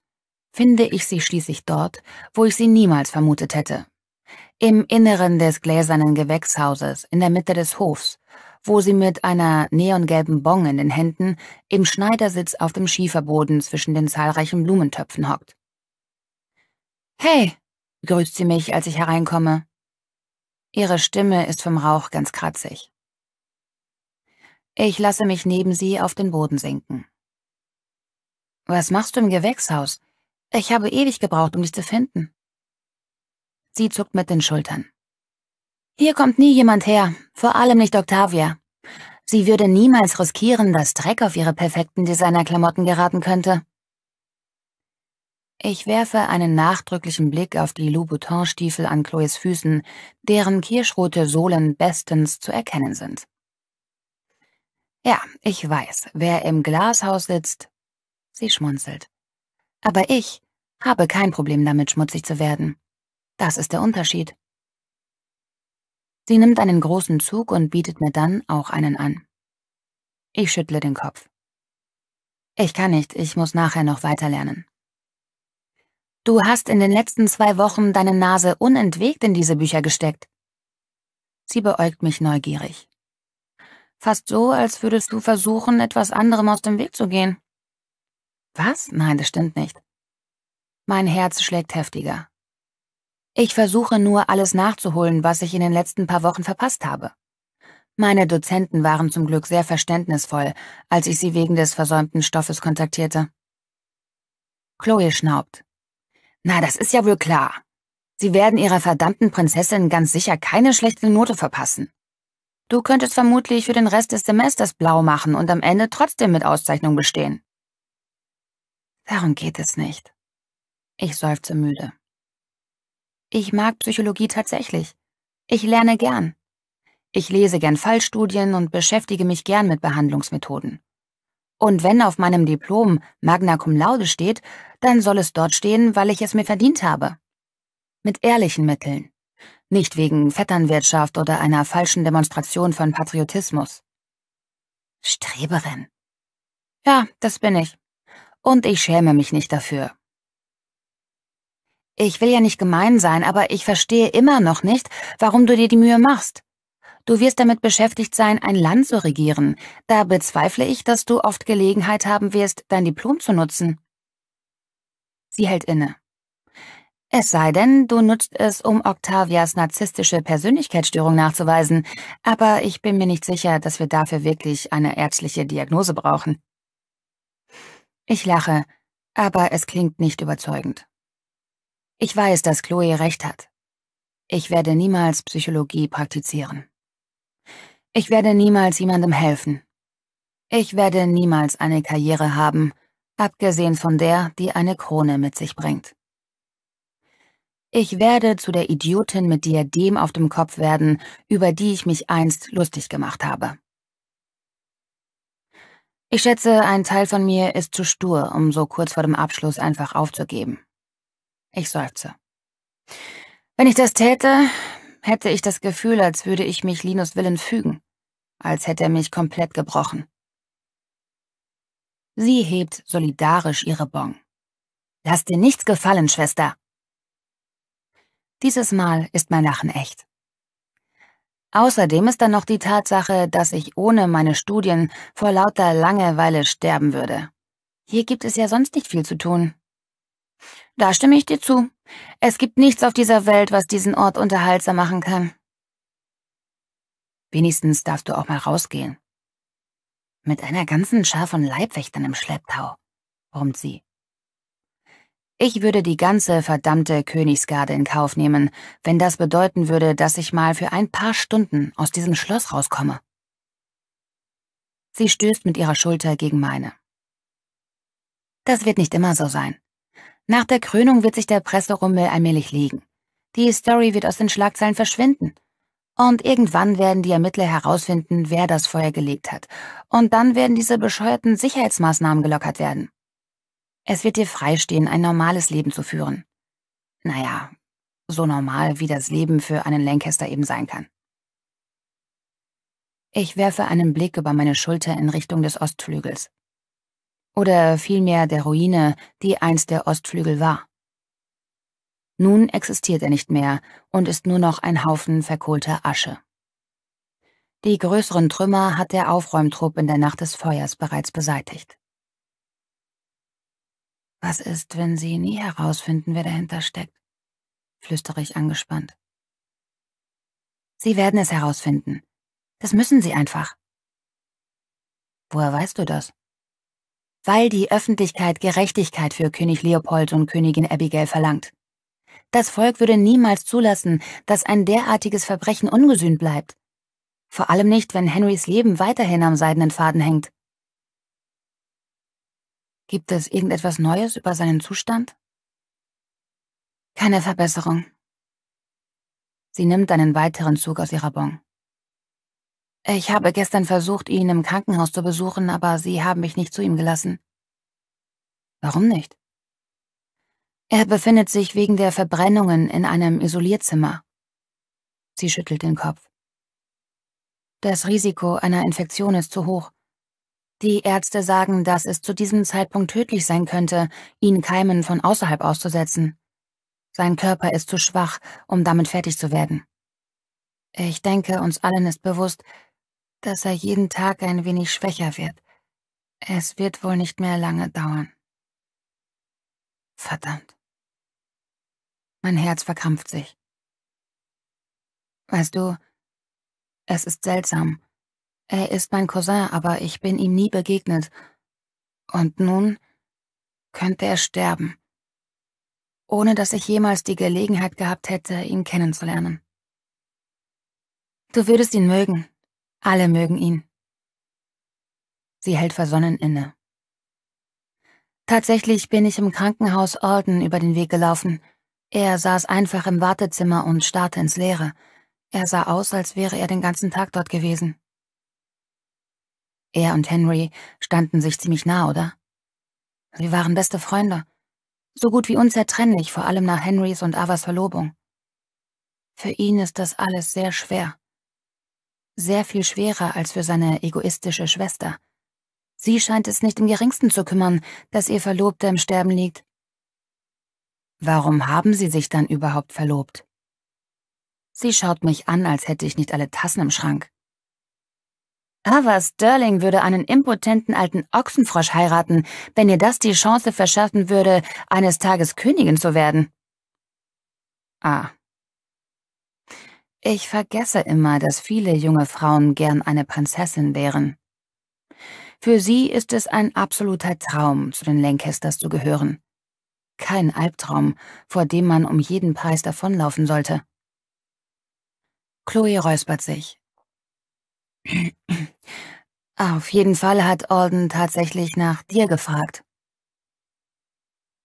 finde ich sie schließlich dort, wo ich sie niemals vermutet hätte. Im Inneren des gläsernen Gewächshauses, in der Mitte des Hofs, wo sie mit einer neongelben Bong in den Händen im Schneidersitz auf dem Schieferboden zwischen den zahlreichen Blumentöpfen hockt. Hey, grüßt sie mich, als ich hereinkomme. Ihre Stimme ist vom Rauch ganz kratzig. Ich lasse mich neben sie auf den Boden sinken. Was machst du im Gewächshaus? Ich habe ewig gebraucht, um dich zu finden. Sie zuckt mit den Schultern. Hier kommt nie jemand her, vor allem nicht Octavia. Sie würde niemals riskieren, dass Dreck auf ihre perfekten Designerklamotten geraten könnte. Ich werfe einen nachdrücklichen Blick auf die Louboutin-Stiefel an Chloes Füßen, deren kirschrote Sohlen bestens zu erkennen sind. Ja, ich weiß, wer im Glashaus sitzt. Sie schmunzelt. Aber ich habe kein Problem damit, schmutzig zu werden. Das ist der Unterschied. Sie nimmt einen großen Zug und bietet mir dann auch einen an. Ich schüttle den Kopf. Ich kann nicht, ich muss nachher noch weiterlernen. Du hast in den letzten zwei Wochen deine Nase unentwegt in diese Bücher gesteckt. Sie beäugt mich neugierig. Fast so, als würdest du versuchen, etwas anderem aus dem Weg zu gehen. Was? Nein, das stimmt nicht. Mein Herz schlägt heftiger. Ich versuche nur, alles nachzuholen, was ich in den letzten paar Wochen verpasst habe. Meine Dozenten waren zum Glück sehr verständnisvoll, als ich sie wegen des versäumten Stoffes kontaktierte. Chloe schnaubt. Na, das ist ja wohl klar. Sie werden ihrer verdammten Prinzessin ganz sicher keine schlechte Note verpassen. Du könntest vermutlich für den Rest des Semesters blau machen und am Ende trotzdem mit Auszeichnung bestehen. Darum geht es nicht. Ich seufze müde. Ich mag Psychologie tatsächlich. Ich lerne gern. Ich lese gern Fallstudien und beschäftige mich gern mit Behandlungsmethoden. Und wenn auf meinem Diplom Magna Cum Laude steht, dann soll es dort stehen, weil ich es mir verdient habe. Mit ehrlichen Mitteln. Nicht wegen Vetternwirtschaft oder einer falschen Demonstration von Patriotismus. Streberin. Ja, das bin ich. Und ich schäme mich nicht dafür. Ich will ja nicht gemein sein, aber ich verstehe immer noch nicht, warum du dir die Mühe machst. Du wirst damit beschäftigt sein, ein Land zu regieren. Da bezweifle ich, dass du oft Gelegenheit haben wirst, dein Diplom zu nutzen. Sie hält inne. Es sei denn, du nutzt es, um Octavias narzisstische Persönlichkeitsstörung nachzuweisen, aber ich bin mir nicht sicher, dass wir dafür wirklich eine ärztliche Diagnose brauchen. Ich lache, aber es klingt nicht überzeugend. Ich weiß, dass Chloe recht hat. Ich werde niemals Psychologie praktizieren. Ich werde niemals jemandem helfen. Ich werde niemals eine Karriere haben, abgesehen von der, die eine Krone mit sich bringt. Ich werde zu der Idiotin mit Diadem auf dem Kopf werden, über die ich mich einst lustig gemacht habe. Ich schätze, ein Teil von mir ist zu stur, um so kurz vor dem Abschluss einfach aufzugeben. Ich seufze. Wenn ich das täte, hätte ich das Gefühl, als würde ich mich Linus Willen fügen, als hätte er mich komplett gebrochen. Sie hebt solidarisch ihre Bon. Lass dir nichts gefallen, Schwester. Dieses Mal ist mein Lachen echt. Außerdem ist dann noch die Tatsache, dass ich ohne meine Studien vor lauter Langeweile sterben würde. Hier gibt es ja sonst nicht viel zu tun. Da stimme ich dir zu. Es gibt nichts auf dieser Welt, was diesen Ort unterhaltsam machen kann. Wenigstens darfst du auch mal rausgehen. Mit einer ganzen Schar von Leibwächtern im Schlepptau, brummt sie. Ich würde die ganze verdammte Königsgarde in Kauf nehmen, wenn das bedeuten würde, dass ich mal für ein paar Stunden aus diesem Schloss rauskomme. Sie stößt mit ihrer Schulter gegen meine. Das wird nicht immer so sein. Nach der Krönung wird sich der Presserummel allmählich legen. Die Story wird aus den Schlagzeilen verschwinden. Und irgendwann werden die Ermittler herausfinden, wer das Feuer gelegt hat. Und dann werden diese bescheuerten Sicherheitsmaßnahmen gelockert werden. Es wird dir freistehen, ein normales Leben zu führen. Naja, so normal, wie das Leben für einen Lancaster eben sein kann. Ich werfe einen Blick über meine Schulter in Richtung des Ostflügels. Oder vielmehr der Ruine, die einst der Ostflügel war. Nun existiert er nicht mehr und ist nur noch ein Haufen verkohlter Asche. Die größeren Trümmer hat der Aufräumtrupp in der Nacht des Feuers bereits beseitigt. Was ist, wenn Sie nie herausfinden, wer dahinter steckt? flüstere ich angespannt. Sie werden es herausfinden. Das müssen Sie einfach. Woher weißt du das? Weil die Öffentlichkeit Gerechtigkeit für König Leopold und Königin Abigail verlangt. Das Volk würde niemals zulassen, dass ein derartiges Verbrechen ungesühnt bleibt. Vor allem nicht, wenn Henrys Leben weiterhin am seidenen Faden hängt. Gibt es irgendetwas Neues über seinen Zustand? Keine Verbesserung. Sie nimmt einen weiteren Zug aus ihrer Bon. Ich habe gestern versucht, ihn im Krankenhaus zu besuchen, aber Sie haben mich nicht zu ihm gelassen. Warum nicht? Er befindet sich wegen der Verbrennungen in einem Isolierzimmer. Sie schüttelt den Kopf. Das Risiko einer Infektion ist zu hoch. Die Ärzte sagen, dass es zu diesem Zeitpunkt tödlich sein könnte, ihn Keimen von außerhalb auszusetzen. Sein Körper ist zu schwach, um damit fertig zu werden. Ich denke, uns allen ist bewusst, dass er jeden Tag ein wenig schwächer wird. Es wird wohl nicht mehr lange dauern. Verdammt. Mein Herz verkrampft sich. Weißt du, es ist seltsam, er ist mein Cousin, aber ich bin ihm nie begegnet. Und nun könnte er sterben, ohne dass ich jemals die Gelegenheit gehabt hätte, ihn kennenzulernen. Du würdest ihn mögen. Alle mögen ihn. Sie hält versonnen inne. Tatsächlich bin ich im Krankenhaus Orden über den Weg gelaufen. Er saß einfach im Wartezimmer und starrte ins Leere. Er sah aus, als wäre er den ganzen Tag dort gewesen. Er und Henry standen sich ziemlich nah, oder? Sie waren beste Freunde. So gut wie unzertrennlich, vor allem nach Henrys und Avas Verlobung. Für ihn ist das alles sehr schwer. Sehr viel schwerer als für seine egoistische Schwester. Sie scheint es nicht im geringsten zu kümmern, dass ihr Verlobter im Sterben liegt. Warum haben sie sich dann überhaupt verlobt? Sie schaut mich an, als hätte ich nicht alle Tassen im Schrank. Aber Sterling würde einen impotenten alten Ochsenfrosch heiraten, wenn ihr das die Chance verschaffen würde, eines Tages Königin zu werden. Ah. Ich vergesse immer, dass viele junge Frauen gern eine Prinzessin wären. Für sie ist es ein absoluter Traum, zu den Lancasters zu gehören. Kein Albtraum, vor dem man um jeden Preis davonlaufen sollte. Chloe räuspert sich, Ah, auf jeden Fall hat Alden tatsächlich nach dir gefragt.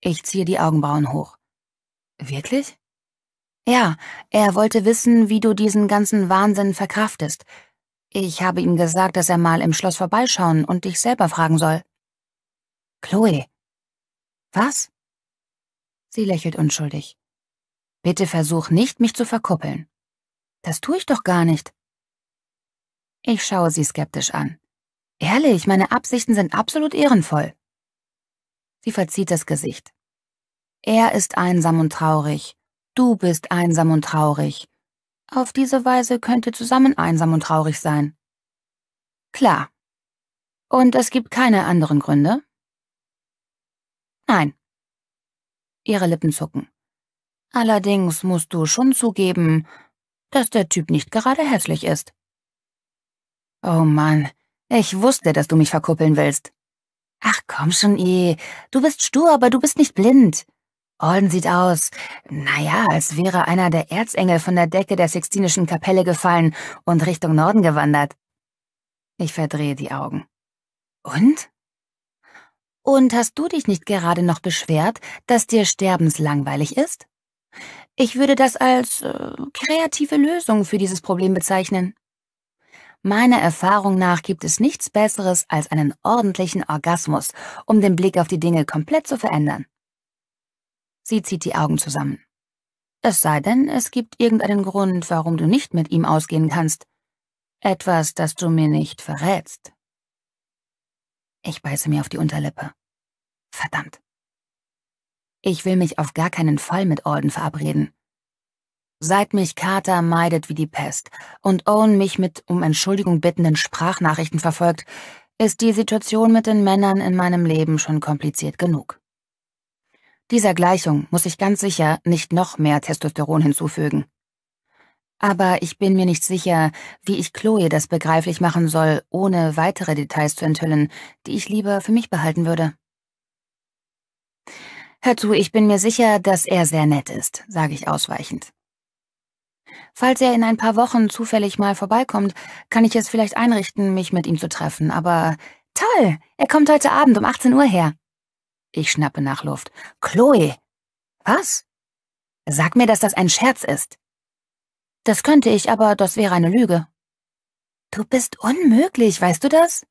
Ich ziehe die Augenbrauen hoch. Wirklich? Ja, er wollte wissen, wie du diesen ganzen Wahnsinn verkraftest. Ich habe ihm gesagt, dass er mal im Schloss vorbeischauen und dich selber fragen soll. Chloe. Was? Sie lächelt unschuldig. Bitte versuch nicht, mich zu verkuppeln. Das tue ich doch gar nicht. Ich schaue sie skeptisch an. Ehrlich, meine Absichten sind absolut ehrenvoll. Sie verzieht das Gesicht. Er ist einsam und traurig. Du bist einsam und traurig. Auf diese Weise könnt ihr zusammen einsam und traurig sein. Klar. Und es gibt keine anderen Gründe? Nein. Ihre Lippen zucken. Allerdings musst du schon zugeben, dass der Typ nicht gerade hässlich ist. Oh Mann, ich wusste, dass du mich verkuppeln willst. Ach komm schon, eh. Du bist stur, aber du bist nicht blind. Alden sieht aus, naja, als wäre einer der Erzengel von der Decke der Sixtinischen Kapelle gefallen und Richtung Norden gewandert. Ich verdrehe die Augen. Und? Und hast du dich nicht gerade noch beschwert, dass dir sterbenslangweilig ist? Ich würde das als äh, kreative Lösung für dieses Problem bezeichnen. Meiner Erfahrung nach gibt es nichts Besseres als einen ordentlichen Orgasmus, um den Blick auf die Dinge komplett zu verändern. Sie zieht die Augen zusammen. Es sei denn, es gibt irgendeinen Grund, warum du nicht mit ihm ausgehen kannst. Etwas, das du mir nicht verrätst. Ich beiße mir auf die Unterlippe. Verdammt. Ich will mich auf gar keinen Fall mit Orden verabreden. Seit mich Carter meidet wie die Pest und Owen mich mit um Entschuldigung bittenden Sprachnachrichten verfolgt, ist die Situation mit den Männern in meinem Leben schon kompliziert genug. Dieser Gleichung muss ich ganz sicher nicht noch mehr Testosteron hinzufügen. Aber ich bin mir nicht sicher, wie ich Chloe das begreiflich machen soll, ohne weitere Details zu enthüllen, die ich lieber für mich behalten würde. Hör zu, ich bin mir sicher, dass er sehr nett ist, sage ich ausweichend. Falls er in ein paar Wochen zufällig mal vorbeikommt, kann ich es vielleicht einrichten, mich mit ihm zu treffen, aber toll, er kommt heute Abend um 18 Uhr her. Ich schnappe nach Luft. Chloe! Was? Sag mir, dass das ein Scherz ist. Das könnte ich, aber das wäre eine Lüge. Du bist unmöglich, weißt du das?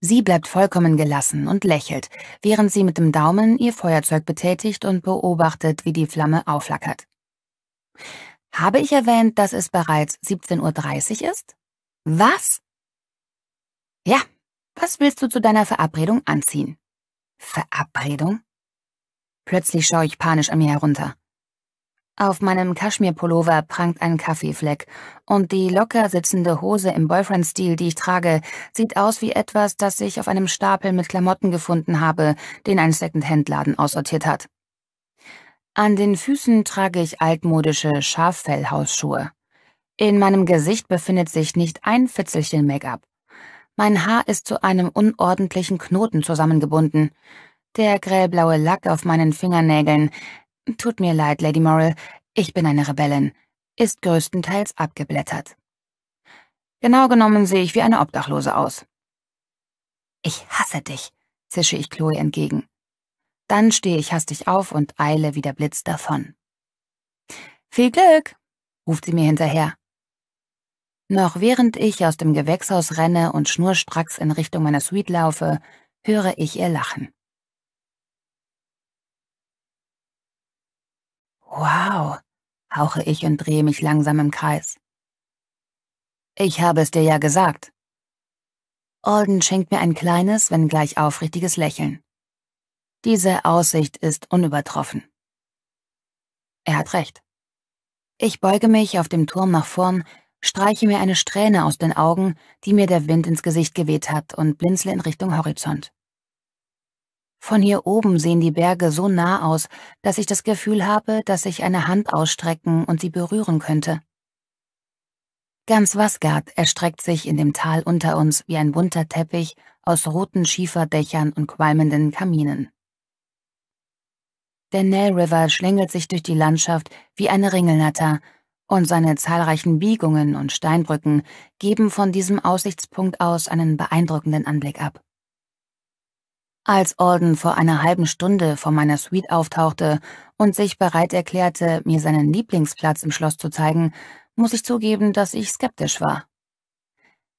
Sie bleibt vollkommen gelassen und lächelt, während sie mit dem Daumen ihr Feuerzeug betätigt und beobachtet, wie die Flamme aufflackert. Habe ich erwähnt, dass es bereits 17.30 Uhr ist? Was? Ja, was willst du zu deiner Verabredung anziehen? Verabredung? Plötzlich schaue ich panisch an mir herunter. Auf meinem Kaschmirpullover prangt ein Kaffeefleck und die locker sitzende Hose im Boyfriend-Stil, die ich trage, sieht aus wie etwas, das ich auf einem Stapel mit Klamotten gefunden habe, den ein Second-Hand-Laden aussortiert hat. An den Füßen trage ich altmodische Schaffellhausschuhe. In meinem Gesicht befindet sich nicht ein Fitzelchen Make-up. Mein Haar ist zu einem unordentlichen Knoten zusammengebunden. Der grellblaue Lack auf meinen Fingernägeln. Tut mir leid, Lady Morrill, ich bin eine Rebellin. Ist größtenteils abgeblättert. Genau genommen sehe ich wie eine Obdachlose aus. Ich hasse dich, zische ich Chloe entgegen. Dann stehe ich hastig auf und eile wie der Blitz davon. Viel Glück, ruft sie mir hinterher. Noch während ich aus dem Gewächshaus renne und schnurstracks in Richtung meiner Suite laufe, höre ich ihr Lachen. Wow, hauche ich und drehe mich langsam im Kreis. Ich habe es dir ja gesagt. Alden schenkt mir ein kleines, wenn gleich aufrichtiges Lächeln. Diese Aussicht ist unübertroffen. Er hat recht. Ich beuge mich auf dem Turm nach vorn, streiche mir eine Strähne aus den Augen, die mir der Wind ins Gesicht geweht hat, und blinzle in Richtung Horizont. Von hier oben sehen die Berge so nah aus, dass ich das Gefühl habe, dass ich eine Hand ausstrecken und sie berühren könnte. Ganz Wasgard erstreckt sich in dem Tal unter uns wie ein bunter Teppich aus roten Schieferdächern und qualmenden Kaminen. Der Nell River schlängelt sich durch die Landschaft wie eine Ringelnatter, und seine zahlreichen Biegungen und Steinbrücken geben von diesem Aussichtspunkt aus einen beeindruckenden Anblick ab. Als Alden vor einer halben Stunde vor meiner Suite auftauchte und sich bereit erklärte, mir seinen Lieblingsplatz im Schloss zu zeigen, muss ich zugeben, dass ich skeptisch war.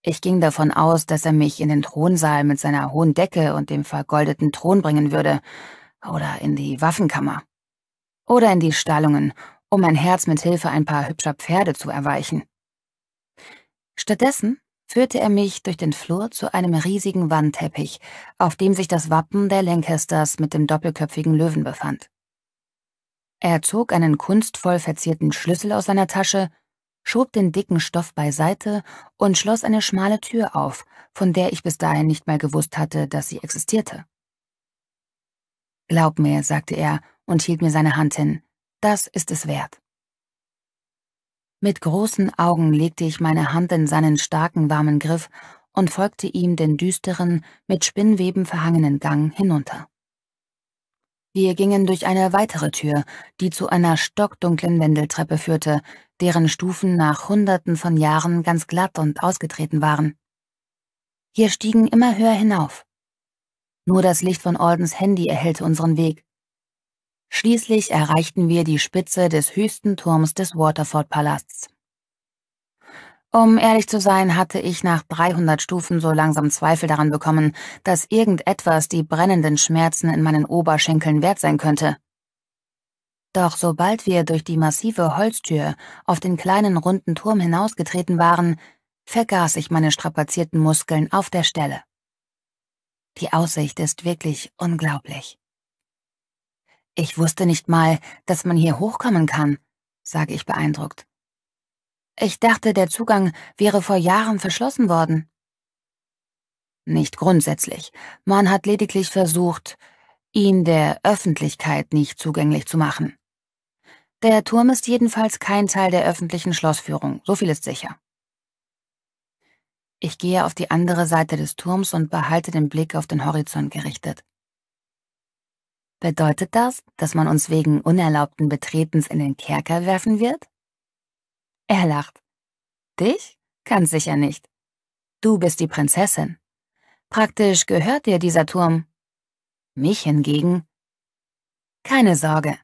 Ich ging davon aus, dass er mich in den Thronsaal mit seiner hohen Decke und dem vergoldeten Thron bringen würde, oder in die Waffenkammer oder in die Stallungen, um mein Herz mit Hilfe ein paar hübscher Pferde zu erweichen. Stattdessen führte er mich durch den Flur zu einem riesigen Wandteppich, auf dem sich das Wappen der Lancasters mit dem doppelköpfigen Löwen befand. Er zog einen kunstvoll verzierten Schlüssel aus seiner Tasche, schob den dicken Stoff beiseite und schloss eine schmale Tür auf, von der ich bis dahin nicht mal gewusst hatte, dass sie existierte. Glaub mir, sagte er und hielt mir seine Hand hin, das ist es wert. Mit großen Augen legte ich meine Hand in seinen starken, warmen Griff und folgte ihm den düsteren, mit Spinnweben verhangenen Gang hinunter. Wir gingen durch eine weitere Tür, die zu einer stockdunklen Wendeltreppe führte, deren Stufen nach Hunderten von Jahren ganz glatt und ausgetreten waren. Wir stiegen immer höher hinauf. Nur das Licht von Aldens Handy erhellte unseren Weg. Schließlich erreichten wir die Spitze des höchsten Turms des Waterford-Palasts. Um ehrlich zu sein, hatte ich nach 300 Stufen so langsam Zweifel daran bekommen, dass irgendetwas die brennenden Schmerzen in meinen Oberschenkeln wert sein könnte. Doch sobald wir durch die massive Holztür auf den kleinen runden Turm hinausgetreten waren, vergaß ich meine strapazierten Muskeln auf der Stelle. Die Aussicht ist wirklich unglaublich. Ich wusste nicht mal, dass man hier hochkommen kann, sage ich beeindruckt. Ich dachte, der Zugang wäre vor Jahren verschlossen worden. Nicht grundsätzlich. Man hat lediglich versucht, ihn der Öffentlichkeit nicht zugänglich zu machen. Der Turm ist jedenfalls kein Teil der öffentlichen Schlossführung, so viel ist sicher. Ich gehe auf die andere Seite des Turms und behalte den Blick auf den Horizont gerichtet. Bedeutet das, dass man uns wegen unerlaubten Betretens in den Kerker werfen wird? Er lacht. Dich? Ganz sicher nicht. Du bist die Prinzessin. Praktisch gehört dir dieser Turm. Mich hingegen? Keine Sorge.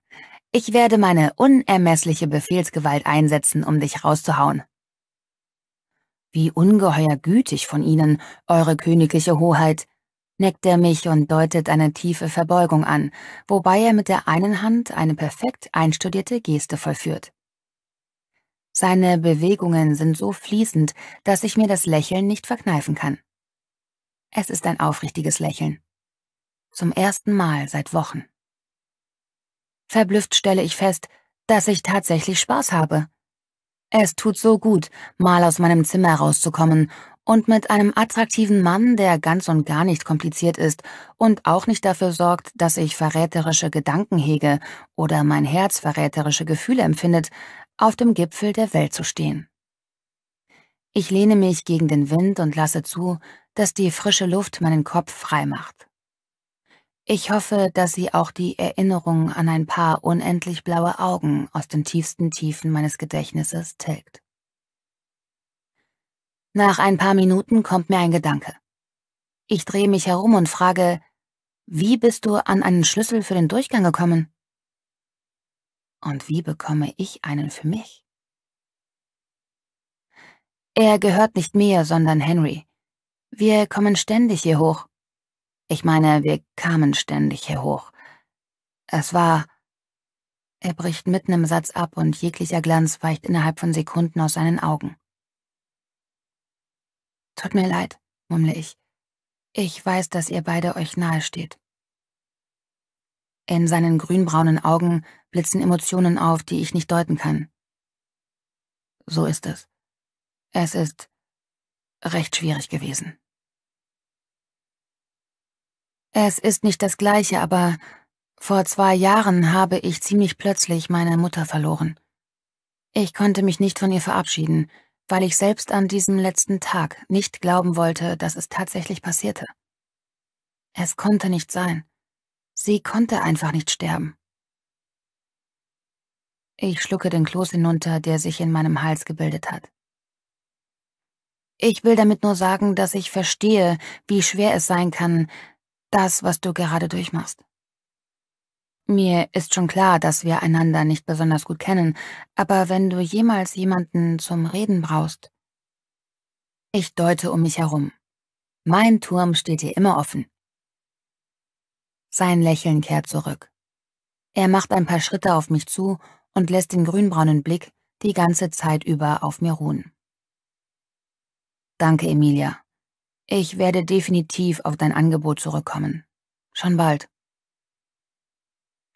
Ich werde meine unermessliche Befehlsgewalt einsetzen, um dich rauszuhauen. Wie ungeheuer gütig von Ihnen, Eure königliche Hoheit, neckt er mich und deutet eine tiefe Verbeugung an, wobei er mit der einen Hand eine perfekt einstudierte Geste vollführt. Seine Bewegungen sind so fließend, dass ich mir das Lächeln nicht verkneifen kann. Es ist ein aufrichtiges Lächeln. Zum ersten Mal seit Wochen. Verblüfft stelle ich fest, dass ich tatsächlich Spaß habe. Es tut so gut, mal aus meinem Zimmer rauszukommen und mit einem attraktiven Mann, der ganz und gar nicht kompliziert ist und auch nicht dafür sorgt, dass ich verräterische Gedanken hege oder mein Herz verräterische Gefühle empfindet, auf dem Gipfel der Welt zu stehen. Ich lehne mich gegen den Wind und lasse zu, dass die frische Luft meinen Kopf frei macht. Ich hoffe, dass sie auch die Erinnerung an ein paar unendlich blaue Augen aus den tiefsten Tiefen meines Gedächtnisses tilgt. Nach ein paar Minuten kommt mir ein Gedanke. Ich drehe mich herum und frage, wie bist du an einen Schlüssel für den Durchgang gekommen? Und wie bekomme ich einen für mich? Er gehört nicht mir, sondern Henry. Wir kommen ständig hier hoch. Ich meine, wir kamen ständig hier hoch. Es war... Er bricht mitten im Satz ab und jeglicher Glanz weicht innerhalb von Sekunden aus seinen Augen. Tut mir leid, murmle ich. Ich weiß, dass ihr beide euch nahe steht. In seinen grünbraunen Augen blitzen Emotionen auf, die ich nicht deuten kann. So ist es. Es ist recht schwierig gewesen. Es ist nicht das gleiche, aber vor zwei Jahren habe ich ziemlich plötzlich meine Mutter verloren. Ich konnte mich nicht von ihr verabschieden, weil ich selbst an diesem letzten Tag nicht glauben wollte, dass es tatsächlich passierte. Es konnte nicht sein. Sie konnte einfach nicht sterben. Ich schlucke den Kloß hinunter, der sich in meinem Hals gebildet hat. Ich will damit nur sagen, dass ich verstehe, wie schwer es sein kann, das, was du gerade durchmachst. Mir ist schon klar, dass wir einander nicht besonders gut kennen, aber wenn du jemals jemanden zum Reden brauchst. Ich deute um mich herum. Mein Turm steht dir immer offen. Sein Lächeln kehrt zurück. Er macht ein paar Schritte auf mich zu und lässt den grünbraunen Blick die ganze Zeit über auf mir ruhen. Danke, Emilia. Ich werde definitiv auf dein Angebot zurückkommen. Schon bald.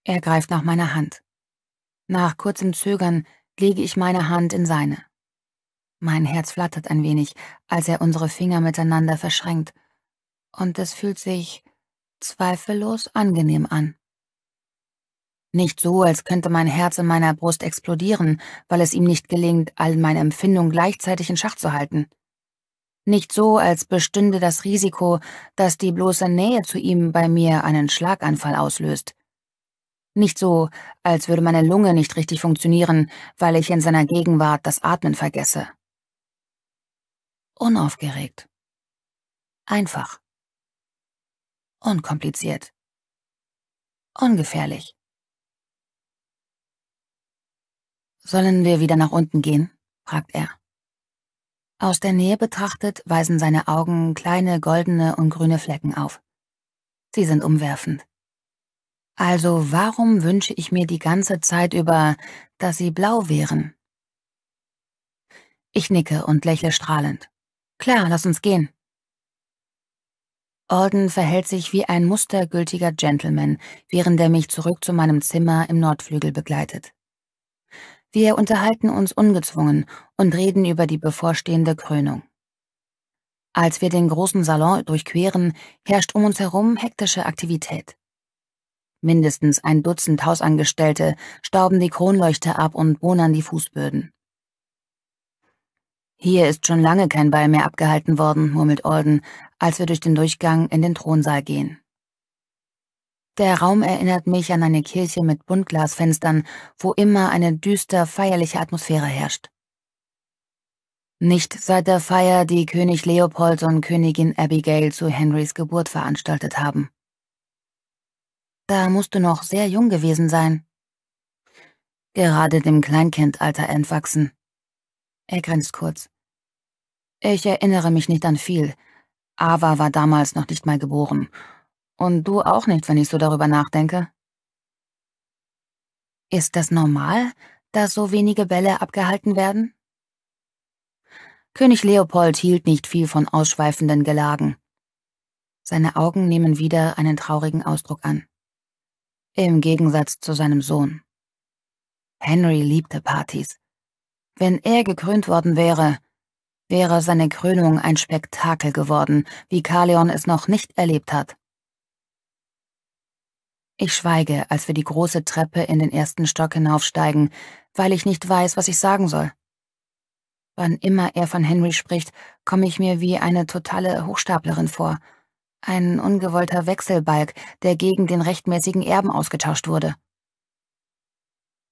Er greift nach meiner Hand. Nach kurzem Zögern lege ich meine Hand in seine. Mein Herz flattert ein wenig, als er unsere Finger miteinander verschränkt, und es fühlt sich zweifellos angenehm an. Nicht so, als könnte mein Herz in meiner Brust explodieren, weil es ihm nicht gelingt, all meine Empfindungen gleichzeitig in Schach zu halten. Nicht so, als bestünde das Risiko, dass die bloße Nähe zu ihm bei mir einen Schlaganfall auslöst. Nicht so, als würde meine Lunge nicht richtig funktionieren, weil ich in seiner Gegenwart das Atmen vergesse. Unaufgeregt. Einfach. Unkompliziert. Ungefährlich. Sollen wir wieder nach unten gehen? fragt er. Aus der Nähe betrachtet weisen seine Augen kleine goldene und grüne Flecken auf. Sie sind umwerfend. Also warum wünsche ich mir die ganze Zeit über, dass sie blau wären? Ich nicke und lächle strahlend. Klar, lass uns gehen. Alden verhält sich wie ein mustergültiger Gentleman, während er mich zurück zu meinem Zimmer im Nordflügel begleitet. Wir unterhalten uns ungezwungen und reden über die bevorstehende Krönung. Als wir den großen Salon durchqueren, herrscht um uns herum hektische Aktivität. Mindestens ein Dutzend Hausangestellte stauben die Kronleuchter ab und bohnern die Fußböden. Hier ist schon lange kein Ball mehr abgehalten worden, murmelt Olden, als wir durch den Durchgang in den Thronsaal gehen. Der Raum erinnert mich an eine Kirche mit Buntglasfenstern, wo immer eine düster feierliche Atmosphäre herrscht. Nicht seit der Feier, die König Leopold und Königin Abigail zu Henrys Geburt veranstaltet haben. Da musst du noch sehr jung gewesen sein. Gerade dem Kleinkindalter entwachsen. Er grinst kurz. Ich erinnere mich nicht an viel. Ava war damals noch nicht mal geboren und du auch nicht, wenn ich so darüber nachdenke. Ist das normal, dass so wenige Bälle abgehalten werden? König Leopold hielt nicht viel von ausschweifenden Gelagen. Seine Augen nehmen wieder einen traurigen Ausdruck an. Im Gegensatz zu seinem Sohn. Henry liebte Partys. Wenn er gekrönt worden wäre, wäre seine Krönung ein Spektakel geworden, wie Carleon es noch nicht erlebt hat. Ich schweige, als wir die große Treppe in den ersten Stock hinaufsteigen, weil ich nicht weiß, was ich sagen soll. Wann immer er von Henry spricht, komme ich mir wie eine totale Hochstaplerin vor. Ein ungewollter Wechselbalg, der gegen den rechtmäßigen Erben ausgetauscht wurde.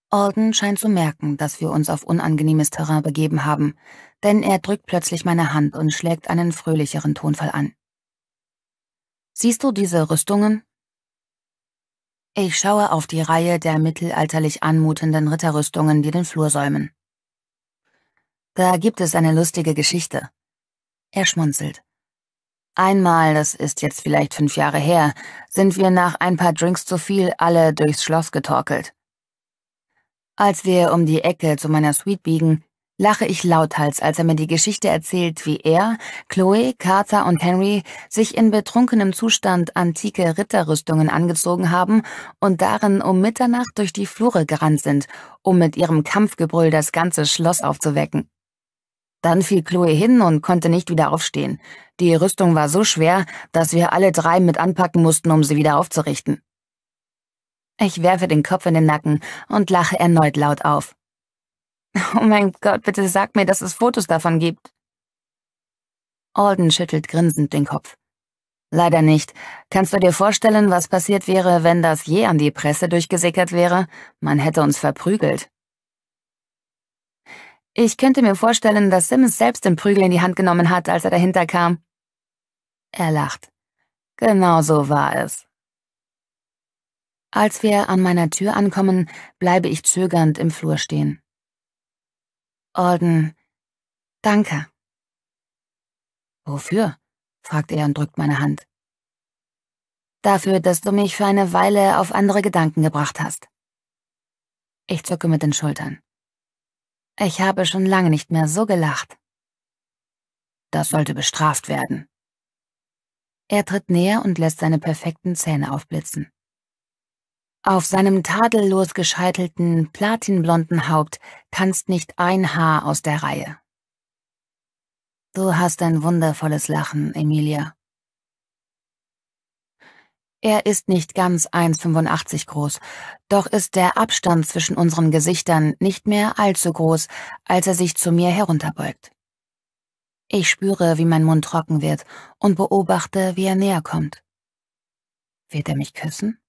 Alden scheint zu merken, dass wir uns auf unangenehmes Terrain begeben haben, denn er drückt plötzlich meine Hand und schlägt einen fröhlicheren Tonfall an. Siehst du diese Rüstungen? Ich schaue auf die Reihe der mittelalterlich anmutenden Ritterrüstungen, die den Flur säumen. Da gibt es eine lustige Geschichte. Er schmunzelt. Einmal, das ist jetzt vielleicht fünf Jahre her, sind wir nach ein paar Drinks zu viel alle durchs Schloss getorkelt. Als wir um die Ecke zu meiner Suite biegen, lache ich lauthals, als er mir die Geschichte erzählt, wie er, Chloe, Carter und Henry sich in betrunkenem Zustand antike Ritterrüstungen angezogen haben und darin um Mitternacht durch die Flure gerannt sind, um mit ihrem Kampfgebrüll das ganze Schloss aufzuwecken. Dann fiel Chloe hin und konnte nicht wieder aufstehen. Die Rüstung war so schwer, dass wir alle drei mit anpacken mussten, um sie wieder aufzurichten. Ich werfe den Kopf in den Nacken und lache erneut laut auf. Oh mein Gott, bitte sag mir, dass es Fotos davon gibt. Alden schüttelt grinsend den Kopf. Leider nicht. Kannst du dir vorstellen, was passiert wäre, wenn das je an die Presse durchgesickert wäre? Man hätte uns verprügelt. Ich könnte mir vorstellen, dass Sims selbst den Prügel in die Hand genommen hat, als er dahinter kam. Er lacht. Genau so war es. Als wir an meiner Tür ankommen, bleibe ich zögernd im Flur stehen. Alden, danke. Wofür? fragt er und drückt meine Hand. Dafür, dass du mich für eine Weile auf andere Gedanken gebracht hast. Ich zucke mit den Schultern. Ich habe schon lange nicht mehr so gelacht. Das sollte bestraft werden. Er tritt näher und lässt seine perfekten Zähne aufblitzen. Auf seinem tadellos gescheitelten, platinblonden Haupt tanzt nicht ein Haar aus der Reihe. Du hast ein wundervolles Lachen, Emilia. Er ist nicht ganz 1,85 groß, doch ist der Abstand zwischen unseren Gesichtern nicht mehr allzu groß, als er sich zu mir herunterbeugt. Ich spüre, wie mein Mund trocken wird und beobachte, wie er näher kommt. Wird er mich küssen?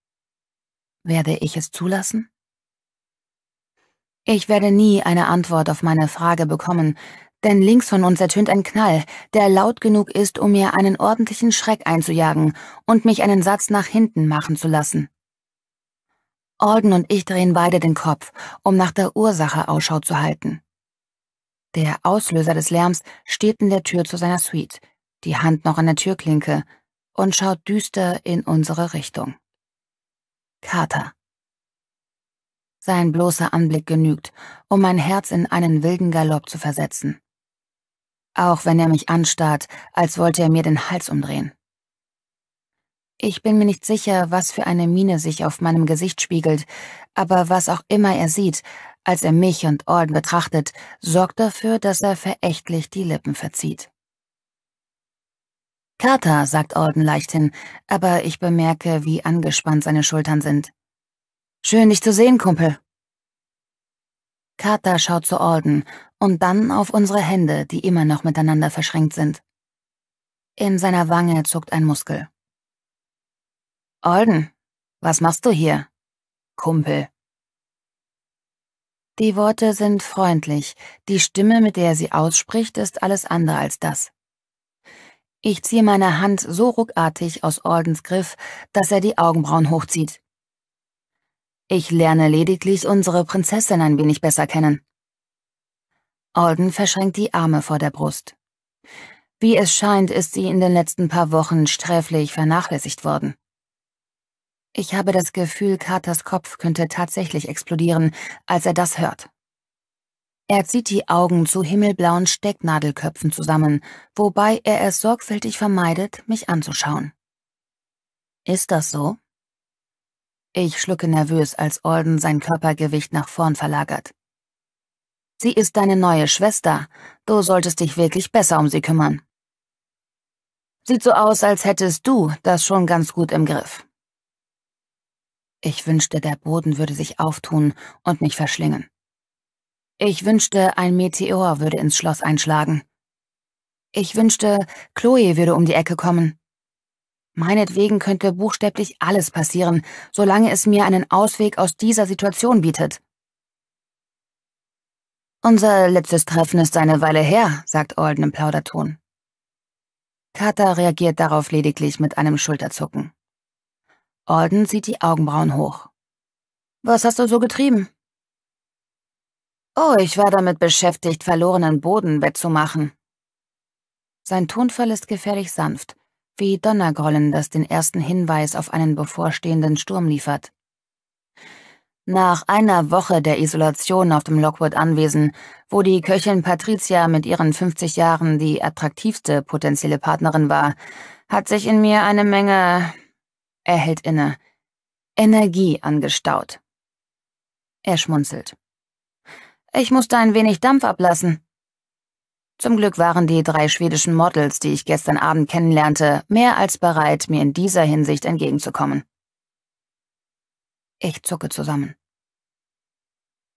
Werde ich es zulassen? Ich werde nie eine Antwort auf meine Frage bekommen, denn links von uns ertönt ein Knall, der laut genug ist, um mir einen ordentlichen Schreck einzujagen und mich einen Satz nach hinten machen zu lassen. Alden und ich drehen beide den Kopf, um nach der Ursache Ausschau zu halten. Der Auslöser des Lärms steht in der Tür zu seiner Suite, die Hand noch an der Türklinke, und schaut düster in unsere Richtung. Kater. Sein bloßer Anblick genügt, um mein Herz in einen wilden Galopp zu versetzen. Auch wenn er mich anstarrt, als wollte er mir den Hals umdrehen. Ich bin mir nicht sicher, was für eine Miene sich auf meinem Gesicht spiegelt, aber was auch immer er sieht, als er mich und Orden betrachtet, sorgt dafür, dass er verächtlich die Lippen verzieht. Kater, sagt Alden leichthin, aber ich bemerke, wie angespannt seine Schultern sind. Schön, dich zu sehen, Kumpel. Kater schaut zu Alden und dann auf unsere Hände, die immer noch miteinander verschränkt sind. In seiner Wange zuckt ein Muskel. Alden, was machst du hier? Kumpel. Die Worte sind freundlich, die Stimme, mit der er sie ausspricht, ist alles andere als das. Ich ziehe meine Hand so ruckartig aus Aldens Griff, dass er die Augenbrauen hochzieht. Ich lerne lediglich unsere Prinzessin ein wenig besser kennen. Alden verschränkt die Arme vor der Brust. Wie es scheint, ist sie in den letzten paar Wochen sträflich vernachlässigt worden. Ich habe das Gefühl, Carters Kopf könnte tatsächlich explodieren, als er das hört. Er zieht die Augen zu himmelblauen Stecknadelköpfen zusammen, wobei er es sorgfältig vermeidet, mich anzuschauen. Ist das so? Ich schlucke nervös, als Alden sein Körpergewicht nach vorn verlagert. Sie ist deine neue Schwester. Du solltest dich wirklich besser um sie kümmern. Sieht so aus, als hättest du das schon ganz gut im Griff. Ich wünschte, der Boden würde sich auftun und mich verschlingen. Ich wünschte, ein Meteor würde ins Schloss einschlagen. Ich wünschte, Chloe würde um die Ecke kommen. Meinetwegen könnte buchstäblich alles passieren, solange es mir einen Ausweg aus dieser Situation bietet. Unser letztes Treffen ist eine Weile her, sagt Alden im Plauderton. Kata reagiert darauf lediglich mit einem Schulterzucken. Alden zieht die Augenbrauen hoch. Was hast du so getrieben? Oh, ich war damit beschäftigt, verlorenen Boden wettzumachen. Sein Tonfall ist gefährlich sanft, wie Donnergrollen, das den ersten Hinweis auf einen bevorstehenden Sturm liefert. Nach einer Woche der Isolation auf dem Lockwood-Anwesen, wo die Köchin Patricia mit ihren 50 Jahren die attraktivste potenzielle Partnerin war, hat sich in mir eine Menge, er hält inne, Energie angestaut. Er schmunzelt. Ich musste ein wenig Dampf ablassen. Zum Glück waren die drei schwedischen Models, die ich gestern Abend kennenlernte, mehr als bereit, mir in dieser Hinsicht entgegenzukommen. Ich zucke zusammen.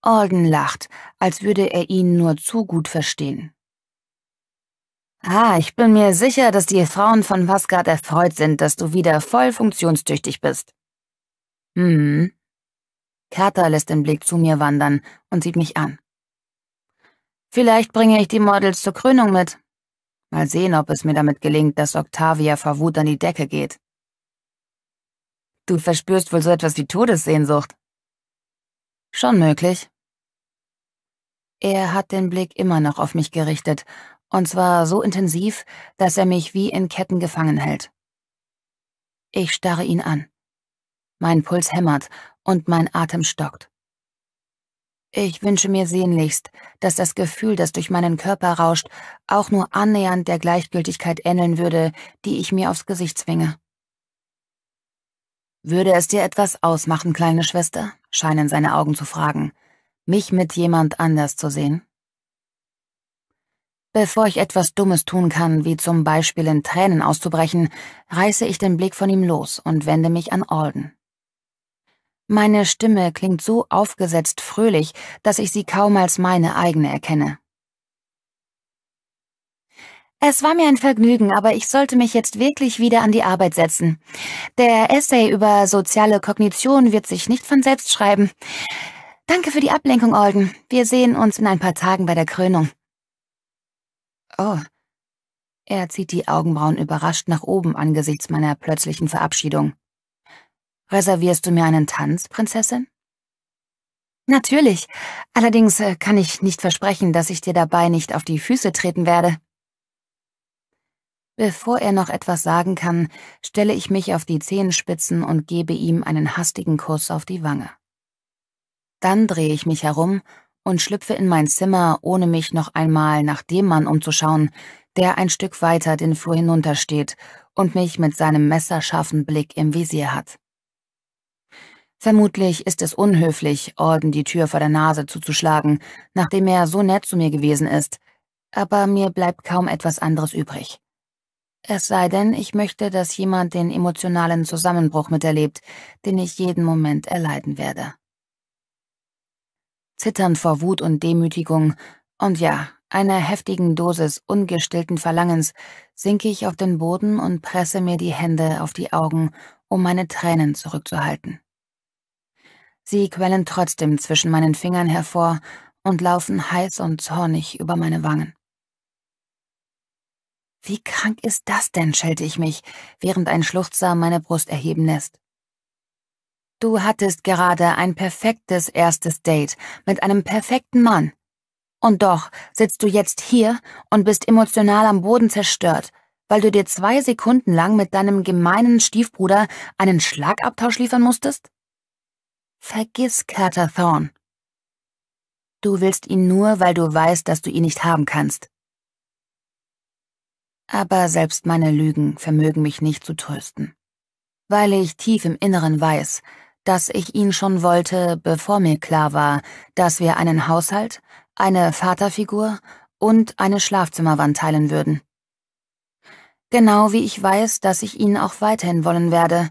Alden lacht, als würde er ihn nur zu gut verstehen. Ah, ich bin mir sicher, dass die Frauen von Vasgard erfreut sind, dass du wieder voll funktionstüchtig bist. Hm. Kata lässt den Blick zu mir wandern und sieht mich an. Vielleicht bringe ich die Models zur Krönung mit. Mal sehen, ob es mir damit gelingt, dass Octavia vor Wut an die Decke geht. Du verspürst wohl so etwas wie Todessehnsucht. Schon möglich. Er hat den Blick immer noch auf mich gerichtet, und zwar so intensiv, dass er mich wie in Ketten gefangen hält. Ich starre ihn an. Mein Puls hämmert und mein Atem stockt. Ich wünsche mir sehnlichst, dass das Gefühl, das durch meinen Körper rauscht, auch nur annähernd der Gleichgültigkeit ähneln würde, die ich mir aufs Gesicht zwinge. Würde es dir etwas ausmachen, kleine Schwester? scheinen seine Augen zu fragen, mich mit jemand anders zu sehen? Bevor ich etwas Dummes tun kann, wie zum Beispiel in Tränen auszubrechen, reiße ich den Blick von ihm los und wende mich an Alden. Meine Stimme klingt so aufgesetzt fröhlich, dass ich sie kaum als meine eigene erkenne. Es war mir ein Vergnügen, aber ich sollte mich jetzt wirklich wieder an die Arbeit setzen. Der Essay über soziale Kognition wird sich nicht von selbst schreiben. Danke für die Ablenkung, Olden. Wir sehen uns in ein paar Tagen bei der Krönung. Oh. Er zieht die Augenbrauen überrascht nach oben angesichts meiner plötzlichen Verabschiedung. Reservierst du mir einen Tanz, Prinzessin? Natürlich. Allerdings äh, kann ich nicht versprechen, dass ich dir dabei nicht auf die Füße treten werde. Bevor er noch etwas sagen kann, stelle ich mich auf die Zehenspitzen und gebe ihm einen hastigen Kuss auf die Wange. Dann drehe ich mich herum und schlüpfe in mein Zimmer, ohne mich noch einmal nach dem Mann umzuschauen, der ein Stück weiter den Flur hinuntersteht und mich mit seinem messerscharfen Blick im Visier hat. Vermutlich ist es unhöflich, Orden die Tür vor der Nase zuzuschlagen, nachdem er so nett zu mir gewesen ist, aber mir bleibt kaum etwas anderes übrig. Es sei denn, ich möchte, dass jemand den emotionalen Zusammenbruch miterlebt, den ich jeden Moment erleiden werde. Zitternd vor Wut und Demütigung, und ja, einer heftigen Dosis ungestillten Verlangens, sinke ich auf den Boden und presse mir die Hände auf die Augen, um meine Tränen zurückzuhalten. Sie quellen trotzdem zwischen meinen Fingern hervor und laufen heiß und zornig über meine Wangen. Wie krank ist das denn, schelte ich mich, während ein Schluchzer meine Brust erheben lässt. Du hattest gerade ein perfektes erstes Date mit einem perfekten Mann. Und doch sitzt du jetzt hier und bist emotional am Boden zerstört, weil du dir zwei Sekunden lang mit deinem gemeinen Stiefbruder einen Schlagabtausch liefern musstest? Vergiss Carter Thorn. Du willst ihn nur, weil du weißt, dass du ihn nicht haben kannst. Aber selbst meine Lügen vermögen mich nicht zu trösten, weil ich tief im Inneren weiß, dass ich ihn schon wollte, bevor mir klar war, dass wir einen Haushalt, eine Vaterfigur und eine Schlafzimmerwand teilen würden. Genau wie ich weiß, dass ich ihn auch weiterhin wollen werde,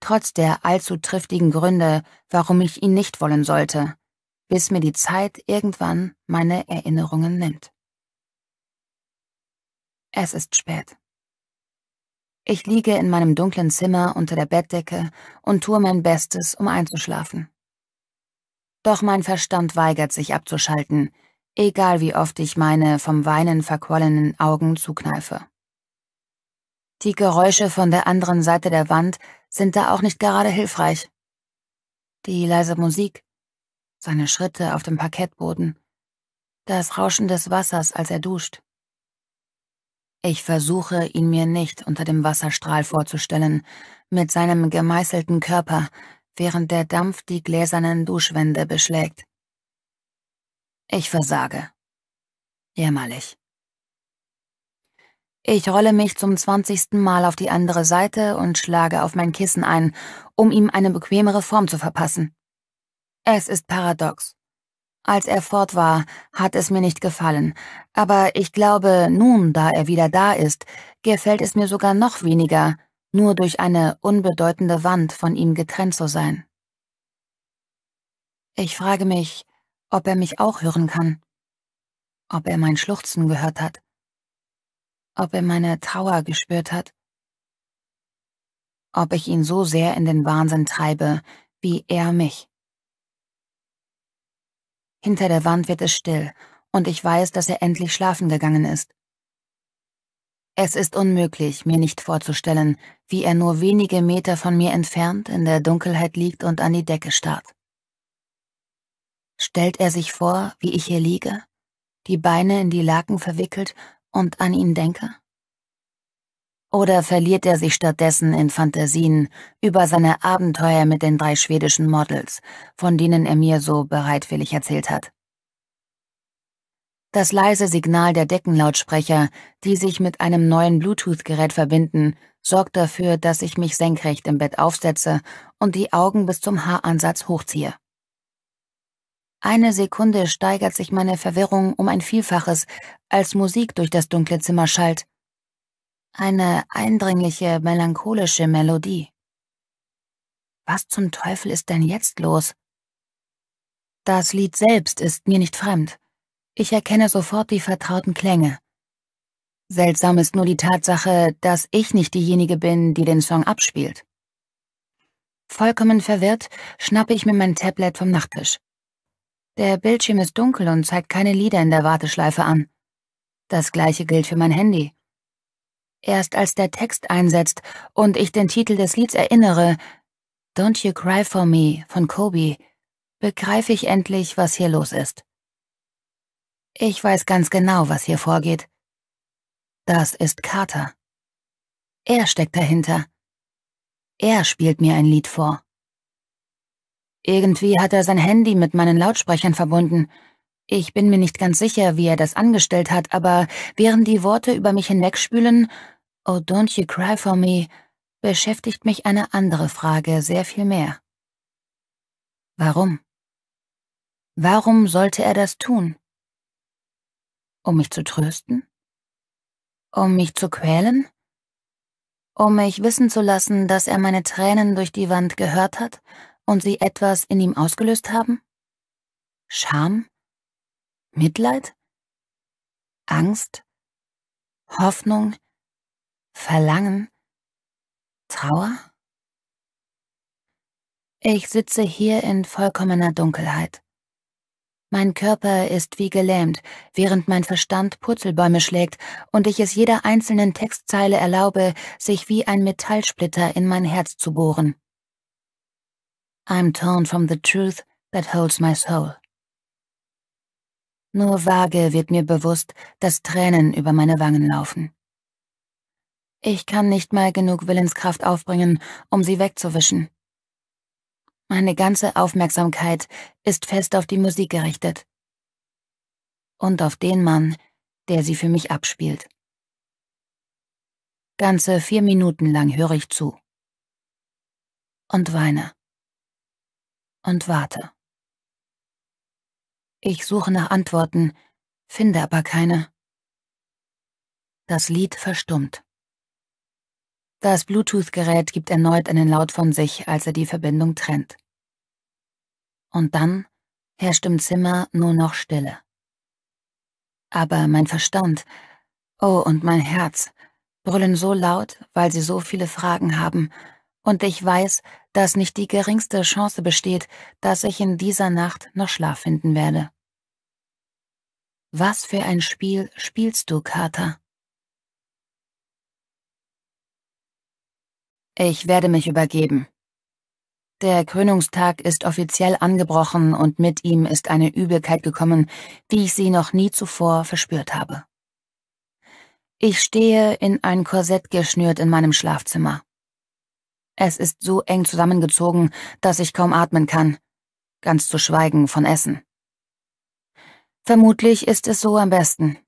trotz der allzu triftigen Gründe, warum ich ihn nicht wollen sollte, bis mir die Zeit irgendwann meine Erinnerungen nimmt. Es ist spät. Ich liege in meinem dunklen Zimmer unter der Bettdecke und tue mein Bestes, um einzuschlafen. Doch mein Verstand weigert sich abzuschalten, egal wie oft ich meine vom Weinen verquollenen Augen zukneife. Die Geräusche von der anderen Seite der Wand sind da auch nicht gerade hilfreich. Die leise Musik, seine Schritte auf dem Parkettboden, das Rauschen des Wassers, als er duscht. Ich versuche, ihn mir nicht unter dem Wasserstrahl vorzustellen, mit seinem gemeißelten Körper, während der Dampf die gläsernen Duschwände beschlägt. Ich versage. Jämmerlich. Ich rolle mich zum zwanzigsten Mal auf die andere Seite und schlage auf mein Kissen ein, um ihm eine bequemere Form zu verpassen. Es ist paradox. Als er fort war, hat es mir nicht gefallen, aber ich glaube, nun, da er wieder da ist, gefällt es mir sogar noch weniger, nur durch eine unbedeutende Wand von ihm getrennt zu sein. Ich frage mich, ob er mich auch hören kann, ob er mein Schluchzen gehört hat ob er meine Trauer gespürt hat, ob ich ihn so sehr in den Wahnsinn treibe, wie er mich. Hinter der Wand wird es still, und ich weiß, dass er endlich schlafen gegangen ist. Es ist unmöglich, mir nicht vorzustellen, wie er nur wenige Meter von mir entfernt in der Dunkelheit liegt und an die Decke starrt. Stellt er sich vor, wie ich hier liege, die Beine in die Laken verwickelt und an ihn denke? Oder verliert er sich stattdessen in Fantasien über seine Abenteuer mit den drei schwedischen Models, von denen er mir so bereitwillig erzählt hat? Das leise Signal der Deckenlautsprecher, die sich mit einem neuen Bluetooth-Gerät verbinden, sorgt dafür, dass ich mich senkrecht im Bett aufsetze und die Augen bis zum Haaransatz hochziehe. Eine Sekunde steigert sich meine Verwirrung um ein Vielfaches, als Musik durch das dunkle Zimmer schallt. Eine eindringliche, melancholische Melodie. Was zum Teufel ist denn jetzt los? Das Lied selbst ist mir nicht fremd. Ich erkenne sofort die vertrauten Klänge. Seltsam ist nur die Tatsache, dass ich nicht diejenige bin, die den Song abspielt. Vollkommen verwirrt schnappe ich mir mein Tablet vom Nachttisch. Der Bildschirm ist dunkel und zeigt keine Lieder in der Warteschleife an. Das gleiche gilt für mein Handy. Erst als der Text einsetzt und ich den Titel des Lieds erinnere, Don't You Cry For Me von Kobe, begreife ich endlich, was hier los ist. Ich weiß ganz genau, was hier vorgeht. Das ist Carter. Er steckt dahinter. Er spielt mir ein Lied vor. Irgendwie hat er sein Handy mit meinen Lautsprechern verbunden. Ich bin mir nicht ganz sicher, wie er das angestellt hat, aber während die Worte über mich hinwegspülen, Oh, don't you cry for me, beschäftigt mich eine andere Frage sehr viel mehr. Warum? Warum sollte er das tun? Um mich zu trösten? Um mich zu quälen? Um mich wissen zu lassen, dass er meine Tränen durch die Wand gehört hat und sie etwas in ihm ausgelöst haben? Scham? Mitleid? Angst? Hoffnung? Verlangen? Trauer? Ich sitze hier in vollkommener Dunkelheit. Mein Körper ist wie gelähmt, während mein Verstand Purzelbäume schlägt und ich es jeder einzelnen Textzeile erlaube, sich wie ein Metallsplitter in mein Herz zu bohren. I'm torn from the truth that holds my soul. Nur vage wird mir bewusst, dass Tränen über meine Wangen laufen. Ich kann nicht mal genug Willenskraft aufbringen, um sie wegzuwischen. Meine ganze Aufmerksamkeit ist fest auf die Musik gerichtet. Und auf den Mann, der sie für mich abspielt. Ganze vier Minuten lang höre ich zu. Und weine und warte. Ich suche nach Antworten, finde aber keine. Das Lied verstummt. Das Bluetooth-Gerät gibt erneut einen Laut von sich, als er die Verbindung trennt. Und dann herrscht im Zimmer nur noch Stille. Aber mein Verstand, oh und mein Herz, brüllen so laut, weil sie so viele Fragen haben, und ich weiß, dass nicht die geringste Chance besteht, dass ich in dieser Nacht noch Schlaf finden werde. Was für ein Spiel spielst du, Kater? Ich werde mich übergeben. Der Krönungstag ist offiziell angebrochen und mit ihm ist eine Übelkeit gekommen, wie ich sie noch nie zuvor verspürt habe. Ich stehe in ein Korsett geschnürt in meinem Schlafzimmer. Es ist so eng zusammengezogen, dass ich kaum atmen kann. Ganz zu schweigen von Essen. Vermutlich ist es so am besten.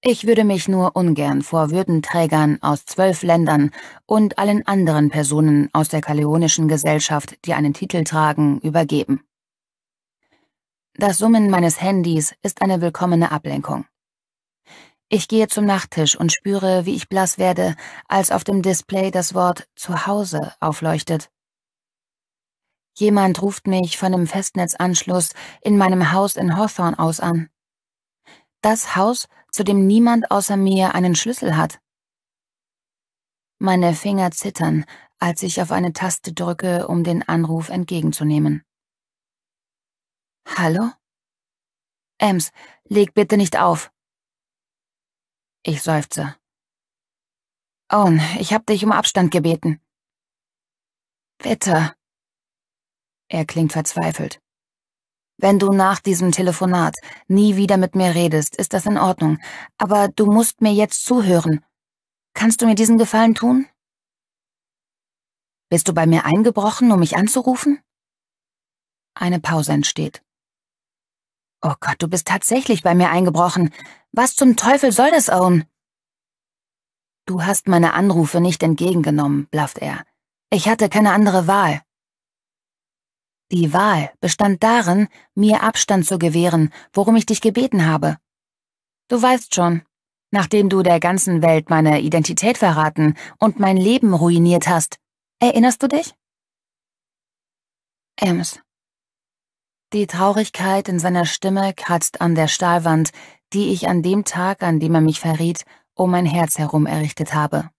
Ich würde mich nur ungern vor Würdenträgern aus zwölf Ländern und allen anderen Personen aus der kaleonischen Gesellschaft, die einen Titel tragen, übergeben. Das Summen meines Handys ist eine willkommene Ablenkung. Ich gehe zum Nachttisch und spüre, wie ich blass werde, als auf dem Display das Wort Zuhause aufleuchtet. Jemand ruft mich von dem Festnetzanschluss in meinem Haus in Hawthorne aus an. Das Haus, zu dem niemand außer mir einen Schlüssel hat. Meine Finger zittern, als ich auf eine Taste drücke, um den Anruf entgegenzunehmen. Hallo? Ems, leg bitte nicht auf. Ich seufze. Oh, ich hab dich um Abstand gebeten. Bitte. Er klingt verzweifelt. Wenn du nach diesem Telefonat nie wieder mit mir redest, ist das in Ordnung, aber du musst mir jetzt zuhören. Kannst du mir diesen Gefallen tun? Bist du bei mir eingebrochen, um mich anzurufen? Eine Pause entsteht. Oh Gott, du bist tatsächlich bei mir eingebrochen. Was zum Teufel soll das, Owen? Du hast meine Anrufe nicht entgegengenommen, blafft er. Ich hatte keine andere Wahl. Die Wahl bestand darin, mir Abstand zu gewähren, worum ich dich gebeten habe. Du weißt schon, nachdem du der ganzen Welt meine Identität verraten und mein Leben ruiniert hast. Erinnerst du dich? Ems. Die Traurigkeit in seiner Stimme kratzt an der Stahlwand, die ich an dem Tag, an dem er mich verriet, um mein Herz herum errichtet habe.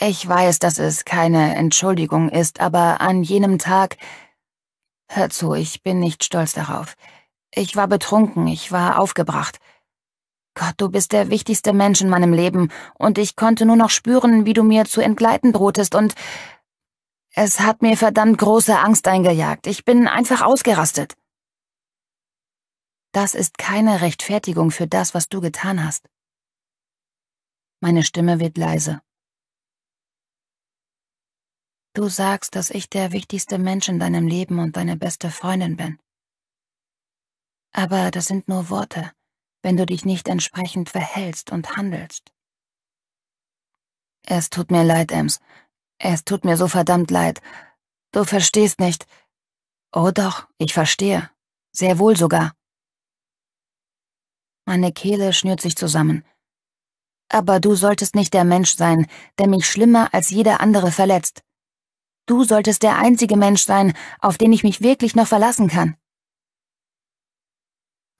Ich weiß, dass es keine Entschuldigung ist, aber an jenem Tag. Hör zu, ich bin nicht stolz darauf. Ich war betrunken, ich war aufgebracht. Gott, du bist der wichtigste Mensch in meinem Leben, und ich konnte nur noch spüren, wie du mir zu entgleiten drohtest, und es hat mir verdammt große Angst eingejagt. Ich bin einfach ausgerastet. Das ist keine Rechtfertigung für das, was du getan hast. Meine Stimme wird leise. Du sagst, dass ich der wichtigste Mensch in deinem Leben und deine beste Freundin bin. Aber das sind nur Worte, wenn du dich nicht entsprechend verhältst und handelst. Es tut mir leid, Ems. Es tut mir so verdammt leid. Du verstehst nicht. Oh doch, ich verstehe. Sehr wohl sogar. Meine Kehle schnürt sich zusammen. Aber du solltest nicht der Mensch sein, der mich schlimmer als jeder andere verletzt. Du solltest der einzige Mensch sein, auf den ich mich wirklich noch verlassen kann.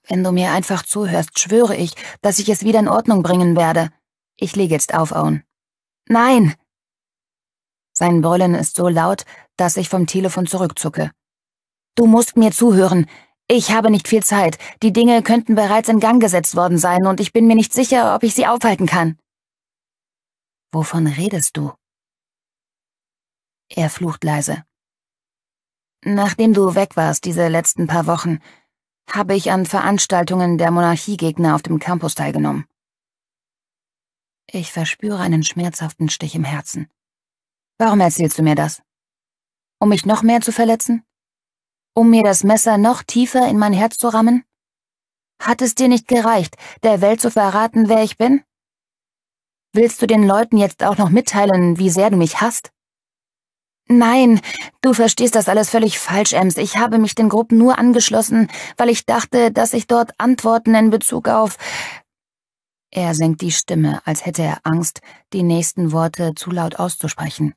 Wenn du mir einfach zuhörst, schwöre ich, dass ich es wieder in Ordnung bringen werde. Ich lege jetzt auf, Owen. Nein! Sein Brüllen ist so laut, dass ich vom Telefon zurückzucke. Du musst mir zuhören. Ich habe nicht viel Zeit. Die Dinge könnten bereits in Gang gesetzt worden sein und ich bin mir nicht sicher, ob ich sie aufhalten kann. Wovon redest du? Er flucht leise. Nachdem du weg warst diese letzten paar Wochen, habe ich an Veranstaltungen der Monarchiegegner auf dem Campus teilgenommen. Ich verspüre einen schmerzhaften Stich im Herzen. Warum erzählst du mir das? Um mich noch mehr zu verletzen? um mir das Messer noch tiefer in mein Herz zu rammen? Hat es dir nicht gereicht, der Welt zu verraten, wer ich bin? Willst du den Leuten jetzt auch noch mitteilen, wie sehr du mich hasst? Nein, du verstehst das alles völlig falsch, Ems. Ich habe mich den Gruppen nur angeschlossen, weil ich dachte, dass ich dort Antworten in Bezug auf... Er senkt die Stimme, als hätte er Angst, die nächsten Worte zu laut auszusprechen.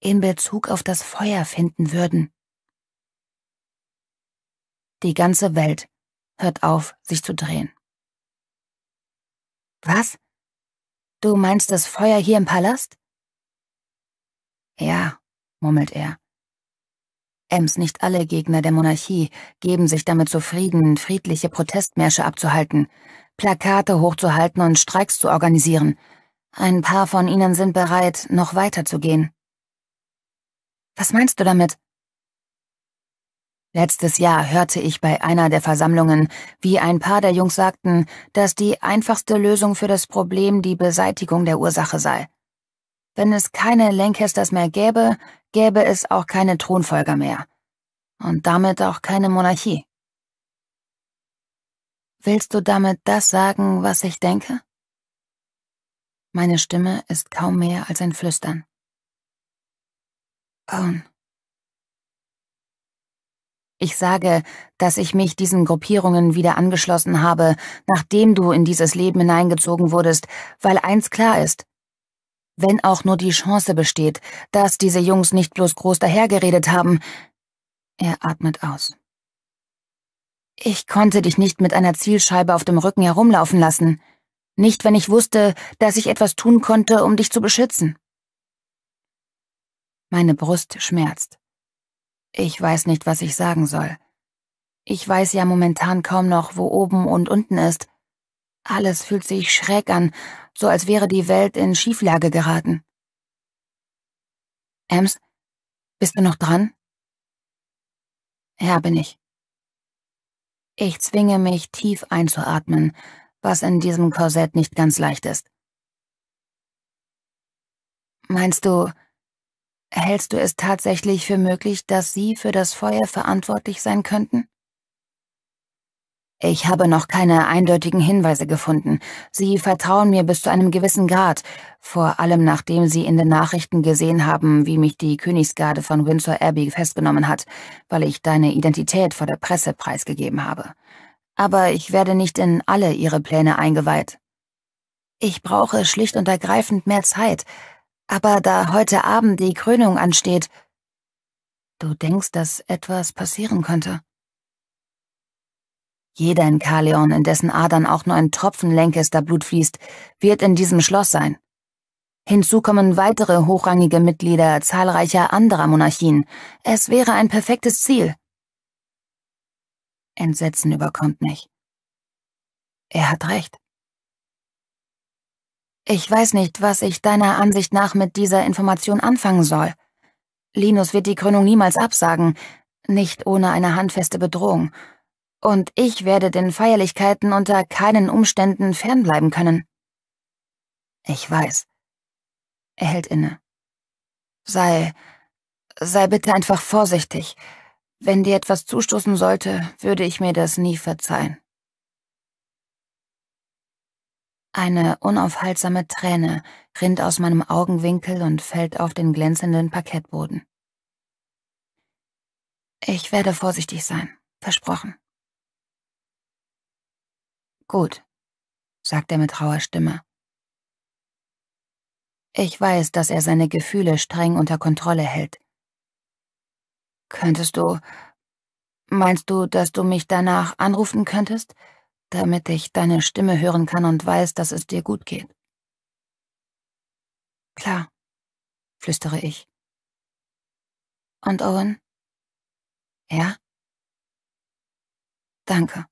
In Bezug auf das Feuer finden würden. Die ganze Welt hört auf, sich zu drehen. Was? Du meinst das Feuer hier im Palast? Ja, murmelt er. Ems, nicht alle Gegner der Monarchie geben sich damit zufrieden, friedliche Protestmärsche abzuhalten, Plakate hochzuhalten und Streiks zu organisieren. Ein paar von ihnen sind bereit, noch weiter zu gehen. Was meinst du damit? Letztes Jahr hörte ich bei einer der Versammlungen, wie ein paar der Jungs sagten, dass die einfachste Lösung für das Problem die Beseitigung der Ursache sei. Wenn es keine Lancasters mehr gäbe, gäbe es auch keine Thronfolger mehr. Und damit auch keine Monarchie. Willst du damit das sagen, was ich denke? Meine Stimme ist kaum mehr als ein Flüstern. Oh. Ich sage, dass ich mich diesen Gruppierungen wieder angeschlossen habe, nachdem du in dieses Leben hineingezogen wurdest, weil eins klar ist. Wenn auch nur die Chance besteht, dass diese Jungs nicht bloß groß dahergeredet haben. Er atmet aus. Ich konnte dich nicht mit einer Zielscheibe auf dem Rücken herumlaufen lassen. Nicht, wenn ich wusste, dass ich etwas tun konnte, um dich zu beschützen. Meine Brust schmerzt. Ich weiß nicht, was ich sagen soll. Ich weiß ja momentan kaum noch, wo oben und unten ist. Alles fühlt sich schräg an, so als wäre die Welt in Schieflage geraten. Ems, bist du noch dran? Ja, bin ich. Ich zwinge mich, tief einzuatmen, was in diesem Korsett nicht ganz leicht ist. Meinst du, Hältst du es tatsächlich für möglich, dass Sie für das Feuer verantwortlich sein könnten? Ich habe noch keine eindeutigen Hinweise gefunden. Sie vertrauen mir bis zu einem gewissen Grad, vor allem nachdem Sie in den Nachrichten gesehen haben, wie mich die Königsgarde von Windsor Abbey festgenommen hat, weil ich deine Identität vor der Presse preisgegeben habe. Aber ich werde nicht in alle Ihre Pläne eingeweiht. Ich brauche schlicht und ergreifend mehr Zeit, aber da heute Abend die Krönung ansteht, du denkst, dass etwas passieren könnte. Jeder in Kaleon, in dessen Adern auch nur ein Tropfen Lancaster Blut fließt, wird in diesem Schloss sein. Hinzu kommen weitere hochrangige Mitglieder zahlreicher anderer Monarchien. Es wäre ein perfektes Ziel. Entsetzen überkommt mich. Er hat recht. Ich weiß nicht, was ich deiner Ansicht nach mit dieser Information anfangen soll. Linus wird die Krönung niemals absagen, nicht ohne eine handfeste Bedrohung. Und ich werde den Feierlichkeiten unter keinen Umständen fernbleiben können. Ich weiß. Er hält inne. Sei, sei bitte einfach vorsichtig. Wenn dir etwas zustoßen sollte, würde ich mir das nie verzeihen. Eine unaufhaltsame Träne rinnt aus meinem Augenwinkel und fällt auf den glänzenden Parkettboden. Ich werde vorsichtig sein, versprochen. Gut, sagt er mit rauer Stimme. Ich weiß, dass er seine Gefühle streng unter Kontrolle hält. Könntest du... Meinst du, dass du mich danach anrufen könntest? damit ich deine Stimme hören kann und weiß, dass es dir gut geht. Klar, flüstere ich. Und Owen? Ja? Danke.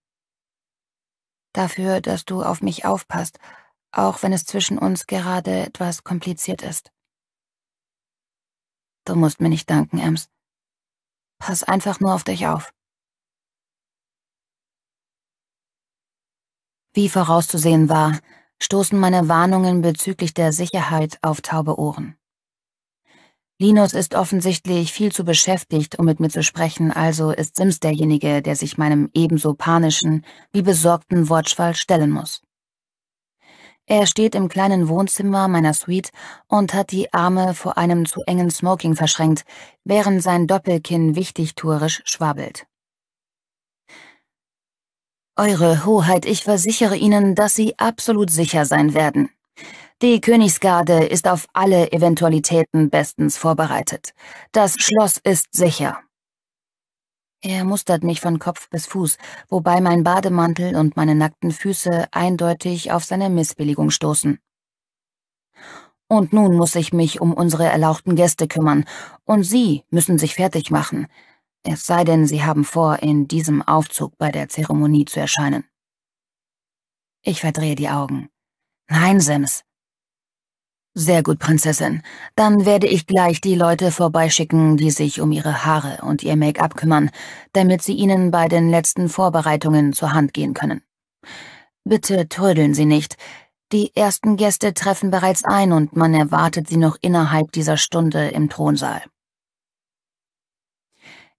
Dafür, dass du auf mich aufpasst, auch wenn es zwischen uns gerade etwas kompliziert ist. Du musst mir nicht danken, Ems. Pass einfach nur auf dich auf. Wie vorauszusehen war, stoßen meine Warnungen bezüglich der Sicherheit auf taube Ohren. Linus ist offensichtlich viel zu beschäftigt, um mit mir zu sprechen, also ist Sims derjenige, der sich meinem ebenso panischen wie besorgten Wortschwall stellen muss. Er steht im kleinen Wohnzimmer meiner Suite und hat die Arme vor einem zu engen Smoking verschränkt, während sein Doppelkinn wichtigtuerisch schwabbelt. Eure Hoheit, ich versichere Ihnen, dass Sie absolut sicher sein werden. Die Königsgarde ist auf alle Eventualitäten bestens vorbereitet. Das Schloss ist sicher. Er mustert mich von Kopf bis Fuß, wobei mein Bademantel und meine nackten Füße eindeutig auf seine Missbilligung stoßen. Und nun muss ich mich um unsere erlauchten Gäste kümmern, und Sie müssen sich fertig machen. Es sei denn, Sie haben vor, in diesem Aufzug bei der Zeremonie zu erscheinen. Ich verdrehe die Augen. Nein, Sims. Sehr gut, Prinzessin. Dann werde ich gleich die Leute vorbeischicken, die sich um ihre Haare und ihr Make-up kümmern, damit sie ihnen bei den letzten Vorbereitungen zur Hand gehen können. Bitte trödeln Sie nicht. Die ersten Gäste treffen bereits ein und man erwartet sie noch innerhalb dieser Stunde im Thronsaal.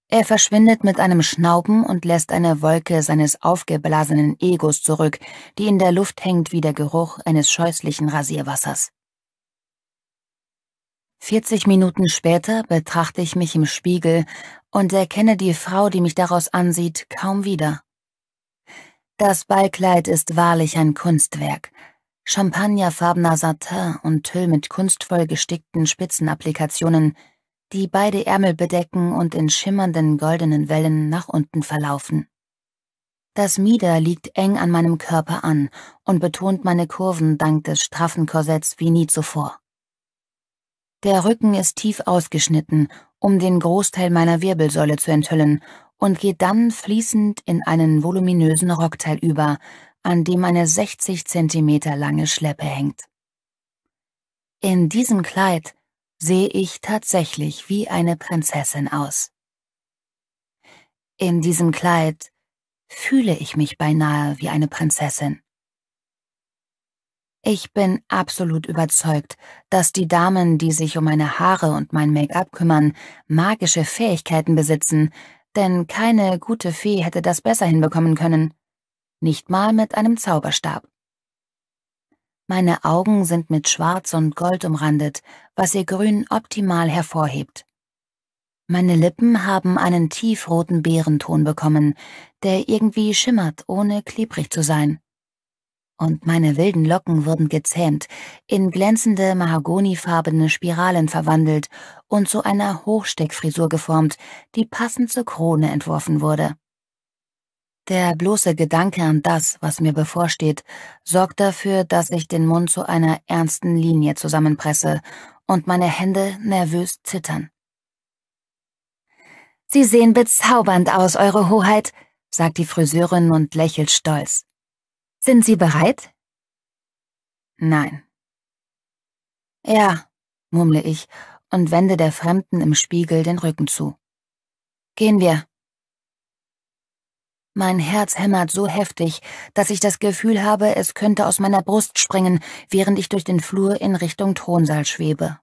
Er verschwindet mit einem Schnauben und lässt eine Wolke seines aufgeblasenen Egos zurück, die in der Luft hängt wie der Geruch eines scheußlichen Rasierwassers. 40 Minuten später betrachte ich mich im Spiegel und erkenne die Frau, die mich daraus ansieht, kaum wieder. Das Ballkleid ist wahrlich ein Kunstwerk. Champagnerfarbener Satin und Tüll mit kunstvoll gestickten Spitzenapplikationen – die beide Ärmel bedecken und in schimmernden goldenen Wellen nach unten verlaufen. Das Mieder liegt eng an meinem Körper an und betont meine Kurven dank des straffen Korsetts wie nie zuvor. Der Rücken ist tief ausgeschnitten, um den Großteil meiner Wirbelsäule zu enthüllen, und geht dann fließend in einen voluminösen Rockteil über, an dem eine 60 Zentimeter lange Schleppe hängt. In diesem Kleid sehe ich tatsächlich wie eine Prinzessin aus. In diesem Kleid fühle ich mich beinahe wie eine Prinzessin. Ich bin absolut überzeugt, dass die Damen, die sich um meine Haare und mein Make-up kümmern, magische Fähigkeiten besitzen, denn keine gute Fee hätte das besser hinbekommen können. Nicht mal mit einem Zauberstab. Meine Augen sind mit Schwarz und Gold umrandet, was ihr Grün optimal hervorhebt. Meine Lippen haben einen tiefroten Beerenton bekommen, der irgendwie schimmert, ohne klebrig zu sein. Und meine wilden Locken wurden gezähmt, in glänzende mahagonifarbene Spiralen verwandelt und zu einer Hochsteckfrisur geformt, die passend zur Krone entworfen wurde. Der bloße Gedanke an das, was mir bevorsteht, sorgt dafür, dass ich den Mund zu einer ernsten Linie zusammenpresse und meine Hände nervös zittern. Sie sehen bezaubernd aus, Eure Hoheit, sagt die Friseurin und lächelt stolz. Sind Sie bereit? Nein. Ja, murmle ich und wende der Fremden im Spiegel den Rücken zu. Gehen wir. Mein Herz hämmert so heftig, dass ich das Gefühl habe, es könnte aus meiner Brust springen, während ich durch den Flur in Richtung Thronsaal schwebe.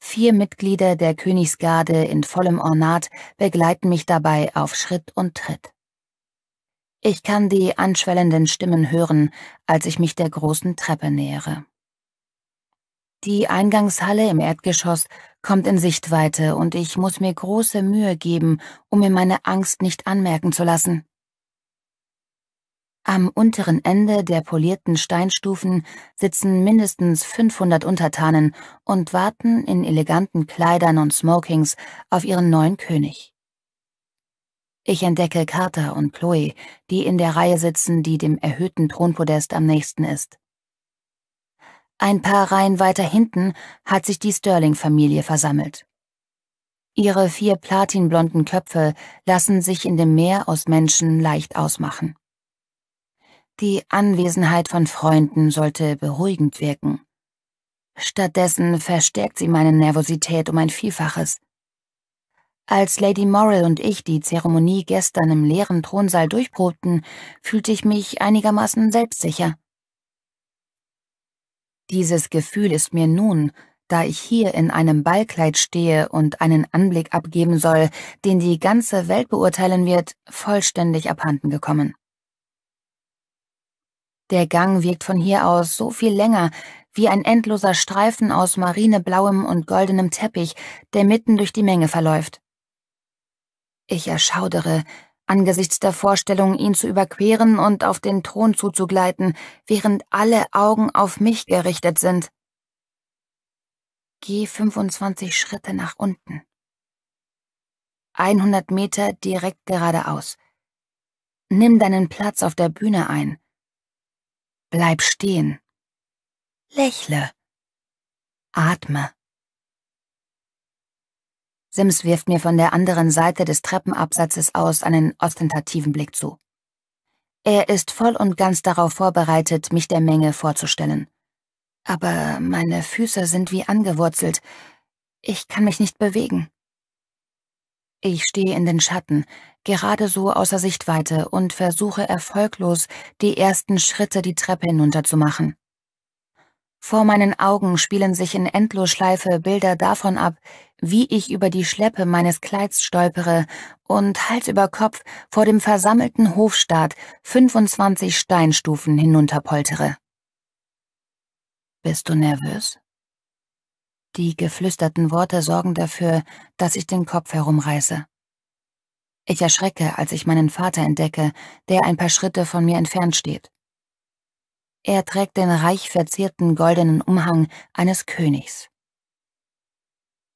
Vier Mitglieder der Königsgarde in vollem Ornat begleiten mich dabei auf Schritt und Tritt. Ich kann die anschwellenden Stimmen hören, als ich mich der großen Treppe nähere. Die Eingangshalle im Erdgeschoss kommt in Sichtweite und ich muss mir große Mühe geben, um mir meine Angst nicht anmerken zu lassen. Am unteren Ende der polierten Steinstufen sitzen mindestens 500 Untertanen und warten in eleganten Kleidern und Smokings auf ihren neuen König. Ich entdecke Carter und Chloe, die in der Reihe sitzen, die dem erhöhten Thronpodest am nächsten ist. Ein paar Reihen weiter hinten hat sich die Sterling-Familie versammelt. Ihre vier platinblonden Köpfe lassen sich in dem Meer aus Menschen leicht ausmachen. Die Anwesenheit von Freunden sollte beruhigend wirken. Stattdessen verstärkt sie meine Nervosität um ein Vielfaches. Als Lady Morrill und ich die Zeremonie gestern im leeren Thronsaal durchprobten, fühlte ich mich einigermaßen selbstsicher. Dieses Gefühl ist mir nun, da ich hier in einem Ballkleid stehe und einen Anblick abgeben soll, den die ganze Welt beurteilen wird, vollständig abhanden gekommen. Der Gang wirkt von hier aus so viel länger, wie ein endloser Streifen aus marineblauem und goldenem Teppich, der mitten durch die Menge verläuft. Ich erschaudere, angesichts der Vorstellung, ihn zu überqueren und auf den Thron zuzugleiten, während alle Augen auf mich gerichtet sind. Geh 25 Schritte nach unten. 100 Meter direkt geradeaus. Nimm deinen Platz auf der Bühne ein. Bleib stehen. Lächle. Atme. Sims wirft mir von der anderen Seite des Treppenabsatzes aus einen ostentativen Blick zu. Er ist voll und ganz darauf vorbereitet, mich der Menge vorzustellen. Aber meine Füße sind wie angewurzelt. Ich kann mich nicht bewegen. Ich stehe in den Schatten, gerade so außer Sichtweite und versuche erfolglos, die ersten Schritte die Treppe hinunter zu machen. Vor meinen Augen spielen sich in Endlosschleife Bilder davon ab, wie ich über die Schleppe meines Kleids stolpere und Hals über Kopf vor dem versammelten Hofstaat 25 Steinstufen hinunterpoltere. Bist du nervös? Die geflüsterten Worte sorgen dafür, dass ich den Kopf herumreiße. Ich erschrecke, als ich meinen Vater entdecke, der ein paar Schritte von mir entfernt steht. Er trägt den reich verzierten goldenen Umhang eines Königs.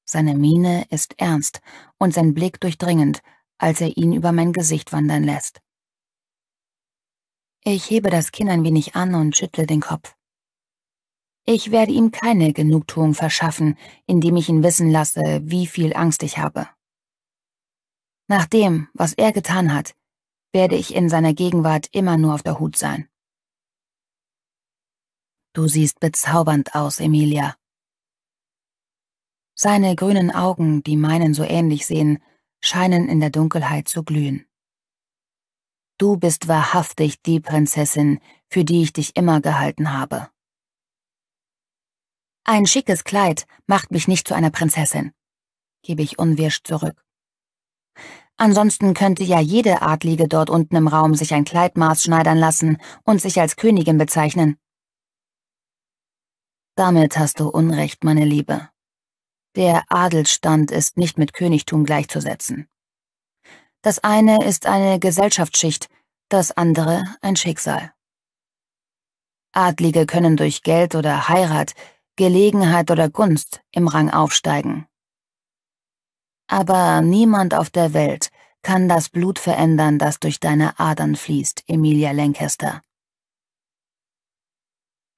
Seine Miene ist ernst und sein Blick durchdringend, als er ihn über mein Gesicht wandern lässt. Ich hebe das Kinn ein wenig an und schüttle den Kopf. Ich werde ihm keine Genugtuung verschaffen, indem ich ihn wissen lasse, wie viel Angst ich habe. Nach dem, was er getan hat, werde ich in seiner Gegenwart immer nur auf der Hut sein. Du siehst bezaubernd aus, Emilia, seine grünen Augen, die meinen so ähnlich sehen, scheinen in der Dunkelheit zu glühen. Du bist wahrhaftig die Prinzessin, für die ich dich immer gehalten habe. Ein schickes Kleid macht mich nicht zu einer Prinzessin, gebe ich unwirsch zurück. Ansonsten könnte ja jede Adlige dort unten im Raum sich ein Kleidmaß schneidern lassen und sich als Königin bezeichnen. Damit hast du Unrecht, meine Liebe, der Adelsstand ist nicht mit Königtum gleichzusetzen. Das eine ist eine Gesellschaftsschicht, das andere ein Schicksal. Adlige können durch Geld oder Heirat, Gelegenheit oder Gunst im Rang aufsteigen. Aber niemand auf der Welt kann das Blut verändern, das durch deine Adern fließt, Emilia Lancaster.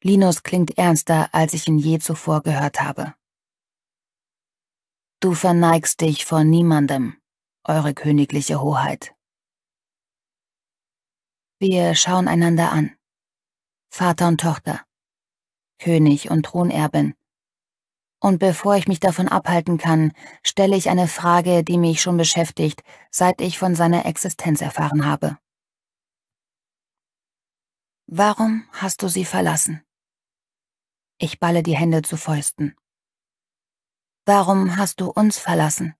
Linus klingt ernster, als ich ihn je zuvor gehört habe. Du verneigst dich vor niemandem, Eure königliche Hoheit. Wir schauen einander an. Vater und Tochter. König und Thronerbin. Und bevor ich mich davon abhalten kann, stelle ich eine Frage, die mich schon beschäftigt, seit ich von seiner Existenz erfahren habe. Warum hast du sie verlassen? Ich balle die Hände zu Fäusten. Warum hast du uns verlassen?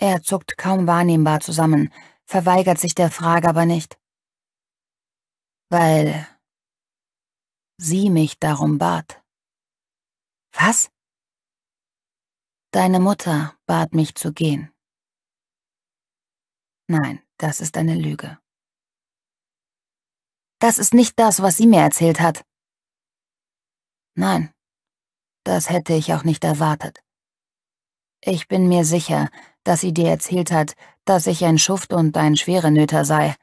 Er zuckt kaum wahrnehmbar zusammen, verweigert sich der Frage aber nicht. Weil sie mich darum bat. Was? Deine Mutter bat mich zu gehen. Nein, das ist eine Lüge. Das ist nicht das, was sie mir erzählt hat. Nein, das hätte ich auch nicht erwartet. Ich bin mir sicher, dass sie dir erzählt hat, dass ich ein Schuft und ein Schwerenöter sei.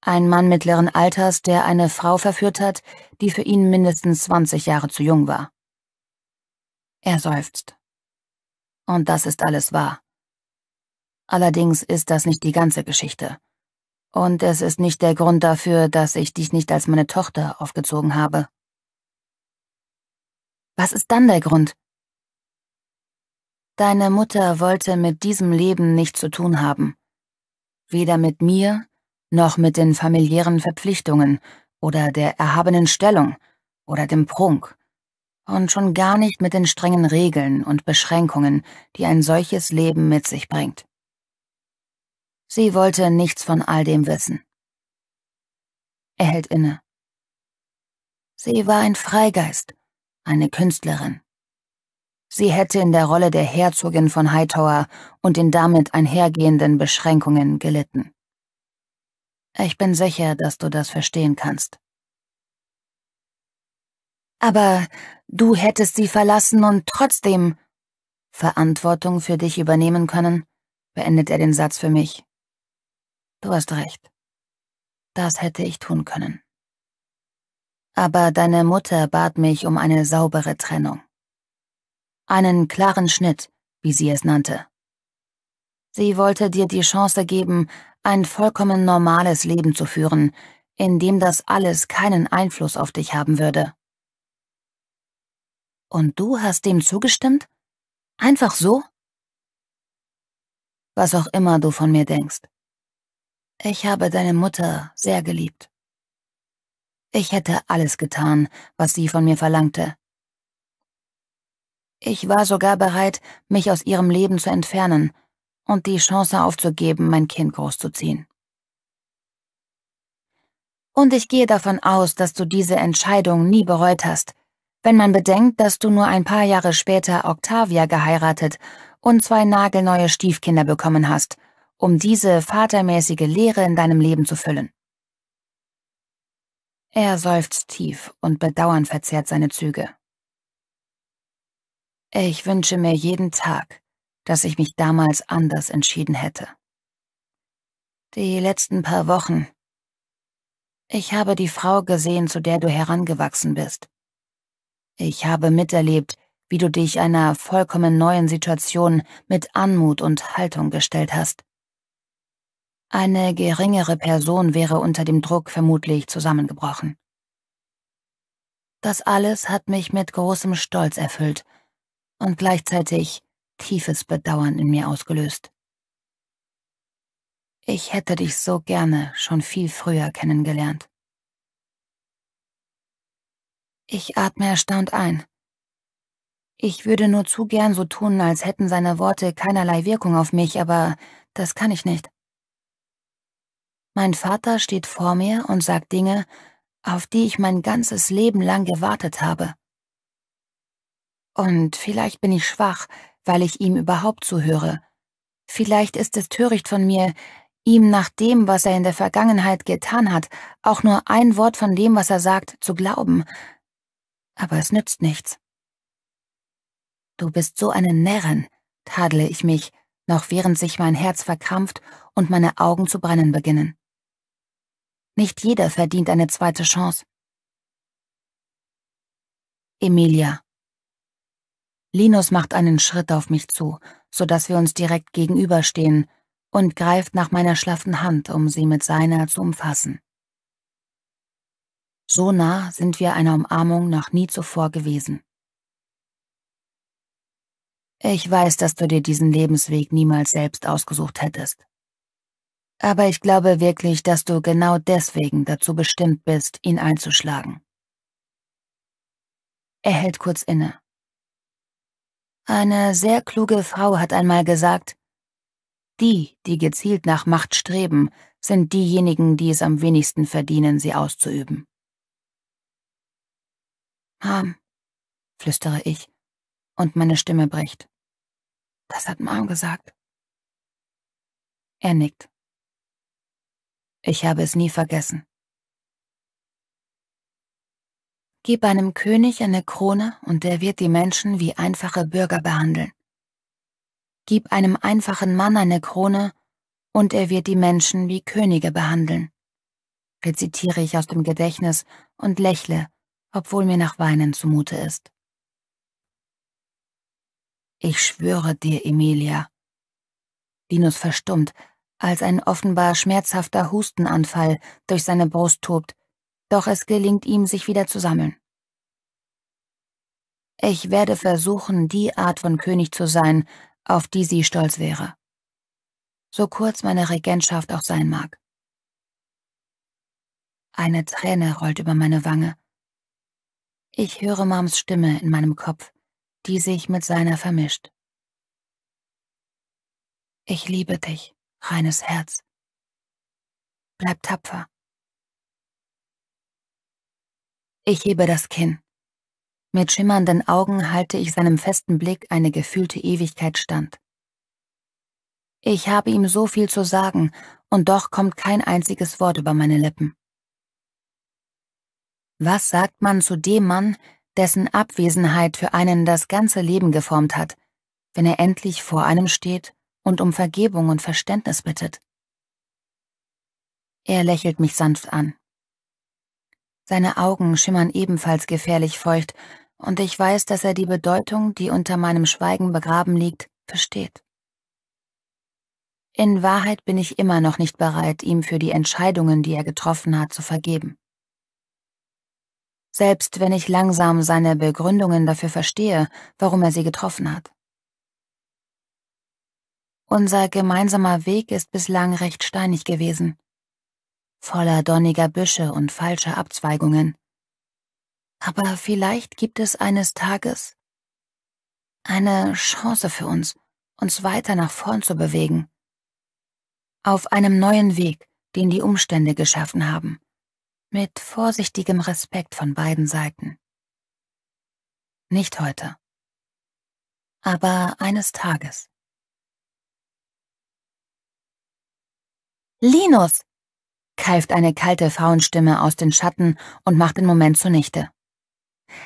Ein Mann mittleren Alters, der eine Frau verführt hat, die für ihn mindestens 20 Jahre zu jung war. Er seufzt. Und das ist alles wahr. Allerdings ist das nicht die ganze Geschichte. Und es ist nicht der Grund dafür, dass ich dich nicht als meine Tochter aufgezogen habe. Was ist dann der Grund? Deine Mutter wollte mit diesem Leben nichts zu tun haben. Weder mit mir, noch mit den familiären Verpflichtungen oder der erhabenen Stellung oder dem Prunk. Und schon gar nicht mit den strengen Regeln und Beschränkungen, die ein solches Leben mit sich bringt. Sie wollte nichts von all dem wissen. Er hält inne. Sie war ein Freigeist eine Künstlerin. Sie hätte in der Rolle der Herzogin von Hightower und den damit einhergehenden Beschränkungen gelitten. Ich bin sicher, dass du das verstehen kannst. Aber du hättest sie verlassen und trotzdem Verantwortung für dich übernehmen können, beendet er den Satz für mich. Du hast recht. Das hätte ich tun können aber deine Mutter bat mich um eine saubere Trennung. Einen klaren Schnitt, wie sie es nannte. Sie wollte dir die Chance geben, ein vollkommen normales Leben zu führen, in dem das alles keinen Einfluss auf dich haben würde. Und du hast dem zugestimmt? Einfach so? Was auch immer du von mir denkst. Ich habe deine Mutter sehr geliebt. Ich hätte alles getan, was sie von mir verlangte. Ich war sogar bereit, mich aus ihrem Leben zu entfernen und die Chance aufzugeben, mein Kind großzuziehen. Und ich gehe davon aus, dass du diese Entscheidung nie bereut hast, wenn man bedenkt, dass du nur ein paar Jahre später Octavia geheiratet und zwei nagelneue Stiefkinder bekommen hast, um diese vatermäßige Leere in deinem Leben zu füllen. Er seufzt tief und Bedauern verzerrt seine Züge. Ich wünsche mir jeden Tag, dass ich mich damals anders entschieden hätte. Die letzten paar Wochen. Ich habe die Frau gesehen, zu der du herangewachsen bist. Ich habe miterlebt, wie du dich einer vollkommen neuen Situation mit Anmut und Haltung gestellt hast. Eine geringere Person wäre unter dem Druck vermutlich zusammengebrochen. Das alles hat mich mit großem Stolz erfüllt und gleichzeitig tiefes Bedauern in mir ausgelöst. Ich hätte dich so gerne schon viel früher kennengelernt. Ich atme erstaunt ein. Ich würde nur zu gern so tun, als hätten seine Worte keinerlei Wirkung auf mich, aber das kann ich nicht. Mein Vater steht vor mir und sagt Dinge, auf die ich mein ganzes Leben lang gewartet habe. Und vielleicht bin ich schwach, weil ich ihm überhaupt zuhöre. Vielleicht ist es töricht von mir, ihm nach dem, was er in der Vergangenheit getan hat, auch nur ein Wort von dem, was er sagt, zu glauben. Aber es nützt nichts. Du bist so eine Närrin, tadle ich mich, noch während sich mein Herz verkrampft und meine Augen zu brennen beginnen. Nicht jeder verdient eine zweite Chance. Emilia. Linus macht einen Schritt auf mich zu, so dass wir uns direkt gegenüberstehen, und greift nach meiner schlaffen Hand, um sie mit seiner zu umfassen. So nah sind wir einer Umarmung noch nie zuvor gewesen. Ich weiß, dass du dir diesen Lebensweg niemals selbst ausgesucht hättest aber ich glaube wirklich, dass du genau deswegen dazu bestimmt bist, ihn einzuschlagen. Er hält kurz inne. Eine sehr kluge Frau hat einmal gesagt, die, die gezielt nach Macht streben, sind diejenigen, die es am wenigsten verdienen, sie auszuüben. Mom, flüstere ich, und meine Stimme bricht. Das hat Mom gesagt. Er nickt. Ich habe es nie vergessen. Gib einem König eine Krone und er wird die Menschen wie einfache Bürger behandeln. Gib einem einfachen Mann eine Krone und er wird die Menschen wie Könige behandeln. Rezitiere ich aus dem Gedächtnis und lächle, obwohl mir nach Weinen zumute ist. Ich schwöre dir, Emilia. Linus verstummt, als ein offenbar schmerzhafter Hustenanfall durch seine Brust tobt, doch es gelingt ihm, sich wieder zu sammeln. Ich werde versuchen, die Art von König zu sein, auf die sie stolz wäre. So kurz meine Regentschaft auch sein mag. Eine Träne rollt über meine Wange. Ich höre Mams Stimme in meinem Kopf, die sich mit seiner vermischt. Ich liebe dich reines Herz. Bleib tapfer. Ich hebe das Kinn. Mit schimmernden Augen halte ich seinem festen Blick eine gefühlte Ewigkeit stand. Ich habe ihm so viel zu sagen, und doch kommt kein einziges Wort über meine Lippen. Was sagt man zu dem Mann, dessen Abwesenheit für einen das ganze Leben geformt hat, wenn er endlich vor einem steht und um Vergebung und Verständnis bittet. Er lächelt mich sanft an. Seine Augen schimmern ebenfalls gefährlich feucht, und ich weiß, dass er die Bedeutung, die unter meinem Schweigen begraben liegt, versteht. In Wahrheit bin ich immer noch nicht bereit, ihm für die Entscheidungen, die er getroffen hat, zu vergeben. Selbst wenn ich langsam seine Begründungen dafür verstehe, warum er sie getroffen hat. Unser gemeinsamer Weg ist bislang recht steinig gewesen, voller donniger Büsche und falscher Abzweigungen. Aber vielleicht gibt es eines Tages eine Chance für uns, uns weiter nach vorn zu bewegen. Auf einem neuen Weg, den die Umstände geschaffen haben, mit vorsichtigem Respekt von beiden Seiten. Nicht heute, aber eines Tages. Linus! keift eine kalte Frauenstimme aus den Schatten und macht den Moment zunichte.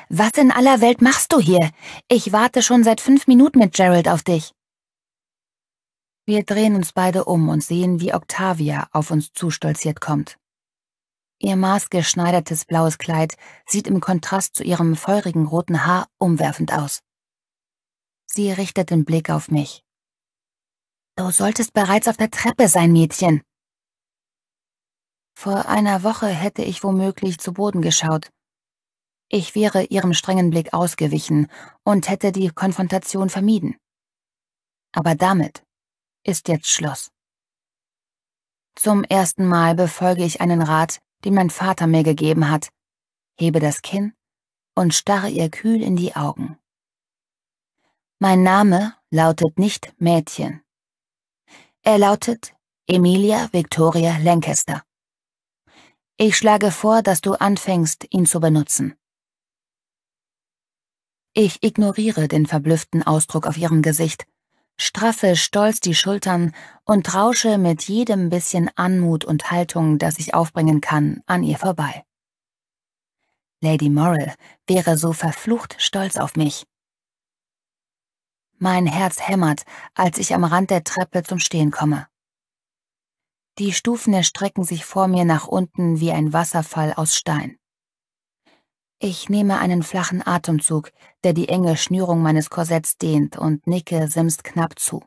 Was in aller Welt machst du hier? Ich warte schon seit fünf Minuten mit Gerald auf dich. Wir drehen uns beide um und sehen, wie Octavia auf uns zustolziert kommt. Ihr maßgeschneidertes blaues Kleid sieht im Kontrast zu ihrem feurigen roten Haar umwerfend aus. Sie richtet den Blick auf mich. Du solltest bereits auf der Treppe sein, Mädchen, vor einer Woche hätte ich womöglich zu Boden geschaut. Ich wäre ihrem strengen Blick ausgewichen und hätte die Konfrontation vermieden. Aber damit ist jetzt Schluss. Zum ersten Mal befolge ich einen Rat, den mein Vater mir gegeben hat, hebe das Kinn und starre ihr kühl in die Augen. Mein Name lautet nicht Mädchen. Er lautet Emilia Victoria Lancaster. Ich schlage vor, dass du anfängst, ihn zu benutzen. Ich ignoriere den verblüfften Ausdruck auf ihrem Gesicht, straffe stolz die Schultern und rausche mit jedem bisschen Anmut und Haltung, das ich aufbringen kann, an ihr vorbei. Lady Morrill wäre so verflucht stolz auf mich. Mein Herz hämmert, als ich am Rand der Treppe zum Stehen komme. Die Stufen erstrecken sich vor mir nach unten wie ein Wasserfall aus Stein. Ich nehme einen flachen Atemzug, der die enge Schnürung meines Korsetts dehnt und nicke simst knapp zu.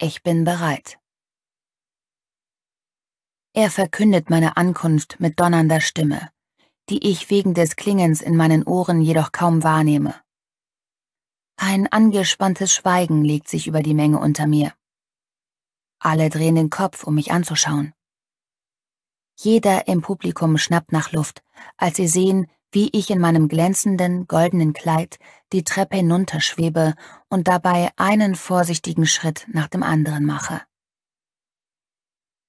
Ich bin bereit. Er verkündet meine Ankunft mit donnernder Stimme, die ich wegen des Klingens in meinen Ohren jedoch kaum wahrnehme. Ein angespanntes Schweigen legt sich über die Menge unter mir. Alle drehen den Kopf, um mich anzuschauen. Jeder im Publikum schnappt nach Luft, als sie sehen, wie ich in meinem glänzenden, goldenen Kleid die Treppe hinunterschwebe und dabei einen vorsichtigen Schritt nach dem anderen mache.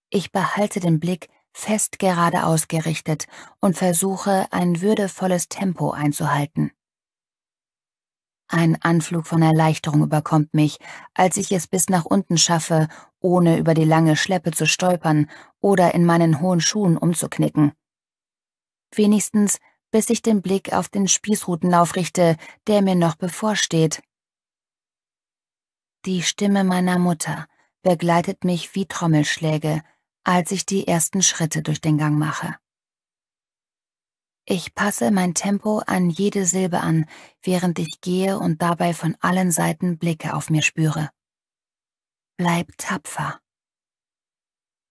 Ich behalte den Blick fest geradeaus gerichtet und versuche, ein würdevolles Tempo einzuhalten. Ein Anflug von Erleichterung überkommt mich, als ich es bis nach unten schaffe, ohne über die lange Schleppe zu stolpern oder in meinen hohen Schuhen umzuknicken. Wenigstens, bis ich den Blick auf den Spießrutenlauf richte, der mir noch bevorsteht. Die Stimme meiner Mutter begleitet mich wie Trommelschläge, als ich die ersten Schritte durch den Gang mache. Ich passe mein Tempo an jede Silbe an, während ich gehe und dabei von allen Seiten Blicke auf mir spüre. Bleib tapfer.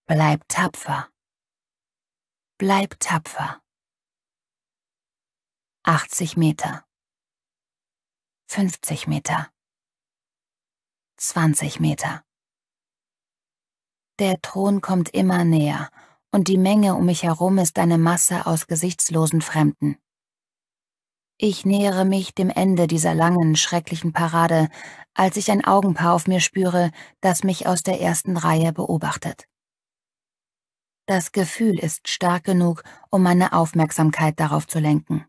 Bleib tapfer. Bleib tapfer. 80 Meter. 50 Meter. 20 Meter. Der Thron kommt immer näher und die Menge um mich herum ist eine Masse aus gesichtslosen Fremden. Ich nähere mich dem Ende dieser langen, schrecklichen Parade, als ich ein Augenpaar auf mir spüre, das mich aus der ersten Reihe beobachtet. Das Gefühl ist stark genug, um meine Aufmerksamkeit darauf zu lenken.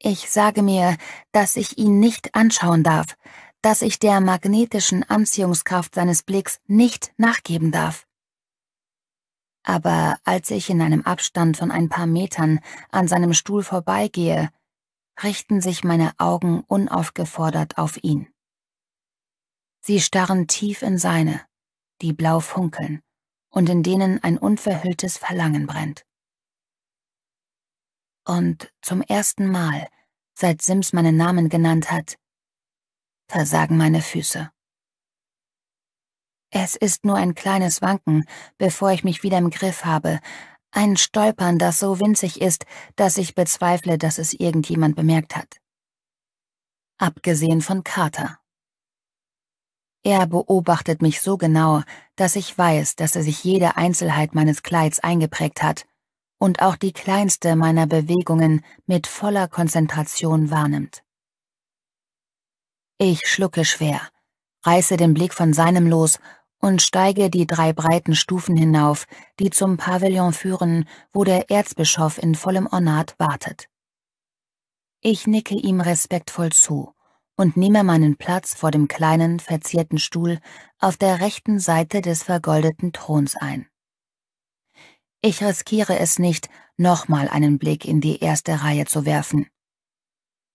Ich sage mir, dass ich ihn nicht anschauen darf, dass ich der magnetischen Anziehungskraft seines Blicks nicht nachgeben darf aber als ich in einem Abstand von ein paar Metern an seinem Stuhl vorbeigehe, richten sich meine Augen unaufgefordert auf ihn. Sie starren tief in seine, die blau funkeln und in denen ein unverhülltes Verlangen brennt. Und zum ersten Mal, seit Sims meinen Namen genannt hat, versagen meine Füße. Es ist nur ein kleines Wanken, bevor ich mich wieder im Griff habe, ein Stolpern, das so winzig ist, dass ich bezweifle, dass es irgendjemand bemerkt hat. Abgesehen von Carter. Er beobachtet mich so genau, dass ich weiß, dass er sich jede Einzelheit meines Kleids eingeprägt hat und auch die kleinste meiner Bewegungen mit voller Konzentration wahrnimmt. Ich schlucke schwer, reiße den Blick von seinem los und steige die drei breiten Stufen hinauf, die zum Pavillon führen, wo der Erzbischof in vollem Ornat wartet. Ich nicke ihm respektvoll zu und nehme meinen Platz vor dem kleinen, verzierten Stuhl auf der rechten Seite des vergoldeten Throns ein. Ich riskiere es nicht, nochmal einen Blick in die erste Reihe zu werfen.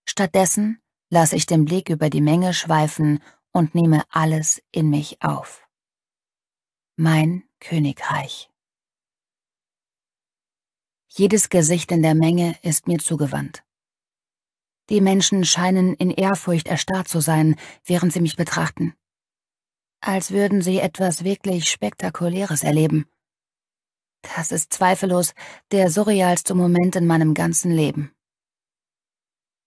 Stattdessen lasse ich den Blick über die Menge schweifen und nehme alles in mich auf mein Königreich. Jedes Gesicht in der Menge ist mir zugewandt. Die Menschen scheinen in Ehrfurcht erstarrt zu sein, während sie mich betrachten. Als würden sie etwas wirklich Spektakuläres erleben. Das ist zweifellos der surrealste Moment in meinem ganzen Leben.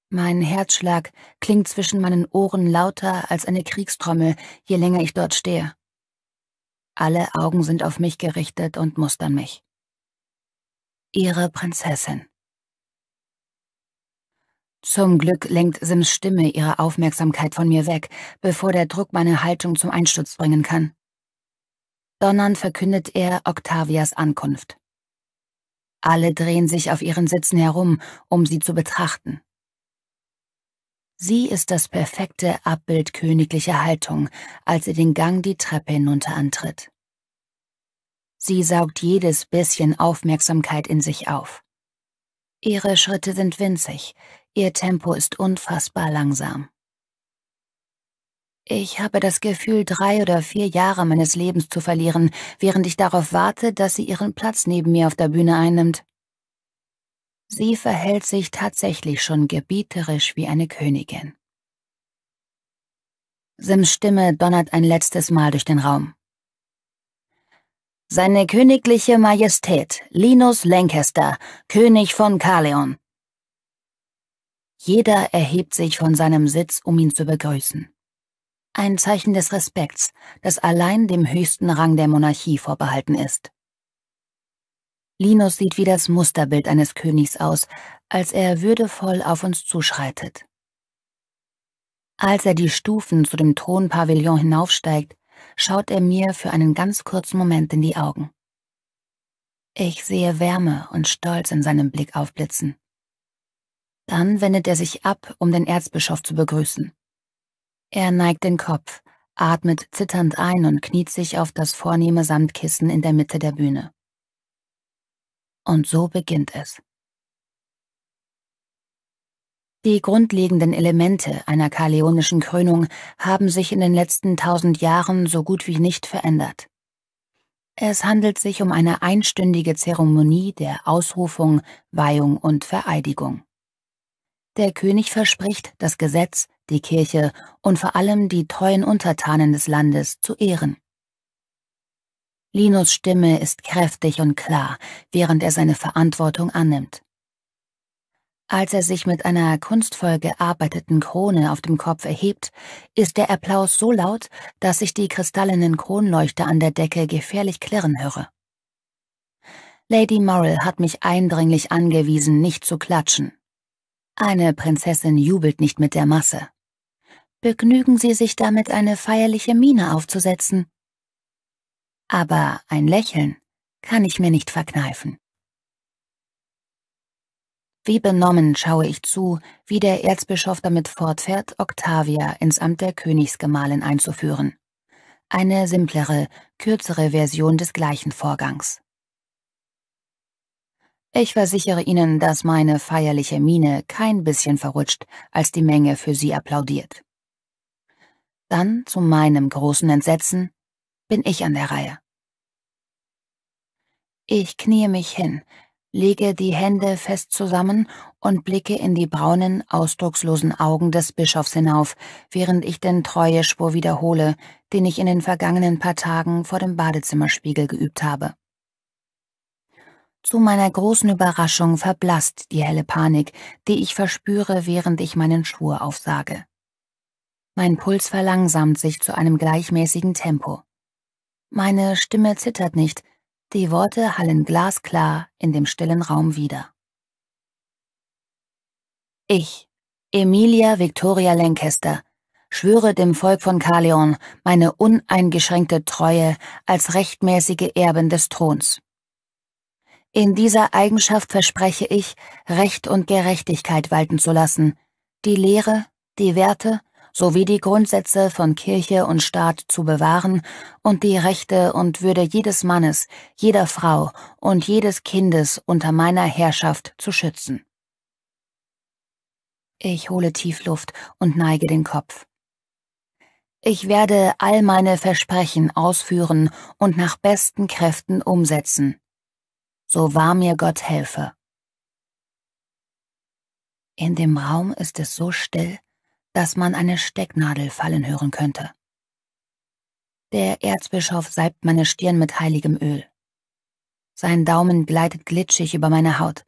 Mein Herzschlag klingt zwischen meinen Ohren lauter als eine Kriegstrommel, je länger ich dort stehe. Alle Augen sind auf mich gerichtet und mustern mich. Ihre Prinzessin. Zum Glück lenkt Sims Stimme ihre Aufmerksamkeit von mir weg, bevor der Druck meine Haltung zum Einsturz bringen kann. Donnernd verkündet er Octavias Ankunft. Alle drehen sich auf ihren Sitzen herum, um sie zu betrachten. Sie ist das perfekte Abbild königlicher Haltung, als sie den Gang die Treppe hinunter antritt. Sie saugt jedes bisschen Aufmerksamkeit in sich auf. Ihre Schritte sind winzig, ihr Tempo ist unfassbar langsam. Ich habe das Gefühl, drei oder vier Jahre meines Lebens zu verlieren, während ich darauf warte, dass sie ihren Platz neben mir auf der Bühne einnimmt. Sie verhält sich tatsächlich schon gebieterisch wie eine Königin. Sims Stimme donnert ein letztes Mal durch den Raum. Seine königliche Majestät, Linus Lancaster, König von Kaleon. Jeder erhebt sich von seinem Sitz, um ihn zu begrüßen. Ein Zeichen des Respekts, das allein dem höchsten Rang der Monarchie vorbehalten ist. Linus sieht wie das Musterbild eines Königs aus, als er würdevoll auf uns zuschreitet. Als er die Stufen zu dem Thronpavillon hinaufsteigt, schaut er mir für einen ganz kurzen Moment in die Augen. Ich sehe Wärme und Stolz in seinem Blick aufblitzen. Dann wendet er sich ab, um den Erzbischof zu begrüßen. Er neigt den Kopf, atmet zitternd ein und kniet sich auf das vornehme Sandkissen in der Mitte der Bühne. Und so beginnt es. Die grundlegenden Elemente einer kaleonischen Krönung haben sich in den letzten tausend Jahren so gut wie nicht verändert. Es handelt sich um eine einstündige Zeremonie der Ausrufung, Weihung und Vereidigung. Der König verspricht, das Gesetz, die Kirche und vor allem die treuen Untertanen des Landes zu ehren. Linus Stimme ist kräftig und klar, während er seine Verantwortung annimmt. Als er sich mit einer kunstvoll gearbeiteten Krone auf dem Kopf erhebt, ist der Applaus so laut, dass ich die kristallenen Kronleuchter an der Decke gefährlich klirren höre. Lady Morrill hat mich eindringlich angewiesen, nicht zu klatschen. Eine Prinzessin jubelt nicht mit der Masse. Begnügen Sie sich damit, eine feierliche Miene aufzusetzen, aber ein Lächeln kann ich mir nicht verkneifen. Wie benommen schaue ich zu, wie der Erzbischof damit fortfährt, Octavia ins Amt der Königsgemahlin einzuführen. Eine simplere, kürzere Version des gleichen Vorgangs. Ich versichere Ihnen, dass meine feierliche Miene kein bisschen verrutscht, als die Menge für Sie applaudiert. Dann, zu meinem großen Entsetzen, bin ich an der Reihe. Ich knie mich hin, lege die Hände fest zusammen und blicke in die braunen, ausdruckslosen Augen des Bischofs hinauf, während ich den Treueschwur wiederhole, den ich in den vergangenen paar Tagen vor dem Badezimmerspiegel geübt habe. Zu meiner großen Überraschung verblasst die helle Panik, die ich verspüre, während ich meinen Schwur aufsage. Mein Puls verlangsamt sich zu einem gleichmäßigen Tempo. Meine Stimme zittert nicht, die Worte hallen glasklar in dem stillen Raum wieder. Ich, Emilia Victoria Lancaster, schwöre dem Volk von Kaleon meine uneingeschränkte Treue als rechtmäßige Erbin des Throns. In dieser Eigenschaft verspreche ich, Recht und Gerechtigkeit walten zu lassen, die Lehre, die Werte sowie die Grundsätze von Kirche und Staat zu bewahren und die Rechte und Würde jedes Mannes, jeder Frau und jedes Kindes unter meiner Herrschaft zu schützen. Ich hole tief Luft und neige den Kopf. Ich werde all meine Versprechen ausführen und nach besten Kräften umsetzen. So wahr mir Gott helfe. In dem Raum ist es so still, dass man eine Stecknadel fallen hören könnte. Der Erzbischof salbt meine Stirn mit heiligem Öl. Sein Daumen gleitet glitschig über meine Haut.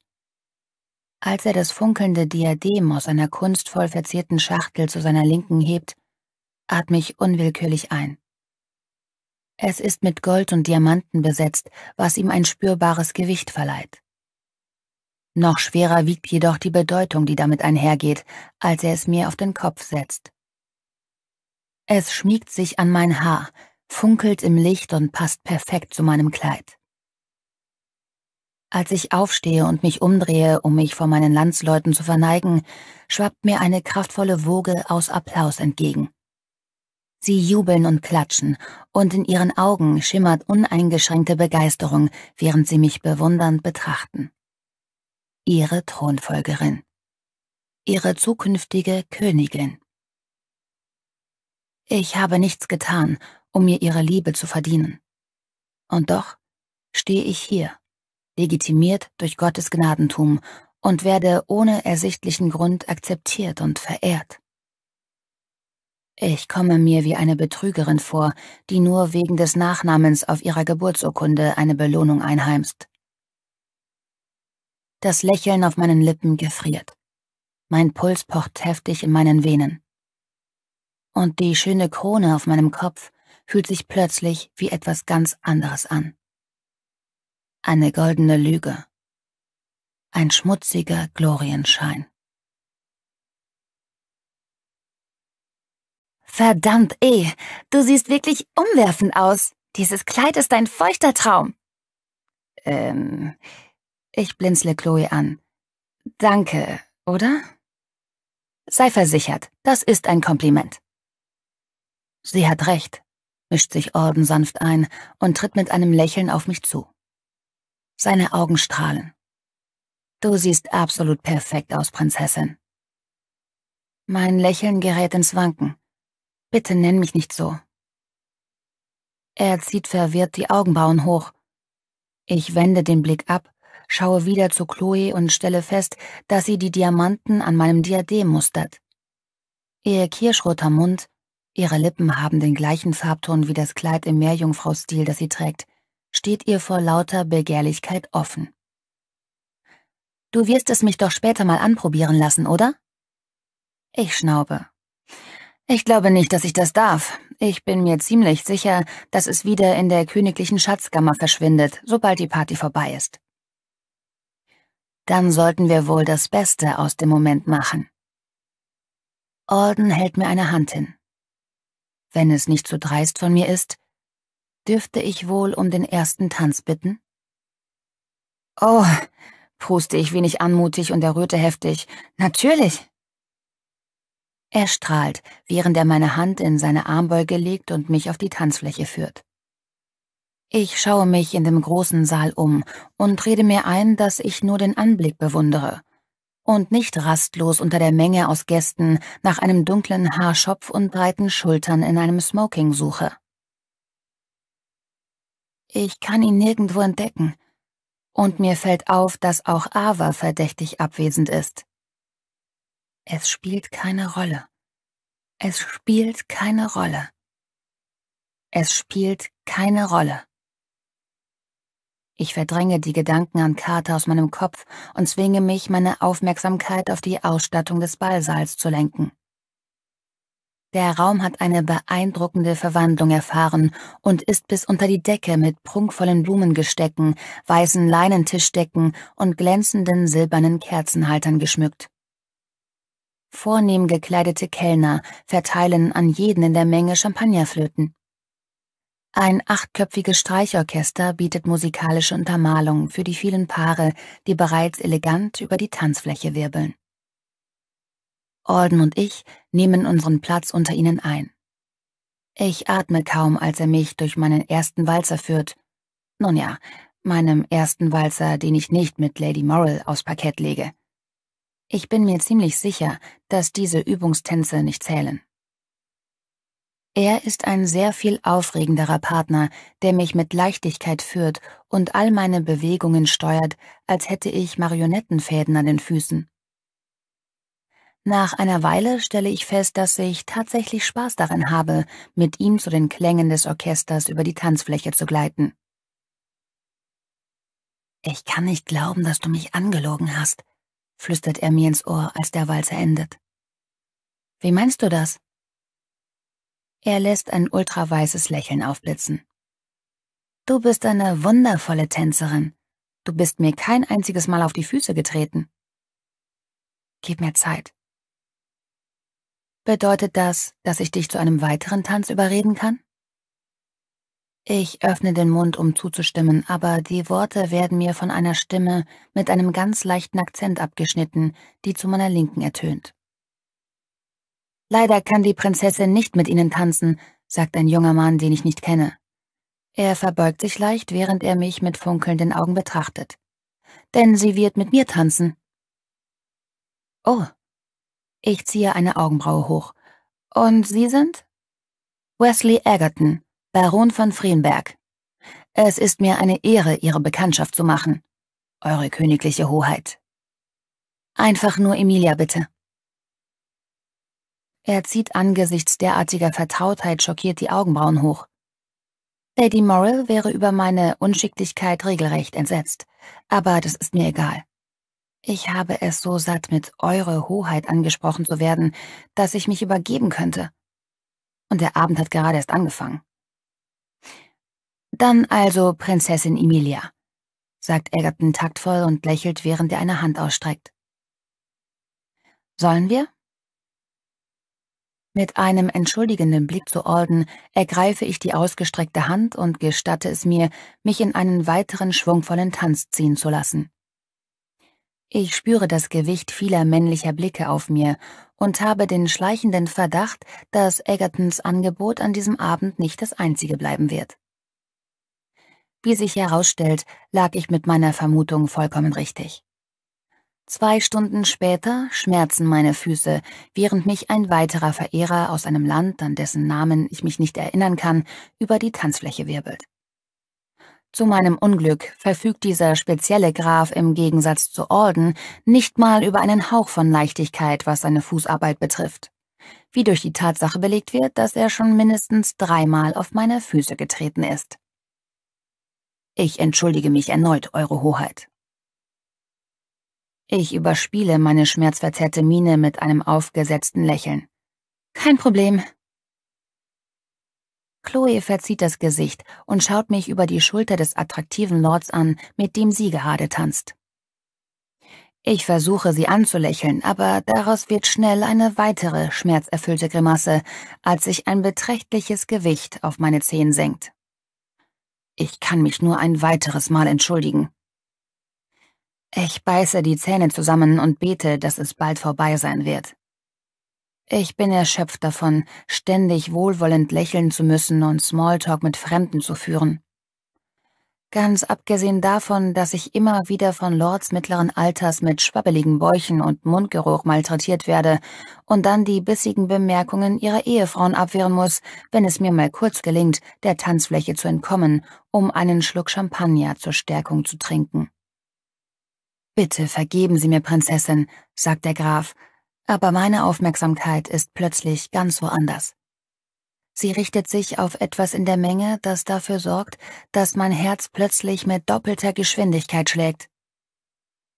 Als er das funkelnde Diadem aus einer kunstvoll verzierten Schachtel zu seiner Linken hebt, atme ich unwillkürlich ein. Es ist mit Gold und Diamanten besetzt, was ihm ein spürbares Gewicht verleiht. Noch schwerer wiegt jedoch die Bedeutung, die damit einhergeht, als er es mir auf den Kopf setzt. Es schmiegt sich an mein Haar, funkelt im Licht und passt perfekt zu meinem Kleid. Als ich aufstehe und mich umdrehe, um mich vor meinen Landsleuten zu verneigen, schwappt mir eine kraftvolle Woge aus Applaus entgegen. Sie jubeln und klatschen, und in ihren Augen schimmert uneingeschränkte Begeisterung, während sie mich bewundernd betrachten ihre Thronfolgerin, ihre zukünftige Königin. Ich habe nichts getan, um mir ihre Liebe zu verdienen. Und doch stehe ich hier, legitimiert durch Gottes Gnadentum und werde ohne ersichtlichen Grund akzeptiert und verehrt. Ich komme mir wie eine Betrügerin vor, die nur wegen des Nachnamens auf ihrer Geburtsurkunde eine Belohnung einheimst. Das Lächeln auf meinen Lippen gefriert. Mein Puls pocht heftig in meinen Venen. Und die schöne Krone auf meinem Kopf fühlt sich plötzlich wie etwas ganz anderes an. Eine goldene Lüge. Ein schmutziger Glorienschein. Verdammt, eh, du siehst wirklich umwerfend aus. Dieses Kleid ist ein feuchter Traum. Ähm, ich blinzle Chloe an. Danke, oder? Sei versichert, das ist ein Kompliment. Sie hat recht, mischt sich Orden sanft ein und tritt mit einem Lächeln auf mich zu. Seine Augen strahlen. Du siehst absolut perfekt aus, Prinzessin. Mein Lächeln gerät ins Wanken. Bitte nenn mich nicht so. Er zieht verwirrt die Augenbrauen hoch. Ich wende den Blick ab schaue wieder zu Chloe und stelle fest, dass sie die Diamanten an meinem Diadem mustert. Ihr kirschroter Mund, ihre Lippen haben den gleichen Farbton wie das Kleid im Meerjungfraustil, das sie trägt, steht ihr vor lauter Begehrlichkeit offen. Du wirst es mich doch später mal anprobieren lassen, oder? Ich schnaube. Ich glaube nicht, dass ich das darf. Ich bin mir ziemlich sicher, dass es wieder in der königlichen Schatzkammer verschwindet, sobald die Party vorbei ist dann sollten wir wohl das Beste aus dem Moment machen. Orden hält mir eine Hand hin. Wenn es nicht zu so dreist von mir ist, dürfte ich wohl um den ersten Tanz bitten? Oh, pruste ich wenig anmutig und erröte heftig. Natürlich. Er strahlt, während er meine Hand in seine Armbeuge legt und mich auf die Tanzfläche führt. Ich schaue mich in dem großen Saal um und rede mir ein, dass ich nur den Anblick bewundere und nicht rastlos unter der Menge aus Gästen nach einem dunklen Haarschopf und breiten Schultern in einem Smoking suche. Ich kann ihn nirgendwo entdecken, und mir fällt auf, dass auch Ava verdächtig abwesend ist. Es spielt keine Rolle. Es spielt keine Rolle. Es spielt keine Rolle. Ich verdränge die Gedanken an Kater aus meinem Kopf und zwinge mich, meine Aufmerksamkeit auf die Ausstattung des Ballsaals zu lenken. Der Raum hat eine beeindruckende Verwandlung erfahren und ist bis unter die Decke mit prunkvollen Blumengestecken, weißen Leinentischdecken und glänzenden silbernen Kerzenhaltern geschmückt. Vornehm gekleidete Kellner verteilen an jeden in der Menge Champagnerflöten. Ein achtköpfiges Streichorchester bietet musikalische Untermalung für die vielen Paare, die bereits elegant über die Tanzfläche wirbeln. Alden und ich nehmen unseren Platz unter ihnen ein. Ich atme kaum, als er mich durch meinen ersten Walzer führt. Nun ja, meinem ersten Walzer, den ich nicht mit Lady Morrill aufs Parkett lege. Ich bin mir ziemlich sicher, dass diese Übungstänze nicht zählen. Er ist ein sehr viel aufregenderer Partner, der mich mit Leichtigkeit führt und all meine Bewegungen steuert, als hätte ich Marionettenfäden an den Füßen. Nach einer Weile stelle ich fest, dass ich tatsächlich Spaß daran habe, mit ihm zu den Klängen des Orchesters über die Tanzfläche zu gleiten. Ich kann nicht glauben, dass du mich angelogen hast, flüstert er mir ins Ohr, als der Walzer endet. Wie meinst du das? Er lässt ein ultraweißes Lächeln aufblitzen. Du bist eine wundervolle Tänzerin. Du bist mir kein einziges Mal auf die Füße getreten. Gib mir Zeit. Bedeutet das, dass ich dich zu einem weiteren Tanz überreden kann? Ich öffne den Mund, um zuzustimmen, aber die Worte werden mir von einer Stimme mit einem ganz leichten Akzent abgeschnitten, die zu meiner Linken ertönt. Leider kann die Prinzessin nicht mit Ihnen tanzen, sagt ein junger Mann, den ich nicht kenne. Er verbeugt sich leicht, während er mich mit funkelnden Augen betrachtet. Denn sie wird mit mir tanzen. Oh. Ich ziehe eine Augenbraue hoch. Und Sie sind? Wesley Egerton, Baron von Frienberg. Es ist mir eine Ehre, Ihre Bekanntschaft zu machen. Eure königliche Hoheit. Einfach nur Emilia, bitte. Er zieht angesichts derartiger Vertrautheit schockiert die Augenbrauen hoch. Lady Morrill wäre über meine Unschicklichkeit regelrecht entsetzt, aber das ist mir egal. Ich habe es so satt, mit Eure Hoheit angesprochen zu werden, dass ich mich übergeben könnte. Und der Abend hat gerade erst angefangen. Dann also Prinzessin Emilia, sagt Egerton taktvoll und lächelt, während er eine Hand ausstreckt. Sollen wir? Mit einem entschuldigenden Blick zu Alden ergreife ich die ausgestreckte Hand und gestatte es mir, mich in einen weiteren schwungvollen Tanz ziehen zu lassen. Ich spüre das Gewicht vieler männlicher Blicke auf mir und habe den schleichenden Verdacht, dass Egertons Angebot an diesem Abend nicht das einzige bleiben wird. Wie sich herausstellt, lag ich mit meiner Vermutung vollkommen richtig. Zwei Stunden später schmerzen meine Füße, während mich ein weiterer Verehrer aus einem Land, an dessen Namen ich mich nicht erinnern kann, über die Tanzfläche wirbelt. Zu meinem Unglück verfügt dieser spezielle Graf im Gegensatz zu Orden nicht mal über einen Hauch von Leichtigkeit, was seine Fußarbeit betrifft. Wie durch die Tatsache belegt wird, dass er schon mindestens dreimal auf meine Füße getreten ist. Ich entschuldige mich erneut, Eure Hoheit. Ich überspiele meine schmerzverzerrte Miene mit einem aufgesetzten Lächeln. Kein Problem. Chloe verzieht das Gesicht und schaut mich über die Schulter des attraktiven Lords an, mit dem sie gerade tanzt. Ich versuche sie anzulächeln, aber daraus wird schnell eine weitere schmerzerfüllte Grimasse, als sich ein beträchtliches Gewicht auf meine Zehen senkt. Ich kann mich nur ein weiteres Mal entschuldigen. Ich beiße die Zähne zusammen und bete, dass es bald vorbei sein wird. Ich bin erschöpft davon, ständig wohlwollend lächeln zu müssen und Smalltalk mit Fremden zu führen. Ganz abgesehen davon, dass ich immer wieder von Lords mittleren Alters mit schwabbeligen Bäuchen und Mundgeruch malträtiert werde und dann die bissigen Bemerkungen ihrer Ehefrauen abwehren muss, wenn es mir mal kurz gelingt, der Tanzfläche zu entkommen, um einen Schluck Champagner zur Stärkung zu trinken. Bitte vergeben Sie mir, Prinzessin, sagt der Graf, aber meine Aufmerksamkeit ist plötzlich ganz woanders. Sie richtet sich auf etwas in der Menge, das dafür sorgt, dass mein Herz plötzlich mit doppelter Geschwindigkeit schlägt.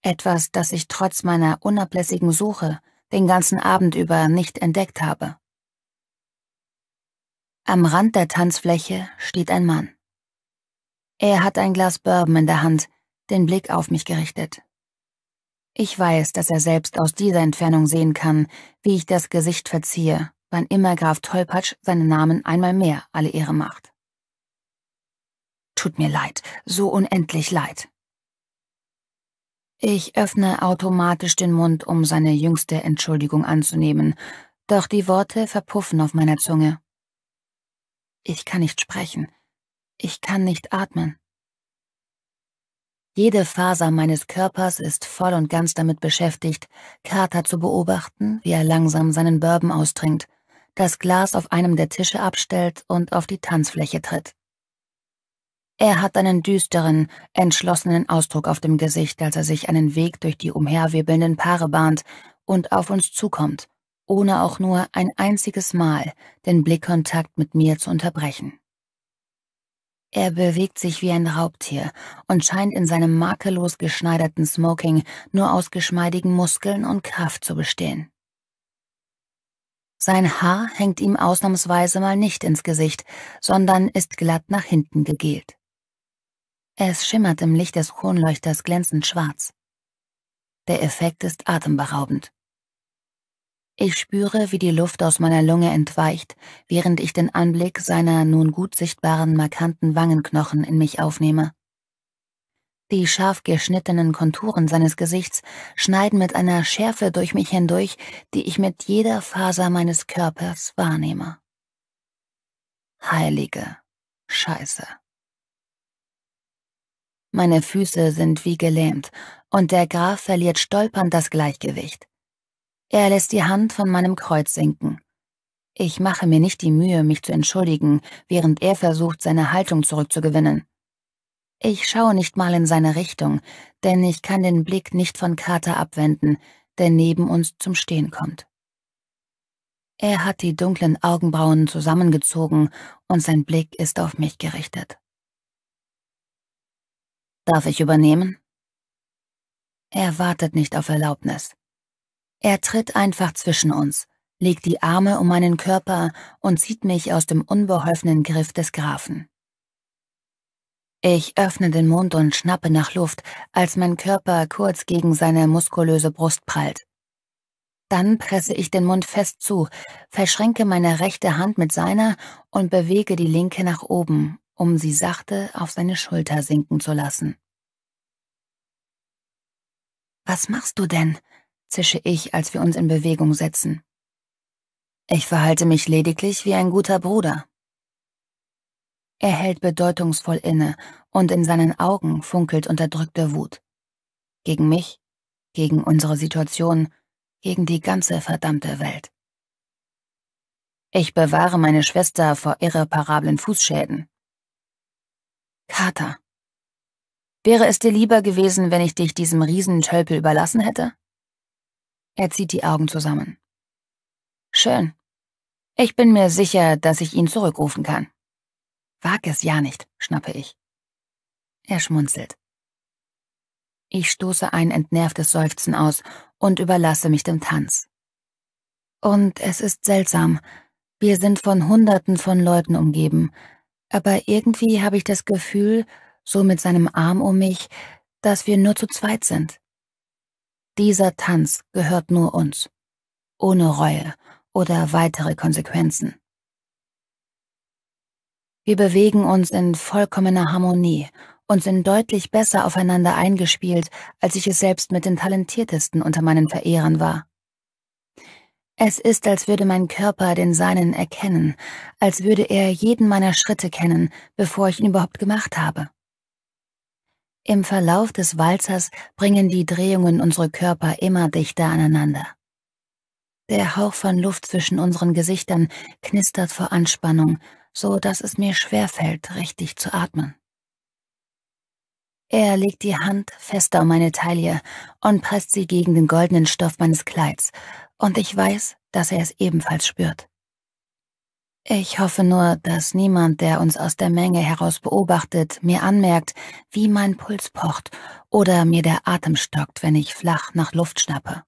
Etwas, das ich trotz meiner unablässigen Suche den ganzen Abend über nicht entdeckt habe. Am Rand der Tanzfläche steht ein Mann. Er hat ein Glas Bourbon in der Hand, den Blick auf mich gerichtet. Ich weiß, dass er selbst aus dieser Entfernung sehen kann, wie ich das Gesicht verziehe, wann immer Graf Tolpatsch seinen Namen einmal mehr alle Ehre macht. Tut mir leid, so unendlich leid. Ich öffne automatisch den Mund, um seine jüngste Entschuldigung anzunehmen, doch die Worte verpuffen auf meiner Zunge. Ich kann nicht sprechen. Ich kann nicht atmen. Jede Faser meines Körpers ist voll und ganz damit beschäftigt, Carter zu beobachten, wie er langsam seinen Bourbon austrinkt, das Glas auf einem der Tische abstellt und auf die Tanzfläche tritt. Er hat einen düsteren, entschlossenen Ausdruck auf dem Gesicht, als er sich einen Weg durch die umherwirbelnden Paare bahnt und auf uns zukommt, ohne auch nur ein einziges Mal den Blickkontakt mit mir zu unterbrechen. Er bewegt sich wie ein Raubtier und scheint in seinem makellos geschneiderten Smoking nur aus geschmeidigen Muskeln und Kraft zu bestehen. Sein Haar hängt ihm ausnahmsweise mal nicht ins Gesicht, sondern ist glatt nach hinten gegelt. Es schimmert im Licht des Kronleuchters glänzend schwarz. Der Effekt ist atemberaubend. Ich spüre, wie die Luft aus meiner Lunge entweicht, während ich den Anblick seiner nun gut sichtbaren, markanten Wangenknochen in mich aufnehme. Die scharf geschnittenen Konturen seines Gesichts schneiden mit einer Schärfe durch mich hindurch, die ich mit jeder Faser meines Körpers wahrnehme. Heilige Scheiße. Meine Füße sind wie gelähmt, und der Graf verliert stolpernd das Gleichgewicht. Er lässt die Hand von meinem Kreuz sinken. Ich mache mir nicht die Mühe, mich zu entschuldigen, während er versucht, seine Haltung zurückzugewinnen. Ich schaue nicht mal in seine Richtung, denn ich kann den Blick nicht von Carter abwenden, der neben uns zum Stehen kommt. Er hat die dunklen Augenbrauen zusammengezogen und sein Blick ist auf mich gerichtet. Darf ich übernehmen? Er wartet nicht auf Erlaubnis. Er tritt einfach zwischen uns, legt die Arme um meinen Körper und zieht mich aus dem unbeholfenen Griff des Grafen. Ich öffne den Mund und schnappe nach Luft, als mein Körper kurz gegen seine muskulöse Brust prallt. Dann presse ich den Mund fest zu, verschränke meine rechte Hand mit seiner und bewege die linke nach oben, um sie sachte auf seine Schulter sinken zu lassen. Was machst du denn? zische ich, als wir uns in Bewegung setzen. Ich verhalte mich lediglich wie ein guter Bruder. Er hält bedeutungsvoll inne und in seinen Augen funkelt unterdrückte Wut. Gegen mich, gegen unsere Situation, gegen die ganze verdammte Welt. Ich bewahre meine Schwester vor irreparablen Fußschäden. Kater. Wäre es dir lieber gewesen, wenn ich dich diesem Riesentölpel überlassen hätte? Er zieht die Augen zusammen. Schön. Ich bin mir sicher, dass ich ihn zurückrufen kann. Wag es ja nicht, schnappe ich. Er schmunzelt. Ich stoße ein entnervtes Seufzen aus und überlasse mich dem Tanz. Und es ist seltsam. Wir sind von Hunderten von Leuten umgeben, aber irgendwie habe ich das Gefühl, so mit seinem Arm um mich, dass wir nur zu zweit sind. Dieser Tanz gehört nur uns, ohne Reue oder weitere Konsequenzen. Wir bewegen uns in vollkommener Harmonie und sind deutlich besser aufeinander eingespielt, als ich es selbst mit den talentiertesten unter meinen Verehrern war. Es ist, als würde mein Körper den seinen erkennen, als würde er jeden meiner Schritte kennen, bevor ich ihn überhaupt gemacht habe. Im Verlauf des Walzers bringen die Drehungen unsere Körper immer dichter aneinander. Der Hauch von Luft zwischen unseren Gesichtern knistert vor Anspannung, so dass es mir schwerfällt, richtig zu atmen. Er legt die Hand fester um meine Taille und presst sie gegen den goldenen Stoff meines Kleids, und ich weiß, dass er es ebenfalls spürt. Ich hoffe nur, dass niemand, der uns aus der Menge heraus beobachtet, mir anmerkt, wie mein Puls pocht oder mir der Atem stockt, wenn ich flach nach Luft schnappe.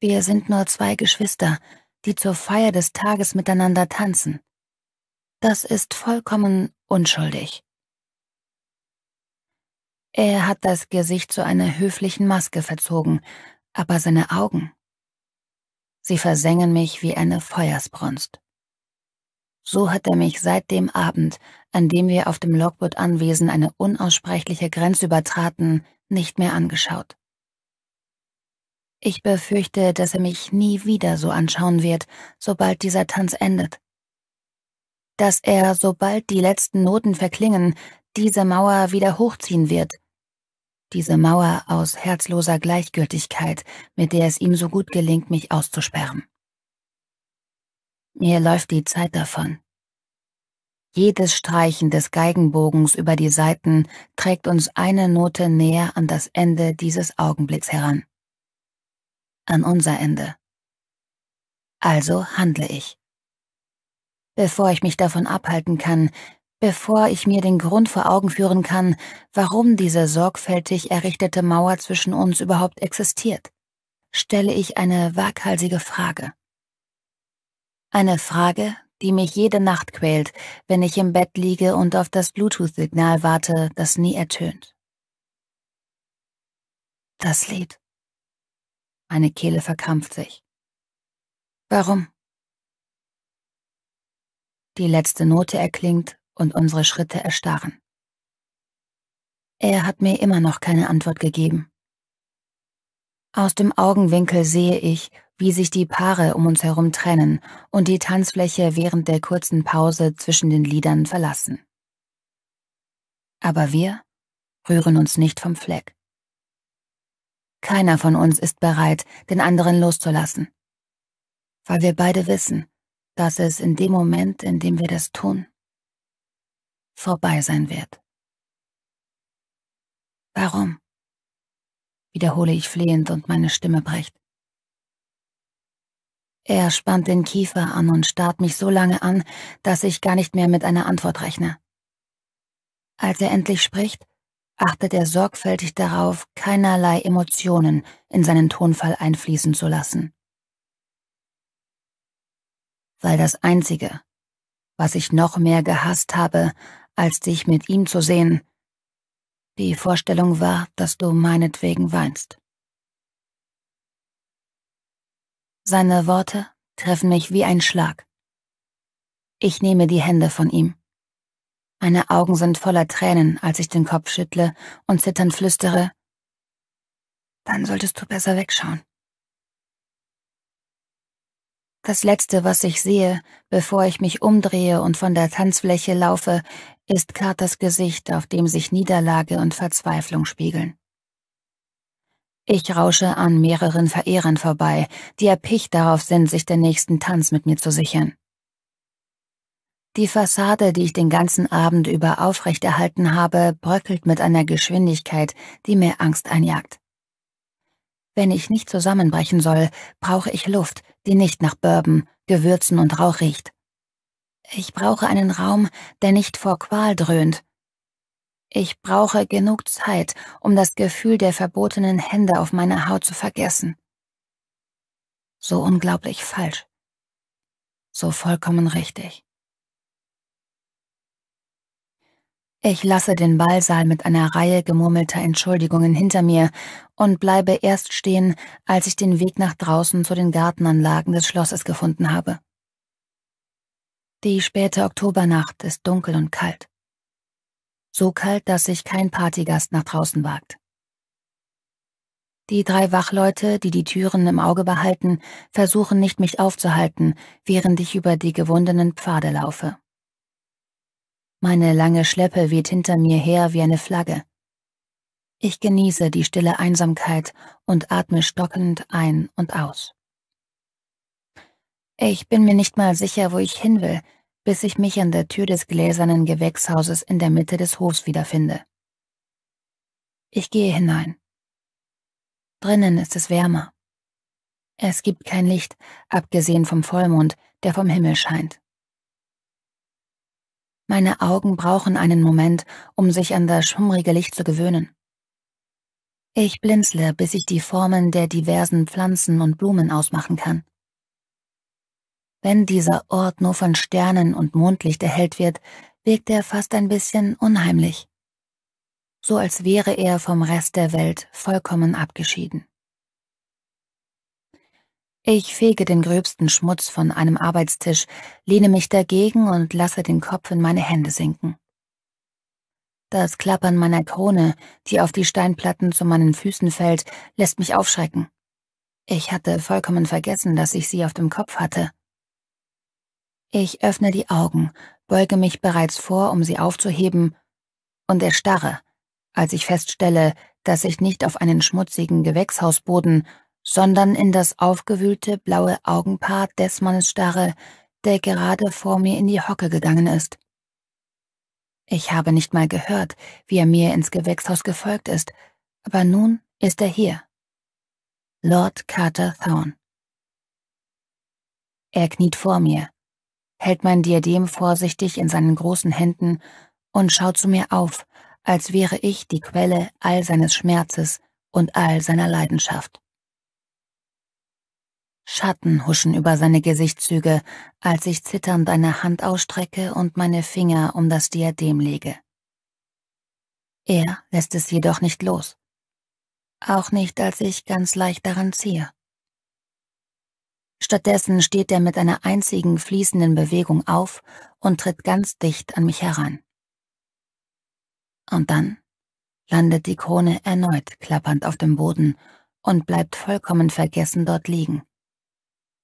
Wir sind nur zwei Geschwister, die zur Feier des Tages miteinander tanzen. Das ist vollkommen unschuldig. Er hat das Gesicht zu einer höflichen Maske verzogen, aber seine Augen. Sie versengen mich wie eine Feuersbrunst. So hat er mich seit dem Abend, an dem wir auf dem Lockwood-Anwesen eine unaussprechliche Grenze übertraten, nicht mehr angeschaut. Ich befürchte, dass er mich nie wieder so anschauen wird, sobald dieser Tanz endet. Dass er, sobald die letzten Noten verklingen, diese Mauer wieder hochziehen wird, diese Mauer aus herzloser Gleichgültigkeit, mit der es ihm so gut gelingt, mich auszusperren. Mir läuft die Zeit davon. Jedes Streichen des Geigenbogens über die Seiten trägt uns eine Note näher an das Ende dieses Augenblicks heran. An unser Ende. Also handle ich. Bevor ich mich davon abhalten kann, bevor ich mir den Grund vor Augen führen kann, warum diese sorgfältig errichtete Mauer zwischen uns überhaupt existiert, stelle ich eine waghalsige Frage. Eine Frage, die mich jede Nacht quält, wenn ich im Bett liege und auf das Bluetooth-Signal warte, das nie ertönt. Das Lied. Meine Kehle verkrampft sich. Warum? Die letzte Note erklingt und unsere Schritte erstarren. Er hat mir immer noch keine Antwort gegeben. Aus dem Augenwinkel sehe ich, wie sich die Paare um uns herum trennen und die Tanzfläche während der kurzen Pause zwischen den Liedern verlassen. Aber wir rühren uns nicht vom Fleck. Keiner von uns ist bereit, den anderen loszulassen, weil wir beide wissen, dass es in dem Moment, in dem wir das tun, vorbei sein wird. Warum? wiederhole ich flehend und meine Stimme bricht. Er spannt den Kiefer an und starrt mich so lange an, dass ich gar nicht mehr mit einer Antwort rechne. Als er endlich spricht, achtet er sorgfältig darauf, keinerlei Emotionen in seinen Tonfall einfließen zu lassen. Weil das Einzige, was ich noch mehr gehasst habe, als dich mit ihm zu sehen. Die Vorstellung war, dass du meinetwegen weinst. Seine Worte treffen mich wie ein Schlag. Ich nehme die Hände von ihm. Meine Augen sind voller Tränen, als ich den Kopf schüttle und zitternd flüstere. Dann solltest du besser wegschauen. Das Letzte, was ich sehe, bevor ich mich umdrehe und von der Tanzfläche laufe, ist Carters Gesicht, auf dem sich Niederlage und Verzweiflung spiegeln. Ich rausche an mehreren Verehrern vorbei, die erpicht darauf sind, sich den nächsten Tanz mit mir zu sichern. Die Fassade, die ich den ganzen Abend über aufrechterhalten habe, bröckelt mit einer Geschwindigkeit, die mir Angst einjagt. Wenn ich nicht zusammenbrechen soll, brauche ich Luft, die nicht nach Bourbon, Gewürzen und Rauch riecht. Ich brauche einen Raum, der nicht vor Qual dröhnt. Ich brauche genug Zeit, um das Gefühl der verbotenen Hände auf meiner Haut zu vergessen. So unglaublich falsch. So vollkommen richtig. Ich lasse den Ballsaal mit einer Reihe gemurmelter Entschuldigungen hinter mir und bleibe erst stehen, als ich den Weg nach draußen zu den Gartenanlagen des Schlosses gefunden habe. Die späte Oktobernacht ist dunkel und kalt. So kalt, dass sich kein Partygast nach draußen wagt. Die drei Wachleute, die die Türen im Auge behalten, versuchen nicht, mich aufzuhalten, während ich über die gewundenen Pfade laufe. Meine lange Schleppe weht hinter mir her wie eine Flagge. Ich genieße die stille Einsamkeit und atme stockend ein und aus. Ich bin mir nicht mal sicher, wo ich hin will, bis ich mich an der Tür des gläsernen Gewächshauses in der Mitte des Hofs wiederfinde. Ich gehe hinein. Drinnen ist es wärmer. Es gibt kein Licht, abgesehen vom Vollmond, der vom Himmel scheint. Meine Augen brauchen einen Moment, um sich an das schummrige Licht zu gewöhnen. Ich blinzle, bis ich die Formen der diversen Pflanzen und Blumen ausmachen kann. Wenn dieser Ort nur von Sternen und Mondlicht erhellt wird, wirkt er fast ein bisschen unheimlich. So als wäre er vom Rest der Welt vollkommen abgeschieden. Ich fege den gröbsten Schmutz von einem Arbeitstisch, lehne mich dagegen und lasse den Kopf in meine Hände sinken. Das Klappern meiner Krone, die auf die Steinplatten zu meinen Füßen fällt, lässt mich aufschrecken. Ich hatte vollkommen vergessen, dass ich sie auf dem Kopf hatte. Ich öffne die Augen, beuge mich bereits vor, um sie aufzuheben, und erstarre, als ich feststelle, dass ich nicht auf einen schmutzigen Gewächshausboden, sondern in das aufgewühlte blaue Augenpaar des Mannes starre, der gerade vor mir in die Hocke gegangen ist. Ich habe nicht mal gehört, wie er mir ins Gewächshaus gefolgt ist, aber nun ist er hier. Lord Carter Thorn. Er kniet vor mir, hält mein Diadem vorsichtig in seinen großen Händen und schaut zu mir auf, als wäre ich die Quelle all seines Schmerzes und all seiner Leidenschaft. Schatten huschen über seine Gesichtszüge, als ich zitternd eine Hand ausstrecke und meine Finger um das Diadem lege. Er lässt es jedoch nicht los. Auch nicht, als ich ganz leicht daran ziehe. Stattdessen steht er mit einer einzigen fließenden Bewegung auf und tritt ganz dicht an mich heran. Und dann landet die Krone erneut klappernd auf dem Boden und bleibt vollkommen vergessen dort liegen.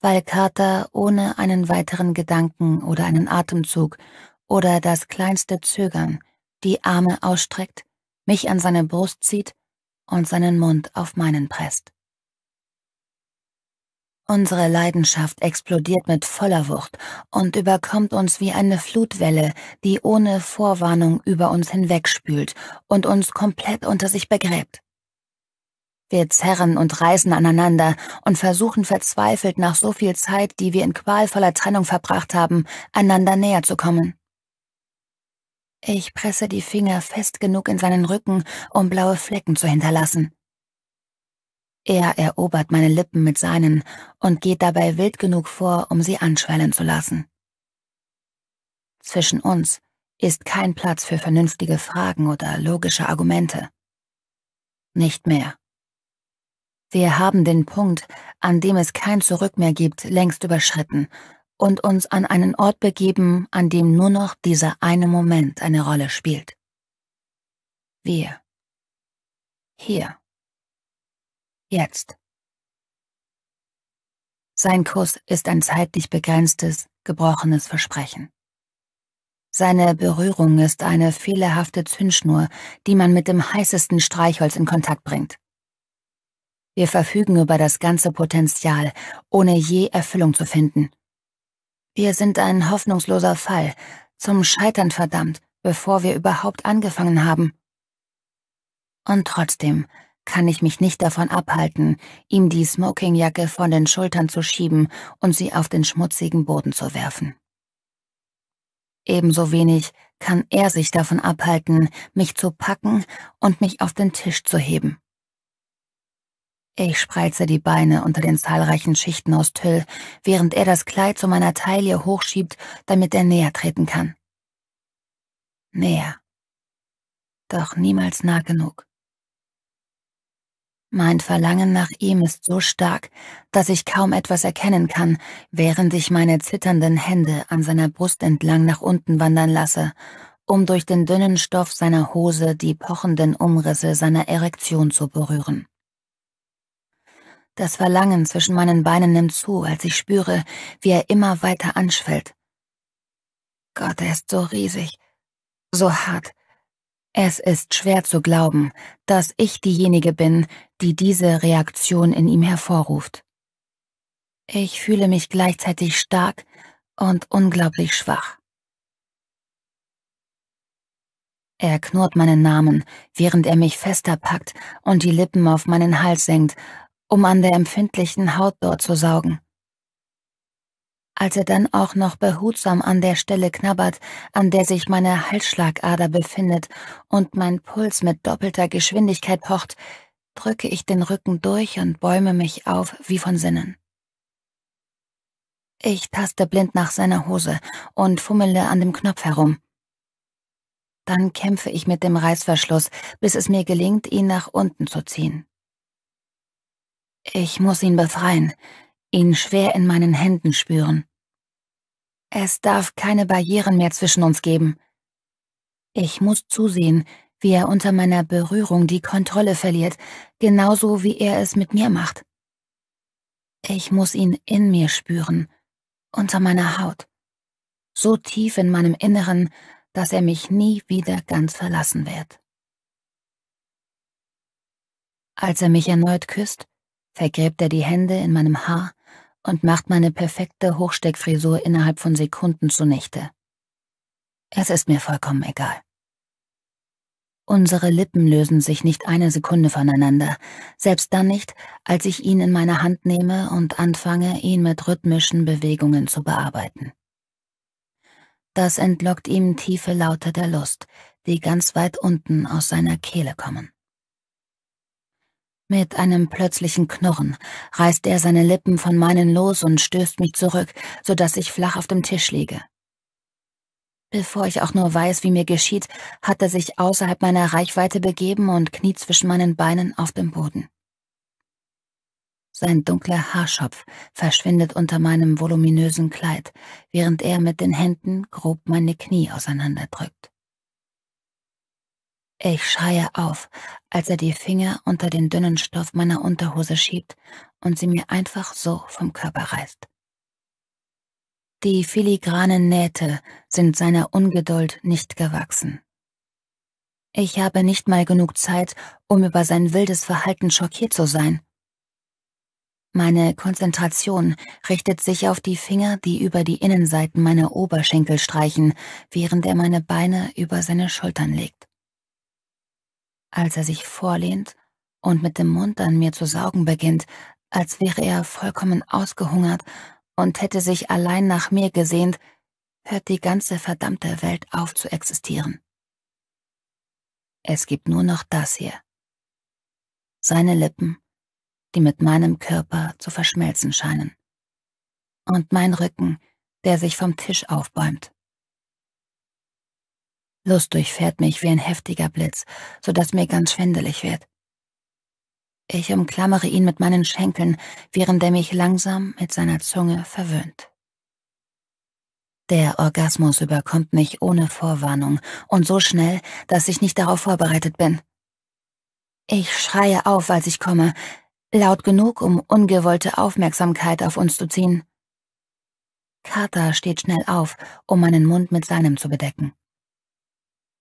Weil Carter ohne einen weiteren Gedanken oder einen Atemzug oder das kleinste Zögern die Arme ausstreckt, mich an seine Brust zieht und seinen Mund auf meinen presst. Unsere Leidenschaft explodiert mit voller Wucht und überkommt uns wie eine Flutwelle, die ohne Vorwarnung über uns hinwegspült und uns komplett unter sich begräbt. Wir zerren und reißen aneinander und versuchen verzweifelt nach so viel Zeit, die wir in qualvoller Trennung verbracht haben, einander näher zu kommen. Ich presse die Finger fest genug in seinen Rücken, um blaue Flecken zu hinterlassen. Er erobert meine Lippen mit seinen und geht dabei wild genug vor, um sie anschwellen zu lassen. Zwischen uns ist kein Platz für vernünftige Fragen oder logische Argumente. Nicht mehr. Wir haben den Punkt, an dem es kein Zurück mehr gibt, längst überschritten und uns an einen Ort begeben, an dem nur noch dieser eine Moment eine Rolle spielt. Wir. Hier. Jetzt. Sein Kuss ist ein zeitlich begrenztes, gebrochenes Versprechen. Seine Berührung ist eine fehlerhafte Zündschnur, die man mit dem heißesten Streichholz in Kontakt bringt. Wir verfügen über das ganze Potenzial, ohne je Erfüllung zu finden. Wir sind ein hoffnungsloser Fall, zum Scheitern verdammt, bevor wir überhaupt angefangen haben. Und trotzdem kann ich mich nicht davon abhalten, ihm die Smokingjacke von den Schultern zu schieben und sie auf den schmutzigen Boden zu werfen. Ebenso wenig kann er sich davon abhalten, mich zu packen und mich auf den Tisch zu heben. Ich spreize die Beine unter den zahlreichen Schichten aus Tüll, während er das Kleid zu meiner Taille hochschiebt, damit er näher treten kann. Näher. Doch niemals nah genug. Mein Verlangen nach ihm ist so stark, dass ich kaum etwas erkennen kann, während ich meine zitternden Hände an seiner Brust entlang nach unten wandern lasse, um durch den dünnen Stoff seiner Hose die pochenden Umrisse seiner Erektion zu berühren. Das Verlangen zwischen meinen Beinen nimmt zu, als ich spüre, wie er immer weiter anschwellt. Gott, er ist so riesig, so hart, es ist schwer zu glauben, dass ich diejenige bin, die diese Reaktion in ihm hervorruft. Ich fühle mich gleichzeitig stark und unglaublich schwach. Er knurrt meinen Namen, während er mich fester packt und die Lippen auf meinen Hals senkt, um an der empfindlichen Haut dort zu saugen. Als er dann auch noch behutsam an der Stelle knabbert, an der sich meine Halsschlagader befindet und mein Puls mit doppelter Geschwindigkeit pocht, drücke ich den Rücken durch und bäume mich auf wie von Sinnen. Ich taste blind nach seiner Hose und fummele an dem Knopf herum. Dann kämpfe ich mit dem Reißverschluss, bis es mir gelingt, ihn nach unten zu ziehen. Ich muss ihn befreien ihn schwer in meinen Händen spüren. Es darf keine Barrieren mehr zwischen uns geben. Ich muss zusehen, wie er unter meiner Berührung die Kontrolle verliert, genauso wie er es mit mir macht. Ich muss ihn in mir spüren, unter meiner Haut, so tief in meinem Inneren, dass er mich nie wieder ganz verlassen wird. Als er mich erneut küsst, vergräbt er die Hände in meinem Haar und macht meine perfekte Hochsteckfrisur innerhalb von Sekunden zunichte. Es ist mir vollkommen egal. Unsere Lippen lösen sich nicht eine Sekunde voneinander, selbst dann nicht, als ich ihn in meine Hand nehme und anfange, ihn mit rhythmischen Bewegungen zu bearbeiten. Das entlockt ihm tiefe Laute der Lust, die ganz weit unten aus seiner Kehle kommen. Mit einem plötzlichen Knurren reißt er seine Lippen von meinen los und stößt mich zurück, so dass ich flach auf dem Tisch liege. Bevor ich auch nur weiß, wie mir geschieht, hat er sich außerhalb meiner Reichweite begeben und kniet zwischen meinen Beinen auf dem Boden. Sein dunkler Haarschopf verschwindet unter meinem voluminösen Kleid, während er mit den Händen grob meine Knie auseinanderdrückt. Ich schreie auf, als er die Finger unter den dünnen Stoff meiner Unterhose schiebt und sie mir einfach so vom Körper reißt. Die filigranen Nähte sind seiner Ungeduld nicht gewachsen. Ich habe nicht mal genug Zeit, um über sein wildes Verhalten schockiert zu sein. Meine Konzentration richtet sich auf die Finger, die über die Innenseiten meiner Oberschenkel streichen, während er meine Beine über seine Schultern legt als er sich vorlehnt und mit dem Mund an mir zu saugen beginnt, als wäre er vollkommen ausgehungert und hätte sich allein nach mir gesehnt, hört die ganze verdammte Welt auf zu existieren. Es gibt nur noch das hier. Seine Lippen, die mit meinem Körper zu verschmelzen scheinen. Und mein Rücken, der sich vom Tisch aufbäumt. Lust durchfährt mich wie ein heftiger Blitz, so dass mir ganz schwindelig wird. Ich umklammere ihn mit meinen Schenkeln, während er mich langsam mit seiner Zunge verwöhnt. Der Orgasmus überkommt mich ohne Vorwarnung und so schnell, dass ich nicht darauf vorbereitet bin. Ich schreie auf, als ich komme, laut genug, um ungewollte Aufmerksamkeit auf uns zu ziehen. Carter steht schnell auf, um meinen Mund mit seinem zu bedecken.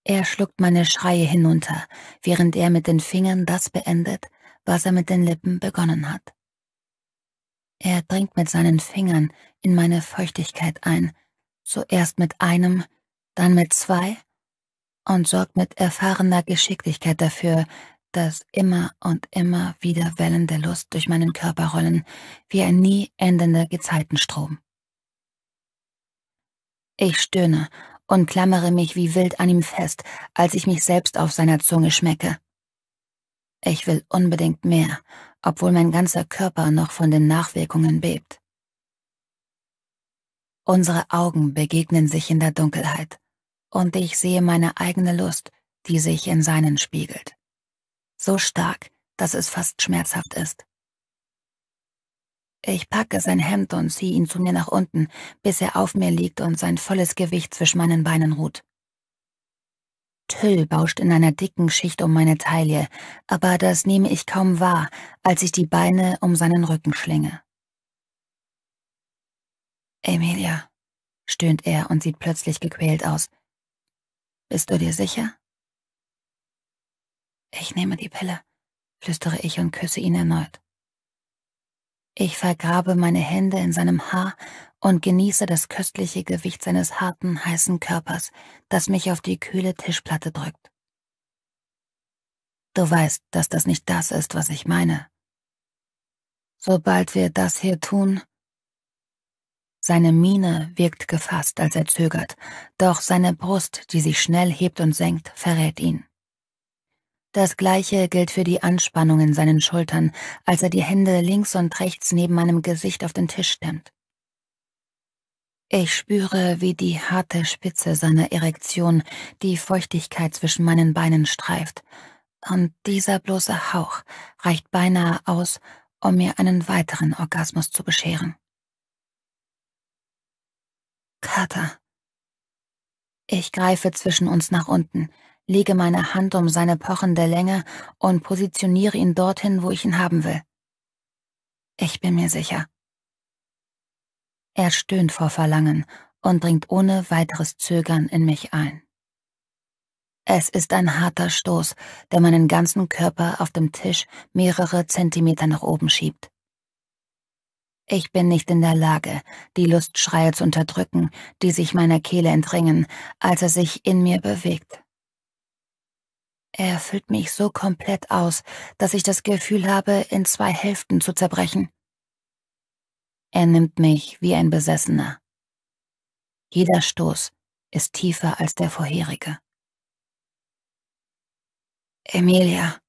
Er schluckt meine Schreie hinunter, während er mit den Fingern das beendet, was er mit den Lippen begonnen hat. Er dringt mit seinen Fingern in meine Feuchtigkeit ein, zuerst mit einem, dann mit zwei und sorgt mit erfahrener Geschicklichkeit dafür, dass immer und immer wieder Wellen der Lust durch meinen Körper rollen, wie ein nie endender Gezeitenstrom. Ich stöhne und klammere mich wie wild an ihm fest, als ich mich selbst auf seiner Zunge schmecke. Ich will unbedingt mehr, obwohl mein ganzer Körper noch von den Nachwirkungen bebt. Unsere Augen begegnen sich in der Dunkelheit, und ich sehe meine eigene Lust, die sich in seinen spiegelt. So stark, dass es fast schmerzhaft ist. Ich packe sein Hemd und ziehe ihn zu mir nach unten, bis er auf mir liegt und sein volles Gewicht zwischen meinen Beinen ruht. Tüll bauscht in einer dicken Schicht um meine Taille, aber das nehme ich kaum wahr, als ich die Beine um seinen Rücken schlinge. Emilia, stöhnt er und sieht plötzlich gequält aus. Bist du dir sicher? Ich nehme die Pille, flüstere ich und küsse ihn erneut. Ich vergrabe meine Hände in seinem Haar und genieße das köstliche Gewicht seines harten, heißen Körpers, das mich auf die kühle Tischplatte drückt. Du weißt, dass das nicht das ist, was ich meine. Sobald wir das hier tun. Seine Miene wirkt gefasst, als er zögert, doch seine Brust, die sich schnell hebt und senkt, verrät ihn. Das gleiche gilt für die Anspannung in seinen Schultern, als er die Hände links und rechts neben meinem Gesicht auf den Tisch stemmt. Ich spüre, wie die harte Spitze seiner Erektion die Feuchtigkeit zwischen meinen Beinen streift, und dieser bloße Hauch reicht beinahe aus, um mir einen weiteren Orgasmus zu bescheren. Kater. Ich greife zwischen uns nach unten, lege meine Hand um seine pochende Länge und positioniere ihn dorthin, wo ich ihn haben will. Ich bin mir sicher. Er stöhnt vor Verlangen und dringt ohne weiteres Zögern in mich ein. Es ist ein harter Stoß, der meinen ganzen Körper auf dem Tisch mehrere Zentimeter nach oben schiebt. Ich bin nicht in der Lage, die Lustschreie zu unterdrücken, die sich meiner Kehle entringen, als er sich in mir bewegt. Er füllt mich so komplett aus, dass ich das Gefühl habe, in zwei Hälften zu zerbrechen. Er nimmt mich wie ein Besessener. Jeder Stoß ist tiefer als der vorherige. Emilia.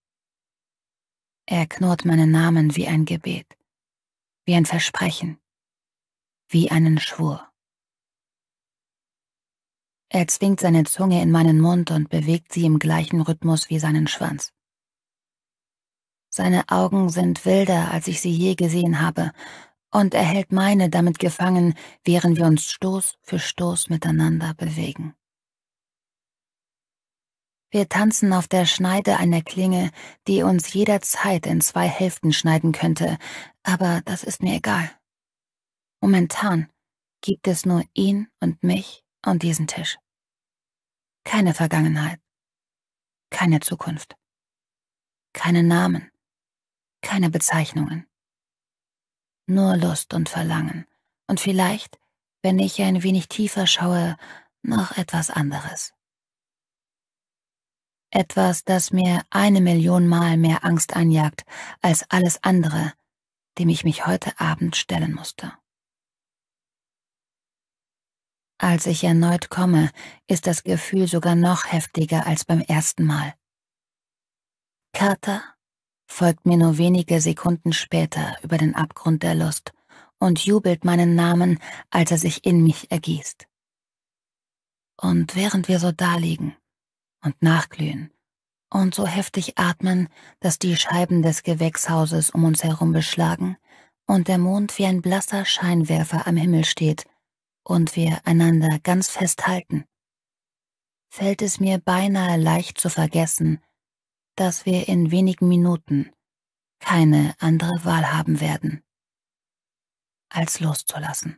Er knurrt meinen Namen wie ein Gebet, wie ein Versprechen, wie einen Schwur. Er zwingt seine Zunge in meinen Mund und bewegt sie im gleichen Rhythmus wie seinen Schwanz. Seine Augen sind wilder, als ich sie je gesehen habe, und er hält meine damit gefangen, während wir uns Stoß für Stoß miteinander bewegen. Wir tanzen auf der Schneide einer Klinge, die uns jederzeit in zwei Hälften schneiden könnte, aber das ist mir egal. Momentan gibt es nur ihn und mich und diesen Tisch. Keine Vergangenheit, keine Zukunft, keine Namen, keine Bezeichnungen. Nur Lust und Verlangen und vielleicht, wenn ich ein wenig tiefer schaue, noch etwas anderes. Etwas, das mir eine Million Mal mehr Angst einjagt als alles andere, dem ich mich heute Abend stellen musste. Als ich erneut komme, ist das Gefühl sogar noch heftiger als beim ersten Mal. Carter folgt mir nur wenige Sekunden später über den Abgrund der Lust und jubelt meinen Namen, als er sich in mich ergießt. Und während wir so daliegen und nachglühen und so heftig atmen, dass die Scheiben des Gewächshauses um uns herum beschlagen und der Mond wie ein blasser Scheinwerfer am Himmel steht, und wir einander ganz festhalten, fällt es mir beinahe leicht zu vergessen, dass wir in wenigen Minuten keine andere Wahl haben werden, als loszulassen.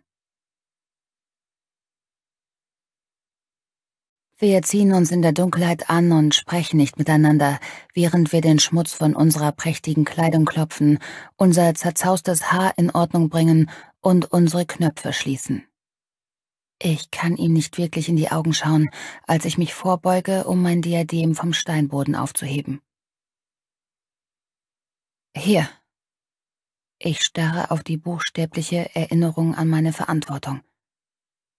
Wir ziehen uns in der Dunkelheit an und sprechen nicht miteinander, während wir den Schmutz von unserer prächtigen Kleidung klopfen, unser zerzaustes Haar in Ordnung bringen und unsere Knöpfe schließen. Ich kann ihm nicht wirklich in die Augen schauen, als ich mich vorbeuge, um mein Diadem vom Steinboden aufzuheben. Hier. Ich starre auf die buchstäbliche Erinnerung an meine Verantwortung.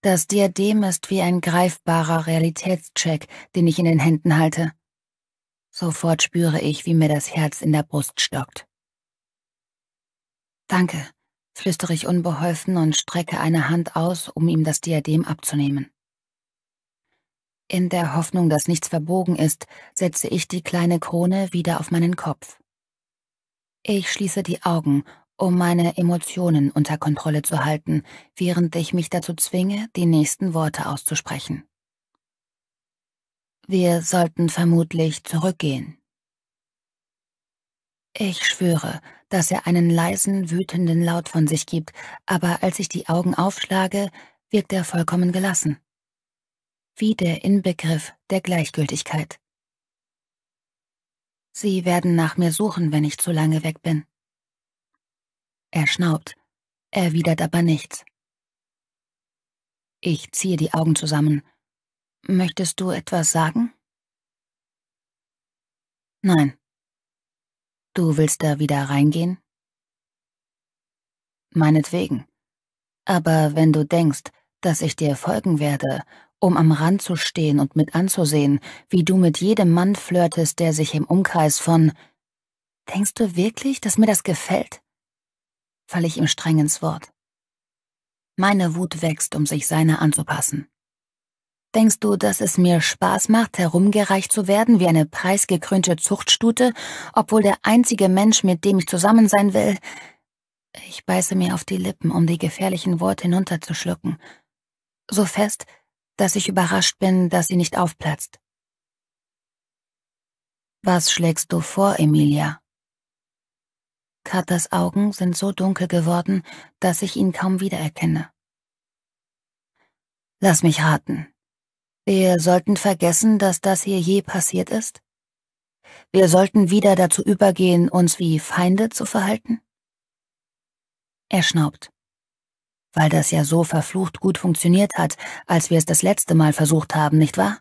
Das Diadem ist wie ein greifbarer Realitätscheck, den ich in den Händen halte. Sofort spüre ich, wie mir das Herz in der Brust stockt. Danke, flüstere ich unbeholfen und strecke eine Hand aus, um ihm das Diadem abzunehmen. In der Hoffnung, dass nichts verbogen ist, setze ich die kleine Krone wieder auf meinen Kopf. Ich schließe die Augen, um meine Emotionen unter Kontrolle zu halten, während ich mich dazu zwinge, die nächsten Worte auszusprechen. Wir sollten vermutlich zurückgehen. Ich schwöre, dass er einen leisen, wütenden Laut von sich gibt, aber als ich die Augen aufschlage, wirkt er vollkommen gelassen. Wie der Inbegriff der Gleichgültigkeit. Sie werden nach mir suchen, wenn ich zu lange weg bin. Er schnaubt, erwidert aber nichts. Ich ziehe die Augen zusammen. Möchtest du etwas sagen? Nein. Du willst da wieder reingehen? Meinetwegen. Aber wenn du denkst, dass ich dir folgen werde, um am Rand zu stehen und mit anzusehen, wie du mit jedem Mann flirtest, der sich im Umkreis von... Denkst du wirklich, dass mir das gefällt? Fall ich ihm streng ins Wort. Meine Wut wächst, um sich seiner anzupassen. Denkst du, dass es mir Spaß macht, herumgereicht zu werden wie eine preisgekrönte Zuchtstute, obwohl der einzige Mensch, mit dem ich zusammen sein will... Ich beiße mir auf die Lippen, um die gefährlichen Worte hinunterzuschlucken. So fest, dass ich überrascht bin, dass sie nicht aufplatzt. Was schlägst du vor, Emilia? Katas Augen sind so dunkel geworden, dass ich ihn kaum wiedererkenne. Lass mich raten. Wir sollten vergessen, dass das hier je passiert ist? Wir sollten wieder dazu übergehen, uns wie Feinde zu verhalten? Er schnaubt. Weil das ja so verflucht gut funktioniert hat, als wir es das letzte Mal versucht haben, nicht wahr?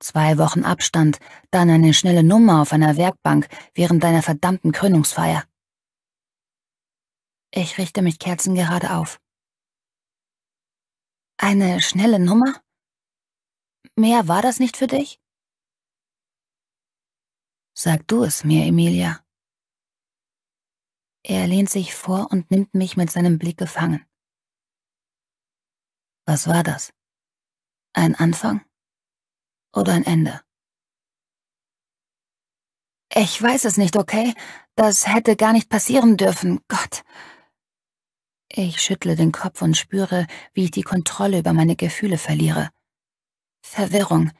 Zwei Wochen Abstand, dann eine schnelle Nummer auf einer Werkbank während deiner verdammten Krönungsfeier. Ich richte mich kerzengerade auf. Eine schnelle Nummer? Mehr war das nicht für dich? Sag du es mir, Emilia. Er lehnt sich vor und nimmt mich mit seinem Blick gefangen. Was war das? Ein Anfang oder ein Ende? Ich weiß es nicht, okay? Das hätte gar nicht passieren dürfen, Gott. Ich schüttle den Kopf und spüre, wie ich die Kontrolle über meine Gefühle verliere. Verwirrung,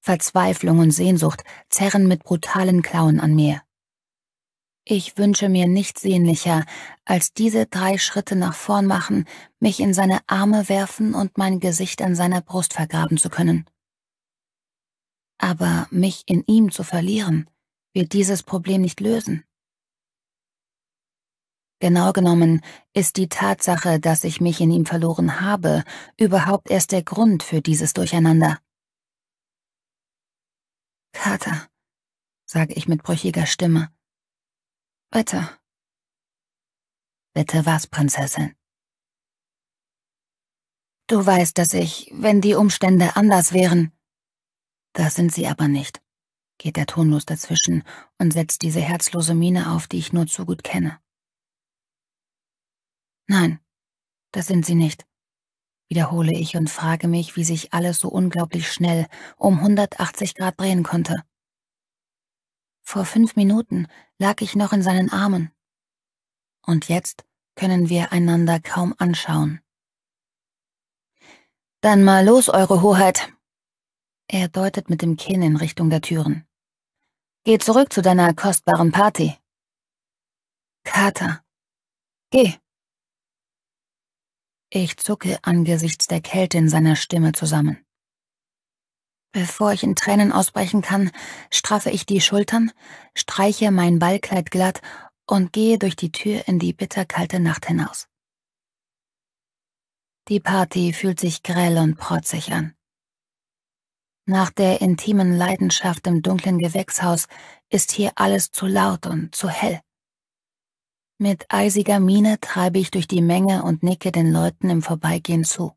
Verzweiflung und Sehnsucht zerren mit brutalen Klauen an mir. Ich wünsche mir nichts sehnlicher, als diese drei Schritte nach vorn machen, mich in seine Arme werfen und mein Gesicht an seiner Brust vergraben zu können. Aber mich in ihm zu verlieren, wird dieses Problem nicht lösen. Genau genommen ist die Tatsache, dass ich mich in ihm verloren habe, überhaupt erst der Grund für dieses Durcheinander. Kater, sage ich mit brüchiger Stimme. Bitte. Bitte was, Prinzessin? Du weißt, dass ich, wenn die Umstände anders wären. Das sind sie aber nicht, geht er tonlos dazwischen und setzt diese herzlose Miene auf, die ich nur zu gut kenne. Nein, das sind sie nicht, wiederhole ich und frage mich, wie sich alles so unglaublich schnell um 180 Grad drehen konnte. Vor fünf Minuten lag ich noch in seinen Armen. Und jetzt können wir einander kaum anschauen. Dann mal los, Eure Hoheit. Er deutet mit dem Kinn in Richtung der Türen. Geh zurück zu deiner kostbaren Party. Kater. Geh. Ich zucke angesichts der Kälte in seiner Stimme zusammen. Bevor ich in Tränen ausbrechen kann, straffe ich die Schultern, streiche mein Ballkleid glatt und gehe durch die Tür in die bitterkalte Nacht hinaus. Die Party fühlt sich grell und protzig an. Nach der intimen Leidenschaft im dunklen Gewächshaus ist hier alles zu laut und zu hell. Mit eisiger Miene treibe ich durch die Menge und nicke den Leuten im Vorbeigehen zu.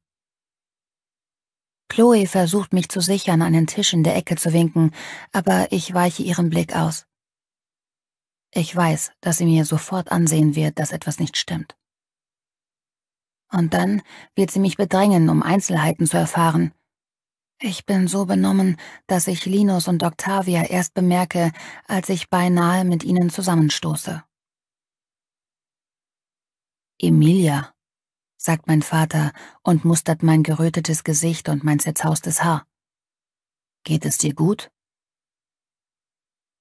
Chloe versucht mich zu sichern, an den Tisch in der Ecke zu winken, aber ich weiche ihren Blick aus. Ich weiß, dass sie mir sofort ansehen wird, dass etwas nicht stimmt. Und dann wird sie mich bedrängen, um Einzelheiten zu erfahren. Ich bin so benommen, dass ich Linus und Octavia erst bemerke, als ich beinahe mit ihnen zusammenstoße. Emilia, sagt mein Vater und mustert mein gerötetes Gesicht und mein zerzaustes Haar. Geht es dir gut?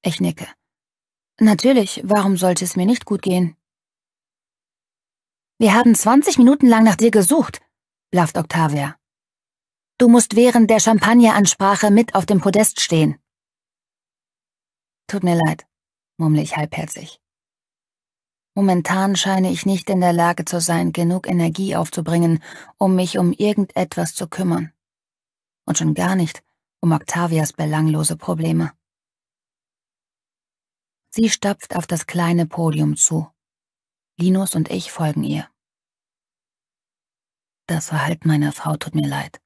Ich nicke. Natürlich, warum sollte es mir nicht gut gehen? Wir haben 20 Minuten lang nach dir gesucht, blafft Octavia. Du musst während der Champagneransprache mit auf dem Podest stehen. Tut mir leid, murmle ich halbherzig. Momentan scheine ich nicht in der Lage zu sein, genug Energie aufzubringen, um mich um irgendetwas zu kümmern. Und schon gar nicht um Octavias belanglose Probleme. Sie stapft auf das kleine Podium zu. Linus und ich folgen ihr. Das Verhalten meiner Frau tut mir leid,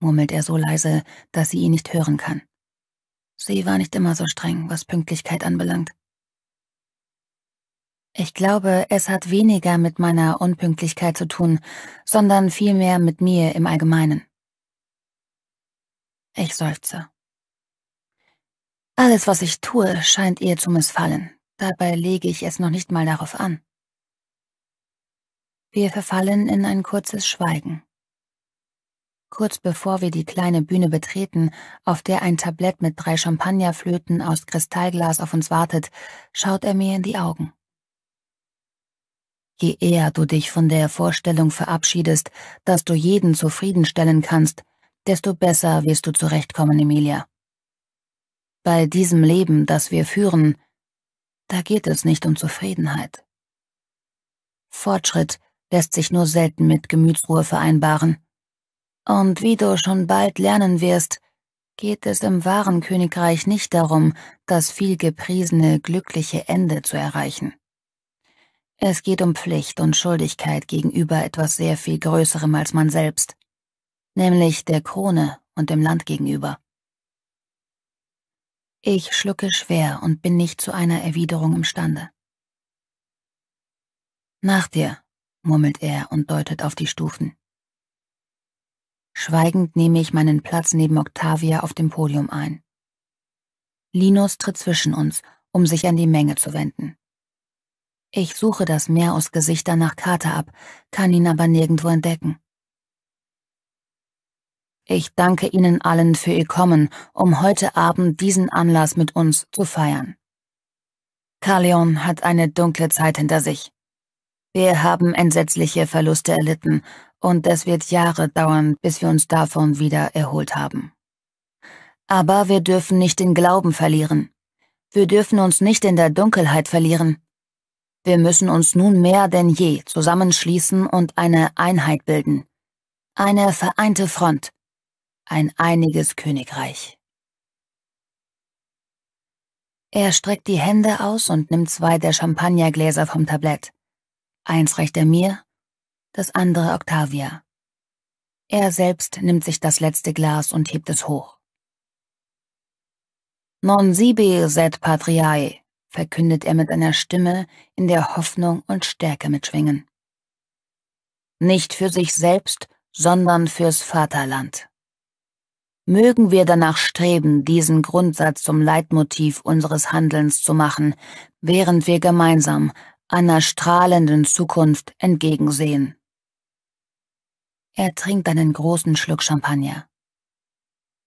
murmelt er so leise, dass sie ihn nicht hören kann. Sie war nicht immer so streng, was Pünktlichkeit anbelangt. Ich glaube, es hat weniger mit meiner Unpünktlichkeit zu tun, sondern vielmehr mit mir im Allgemeinen. Ich seufze. Alles, was ich tue, scheint ihr zu missfallen. Dabei lege ich es noch nicht mal darauf an. Wir verfallen in ein kurzes Schweigen. Kurz bevor wir die kleine Bühne betreten, auf der ein Tablett mit drei Champagnerflöten aus Kristallglas auf uns wartet, schaut er mir in die Augen. Je eher du dich von der Vorstellung verabschiedest, dass du jeden zufriedenstellen kannst, desto besser wirst du zurechtkommen, Emilia. Bei diesem Leben, das wir führen, da geht es nicht um Zufriedenheit. Fortschritt lässt sich nur selten mit Gemütsruhe vereinbaren. Und wie du schon bald lernen wirst, geht es im wahren Königreich nicht darum, das vielgepriesene glückliche Ende zu erreichen. Es geht um Pflicht und Schuldigkeit gegenüber etwas sehr viel Größerem als man selbst, nämlich der Krone und dem Land gegenüber. Ich schlucke schwer und bin nicht zu einer Erwiderung imstande. Nach dir, murmelt er und deutet auf die Stufen. Schweigend nehme ich meinen Platz neben Octavia auf dem Podium ein. Linus tritt zwischen uns, um sich an die Menge zu wenden. Ich suche das Meer aus Gesichtern nach Kater ab, kann ihn aber nirgendwo entdecken. Ich danke Ihnen allen für Ihr Kommen, um heute Abend diesen Anlass mit uns zu feiern. Carleon hat eine dunkle Zeit hinter sich. Wir haben entsetzliche Verluste erlitten und es wird Jahre dauern, bis wir uns davon wieder erholt haben. Aber wir dürfen nicht den Glauben verlieren. Wir dürfen uns nicht in der Dunkelheit verlieren. Wir müssen uns nun mehr denn je zusammenschließen und eine Einheit bilden. Eine vereinte Front. Ein einiges Königreich. Er streckt die Hände aus und nimmt zwei der Champagnergläser vom Tablett. Eins reicht er mir, das andere Octavia. Er selbst nimmt sich das letzte Glas und hebt es hoch. Non sibi sed patriae, verkündet er mit einer Stimme, in der Hoffnung und Stärke mitschwingen. Nicht für sich selbst, sondern fürs Vaterland. Mögen wir danach streben, diesen Grundsatz zum Leitmotiv unseres Handelns zu machen, während wir gemeinsam einer strahlenden Zukunft entgegensehen. Er trinkt einen großen Schluck Champagner.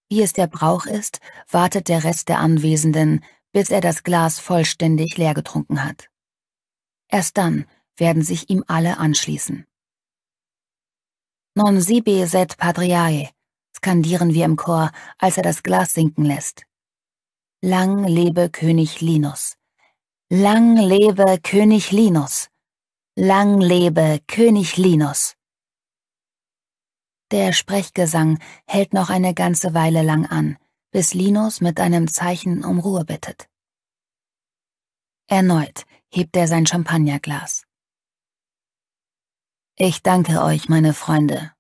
Wie es der Brauch ist, wartet der Rest der Anwesenden, bis er das Glas vollständig leer getrunken hat. Erst dann werden sich ihm alle anschließen. Non sibi set patriae, skandieren wir im Chor, als er das Glas sinken lässt. Lang lebe König Linus. Lang lebe König Linus. Lang lebe König Linus. Der Sprechgesang hält noch eine ganze Weile lang an, bis Linus mit einem Zeichen um Ruhe bittet. Erneut hebt er sein Champagnerglas. Ich danke euch, meine Freunde.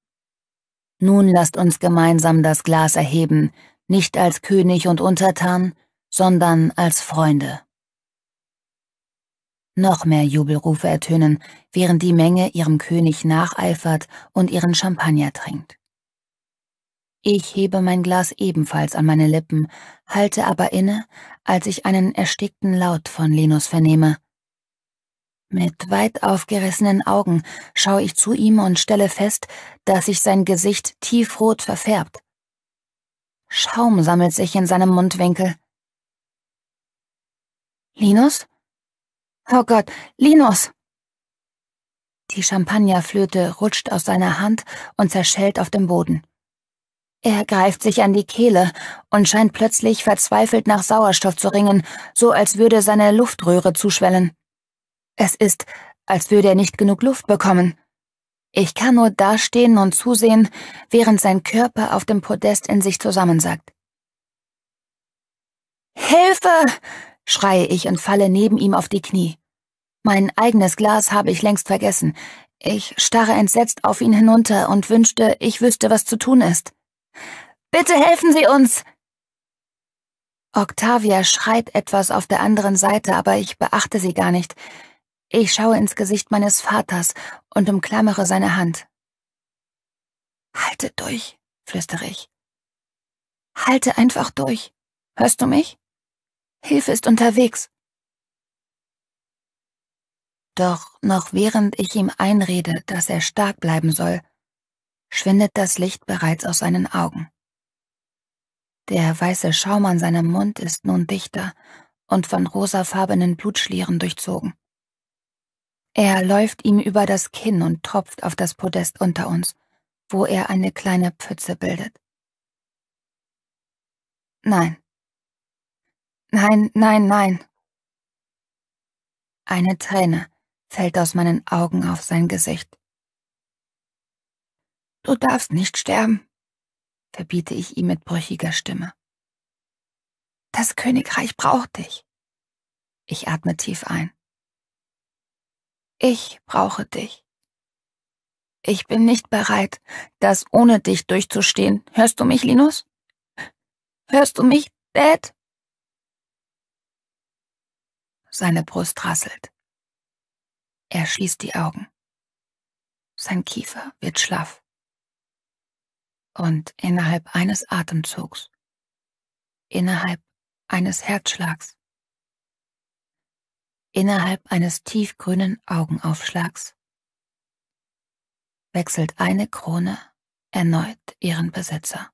Nun lasst uns gemeinsam das Glas erheben, nicht als König und Untertan, sondern als Freunde. Noch mehr Jubelrufe ertönen, während die Menge ihrem König nacheifert und ihren Champagner trinkt. Ich hebe mein Glas ebenfalls an meine Lippen, halte aber inne, als ich einen erstickten Laut von Linus vernehme. Mit weit aufgerissenen Augen schaue ich zu ihm und stelle fest, dass sich sein Gesicht tiefrot verfärbt. Schaum sammelt sich in seinem Mundwinkel. Linus? Oh Gott, Linus! Die Champagnerflöte rutscht aus seiner Hand und zerschellt auf dem Boden. Er greift sich an die Kehle und scheint plötzlich verzweifelt nach Sauerstoff zu ringen, so als würde seine Luftröhre zuschwellen. Es ist, als würde er nicht genug Luft bekommen. Ich kann nur dastehen und zusehen, während sein Körper auf dem Podest in sich zusammensackt. Hilfe! schreie ich und falle neben ihm auf die Knie. Mein eigenes Glas habe ich längst vergessen. Ich starre entsetzt auf ihn hinunter und wünschte, ich wüsste, was zu tun ist. Bitte helfen Sie uns! Octavia schreit etwas auf der anderen Seite, aber ich beachte sie gar nicht. Ich schaue ins Gesicht meines Vaters und umklammere seine Hand. Halte durch, flüstere ich. Halte einfach durch. Hörst du mich? Hilfe ist unterwegs. Doch noch während ich ihm einrede, dass er stark bleiben soll, schwindet das Licht bereits aus seinen Augen. Der weiße Schaum an seinem Mund ist nun dichter und von rosafarbenen Blutschlieren durchzogen. Er läuft ihm über das Kinn und tropft auf das Podest unter uns, wo er eine kleine Pfütze bildet. Nein. Nein, nein, nein. Eine Träne fällt aus meinen Augen auf sein Gesicht. Du darfst nicht sterben, verbiete ich ihm mit brüchiger Stimme. Das Königreich braucht dich. Ich atme tief ein. Ich brauche dich. Ich bin nicht bereit, das ohne dich durchzustehen. Hörst du mich, Linus? Hörst du mich, Dad? Seine Brust rasselt. Er schließt die Augen. Sein Kiefer wird schlaff und innerhalb eines Atemzugs, innerhalb eines Herzschlags, innerhalb eines tiefgrünen Augenaufschlags wechselt eine Krone erneut ihren Besitzer.